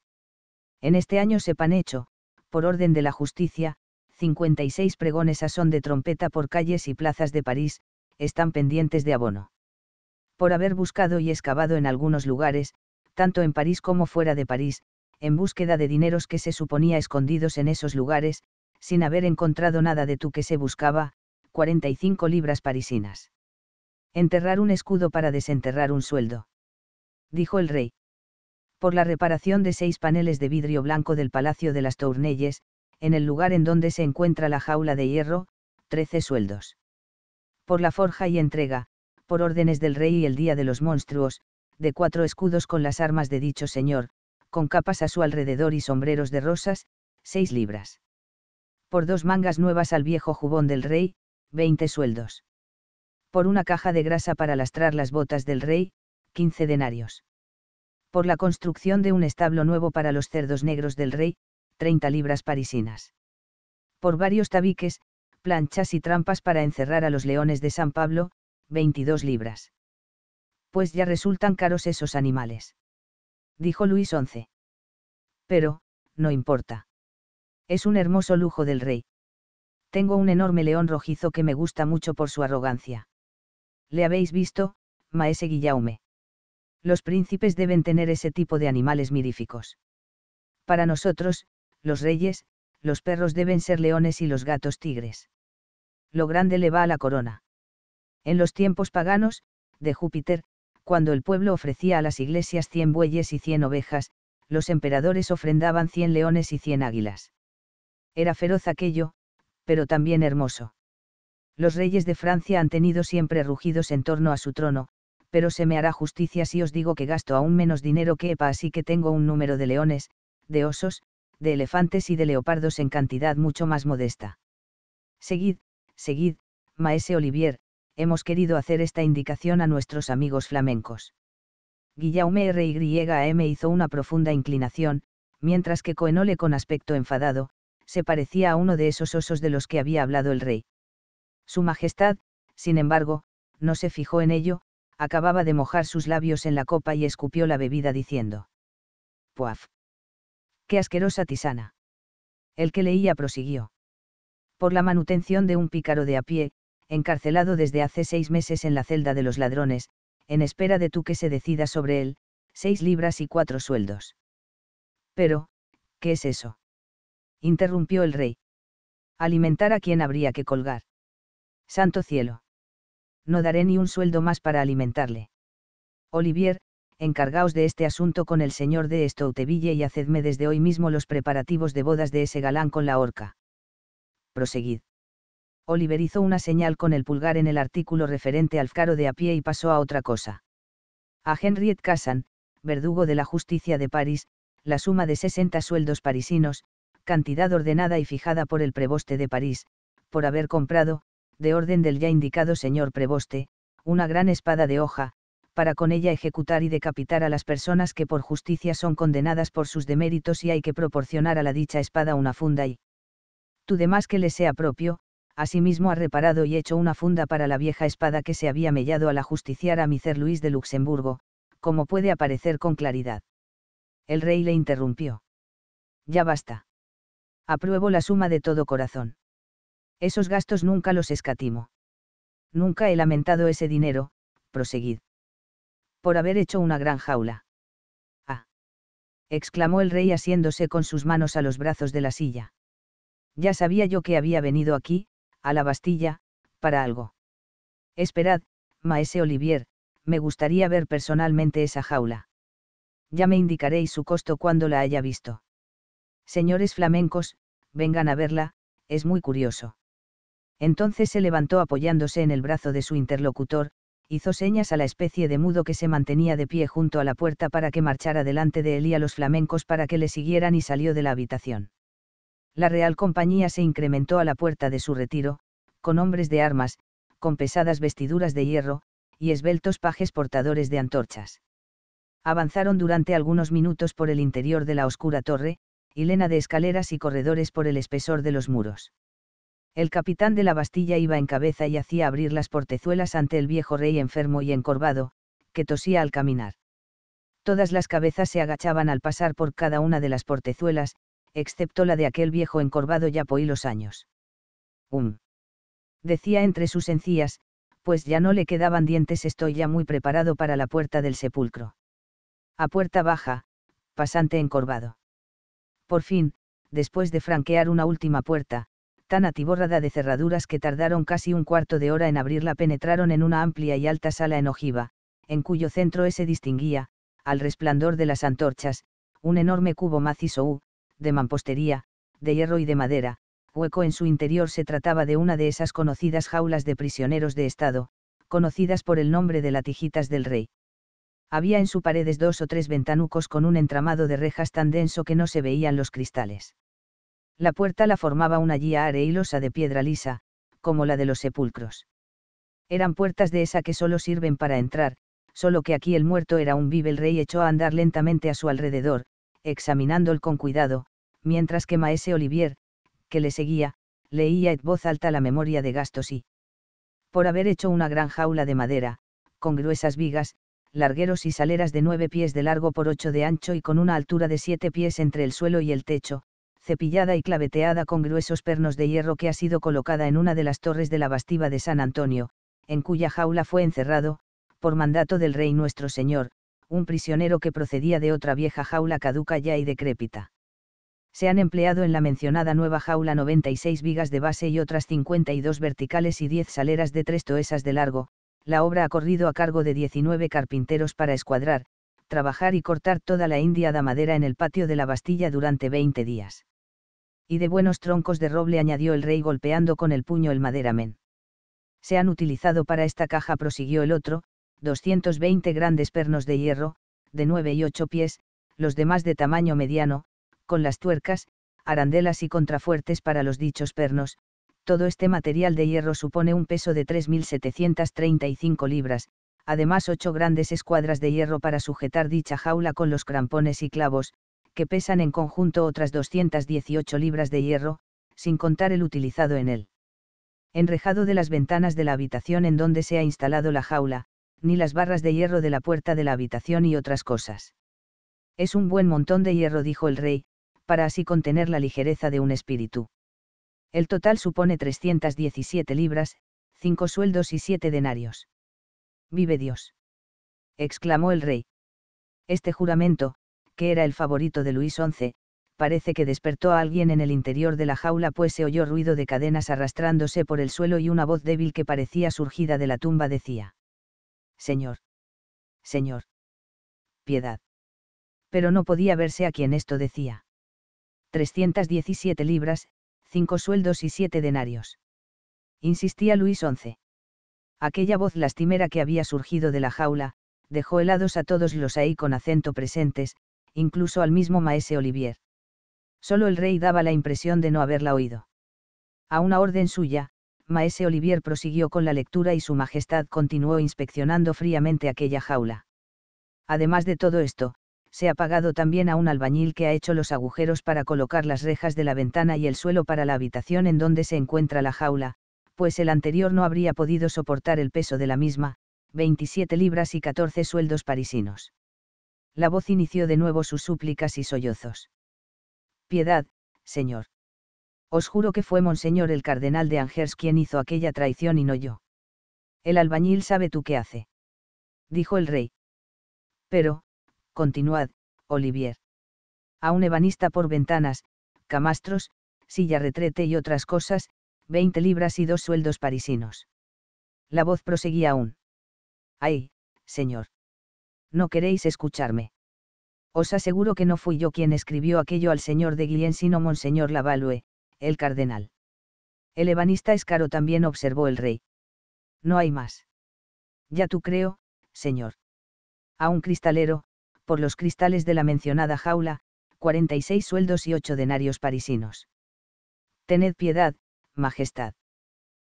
En este año se han hecho, por orden de la justicia, 56 pregones a son de trompeta por calles y plazas de París, están pendientes de abono. Por haber buscado y excavado en algunos lugares, tanto en París como fuera de París, en búsqueda de dineros que se suponía escondidos en esos lugares, sin haber encontrado nada de tú que se buscaba, 45 libras parisinas. Enterrar un escudo para desenterrar un sueldo. Dijo el rey. Por la reparación de seis paneles de vidrio blanco del Palacio de las Tournelles, en el lugar en donde se encuentra la jaula de hierro, trece sueldos. Por la forja y entrega, por órdenes del rey y el día de los monstruos, de cuatro escudos con las armas de dicho señor, con capas a su alrededor y sombreros de rosas, seis libras. Por dos mangas nuevas al viejo jubón del rey, veinte sueldos por una caja de grasa para lastrar las botas del rey, 15 denarios. Por la construcción de un establo nuevo para los cerdos negros del rey, 30 libras parisinas. Por varios tabiques, planchas y trampas para encerrar a los leones de San Pablo, 22 libras. Pues ya resultan caros esos animales. Dijo Luis XI. Pero, no importa. Es un hermoso lujo del rey. Tengo un enorme león rojizo que me gusta mucho por su arrogancia le habéis visto, maese Guillaume. Los príncipes deben tener ese tipo de animales miríficos. Para nosotros, los reyes, los perros deben ser leones y los gatos tigres. Lo grande le va a la corona. En los tiempos paganos, de Júpiter, cuando el pueblo ofrecía a las iglesias cien bueyes y cien ovejas, los emperadores ofrendaban cien leones y cien águilas. Era feroz aquello, pero también hermoso los reyes de Francia han tenido siempre rugidos en torno a su trono, pero se me hará justicia si os digo que gasto aún menos dinero que EPA, así que tengo un número de leones, de osos, de elefantes y de leopardos en cantidad mucho más modesta. Seguid, seguid, Maese Olivier, hemos querido hacer esta indicación a nuestros amigos flamencos. Guillaume R.Y.A.M. hizo una profunda inclinación, mientras que Coenole con aspecto enfadado, se parecía a uno de esos osos de los que había hablado el rey. Su Majestad, sin embargo, no se fijó en ello, acababa de mojar sus labios en la copa y escupió la bebida diciendo. Puaf. Qué asquerosa tisana. El que leía prosiguió. Por la manutención de un pícaro de a pie, encarcelado desde hace seis meses en la celda de los ladrones, en espera de tú que se decida sobre él, seis libras y cuatro sueldos. Pero, ¿qué es eso? interrumpió el rey. Alimentar a quien habría que colgar. Santo cielo. No daré ni un sueldo más para alimentarle. Olivier, encargaos de este asunto con el señor de Estouteville y hacedme desde hoy mismo los preparativos de bodas de ese galán con la horca. Proseguid. Oliver hizo una señal con el pulgar en el artículo referente al caro de a pie y pasó a otra cosa. A Henriette Cassan, verdugo de la justicia de París, la suma de 60 sueldos parisinos, cantidad ordenada y fijada por el preboste de París, por haber comprado, de orden del ya indicado señor preboste, una gran espada de hoja, para con ella ejecutar y decapitar a las personas que por justicia son condenadas por sus deméritos y hay que proporcionar a la dicha espada una funda y tú demás que le sea propio, asimismo ha reparado y hecho una funda para la vieja espada que se había mellado al justiciar a Micer Luis de Luxemburgo, como puede aparecer con claridad. El rey le interrumpió. Ya basta. Apruebo la suma de todo corazón. Esos gastos nunca los escatimo. Nunca he lamentado ese dinero, proseguid. Por haber hecho una gran jaula. Ah. exclamó el rey asiéndose con sus manos a los brazos de la silla. Ya sabía yo que había venido aquí, a la Bastilla, para algo. Esperad, maese Olivier, me gustaría ver personalmente esa jaula. Ya me indicaréis su costo cuando la haya visto. Señores flamencos, vengan a verla, es muy curioso. Entonces se levantó apoyándose en el brazo de su interlocutor, hizo señas a la especie de mudo que se mantenía de pie junto a la puerta para que marchara delante de él y a los flamencos para que le siguieran y salió de la habitación. La Real Compañía se incrementó a la puerta de su retiro, con hombres de armas, con pesadas vestiduras de hierro, y esbeltos pajes portadores de antorchas. Avanzaron durante algunos minutos por el interior de la oscura torre, hilena de escaleras y corredores por el espesor de los muros. El capitán de la Bastilla iba en cabeza y hacía abrir las portezuelas ante el viejo rey enfermo y encorvado, que tosía al caminar. Todas las cabezas se agachaban al pasar por cada una de las portezuelas, excepto la de aquel viejo encorvado ya poí los años. Um. Decía entre sus encías, pues ya no le quedaban dientes estoy ya muy preparado para la puerta del sepulcro. A puerta baja, pasante encorvado. Por fin, después de franquear una última puerta, tan atiborrada de cerraduras que tardaron casi un cuarto de hora en abrirla, penetraron en una amplia y alta sala en ojiva, en cuyo centro se distinguía, al resplandor de las antorchas, un enorme cubo macizo de mampostería, de hierro y de madera, hueco en su interior se trataba de una de esas conocidas jaulas de prisioneros de Estado, conocidas por el nombre de Tijitas del rey. Había en su paredes dos o tres ventanucos con un entramado de rejas tan denso que no se veían los cristales. La puerta la formaba una guía areilosa de piedra lisa, como la de los sepulcros. Eran puertas de esa que solo sirven para entrar, solo que aquí el muerto era un vive el rey echó a andar lentamente a su alrededor, examinándolo con cuidado, mientras que Maese Olivier, que le seguía, leía en voz alta la memoria de gastos y por haber hecho una gran jaula de madera, con gruesas vigas, largueros y saleras de nueve pies de largo por ocho de ancho y con una altura de siete pies entre el suelo y el techo, cepillada y claveteada con gruesos pernos de hierro que ha sido colocada en una de las torres de la bastiva de San Antonio, en cuya jaula fue encerrado, por mandato del rey nuestro señor, un prisionero que procedía de otra vieja jaula caduca ya y decrépita. Se han empleado en la mencionada nueva jaula 96 vigas de base y otras 52 verticales y 10 saleras de tres toesas de largo, la obra ha corrido a cargo de 19 carpinteros para escuadrar, trabajar y cortar toda la de madera en el patio de la Bastilla durante 20 días y de buenos troncos de roble añadió el rey golpeando con el puño el maderamen. Se han utilizado para esta caja prosiguió el otro, 220 grandes pernos de hierro, de 9 y 8 pies, los demás de tamaño mediano, con las tuercas, arandelas y contrafuertes para los dichos pernos, todo este material de hierro supone un peso de 3.735 libras, además ocho grandes escuadras de hierro para sujetar dicha jaula con los crampones y clavos, que pesan en conjunto otras 218 libras de hierro, sin contar el utilizado en él. enrejado de las ventanas de la habitación en donde se ha instalado la jaula, ni las barras de hierro de la puerta de la habitación y otras cosas. Es un buen montón de hierro, dijo el rey, para así contener la ligereza de un espíritu. El total supone 317 libras, cinco sueldos y siete denarios. Vive Dios. exclamó el rey. Este juramento, que era el favorito de Luis XI, parece que despertó a alguien en el interior de la jaula pues se oyó ruido de cadenas arrastrándose por el suelo y una voz débil que parecía surgida de la tumba decía. Señor. Señor. Piedad. Pero no podía verse a quien esto decía. 317 libras, 5 sueldos y 7 denarios. Insistía Luis XI. Aquella voz lastimera que había surgido de la jaula, dejó helados a todos los ahí con acento presentes, incluso al mismo maese Olivier. Solo el rey daba la impresión de no haberla oído. A una orden suya, maese Olivier prosiguió con la lectura y su majestad continuó inspeccionando fríamente aquella jaula. Además de todo esto, se ha pagado también a un albañil que ha hecho los agujeros para colocar las rejas de la ventana y el suelo para la habitación en donde se encuentra la jaula, pues el anterior no habría podido soportar el peso de la misma, 27 libras y 14 sueldos parisinos la voz inició de nuevo sus súplicas y sollozos. Piedad, señor. Os juro que fue monseñor el cardenal de Angers quien hizo aquella traición y no yo. El albañil sabe tú qué hace. Dijo el rey. Pero, continuad, Olivier. A un ebanista por ventanas, camastros, silla retrete y otras cosas, veinte libras y dos sueldos parisinos. La voz proseguía aún. Ay, señor no queréis escucharme. Os aseguro que no fui yo quien escribió aquello al señor de Guillén sino Monseñor Lavalue, el cardenal. El ebanista Escaro también observó el rey. No hay más. Ya tú creo, señor. A un cristalero, por los cristales de la mencionada jaula, 46 sueldos y ocho denarios parisinos. Tened piedad, Majestad.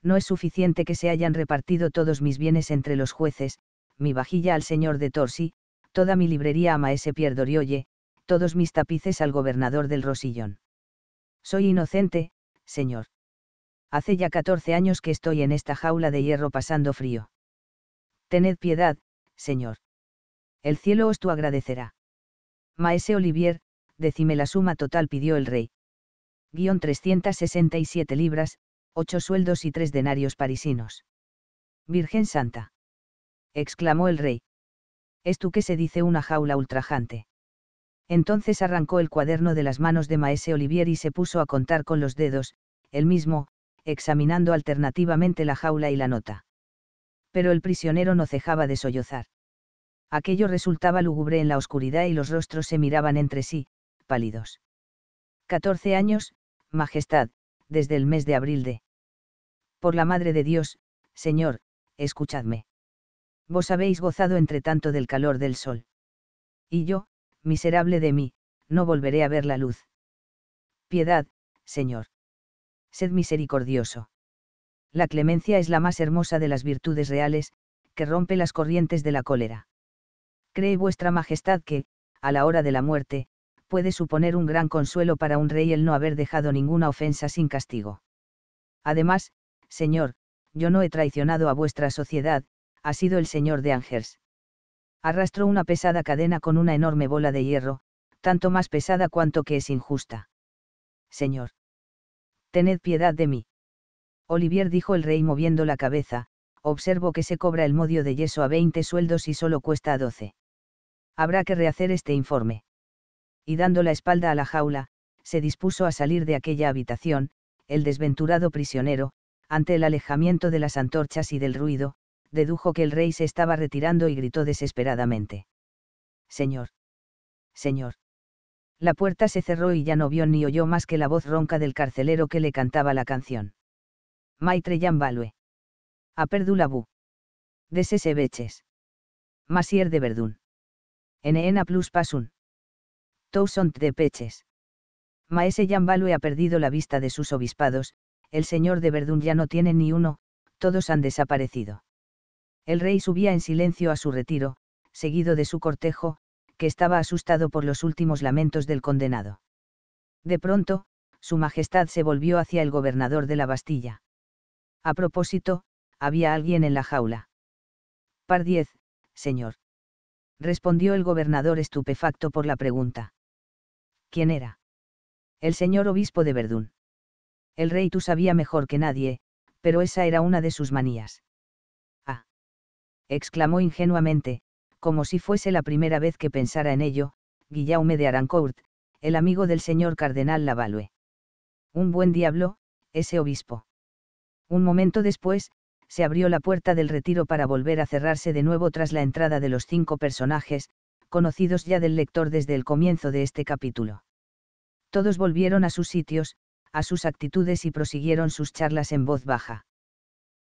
No es suficiente que se hayan repartido todos mis bienes entre los jueces, mi vajilla al señor de Torsi, toda mi librería a Maese Pierdoriolle, todos mis tapices al gobernador del Rosillón. Soy inocente, señor. Hace ya catorce años que estoy en esta jaula de hierro pasando frío. Tened piedad, señor. El cielo os tú agradecerá. Maese Olivier, decime la suma total pidió el rey. Guión 367 libras, ocho sueldos y tres denarios parisinos. Virgen Santa exclamó el rey. Es tú que se dice una jaula ultrajante. Entonces arrancó el cuaderno de las manos de Maese Olivier y se puso a contar con los dedos, él mismo, examinando alternativamente la jaula y la nota. Pero el prisionero no cejaba de sollozar. Aquello resultaba lúgubre en la oscuridad y los rostros se miraban entre sí, pálidos. Catorce años, Majestad, desde el mes de abril de. Por la Madre de Dios, Señor, escuchadme vos habéis gozado entre tanto del calor del sol. Y yo, miserable de mí, no volveré a ver la luz. Piedad, Señor. Sed misericordioso. La clemencia es la más hermosa de las virtudes reales, que rompe las corrientes de la cólera. Cree vuestra Majestad que, a la hora de la muerte, puede suponer un gran consuelo para un rey el no haber dejado ninguna ofensa sin castigo. Además, Señor, yo no he traicionado a vuestra sociedad, ha sido el señor de Angers. Arrastró una pesada cadena con una enorme bola de hierro, tanto más pesada cuanto que es injusta. Señor. Tened piedad de mí. Olivier dijo el rey moviendo la cabeza, observo que se cobra el modio de yeso a 20 sueldos y solo cuesta a 12. Habrá que rehacer este informe. Y dando la espalda a la jaula, se dispuso a salir de aquella habitación, el desventurado prisionero, ante el alejamiento de las antorchas y del ruido, dedujo que el rey se estaba retirando y gritó desesperadamente. Señor. Señor. La puerta se cerró y ya no vio ni oyó más que la voz ronca del carcelero que le cantaba la canción. Maitre Jan A Perdulabu. Desese Beches. Masier de Verdun. Nena plus pasun. Tousont de Peches. Maese Jan ha perdido la vista de sus obispados, el señor de verdun ya no tiene ni uno, todos han desaparecido. El rey subía en silencio a su retiro, seguido de su cortejo, que estaba asustado por los últimos lamentos del condenado. De pronto, su Majestad se volvió hacia el gobernador de la Bastilla. A propósito, había alguien en la jaula. Par señor. Respondió el gobernador estupefacto por la pregunta. ¿Quién era? El señor obispo de Verdún. El rey tú sabía mejor que nadie, pero esa era una de sus manías exclamó ingenuamente, como si fuese la primera vez que pensara en ello, Guillaume de Arancourt, el amigo del señor cardenal Lavalue. Un buen diablo, ese obispo. Un momento después, se abrió la puerta del retiro para volver a cerrarse de nuevo tras la entrada de los cinco personajes, conocidos ya del lector desde el comienzo de este capítulo. Todos volvieron a sus sitios, a sus actitudes y prosiguieron sus charlas en voz baja.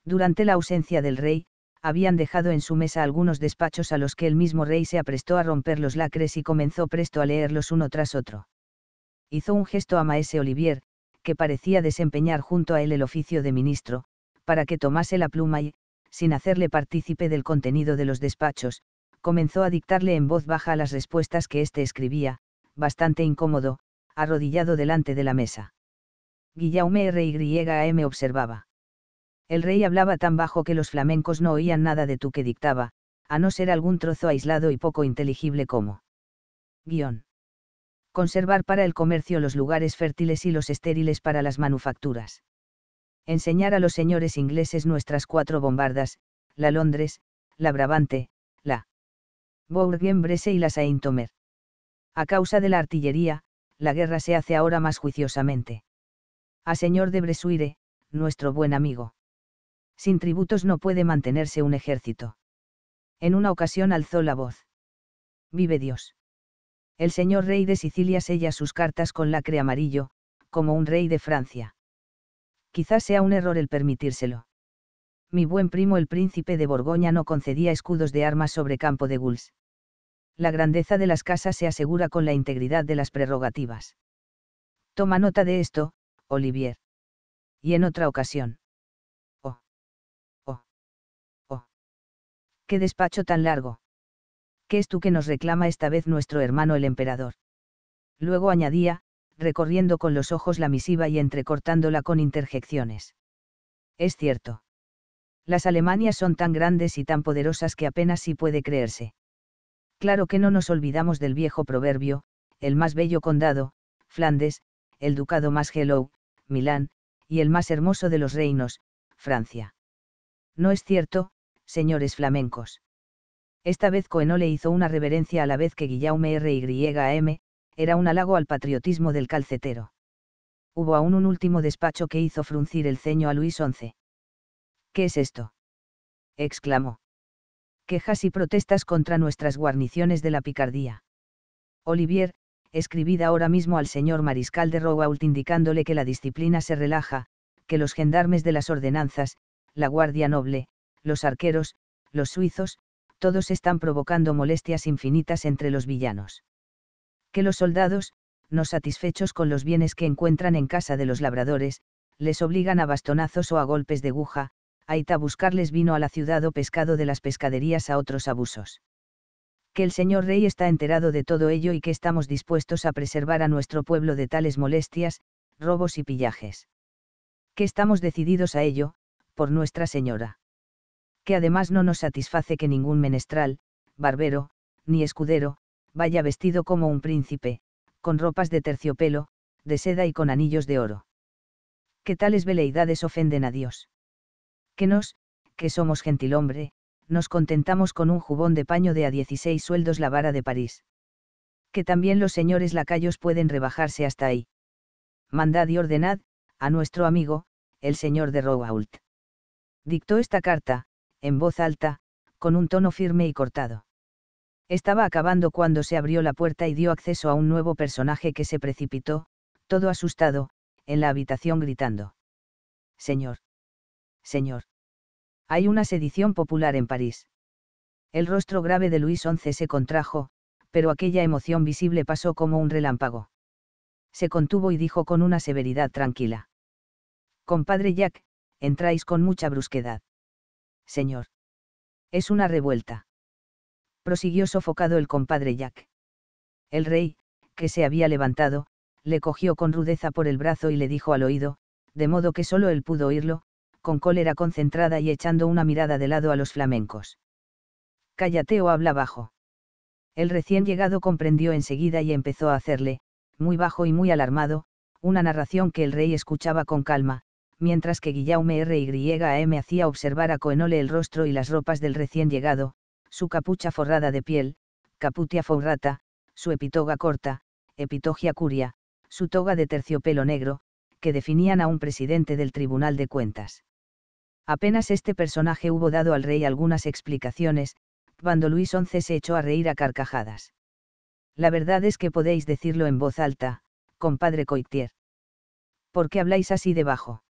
Durante la ausencia del rey, habían dejado en su mesa algunos despachos a los que el mismo rey se aprestó a romper los lacres y comenzó presto a leerlos uno tras otro. Hizo un gesto a Maese Olivier, que parecía desempeñar junto a él el oficio de ministro, para que tomase la pluma y, sin hacerle partícipe del contenido de los despachos, comenzó a dictarle en voz baja las respuestas que éste escribía, bastante incómodo, arrodillado delante de la mesa. Guillaume M. observaba. El rey hablaba tan bajo que los flamencos no oían nada de tú que dictaba, a no ser algún trozo aislado y poco inteligible como. Guión. Conservar para el comercio los lugares fértiles y los estériles para las manufacturas. Enseñar a los señores ingleses nuestras cuatro bombardas, la Londres, la Brabante, la bourg bresse y la Saint-Omer. A causa de la artillería, la guerra se hace ahora más juiciosamente. A señor de Bresuire, nuestro buen amigo. Sin tributos no puede mantenerse un ejército. En una ocasión alzó la voz. Vive Dios. El señor rey de Sicilia sella sus cartas con lacre amarillo, como un rey de Francia. Quizás sea un error el permitírselo. Mi buen primo el príncipe de Borgoña no concedía escudos de armas sobre campo de gules. La grandeza de las casas se asegura con la integridad de las prerrogativas. Toma nota de esto, Olivier. Y en otra ocasión. qué despacho tan largo. ¿Qué es tú que nos reclama esta vez nuestro hermano el emperador? Luego añadía, recorriendo con los ojos la misiva y entrecortándola con interjecciones. Es cierto. Las Alemanias son tan grandes y tan poderosas que apenas si sí puede creerse. Claro que no nos olvidamos del viejo proverbio, el más bello condado, Flandes, el ducado más Hello, Milán, y el más hermoso de los reinos, Francia. No es cierto, señores flamencos. Esta vez Coeno le hizo una reverencia a la vez que Guillaume M era un halago al patriotismo del calcetero. Hubo aún un último despacho que hizo fruncir el ceño a Luis XI. ¿Qué es esto? exclamó. Quejas y protestas contra nuestras guarniciones de la Picardía. Olivier, escribid ahora mismo al señor mariscal de Roault indicándole que la disciplina se relaja, que los gendarmes de las ordenanzas, la Guardia Noble, los arqueros, los suizos, todos están provocando molestias infinitas entre los villanos. Que los soldados, no satisfechos con los bienes que encuentran en casa de los labradores, les obligan a bastonazos o a golpes de aguja, a buscarles vino a la ciudad o pescado de las pescaderías a otros abusos. Que el señor rey está enterado de todo ello y que estamos dispuestos a preservar a nuestro pueblo de tales molestias, robos y pillajes. Que estamos decididos a ello, por Nuestra Señora además no nos satisface que ningún menestral, barbero, ni escudero, vaya vestido como un príncipe, con ropas de terciopelo, de seda y con anillos de oro. Que tales veleidades ofenden a Dios. Que nos, que somos gentilhombre, nos contentamos con un jubón de paño de a 16 sueldos la vara de París. Que también los señores lacayos pueden rebajarse hasta ahí. Mandad y ordenad, a nuestro amigo, el señor de Rouault. Dictó esta carta, en voz alta, con un tono firme y cortado. Estaba acabando cuando se abrió la puerta y dio acceso a un nuevo personaje que se precipitó, todo asustado, en la habitación gritando. Señor. Señor. Hay una sedición popular en París. El rostro grave de Luis XI se contrajo, pero aquella emoción visible pasó como un relámpago. Se contuvo y dijo con una severidad tranquila. Compadre Jack, entráis con mucha brusquedad señor. Es una revuelta. Prosiguió sofocado el compadre Jack. El rey, que se había levantado, le cogió con rudeza por el brazo y le dijo al oído, de modo que solo él pudo oírlo, con cólera concentrada y echando una mirada de lado a los flamencos. Cállate o habla bajo. El recién llegado comprendió enseguida y empezó a hacerle, muy bajo y muy alarmado, una narración que el rey escuchaba con calma, mientras que Guillaume M hacía observar a Coenole el rostro y las ropas del recién llegado, su capucha forrada de piel, caputia forrata, su epitoga corta, epitogia curia, su toga de terciopelo negro, que definían a un presidente del Tribunal de Cuentas. Apenas este personaje hubo dado al rey algunas explicaciones, cuando Luis XI se echó a reír a carcajadas. La verdad es que podéis decirlo en voz alta, compadre Coictier. ¿Por qué habláis así debajo?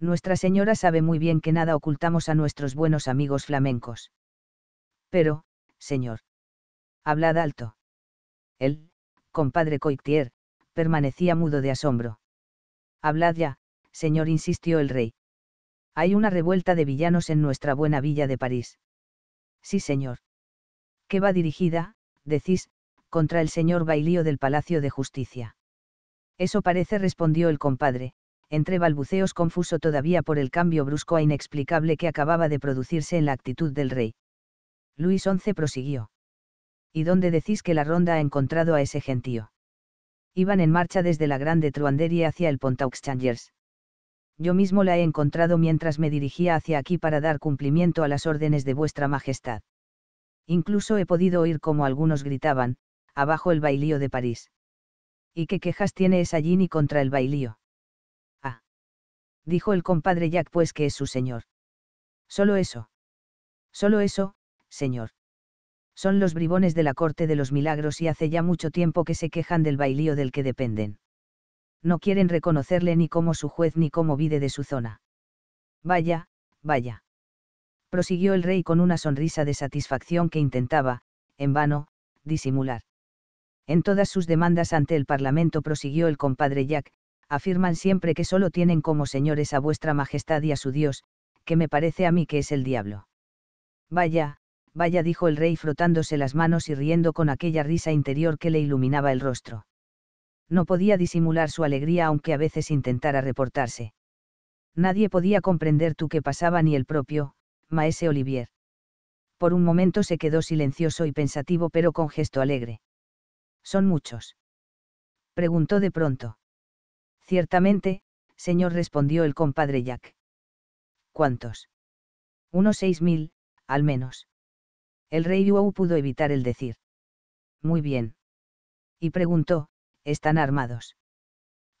Nuestra Señora sabe muy bien que nada ocultamos a nuestros buenos amigos flamencos. Pero, señor. Hablad alto. Él, compadre Coictier, permanecía mudo de asombro. Hablad ya, señor, insistió el rey. Hay una revuelta de villanos en nuestra buena villa de París. Sí, señor. ¿Qué va dirigida, decís, contra el señor Bailío del Palacio de Justicia? Eso parece, respondió el compadre, entre balbuceos confuso todavía por el cambio brusco e inexplicable que acababa de producirse en la actitud del rey. Luis XI prosiguió. ¿Y dónde decís que la ronda ha encontrado a ese gentío? Iban en marcha desde la Grande Truandería hacia el Pontaux Changers. Yo mismo la he encontrado mientras me dirigía hacia aquí para dar cumplimiento a las órdenes de vuestra majestad. Incluso he podido oír cómo algunos gritaban, abajo el bailío de París. ¿Y qué quejas tiene esa ni contra el bailío? dijo el compadre Jack, pues que es su señor. Solo eso. Solo eso, señor. Son los bribones de la corte de los milagros y hace ya mucho tiempo que se quejan del bailío del que dependen. No quieren reconocerle ni como su juez ni como vide de su zona. Vaya, vaya. Prosiguió el rey con una sonrisa de satisfacción que intentaba, en vano, disimular. En todas sus demandas ante el Parlamento prosiguió el compadre Jack, afirman siempre que solo tienen como señores a vuestra majestad y a su Dios, que me parece a mí que es el diablo. Vaya, vaya, dijo el rey frotándose las manos y riendo con aquella risa interior que le iluminaba el rostro. No podía disimular su alegría aunque a veces intentara reportarse. Nadie podía comprender tú qué pasaba ni el propio, maese Olivier. Por un momento se quedó silencioso y pensativo pero con gesto alegre. ¿Son muchos? Preguntó de pronto. Ciertamente, señor respondió el compadre Jack. ¿Cuántos? Unos seis mil, al menos. El rey Wu pudo evitar el decir. Muy bien. Y preguntó, ¿están armados?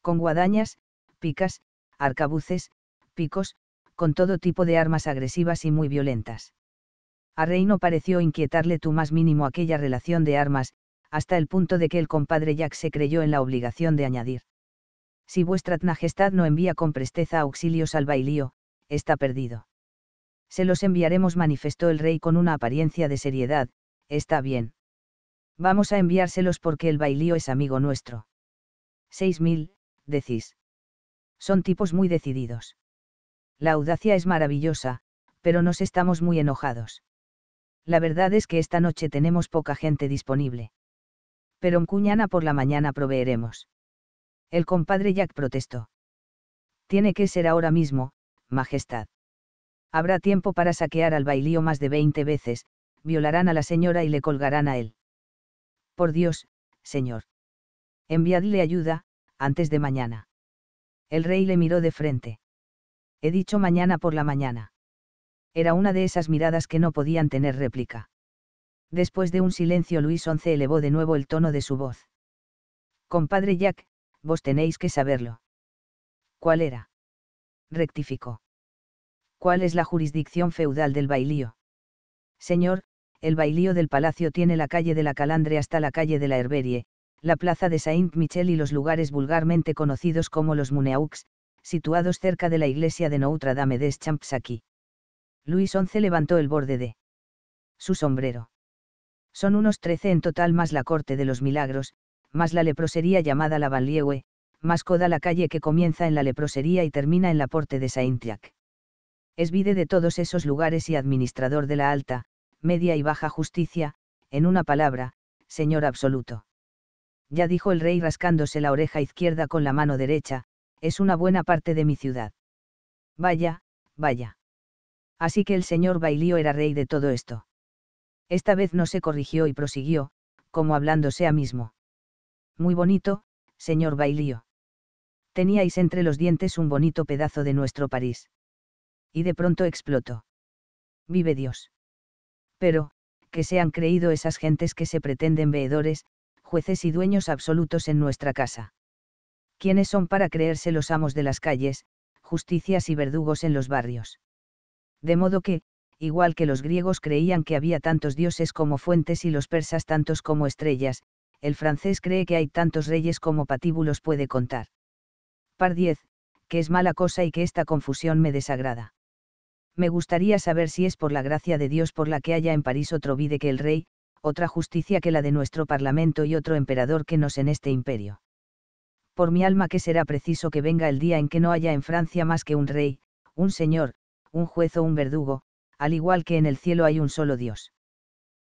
Con guadañas, picas, arcabuces, picos, con todo tipo de armas agresivas y muy violentas. A Rey no pareció inquietarle tú más mínimo aquella relación de armas, hasta el punto de que el compadre Jack se creyó en la obligación de añadir. Si vuestra majestad no envía con presteza auxilios al bailío, está perdido. Se los enviaremos, manifestó el rey con una apariencia de seriedad, está bien. Vamos a enviárselos porque el bailío es amigo nuestro. Seis mil, decís. Son tipos muy decididos. La audacia es maravillosa, pero nos estamos muy enojados. La verdad es que esta noche tenemos poca gente disponible. Pero en Cuñana por la mañana proveeremos. El compadre Jack protestó. Tiene que ser ahora mismo, Majestad. Habrá tiempo para saquear al bailío más de veinte veces, violarán a la señora y le colgarán a él. Por Dios, señor. Enviadle ayuda, antes de mañana. El rey le miró de frente. He dicho mañana por la mañana. Era una de esas miradas que no podían tener réplica. Después de un silencio, Luis XI elevó de nuevo el tono de su voz. Compadre Jack, vos tenéis que saberlo. ¿Cuál era? Rectificó. ¿Cuál es la jurisdicción feudal del bailío? Señor, el bailío del palacio tiene la calle de la Calandre hasta la calle de la Herberie, la plaza de Saint-Michel y los lugares vulgarmente conocidos como los Muneaux, situados cerca de la iglesia de Notre Dame des Champs aquí. Luis XI levantó el borde de su sombrero. Son unos trece en total más la corte de los milagros, más la leprosería llamada la Banlieue, más coda la calle que comienza en la leprosería y termina en la porte de Saint-Jacques. Es vide de todos esos lugares y administrador de la alta, media y baja justicia, en una palabra, señor absoluto. Ya dijo el rey rascándose la oreja izquierda con la mano derecha, es una buena parte de mi ciudad. Vaya, vaya. Así que el señor Bailío era rey de todo esto. Esta vez no se corrigió y prosiguió, como hablándose a mismo muy bonito, señor Bailío. Teníais entre los dientes un bonito pedazo de nuestro París. Y de pronto explotó. Vive Dios. Pero, que se han creído esas gentes que se pretenden veedores, jueces y dueños absolutos en nuestra casa? ¿Quiénes son para creerse los amos de las calles, justicias y verdugos en los barrios? De modo que, igual que los griegos creían que había tantos dioses como fuentes y los persas tantos como estrellas, el francés cree que hay tantos reyes como patíbulos puede contar. Par 10, que es mala cosa y que esta confusión me desagrada. Me gustaría saber si es por la gracia de Dios por la que haya en París otro vide que el rey, otra justicia que la de nuestro parlamento y otro emperador que nos en este imperio. Por mi alma que será preciso que venga el día en que no haya en Francia más que un rey, un señor, un juez o un verdugo, al igual que en el cielo hay un solo Dios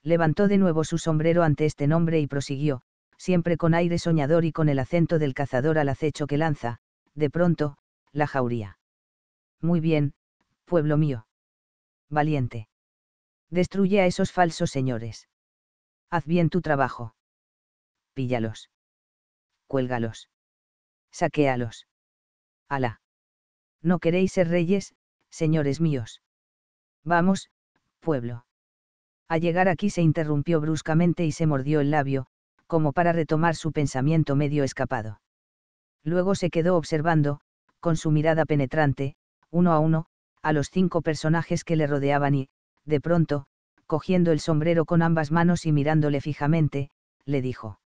levantó de nuevo su sombrero ante este nombre y prosiguió, siempre con aire soñador y con el acento del cazador al acecho que lanza, de pronto, la jauría. Muy bien, pueblo mío. Valiente. Destruye a esos falsos señores. Haz bien tu trabajo. Píllalos. Cuélgalos. Saquéalos. Alá. No queréis ser reyes, señores míos. Vamos, pueblo. Al llegar aquí se interrumpió bruscamente y se mordió el labio, como para retomar su pensamiento medio escapado. Luego se quedó observando, con su mirada penetrante, uno a uno, a los cinco personajes que le rodeaban y, de pronto, cogiendo el sombrero con ambas manos y mirándole fijamente, le dijo.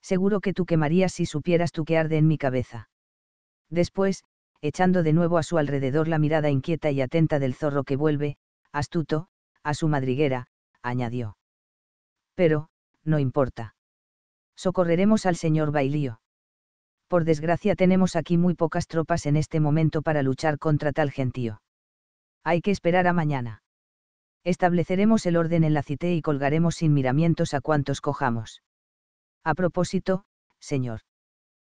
Seguro que tú quemarías si supieras tú que arde en mi cabeza. Después, echando de nuevo a su alrededor la mirada inquieta y atenta del zorro que vuelve, astuto, a su madriguera, añadió. Pero, no importa. Socorreremos al señor Bailío. Por desgracia tenemos aquí muy pocas tropas en este momento para luchar contra tal gentío. Hay que esperar a mañana. Estableceremos el orden en la cité y colgaremos sin miramientos a cuantos cojamos. A propósito, señor.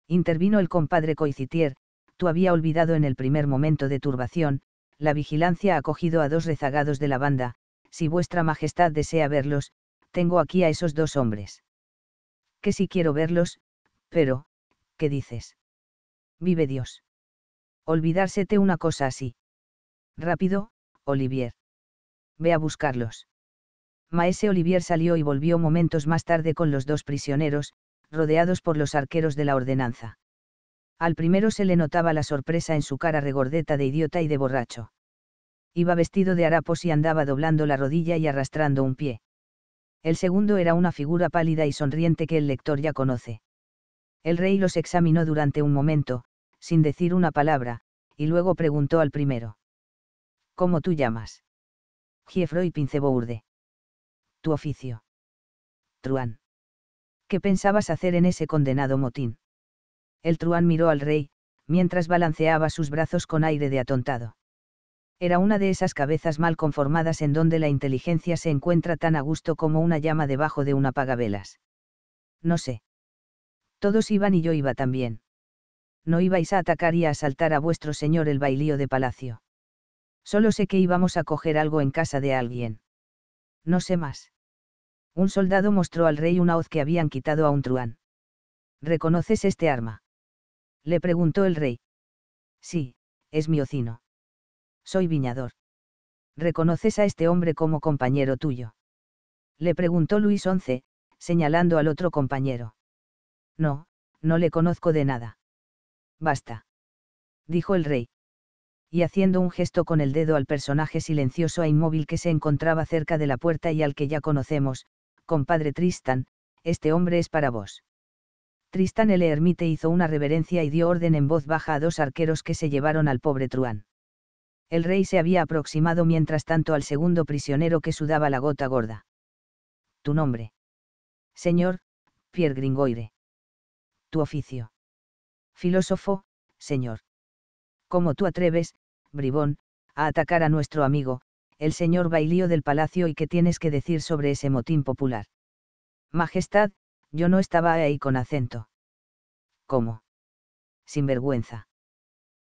Intervino el compadre Coicitier, tú había olvidado en el primer momento de turbación, la vigilancia ha cogido a dos rezagados de la banda, si vuestra Majestad desea verlos, tengo aquí a esos dos hombres. Que si quiero verlos, pero, ¿qué dices? Vive Dios. Olvidársete una cosa así. Rápido, Olivier. Ve a buscarlos. Maese Olivier salió y volvió momentos más tarde con los dos prisioneros, rodeados por los arqueros de la ordenanza. Al primero se le notaba la sorpresa en su cara regordeta de idiota y de borracho iba vestido de harapos y andaba doblando la rodilla y arrastrando un pie. El segundo era una figura pálida y sonriente que el lector ya conoce. El rey los examinó durante un momento, sin decir una palabra, y luego preguntó al primero. ¿Cómo tú llamas? Giefroy Pincebourde. Tu oficio. Truán. ¿Qué pensabas hacer en ese condenado motín? El truán miró al rey, mientras balanceaba sus brazos con aire de atontado. Era una de esas cabezas mal conformadas en donde la inteligencia se encuentra tan a gusto como una llama debajo de un apagabelas. No sé. Todos iban y yo iba también. No ibais a atacar y a asaltar a vuestro señor el bailío de palacio. Solo sé que íbamos a coger algo en casa de alguien. No sé más. Un soldado mostró al rey una hoz que habían quitado a un truán. ¿Reconoces este arma? Le preguntó el rey. Sí, es mi ocino. Soy viñador. ¿Reconoces a este hombre como compañero tuyo? Le preguntó Luis XI, señalando al otro compañero. No, no le conozco de nada. Basta. Dijo el rey. Y haciendo un gesto con el dedo al personaje silencioso e inmóvil que se encontraba cerca de la puerta y al que ya conocemos, compadre Tristan, este hombre es para vos. Tristan el ermite hizo una reverencia y dio orden en voz baja a dos arqueros que se llevaron al pobre Truán el rey se había aproximado mientras tanto al segundo prisionero que sudaba la gota gorda. Tu nombre. Señor, Pierre Gringoire. Tu oficio. Filósofo, señor. ¿Cómo tú atreves, bribón, a atacar a nuestro amigo, el señor Bailío del Palacio y qué tienes que decir sobre ese motín popular? Majestad, yo no estaba ahí con acento. ¿Cómo? Sin vergüenza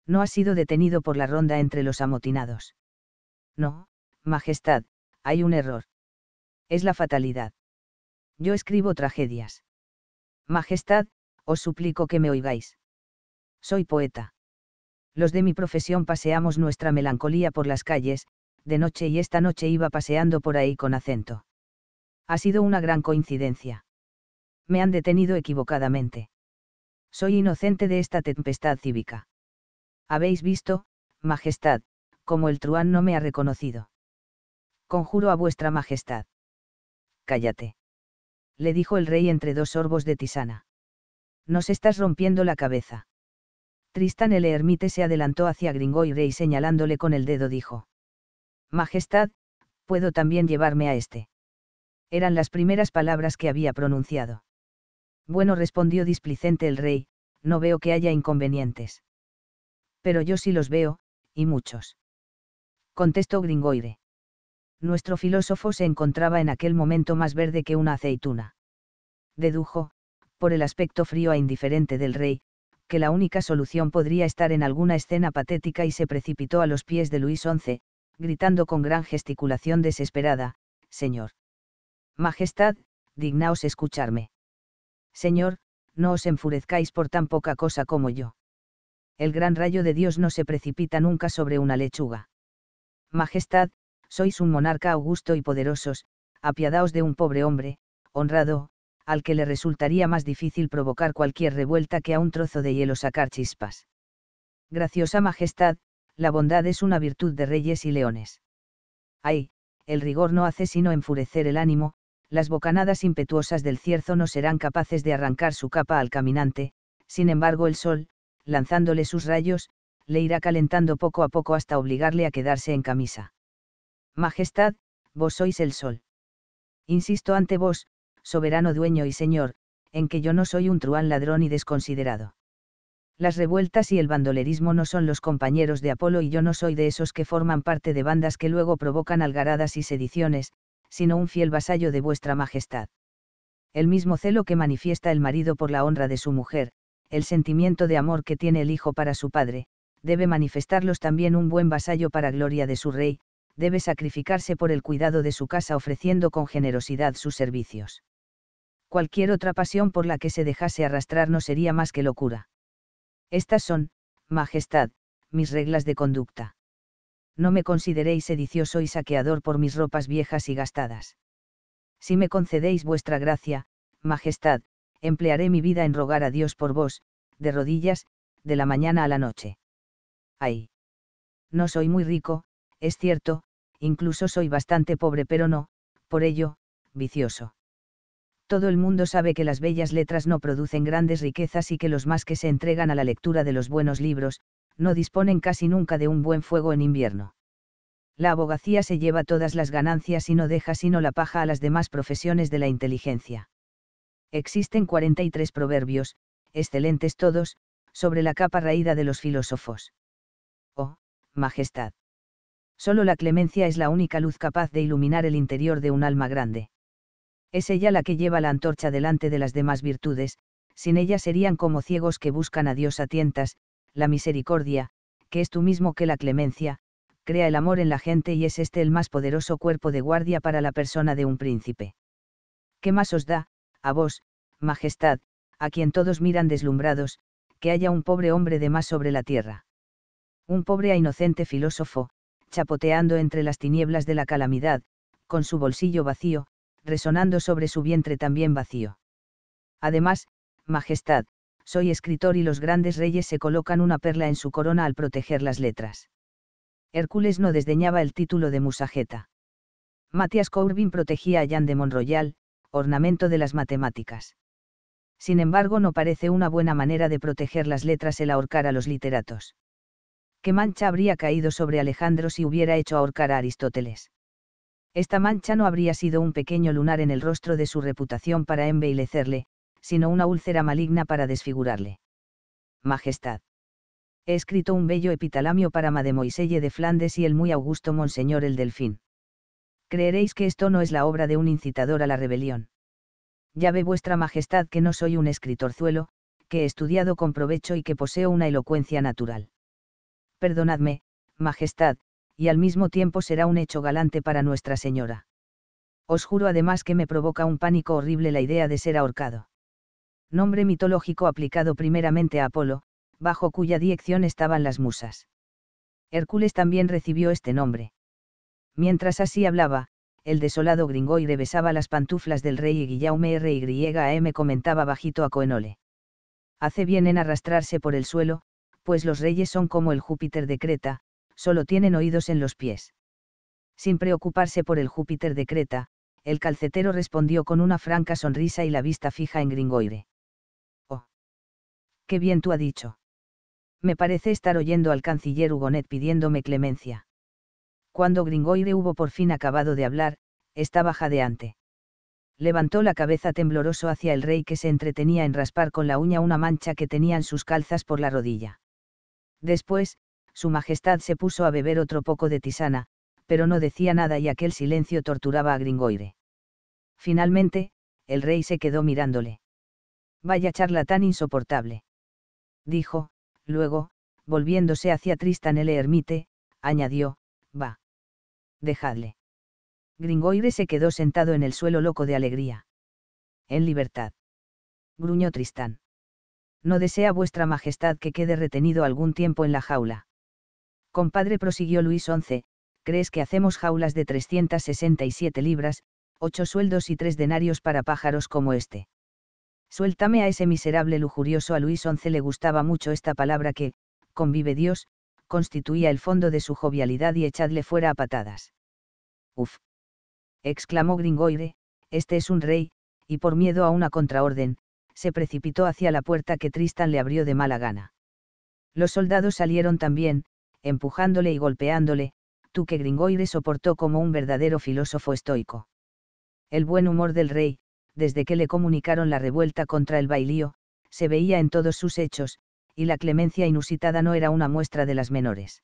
no ha sido detenido por la ronda entre los amotinados. No, Majestad, hay un error. Es la fatalidad. Yo escribo tragedias. Majestad, os suplico que me oigáis. Soy poeta. Los de mi profesión paseamos nuestra melancolía por las calles, de noche y esta noche iba paseando por ahí con acento. Ha sido una gran coincidencia. Me han detenido equivocadamente. Soy inocente de esta tempestad cívica. Habéis visto, Majestad, como el truán no me ha reconocido. Conjuro a vuestra Majestad. Cállate. Le dijo el rey entre dos sorbos de tisana. Nos estás rompiendo la cabeza. Tristán el ermite se adelantó hacia Gringo y Rey señalándole con el dedo dijo. Majestad, puedo también llevarme a este. Eran las primeras palabras que había pronunciado. Bueno respondió displicente el rey, no veo que haya inconvenientes pero yo sí los veo, y muchos. Contestó Gringoire. Nuestro filósofo se encontraba en aquel momento más verde que una aceituna. Dedujo, por el aspecto frío e indiferente del rey, que la única solución podría estar en alguna escena patética y se precipitó a los pies de Luis XI, gritando con gran gesticulación desesperada, Señor. Majestad, dignaos escucharme. Señor, no os enfurezcáis por tan poca cosa como yo el gran rayo de Dios no se precipita nunca sobre una lechuga. Majestad, sois un monarca augusto y poderosos, apiadaos de un pobre hombre, honrado, al que le resultaría más difícil provocar cualquier revuelta que a un trozo de hielo sacar chispas. Graciosa Majestad, la bondad es una virtud de reyes y leones. Ay, el rigor no hace sino enfurecer el ánimo, las bocanadas impetuosas del cierzo no serán capaces de arrancar su capa al caminante, sin embargo el sol, lanzándole sus rayos, le irá calentando poco a poco hasta obligarle a quedarse en camisa. Majestad, vos sois el sol. Insisto ante vos, soberano dueño y señor, en que yo no soy un truán ladrón y desconsiderado. Las revueltas y el bandolerismo no son los compañeros de Apolo y yo no soy de esos que forman parte de bandas que luego provocan algaradas y sediciones, sino un fiel vasallo de vuestra majestad. El mismo celo que manifiesta el marido por la honra de su mujer, el sentimiento de amor que tiene el hijo para su padre, debe manifestarlos también un buen vasallo para gloria de su rey, debe sacrificarse por el cuidado de su casa ofreciendo con generosidad sus servicios. Cualquier otra pasión por la que se dejase arrastrar no sería más que locura. Estas son, Majestad, mis reglas de conducta. No me consideréis sedicioso y saqueador por mis ropas viejas y gastadas. Si me concedéis vuestra gracia, Majestad, emplearé mi vida en rogar a Dios por vos, de rodillas, de la mañana a la noche. Ay. No soy muy rico, es cierto, incluso soy bastante pobre, pero no, por ello, vicioso. Todo el mundo sabe que las bellas letras no producen grandes riquezas y que los más que se entregan a la lectura de los buenos libros, no disponen casi nunca de un buen fuego en invierno. La abogacía se lleva todas las ganancias y no deja sino la paja a las demás profesiones de la inteligencia. Existen 43 proverbios, excelentes todos, sobre la capa raída de los filósofos. Oh, Majestad. Solo la clemencia es la única luz capaz de iluminar el interior de un alma grande. Es ella la que lleva la antorcha delante de las demás virtudes, sin ella serían como ciegos que buscan a Dios a tientas, la misericordia, que es tú mismo que la clemencia, crea el amor en la gente y es este el más poderoso cuerpo de guardia para la persona de un príncipe. ¿Qué más os da, a vos, Majestad, a quien todos miran deslumbrados, que haya un pobre hombre de más sobre la tierra. Un pobre e inocente filósofo, chapoteando entre las tinieblas de la calamidad, con su bolsillo vacío, resonando sobre su vientre también vacío. Además, Majestad, soy escritor y los grandes reyes se colocan una perla en su corona al proteger las letras. Hércules no desdeñaba el título de musajeta. Matías Corbin protegía a Jan de Monroyal, ornamento de las matemáticas. Sin embargo, no parece una buena manera de proteger las letras el ahorcar a los literatos. ¿Qué mancha habría caído sobre Alejandro si hubiera hecho ahorcar a Aristóteles? Esta mancha no habría sido un pequeño lunar en el rostro de su reputación para embellecerle, sino una úlcera maligna para desfigurarle. Majestad. He escrito un bello epitalamio para Mademoiselle de Flandes y el muy augusto Monseñor el Delfín creeréis que esto no es la obra de un incitador a la rebelión. Ya ve vuestra majestad que no soy un escritorzuelo, que he estudiado con provecho y que poseo una elocuencia natural. Perdonadme, majestad, y al mismo tiempo será un hecho galante para Nuestra Señora. Os juro además que me provoca un pánico horrible la idea de ser ahorcado. Nombre mitológico aplicado primeramente a Apolo, bajo cuya dirección estaban las musas. Hércules también recibió este nombre. Mientras así hablaba, el desolado Gringoire besaba las pantuflas del rey y Guillaume R.Y.A.M. comentaba bajito a Coenole. Hace bien en arrastrarse por el suelo, pues los reyes son como el Júpiter de Creta, solo tienen oídos en los pies. Sin preocuparse por el Júpiter de Creta, el calcetero respondió con una franca sonrisa y la vista fija en Gringoire. Oh. Qué bien tú ha dicho. Me parece estar oyendo al canciller Hugonet pidiéndome clemencia. Cuando Gringoire hubo por fin acabado de hablar, estaba jadeante. Levantó la cabeza tembloroso hacia el rey que se entretenía en raspar con la uña una mancha que tenía en sus calzas por la rodilla. Después, su majestad se puso a beber otro poco de tisana, pero no decía nada y aquel silencio torturaba a Gringoire. Finalmente, el rey se quedó mirándole. Vaya charla tan insoportable. Dijo, luego, volviéndose hacia Tristan el ermite, añadió, va dejadle. Gringoire se quedó sentado en el suelo loco de alegría. En libertad. Gruñó Tristán. No desea vuestra majestad que quede retenido algún tiempo en la jaula. Compadre, prosiguió Luis XI, crees que hacemos jaulas de 367 libras, ocho sueldos y tres denarios para pájaros como este. Suéltame a ese miserable lujurioso. A Luis XI le gustaba mucho esta palabra que, convive Dios, constituía el fondo de su jovialidad y echadle fuera a patadas. Uf. exclamó Gringoire, este es un rey, y por miedo a una contraorden, se precipitó hacia la puerta que Tristan le abrió de mala gana. Los soldados salieron también, empujándole y golpeándole, tú que Gringoire soportó como un verdadero filósofo estoico. El buen humor del rey, desde que le comunicaron la revuelta contra el bailío, se veía en todos sus hechos, y la clemencia inusitada no era una muestra de las menores.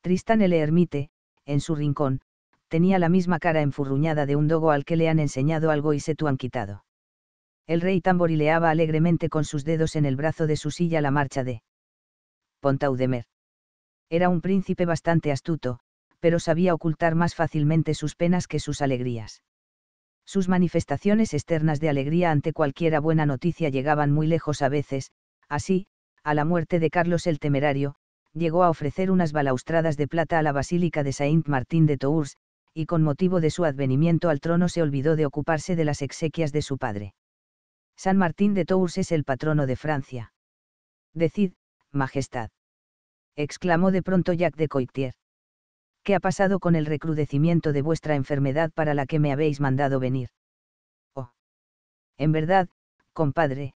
Tristan el Ermite, en su rincón, tenía la misma cara enfurruñada de un dogo al que le han enseñado algo y se tú han quitado. El rey tamborileaba alegremente con sus dedos en el brazo de su silla la marcha de Pontaudemer. Era un príncipe bastante astuto, pero sabía ocultar más fácilmente sus penas que sus alegrías. Sus manifestaciones externas de alegría ante cualquiera buena noticia llegaban muy lejos a veces, así, a la muerte de Carlos el Temerario, llegó a ofrecer unas balaustradas de plata a la Basílica de Saint martin de Tours, y con motivo de su advenimiento al trono se olvidó de ocuparse de las exequias de su padre. San Martín de Tours es el patrono de Francia. Decid, Majestad. exclamó de pronto Jacques de Coictier. ¿Qué ha pasado con el recrudecimiento de vuestra enfermedad para la que me habéis mandado venir? Oh. En verdad, compadre,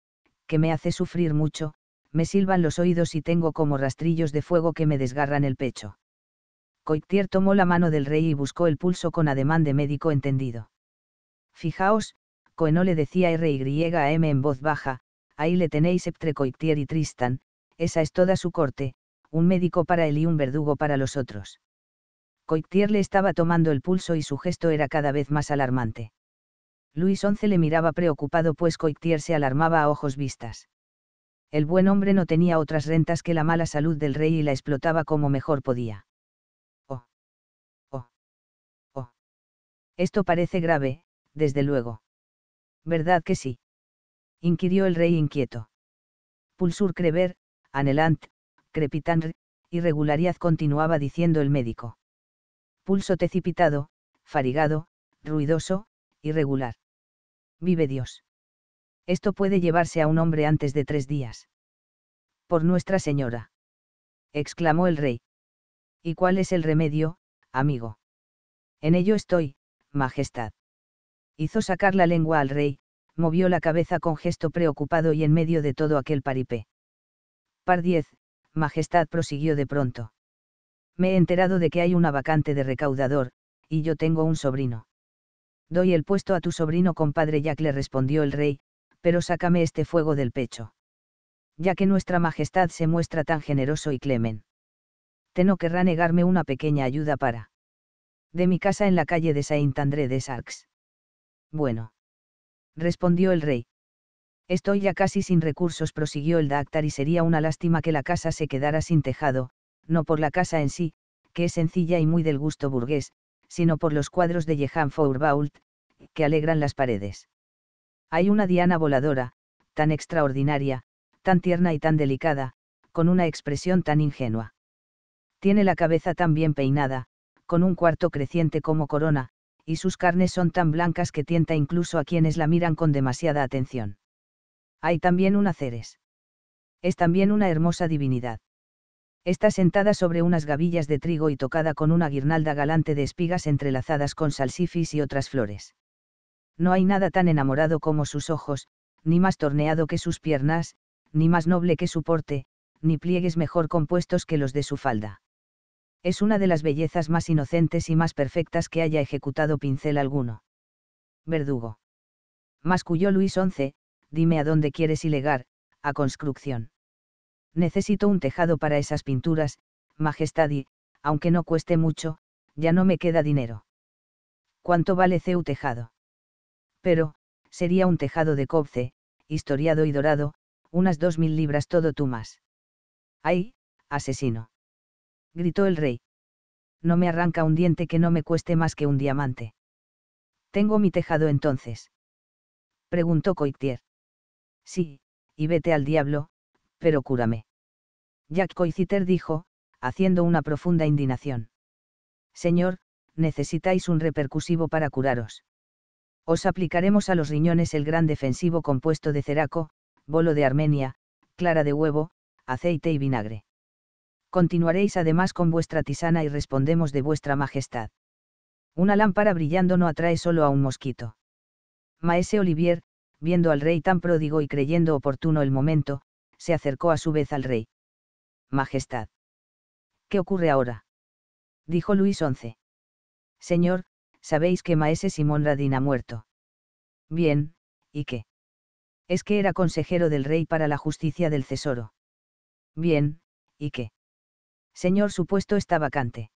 que me hace sufrir mucho, me silban los oídos y tengo como rastrillos de fuego que me desgarran el pecho. Coictier tomó la mano del rey y buscó el pulso con ademán de médico entendido. Fijaos, Coenó le decía RY a M en voz baja, ahí le tenéis entre Coictier y Tristan, esa es toda su corte, un médico para él y un verdugo para los otros. Coictier le estaba tomando el pulso y su gesto era cada vez más alarmante. Luis XI le miraba preocupado pues Coictier se alarmaba a ojos vistas. El buen hombre no tenía otras rentas que la mala salud del rey y la explotaba como mejor podía. Oh. oh. oh. Esto parece grave, desde luego. ¿Verdad que sí? inquirió el rey inquieto. Pulsur crever, anhelant, crepitant, irregularidad continuaba diciendo el médico. Pulso tecipitado, farigado, ruidoso, irregular. Vive Dios. Esto puede llevarse a un hombre antes de tres días. Por Nuestra Señora. exclamó el rey. ¿Y cuál es el remedio, amigo? En ello estoy, Majestad. Hizo sacar la lengua al rey, movió la cabeza con gesto preocupado y en medio de todo aquel paripé. Par 10, Majestad prosiguió de pronto. Me he enterado de que hay una vacante de recaudador, y yo tengo un sobrino. Doy el puesto a tu sobrino compadre Jack le respondió el rey, pero sácame este fuego del pecho. Ya que Nuestra Majestad se muestra tan generoso y clemen. Te no querrá negarme una pequeña ayuda para. De mi casa en la calle de Saint André de arcs Bueno. Respondió el rey. Estoy ya casi sin recursos, prosiguió el Dactar, y sería una lástima que la casa se quedara sin tejado, no por la casa en sí, que es sencilla y muy del gusto burgués, sino por los cuadros de Jehan Fourbault, que alegran las paredes. Hay una Diana voladora, tan extraordinaria, tan tierna y tan delicada, con una expresión tan ingenua. Tiene la cabeza tan bien peinada, con un cuarto creciente como corona, y sus carnes son tan blancas que tienta incluso a quienes la miran con demasiada atención. Hay también una Ceres. Es también una hermosa divinidad. Está sentada sobre unas gavillas de trigo y tocada con una guirnalda galante de espigas entrelazadas con salsifis y otras flores no hay nada tan enamorado como sus ojos, ni más torneado que sus piernas, ni más noble que su porte, ni pliegues mejor compuestos que los de su falda. Es una de las bellezas más inocentes y más perfectas que haya ejecutado pincel alguno. Verdugo. Masculló Luis XI, dime a dónde quieres ilegar, a construcción. Necesito un tejado para esas pinturas, majestad y, aunque no cueste mucho, ya no me queda dinero. ¿Cuánto vale Ceu tejado? Pero, sería un tejado de copce, historiado y dorado, unas dos mil libras todo tú más. ¡Ay, asesino! gritó el rey. No me arranca un diente que no me cueste más que un diamante. ¿Tengo mi tejado entonces? preguntó Coictier. Sí, y vete al diablo, pero cúrame. Jack Coictier dijo, haciendo una profunda indignación. Señor, necesitáis un repercusivo para curaros os aplicaremos a los riñones el gran defensivo compuesto de ceraco, bolo de Armenia, clara de huevo, aceite y vinagre. Continuaréis además con vuestra tisana y respondemos de vuestra majestad. Una lámpara brillando no atrae solo a un mosquito. Maese Olivier, viendo al rey tan pródigo y creyendo oportuno el momento, se acercó a su vez al rey. Majestad. ¿Qué ocurre ahora? dijo Luis XI. Señor, sabéis que Maese Simón Radín ha muerto. Bien, ¿y qué? Es que era consejero del rey para la justicia del Tesoro. Bien, ¿y qué? Señor, supuesto está vacante.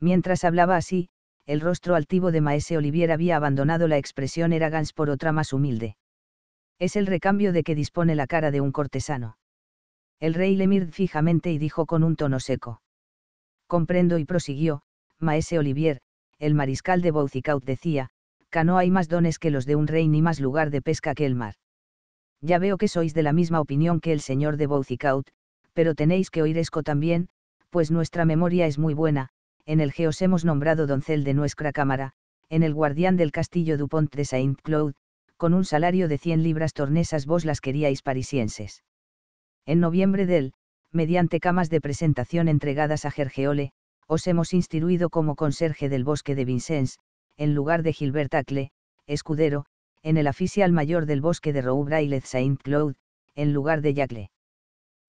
Mientras hablaba así, el rostro altivo de Maese Olivier había abandonado la expresión Eragans por otra más humilde. Es el recambio de que dispone la cara de un cortesano. El rey le miró fijamente y dijo con un tono seco. Comprendo y prosiguió, Maese Olivier, el mariscal de Boucicaut decía, no hay más dones que los de un rey ni más lugar de pesca que el mar. Ya veo que sois de la misma opinión que el señor de Boucicaut, pero tenéis que oír esco también, pues nuestra memoria es muy buena, en el os hemos nombrado doncel de nuestra cámara, en el guardián del castillo Dupont de Saint-Claude, con un salario de 100 libras tornesas vos las queríais parisienses. En noviembre del, mediante camas de presentación entregadas a Gergeole, os hemos instituido como conserje del bosque de Vincennes, en lugar de Gilbert Acle, escudero, en el oficial mayor del bosque de Roubrailet Saint-Claude, en lugar de Yacle.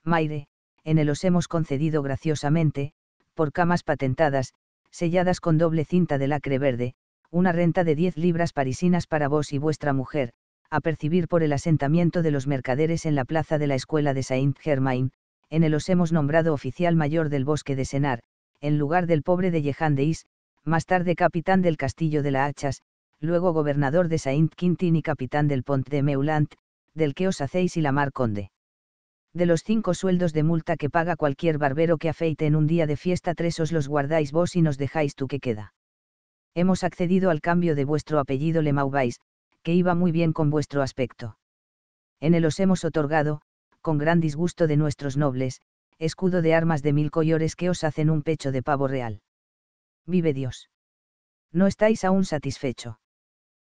Maire, en el os hemos concedido graciosamente, por camas patentadas, selladas con doble cinta de lacre verde, una renta de 10 libras parisinas para vos y vuestra mujer, a percibir por el asentamiento de los mercaderes en la plaza de la escuela de Saint-Germain, en el os hemos nombrado oficial mayor del bosque de Senar, en lugar del pobre de Yehandeis, más tarde capitán del castillo de la Hachas, luego gobernador de Saint-Quintin y capitán del Pont de Meulant, del que os hacéis y la mar conde. De los cinco sueldos de multa que paga cualquier barbero que afeite en un día de fiesta, tres os los guardáis vos y nos dejáis tú que queda. Hemos accedido al cambio de vuestro apellido Le que iba muy bien con vuestro aspecto. En él os hemos otorgado, con gran disgusto de nuestros nobles, escudo de armas de mil collores que os hacen un pecho de pavo real. Vive Dios. No estáis aún satisfecho.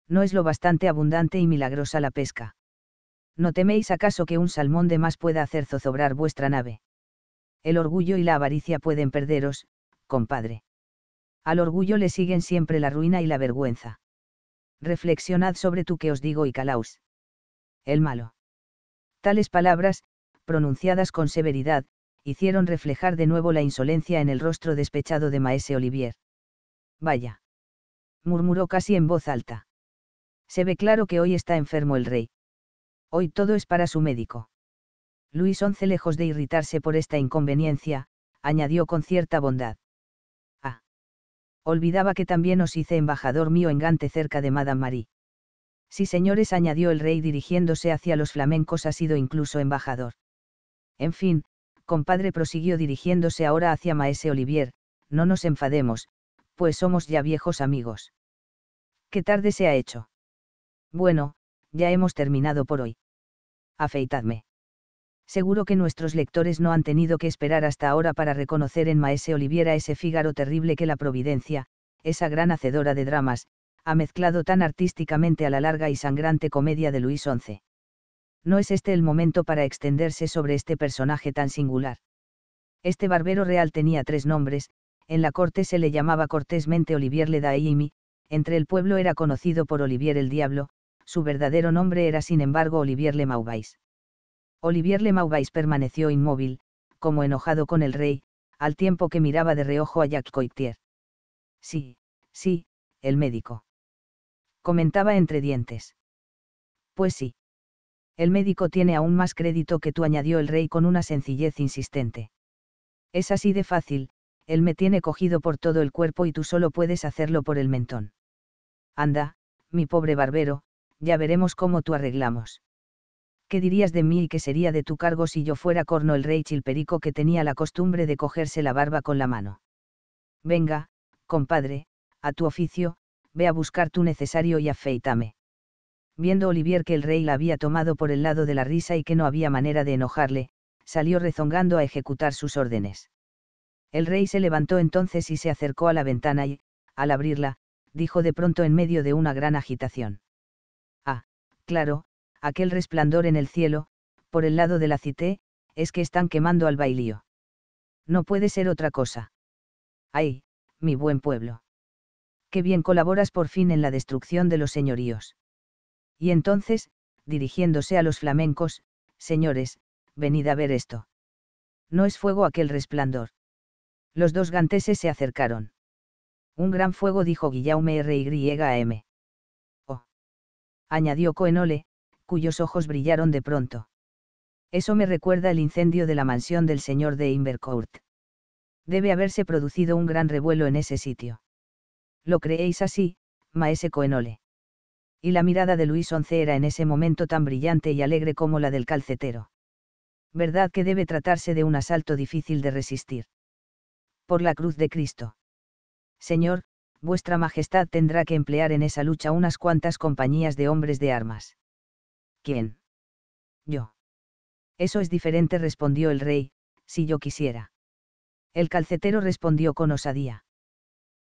No es lo bastante abundante y milagrosa la pesca. ¿No teméis acaso que un salmón de más pueda hacer zozobrar vuestra nave? El orgullo y la avaricia pueden perderos, compadre. Al orgullo le siguen siempre la ruina y la vergüenza. Reflexionad sobre tú que os digo y calaos. El malo. Tales palabras, pronunciadas con severidad, hicieron reflejar de nuevo la insolencia en el rostro despechado de Maese Olivier. Vaya. murmuró casi en voz alta. Se ve claro que hoy está enfermo el rey. Hoy todo es para su médico. Luis XI, lejos de irritarse por esta inconveniencia, añadió con cierta bondad. Ah. Olvidaba que también os hice embajador mío en Gante cerca de Madame Marie. Sí, señores, añadió el rey dirigiéndose hacia los flamencos, ha sido incluso embajador. En fin, compadre prosiguió dirigiéndose ahora hacia Maese Olivier, no nos enfademos, pues somos ya viejos amigos. Qué tarde se ha hecho. Bueno, ya hemos terminado por hoy. Afeitadme. Seguro que nuestros lectores no han tenido que esperar hasta ahora para reconocer en Maese a ese Fígaro terrible que la Providencia, esa gran hacedora de dramas, ha mezclado tan artísticamente a la larga y sangrante comedia de Luis XI no es este el momento para extenderse sobre este personaje tan singular. Este barbero real tenía tres nombres, en la corte se le llamaba cortésmente Olivier le entre el pueblo era conocido por Olivier el Diablo, su verdadero nombre era sin embargo Olivier le Olivier le permaneció inmóvil, como enojado con el rey, al tiempo que miraba de reojo a Jacques Coictier. Sí, sí, el médico. Comentaba entre dientes. Pues sí. El médico tiene aún más crédito que tú, añadió el rey con una sencillez insistente. Es así de fácil, él me tiene cogido por todo el cuerpo y tú solo puedes hacerlo por el mentón. Anda, mi pobre barbero, ya veremos cómo tú arreglamos. ¿Qué dirías de mí y qué sería de tu cargo si yo fuera Corno el rey chilperico que tenía la costumbre de cogerse la barba con la mano? Venga, compadre, a tu oficio, ve a buscar tu necesario y afeítame viendo Olivier que el rey la había tomado por el lado de la risa y que no había manera de enojarle, salió rezongando a ejecutar sus órdenes. El rey se levantó entonces y se acercó a la ventana y, al abrirla, dijo de pronto en medio de una gran agitación. Ah, claro, aquel resplandor en el cielo, por el lado de la cité, es que están quemando al bailío. No puede ser otra cosa. ¡Ay, mi buen pueblo! ¡Qué bien colaboras por fin en la destrucción de los señoríos! y entonces, dirigiéndose a los flamencos, señores, venid a ver esto. No es fuego aquel resplandor. Los dos ganteses se acercaron. Un gran fuego dijo Guillaume R.Y.A.M. Oh. Añadió Coenole, cuyos ojos brillaron de pronto. Eso me recuerda el incendio de la mansión del señor de Invercourt. Debe haberse producido un gran revuelo en ese sitio. ¿Lo creéis así, maese Coenole? y la mirada de Luis XI era en ese momento tan brillante y alegre como la del calcetero. ¿Verdad que debe tratarse de un asalto difícil de resistir? Por la cruz de Cristo. Señor, vuestra Majestad tendrá que emplear en esa lucha unas cuantas compañías de hombres de armas. ¿Quién? Yo. Eso es diferente, respondió el rey, si yo quisiera. El calcetero respondió con osadía.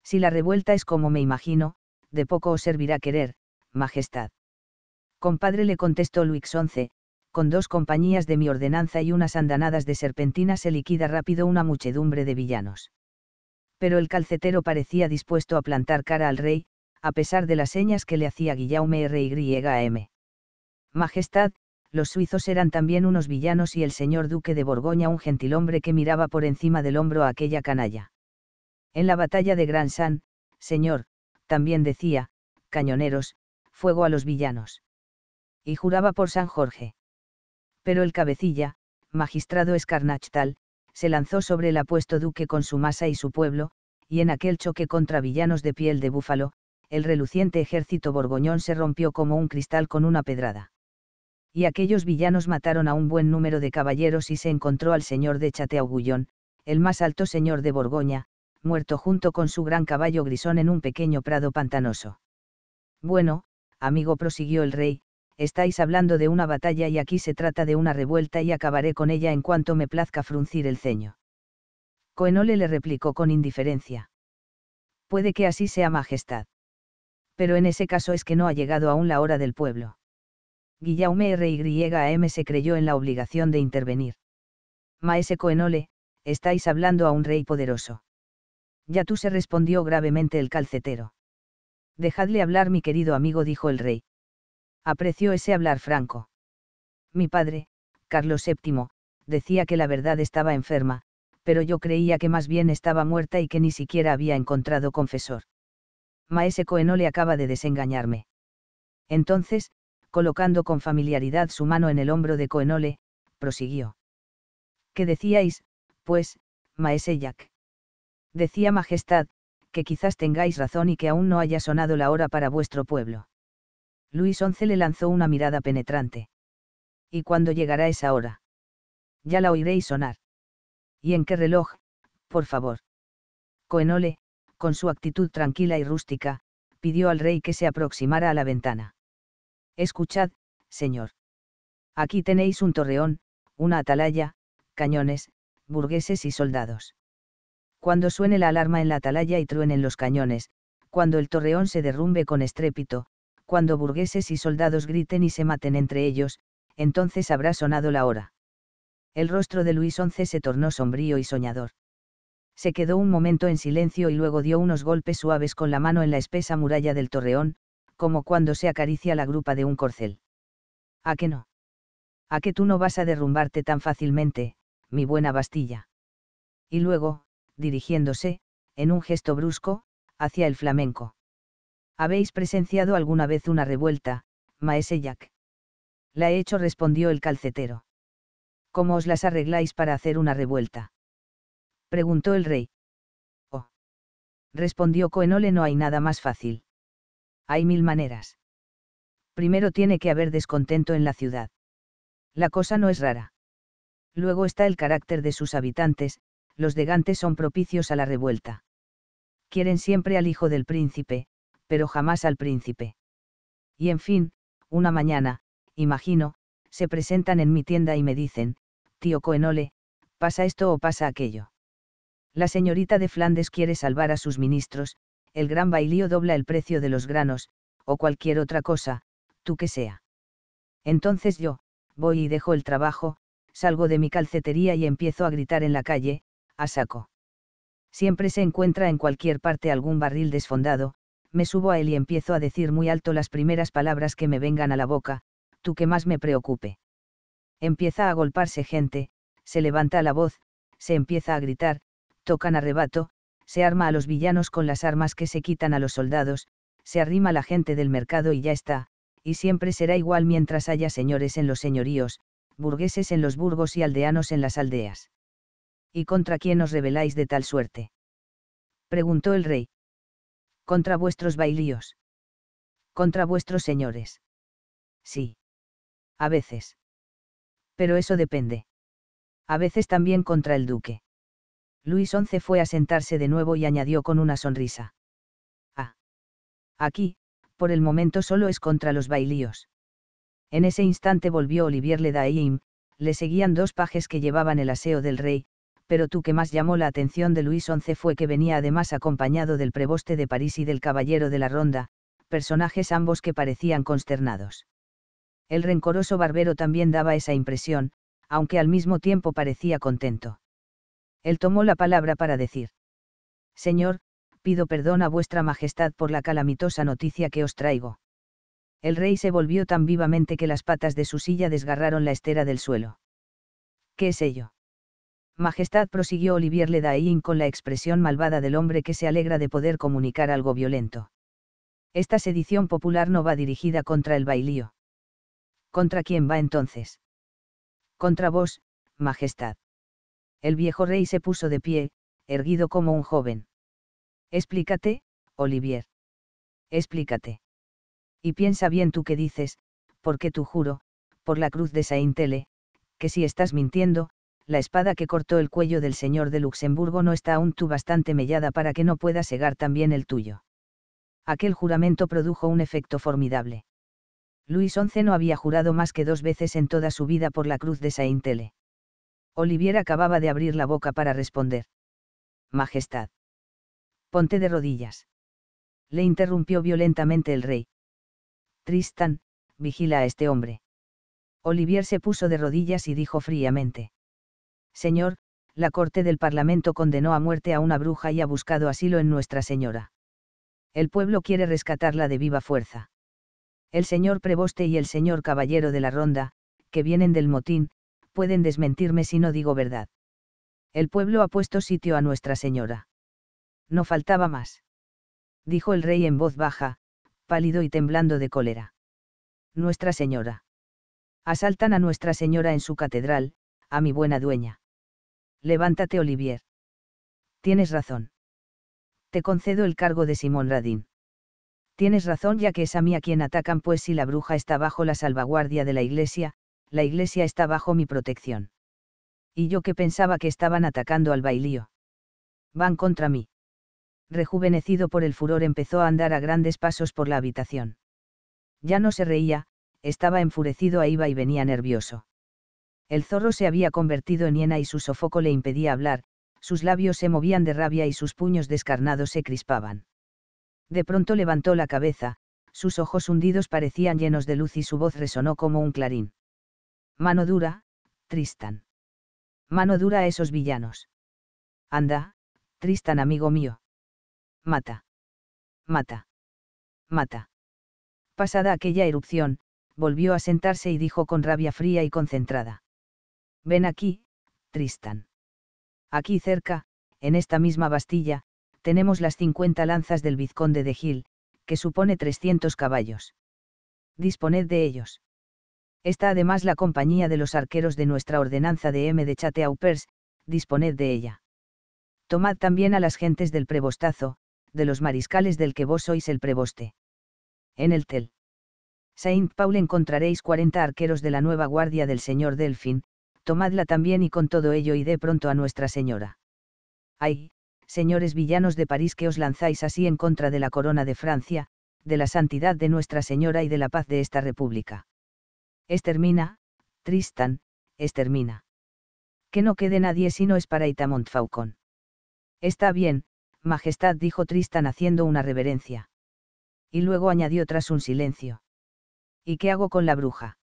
Si la revuelta es como me imagino, de poco os servirá querer, Majestad. Compadre le contestó Luis XI, con dos compañías de mi ordenanza y unas andanadas de serpentina se liquida rápido una muchedumbre de villanos. Pero el calcetero parecía dispuesto a plantar cara al rey, a pesar de las señas que le hacía Guillaume M. Majestad, los suizos eran también unos villanos y el señor duque de Borgoña un gentilhombre que miraba por encima del hombro a aquella canalla. En la batalla de Gran San, señor, también decía, cañoneros, fuego a los villanos. Y juraba por San Jorge. Pero el cabecilla, magistrado Escarnachtal, se lanzó sobre el apuesto duque con su masa y su pueblo, y en aquel choque contra villanos de piel de búfalo, el reluciente ejército borgoñón se rompió como un cristal con una pedrada. Y aquellos villanos mataron a un buen número de caballeros y se encontró al señor de Chateaugullón, el más alto señor de Borgoña, muerto junto con su gran caballo grisón en un pequeño prado pantanoso. Bueno, amigo prosiguió el rey, estáis hablando de una batalla y aquí se trata de una revuelta y acabaré con ella en cuanto me plazca fruncir el ceño. Coenole le replicó con indiferencia. Puede que así sea, Majestad. Pero en ese caso es que no ha llegado aún la hora del pueblo. Guillaume M. se creyó en la obligación de intervenir. Maese Coenole, estáis hablando a un rey poderoso. Ya tú se respondió gravemente el calcetero. Dejadle hablar, mi querido amigo, dijo el rey. Apreció ese hablar franco. Mi padre, Carlos VII, decía que la verdad estaba enferma, pero yo creía que más bien estaba muerta y que ni siquiera había encontrado confesor. Maese Coenole acaba de desengañarme. Entonces, colocando con familiaridad su mano en el hombro de Coenole, prosiguió. ¿Qué decíais, pues, Maese Jack? Decía Majestad, que quizás tengáis razón y que aún no haya sonado la hora para vuestro pueblo. Luis XI le lanzó una mirada penetrante. ¿Y cuándo llegará esa hora? Ya la oiréis sonar. ¿Y en qué reloj, por favor? Coenole, con su actitud tranquila y rústica, pidió al rey que se aproximara a la ventana. Escuchad, señor. Aquí tenéis un torreón, una atalaya, cañones, burgueses y soldados cuando suene la alarma en la atalaya y truenen los cañones, cuando el torreón se derrumbe con estrépito, cuando burgueses y soldados griten y se maten entre ellos, entonces habrá sonado la hora. El rostro de Luis XI se tornó sombrío y soñador. Se quedó un momento en silencio y luego dio unos golpes suaves con la mano en la espesa muralla del torreón, como cuando se acaricia la grupa de un corcel. ¿A qué no? ¿A que tú no vas a derrumbarte tan fácilmente, mi buena Bastilla? Y luego, dirigiéndose, en un gesto brusco, hacia el flamenco. ¿Habéis presenciado alguna vez una revuelta, maese Jack? La he hecho, respondió el calcetero. ¿Cómo os las arregláis para hacer una revuelta? preguntó el rey. Oh. Respondió Coenole, no hay nada más fácil. Hay mil maneras. Primero tiene que haber descontento en la ciudad. La cosa no es rara. Luego está el carácter de sus habitantes, los de Gante son propicios a la revuelta. Quieren siempre al hijo del príncipe, pero jamás al príncipe. Y en fin, una mañana, imagino, se presentan en mi tienda y me dicen, tío Coenole, pasa esto o pasa aquello. La señorita de Flandes quiere salvar a sus ministros, el gran bailío dobla el precio de los granos, o cualquier otra cosa, tú que sea. Entonces yo, voy y dejo el trabajo, salgo de mi calcetería y empiezo a gritar en la calle, a saco. Siempre se encuentra en cualquier parte algún barril desfondado, me subo a él y empiezo a decir muy alto las primeras palabras que me vengan a la boca, tú que más me preocupe. Empieza a golparse gente, se levanta la voz, se empieza a gritar, tocan arrebato, se arma a los villanos con las armas que se quitan a los soldados, se arrima la gente del mercado y ya está, y siempre será igual mientras haya señores en los señoríos, burgueses en los burgos y aldeanos en las aldeas. ¿y contra quién os rebeláis de tal suerte? preguntó el rey. Contra vuestros bailíos. Contra vuestros señores. Sí. A veces. Pero eso depende. A veces también contra el duque. Luis XI fue a sentarse de nuevo y añadió con una sonrisa. Ah. Aquí, por el momento solo es contra los bailíos. En ese instante volvió Olivier Ledaim, le seguían dos pajes que llevaban el aseo del rey, pero tú que más llamó la atención de Luis XI fue que venía además acompañado del preboste de París y del caballero de la Ronda, personajes ambos que parecían consternados. El rencoroso barbero también daba esa impresión, aunque al mismo tiempo parecía contento. Él tomó la palabra para decir, Señor, pido perdón a vuestra Majestad por la calamitosa noticia que os traigo. El rey se volvió tan vivamente que las patas de su silla desgarraron la estera del suelo. ¿Qué es ello? Majestad prosiguió Olivier Ledaín con la expresión malvada del hombre que se alegra de poder comunicar algo violento. Esta sedición popular no va dirigida contra el bailío. ¿Contra quién va entonces? Contra vos, Majestad. El viejo rey se puso de pie, erguido como un joven. Explícate, Olivier. Explícate. Y piensa bien tú qué dices, porque tú juro, por la cruz de Saintele, que si estás mintiendo, la espada que cortó el cuello del señor de Luxemburgo no está aún tú bastante mellada para que no pueda segar también el tuyo. Aquel juramento produjo un efecto formidable. Luis XI no había jurado más que dos veces en toda su vida por la cruz de Saintele. Olivier acababa de abrir la boca para responder. Majestad. Ponte de rodillas. Le interrumpió violentamente el rey. Tristan, vigila a este hombre. Olivier se puso de rodillas y dijo fríamente. Señor, la Corte del Parlamento condenó a muerte a una bruja y ha buscado asilo en Nuestra Señora. El pueblo quiere rescatarla de viva fuerza. El señor Preboste y el señor Caballero de la Ronda, que vienen del motín, pueden desmentirme si no digo verdad. El pueblo ha puesto sitio a Nuestra Señora. No faltaba más. Dijo el rey en voz baja, pálido y temblando de cólera. Nuestra Señora. Asaltan a Nuestra Señora en su catedral, a mi buena dueña. Levántate, Olivier. Tienes razón. Te concedo el cargo de Simón Radín. Tienes razón ya que es a mí a quien atacan pues si la bruja está bajo la salvaguardia de la iglesia, la iglesia está bajo mi protección. Y yo que pensaba que estaban atacando al bailío. Van contra mí. Rejuvenecido por el furor empezó a andar a grandes pasos por la habitación. Ya no se reía, estaba enfurecido e iba y venía nervioso. El zorro se había convertido en hiena y su sofoco le impedía hablar, sus labios se movían de rabia y sus puños descarnados se crispaban. De pronto levantó la cabeza, sus ojos hundidos parecían llenos de luz y su voz resonó como un clarín. Mano dura, Tristan. Mano dura a esos villanos. Anda, Tristan amigo mío. Mata. Mata. Mata. Pasada aquella erupción, volvió a sentarse y dijo con rabia fría y concentrada. Ven aquí, Tristan. Aquí cerca, en esta misma Bastilla, tenemos las 50 lanzas del vizconde de Gil, que supone 300 caballos. Disponed de ellos. Está además la compañía de los arqueros de nuestra ordenanza de M de Chateaupers, disponed de ella. Tomad también a las gentes del prebostazo, de los mariscales del que vos sois el preboste. En el Tel. Saint Paul encontraréis 40 arqueros de la nueva guardia del señor Delfín, tomadla también y con todo ello y de pronto a Nuestra Señora. Ay, señores villanos de París que os lanzáis así en contra de la corona de Francia, de la santidad de Nuestra Señora y de la paz de esta república. termina, Tristan, termina! Que no quede nadie si no es para Itamont Está bien, Majestad, dijo Tristan haciendo una reverencia. Y luego añadió tras un silencio. ¿Y qué hago con la bruja?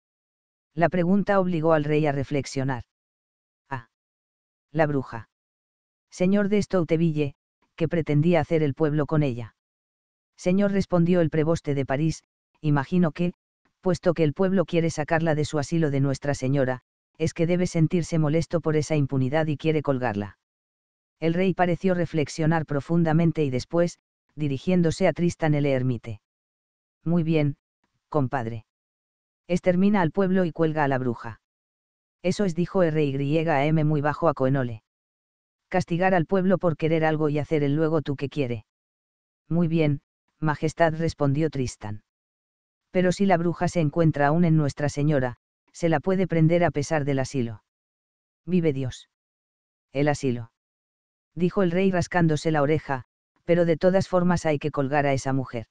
La pregunta obligó al rey a reflexionar. Ah. La bruja. Señor de Stouteville, ¿qué pretendía hacer el pueblo con ella? Señor respondió el preboste de París, imagino que, puesto que el pueblo quiere sacarla de su asilo de Nuestra Señora, es que debe sentirse molesto por esa impunidad y quiere colgarla. El rey pareció reflexionar profundamente y después, dirigiéndose a Tristan el ermite. Muy bien, compadre extermina al pueblo y cuelga a la bruja. Eso es dijo M muy bajo a Coenole. Castigar al pueblo por querer algo y hacer el luego tú que quiere. Muy bien, Majestad respondió Tristan. Pero si la bruja se encuentra aún en Nuestra Señora, se la puede prender a pesar del asilo. Vive Dios. El asilo. Dijo el rey rascándose la oreja, pero de todas formas hay que colgar a esa mujer.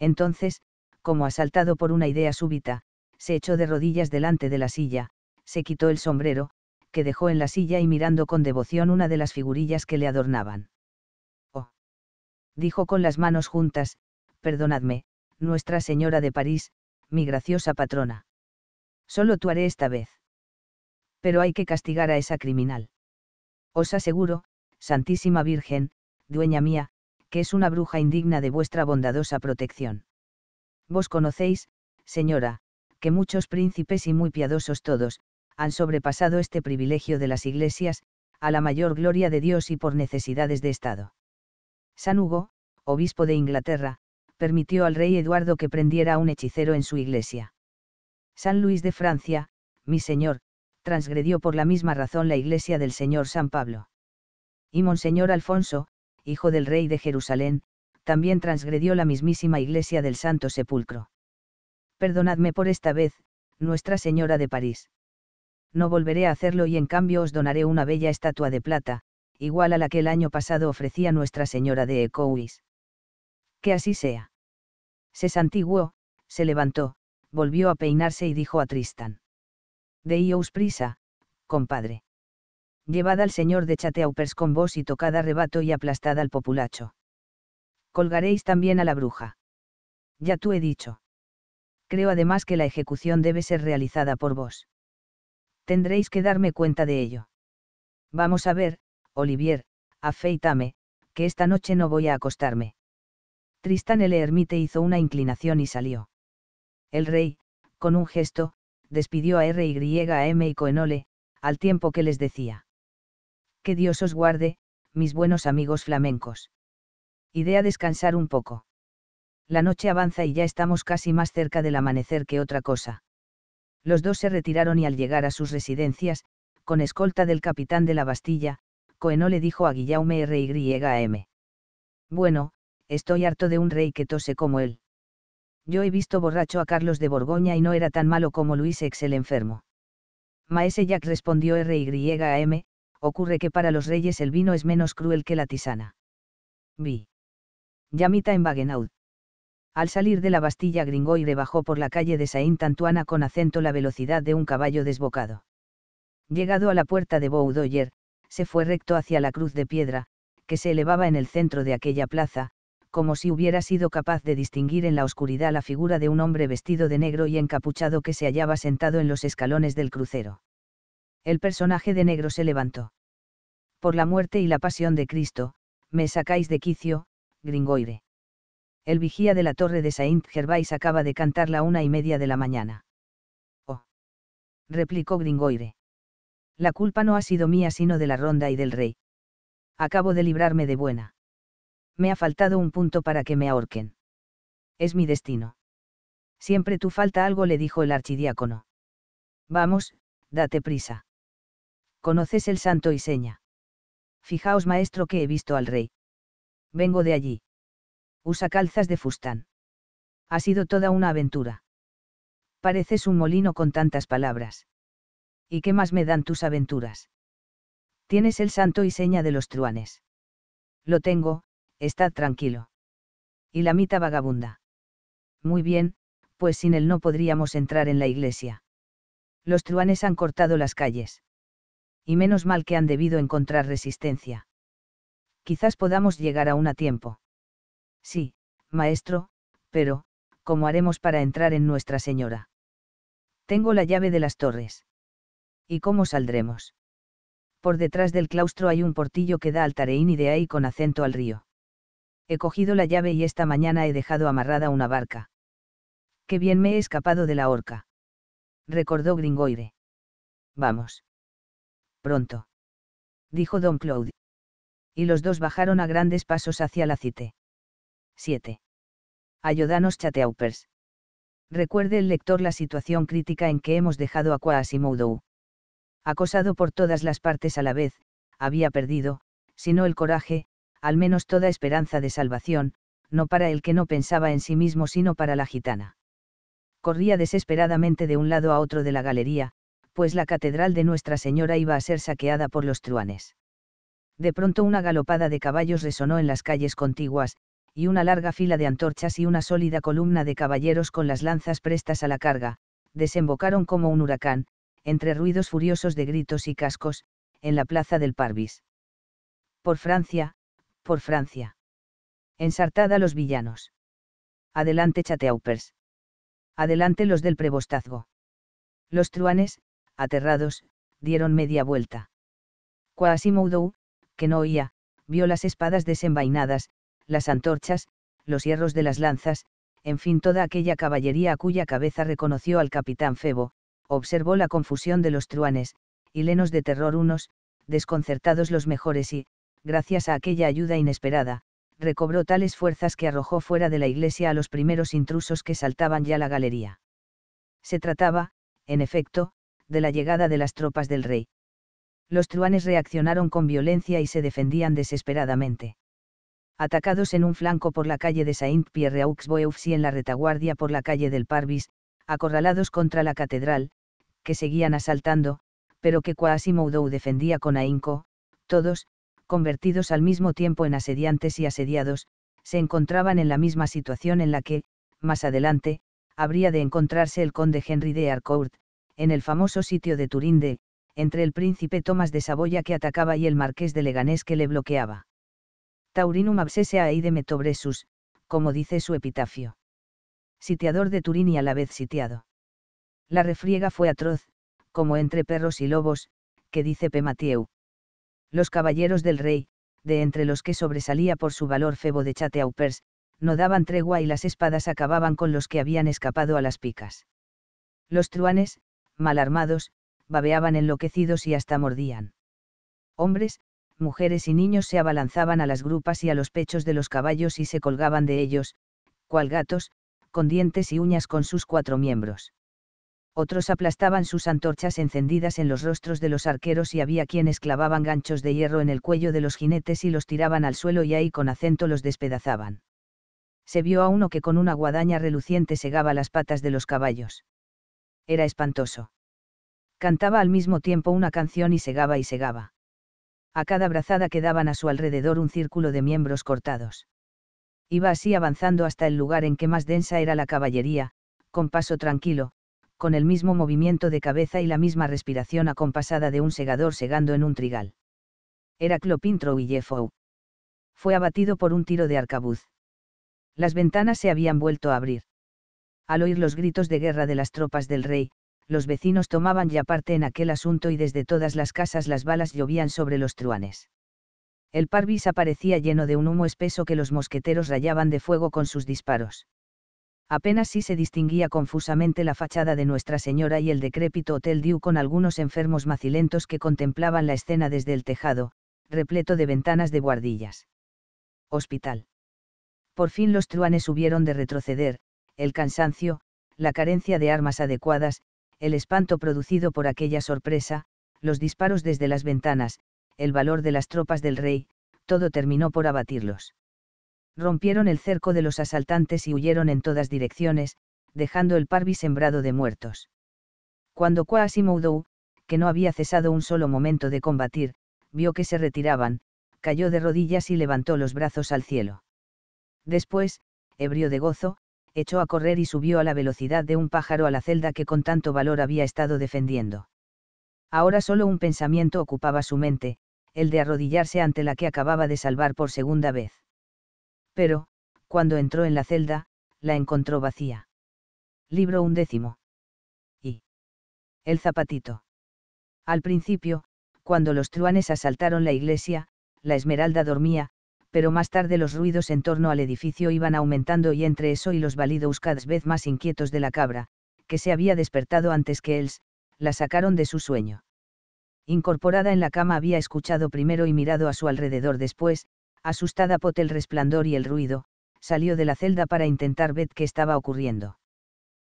Entonces, como asaltado por una idea súbita, se echó de rodillas delante de la silla, se quitó el sombrero, que dejó en la silla y mirando con devoción una de las figurillas que le adornaban. Oh. Dijo con las manos juntas, perdonadme, Nuestra Señora de París, mi graciosa patrona. Solo tú haré esta vez. Pero hay que castigar a esa criminal. Os aseguro, Santísima Virgen, dueña mía, que es una bruja indigna de vuestra bondadosa protección. Vos conocéis, señora, que muchos príncipes y muy piadosos todos, han sobrepasado este privilegio de las iglesias, a la mayor gloria de Dios y por necesidades de Estado. San Hugo, obispo de Inglaterra, permitió al rey Eduardo que prendiera a un hechicero en su iglesia. San Luis de Francia, mi señor, transgredió por la misma razón la iglesia del señor San Pablo. Y Monseñor Alfonso, hijo del rey de Jerusalén, también transgredió la mismísima iglesia del Santo Sepulcro perdonadme por esta vez, Nuestra Señora de París. No volveré a hacerlo y en cambio os donaré una bella estatua de plata, igual a la que el año pasado ofrecía Nuestra Señora de Ecouis. Que así sea. Se santiguó, se levantó, volvió a peinarse y dijo a Tristan. Deíos prisa, compadre. Llevad al señor de Chateaupers con vos y tocad arrebato y aplastad al populacho. Colgaréis también a la bruja. Ya tú he dicho creo además que la ejecución debe ser realizada por vos. Tendréis que darme cuenta de ello. Vamos a ver, Olivier, afeítame, que esta noche no voy a acostarme. Tristán el ermite hizo una inclinación y salió. El rey, con un gesto, despidió a R. Y. a M. y Coenole, al tiempo que les decía. Que Dios os guarde, mis buenos amigos flamencos. Idea descansar un poco la noche avanza y ya estamos casi más cerca del amanecer que otra cosa. Los dos se retiraron y al llegar a sus residencias, con escolta del capitán de la Bastilla, Coenó le dijo a Guillaume M. Bueno, estoy harto de un rey que tose como él. Yo he visto borracho a Carlos de Borgoña y no era tan malo como Luis X el enfermo. Maese Jack respondió M. ocurre que para los reyes el vino es menos cruel que la tisana. Vi. Yamita en Bagenaut. Al salir de la Bastilla Gringoire bajó por la calle de Saint-Antoine con acento la velocidad de un caballo desbocado. Llegado a la puerta de Boudoyer, se fue recto hacia la cruz de piedra, que se elevaba en el centro de aquella plaza, como si hubiera sido capaz de distinguir en la oscuridad la figura de un hombre vestido de negro y encapuchado que se hallaba sentado en los escalones del crucero. El personaje de negro se levantó. Por la muerte y la pasión de Cristo, me sacáis de quicio, Gringoire el vigía de la torre de Saint-Gervais acaba de cantar la una y media de la mañana. Oh. replicó Gringoire. La culpa no ha sido mía sino de la ronda y del rey. Acabo de librarme de buena. Me ha faltado un punto para que me ahorquen. Es mi destino. Siempre tú falta algo, le dijo el archidiácono. Vamos, date prisa. Conoces el santo y seña. Fijaos, maestro, que he visto al rey. Vengo de allí usa calzas de fustán. Ha sido toda una aventura. Pareces un molino con tantas palabras. ¿Y qué más me dan tus aventuras? Tienes el santo y seña de los truanes. Lo tengo, estad tranquilo. Y la mita vagabunda. Muy bien, pues sin él no podríamos entrar en la iglesia. Los truanes han cortado las calles. Y menos mal que han debido encontrar resistencia. Quizás podamos llegar aún a tiempo. Sí, maestro, pero, ¿cómo haremos para entrar en Nuestra Señora? Tengo la llave de las torres. ¿Y cómo saldremos? Por detrás del claustro hay un portillo que da al Tareín y de ahí con acento al río. He cogido la llave y esta mañana he dejado amarrada una barca. Qué bien me he escapado de la horca. Recordó Gringoire. Vamos. Pronto. Dijo don Claude. Y los dos bajaron a grandes pasos hacia la cite. 7. Ayudanos chateaupers. Recuerde el lector la situación crítica en que hemos dejado a Quasimodo. Acosado por todas las partes a la vez, había perdido, si no el coraje, al menos toda esperanza de salvación, no para el que no pensaba en sí mismo sino para la gitana. Corría desesperadamente de un lado a otro de la galería, pues la catedral de Nuestra Señora iba a ser saqueada por los truanes. De pronto una galopada de caballos resonó en las calles contiguas, y una larga fila de antorchas y una sólida columna de caballeros con las lanzas prestas a la carga, desembocaron como un huracán, entre ruidos furiosos de gritos y cascos, en la plaza del Parvis. Por Francia, por Francia. Ensartada los villanos. Adelante chateaupers. Adelante los del prebostazgo. Los truanes, aterrados, dieron media vuelta. Quasimodo, que no oía, vio las espadas desenvainadas, las antorchas, los hierros de las lanzas, en fin toda aquella caballería a cuya cabeza reconoció al capitán Febo, observó la confusión de los truanes, hilenos de terror unos, desconcertados los mejores y, gracias a aquella ayuda inesperada, recobró tales fuerzas que arrojó fuera de la iglesia a los primeros intrusos que saltaban ya la galería. Se trataba, en efecto, de la llegada de las tropas del rey. Los truanes reaccionaron con violencia y se defendían desesperadamente atacados en un flanco por la calle de Saint-Pierre aux y en la retaguardia por la calle del Parvis, acorralados contra la catedral, que seguían asaltando, pero que Quasimodo defendía con ahínco, todos, convertidos al mismo tiempo en asediantes y asediados, se encontraban en la misma situación en la que, más adelante, habría de encontrarse el conde Henry de Harcourt, en el famoso sitio de Turinde, entre el príncipe Tomás de Saboya que atacaba y el marqués de Leganés que le bloqueaba. Taurinum Absese de Metobresus, como dice su epitafio. Sitiador de Turín y a la vez sitiado. La refriega fue atroz, como entre perros y lobos, que dice Pematieu. Los caballeros del rey, de entre los que sobresalía por su valor Febo de Chateaupers, no daban tregua y las espadas acababan con los que habían escapado a las picas. Los truanes, mal armados, babeaban enloquecidos y hasta mordían. Hombres, mujeres y niños se abalanzaban a las grupas y a los pechos de los caballos y se colgaban de ellos, cual gatos, con dientes y uñas con sus cuatro miembros. Otros aplastaban sus antorchas encendidas en los rostros de los arqueros y había quienes clavaban ganchos de hierro en el cuello de los jinetes y los tiraban al suelo y ahí con acento los despedazaban. Se vio a uno que con una guadaña reluciente segaba las patas de los caballos. Era espantoso. Cantaba al mismo tiempo una canción y segaba y segaba a cada brazada quedaban a su alrededor un círculo de miembros cortados. Iba así avanzando hasta el lugar en que más densa era la caballería, con paso tranquilo, con el mismo movimiento de cabeza y la misma respiración acompasada de un segador segando en un trigal. Era y Trouillefou. Fue abatido por un tiro de arcabuz. Las ventanas se habían vuelto a abrir. Al oír los gritos de guerra de las tropas del rey, los vecinos tomaban ya parte en aquel asunto y desde todas las casas las balas llovían sobre los truanes. El parvis aparecía lleno de un humo espeso que los mosqueteros rayaban de fuego con sus disparos. Apenas sí se distinguía confusamente la fachada de Nuestra Señora y el decrépito Hotel Diu con algunos enfermos macilentos que contemplaban la escena desde el tejado, repleto de ventanas de guardillas. Hospital. Por fin los truanes hubieron de retroceder, el cansancio, la carencia de armas adecuadas, el espanto producido por aquella sorpresa, los disparos desde las ventanas, el valor de las tropas del rey, todo terminó por abatirlos. Rompieron el cerco de los asaltantes y huyeron en todas direcciones, dejando el Parvi sembrado de muertos. Cuando Quasimodo, que no había cesado un solo momento de combatir, vio que se retiraban, cayó de rodillas y levantó los brazos al cielo. Después, ebrio de gozo, echó a correr y subió a la velocidad de un pájaro a la celda que con tanto valor había estado defendiendo. Ahora solo un pensamiento ocupaba su mente, el de arrodillarse ante la que acababa de salvar por segunda vez. Pero, cuando entró en la celda, la encontró vacía. Libro undécimo. Y. El zapatito. Al principio, cuando los truanes asaltaron la iglesia, la Esmeralda dormía, pero más tarde los ruidos en torno al edificio iban aumentando y entre eso y los balidos cada vez más inquietos de la cabra, que se había despertado antes que él, la sacaron de su sueño. Incorporada en la cama había escuchado primero y mirado a su alrededor después, asustada por el resplandor y el ruido, salió de la celda para intentar ver qué estaba ocurriendo.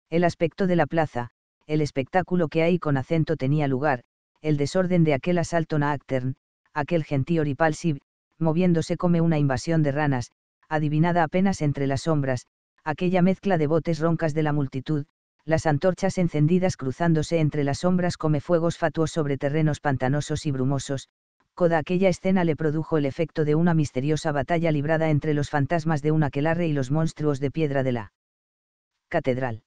El aspecto de la plaza, el espectáculo que ahí con acento tenía lugar, el desorden de aquel asalto na Actern, aquel gentío ripalsiv, moviéndose come una invasión de ranas, adivinada apenas entre las sombras, aquella mezcla de botes roncas de la multitud, las antorchas encendidas cruzándose entre las sombras come fuegos fatuos sobre terrenos pantanosos y brumosos, coda aquella escena le produjo el efecto de una misteriosa batalla librada entre los fantasmas de un aquelarre y los monstruos de piedra de la catedral.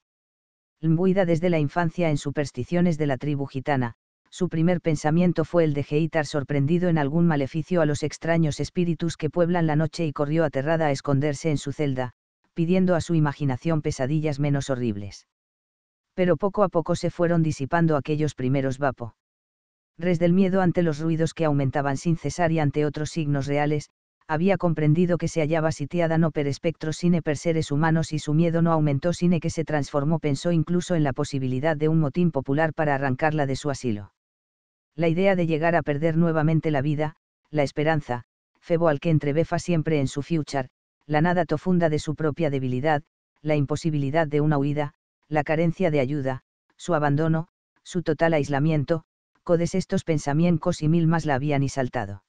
Lmbuida desde la infancia en supersticiones de la tribu gitana, su primer pensamiento fue el de Geitar sorprendido en algún maleficio a los extraños espíritus que pueblan la noche y corrió aterrada a esconderse en su celda, pidiendo a su imaginación pesadillas menos horribles. Pero poco a poco se fueron disipando aquellos primeros vapo. Res del miedo ante los ruidos que aumentaban sin cesar y ante otros signos reales, había comprendido que se hallaba sitiada no per espectros sino per seres humanos y su miedo no aumentó sine que se transformó pensó incluso en la posibilidad de un motín popular para arrancarla de su asilo la idea de llegar a perder nuevamente la vida, la esperanza, febo al que entrebefa siempre en su future, la nada tofunda de su propia debilidad, la imposibilidad de una huida, la carencia de ayuda, su abandono, su total aislamiento, codes estos pensamientos y mil más la habían y saltado.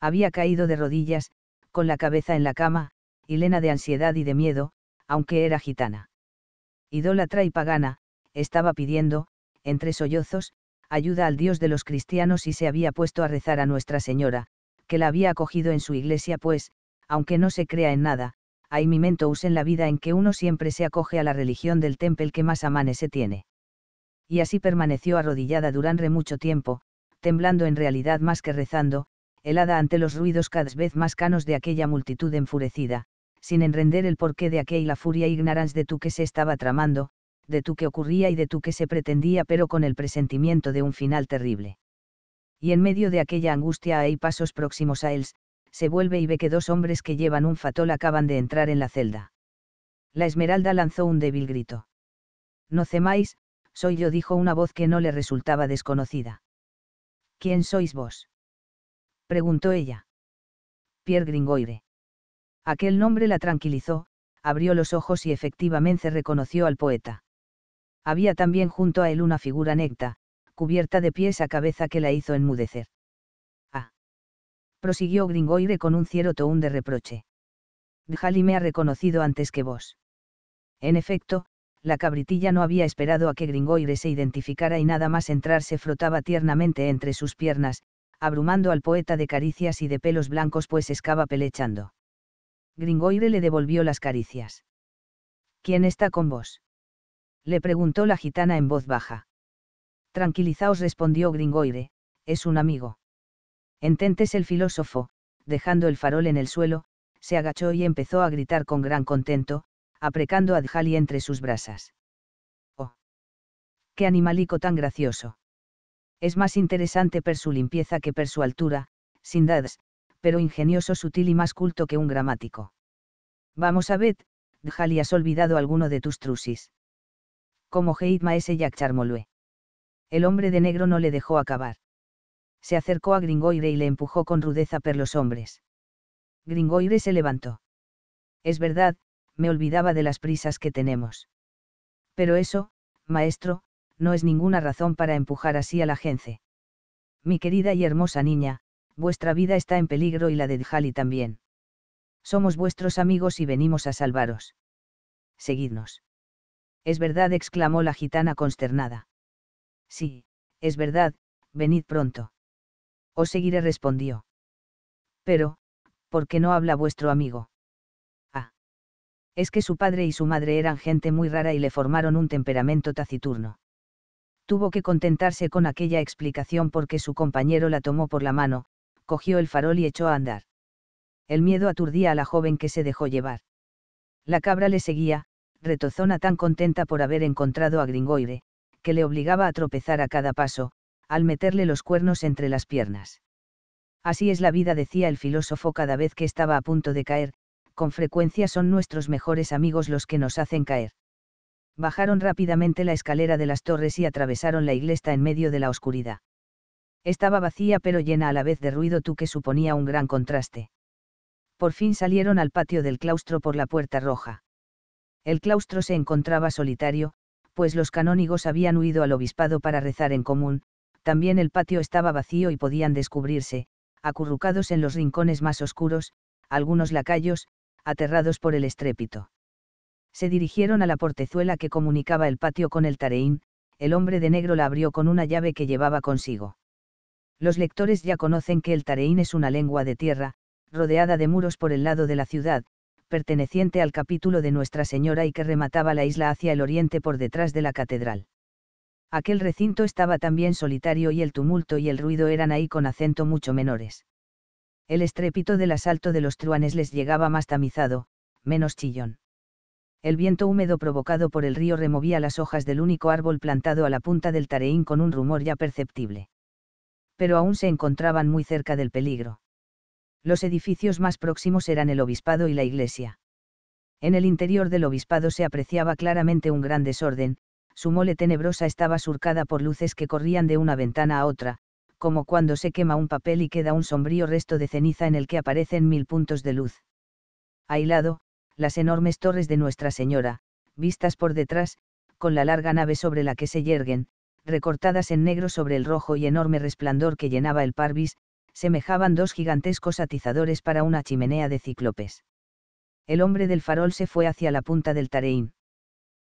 Había caído de rodillas, con la cabeza en la cama, y lena de ansiedad y de miedo, aunque era gitana. Idólatra y pagana, estaba pidiendo, entre sollozos, ayuda al Dios de los cristianos y se había puesto a rezar a Nuestra Señora, que la había acogido en su iglesia pues, aunque no se crea en nada, hay mimentos en la vida en que uno siempre se acoge a la religión del temple que más amane se tiene. Y así permaneció arrodillada durante mucho tiempo, temblando en realidad más que rezando, helada ante los ruidos cada vez más canos de aquella multitud enfurecida, sin enrender el porqué de aquella furia ignorance de tú que se estaba tramando, de tú que ocurría y de tú que se pretendía, pero con el presentimiento de un final terrible. Y en medio de aquella angustia hay pasos próximos a él, se vuelve y ve que dos hombres que llevan un fatol acaban de entrar en la celda. La Esmeralda lanzó un débil grito. No cemáis, soy yo, dijo una voz que no le resultaba desconocida. ¿Quién sois vos? preguntó ella. Pierre Gringoire. Aquel nombre la tranquilizó, abrió los ojos y efectivamente reconoció al poeta había también junto a él una figura necta, cubierta de pies a cabeza que la hizo enmudecer. Ah. prosiguió Gringoire con un cierto toún de reproche. Djali me ha reconocido antes que vos. En efecto, la cabritilla no había esperado a que Gringoire se identificara y nada más entrar se frotaba tiernamente entre sus piernas, abrumando al poeta de caricias y de pelos blancos pues escaba pelechando. Gringoire le devolvió las caricias. ¿Quién está con vos? le preguntó la gitana en voz baja. Tranquilizaos, respondió Gringoire, es un amigo. Ententes el filósofo, dejando el farol en el suelo, se agachó y empezó a gritar con gran contento, aprecando a Djali entre sus brasas. ¡Oh! ¡Qué animalico tan gracioso! Es más interesante per su limpieza que per su altura, sin dads, pero ingenioso, sutil y más culto que un gramático. Vamos a ver, Djali, has olvidado alguno de tus trusis como Heidma ese Jack El hombre de negro no le dejó acabar. Se acercó a Gringoire y le empujó con rudeza per los hombres. Gringoire se levantó. Es verdad, me olvidaba de las prisas que tenemos. Pero eso, maestro, no es ninguna razón para empujar así a la gente. Mi querida y hermosa niña, vuestra vida está en peligro y la de Djali también. Somos vuestros amigos y venimos a salvaros. Seguidnos. Es verdad, exclamó la gitana consternada. Sí, es verdad, venid pronto. Os seguiré, respondió. Pero, ¿por qué no habla vuestro amigo? Ah. Es que su padre y su madre eran gente muy rara y le formaron un temperamento taciturno. Tuvo que contentarse con aquella explicación porque su compañero la tomó por la mano, cogió el farol y echó a andar. El miedo aturdía a la joven que se dejó llevar. La cabra le seguía, retozona tan contenta por haber encontrado a Gringoire, que le obligaba a tropezar a cada paso, al meterle los cuernos entre las piernas. Así es la vida, decía el filósofo cada vez que estaba a punto de caer, con frecuencia son nuestros mejores amigos los que nos hacen caer. Bajaron rápidamente la escalera de las torres y atravesaron la iglesia en medio de la oscuridad. Estaba vacía pero llena a la vez de ruido tú que suponía un gran contraste. Por fin salieron al patio del claustro por la puerta roja. El claustro se encontraba solitario, pues los canónigos habían huido al obispado para rezar en común, también el patio estaba vacío y podían descubrirse, acurrucados en los rincones más oscuros, algunos lacayos, aterrados por el estrépito. Se dirigieron a la portezuela que comunicaba el patio con el tareín, el hombre de negro la abrió con una llave que llevaba consigo. Los lectores ya conocen que el tareín es una lengua de tierra, rodeada de muros por el lado de la ciudad, perteneciente al capítulo de Nuestra Señora y que remataba la isla hacia el oriente por detrás de la catedral. Aquel recinto estaba también solitario y el tumulto y el ruido eran ahí con acento mucho menores. El estrépito del asalto de los truanes les llegaba más tamizado, menos chillón. El viento húmedo provocado por el río removía las hojas del único árbol plantado a la punta del tareín con un rumor ya perceptible. Pero aún se encontraban muy cerca del peligro los edificios más próximos eran el obispado y la iglesia. En el interior del obispado se apreciaba claramente un gran desorden, su mole tenebrosa estaba surcada por luces que corrían de una ventana a otra, como cuando se quema un papel y queda un sombrío resto de ceniza en el que aparecen mil puntos de luz. Ailado, las enormes torres de Nuestra Señora, vistas por detrás, con la larga nave sobre la que se yerguen, recortadas en negro sobre el rojo y enorme resplandor que llenaba el parvis, semejaban dos gigantescos atizadores para una chimenea de cíclopes. El hombre del farol se fue hacia la punta del Tareín.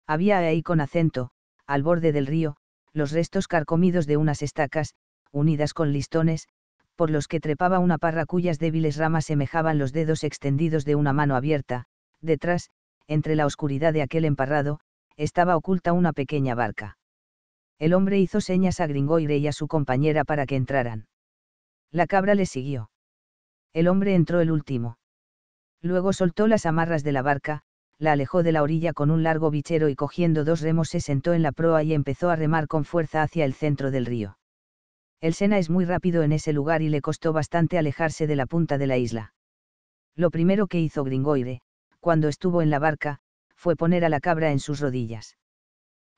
Había ahí con acento, al borde del río, los restos carcomidos de unas estacas, unidas con listones, por los que trepaba una parra cuyas débiles ramas semejaban los dedos extendidos de una mano abierta, detrás, entre la oscuridad de aquel emparrado, estaba oculta una pequeña barca. El hombre hizo señas a Gringoire y a su compañera para que entraran. La cabra le siguió. El hombre entró el último. Luego soltó las amarras de la barca, la alejó de la orilla con un largo bichero y cogiendo dos remos se sentó en la proa y empezó a remar con fuerza hacia el centro del río. El Sena es muy rápido en ese lugar y le costó bastante alejarse de la punta de la isla. Lo primero que hizo Gringoire, cuando estuvo en la barca, fue poner a la cabra en sus rodillas.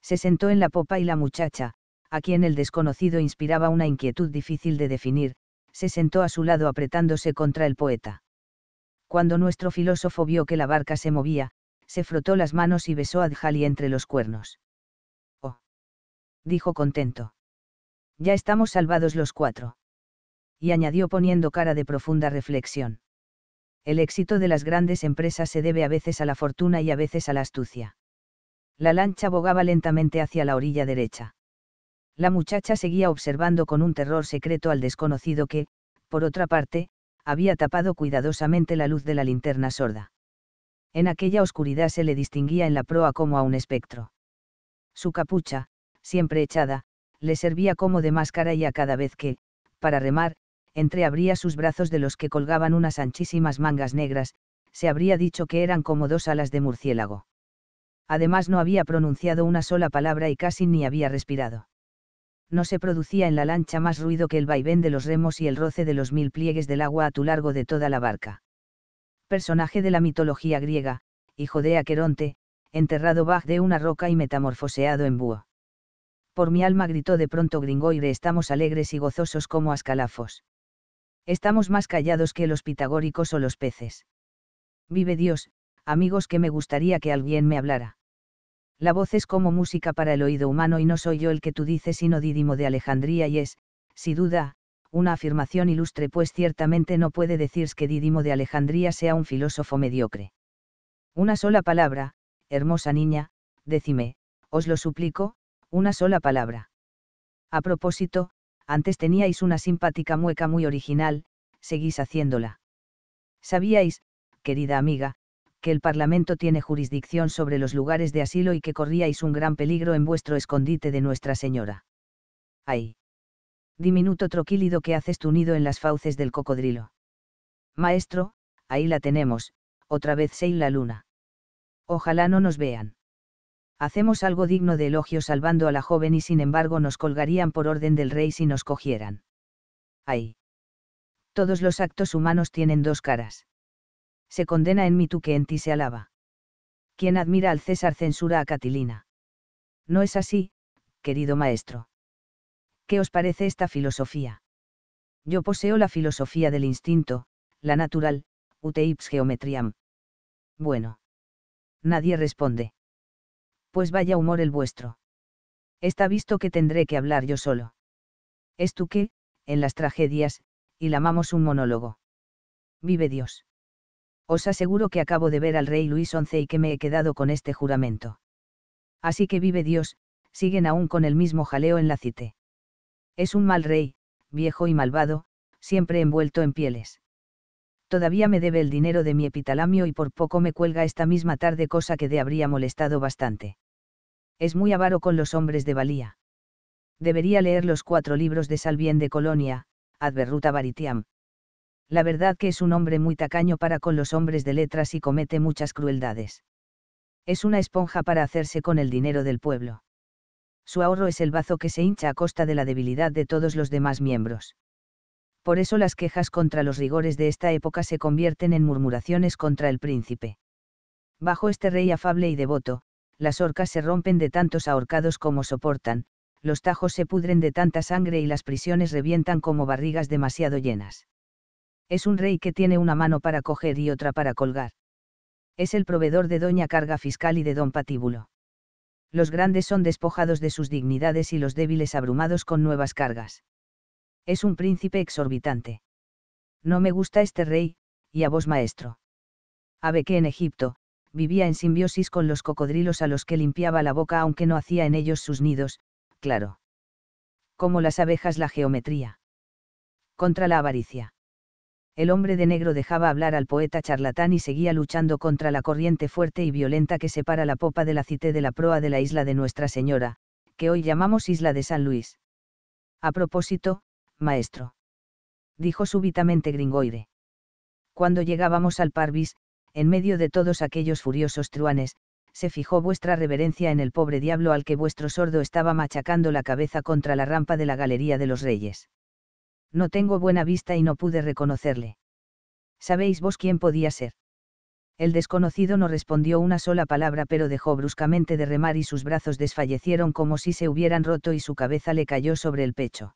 Se sentó en la popa y la muchacha, a quien el desconocido inspiraba una inquietud difícil de definir, se sentó a su lado apretándose contra el poeta. Cuando nuestro filósofo vio que la barca se movía, se frotó las manos y besó a Djali entre los cuernos. Oh. Dijo contento. Ya estamos salvados los cuatro. Y añadió poniendo cara de profunda reflexión. El éxito de las grandes empresas se debe a veces a la fortuna y a veces a la astucia. La lancha bogaba lentamente hacia la orilla derecha. La muchacha seguía observando con un terror secreto al desconocido que, por otra parte, había tapado cuidadosamente la luz de la linterna sorda. En aquella oscuridad se le distinguía en la proa como a un espectro. Su capucha, siempre echada, le servía como de máscara y a cada vez que, para remar, entreabría sus brazos de los que colgaban unas anchísimas mangas negras, se habría dicho que eran como dos alas de murciélago. Además no había pronunciado una sola palabra y casi ni había respirado no se producía en la lancha más ruido que el vaivén de los remos y el roce de los mil pliegues del agua a tu largo de toda la barca. Personaje de la mitología griega, hijo de Aqueronte, enterrado bajo de una roca y metamorfoseado en búho. Por mi alma gritó de pronto Gringoire, estamos alegres y gozosos como ascalafos. Estamos más callados que los pitagóricos o los peces. Vive Dios, amigos que me gustaría que alguien me hablara la voz es como música para el oído humano y no soy yo el que tú dices sino Dídimo de Alejandría y es, sin duda, una afirmación ilustre pues ciertamente no puede decirse que Dídimo de Alejandría sea un filósofo mediocre. Una sola palabra, hermosa niña, decime, os lo suplico, una sola palabra. A propósito, antes teníais una simpática mueca muy original, seguís haciéndola. Sabíais, querida amiga, que el Parlamento tiene jurisdicción sobre los lugares de asilo y que corríais un gran peligro en vuestro escondite de Nuestra Señora. ¡Ay! Diminuto troquílido que haces tu nido en las fauces del cocodrilo. Maestro, ahí la tenemos, otra vez Seil la luna. Ojalá no nos vean. Hacemos algo digno de elogio salvando a la joven y sin embargo nos colgarían por orden del rey si nos cogieran. ¡Ay! Todos los actos humanos tienen dos caras se condena en mí tú que en ti se alaba. Quien admira al César censura a Catilina. No es así, querido maestro. ¿Qué os parece esta filosofía? Yo poseo la filosofía del instinto, la natural, ut ips geometriam. Bueno. Nadie responde. Pues vaya humor el vuestro. Está visto que tendré que hablar yo solo. Es tú que, en las tragedias, y lamamos un monólogo. Vive Dios os aseguro que acabo de ver al rey Luis XI y que me he quedado con este juramento. Así que vive Dios, siguen aún con el mismo jaleo en la cite. Es un mal rey, viejo y malvado, siempre envuelto en pieles. Todavía me debe el dinero de mi epitalamio y por poco me cuelga esta misma tarde cosa que de habría molestado bastante. Es muy avaro con los hombres de valía. Debería leer los cuatro libros de Salvien de Colonia, Adverruta Baritiam la verdad que es un hombre muy tacaño para con los hombres de letras y comete muchas crueldades. Es una esponja para hacerse con el dinero del pueblo. Su ahorro es el bazo que se hincha a costa de la debilidad de todos los demás miembros. Por eso las quejas contra los rigores de esta época se convierten en murmuraciones contra el príncipe. Bajo este rey afable y devoto, las orcas se rompen de tantos ahorcados como soportan, los tajos se pudren de tanta sangre y las prisiones revientan como barrigas demasiado llenas. Es un rey que tiene una mano para coger y otra para colgar. Es el proveedor de Doña Carga Fiscal y de Don Patíbulo. Los grandes son despojados de sus dignidades y los débiles abrumados con nuevas cargas. Es un príncipe exorbitante. No me gusta este rey, y a vos maestro. Ave que en Egipto, vivía en simbiosis con los cocodrilos a los que limpiaba la boca aunque no hacía en ellos sus nidos, claro. Como las abejas la geometría. Contra la avaricia el hombre de negro dejaba hablar al poeta charlatán y seguía luchando contra la corriente fuerte y violenta que separa la popa de la cité de la proa de la isla de Nuestra Señora, que hoy llamamos Isla de San Luis. A propósito, maestro. Dijo súbitamente Gringoire. Cuando llegábamos al Parvis, en medio de todos aquellos furiosos truanes, se fijó vuestra reverencia en el pobre diablo al que vuestro sordo estaba machacando la cabeza contra la rampa de la Galería de los Reyes no tengo buena vista y no pude reconocerle. ¿Sabéis vos quién podía ser? El desconocido no respondió una sola palabra pero dejó bruscamente de remar y sus brazos desfallecieron como si se hubieran roto y su cabeza le cayó sobre el pecho.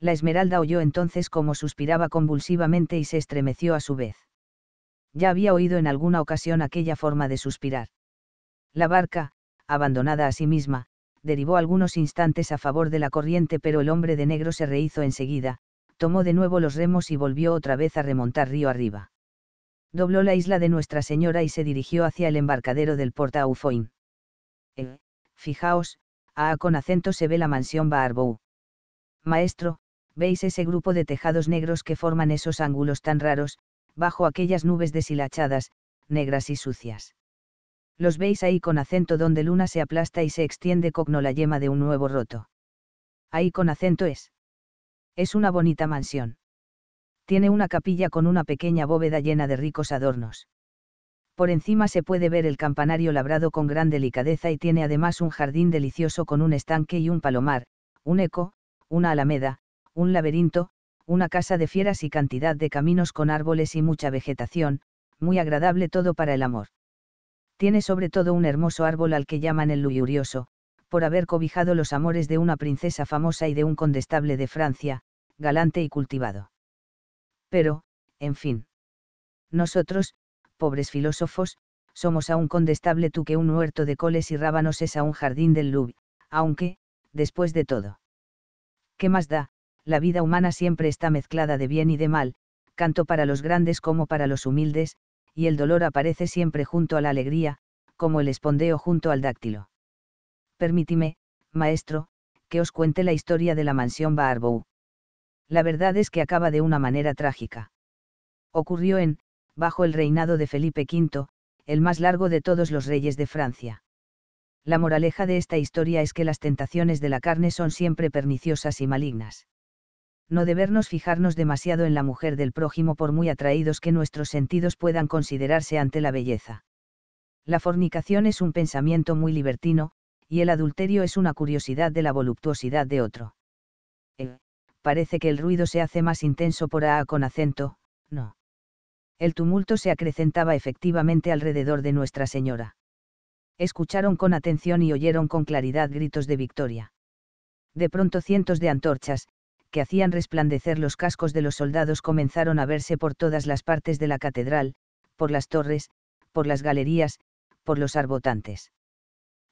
La Esmeralda oyó entonces como suspiraba convulsivamente y se estremeció a su vez. Ya había oído en alguna ocasión aquella forma de suspirar. La barca, abandonada a sí misma, derivó algunos instantes a favor de la corriente pero el hombre de negro se rehizo enseguida, tomó de nuevo los remos y volvió otra vez a remontar río arriba. Dobló la isla de Nuestra Señora y se dirigió hacia el embarcadero del Porta Ufoin. Eh, fijaos, ah, con acento se ve la mansión Baarbou. Maestro, ¿veis ese grupo de tejados negros que forman esos ángulos tan raros, bajo aquellas nubes deshilachadas, negras y sucias? Los veis ahí con acento donde luna se aplasta y se extiende cogno la yema de un nuevo roto. Ahí con acento es. Es una bonita mansión. Tiene una capilla con una pequeña bóveda llena de ricos adornos. Por encima se puede ver el campanario labrado con gran delicadeza y tiene además un jardín delicioso con un estanque y un palomar, un eco, una alameda, un laberinto, una casa de fieras y cantidad de caminos con árboles y mucha vegetación, muy agradable todo para el amor. Tiene sobre todo un hermoso árbol al que llaman el luyurioso, por haber cobijado los amores de una princesa famosa y de un condestable de Francia, galante y cultivado. Pero, en fin. Nosotros, pobres filósofos, somos a un condestable tú que un huerto de coles y rábanos es a un jardín del Louvre, aunque, después de todo. ¿Qué más da? La vida humana siempre está mezclada de bien y de mal, tanto para los grandes como para los humildes, y el dolor aparece siempre junto a la alegría, como el espondeo junto al dáctilo. Permítime, maestro, que os cuente la historia de la mansión Barbu la verdad es que acaba de una manera trágica. Ocurrió en, bajo el reinado de Felipe V, el más largo de todos los reyes de Francia. La moraleja de esta historia es que las tentaciones de la carne son siempre perniciosas y malignas. No debernos fijarnos demasiado en la mujer del prójimo por muy atraídos que nuestros sentidos puedan considerarse ante la belleza. La fornicación es un pensamiento muy libertino, y el adulterio es una curiosidad de la voluptuosidad de otro parece que el ruido se hace más intenso por A con acento, no. El tumulto se acrecentaba efectivamente alrededor de Nuestra Señora. Escucharon con atención y oyeron con claridad gritos de victoria. De pronto cientos de antorchas, que hacían resplandecer los cascos de los soldados, comenzaron a verse por todas las partes de la catedral, por las torres, por las galerías, por los arbotantes.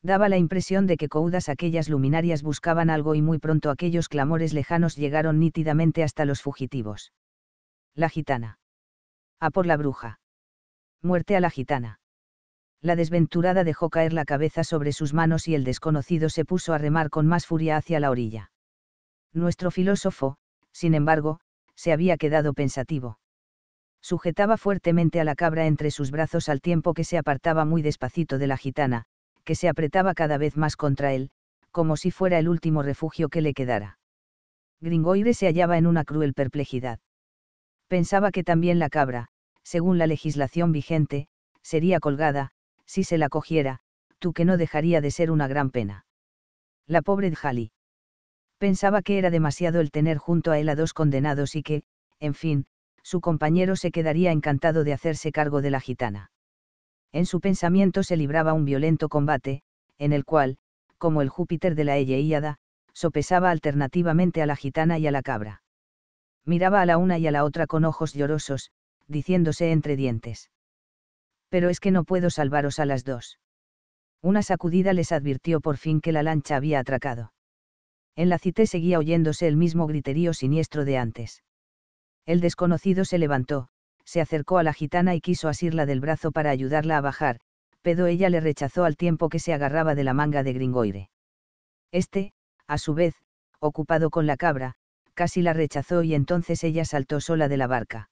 Daba la impresión de que coudas aquellas luminarias buscaban algo y muy pronto aquellos clamores lejanos llegaron nítidamente hasta los fugitivos. La gitana. A por la bruja. Muerte a la gitana. La desventurada dejó caer la cabeza sobre sus manos y el desconocido se puso a remar con más furia hacia la orilla. Nuestro filósofo, sin embargo, se había quedado pensativo. Sujetaba fuertemente a la cabra entre sus brazos al tiempo que se apartaba muy despacito de la gitana, que se apretaba cada vez más contra él, como si fuera el último refugio que le quedara. Gringoire se hallaba en una cruel perplejidad. Pensaba que también la cabra, según la legislación vigente, sería colgada, si se la cogiera, tú que no dejaría de ser una gran pena. La pobre Djali. Pensaba que era demasiado el tener junto a él a dos condenados y que, en fin, su compañero se quedaría encantado de hacerse cargo de la gitana. En su pensamiento se libraba un violento combate, en el cual, como el Júpiter de la Elleíada, sopesaba alternativamente a la gitana y a la cabra. Miraba a la una y a la otra con ojos llorosos, diciéndose entre dientes. Pero es que no puedo salvaros a las dos. Una sacudida les advirtió por fin que la lancha había atracado. En la cité seguía oyéndose el mismo griterío siniestro de antes. El desconocido se levantó, se acercó a la gitana y quiso asirla del brazo para ayudarla a bajar, pero ella le rechazó al tiempo que se agarraba de la manga de Gringoire. Este, a su vez, ocupado con la cabra, casi la rechazó y entonces ella saltó sola de la barca.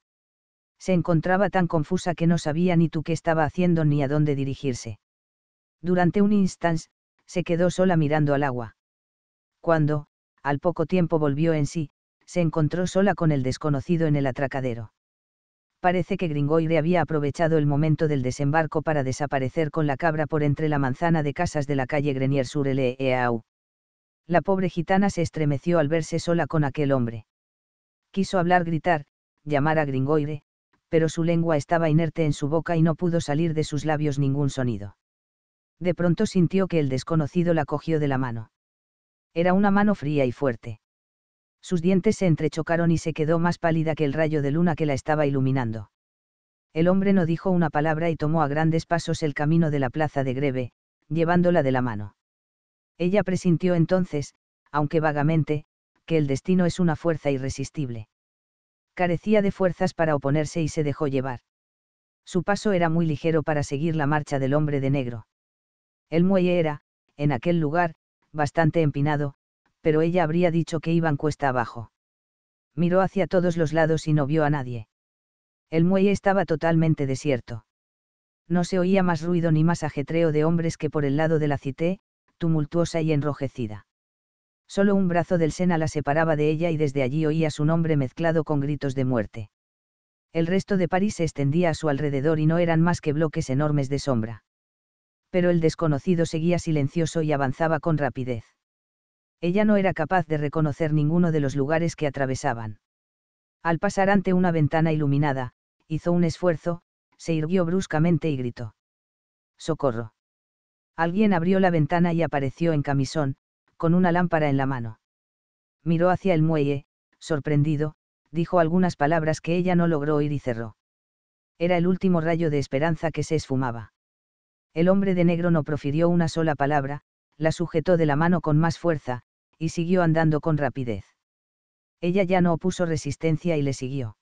Se encontraba tan confusa que no sabía ni tú qué estaba haciendo ni a dónde dirigirse. Durante un instante, se quedó sola mirando al agua. Cuando, al poco tiempo volvió en sí, se encontró sola con el desconocido en el atracadero parece que Gringoire había aprovechado el momento del desembarco para desaparecer con la cabra por entre la manzana de casas de la calle Grenier sur eau La pobre gitana se estremeció al verse sola con aquel hombre. Quiso hablar, gritar, llamar a Gringoire, pero su lengua estaba inerte en su boca y no pudo salir de sus labios ningún sonido. De pronto sintió que el desconocido la cogió de la mano. Era una mano fría y fuerte sus dientes se entrechocaron y se quedó más pálida que el rayo de luna que la estaba iluminando. El hombre no dijo una palabra y tomó a grandes pasos el camino de la plaza de Greve, llevándola de la mano. Ella presintió entonces, aunque vagamente, que el destino es una fuerza irresistible. Carecía de fuerzas para oponerse y se dejó llevar. Su paso era muy ligero para seguir la marcha del hombre de negro. El muelle era, en aquel lugar, bastante empinado, pero ella habría dicho que iban cuesta abajo. Miró hacia todos los lados y no vio a nadie. El muelle estaba totalmente desierto. No se oía más ruido ni más ajetreo de hombres que por el lado de la cité, tumultuosa y enrojecida. Solo un brazo del Sena la separaba de ella y desde allí oía su nombre mezclado con gritos de muerte. El resto de París se extendía a su alrededor y no eran más que bloques enormes de sombra. Pero el desconocido seguía silencioso y avanzaba con rapidez ella no era capaz de reconocer ninguno de los lugares que atravesaban. Al pasar ante una ventana iluminada, hizo un esfuerzo, se irguió bruscamente y gritó. ¡Socorro! Alguien abrió la ventana y apareció en camisón, con una lámpara en la mano. Miró hacia el muelle, sorprendido, dijo algunas palabras que ella no logró oír y cerró. Era el último rayo de esperanza que se esfumaba. El hombre de negro no profirió una sola palabra, la sujetó de la mano con más fuerza, y siguió andando con rapidez. Ella ya no opuso resistencia y le siguió.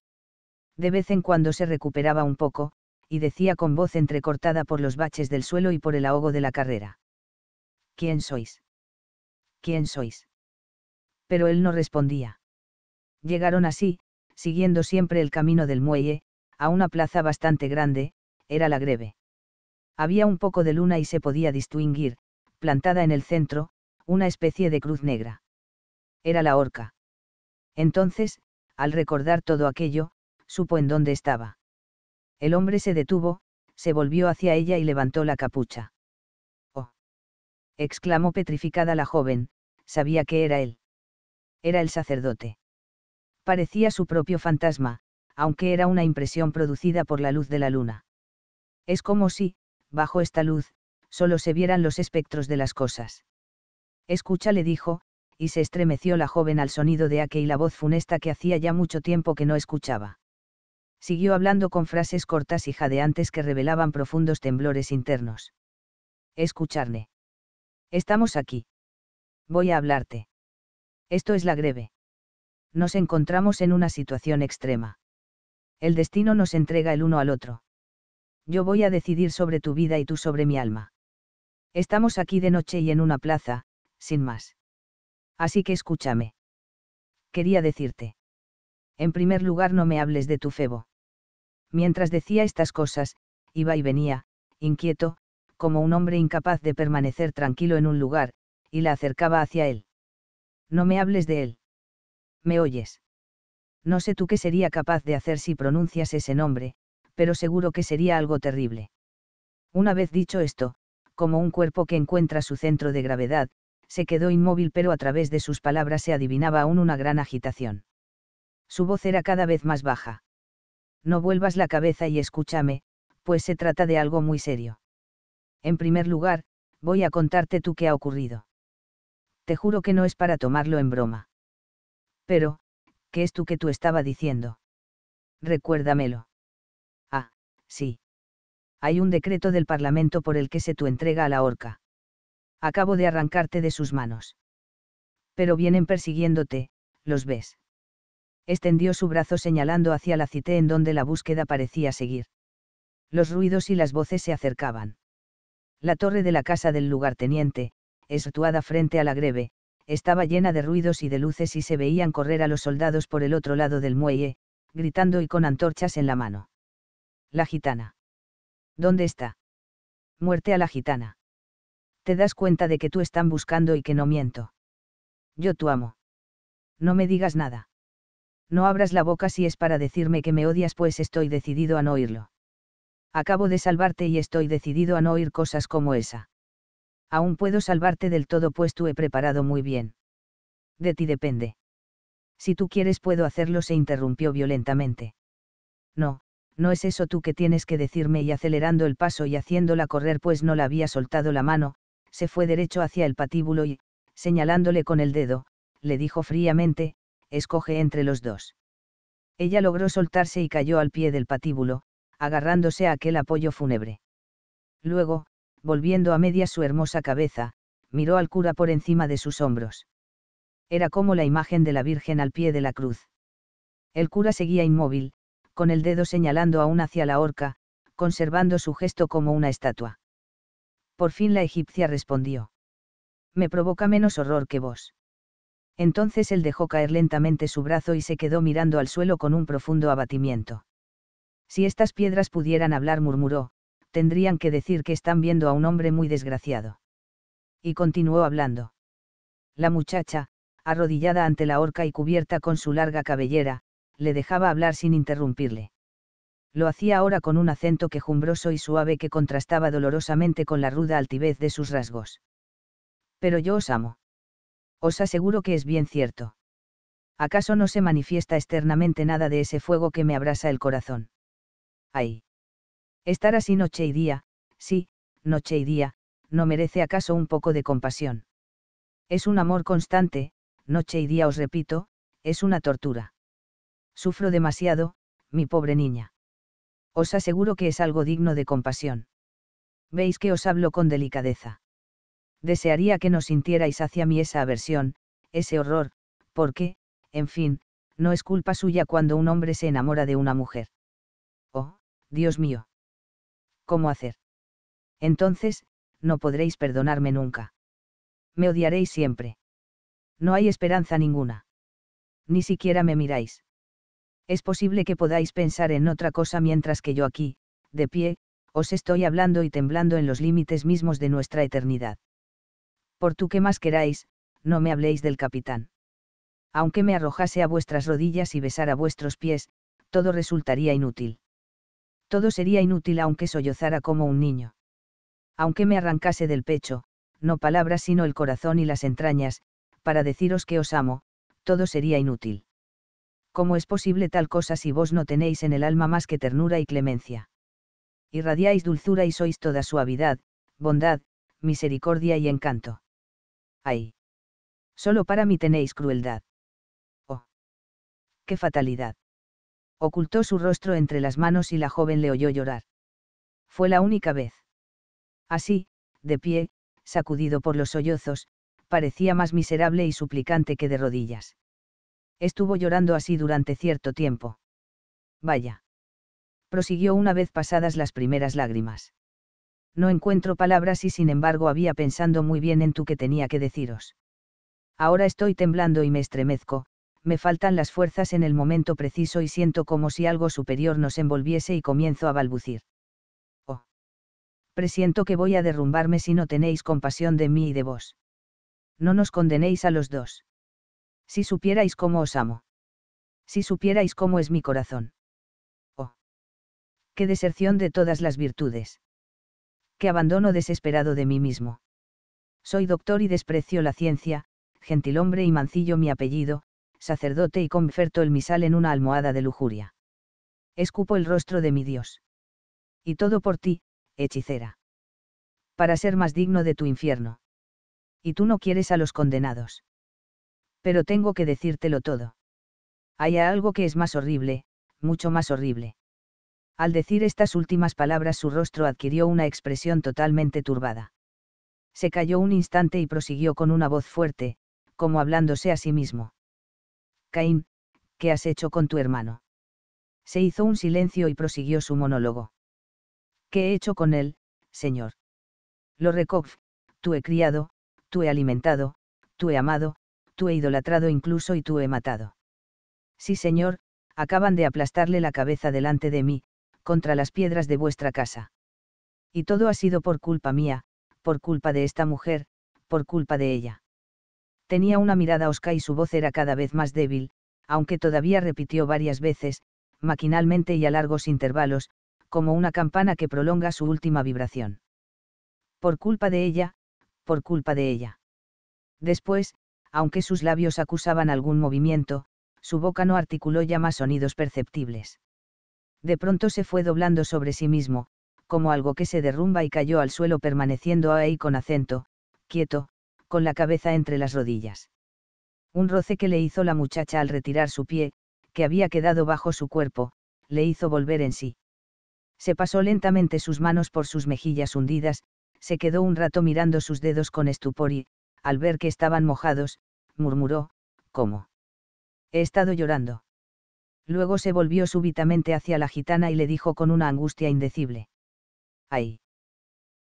De vez en cuando se recuperaba un poco, y decía con voz entrecortada por los baches del suelo y por el ahogo de la carrera. ¿Quién sois? ¿Quién sois? Pero él no respondía. Llegaron así, siguiendo siempre el camino del muelle, a una plaza bastante grande, era la greve. Había un poco de luna y se podía distinguir, plantada en el centro, una especie de cruz negra. Era la horca. Entonces, al recordar todo aquello, supo en dónde estaba. El hombre se detuvo, se volvió hacia ella y levantó la capucha. ¡Oh! exclamó petrificada la joven, sabía que era él. Era el sacerdote. Parecía su propio fantasma, aunque era una impresión producida por la luz de la luna. Es como si, bajo esta luz, solo se vieran los espectros de las cosas. Escucha le dijo, y se estremeció la joven al sonido de aquella voz funesta que hacía ya mucho tiempo que no escuchaba. Siguió hablando con frases cortas y jadeantes que revelaban profundos temblores internos. Escucharme. Estamos aquí. Voy a hablarte. Esto es la greve. Nos encontramos en una situación extrema. El destino nos entrega el uno al otro. Yo voy a decidir sobre tu vida y tú sobre mi alma. Estamos aquí de noche y en una plaza, sin más. Así que escúchame. Quería decirte. En primer lugar, no me hables de tu febo. Mientras decía estas cosas, iba y venía, inquieto, como un hombre incapaz de permanecer tranquilo en un lugar, y la acercaba hacia él. No me hables de él. ¿Me oyes? No sé tú qué sería capaz de hacer si pronuncias ese nombre, pero seguro que sería algo terrible. Una vez dicho esto, como un cuerpo que encuentra su centro de gravedad, se quedó inmóvil pero a través de sus palabras se adivinaba aún una gran agitación. Su voz era cada vez más baja. No vuelvas la cabeza y escúchame, pues se trata de algo muy serio. En primer lugar, voy a contarte tú qué ha ocurrido. Te juro que no es para tomarlo en broma. Pero, ¿qué es tú que tú estaba diciendo? Recuérdamelo. Ah, sí. Hay un decreto del Parlamento por el que se tú entrega a la horca acabo de arrancarte de sus manos. Pero vienen persiguiéndote, los ves. Extendió su brazo señalando hacia la cité en donde la búsqueda parecía seguir. Los ruidos y las voces se acercaban. La torre de la casa del lugarteniente, situada frente a la greve, estaba llena de ruidos y de luces y se veían correr a los soldados por el otro lado del muelle, gritando y con antorchas en la mano. La gitana. ¿Dónde está? Muerte a la gitana te das cuenta de que tú están buscando y que no miento. Yo tú amo. No me digas nada. No abras la boca si es para decirme que me odias, pues estoy decidido a no oírlo. Acabo de salvarte y estoy decidido a no oír cosas como esa. Aún puedo salvarte del todo, pues tú he preparado muy bien. De ti depende. Si tú quieres puedo hacerlo, se interrumpió violentamente. No, no es eso tú que tienes que decirme y acelerando el paso y haciéndola correr, pues no la había soltado la mano, se fue derecho hacia el patíbulo y, señalándole con el dedo, le dijo fríamente, escoge entre los dos. Ella logró soltarse y cayó al pie del patíbulo, agarrándose a aquel apoyo fúnebre. Luego, volviendo a medias su hermosa cabeza, miró al cura por encima de sus hombros. Era como la imagen de la Virgen al pie de la cruz. El cura seguía inmóvil, con el dedo señalando aún hacia la horca, conservando su gesto como una estatua. Por fin la egipcia respondió. Me provoca menos horror que vos. Entonces él dejó caer lentamente su brazo y se quedó mirando al suelo con un profundo abatimiento. Si estas piedras pudieran hablar, murmuró, tendrían que decir que están viendo a un hombre muy desgraciado. Y continuó hablando. La muchacha, arrodillada ante la horca y cubierta con su larga cabellera, le dejaba hablar sin interrumpirle lo hacía ahora con un acento quejumbroso y suave que contrastaba dolorosamente con la ruda altivez de sus rasgos. Pero yo os amo. Os aseguro que es bien cierto. ¿Acaso no se manifiesta externamente nada de ese fuego que me abrasa el corazón? Ay. Estar así noche y día, sí, noche y día, ¿no merece acaso un poco de compasión? Es un amor constante, noche y día os repito, es una tortura. Sufro demasiado, mi pobre niña. Os aseguro que es algo digno de compasión. Veis que os hablo con delicadeza. Desearía que no sintierais hacia mí esa aversión, ese horror, porque, en fin, no es culpa suya cuando un hombre se enamora de una mujer. Oh, Dios mío. ¿Cómo hacer? Entonces, no podréis perdonarme nunca. Me odiaréis siempre. No hay esperanza ninguna. Ni siquiera me miráis. Es posible que podáis pensar en otra cosa mientras que yo aquí, de pie, os estoy hablando y temblando en los límites mismos de nuestra eternidad. Por tú que más queráis, no me habléis del capitán. Aunque me arrojase a vuestras rodillas y besara vuestros pies, todo resultaría inútil. Todo sería inútil aunque sollozara como un niño. Aunque me arrancase del pecho, no palabras sino el corazón y las entrañas, para deciros que os amo, todo sería inútil. ¿cómo es posible tal cosa si vos no tenéis en el alma más que ternura y clemencia? Irradiáis dulzura y sois toda suavidad, bondad, misericordia y encanto. ¡Ay! Solo para mí tenéis crueldad. ¡Oh! ¡Qué fatalidad! Ocultó su rostro entre las manos y la joven le oyó llorar. Fue la única vez. Así, de pie, sacudido por los sollozos, parecía más miserable y suplicante que de rodillas estuvo llorando así durante cierto tiempo. Vaya. Prosiguió una vez pasadas las primeras lágrimas. No encuentro palabras y sin embargo había pensando muy bien en tú que tenía que deciros. Ahora estoy temblando y me estremezco, me faltan las fuerzas en el momento preciso y siento como si algo superior nos envolviese y comienzo a balbucir. Oh. Presiento que voy a derrumbarme si no tenéis compasión de mí y de vos. No nos condenéis a los dos. Si supierais cómo os amo. Si supierais cómo es mi corazón. Oh. Qué deserción de todas las virtudes. Qué abandono desesperado de mí mismo. Soy doctor y desprecio la ciencia, gentilhombre y mancillo mi apellido, sacerdote y conferto el misal en una almohada de lujuria. Escupo el rostro de mi Dios. Y todo por ti, hechicera. Para ser más digno de tu infierno. Y tú no quieres a los condenados pero tengo que decírtelo todo. Hay algo que es más horrible, mucho más horrible. Al decir estas últimas palabras su rostro adquirió una expresión totalmente turbada. Se calló un instante y prosiguió con una voz fuerte, como hablándose a sí mismo. Caín, ¿qué has hecho con tu hermano? Se hizo un silencio y prosiguió su monólogo. ¿Qué he hecho con él, señor? Lo recogí, tú he criado, tú he alimentado, tú he amado, he idolatrado incluso y tú he matado. Sí, señor, acaban de aplastarle la cabeza delante de mí, contra las piedras de vuestra casa. Y todo ha sido por culpa mía, por culpa de esta mujer, por culpa de ella. Tenía una mirada osca y su voz era cada vez más débil, aunque todavía repitió varias veces, maquinalmente y a largos intervalos, como una campana que prolonga su última vibración. Por culpa de ella, por culpa de ella. Después, aunque sus labios acusaban algún movimiento, su boca no articuló ya más sonidos perceptibles. De pronto se fue doblando sobre sí mismo, como algo que se derrumba y cayó al suelo permaneciendo ahí con acento, quieto, con la cabeza entre las rodillas. Un roce que le hizo la muchacha al retirar su pie, que había quedado bajo su cuerpo, le hizo volver en sí. Se pasó lentamente sus manos por sus mejillas hundidas, se quedó un rato mirando sus dedos con estupor y, al ver que estaban mojados, murmuró, ¿cómo? He estado llorando. Luego se volvió súbitamente hacia la gitana y le dijo con una angustia indecible. ¡Ay!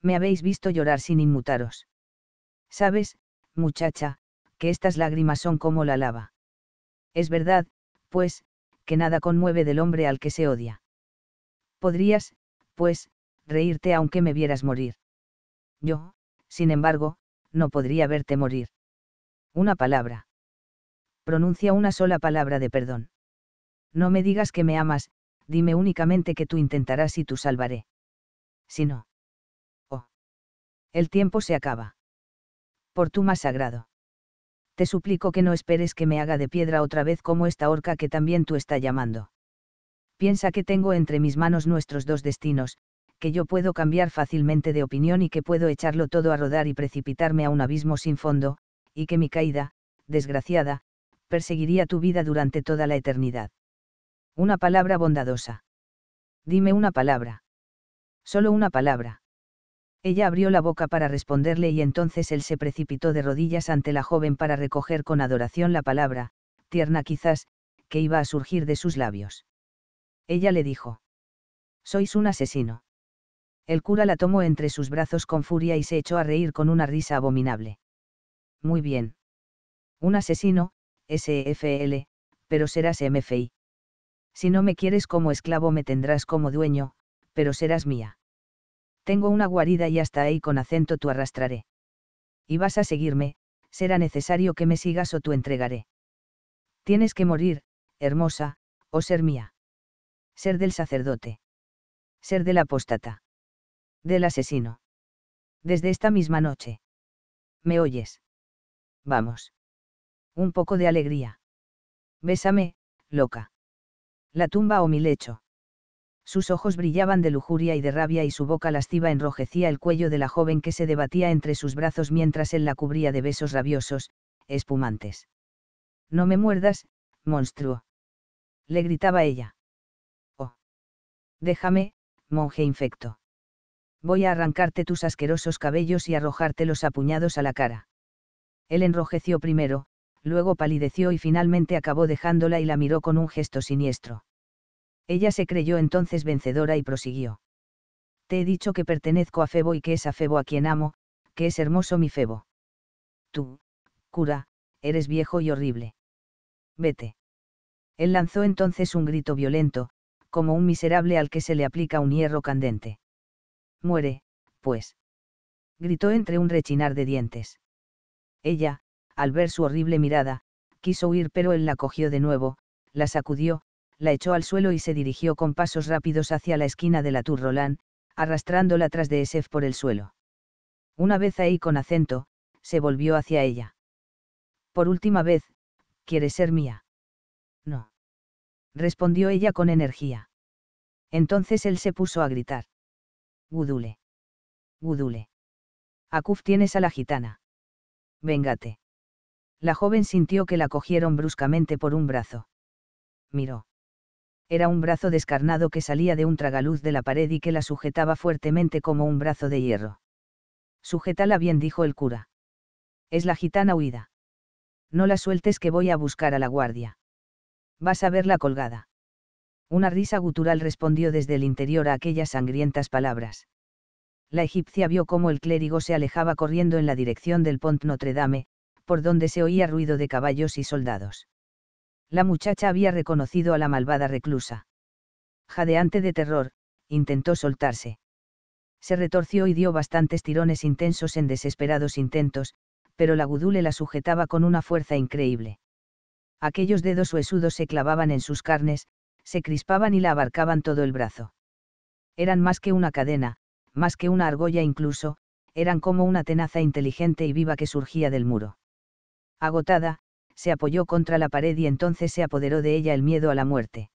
Me habéis visto llorar sin inmutaros. Sabes, muchacha, que estas lágrimas son como la lava. Es verdad, pues, que nada conmueve del hombre al que se odia. Podrías, pues, reírte aunque me vieras morir. Yo, sin embargo, no podría verte morir. Una palabra. Pronuncia una sola palabra de perdón. No me digas que me amas, dime únicamente que tú intentarás y tú salvaré. Si no. Oh. El tiempo se acaba. Por tu más sagrado. Te suplico que no esperes que me haga de piedra otra vez como esta horca que también tú estás llamando. Piensa que tengo entre mis manos nuestros dos destinos, que yo puedo cambiar fácilmente de opinión y que puedo echarlo todo a rodar y precipitarme a un abismo sin fondo, y que mi caída, desgraciada, perseguiría tu vida durante toda la eternidad. Una palabra bondadosa. Dime una palabra. Solo una palabra. Ella abrió la boca para responderle y entonces él se precipitó de rodillas ante la joven para recoger con adoración la palabra, tierna quizás, que iba a surgir de sus labios. Ella le dijo. Sois un asesino. El cura la tomó entre sus brazos con furia y se echó a reír con una risa abominable. Muy bien. Un asesino, SFL, pero serás MFI. Si no me quieres como esclavo me tendrás como dueño, pero serás mía. Tengo una guarida y hasta ahí con acento tú arrastraré. Y vas a seguirme, será necesario que me sigas o tú entregaré. Tienes que morir, hermosa, o ser mía. Ser del sacerdote. Ser del apóstata. Del asesino. Desde esta misma noche. ¿Me oyes? Vamos. Un poco de alegría. Bésame, loca. La tumba o mi lecho. Sus ojos brillaban de lujuria y de rabia y su boca lasciva enrojecía el cuello de la joven que se debatía entre sus brazos mientras él la cubría de besos rabiosos, espumantes. No me muerdas, monstruo. Le gritaba ella. Oh. Déjame, monje infecto voy a arrancarte tus asquerosos cabellos y arrojártelos los apuñados a la cara. Él enrojeció primero, luego palideció y finalmente acabó dejándola y la miró con un gesto siniestro. Ella se creyó entonces vencedora y prosiguió. Te he dicho que pertenezco a Febo y que es a Febo a quien amo, que es hermoso mi Febo. Tú, cura, eres viejo y horrible. Vete. Él lanzó entonces un grito violento, como un miserable al que se le aplica un hierro candente. Muere, pues. Gritó entre un rechinar de dientes. Ella, al ver su horrible mirada, quiso huir pero él la cogió de nuevo, la sacudió, la echó al suelo y se dirigió con pasos rápidos hacia la esquina de la Tour Roland, arrastrándola tras de Esef por el suelo. Una vez ahí con acento, se volvió hacia ella. Por última vez, ¿quieres ser mía? No. Respondió ella con energía. Entonces él se puso a gritar. Gudule. Gudule. Acuf tienes a la gitana. Véngate. La joven sintió que la cogieron bruscamente por un brazo. Miró. Era un brazo descarnado que salía de un tragaluz de la pared y que la sujetaba fuertemente como un brazo de hierro. Sujétala bien, dijo el cura. Es la gitana huida. No la sueltes que voy a buscar a la guardia. Vas a verla colgada. Una risa gutural respondió desde el interior a aquellas sangrientas palabras. La egipcia vio cómo el clérigo se alejaba corriendo en la dirección del Pont Notre Dame, por donde se oía ruido de caballos y soldados. La muchacha había reconocido a la malvada reclusa. Jadeante de terror, intentó soltarse. Se retorció y dio bastantes tirones intensos en desesperados intentos, pero la gudule la sujetaba con una fuerza increíble. Aquellos dedos huesudos se clavaban en sus carnes, se crispaban y la abarcaban todo el brazo. Eran más que una cadena, más que una argolla incluso, eran como una tenaza inteligente y viva que surgía del muro. Agotada, se apoyó contra la pared y entonces se apoderó de ella el miedo a la muerte.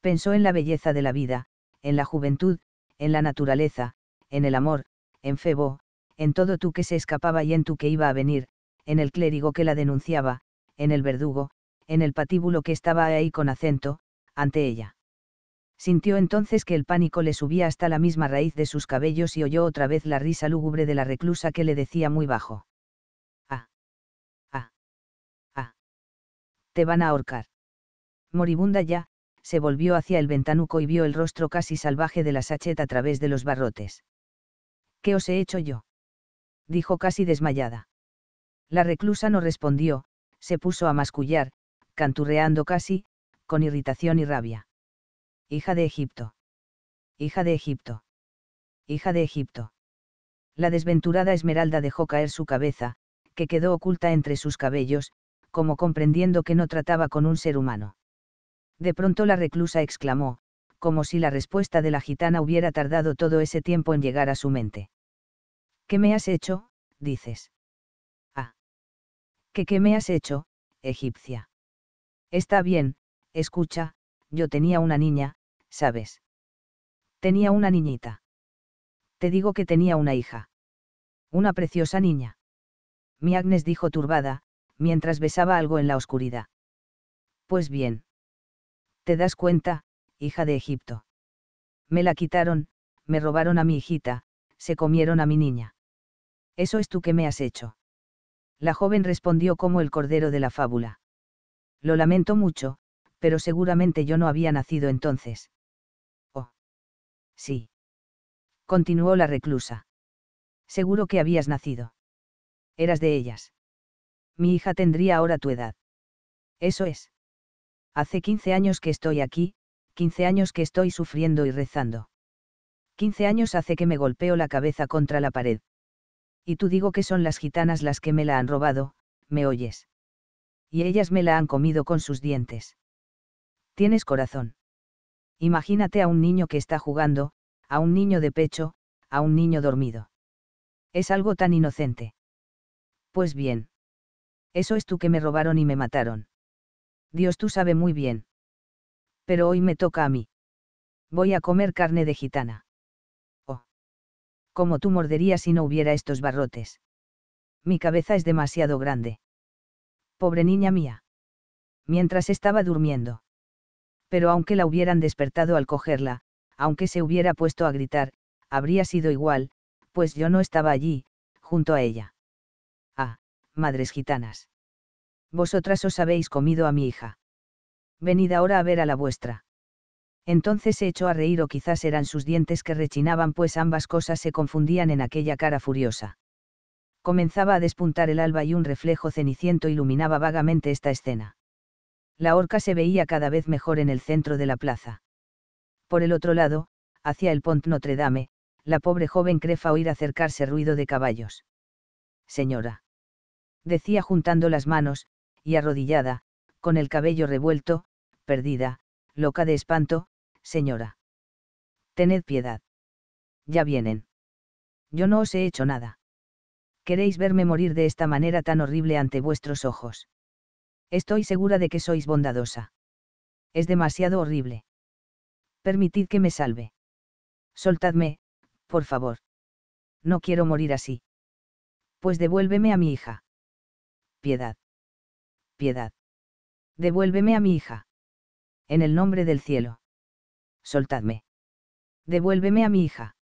Pensó en la belleza de la vida, en la juventud, en la naturaleza, en el amor, en Febo, en todo tú que se escapaba y en tú que iba a venir, en el clérigo que la denunciaba, en el verdugo, en el patíbulo que estaba ahí con acento, ante ella. Sintió entonces que el pánico le subía hasta la misma raíz de sus cabellos y oyó otra vez la risa lúgubre de la reclusa que le decía muy bajo. Ah. Ah. Ah. Te van a ahorcar. Moribunda ya, se volvió hacia el ventanuco y vio el rostro casi salvaje de la sacheta a través de los barrotes. ¿Qué os he hecho yo? dijo casi desmayada. La reclusa no respondió, se puso a mascullar, canturreando casi, con irritación y rabia. Hija de Egipto. Hija de Egipto. Hija de Egipto. La desventurada Esmeralda dejó caer su cabeza, que quedó oculta entre sus cabellos, como comprendiendo que no trataba con un ser humano. De pronto la reclusa exclamó, como si la respuesta de la gitana hubiera tardado todo ese tiempo en llegar a su mente. ¿Qué me has hecho? dices. Ah. ¿Qué qué me has hecho, egipcia? Está bien, escucha, yo tenía una niña, ¿sabes? Tenía una niñita. Te digo que tenía una hija. Una preciosa niña. Mi Agnes dijo turbada, mientras besaba algo en la oscuridad. Pues bien. Te das cuenta, hija de Egipto. Me la quitaron, me robaron a mi hijita, se comieron a mi niña. Eso es tú que me has hecho. La joven respondió como el cordero de la fábula. Lo lamento mucho, pero seguramente yo no había nacido entonces. Oh. Sí. Continuó la reclusa. Seguro que habías nacido. Eras de ellas. Mi hija tendría ahora tu edad. Eso es. Hace 15 años que estoy aquí, 15 años que estoy sufriendo y rezando. 15 años hace que me golpeo la cabeza contra la pared. Y tú digo que son las gitanas las que me la han robado, ¿me oyes? Y ellas me la han comido con sus dientes. Tienes corazón. Imagínate a un niño que está jugando, a un niño de pecho, a un niño dormido. Es algo tan inocente. Pues bien. Eso es tú que me robaron y me mataron. Dios tú sabe muy bien. Pero hoy me toca a mí. Voy a comer carne de gitana. Oh. Como tú morderías si no hubiera estos barrotes. Mi cabeza es demasiado grande. Pobre niña mía. Mientras estaba durmiendo pero aunque la hubieran despertado al cogerla, aunque se hubiera puesto a gritar, habría sido igual, pues yo no estaba allí, junto a ella. Ah, madres gitanas. Vosotras os habéis comido a mi hija. Venid ahora a ver a la vuestra. Entonces se echó a reír o quizás eran sus dientes que rechinaban, pues ambas cosas se confundían en aquella cara furiosa. Comenzaba a despuntar el alba y un reflejo ceniciento iluminaba vagamente esta escena la horca se veía cada vez mejor en el centro de la plaza. Por el otro lado, hacia el Pont Notre Dame, la pobre joven crefa oír acercarse ruido de caballos. Señora. Decía juntando las manos, y arrodillada, con el cabello revuelto, perdida, loca de espanto, señora. Tened piedad. Ya vienen. Yo no os he hecho nada. Queréis verme morir de esta manera tan horrible ante vuestros ojos. Estoy segura de que sois bondadosa. Es demasiado horrible. Permitid que me salve. Soltadme, por favor. No quiero morir así. Pues devuélveme a mi hija. Piedad. Piedad. Devuélveme a mi hija. En el nombre del cielo. Soltadme. Devuélveme a mi hija.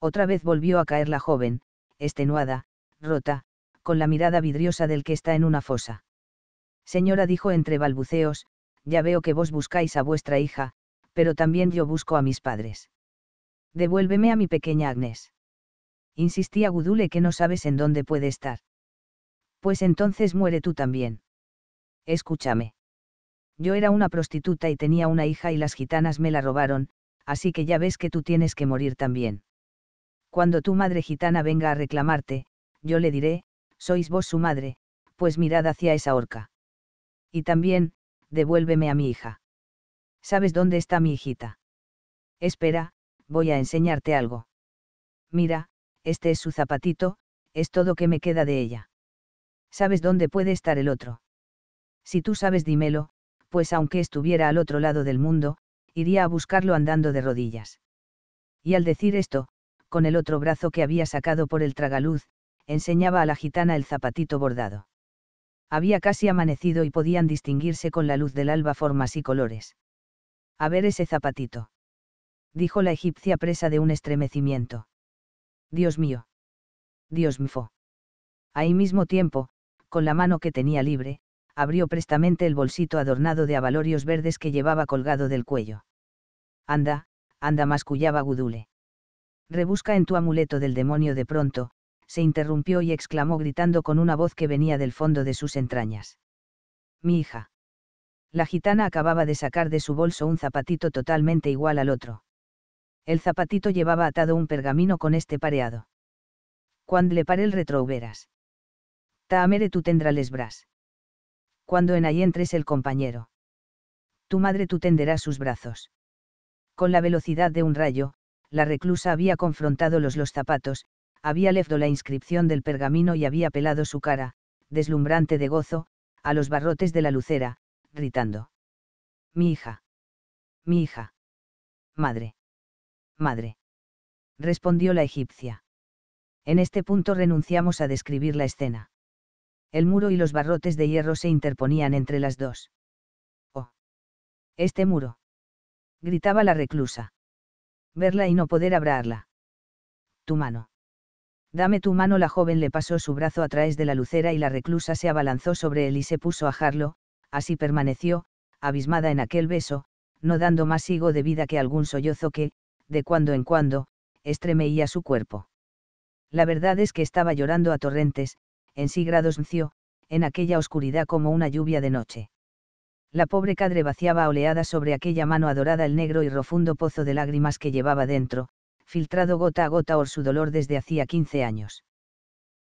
Otra vez volvió a caer la joven, extenuada, rota, con la mirada vidriosa del que está en una fosa. Señora dijo entre balbuceos, ya veo que vos buscáis a vuestra hija, pero también yo busco a mis padres. Devuélveme a mi pequeña Agnes. Insistía Gudule que no sabes en dónde puede estar. Pues entonces muere tú también. Escúchame. Yo era una prostituta y tenía una hija y las gitanas me la robaron, así que ya ves que tú tienes que morir también. Cuando tu madre gitana venga a reclamarte, yo le diré, sois vos su madre, pues mirad hacia esa horca. Y también, devuélveme a mi hija. ¿Sabes dónde está mi hijita? Espera, voy a enseñarte algo. Mira, este es su zapatito, es todo que me queda de ella. ¿Sabes dónde puede estar el otro? Si tú sabes dímelo, pues aunque estuviera al otro lado del mundo, iría a buscarlo andando de rodillas. Y al decir esto, con el otro brazo que había sacado por el tragaluz, enseñaba a la gitana el zapatito bordado. Había casi amanecido y podían distinguirse con la luz del alba formas y colores. A ver ese zapatito. Dijo la egipcia presa de un estremecimiento. Dios mío. Dios mío. Ahí mismo tiempo, con la mano que tenía libre, abrió prestamente el bolsito adornado de abalorios verdes que llevaba colgado del cuello. Anda, anda, mascullaba Gudule. Rebusca en tu amuleto del demonio de pronto, se interrumpió y exclamó gritando con una voz que venía del fondo de sus entrañas. Mi hija. La gitana acababa de sacar de su bolso un zapatito totalmente igual al otro. El zapatito llevaba atado un pergamino con este pareado. Cuando le pare el Ta Taamere tú tendrás les bras. Cuando en ahí entres el compañero. Tu madre tú tenderás sus brazos. Con la velocidad de un rayo, la reclusa había confrontado los los zapatos, había leído la inscripción del pergamino y había pelado su cara, deslumbrante de gozo, a los barrotes de la lucera, gritando. Mi hija. Mi hija. Madre. Madre. Respondió la egipcia. En este punto renunciamos a describir la escena. El muro y los barrotes de hierro se interponían entre las dos. ¡Oh! Este muro. gritaba la reclusa. Verla y no poder abrarla. Tu mano. Dame tu mano. La joven le pasó su brazo a través de la lucera y la reclusa se abalanzó sobre él y se puso a jarlo, así permaneció, abismada en aquel beso, no dando más higo de vida que algún sollozo que, de cuando en cuando, estremeía su cuerpo. La verdad es que estaba llorando a torrentes, en sí grados en aquella oscuridad como una lluvia de noche. La pobre cadre vaciaba oleada sobre aquella mano adorada el negro y profundo pozo de lágrimas que llevaba dentro, filtrado gota a gota por su dolor desde hacía 15 años.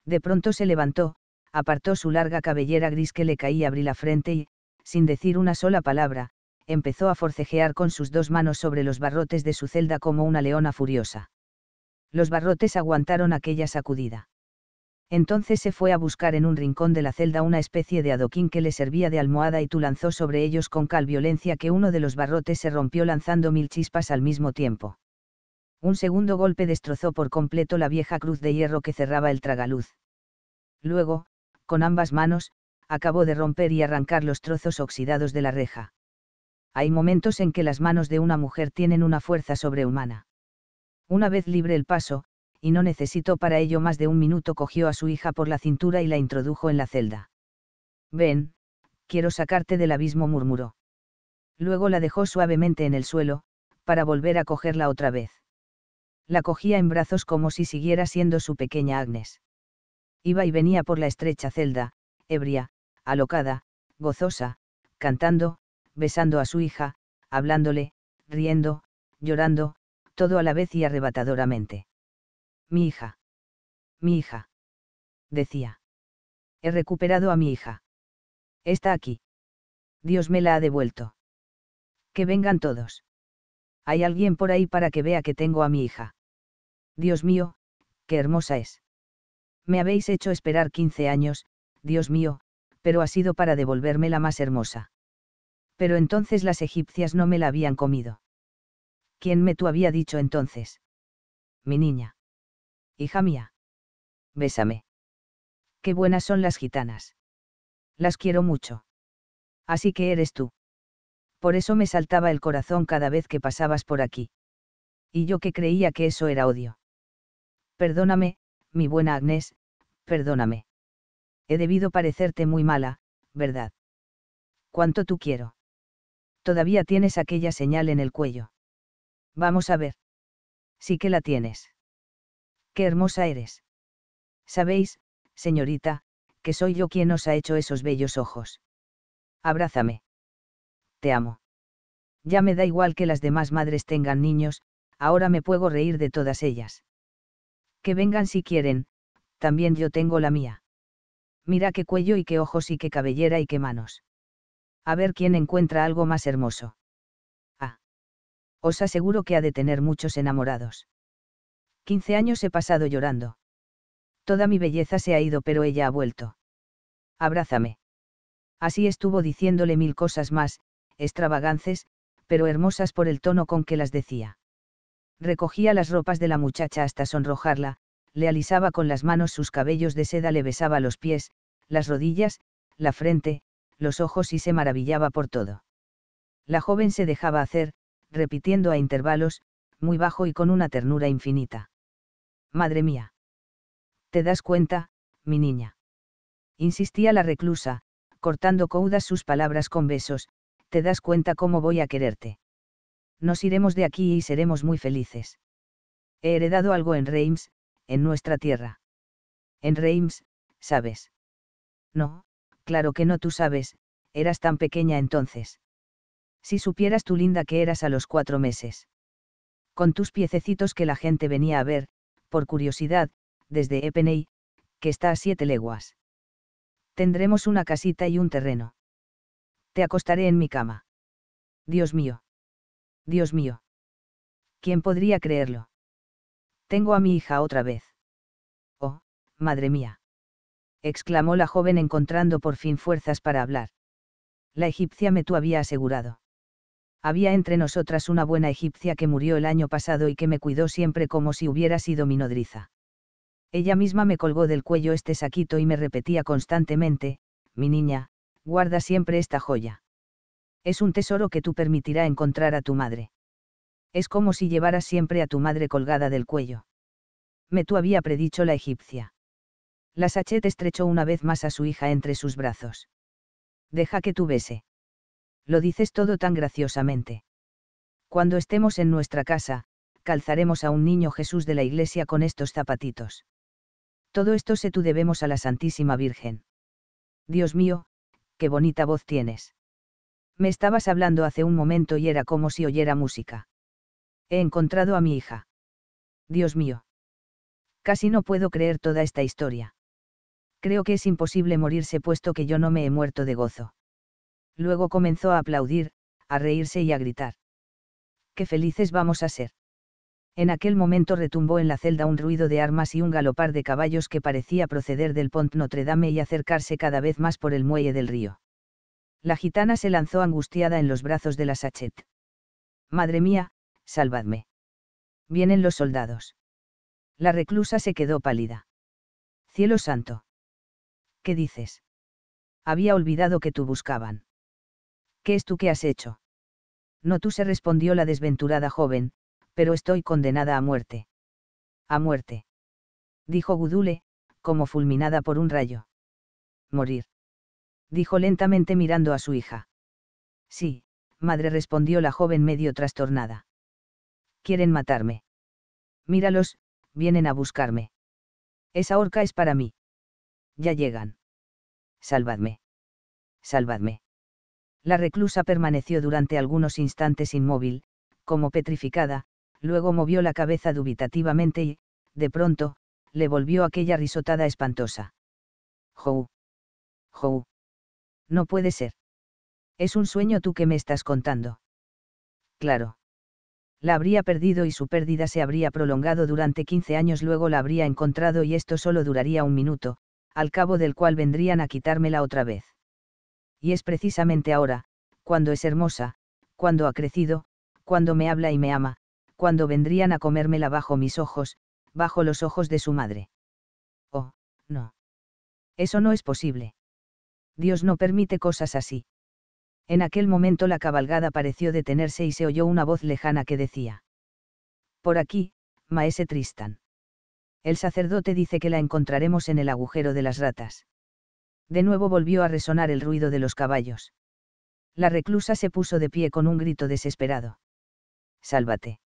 De pronto se levantó, apartó su larga cabellera gris que le caía abrí la frente y, sin decir una sola palabra, empezó a forcejear con sus dos manos sobre los barrotes de su celda como una leona furiosa. Los barrotes aguantaron aquella sacudida. Entonces se fue a buscar en un rincón de la celda una especie de adoquín que le servía de almohada y tú lanzó sobre ellos con tal violencia que uno de los barrotes se rompió lanzando mil chispas al mismo tiempo. Un segundo golpe destrozó por completo la vieja cruz de hierro que cerraba el tragaluz. Luego, con ambas manos, acabó de romper y arrancar los trozos oxidados de la reja. Hay momentos en que las manos de una mujer tienen una fuerza sobrehumana. Una vez libre el paso, y no necesitó para ello más de un minuto, cogió a su hija por la cintura y la introdujo en la celda. Ven, quiero sacarte del abismo, murmuró. Luego la dejó suavemente en el suelo, para volver a cogerla otra vez la cogía en brazos como si siguiera siendo su pequeña Agnes. Iba y venía por la estrecha celda, ebria, alocada, gozosa, cantando, besando a su hija, hablándole, riendo, llorando, todo a la vez y arrebatadoramente. Mi hija. Mi hija. Decía. He recuperado a mi hija. Está aquí. Dios me la ha devuelto. Que vengan todos. Hay alguien por ahí para que vea que tengo a mi hija. Dios mío, qué hermosa es. Me habéis hecho esperar 15 años, Dios mío, pero ha sido para devolverme la más hermosa. Pero entonces las egipcias no me la habían comido. ¿Quién me tú había dicho entonces? Mi niña. Hija mía. Bésame. Qué buenas son las gitanas. Las quiero mucho. Así que eres tú. Por eso me saltaba el corazón cada vez que pasabas por aquí. Y yo que creía que eso era odio. Perdóname, mi buena Agnes, perdóname. He debido parecerte muy mala, ¿verdad? Cuánto tú quiero. Todavía tienes aquella señal en el cuello. Vamos a ver. Sí que la tienes. Qué hermosa eres. Sabéis, señorita, que soy yo quien os ha hecho esos bellos ojos. Abrázame. Te amo. Ya me da igual que las demás madres tengan niños, ahora me puedo reír de todas ellas. Que vengan si quieren, también yo tengo la mía. Mira qué cuello y qué ojos y qué cabellera y qué manos. A ver quién encuentra algo más hermoso. Ah. Os aseguro que ha de tener muchos enamorados. Quince años he pasado llorando. Toda mi belleza se ha ido pero ella ha vuelto. Abrázame. Así estuvo diciéndole mil cosas más, extravagantes, pero hermosas por el tono con que las decía recogía las ropas de la muchacha hasta sonrojarla, le alisaba con las manos sus cabellos de seda, le besaba los pies, las rodillas, la frente, los ojos y se maravillaba por todo. La joven se dejaba hacer, repitiendo a intervalos, muy bajo y con una ternura infinita. Madre mía. ¿Te das cuenta, mi niña? Insistía la reclusa, cortando coudas sus palabras con besos, ¿te das cuenta cómo voy a quererte? nos iremos de aquí y seremos muy felices. He heredado algo en Reims, en nuestra tierra. En Reims, ¿sabes? No, claro que no tú sabes, eras tan pequeña entonces. Si supieras tú linda que eras a los cuatro meses. Con tus piececitos que la gente venía a ver, por curiosidad, desde Epeney, que está a siete leguas. Tendremos una casita y un terreno. Te acostaré en mi cama. Dios mío. Dios mío. ¿Quién podría creerlo? Tengo a mi hija otra vez. Oh, madre mía. exclamó la joven encontrando por fin fuerzas para hablar. La egipcia me tú había asegurado. Había entre nosotras una buena egipcia que murió el año pasado y que me cuidó siempre como si hubiera sido mi nodriza. Ella misma me colgó del cuello este saquito y me repetía constantemente, mi niña, guarda siempre esta joya. Es un tesoro que tú permitirá encontrar a tu madre. Es como si llevaras siempre a tu madre colgada del cuello. Me tú había predicho la egipcia. La sachet estrechó una vez más a su hija entre sus brazos. Deja que tú bese. Lo dices todo tan graciosamente. Cuando estemos en nuestra casa, calzaremos a un niño Jesús de la iglesia con estos zapatitos. Todo esto se tú debemos a la Santísima Virgen. Dios mío, qué bonita voz tienes. Me estabas hablando hace un momento y era como si oyera música. He encontrado a mi hija. Dios mío. Casi no puedo creer toda esta historia. Creo que es imposible morirse puesto que yo no me he muerto de gozo. Luego comenzó a aplaudir, a reírse y a gritar. ¡Qué felices vamos a ser! En aquel momento retumbó en la celda un ruido de armas y un galopar de caballos que parecía proceder del Pont Notre Dame y acercarse cada vez más por el muelle del río. La gitana se lanzó angustiada en los brazos de la sachet. Madre mía, salvadme. Vienen los soldados. La reclusa se quedó pálida. Cielo santo. ¿Qué dices? Había olvidado que tú buscaban. ¿Qué es tú que has hecho? No tú se respondió la desventurada joven, pero estoy condenada a muerte. A muerte. Dijo Gudule, como fulminada por un rayo. Morir dijo lentamente mirando a su hija. Sí, madre respondió la joven medio trastornada. Quieren matarme. Míralos, vienen a buscarme. Esa horca es para mí. Ya llegan. Salvadme. Salvadme. La reclusa permaneció durante algunos instantes inmóvil, como petrificada, luego movió la cabeza dubitativamente y, de pronto, le volvió aquella risotada espantosa. Jou. Jou. No puede ser. Es un sueño tú que me estás contando. Claro. La habría perdido y su pérdida se habría prolongado durante 15 años, luego la habría encontrado y esto solo duraría un minuto, al cabo del cual vendrían a quitármela otra vez. Y es precisamente ahora, cuando es hermosa, cuando ha crecido, cuando me habla y me ama, cuando vendrían a comérmela bajo mis ojos, bajo los ojos de su madre. Oh, no. Eso no es posible. Dios no permite cosas así. En aquel momento la cabalgada pareció detenerse y se oyó una voz lejana que decía. Por aquí, maese Tristan. El sacerdote dice que la encontraremos en el agujero de las ratas. De nuevo volvió a resonar el ruido de los caballos. La reclusa se puso de pie con un grito desesperado. Sálvate.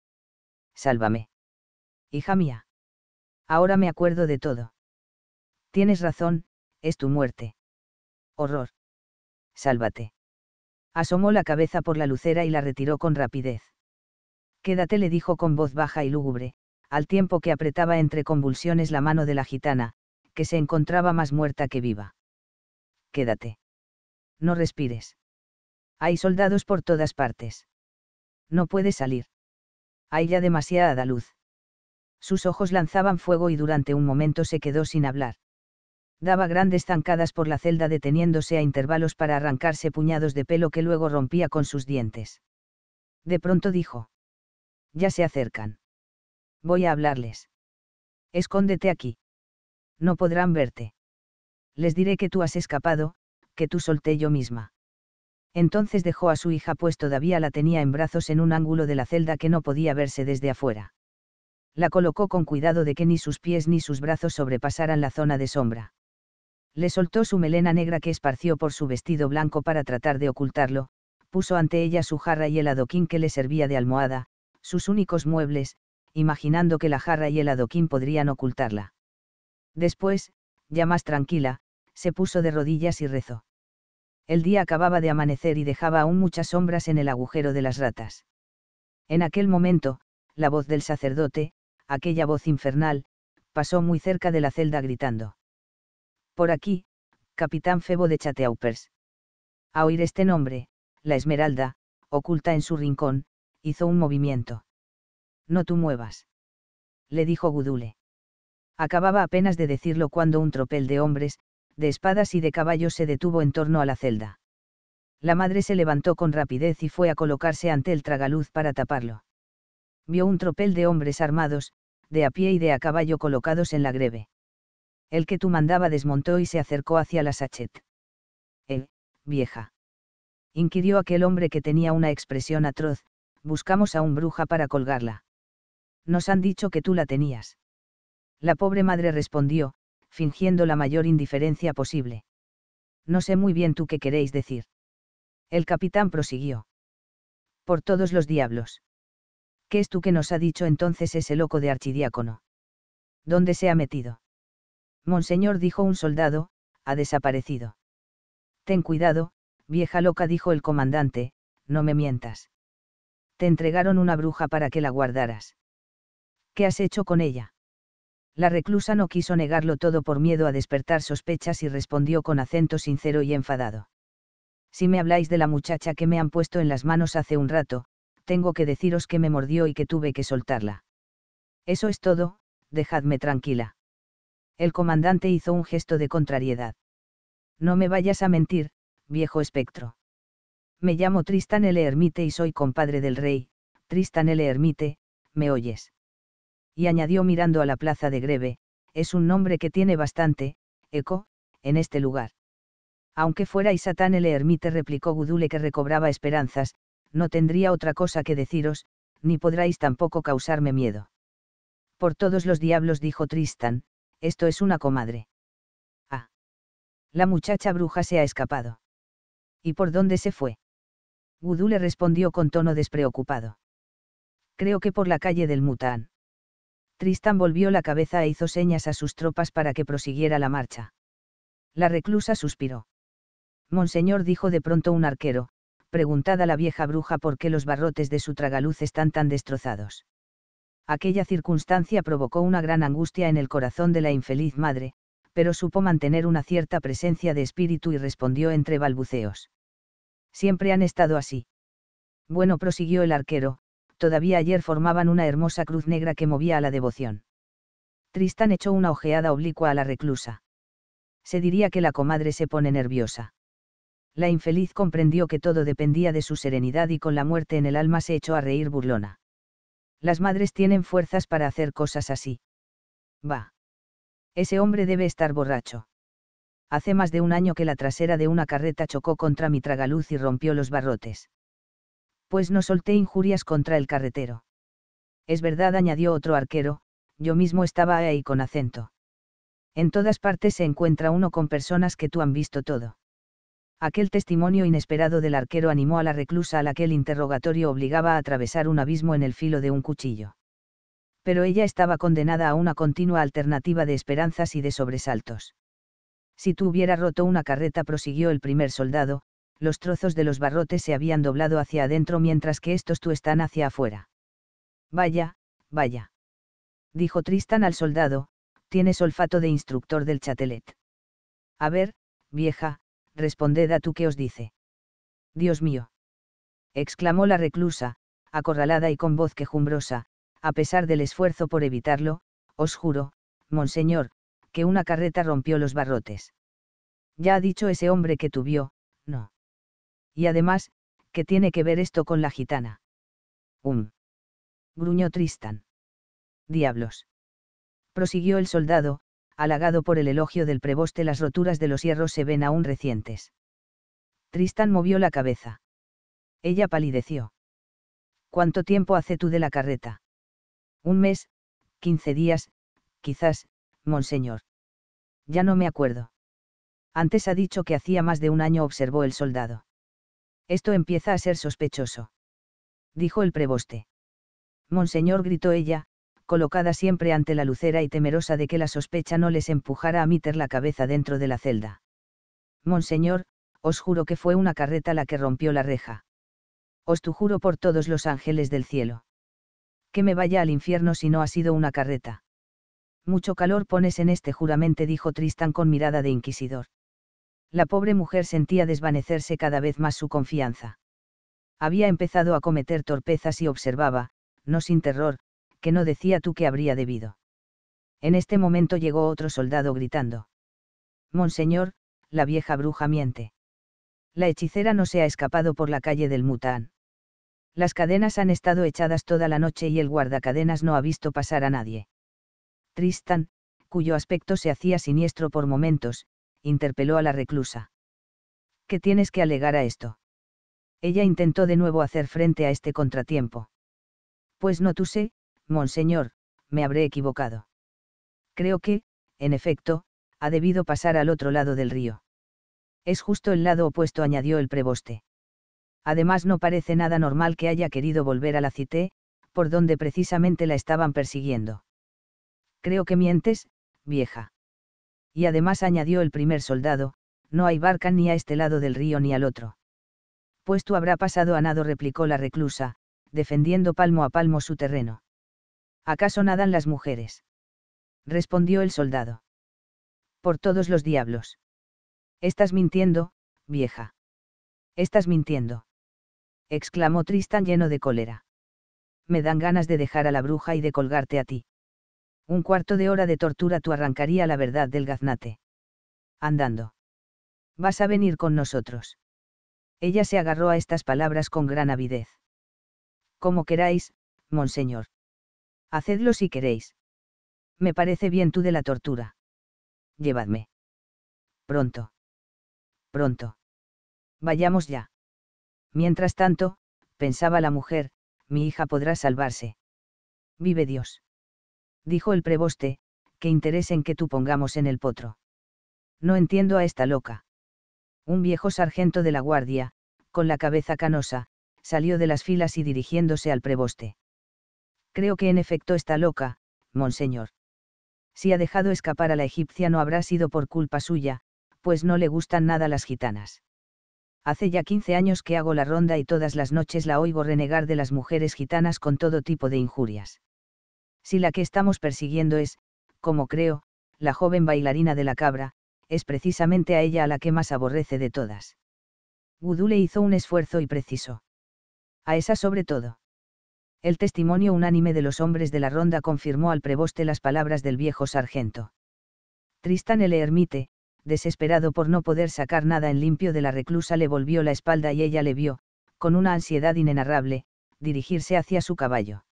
Sálvame. Hija mía. Ahora me acuerdo de todo. Tienes razón, es tu muerte. Horror. Sálvate. Asomó la cabeza por la lucera y la retiró con rapidez. Quédate, le dijo con voz baja y lúgubre, al tiempo que apretaba entre convulsiones la mano de la gitana, que se encontraba más muerta que viva. Quédate. No respires. Hay soldados por todas partes. No puedes salir. Hay ya demasiada luz. Sus ojos lanzaban fuego y durante un momento se quedó sin hablar daba grandes zancadas por la celda deteniéndose a intervalos para arrancarse puñados de pelo que luego rompía con sus dientes. De pronto dijo. Ya se acercan. Voy a hablarles. Escóndete aquí. No podrán verte. Les diré que tú has escapado, que tú solté yo misma. Entonces dejó a su hija pues todavía la tenía en brazos en un ángulo de la celda que no podía verse desde afuera. La colocó con cuidado de que ni sus pies ni sus brazos sobrepasaran la zona de sombra le soltó su melena negra que esparció por su vestido blanco para tratar de ocultarlo, puso ante ella su jarra y el adoquín que le servía de almohada, sus únicos muebles, imaginando que la jarra y el adoquín podrían ocultarla. Después, ya más tranquila, se puso de rodillas y rezó. El día acababa de amanecer y dejaba aún muchas sombras en el agujero de las ratas. En aquel momento, la voz del sacerdote, aquella voz infernal, pasó muy cerca de la celda gritando. Por aquí, capitán Febo de Chateaupers. A oír este nombre, la Esmeralda, oculta en su rincón, hizo un movimiento. No tú muevas. Le dijo Gudule. Acababa apenas de decirlo cuando un tropel de hombres, de espadas y de caballos se detuvo en torno a la celda. La madre se levantó con rapidez y fue a colocarse ante el tragaluz para taparlo. Vio un tropel de hombres armados, de a pie y de a caballo colocados en la greve el que tú mandaba desmontó y se acercó hacia la sachet. Eh, vieja. Inquirió aquel hombre que tenía una expresión atroz, buscamos a un bruja para colgarla. Nos han dicho que tú la tenías. La pobre madre respondió, fingiendo la mayor indiferencia posible. No sé muy bien tú qué queréis decir. El capitán prosiguió. Por todos los diablos. ¿Qué es tú que nos ha dicho entonces ese loco de archidiácono? ¿Dónde se ha metido? Monseñor dijo un soldado, ha desaparecido. Ten cuidado, vieja loca dijo el comandante, no me mientas. Te entregaron una bruja para que la guardaras. ¿Qué has hecho con ella? La reclusa no quiso negarlo todo por miedo a despertar sospechas y respondió con acento sincero y enfadado. Si me habláis de la muchacha que me han puesto en las manos hace un rato, tengo que deciros que me mordió y que tuve que soltarla. Eso es todo, dejadme tranquila el comandante hizo un gesto de contrariedad. No me vayas a mentir, viejo espectro. Me llamo Tristan el Ermite y soy compadre del rey, Tristan el Ermite, ¿me oyes? Y añadió mirando a la plaza de Greve, es un nombre que tiene bastante, eco, en este lugar. Aunque fuera Satán el ermite, replicó Gudule que recobraba esperanzas, no tendría otra cosa que deciros, ni podráis tampoco causarme miedo. Por todos los diablos, dijo Tristan, esto es una comadre. Ah. La muchacha bruja se ha escapado. ¿Y por dónde se fue? Gudú le respondió con tono despreocupado. Creo que por la calle del Mután. Tristán volvió la cabeza e hizo señas a sus tropas para que prosiguiera la marcha. La reclusa suspiró. Monseñor dijo de pronto un arquero, preguntad a la vieja bruja por qué los barrotes de su tragaluz están tan destrozados. Aquella circunstancia provocó una gran angustia en el corazón de la infeliz madre, pero supo mantener una cierta presencia de espíritu y respondió entre balbuceos. Siempre han estado así. Bueno, prosiguió el arquero, todavía ayer formaban una hermosa cruz negra que movía a la devoción. Tristán echó una ojeada oblicua a la reclusa. Se diría que la comadre se pone nerviosa. La infeliz comprendió que todo dependía de su serenidad y con la muerte en el alma se echó a reír burlona. Las madres tienen fuerzas para hacer cosas así. Va. Ese hombre debe estar borracho. Hace más de un año que la trasera de una carreta chocó contra mi tragaluz y rompió los barrotes. Pues no solté injurias contra el carretero. Es verdad, añadió otro arquero, yo mismo estaba ahí con acento. En todas partes se encuentra uno con personas que tú han visto todo. Aquel testimonio inesperado del arquero animó a la reclusa a la que el interrogatorio obligaba a atravesar un abismo en el filo de un cuchillo. Pero ella estaba condenada a una continua alternativa de esperanzas y de sobresaltos. Si tú hubieras roto una carreta, prosiguió el primer soldado, los trozos de los barrotes se habían doblado hacia adentro mientras que estos tú están hacia afuera. Vaya, vaya. Dijo Tristan al soldado, tienes olfato de instructor del chatelet. A ver, vieja, responded a tú que os dice. Dios mío. exclamó la reclusa, acorralada y con voz quejumbrosa, a pesar del esfuerzo por evitarlo, os juro, monseñor, que una carreta rompió los barrotes. Ya ha dicho ese hombre que tuvió, no. Y además, ¿qué tiene que ver esto con la gitana? Um. Gruñó Tristan. Diablos. Prosiguió el soldado, halagado por el elogio del preboste las roturas de los hierros se ven aún recientes. Tristán movió la cabeza. Ella palideció. ¿Cuánto tiempo hace tú de la carreta? Un mes, quince días, quizás, monseñor. Ya no me acuerdo. Antes ha dicho que hacía más de un año, observó el soldado. Esto empieza a ser sospechoso. Dijo el preboste. Monseñor, gritó ella, colocada siempre ante la lucera y temerosa de que la sospecha no les empujara a meter la cabeza dentro de la celda. Monseñor, os juro que fue una carreta la que rompió la reja. Os tu juro por todos los ángeles del cielo. Que me vaya al infierno si no ha sido una carreta. Mucho calor pones en este juramente, dijo Tristán con mirada de inquisidor. La pobre mujer sentía desvanecerse cada vez más su confianza. Había empezado a cometer torpezas y observaba, no sin terror, que no decía tú que habría debido. En este momento llegó otro soldado gritando. Monseñor, la vieja bruja miente. La hechicera no se ha escapado por la calle del Mután. Las cadenas han estado echadas toda la noche y el guardacadenas no ha visto pasar a nadie. Tristan, cuyo aspecto se hacía siniestro por momentos, interpeló a la reclusa. ¿Qué tienes que alegar a esto? Ella intentó de nuevo hacer frente a este contratiempo. Pues no tú sé, Monseñor, me habré equivocado. Creo que, en efecto, ha debido pasar al otro lado del río. Es justo el lado opuesto, añadió el preboste. Además, no parece nada normal que haya querido volver a la cité, por donde precisamente la estaban persiguiendo. Creo que mientes, vieja. Y además añadió el primer soldado, no hay barca ni a este lado del río ni al otro. Pues tú habrá pasado a nado, replicó la reclusa, defendiendo palmo a palmo su terreno. ¿Acaso nadan las mujeres? respondió el soldado. Por todos los diablos. Estás mintiendo, vieja. Estás mintiendo. exclamó Tristan lleno de cólera. Me dan ganas de dejar a la bruja y de colgarte a ti. Un cuarto de hora de tortura tú arrancaría la verdad del gaznate. Andando. Vas a venir con nosotros. Ella se agarró a estas palabras con gran avidez. Como queráis, monseñor. Hacedlo si queréis. Me parece bien tú de la tortura. Llevadme. Pronto. Pronto. Vayamos ya. Mientras tanto, pensaba la mujer, mi hija podrá salvarse. Vive Dios. Dijo el preboste, que interés en que tú pongamos en el potro. No entiendo a esta loca. Un viejo sargento de la guardia, con la cabeza canosa, salió de las filas y dirigiéndose al preboste. Creo que en efecto está loca, monseñor. Si ha dejado escapar a la egipcia no habrá sido por culpa suya, pues no le gustan nada las gitanas. Hace ya 15 años que hago la ronda y todas las noches la oigo renegar de las mujeres gitanas con todo tipo de injurias. Si la que estamos persiguiendo es, como creo, la joven bailarina de la cabra, es precisamente a ella a la que más aborrece de todas. Gudule hizo un esfuerzo y preciso. A esa sobre todo el testimonio unánime de los hombres de la ronda confirmó al preboste las palabras del viejo sargento. Tristán el ermite, desesperado por no poder sacar nada en limpio de la reclusa, le volvió la espalda y ella le vio, con una ansiedad inenarrable, dirigirse hacia su caballo.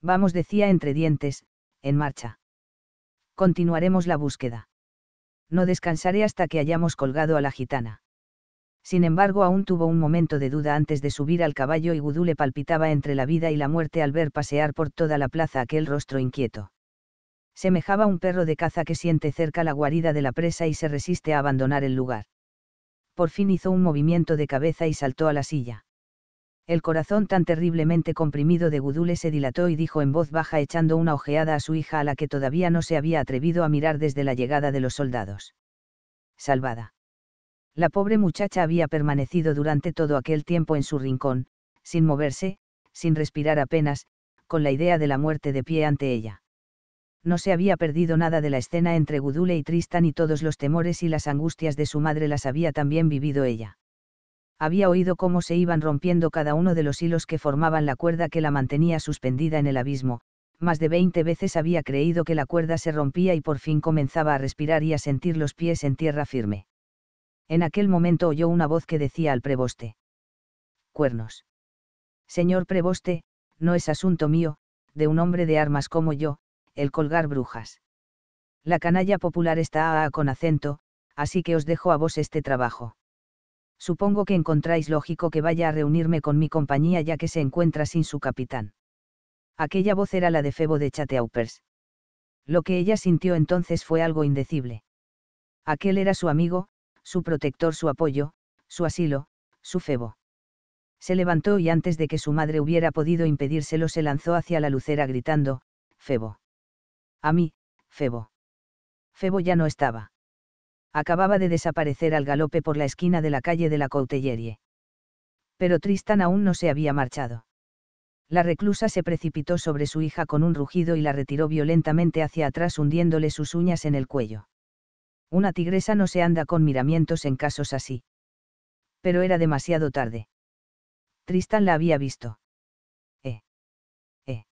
Vamos, decía entre dientes, en marcha. Continuaremos la búsqueda. No descansaré hasta que hayamos colgado a la gitana. Sin embargo, aún tuvo un momento de duda antes de subir al caballo y Gudule palpitaba entre la vida y la muerte al ver pasear por toda la plaza aquel rostro inquieto. Semejaba un perro de caza que siente cerca la guarida de la presa y se resiste a abandonar el lugar. Por fin hizo un movimiento de cabeza y saltó a la silla. El corazón tan terriblemente comprimido de Gudule se dilató y dijo en voz baja echando una ojeada a su hija a la que todavía no se había atrevido a mirar desde la llegada de los soldados. Salvada la pobre muchacha había permanecido durante todo aquel tiempo en su rincón, sin moverse, sin respirar apenas, con la idea de la muerte de pie ante ella. No se había perdido nada de la escena entre Gudule y Tristan y todos los temores y las angustias de su madre las había también vivido ella. Había oído cómo se iban rompiendo cada uno de los hilos que formaban la cuerda que la mantenía suspendida en el abismo, más de veinte veces había creído que la cuerda se rompía y por fin comenzaba a respirar y a sentir los pies en tierra firme. En aquel momento oyó una voz que decía al preboste. Cuernos. Señor preboste, no es asunto mío, de un hombre de armas como yo, el colgar brujas. La canalla popular está a, con acento, así que os dejo a vos este trabajo. Supongo que encontráis lógico que vaya a reunirme con mi compañía ya que se encuentra sin su capitán. Aquella voz era la de Febo de Chateaupers. Lo que ella sintió entonces fue algo indecible. Aquel era su amigo, su protector, su apoyo, su asilo, su febo. Se levantó y antes de que su madre hubiera podido impedírselo se lanzó hacia la lucera gritando, Febo. A mí, Febo. Febo ya no estaba. Acababa de desaparecer al galope por la esquina de la calle de la Coutellerie. Pero Tristan aún no se había marchado. La reclusa se precipitó sobre su hija con un rugido y la retiró violentamente hacia atrás hundiéndole sus uñas en el cuello. Una tigresa no se anda con miramientos en casos así. Pero era demasiado tarde. Tristán la había visto. ¡Eh! ¡Eh!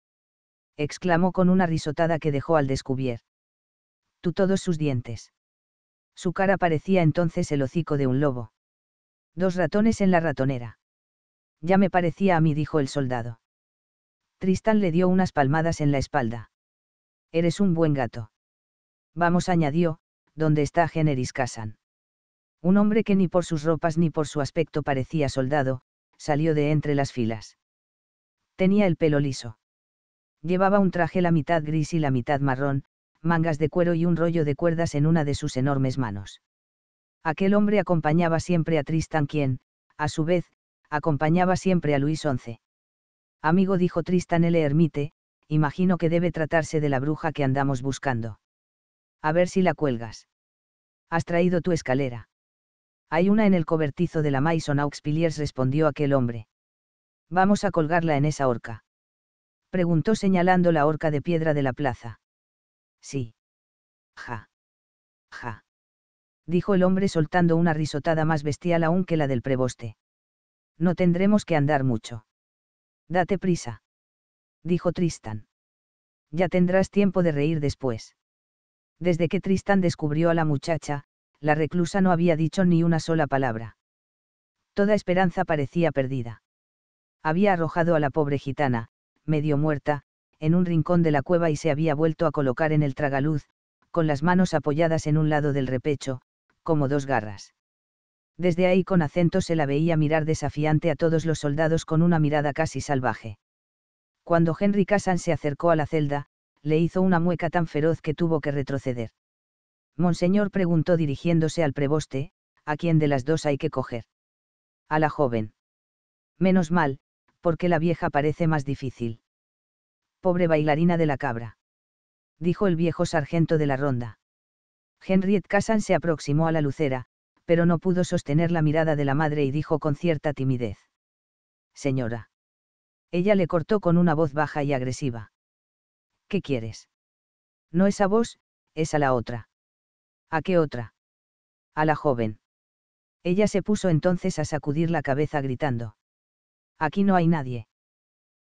exclamó con una risotada que dejó al descubierto. Tú todos sus dientes. Su cara parecía entonces el hocico de un lobo. Dos ratones en la ratonera. Ya me parecía a mí, dijo el soldado. Tristán le dio unas palmadas en la espalda. Eres un buen gato. Vamos, añadió, donde está Generis Casan. Un hombre que ni por sus ropas ni por su aspecto parecía soldado, salió de entre las filas. Tenía el pelo liso. Llevaba un traje la mitad gris y la mitad marrón, mangas de cuero y un rollo de cuerdas en una de sus enormes manos. Aquel hombre acompañaba siempre a Tristan quien, a su vez, acompañaba siempre a Luis XI. Amigo dijo Tristan L. ermite, imagino que debe tratarse de la bruja que andamos buscando. A ver si la cuelgas. Has traído tu escalera. Hay una en el cobertizo de la Maison Auxpiliers, respondió aquel hombre. Vamos a colgarla en esa horca. Preguntó señalando la horca de piedra de la plaza. Sí. Ja. Ja. Dijo el hombre soltando una risotada más bestial aún que la del preboste. No tendremos que andar mucho. Date prisa. Dijo Tristan. Ya tendrás tiempo de reír después. Desde que Tristan descubrió a la muchacha, la reclusa no había dicho ni una sola palabra. Toda esperanza parecía perdida. Había arrojado a la pobre gitana, medio muerta, en un rincón de la cueva y se había vuelto a colocar en el tragaluz, con las manos apoyadas en un lado del repecho, como dos garras. Desde ahí con acento se la veía mirar desafiante a todos los soldados con una mirada casi salvaje. Cuando Henry Cassan se acercó a la celda, le hizo una mueca tan feroz que tuvo que retroceder. Monseñor preguntó dirigiéndose al preboste, ¿a quién de las dos hay que coger? A la joven. Menos mal, porque la vieja parece más difícil. Pobre bailarina de la cabra. Dijo el viejo sargento de la ronda. Henriette Cassan se aproximó a la lucera, pero no pudo sostener la mirada de la madre y dijo con cierta timidez. Señora. Ella le cortó con una voz baja y agresiva. ¿Qué quieres? No es a vos, es a la otra. ¿A qué otra? A la joven. Ella se puso entonces a sacudir la cabeza gritando. Aquí no hay nadie.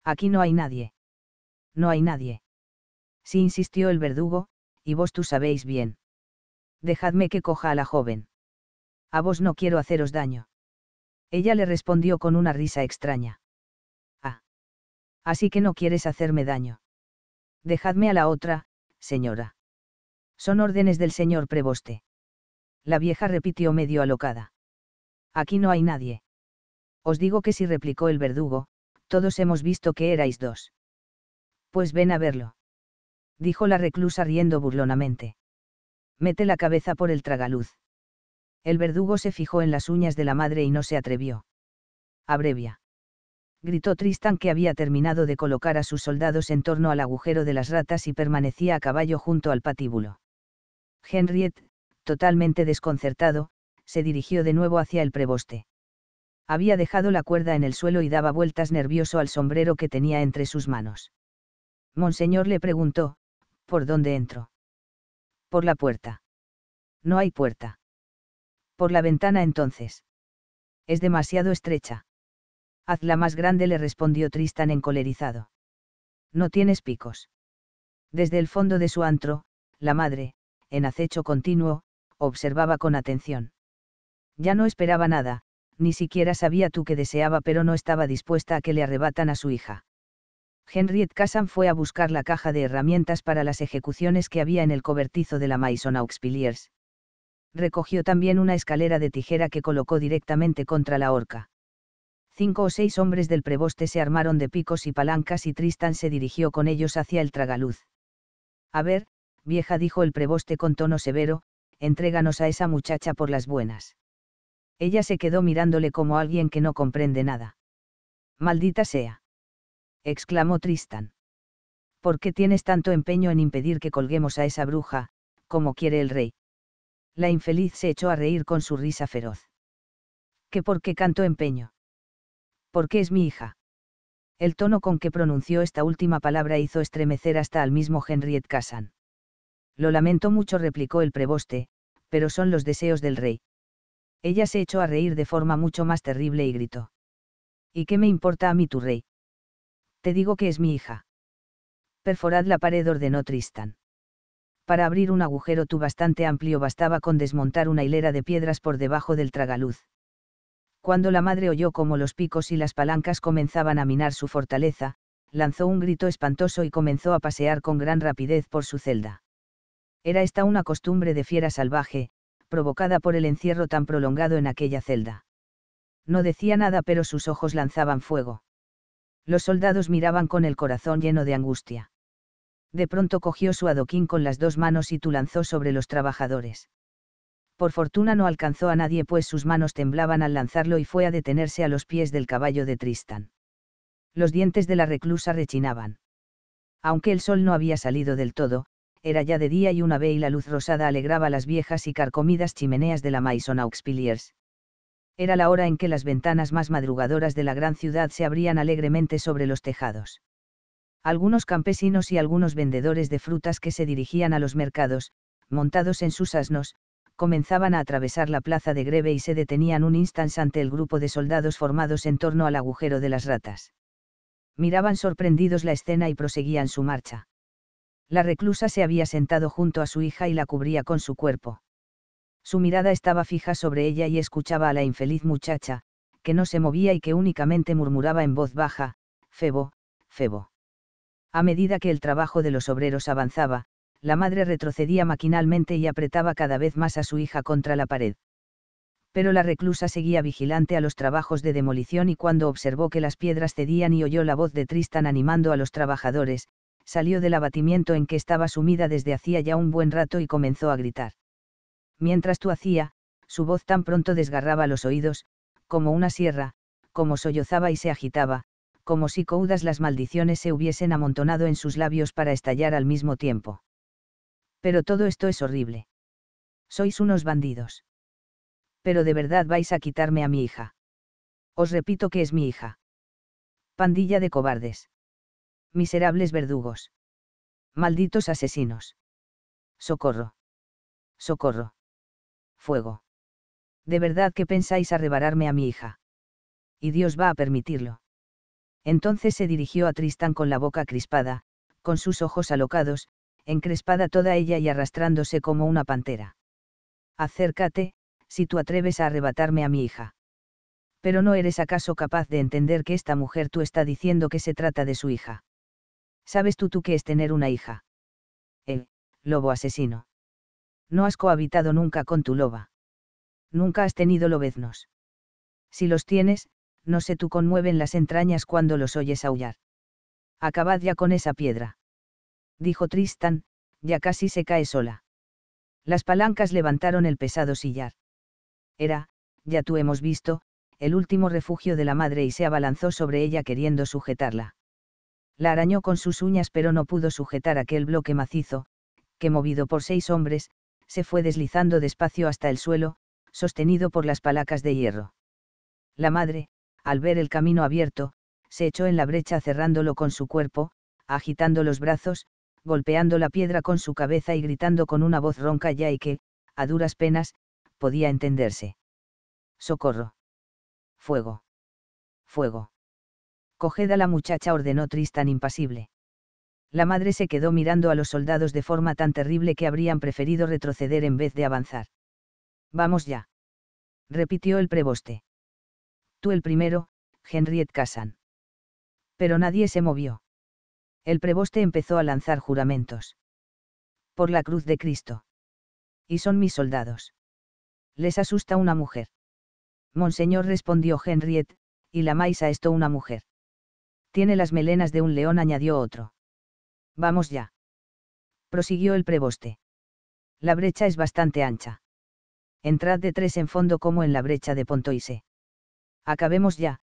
Aquí no hay nadie. No hay nadie. Si insistió el verdugo, y vos tú sabéis bien. Dejadme que coja a la joven. A vos no quiero haceros daño. Ella le respondió con una risa extraña. Ah. Así que no quieres hacerme daño. Dejadme a la otra, señora. Son órdenes del señor preboste. La vieja repitió medio alocada. Aquí no hay nadie. Os digo que si replicó el verdugo, todos hemos visto que erais dos. Pues ven a verlo. Dijo la reclusa riendo burlonamente. Mete la cabeza por el tragaluz. El verdugo se fijó en las uñas de la madre y no se atrevió. Abrevia gritó Tristan que había terminado de colocar a sus soldados en torno al agujero de las ratas y permanecía a caballo junto al patíbulo. Henriette, totalmente desconcertado, se dirigió de nuevo hacia el preboste. Había dejado la cuerda en el suelo y daba vueltas nervioso al sombrero que tenía entre sus manos. Monseñor le preguntó, ¿por dónde entro? Por la puerta. No hay puerta. Por la ventana entonces. Es demasiado estrecha. Hazla más grande le respondió Tristan encolerizado. No tienes picos. Desde el fondo de su antro, la madre, en acecho continuo, observaba con atención. Ya no esperaba nada, ni siquiera sabía tú qué deseaba pero no estaba dispuesta a que le arrebatan a su hija. Henriette Cassan fue a buscar la caja de herramientas para las ejecuciones que había en el cobertizo de la Maison Auxpiliers. Recogió también una escalera de tijera que colocó directamente contra la horca cinco o seis hombres del preboste se armaron de picos y palancas y Tristan se dirigió con ellos hacia el tragaluz. A ver, vieja dijo el preboste con tono severo, entréganos a esa muchacha por las buenas. Ella se quedó mirándole como alguien que no comprende nada. Maldita sea. exclamó Tristan. ¿Por qué tienes tanto empeño en impedir que colguemos a esa bruja, como quiere el rey? La infeliz se echó a reír con su risa feroz. ¿Qué por qué canto empeño? porque es mi hija. El tono con que pronunció esta última palabra hizo estremecer hasta al mismo Henriette Cassan. Lo lamento mucho, replicó el preboste, pero son los deseos del rey. Ella se echó a reír de forma mucho más terrible y gritó. ¿Y qué me importa a mí tu rey? Te digo que es mi hija. Perforad la pared, ordenó Tristan. Para abrir un agujero tú bastante amplio bastaba con desmontar una hilera de piedras por debajo del tragaluz. Cuando la madre oyó cómo los picos y las palancas comenzaban a minar su fortaleza, lanzó un grito espantoso y comenzó a pasear con gran rapidez por su celda. Era esta una costumbre de fiera salvaje, provocada por el encierro tan prolongado en aquella celda. No decía nada pero sus ojos lanzaban fuego. Los soldados miraban con el corazón lleno de angustia. De pronto cogió su adoquín con las dos manos y tu lanzó sobre los trabajadores. Por fortuna no alcanzó a nadie pues sus manos temblaban al lanzarlo y fue a detenerse a los pies del caballo de Tristan. Los dientes de la reclusa rechinaban. Aunque el sol no había salido del todo, era ya de día y una vez y la luz rosada alegraba las viejas y carcomidas chimeneas de la Maison Auxpiliers. Era la hora en que las ventanas más madrugadoras de la gran ciudad se abrían alegremente sobre los tejados. Algunos campesinos y algunos vendedores de frutas que se dirigían a los mercados, montados en sus asnos, comenzaban a atravesar la plaza de greve y se detenían un instante ante el grupo de soldados formados en torno al agujero de las ratas. Miraban sorprendidos la escena y proseguían su marcha. La reclusa se había sentado junto a su hija y la cubría con su cuerpo. Su mirada estaba fija sobre ella y escuchaba a la infeliz muchacha, que no se movía y que únicamente murmuraba en voz baja, Febo, Febo. A medida que el trabajo de los obreros avanzaba, la madre retrocedía maquinalmente y apretaba cada vez más a su hija contra la pared. Pero la reclusa seguía vigilante a los trabajos de demolición y cuando observó que las piedras cedían y oyó la voz de Tristan animando a los trabajadores, salió del abatimiento en que estaba sumida desde hacía ya un buen rato y comenzó a gritar. Mientras tú hacía, su voz tan pronto desgarraba los oídos, como una sierra, como sollozaba y se agitaba, como si coudas las maldiciones se hubiesen amontonado en sus labios para estallar al mismo tiempo. Pero todo esto es horrible. Sois unos bandidos. Pero de verdad vais a quitarme a mi hija. Os repito que es mi hija. Pandilla de cobardes. Miserables verdugos. Malditos asesinos. Socorro. Socorro. Fuego. De verdad que pensáis arrebatarme a mi hija. Y Dios va a permitirlo. Entonces se dirigió a Tristán con la boca crispada, con sus ojos alocados, encrespada toda ella y arrastrándose como una pantera. Acércate, si tú atreves a arrebatarme a mi hija. Pero no eres acaso capaz de entender que esta mujer tú está diciendo que se trata de su hija. ¿Sabes tú tú qué es tener una hija? Eh, lobo asesino. No has cohabitado nunca con tu loba. Nunca has tenido lobeznos. Si los tienes, no sé tú conmueven las entrañas cuando los oyes aullar. Acabad ya con esa piedra dijo Tristan, ya casi se cae sola. Las palancas levantaron el pesado sillar. Era, ya tú hemos visto, el último refugio de la madre y se abalanzó sobre ella queriendo sujetarla. La arañó con sus uñas pero no pudo sujetar aquel bloque macizo, que movido por seis hombres, se fue deslizando despacio hasta el suelo, sostenido por las palacas de hierro. La madre, al ver el camino abierto, se echó en la brecha cerrándolo con su cuerpo, agitando los brazos, golpeando la piedra con su cabeza y gritando con una voz ronca ya y que, a duras penas, podía entenderse. Socorro. Fuego. Fuego. Coged a la muchacha, ordenó Tristan impasible. La madre se quedó mirando a los soldados de forma tan terrible que habrían preferido retroceder en vez de avanzar. Vamos ya. Repitió el preboste. Tú el primero, Henriette Cassan. Pero nadie se movió. El preboste empezó a lanzar juramentos. Por la cruz de Cristo. Y son mis soldados. Les asusta una mujer. Monseñor respondió Henriette, y la maisa esto una mujer. Tiene las melenas de un león, añadió otro. Vamos ya. Prosiguió el preboste. La brecha es bastante ancha. Entrad de tres en fondo como en la brecha de Pontoise. Acabemos ya,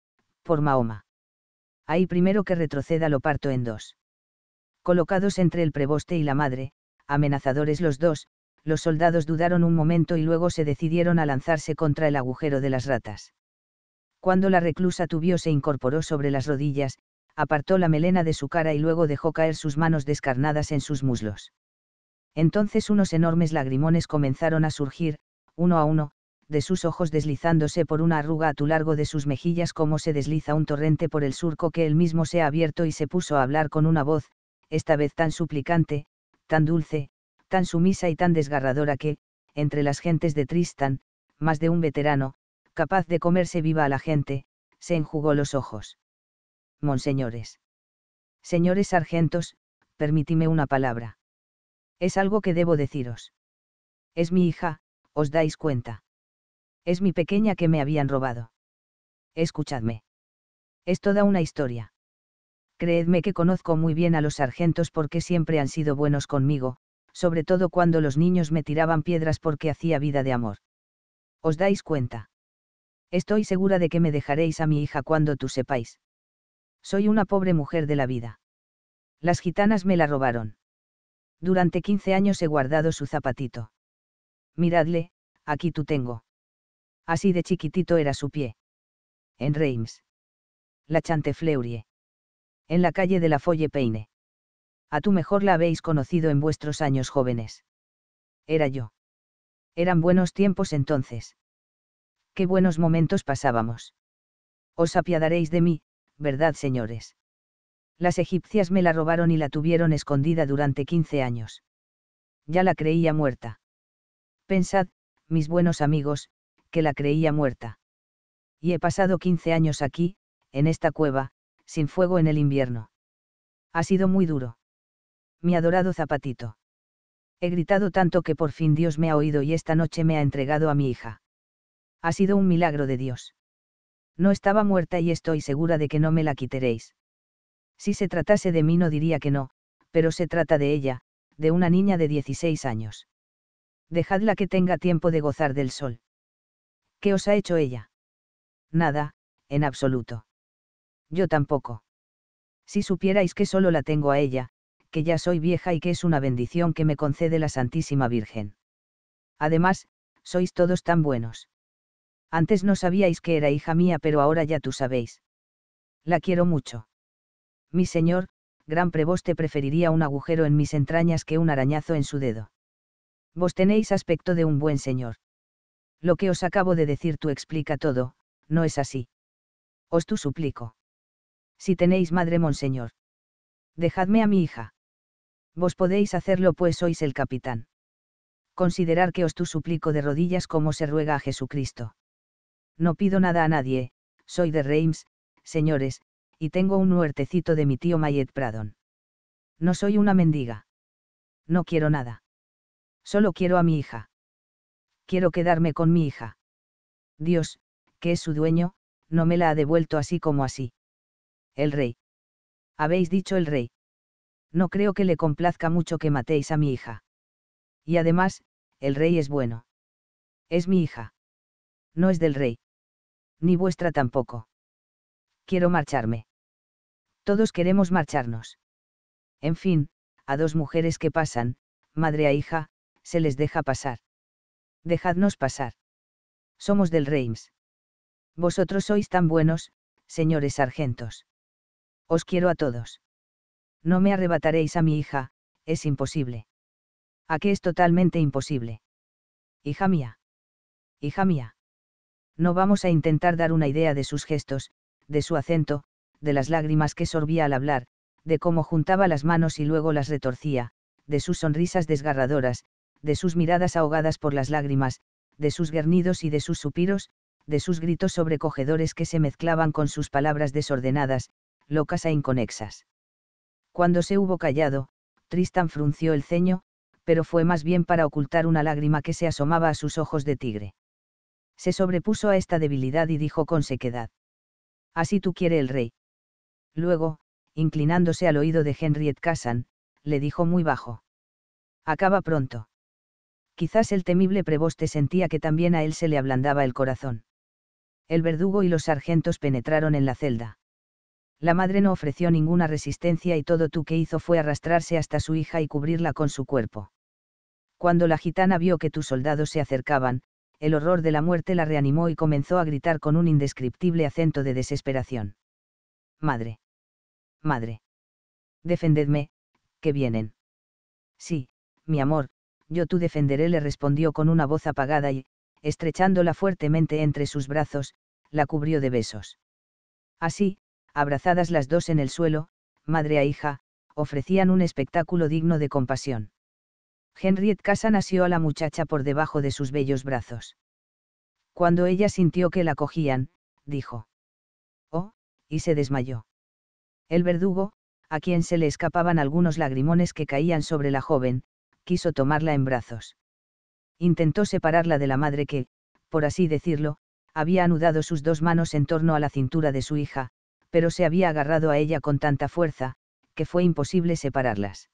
por Mahoma. Ahí primero que retroceda lo parto en dos colocados entre el preboste y la madre, amenazadores los dos, los soldados dudaron un momento y luego se decidieron a lanzarse contra el agujero de las ratas. Cuando la reclusa Tubio se incorporó sobre las rodillas, apartó la melena de su cara y luego dejó caer sus manos descarnadas en sus muslos. Entonces unos enormes lagrimones comenzaron a surgir, uno a uno, de sus ojos deslizándose por una arruga a tu largo de sus mejillas como se desliza un torrente por el surco que él mismo se ha abierto y se puso a hablar con una voz, esta vez tan suplicante, tan dulce, tan sumisa y tan desgarradora que, entre las gentes de Tristan, más de un veterano, capaz de comerse viva a la gente, se enjugó los ojos. Monseñores. Señores sargentos, permítime una palabra. Es algo que debo deciros. Es mi hija, os dais cuenta. Es mi pequeña que me habían robado. Escuchadme. Es toda una historia. Creedme que conozco muy bien a los sargentos porque siempre han sido buenos conmigo, sobre todo cuando los niños me tiraban piedras porque hacía vida de amor. ¿Os dais cuenta? Estoy segura de que me dejaréis a mi hija cuando tú sepáis. Soy una pobre mujer de la vida. Las gitanas me la robaron. Durante 15 años he guardado su zapatito. Miradle, aquí tú tengo. Así de chiquitito era su pie. En Reims. La Chantefleurie en la calle de la Folle Peine. A tu mejor la habéis conocido en vuestros años jóvenes. Era yo. Eran buenos tiempos entonces. Qué buenos momentos pasábamos. Os apiadaréis de mí, ¿verdad, señores? Las egipcias me la robaron y la tuvieron escondida durante quince años. Ya la creía muerta. Pensad, mis buenos amigos, que la creía muerta. Y he pasado quince años aquí, en esta cueva, sin fuego en el invierno. Ha sido muy duro. Mi adorado zapatito. He gritado tanto que por fin Dios me ha oído y esta noche me ha entregado a mi hija. Ha sido un milagro de Dios. No estaba muerta y estoy segura de que no me la quiteréis. Si se tratase de mí no diría que no, pero se trata de ella, de una niña de 16 años. Dejadla que tenga tiempo de gozar del sol. ¿Qué os ha hecho ella? Nada, en absoluto yo tampoco. Si supierais que solo la tengo a ella, que ya soy vieja y que es una bendición que me concede la Santísima Virgen. Además, sois todos tan buenos. Antes no sabíais que era hija mía, pero ahora ya tú sabéis. La quiero mucho. Mi señor, gran preboste preferiría un agujero en mis entrañas que un arañazo en su dedo. Vos tenéis aspecto de un buen señor. Lo que os acabo de decir tú explica todo, no es así. Os tú suplico si tenéis madre monseñor. Dejadme a mi hija. Vos podéis hacerlo pues sois el capitán. Considerar que os tú suplico de rodillas como se ruega a Jesucristo. No pido nada a nadie, soy de Reims, señores, y tengo un huertecito de mi tío Mayet Pradon. No soy una mendiga. No quiero nada. Solo quiero a mi hija. Quiero quedarme con mi hija. Dios, que es su dueño, no me la ha devuelto así como así. El rey. Habéis dicho el rey. No creo que le complazca mucho que matéis a mi hija. Y además, el rey es bueno. Es mi hija. No es del rey. Ni vuestra tampoco. Quiero marcharme. Todos queremos marcharnos. En fin, a dos mujeres que pasan, madre a hija, se les deja pasar. Dejadnos pasar. Somos del Reims. Vosotros sois tan buenos, señores sargentos. Os quiero a todos. No me arrebataréis a mi hija, es imposible. ¿A qué es totalmente imposible? Hija mía. Hija mía. No vamos a intentar dar una idea de sus gestos, de su acento, de las lágrimas que sorbía al hablar, de cómo juntaba las manos y luego las retorcía, de sus sonrisas desgarradoras, de sus miradas ahogadas por las lágrimas, de sus guernidos y de sus supiros, de sus gritos sobrecogedores que se mezclaban con sus palabras desordenadas, locas e inconexas. Cuando se hubo callado, Tristan frunció el ceño, pero fue más bien para ocultar una lágrima que se asomaba a sus ojos de tigre. Se sobrepuso a esta debilidad y dijo con sequedad. Así tú quiere el rey. Luego, inclinándose al oído de Henriette Cassan, le dijo muy bajo. Acaba pronto. Quizás el temible preboste sentía que también a él se le ablandaba el corazón. El verdugo y los sargentos penetraron en la celda. La madre no ofreció ninguna resistencia y todo tú que hizo fue arrastrarse hasta su hija y cubrirla con su cuerpo. Cuando la gitana vio que tus soldados se acercaban, el horror de la muerte la reanimó y comenzó a gritar con un indescriptible acento de desesperación. Madre. Madre. Defendedme, que vienen. Sí, mi amor, yo tú defenderé, le respondió con una voz apagada y, estrechándola fuertemente entre sus brazos, la cubrió de besos. Así, abrazadas las dos en el suelo, madre a e hija, ofrecían un espectáculo digno de compasión. Henriette Casan nació a la muchacha por debajo de sus bellos brazos. Cuando ella sintió que la cogían, dijo. Oh, y se desmayó. El verdugo, a quien se le escapaban algunos lagrimones que caían sobre la joven, quiso tomarla en brazos. Intentó separarla de la madre que, por así decirlo, había anudado sus dos manos en torno a la cintura de su hija, pero se había agarrado a ella con tanta fuerza, que fue imposible separarlas.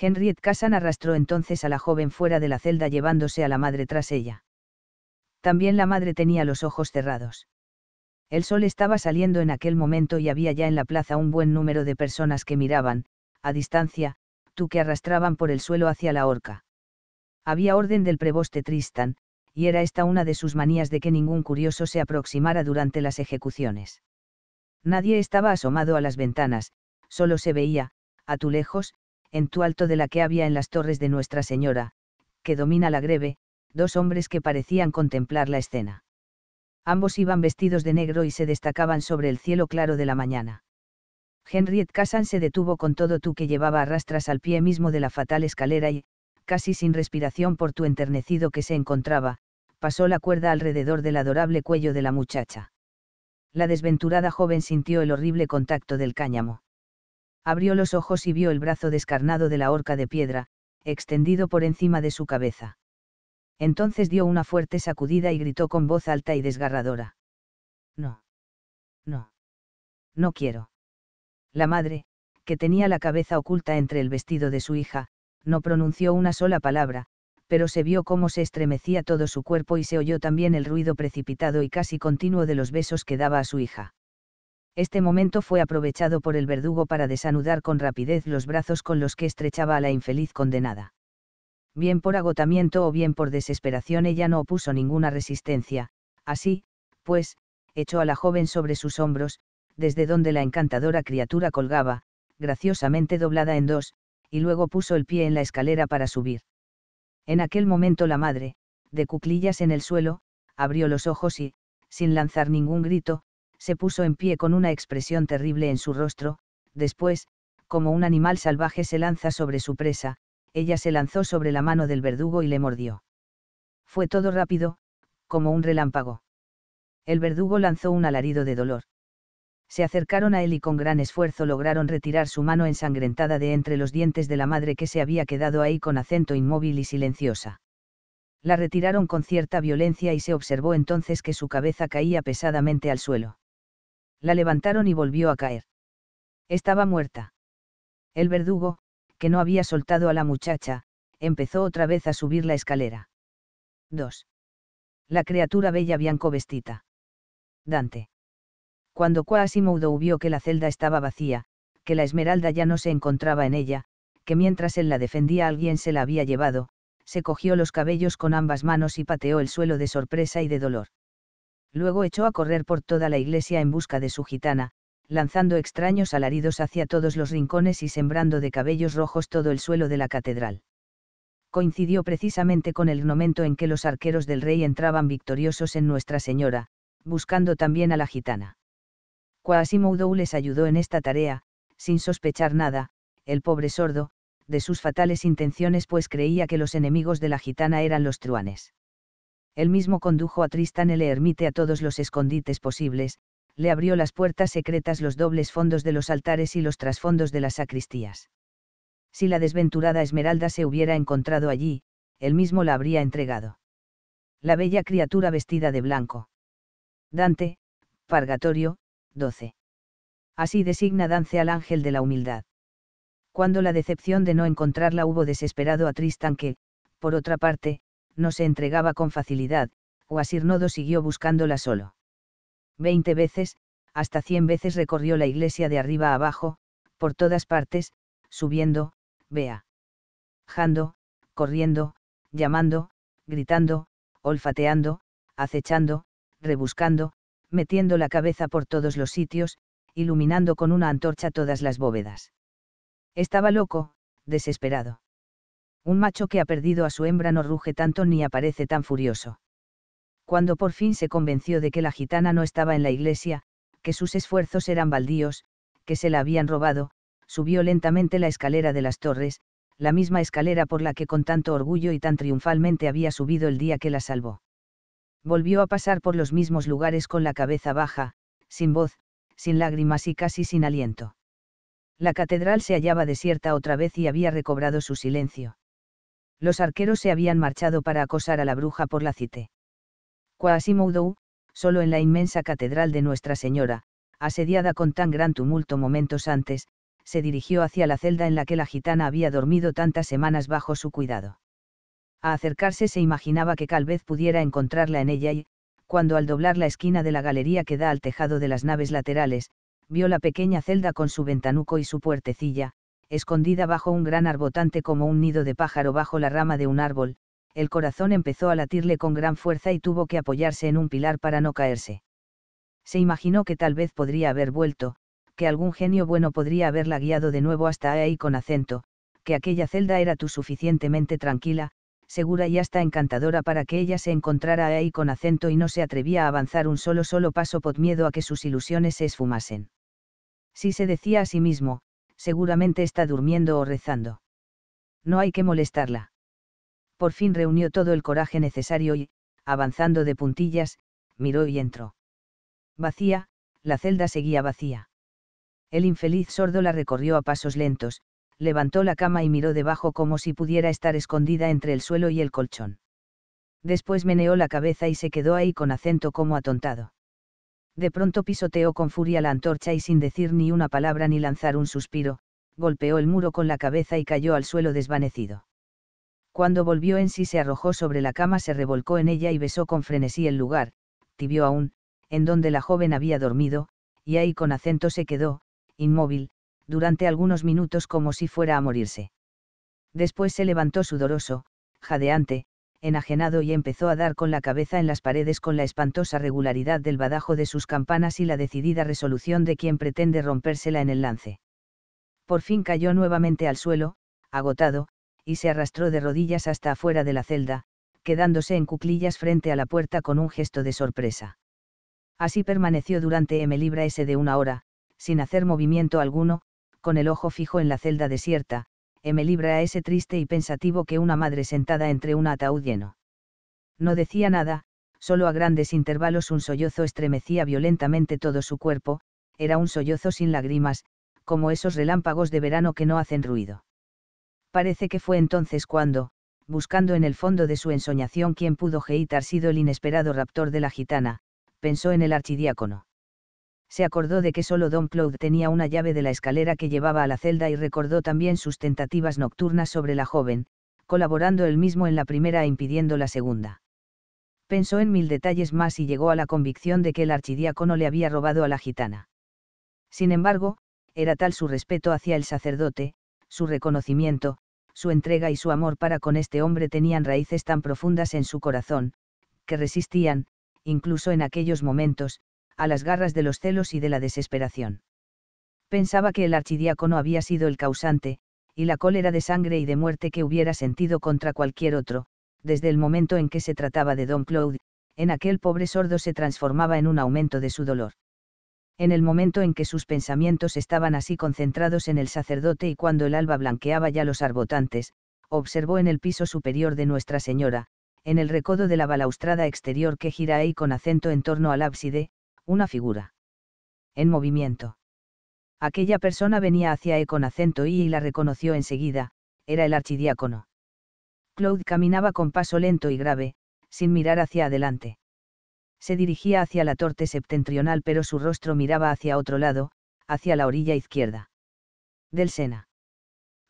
Henriette Casan arrastró entonces a la joven fuera de la celda llevándose a la madre tras ella. También la madre tenía los ojos cerrados. El sol estaba saliendo en aquel momento y había ya en la plaza un buen número de personas que miraban, a distancia, tú que arrastraban por el suelo hacia la horca. Había orden del preboste Tristan, y era esta una de sus manías de que ningún curioso se aproximara durante las ejecuciones. Nadie estaba asomado a las ventanas, solo se veía, a tu lejos, en tu alto de la que había en las torres de Nuestra Señora, que domina la greve, dos hombres que parecían contemplar la escena. Ambos iban vestidos de negro y se destacaban sobre el cielo claro de la mañana. Henriette Cassan se detuvo con todo tú que llevaba arrastras al pie mismo de la fatal escalera y, casi sin respiración por tu enternecido que se encontraba, pasó la cuerda alrededor del adorable cuello de la muchacha la desventurada joven sintió el horrible contacto del cáñamo. Abrió los ojos y vio el brazo descarnado de la horca de piedra, extendido por encima de su cabeza. Entonces dio una fuerte sacudida y gritó con voz alta y desgarradora. No. No. No quiero. La madre, que tenía la cabeza oculta entre el vestido de su hija, no pronunció una sola palabra, pero se vio cómo se estremecía todo su cuerpo y se oyó también el ruido precipitado y casi continuo de los besos que daba a su hija. Este momento fue aprovechado por el verdugo para desanudar con rapidez los brazos con los que estrechaba a la infeliz condenada. Bien por agotamiento o bien por desesperación ella no opuso ninguna resistencia, así, pues, echó a la joven sobre sus hombros, desde donde la encantadora criatura colgaba, graciosamente doblada en dos, y luego puso el pie en la escalera para subir. En aquel momento la madre, de cuclillas en el suelo, abrió los ojos y, sin lanzar ningún grito, se puso en pie con una expresión terrible en su rostro, después, como un animal salvaje se lanza sobre su presa, ella se lanzó sobre la mano del verdugo y le mordió. Fue todo rápido, como un relámpago. El verdugo lanzó un alarido de dolor se acercaron a él y con gran esfuerzo lograron retirar su mano ensangrentada de entre los dientes de la madre que se había quedado ahí con acento inmóvil y silenciosa. La retiraron con cierta violencia y se observó entonces que su cabeza caía pesadamente al suelo. La levantaron y volvió a caer. Estaba muerta. El verdugo, que no había soltado a la muchacha, empezó otra vez a subir la escalera. 2. La criatura bella Bianco vestita. Dante. Cuando Quasimodo vio que la celda estaba vacía, que la esmeralda ya no se encontraba en ella, que mientras él la defendía alguien se la había llevado, se cogió los cabellos con ambas manos y pateó el suelo de sorpresa y de dolor. Luego echó a correr por toda la iglesia en busca de su gitana, lanzando extraños alaridos hacia todos los rincones y sembrando de cabellos rojos todo el suelo de la catedral. Coincidió precisamente con el momento en que los arqueros del rey entraban victoriosos en Nuestra Señora, buscando también a la gitana. Quasimodo les ayudó en esta tarea, sin sospechar nada, el pobre sordo, de sus fatales intenciones pues creía que los enemigos de la gitana eran los truanes. Él mismo condujo a Tristan el ermite a todos los escondites posibles, le abrió las puertas secretas, los dobles fondos de los altares y los trasfondos de las sacristías. Si la desventurada Esmeralda se hubiera encontrado allí, él mismo la habría entregado. La bella criatura vestida de blanco. Dante, Pargatorio, 12. Así designa Dance al ángel de la humildad. Cuando la decepción de no encontrarla hubo desesperado a Tristan que, por otra parte, no se entregaba con facilidad, o Sirnodo siguió buscándola solo. Veinte veces, hasta cien veces recorrió la iglesia de arriba a abajo, por todas partes, subiendo, vea. Jando, corriendo, llamando, gritando, olfateando, acechando, rebuscando, metiendo la cabeza por todos los sitios, iluminando con una antorcha todas las bóvedas. Estaba loco, desesperado. Un macho que ha perdido a su hembra no ruge tanto ni aparece tan furioso. Cuando por fin se convenció de que la gitana no estaba en la iglesia, que sus esfuerzos eran baldíos, que se la habían robado, subió lentamente la escalera de las torres, la misma escalera por la que con tanto orgullo y tan triunfalmente había subido el día que la salvó volvió a pasar por los mismos lugares con la cabeza baja, sin voz, sin lágrimas y casi sin aliento. La catedral se hallaba desierta otra vez y había recobrado su silencio. Los arqueros se habían marchado para acosar a la bruja por la cite. Quasimodo, solo en la inmensa catedral de Nuestra Señora, asediada con tan gran tumulto momentos antes, se dirigió hacia la celda en la que la gitana había dormido tantas semanas bajo su cuidado a acercarse se imaginaba que tal vez pudiera encontrarla en ella y, cuando al doblar la esquina de la galería que da al tejado de las naves laterales, vio la pequeña celda con su ventanuco y su puertecilla, escondida bajo un gran arbotante como un nido de pájaro bajo la rama de un árbol, el corazón empezó a latirle con gran fuerza y tuvo que apoyarse en un pilar para no caerse. Se imaginó que tal vez podría haber vuelto, que algún genio bueno podría haberla guiado de nuevo hasta ahí con acento, que aquella celda era tú suficientemente tranquila, segura y hasta encantadora para que ella se encontrara ahí con acento y no se atrevía a avanzar un solo solo paso por miedo a que sus ilusiones se esfumasen. Si se decía a sí mismo, seguramente está durmiendo o rezando. No hay que molestarla. Por fin reunió todo el coraje necesario y, avanzando de puntillas, miró y entró. Vacía, la celda seguía vacía. El infeliz sordo la recorrió a pasos lentos, levantó la cama y miró debajo como si pudiera estar escondida entre el suelo y el colchón. Después meneó la cabeza y se quedó ahí con acento como atontado. De pronto pisoteó con furia la antorcha y sin decir ni una palabra ni lanzar un suspiro, golpeó el muro con la cabeza y cayó al suelo desvanecido. Cuando volvió en sí se arrojó sobre la cama, se revolcó en ella y besó con frenesí el lugar, tibio aún, en donde la joven había dormido, y ahí con acento se quedó, inmóvil, durante algunos minutos como si fuera a morirse. Después se levantó sudoroso, jadeante, enajenado y empezó a dar con la cabeza en las paredes con la espantosa regularidad del badajo de sus campanas y la decidida resolución de quien pretende rompérsela en el lance. Por fin cayó nuevamente al suelo, agotado, y se arrastró de rodillas hasta afuera de la celda, quedándose en cuclillas frente a la puerta con un gesto de sorpresa. Así permaneció durante M libra S de una hora, sin hacer movimiento alguno, con el ojo fijo en la celda desierta, me libra a ese triste y pensativo que una madre sentada entre un ataúd lleno. No decía nada, solo a grandes intervalos un sollozo estremecía violentamente todo su cuerpo, era un sollozo sin lágrimas, como esos relámpagos de verano que no hacen ruido. Parece que fue entonces cuando, buscando en el fondo de su ensoñación quién pudo geitar sido el inesperado raptor de la gitana, pensó en el archidiácono se acordó de que solo Don Claude tenía una llave de la escalera que llevaba a la celda y recordó también sus tentativas nocturnas sobre la joven, colaborando él mismo en la primera e impidiendo la segunda. Pensó en mil detalles más y llegó a la convicción de que el archidiácono le había robado a la gitana. Sin embargo, era tal su respeto hacia el sacerdote, su reconocimiento, su entrega y su amor para con este hombre tenían raíces tan profundas en su corazón, que resistían, incluso en aquellos momentos, a las garras de los celos y de la desesperación. Pensaba que el archidiácono había sido el causante, y la cólera de sangre y de muerte que hubiera sentido contra cualquier otro, desde el momento en que se trataba de Don Claude, en aquel pobre sordo se transformaba en un aumento de su dolor. En el momento en que sus pensamientos estaban así concentrados en el sacerdote y cuando el alba blanqueaba ya los arbotantes, observó en el piso superior de Nuestra Señora, en el recodo de la balaustrada exterior que gira ahí con acento en torno al ábside, una figura. En movimiento. Aquella persona venía hacia E con acento y la reconoció enseguida, era el archidiácono. Claude caminaba con paso lento y grave, sin mirar hacia adelante. Se dirigía hacia la torte septentrional pero su rostro miraba hacia otro lado, hacia la orilla izquierda. Del Sena.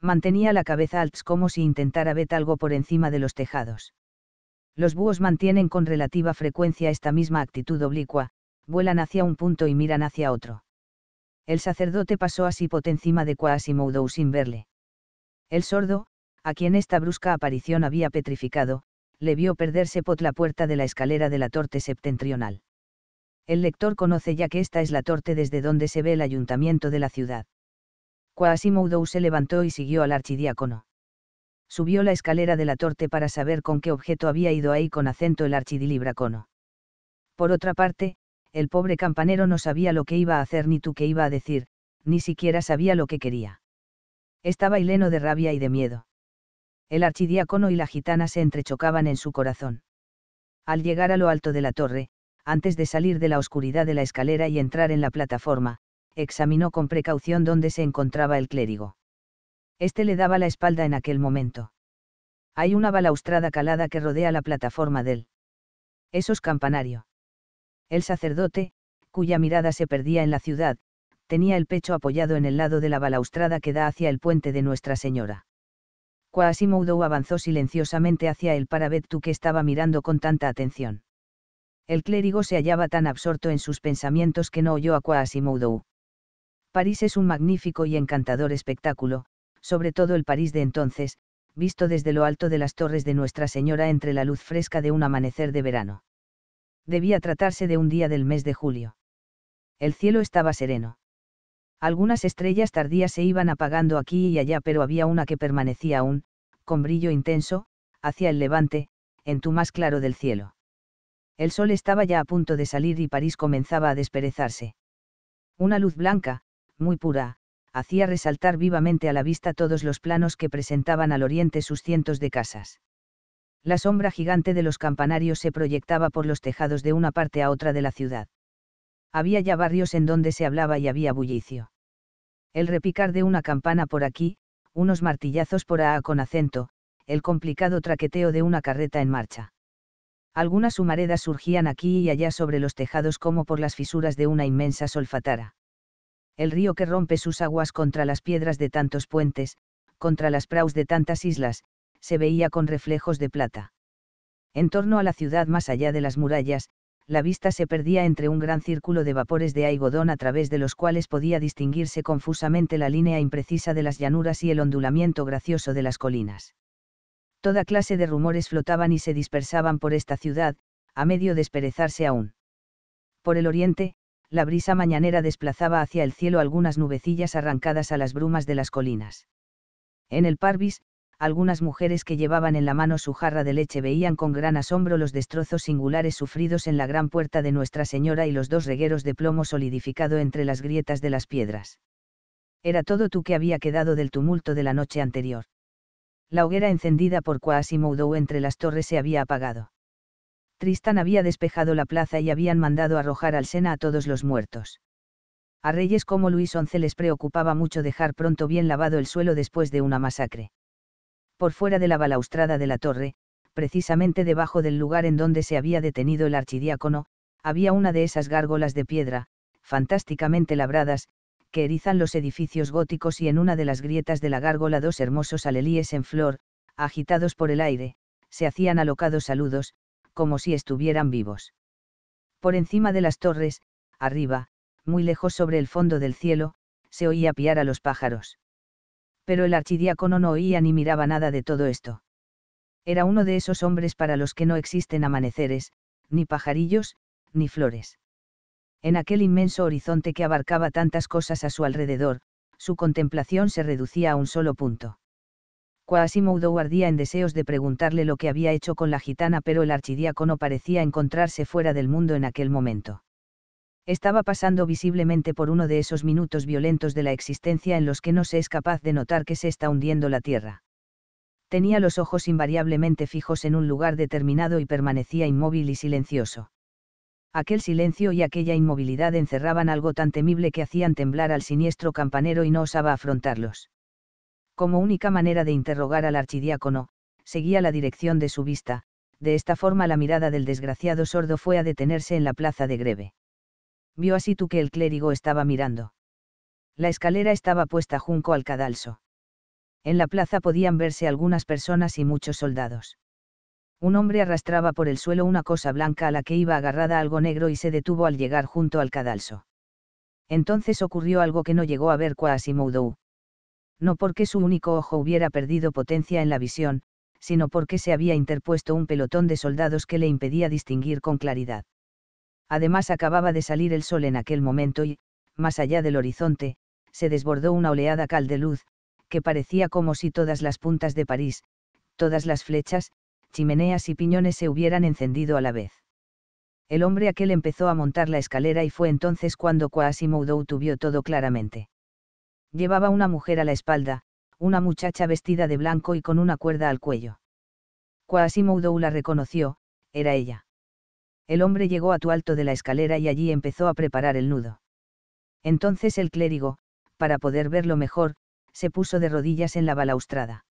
Mantenía la cabeza alts como si intentara ver algo por encima de los tejados. Los búhos mantienen con relativa frecuencia esta misma actitud oblicua, vuelan hacia un punto y miran hacia otro. El sacerdote pasó así por encima de Quasimodo sin verle. El sordo, a quien esta brusca aparición había petrificado, le vio perderse pot la puerta de la escalera de la torte septentrional. El lector conoce ya que esta es la torte desde donde se ve el ayuntamiento de la ciudad. Quasimodo se levantó y siguió al archidiácono. Subió la escalera de la torte para saber con qué objeto había ido ahí con acento el archidilibracono. Por otra parte, el pobre campanero no sabía lo que iba a hacer ni tú qué iba a decir, ni siquiera sabía lo que quería. Estaba hileno de rabia y de miedo. El archidiácono y la gitana se entrechocaban en su corazón. Al llegar a lo alto de la torre, antes de salir de la oscuridad de la escalera y entrar en la plataforma, examinó con precaución dónde se encontraba el clérigo. Este le daba la espalda en aquel momento. Hay una balaustrada calada que rodea la plataforma del. Esos campanario. El sacerdote, cuya mirada se perdía en la ciudad, tenía el pecho apoyado en el lado de la balaustrada que da hacia el puente de Nuestra Señora. Quasimodo avanzó silenciosamente hacia el parabetu que estaba mirando con tanta atención. El clérigo se hallaba tan absorto en sus pensamientos que no oyó a Quasimodo. París es un magnífico y encantador espectáculo, sobre todo el París de entonces, visto desde lo alto de las torres de Nuestra Señora entre la luz fresca de un amanecer de verano debía tratarse de un día del mes de julio. El cielo estaba sereno. Algunas estrellas tardías se iban apagando aquí y allá, pero había una que permanecía aún, con brillo intenso, hacia el levante, en tu más claro del cielo. El sol estaba ya a punto de salir y París comenzaba a desperezarse. Una luz blanca, muy pura, hacía resaltar vivamente a la vista todos los planos que presentaban al oriente sus cientos de casas la sombra gigante de los campanarios se proyectaba por los tejados de una parte a otra de la ciudad. Había ya barrios en donde se hablaba y había bullicio. El repicar de una campana por aquí, unos martillazos por AA con acento, el complicado traqueteo de una carreta en marcha. Algunas humaredas surgían aquí y allá sobre los tejados como por las fisuras de una inmensa solfatara. El río que rompe sus aguas contra las piedras de tantos puentes, contra las praus de tantas islas, se veía con reflejos de plata. En torno a la ciudad más allá de las murallas, la vista se perdía entre un gran círculo de vapores de algodón a través de los cuales podía distinguirse confusamente la línea imprecisa de las llanuras y el ondulamiento gracioso de las colinas. Toda clase de rumores flotaban y se dispersaban por esta ciudad, a medio de esperezarse aún. Por el oriente, la brisa mañanera desplazaba hacia el cielo algunas nubecillas arrancadas a las brumas de las colinas. En el Parvis, algunas mujeres que llevaban en la mano su jarra de leche veían con gran asombro los destrozos singulares sufridos en la gran puerta de Nuestra Señora y los dos regueros de plomo solidificado entre las grietas de las piedras. Era todo tú que había quedado del tumulto de la noche anterior. La hoguera encendida por Quasimodo entre las torres se había apagado. Tristán había despejado la plaza y habían mandado arrojar al Sena a todos los muertos. A reyes como Luis XI les preocupaba mucho dejar pronto bien lavado el suelo después de una masacre por fuera de la balaustrada de la torre, precisamente debajo del lugar en donde se había detenido el archidiácono, había una de esas gárgolas de piedra, fantásticamente labradas, que erizan los edificios góticos y en una de las grietas de la gárgola dos hermosos alelíes en flor, agitados por el aire, se hacían alocados saludos, como si estuvieran vivos. Por encima de las torres, arriba, muy lejos sobre el fondo del cielo, se oía piar a los pájaros pero el archidiácono no oía ni miraba nada de todo esto. Era uno de esos hombres para los que no existen amaneceres, ni pajarillos, ni flores. En aquel inmenso horizonte que abarcaba tantas cosas a su alrededor, su contemplación se reducía a un solo punto. Quasimodo guardía en deseos de preguntarle lo que había hecho con la gitana, pero el archidiácono parecía encontrarse fuera del mundo en aquel momento estaba pasando visiblemente por uno de esos minutos violentos de la existencia en los que no se es capaz de notar que se está hundiendo la tierra. Tenía los ojos invariablemente fijos en un lugar determinado y permanecía inmóvil y silencioso. Aquel silencio y aquella inmovilidad encerraban algo tan temible que hacían temblar al siniestro campanero y no osaba afrontarlos. Como única manera de interrogar al archidiácono, seguía la dirección de su vista, de esta forma la mirada del desgraciado sordo fue a detenerse en la plaza de Greve vio así tú que el clérigo estaba mirando. La escalera estaba puesta junto al cadalso. En la plaza podían verse algunas personas y muchos soldados. Un hombre arrastraba por el suelo una cosa blanca a la que iba agarrada algo negro y se detuvo al llegar junto al cadalso. Entonces ocurrió algo que no llegó a ver Quasimodo. No porque su único ojo hubiera perdido potencia en la visión, sino porque se había interpuesto un pelotón de soldados que le impedía distinguir con claridad. Además acababa de salir el sol en aquel momento y, más allá del horizonte, se desbordó una oleada cal de luz, que parecía como si todas las puntas de París, todas las flechas, chimeneas y piñones se hubieran encendido a la vez. El hombre aquel empezó a montar la escalera y fue entonces cuando Quasimodo tuvió todo claramente. Llevaba una mujer a la espalda, una muchacha vestida de blanco y con una cuerda al cuello. Quasimodo la reconoció, era ella. El hombre llegó a tu alto de la escalera y allí empezó a preparar el nudo. Entonces el clérigo, para poder verlo mejor, se puso de rodillas en la balaustrada.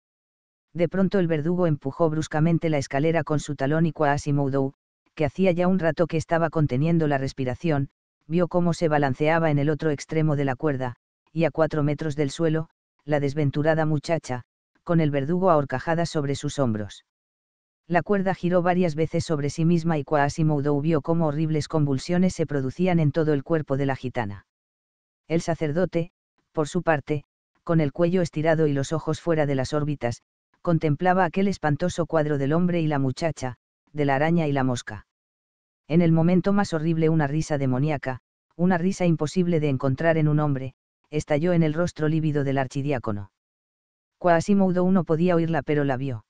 De pronto el verdugo empujó bruscamente la escalera con su talón y Moudou, que hacía ya un rato que estaba conteniendo la respiración, vio cómo se balanceaba en el otro extremo de la cuerda, y a cuatro metros del suelo, la desventurada muchacha, con el verdugo ahorcajada sobre sus hombros. La cuerda giró varias veces sobre sí misma y Quasimodo vio cómo horribles convulsiones se producían en todo el cuerpo de la gitana. El sacerdote, por su parte, con el cuello estirado y los ojos fuera de las órbitas, contemplaba aquel espantoso cuadro del hombre y la muchacha, de la araña y la mosca. En el momento más horrible una risa demoníaca, una risa imposible de encontrar en un hombre, estalló en el rostro lívido del archidiácono. Quasimodo no podía oírla pero la vio.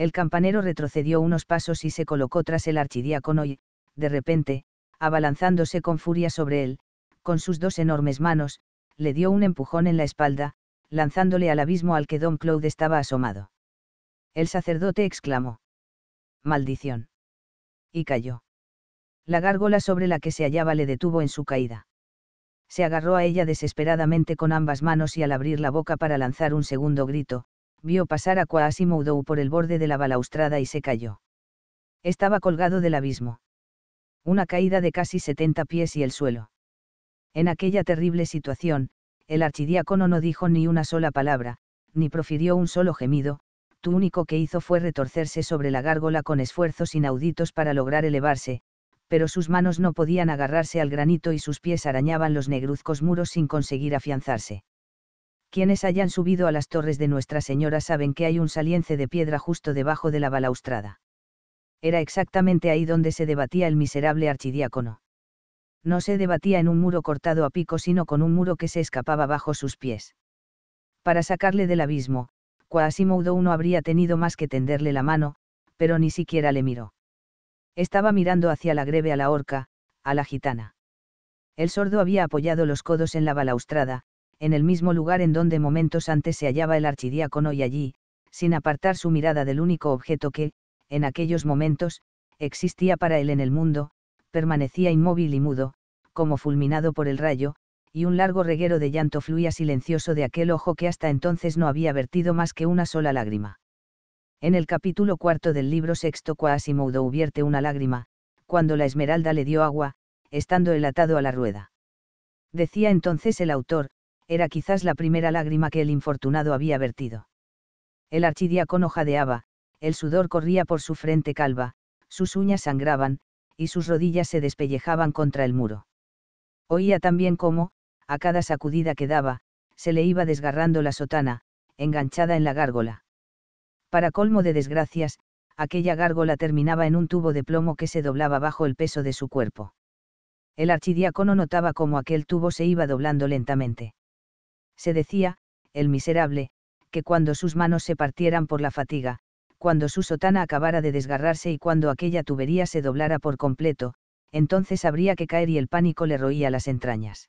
El campanero retrocedió unos pasos y se colocó tras el archidiácono y, de repente, abalanzándose con furia sobre él, con sus dos enormes manos, le dio un empujón en la espalda, lanzándole al abismo al que Don Claude estaba asomado. El sacerdote exclamó. Maldición. Y cayó. La gárgola sobre la que se hallaba le detuvo en su caída. Se agarró a ella desesperadamente con ambas manos y al abrir la boca para lanzar un segundo grito, vio pasar a Quasimodo por el borde de la balaustrada y se cayó. Estaba colgado del abismo. Una caída de casi 70 pies y el suelo. En aquella terrible situación, el archidiácono no dijo ni una sola palabra, ni profirió un solo gemido, Tu único que hizo fue retorcerse sobre la gárgola con esfuerzos inauditos para lograr elevarse, pero sus manos no podían agarrarse al granito y sus pies arañaban los negruzcos muros sin conseguir afianzarse quienes hayan subido a las torres de Nuestra Señora saben que hay un salience de piedra justo debajo de la balaustrada. Era exactamente ahí donde se debatía el miserable archidiácono. No se debatía en un muro cortado a pico, sino con un muro que se escapaba bajo sus pies. Para sacarle del abismo, Quasimodo uno habría tenido más que tenderle la mano, pero ni siquiera le miró. Estaba mirando hacia la greve a la horca, a la gitana. El sordo había apoyado los codos en la balaustrada, en el mismo lugar en donde momentos antes se hallaba el archidiácono y allí, sin apartar su mirada del único objeto que, en aquellos momentos, existía para él en el mundo, permanecía inmóvil y mudo, como fulminado por el rayo, y un largo reguero de llanto fluía silencioso de aquel ojo que hasta entonces no había vertido más que una sola lágrima. En el capítulo cuarto del libro sexto Quasimodo hubierte una lágrima, cuando la Esmeralda le dio agua, estando el atado a la rueda. Decía entonces el autor, era quizás la primera lágrima que el infortunado había vertido. El archidiácono jadeaba, el sudor corría por su frente calva, sus uñas sangraban, y sus rodillas se despellejaban contra el muro. Oía también cómo, a cada sacudida que daba, se le iba desgarrando la sotana, enganchada en la gárgola. Para colmo de desgracias, aquella gárgola terminaba en un tubo de plomo que se doblaba bajo el peso de su cuerpo. El archidiácono notaba cómo aquel tubo se iba doblando lentamente se decía, el miserable, que cuando sus manos se partieran por la fatiga, cuando su sotana acabara de desgarrarse y cuando aquella tubería se doblara por completo, entonces habría que caer y el pánico le roía las entrañas.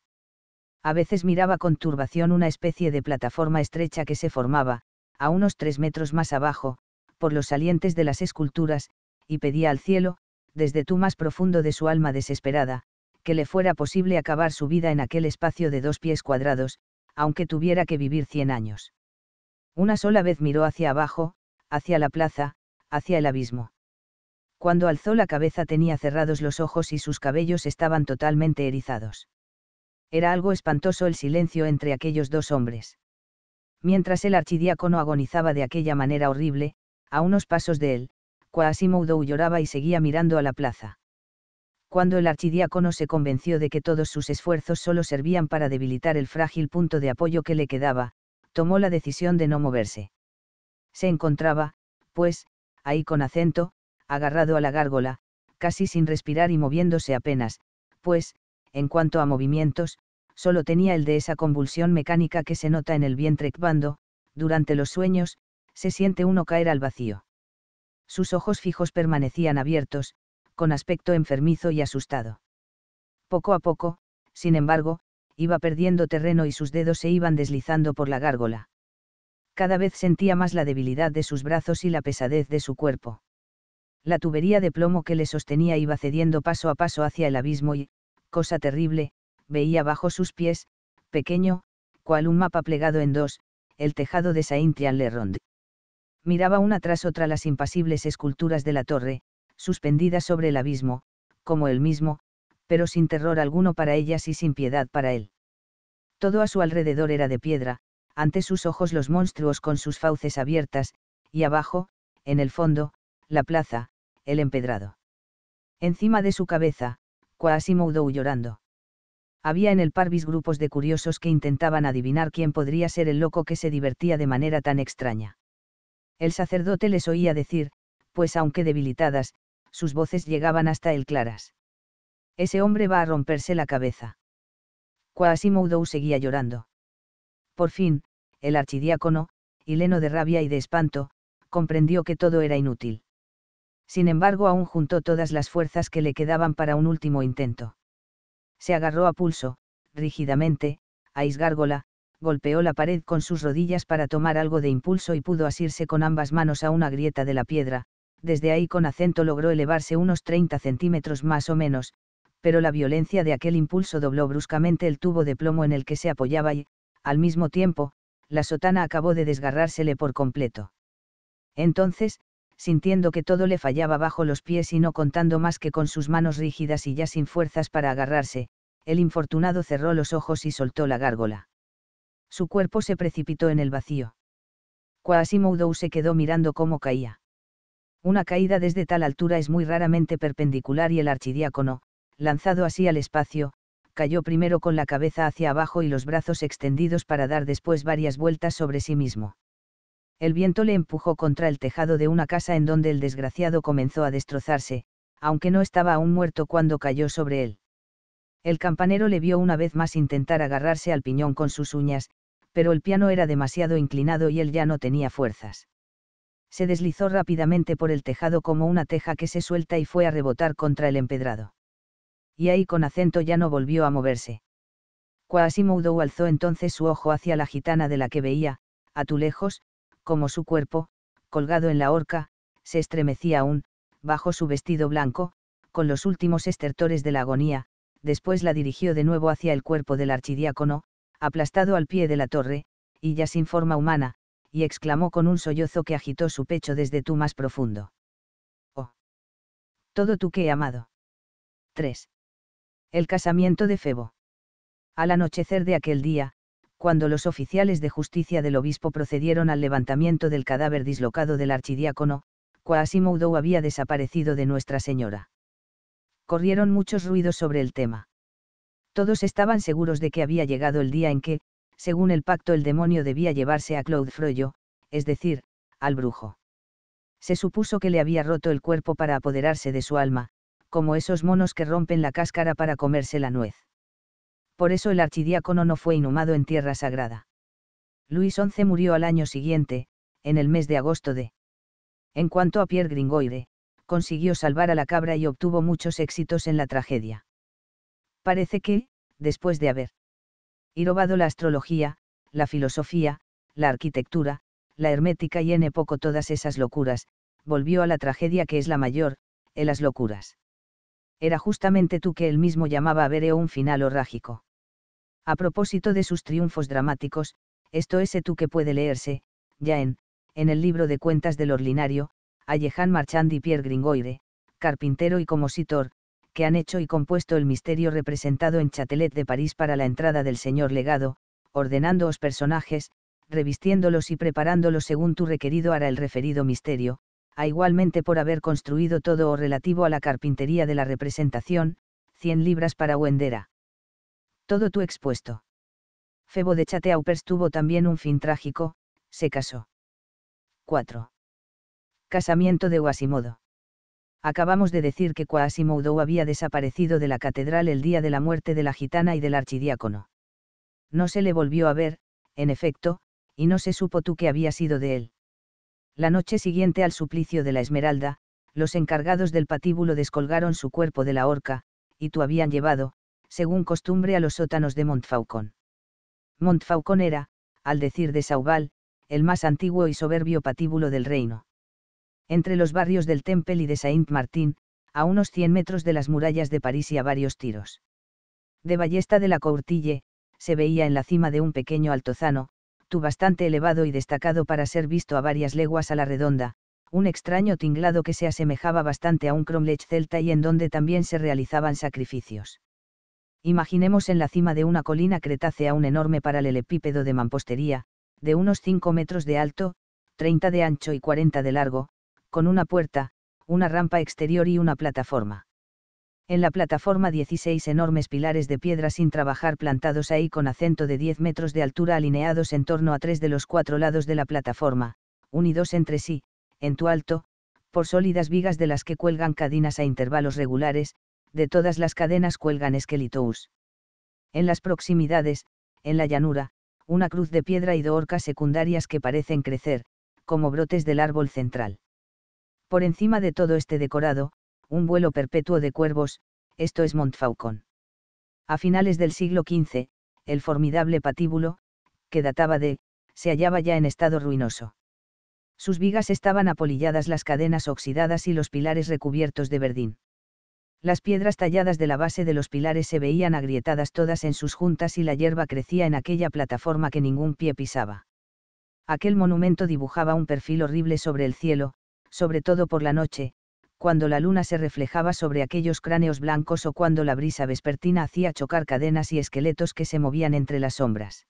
A veces miraba con turbación una especie de plataforma estrecha que se formaba, a unos tres metros más abajo, por los salientes de las esculturas, y pedía al cielo, desde tú más profundo de su alma desesperada, que le fuera posible acabar su vida en aquel espacio de dos pies cuadrados, aunque tuviera que vivir cien años. Una sola vez miró hacia abajo, hacia la plaza, hacia el abismo. Cuando alzó la cabeza tenía cerrados los ojos y sus cabellos estaban totalmente erizados. Era algo espantoso el silencio entre aquellos dos hombres. Mientras el archidiácono agonizaba de aquella manera horrible, a unos pasos de él, Quasimodo lloraba y seguía mirando a la plaza cuando el archidiácono se convenció de que todos sus esfuerzos solo servían para debilitar el frágil punto de apoyo que le quedaba, tomó la decisión de no moverse. Se encontraba, pues, ahí con acento, agarrado a la gárgola, casi sin respirar y moviéndose apenas, pues, en cuanto a movimientos, solo tenía el de esa convulsión mecánica que se nota en el vientre cuando, durante los sueños, se siente uno caer al vacío. Sus ojos fijos permanecían abiertos, con aspecto enfermizo y asustado. Poco a poco, sin embargo, iba perdiendo terreno y sus dedos se iban deslizando por la gárgola. Cada vez sentía más la debilidad de sus brazos y la pesadez de su cuerpo. La tubería de plomo que le sostenía iba cediendo paso a paso hacia el abismo y, cosa terrible, veía bajo sus pies, pequeño, cual un mapa plegado en dos, el tejado de saint jean le Miraba una tras otra las impasibles esculturas de la torre, suspendidas sobre el abismo, como él mismo, pero sin terror alguno para ellas y sin piedad para él. Todo a su alrededor era de piedra, ante sus ojos los monstruos con sus fauces abiertas, y abajo, en el fondo, la plaza, el empedrado. Encima de su cabeza, Quasimodo llorando. Había en el Parvis grupos de curiosos que intentaban adivinar quién podría ser el loco que se divertía de manera tan extraña. El sacerdote les oía decir, pues aunque debilitadas, sus voces llegaban hasta él claras. Ese hombre va a romperse la cabeza. Quasimodo seguía llorando. Por fin, el archidiácono, hileno de rabia y de espanto, comprendió que todo era inútil. Sin embargo, aún juntó todas las fuerzas que le quedaban para un último intento. Se agarró a pulso, rígidamente, a Isgárgola, golpeó la pared con sus rodillas para tomar algo de impulso y pudo asirse con ambas manos a una grieta de la piedra, desde ahí con acento logró elevarse unos 30 centímetros más o menos, pero la violencia de aquel impulso dobló bruscamente el tubo de plomo en el que se apoyaba y, al mismo tiempo, la sotana acabó de desgarrársele por completo. Entonces, sintiendo que todo le fallaba bajo los pies y no contando más que con sus manos rígidas y ya sin fuerzas para agarrarse, el infortunado cerró los ojos y soltó la gárgola. Su cuerpo se precipitó en el vacío. Quasimodo se quedó mirando cómo caía. Una caída desde tal altura es muy raramente perpendicular y el archidiácono, lanzado así al espacio, cayó primero con la cabeza hacia abajo y los brazos extendidos para dar después varias vueltas sobre sí mismo. El viento le empujó contra el tejado de una casa en donde el desgraciado comenzó a destrozarse, aunque no estaba aún muerto cuando cayó sobre él. El campanero le vio una vez más intentar agarrarse al piñón con sus uñas, pero el piano era demasiado inclinado y él ya no tenía fuerzas se deslizó rápidamente por el tejado como una teja que se suelta y fue a rebotar contra el empedrado. Y ahí con acento ya no volvió a moverse. Quasimodo alzó entonces su ojo hacia la gitana de la que veía, a tu lejos, como su cuerpo, colgado en la horca, se estremecía aún, bajo su vestido blanco, con los últimos estertores de la agonía, después la dirigió de nuevo hacia el cuerpo del archidiácono, aplastado al pie de la torre, y ya sin forma humana, y exclamó con un sollozo que agitó su pecho desde tu más profundo. Oh. Todo tú que he amado. 3. El casamiento de Febo. Al anochecer de aquel día, cuando los oficiales de justicia del obispo procedieron al levantamiento del cadáver dislocado del archidiácono, Quasimodo había desaparecido de Nuestra Señora. Corrieron muchos ruidos sobre el tema. Todos estaban seguros de que había llegado el día en que, según el pacto el demonio debía llevarse a Claude Froyo, es decir, al brujo. Se supuso que le había roto el cuerpo para apoderarse de su alma, como esos monos que rompen la cáscara para comerse la nuez. Por eso el archidiácono no fue inhumado en tierra sagrada. Luis XI murió al año siguiente, en el mes de agosto de. En cuanto a Pierre Gringoire, consiguió salvar a la cabra y obtuvo muchos éxitos en la tragedia. Parece que, después de haber robado la astrología, la filosofía, la arquitectura, la hermética y en poco todas esas locuras, volvió a la tragedia que es la mayor, en las locuras. Era justamente tú que él mismo llamaba a Bereo un final horrágico. A propósito de sus triunfos dramáticos, esto ese tú que puede leerse, ya en, en el libro de cuentas del Orlinario, a Jehan Marchand y Pierre Gringoire, carpintero y compositor, que han hecho y compuesto el misterio representado en Chatelet de París para la entrada del señor legado, ordenándoos personajes, revistiéndolos y preparándolos según tu requerido hará el referido misterio, a igualmente por haber construido todo o relativo a la carpintería de la representación, 100 libras para Wendera. Todo tu expuesto. Febo de Chateaupers tuvo también un fin trágico, se casó. 4. Casamiento de Guasimodo acabamos de decir que Quasimodo había desaparecido de la catedral el día de la muerte de la gitana y del archidiácono. No se le volvió a ver, en efecto, y no se supo tú qué había sido de él. La noche siguiente al suplicio de la Esmeralda, los encargados del patíbulo descolgaron su cuerpo de la horca, y tú habían llevado, según costumbre, a los sótanos de Montfaucon. Montfaucon era, al decir de Sauval, el más antiguo y soberbio patíbulo del reino entre los barrios del Temple y de Saint-Martin, a unos 100 metros de las murallas de París y a varios tiros. De Ballesta de la Courtille, se veía en la cima de un pequeño altozano, tú bastante elevado y destacado para ser visto a varias leguas a la redonda, un extraño tinglado que se asemejaba bastante a un cromlech celta y en donde también se realizaban sacrificios. Imaginemos en la cima de una colina cretácea un enorme paralelepípedo de mampostería, de unos 5 metros de alto, 30 de ancho y 40 de largo, con una puerta, una rampa exterior y una plataforma. En la plataforma 16 enormes pilares de piedra sin trabajar plantados ahí con acento de 10 metros de altura alineados en torno a tres de los cuatro lados de la plataforma, unidos entre sí, en tu alto, por sólidas vigas de las que cuelgan cadenas a intervalos regulares, de todas las cadenas cuelgan esquelitos. En las proximidades, en la llanura, una cruz de piedra y dos orcas secundarias que parecen crecer, como brotes del árbol central. Por encima de todo este decorado, un vuelo perpetuo de cuervos, esto es Montfaucon. A finales del siglo XV, el formidable patíbulo, que databa de, se hallaba ya en estado ruinoso. Sus vigas estaban apolilladas, las cadenas oxidadas y los pilares recubiertos de verdín. Las piedras talladas de la base de los pilares se veían agrietadas todas en sus juntas y la hierba crecía en aquella plataforma que ningún pie pisaba. Aquel monumento dibujaba un perfil horrible sobre el cielo, sobre todo por la noche, cuando la luna se reflejaba sobre aquellos cráneos blancos o cuando la brisa vespertina hacía chocar cadenas y esqueletos que se movían entre las sombras.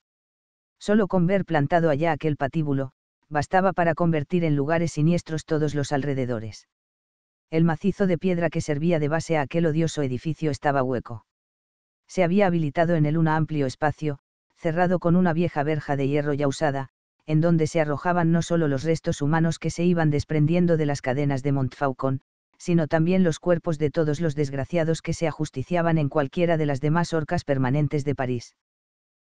Solo con ver plantado allá aquel patíbulo, bastaba para convertir en lugares siniestros todos los alrededores. El macizo de piedra que servía de base a aquel odioso edificio estaba hueco. Se había habilitado en él un amplio espacio, cerrado con una vieja verja de hierro ya usada, en donde se arrojaban no solo los restos humanos que se iban desprendiendo de las cadenas de Montfaucon, sino también los cuerpos de todos los desgraciados que se ajusticiaban en cualquiera de las demás orcas permanentes de París.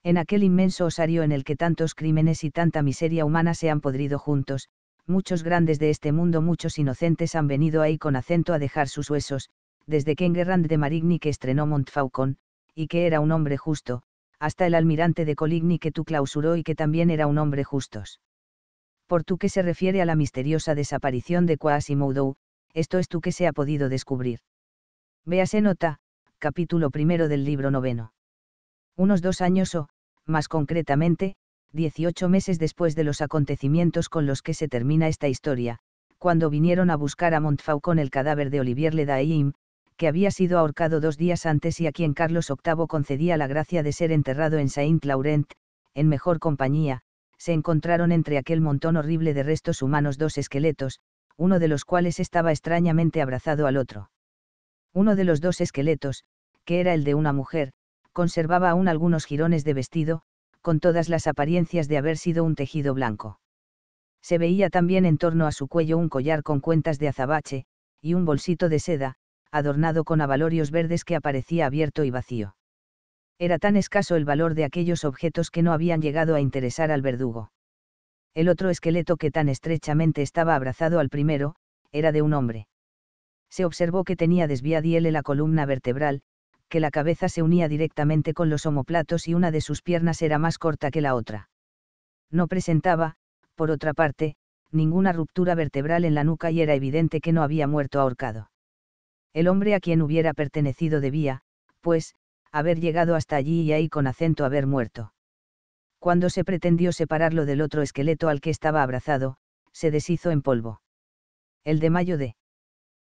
En aquel inmenso osario en el que tantos crímenes y tanta miseria humana se han podrido juntos, muchos grandes de este mundo, muchos inocentes han venido ahí con acento a dejar sus huesos, desde que Enguerrand de Marigny que estrenó Montfaucon, y que era un hombre justo, hasta el almirante de Coligny que tú clausuró y que también era un hombre justos. Por tú que se refiere a la misteriosa desaparición de Quasimodo, esto es tú que se ha podido descubrir. Véase nota, capítulo primero del libro noveno. Unos dos años o, más concretamente, 18 meses después de los acontecimientos con los que se termina esta historia, cuando vinieron a buscar a Montfaucon el cadáver de Olivier Ledaim, que había sido ahorcado dos días antes y a quien Carlos VIII concedía la gracia de ser enterrado en Saint-Laurent, en mejor compañía, se encontraron entre aquel montón horrible de restos humanos dos esqueletos, uno de los cuales estaba extrañamente abrazado al otro. Uno de los dos esqueletos, que era el de una mujer, conservaba aún algunos jirones de vestido, con todas las apariencias de haber sido un tejido blanco. Se veía también en torno a su cuello un collar con cuentas de azabache, y un bolsito de seda, adornado con abalorios verdes que aparecía abierto y vacío. Era tan escaso el valor de aquellos objetos que no habían llegado a interesar al verdugo. El otro esqueleto que tan estrechamente estaba abrazado al primero, era de un hombre. Se observó que tenía desviadiele la columna vertebral, que la cabeza se unía directamente con los omoplatos y una de sus piernas era más corta que la otra. No presentaba, por otra parte, ninguna ruptura vertebral en la nuca y era evidente que no había muerto ahorcado el hombre a quien hubiera pertenecido debía, pues, haber llegado hasta allí y ahí con acento haber muerto. Cuando se pretendió separarlo del otro esqueleto al que estaba abrazado, se deshizo en polvo. El de mayo de.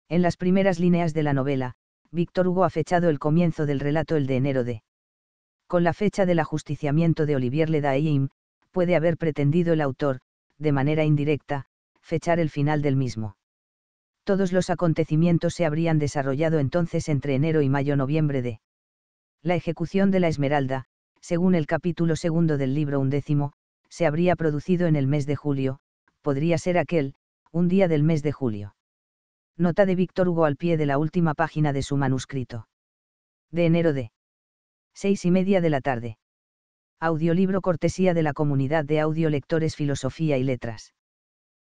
En las primeras líneas de la novela, Víctor Hugo ha fechado el comienzo del relato el de enero de. Con la fecha del ajusticiamiento de Olivier Ledaim, puede haber pretendido el autor, de manera indirecta, fechar el final del mismo todos los acontecimientos se habrían desarrollado entonces entre enero y mayo-noviembre de la ejecución de la Esmeralda, según el capítulo segundo del libro undécimo, se habría producido en el mes de julio, podría ser aquel, un día del mes de julio. Nota de Víctor Hugo al pie de la última página de su manuscrito. De enero de. Seis y media de la tarde. Audiolibro cortesía de la comunidad de audiolectores Filosofía y Letras.